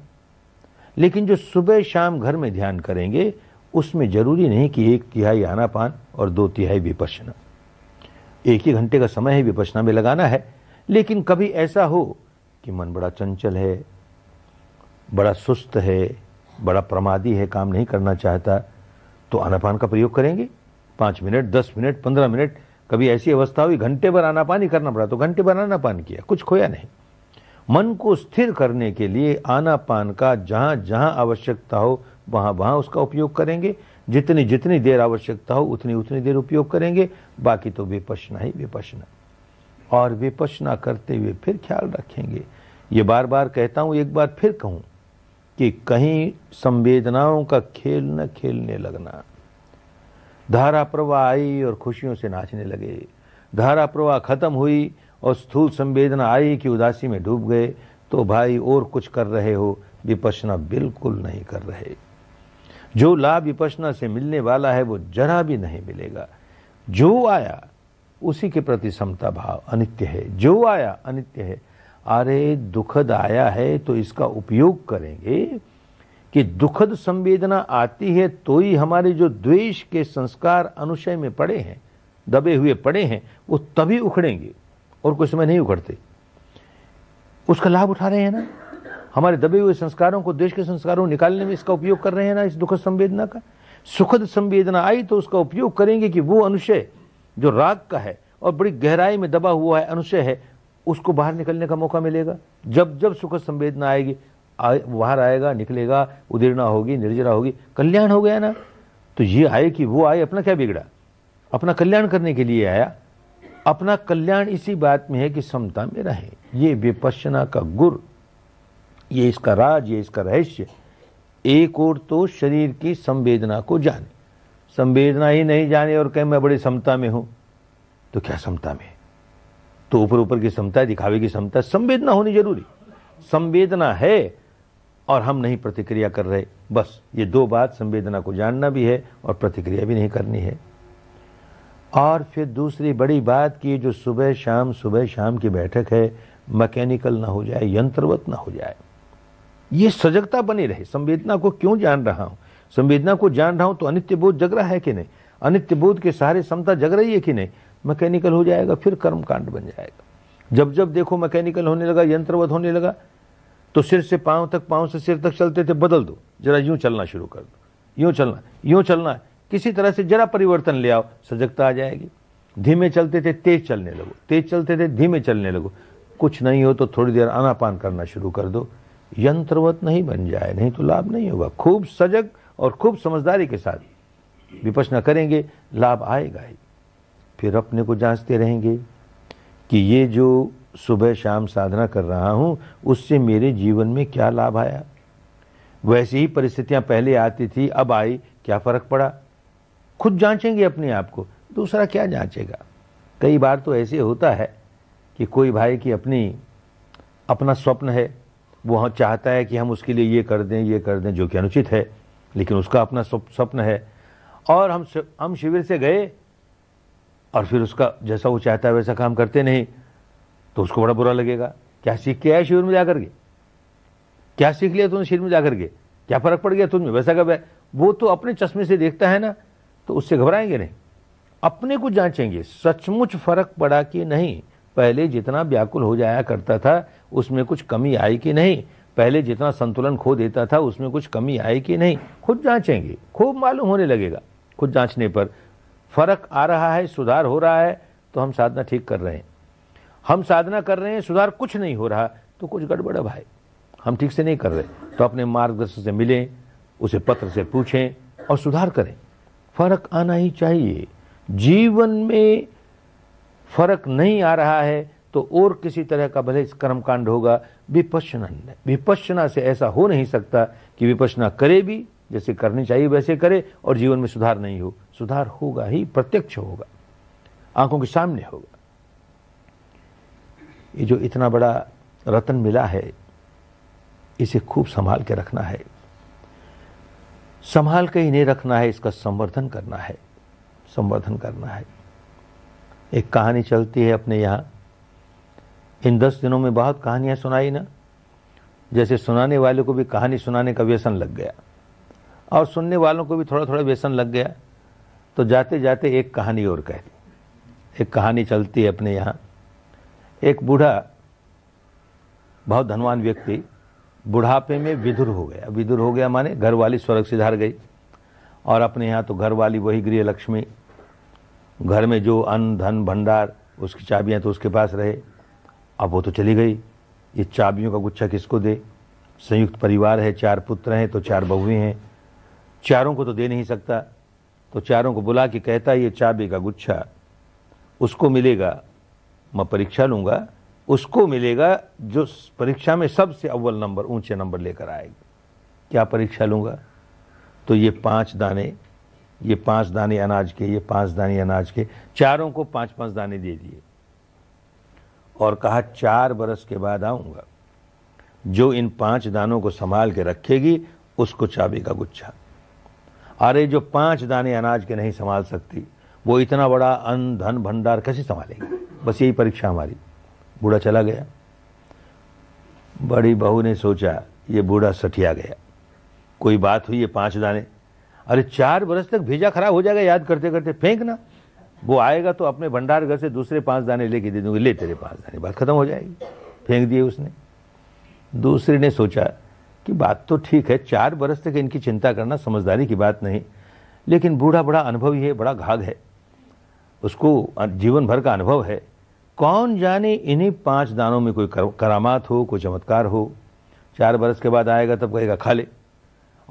लेकिन जो सुबह शाम घर में ध्यान करेंगे उसमें जरूरी नहीं कि एक तिहाई आनापान और दो तिहाई विपसना एक ही घंटे का समय है विपसना में लगाना है लेकिन कभी ऐसा हो कि मन बड़ा चंचल है बड़ा सुस्त है बड़ा प्रमादी है काम नहीं करना चाहता तो आनापान का प्रयोग करेंगे पाँच मिनट दस मिनट पंद्रह मिनट कभी ऐसी अवस्था हुई घंटे भर आना पानी करना पड़ा तो घंटे भर आना पान किया कुछ खोया नहीं मन को स्थिर करने के लिए आना पान का जहाँ जहाँ आवश्यकता हो वहाँ वहाँ उसका उपयोग करेंगे जितनी जितनी देर आवश्यकता हो उतनी उतनी देर उपयोग करेंगे बाकी तो विपशना ही विपशना और विपशना करते हुए फिर ख्याल रखेंगे ये बार बार कहता हूँ एक बार फिर कहूँ कि कहीं संवेदनाओं का खेल न खेलने लगना धारा प्रवाह आई और खुशियों से नाचने लगे धारा प्रवाह खत्म हुई और स्थूल संवेदना आई कि उदासी में डूब गए तो भाई और कुछ कर रहे हो विपसना बिल्कुल नहीं कर रहे जो लाभ विपसना से मिलने वाला है वो जरा भी नहीं मिलेगा जो आया उसी के प्रति समता भाव अनित्य है जो आया अनित्य है अरे दुखद आया है तो इसका उपयोग करेंगे कि दुखद संवेदना आती है तो ही हमारे जो द्वेष के संस्कार अनुशय में पड़े हैं दबे हुए पड़े हैं वो तभी उखड़ेंगे और कुछ समय नहीं उखड़ते उसका लाभ उठा रहे हैं ना हमारे दबे हुए संस्कारों को देश के संस्कारों निकालने में इसका उपयोग कर रहे हैं ना इस दुखद संवेदना का सुखद संवेदना आई तो उसका उपयोग करेंगे कि वो अनुशय जो राग का है और बड़ी गहराई में दबा हुआ है अनुशय है उसको बाहर निकलने का मौका मिलेगा जब जब सुखद संवेदना आएगी बाहर आएगा निकलेगा उदीर्णा होगी निर्जरा होगी कल्याण हो गया ना तो ये आए कि वो आए अपना क्या बिगड़ा अपना कल्याण करने के लिए आया अपना कल्याण इसी बात में है कि समता में रहे ये विपश्यना का गुर ये इसका राज ये इसका रहस्य एक और तो शरीर की संवेदना को जाने संवेदना ही नहीं जाने और कहें मैं बड़ी समता में हूं तो क्या समता में तो ऊपर ऊपर की समता दिखावे की समता संवेदना होनी जरूरी संवेदना है और हम नहीं प्रतिक्रिया कर रहे बस ये दो बात संवेदना को जानना भी है और प्रतिक्रिया भी नहीं करनी है और फिर दूसरी बड़ी बात कि जो सुबह शाम सुबह शाम की बैठक है मैकेनिकल ना हो जाए यंत्रवत ना हो जाए ये सजगता बनी रहे संवेदना को क्यों जान रहा हूं संवेदना को जान रहा हूं तो अनित्य बोध जग रहा है कि नहीं अनित्य बोध के सहारे समता जग रही है कि नहीं मैकेनिकल हो जाएगा फिर कर्म कांड बन जाएगा जब जब देखो मैकेनिकल होने लगा यंत्रवत होने लगा तो सिर से पांव तक पांव से सिर तक चलते थे बदल दो जरा यूं चलना शुरू कर दो यूं चलना यूं चलना किसी तरह से जरा परिवर्तन ले आओ सजगता आ जाएगी धीमे चलते थे तेज चलने लगो तेज चलते थे धीमे चलने लगो कुछ नहीं हो तो थोड़ी देर आनापान करना शुरू कर दो यंत्रवत नहीं बन जाए नहीं तो लाभ नहीं होगा खूब सजग और खूब समझदारी के साथ विपचना करेंगे लाभ आएगा ही फिर अपने को जांचते रहेंगे कि ये जो सुबह शाम साधना कर रहा हूं उससे मेरे जीवन में क्या लाभ आया वैसी ही परिस्थितियां पहले आती थी अब आई क्या फ़र्क पड़ा खुद जांचेंगे अपने आप को दूसरा क्या जांचेगा कई बार तो ऐसे होता है कि कोई भाई की अपनी अपना स्वप्न है वो हाँ चाहता है कि हम उसके लिए ये कर दें ये कर दें जो कि अनुचित है लेकिन उसका अपना स्वप्न है और हम हम शिविर से गए और फिर उसका जैसा वो चाहता है वैसा काम करते नहीं तो उसको बड़ा बुरा लगेगा क्या सीख के आया शिविर में जाकर के क्या सीख लिया तुमने शिविर में जाकर के क्या फर्क पड़ गया तुमने वैसा कब है वो तो अपने चश्मे से देखता है ना तो उससे घबराएंगे नहीं अपने को जांचेंगे सचमुच फर्क पड़ा कि नहीं पहले जितना व्याकुल हो जाया करता था उसमें कुछ कमी आई कि नहीं पहले जितना संतुलन खो देता था उसमें कुछ कमी आई कि नहीं खुद जांचेंगे खूब मालूम होने लगेगा खुद जांचने पर फर्क आ रहा है सुधार हो रहा है तो हम साधना ठीक कर रहे हैं हम साधना कर रहे हैं सुधार कुछ नहीं हो रहा तो कुछ गड़बड़ है भाई हम ठीक से नहीं कर रहे तो अपने मार्गदर्शन से मिलें उसे पत्र से पूछें और सुधार करें फर्क आना ही चाहिए जीवन में फर्क नहीं आ रहा है तो और किसी तरह का भले कर्मकांड होगा विपश्चना विपश्चना से ऐसा हो नहीं सकता कि विपश्चना करे भी जैसे करनी चाहिए वैसे करे और जीवन में सुधार नहीं हो सुधार होगा ही प्रत्यक्ष होगा आंखों के सामने होगा ये जो इतना बड़ा रतन मिला है इसे खूब संभाल के रखना है संभाल के इन्हें रखना है इसका संवर्धन करना है संवर्धन करना है एक कहानी चलती है अपने यहाँ इन दस दिनों में बहुत कहानियाँ सुनाई ना जैसे सुनाने वाले को भी कहानी सुनाने का व्यसन लग गया और सुनने वालों को भी थोड़ा थोड़ा व्यसन लग गया तो जाते जाते एक कहानी और कह दी एक कहानी चलती है अपने यहाँ एक बूढ़ा बहुत धनवान व्यक्ति बुढ़ापे में विधुर हो गया विधुर हो गया माने घर वाली स्वर्ग सिधार गई और अपने यहाँ तो घर वाली वही गृह लक्ष्मी घर में जो अन्न धन भंडार उसकी चाबियाँ तो उसके पास रहे अब वो तो चली गई ये चाबियों का गुच्छा किसको दे संयुक्त परिवार है चार पुत्र हैं तो चार बहुएं हैं चारों को तो दे नहीं सकता तो चारों को बुला के कहता ये चाबी का गुच्छा उसको मिलेगा मैं परीक्षा लूंगा उसको मिलेगा जो परीक्षा में सबसे अव्वल नंबर ऊंचे नंबर लेकर आएगी क्या परीक्षा लूंगा तो ये पांच दाने ये पांच दाने अनाज के ये पांच दाने अनाज के चारों को पांच पांच दाने दे दिए और कहा चार बरस के बाद आऊंगा जो इन पांच दानों को संभाल के रखेगी उसको चाबी का गुच्छा अरे जो पांच दाने अनाज के नहीं संभाल सकती वो इतना बड़ा अन्न धन भंडार कैसे संभालेंगे बस यही परीक्षा हमारी बूढ़ा चला गया बड़ी बहू ने सोचा ये बूढ़ा सठिया गया कोई बात हुई ये पांच दाने अरे चार बरस तक भेजा खराब हो जाएगा याद करते करते फेंकना वो आएगा तो अपने भंडार घर से दूसरे पांच दाने लेके दे दूंगी ले तेरे पांच दाने बात खत्म हो जाएगी फेंक दिए उसने दूसरे ने सोचा कि बात तो ठीक है चार बरस तक इनकी चिंता करना समझदारी की बात नहीं लेकिन बूढ़ा बड़ा अनुभवी है बड़ा घाघ है उसको जीवन भर का अनुभव है कौन जाने इन्हीं पांच दानों में कोई करामात हो कोई चमत्कार हो चार बरस के बाद आएगा तब कहेगा खा ले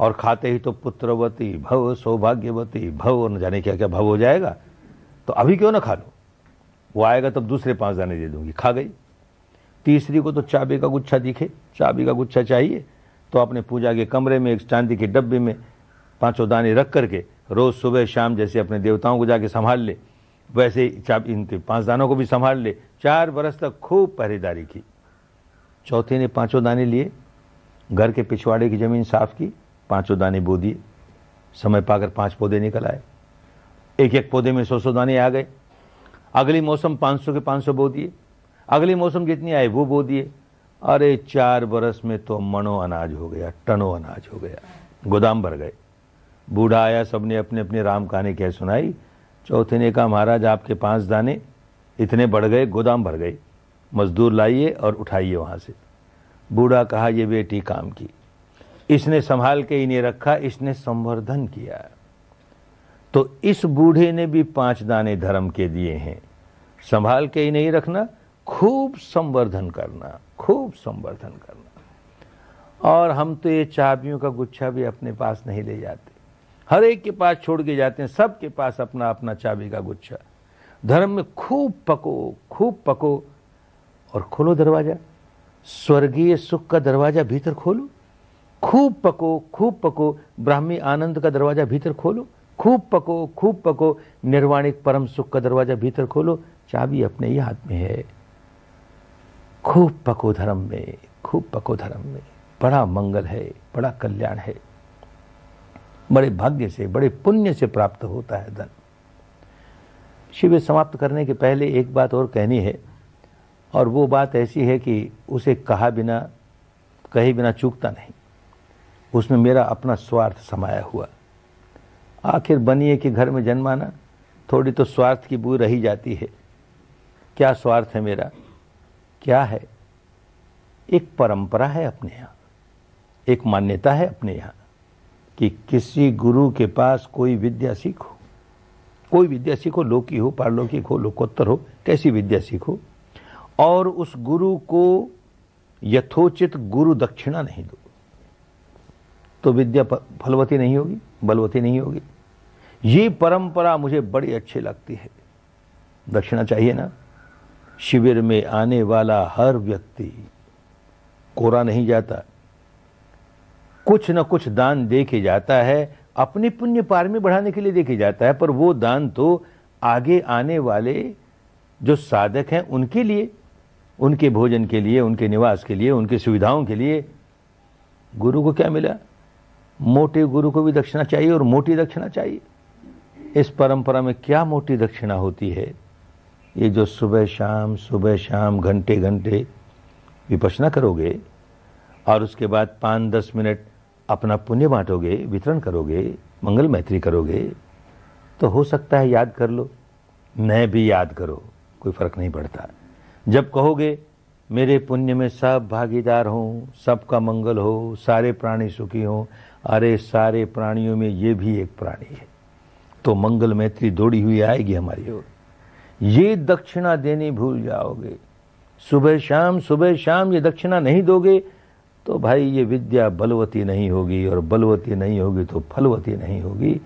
और खाते ही तो पुत्रवती भव सौभाग्यवती भव और न जाने क्या क्या भव हो जाएगा तो अभी क्यों ना खा लो वो आएगा तब दूसरे पांच दाने दे दूंगी खा गई तीसरी को तो चाबी का गुच्छा दिखे चाबी का गुच्छा चाहिए तो अपने पूजा के कमरे में एक चांदी के डब्बे में पांचों दाने रख करके रोज़ सुबह शाम जैसे अपने देवताओं को जाके संभाल ले वैसे चाप इनके पांच दानों को भी संभाल ले चार बरस तक खूब पहरेदारी की चौथे ने पांचों दाने लिए घर के पिछवाड़े की जमीन साफ की पांचों दाने बो दिए समय पाकर पांच पौधे निकल आए एक एक पौधे में सौ सौ दाने आ गए अगली मौसम पाँच सौ के पाँच सौ बो दिए अगले मौसम जितनी आए वो बो दिए अरे चार बरस में तो मनो अनाज हो गया टनो अनाज हो गया गोदाम भर गए बूढ़ा आया सबने अपने अपने राम कहानी कह सुनाई चौथे ने कहा महाराज आपके पांच दाने इतने बढ़ गए गोदाम भर गए मजदूर लाइए और उठाइए वहाँ से बूढ़ा कहा ये बेटी काम की इसने संभाल के इन्हें रखा इसने संवर्धन किया तो इस बूढ़े ने भी पांच दाने धर्म के दिए हैं संभाल के ही नहीं रखना खूब संवर्धन करना खूब संवर्धन करना और हम तो ये चाबियों का गुच्छा भी अपने पास नहीं ले जाते हर एक के पास छोड़ के जाते हैं सबके पास अपना अपना चाबी का गुच्छा धर्म में खूब पको खूब पको और खोलो दरवाजा स्वर्गीय सुख का दरवाजा भीतर खोलो खूब पको खूब पको ब्राह्मी आनंद का दरवाजा भीतर खोलो खूब पको खूब पको निर्वाणिक परम सुख का दरवाजा भीतर खोलो चाबी अपने ही हाथ में है खूब पको धर्म में खूब पको धर्म में बड़ा मंगल है बड़ा कल्याण है बड़े भाग्य से बड़े पुण्य से प्राप्त होता है धन शिविर समाप्त करने के पहले एक बात और कहनी है और वो बात ऐसी है कि उसे कहा बिना कहे बिना चूकता नहीं उसमें मेरा अपना स्वार्थ समाया हुआ आखिर बनिए कि घर में जन्माना थोड़ी तो स्वार्थ की बू रही जाती है क्या स्वार्थ है मेरा क्या है एक परंपरा है अपने यहाँ एक मान्यता है अपने यहाँ कि किसी गुरु के पास कोई विद्या सीखो कोई विद्या सीखो लोकी हो पारलौकिक हो लोकोत्तर हो कैसी विद्या सीखो और उस गुरु को यथोचित गुरु दक्षिणा नहीं दो तो विद्या फलवती नहीं होगी बलवती नहीं होगी ये परंपरा मुझे बड़ी अच्छी लगती है दक्षिणा चाहिए ना शिविर में आने वाला हर व्यक्ति कोरा नहीं जाता कुछ न कुछ दान दे के जाता है अपने पुण्य पार में बढ़ाने के लिए देखे जाता है पर वो दान तो आगे आने वाले जो साधक हैं उनके लिए उनके भोजन के लिए उनके निवास के लिए उनकी सुविधाओं के लिए गुरु को क्या मिला मोटे गुरु को भी दक्षिणा चाहिए और मोटी दक्षिणा चाहिए इस परंपरा में क्या मोटी दक्षिणा होती है ये जो सुबह शाम सुबह शाम घंटे घंटे विपसना करोगे और उसके बाद पाँच दस मिनट अपना पुण्य बांटोगे वितरण करोगे मंगल मैत्री करोगे तो हो सकता है याद कर लो मैं भी याद करो कोई फर्क नहीं पड़ता जब कहोगे मेरे पुण्य में सब भागीदार हों सबका मंगल हो सारे प्राणी सुखी हों अरे सारे प्राणियों में ये भी एक प्राणी है तो मंगल मैत्री दौड़ी हुई आएगी हमारी ओर ये दक्षिणा देनी भूल जाओगे सुबह शाम सुबह शाम ये दक्षिणा नहीं दोगे तो भाई ये विद्या बलवती नहीं होगी और बलवती नहीं होगी तो फलवती नहीं होगी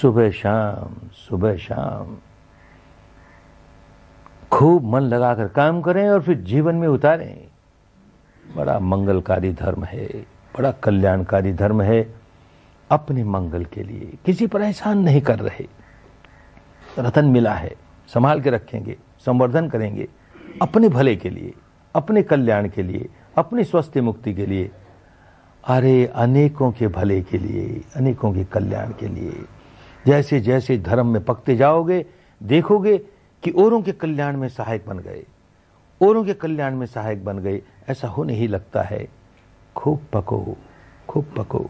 सुबह शाम सुबह शाम खूब मन लगाकर काम करें और फिर जीवन में उतारें बड़ा मंगलकारी धर्म है बड़ा कल्याणकारी धर्म है अपने मंगल के लिए किसी पर एहसान नहीं कर रहे रतन मिला है संभाल के रखेंगे संवर्धन करेंगे अपने भले के लिए अपने कल्याण के लिए अपनी स्वस्थ मुक्ति के लिए अरे अनेकों के भले के लिए अनेकों के कल्याण के लिए जैसे जैसे धर्म में पकते जाओगे देखोगे कि औरों के कल्याण में सहायक बन गए औरों के कल्याण में सहायक बन गए ऐसा होने ही लगता है खूब पको खूब पको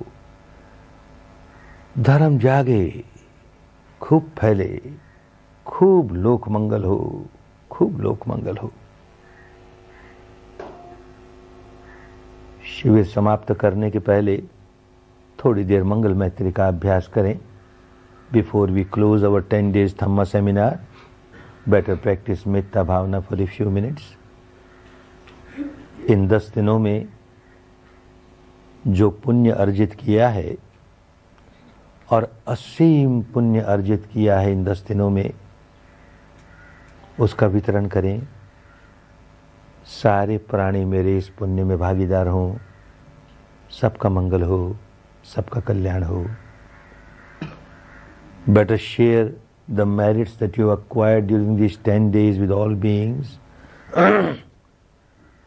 धर्म जागे खूब फैले खूब लोक मंगल हो खूब लोक मंगल हो शिविर समाप्त करने के पहले थोड़ी देर मंगल मैत्री का अभ्यास करें before we close our ten days Dhamma seminar better practise metta bhavana for a few minutes इन दस दिनों में जो पुण्य अर्जित किया है और असीम पुण्य अर्जित किया है इन दस दिनों में उसका वितरण करें सारे प्राणी मेरे इस पुण्य में भागीदार हों सबका मंगल हो सबका कल्याण हो better share the merits that you acquired during this ten days with all beings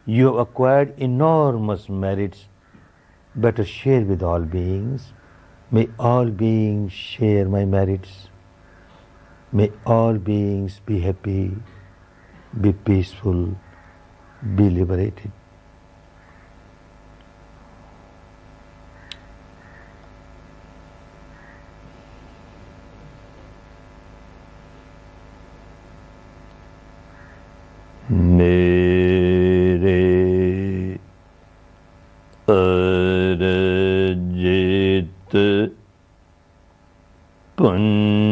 you have acquired enormous merits better share with all beings may all beings share my merits may all beings be happy be peaceful be liberated. मेरे अर्जित पुण्य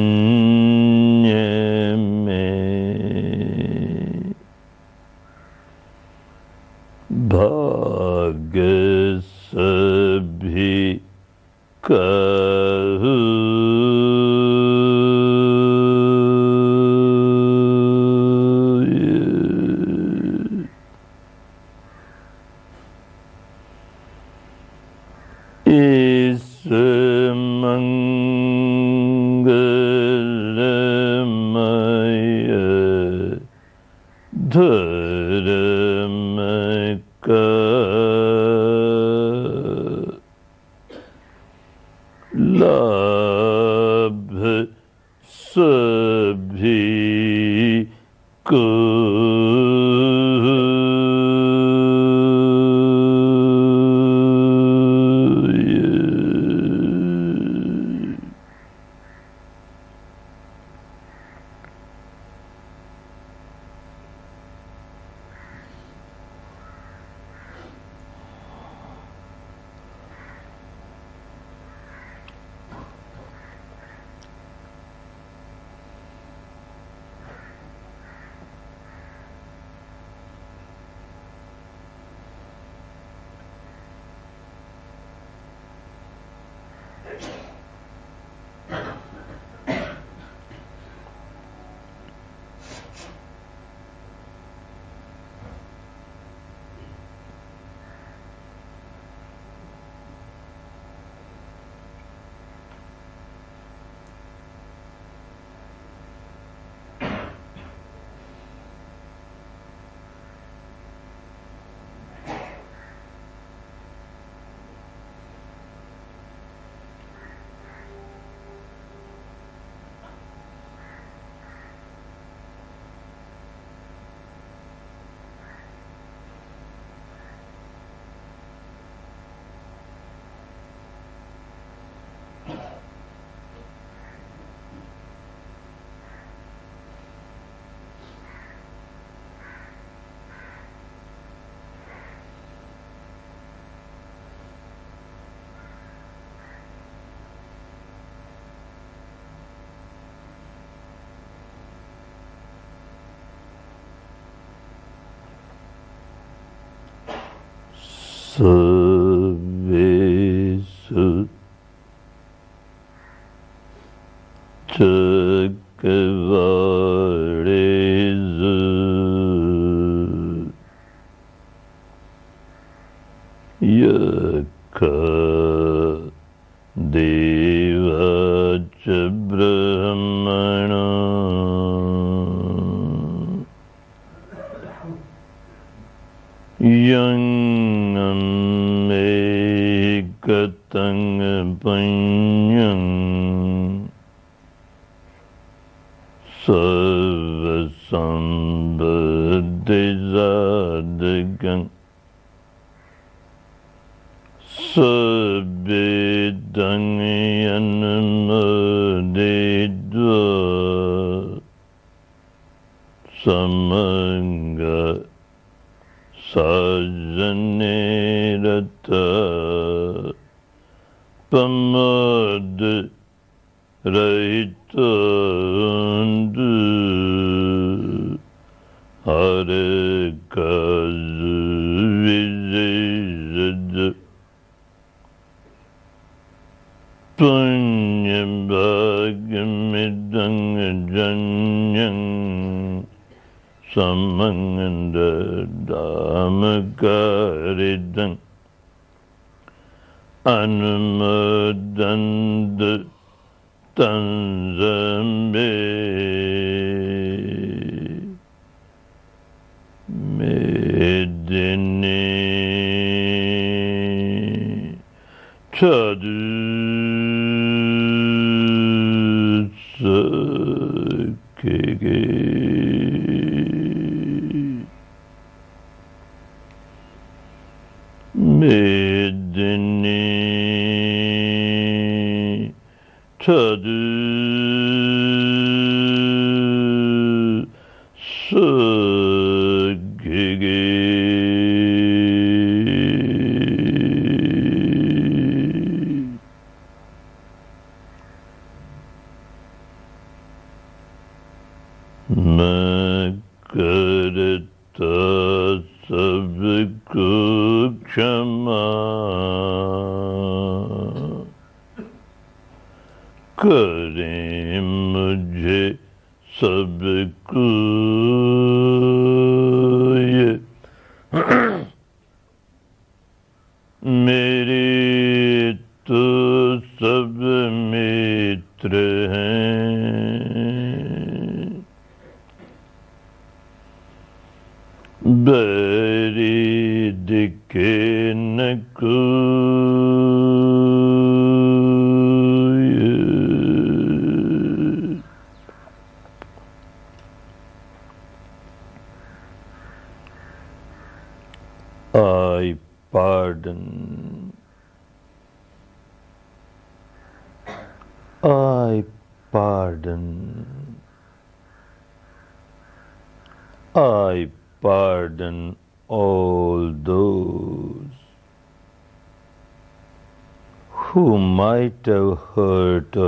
等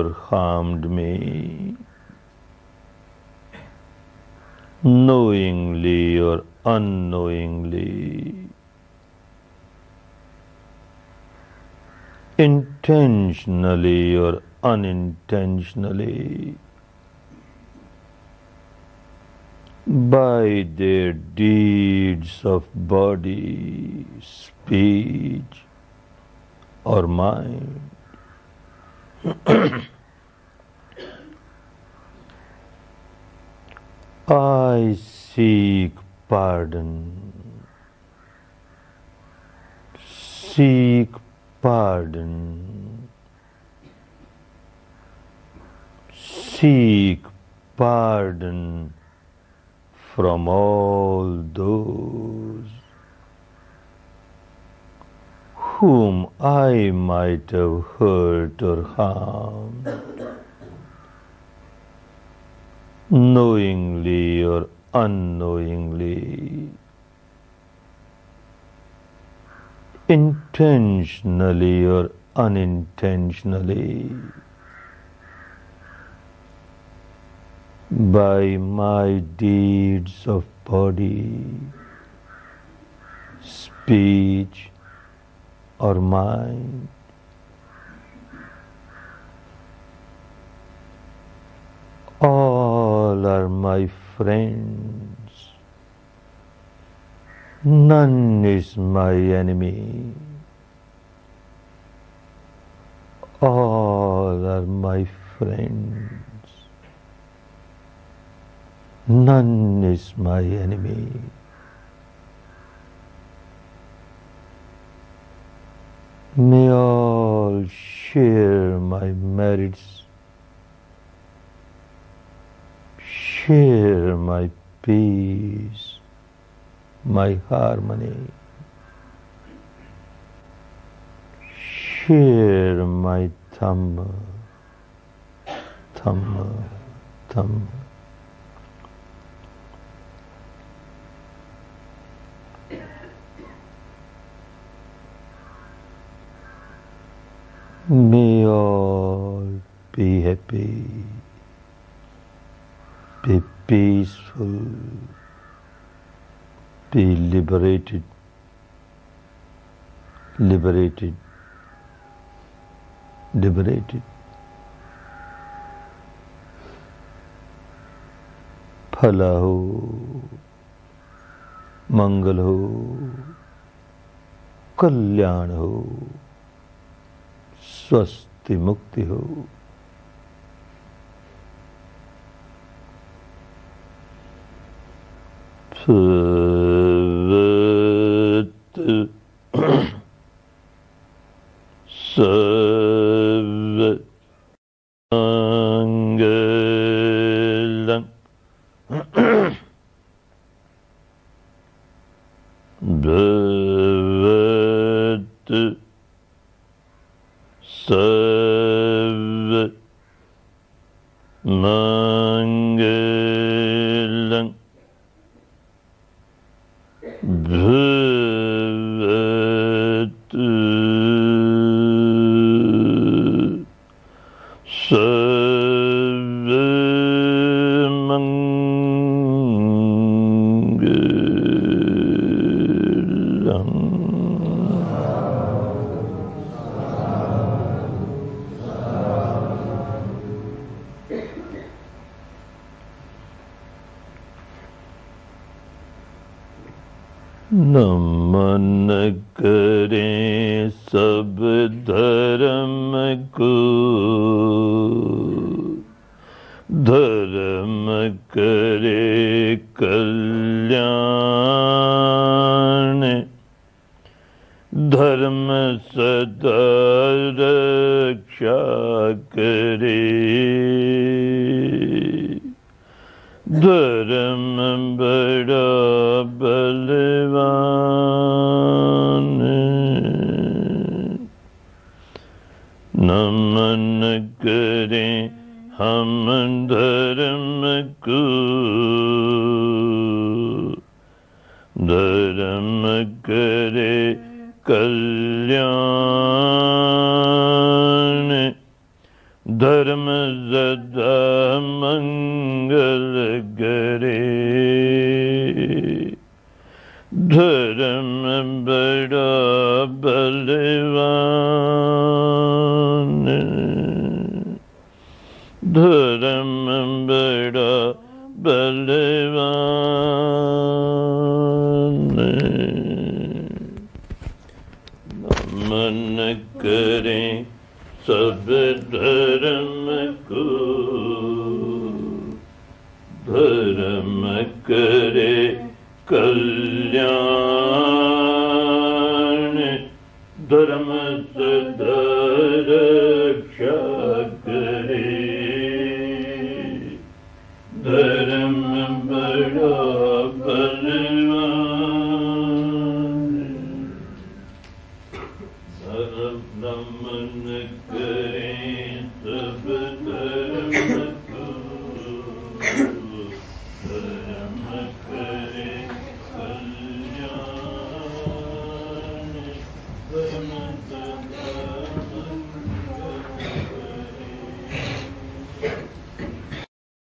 never harmed me. Knowingly or unknowingly, intentionally or unintentionally, by their deeds of body, speech, or mind. I seek pardon. Seek pardon. Seek pardon from all those whom I might have hurt or harmed, knowingly or unknowingly, intentionally or unintentionally, by my deeds of body, speech, or mind. all are my friends. None is my enemy. All are my friends. None is my enemy. May all share my merits share my peace, my harmony. Share my Dhamma, Dhamma, Dhamma. May all be happy. Be peaceful. Be liberated. Liberated. Liberated. Phala ho, mangal ho, kalyan ho, swasti mukti ho. Sir.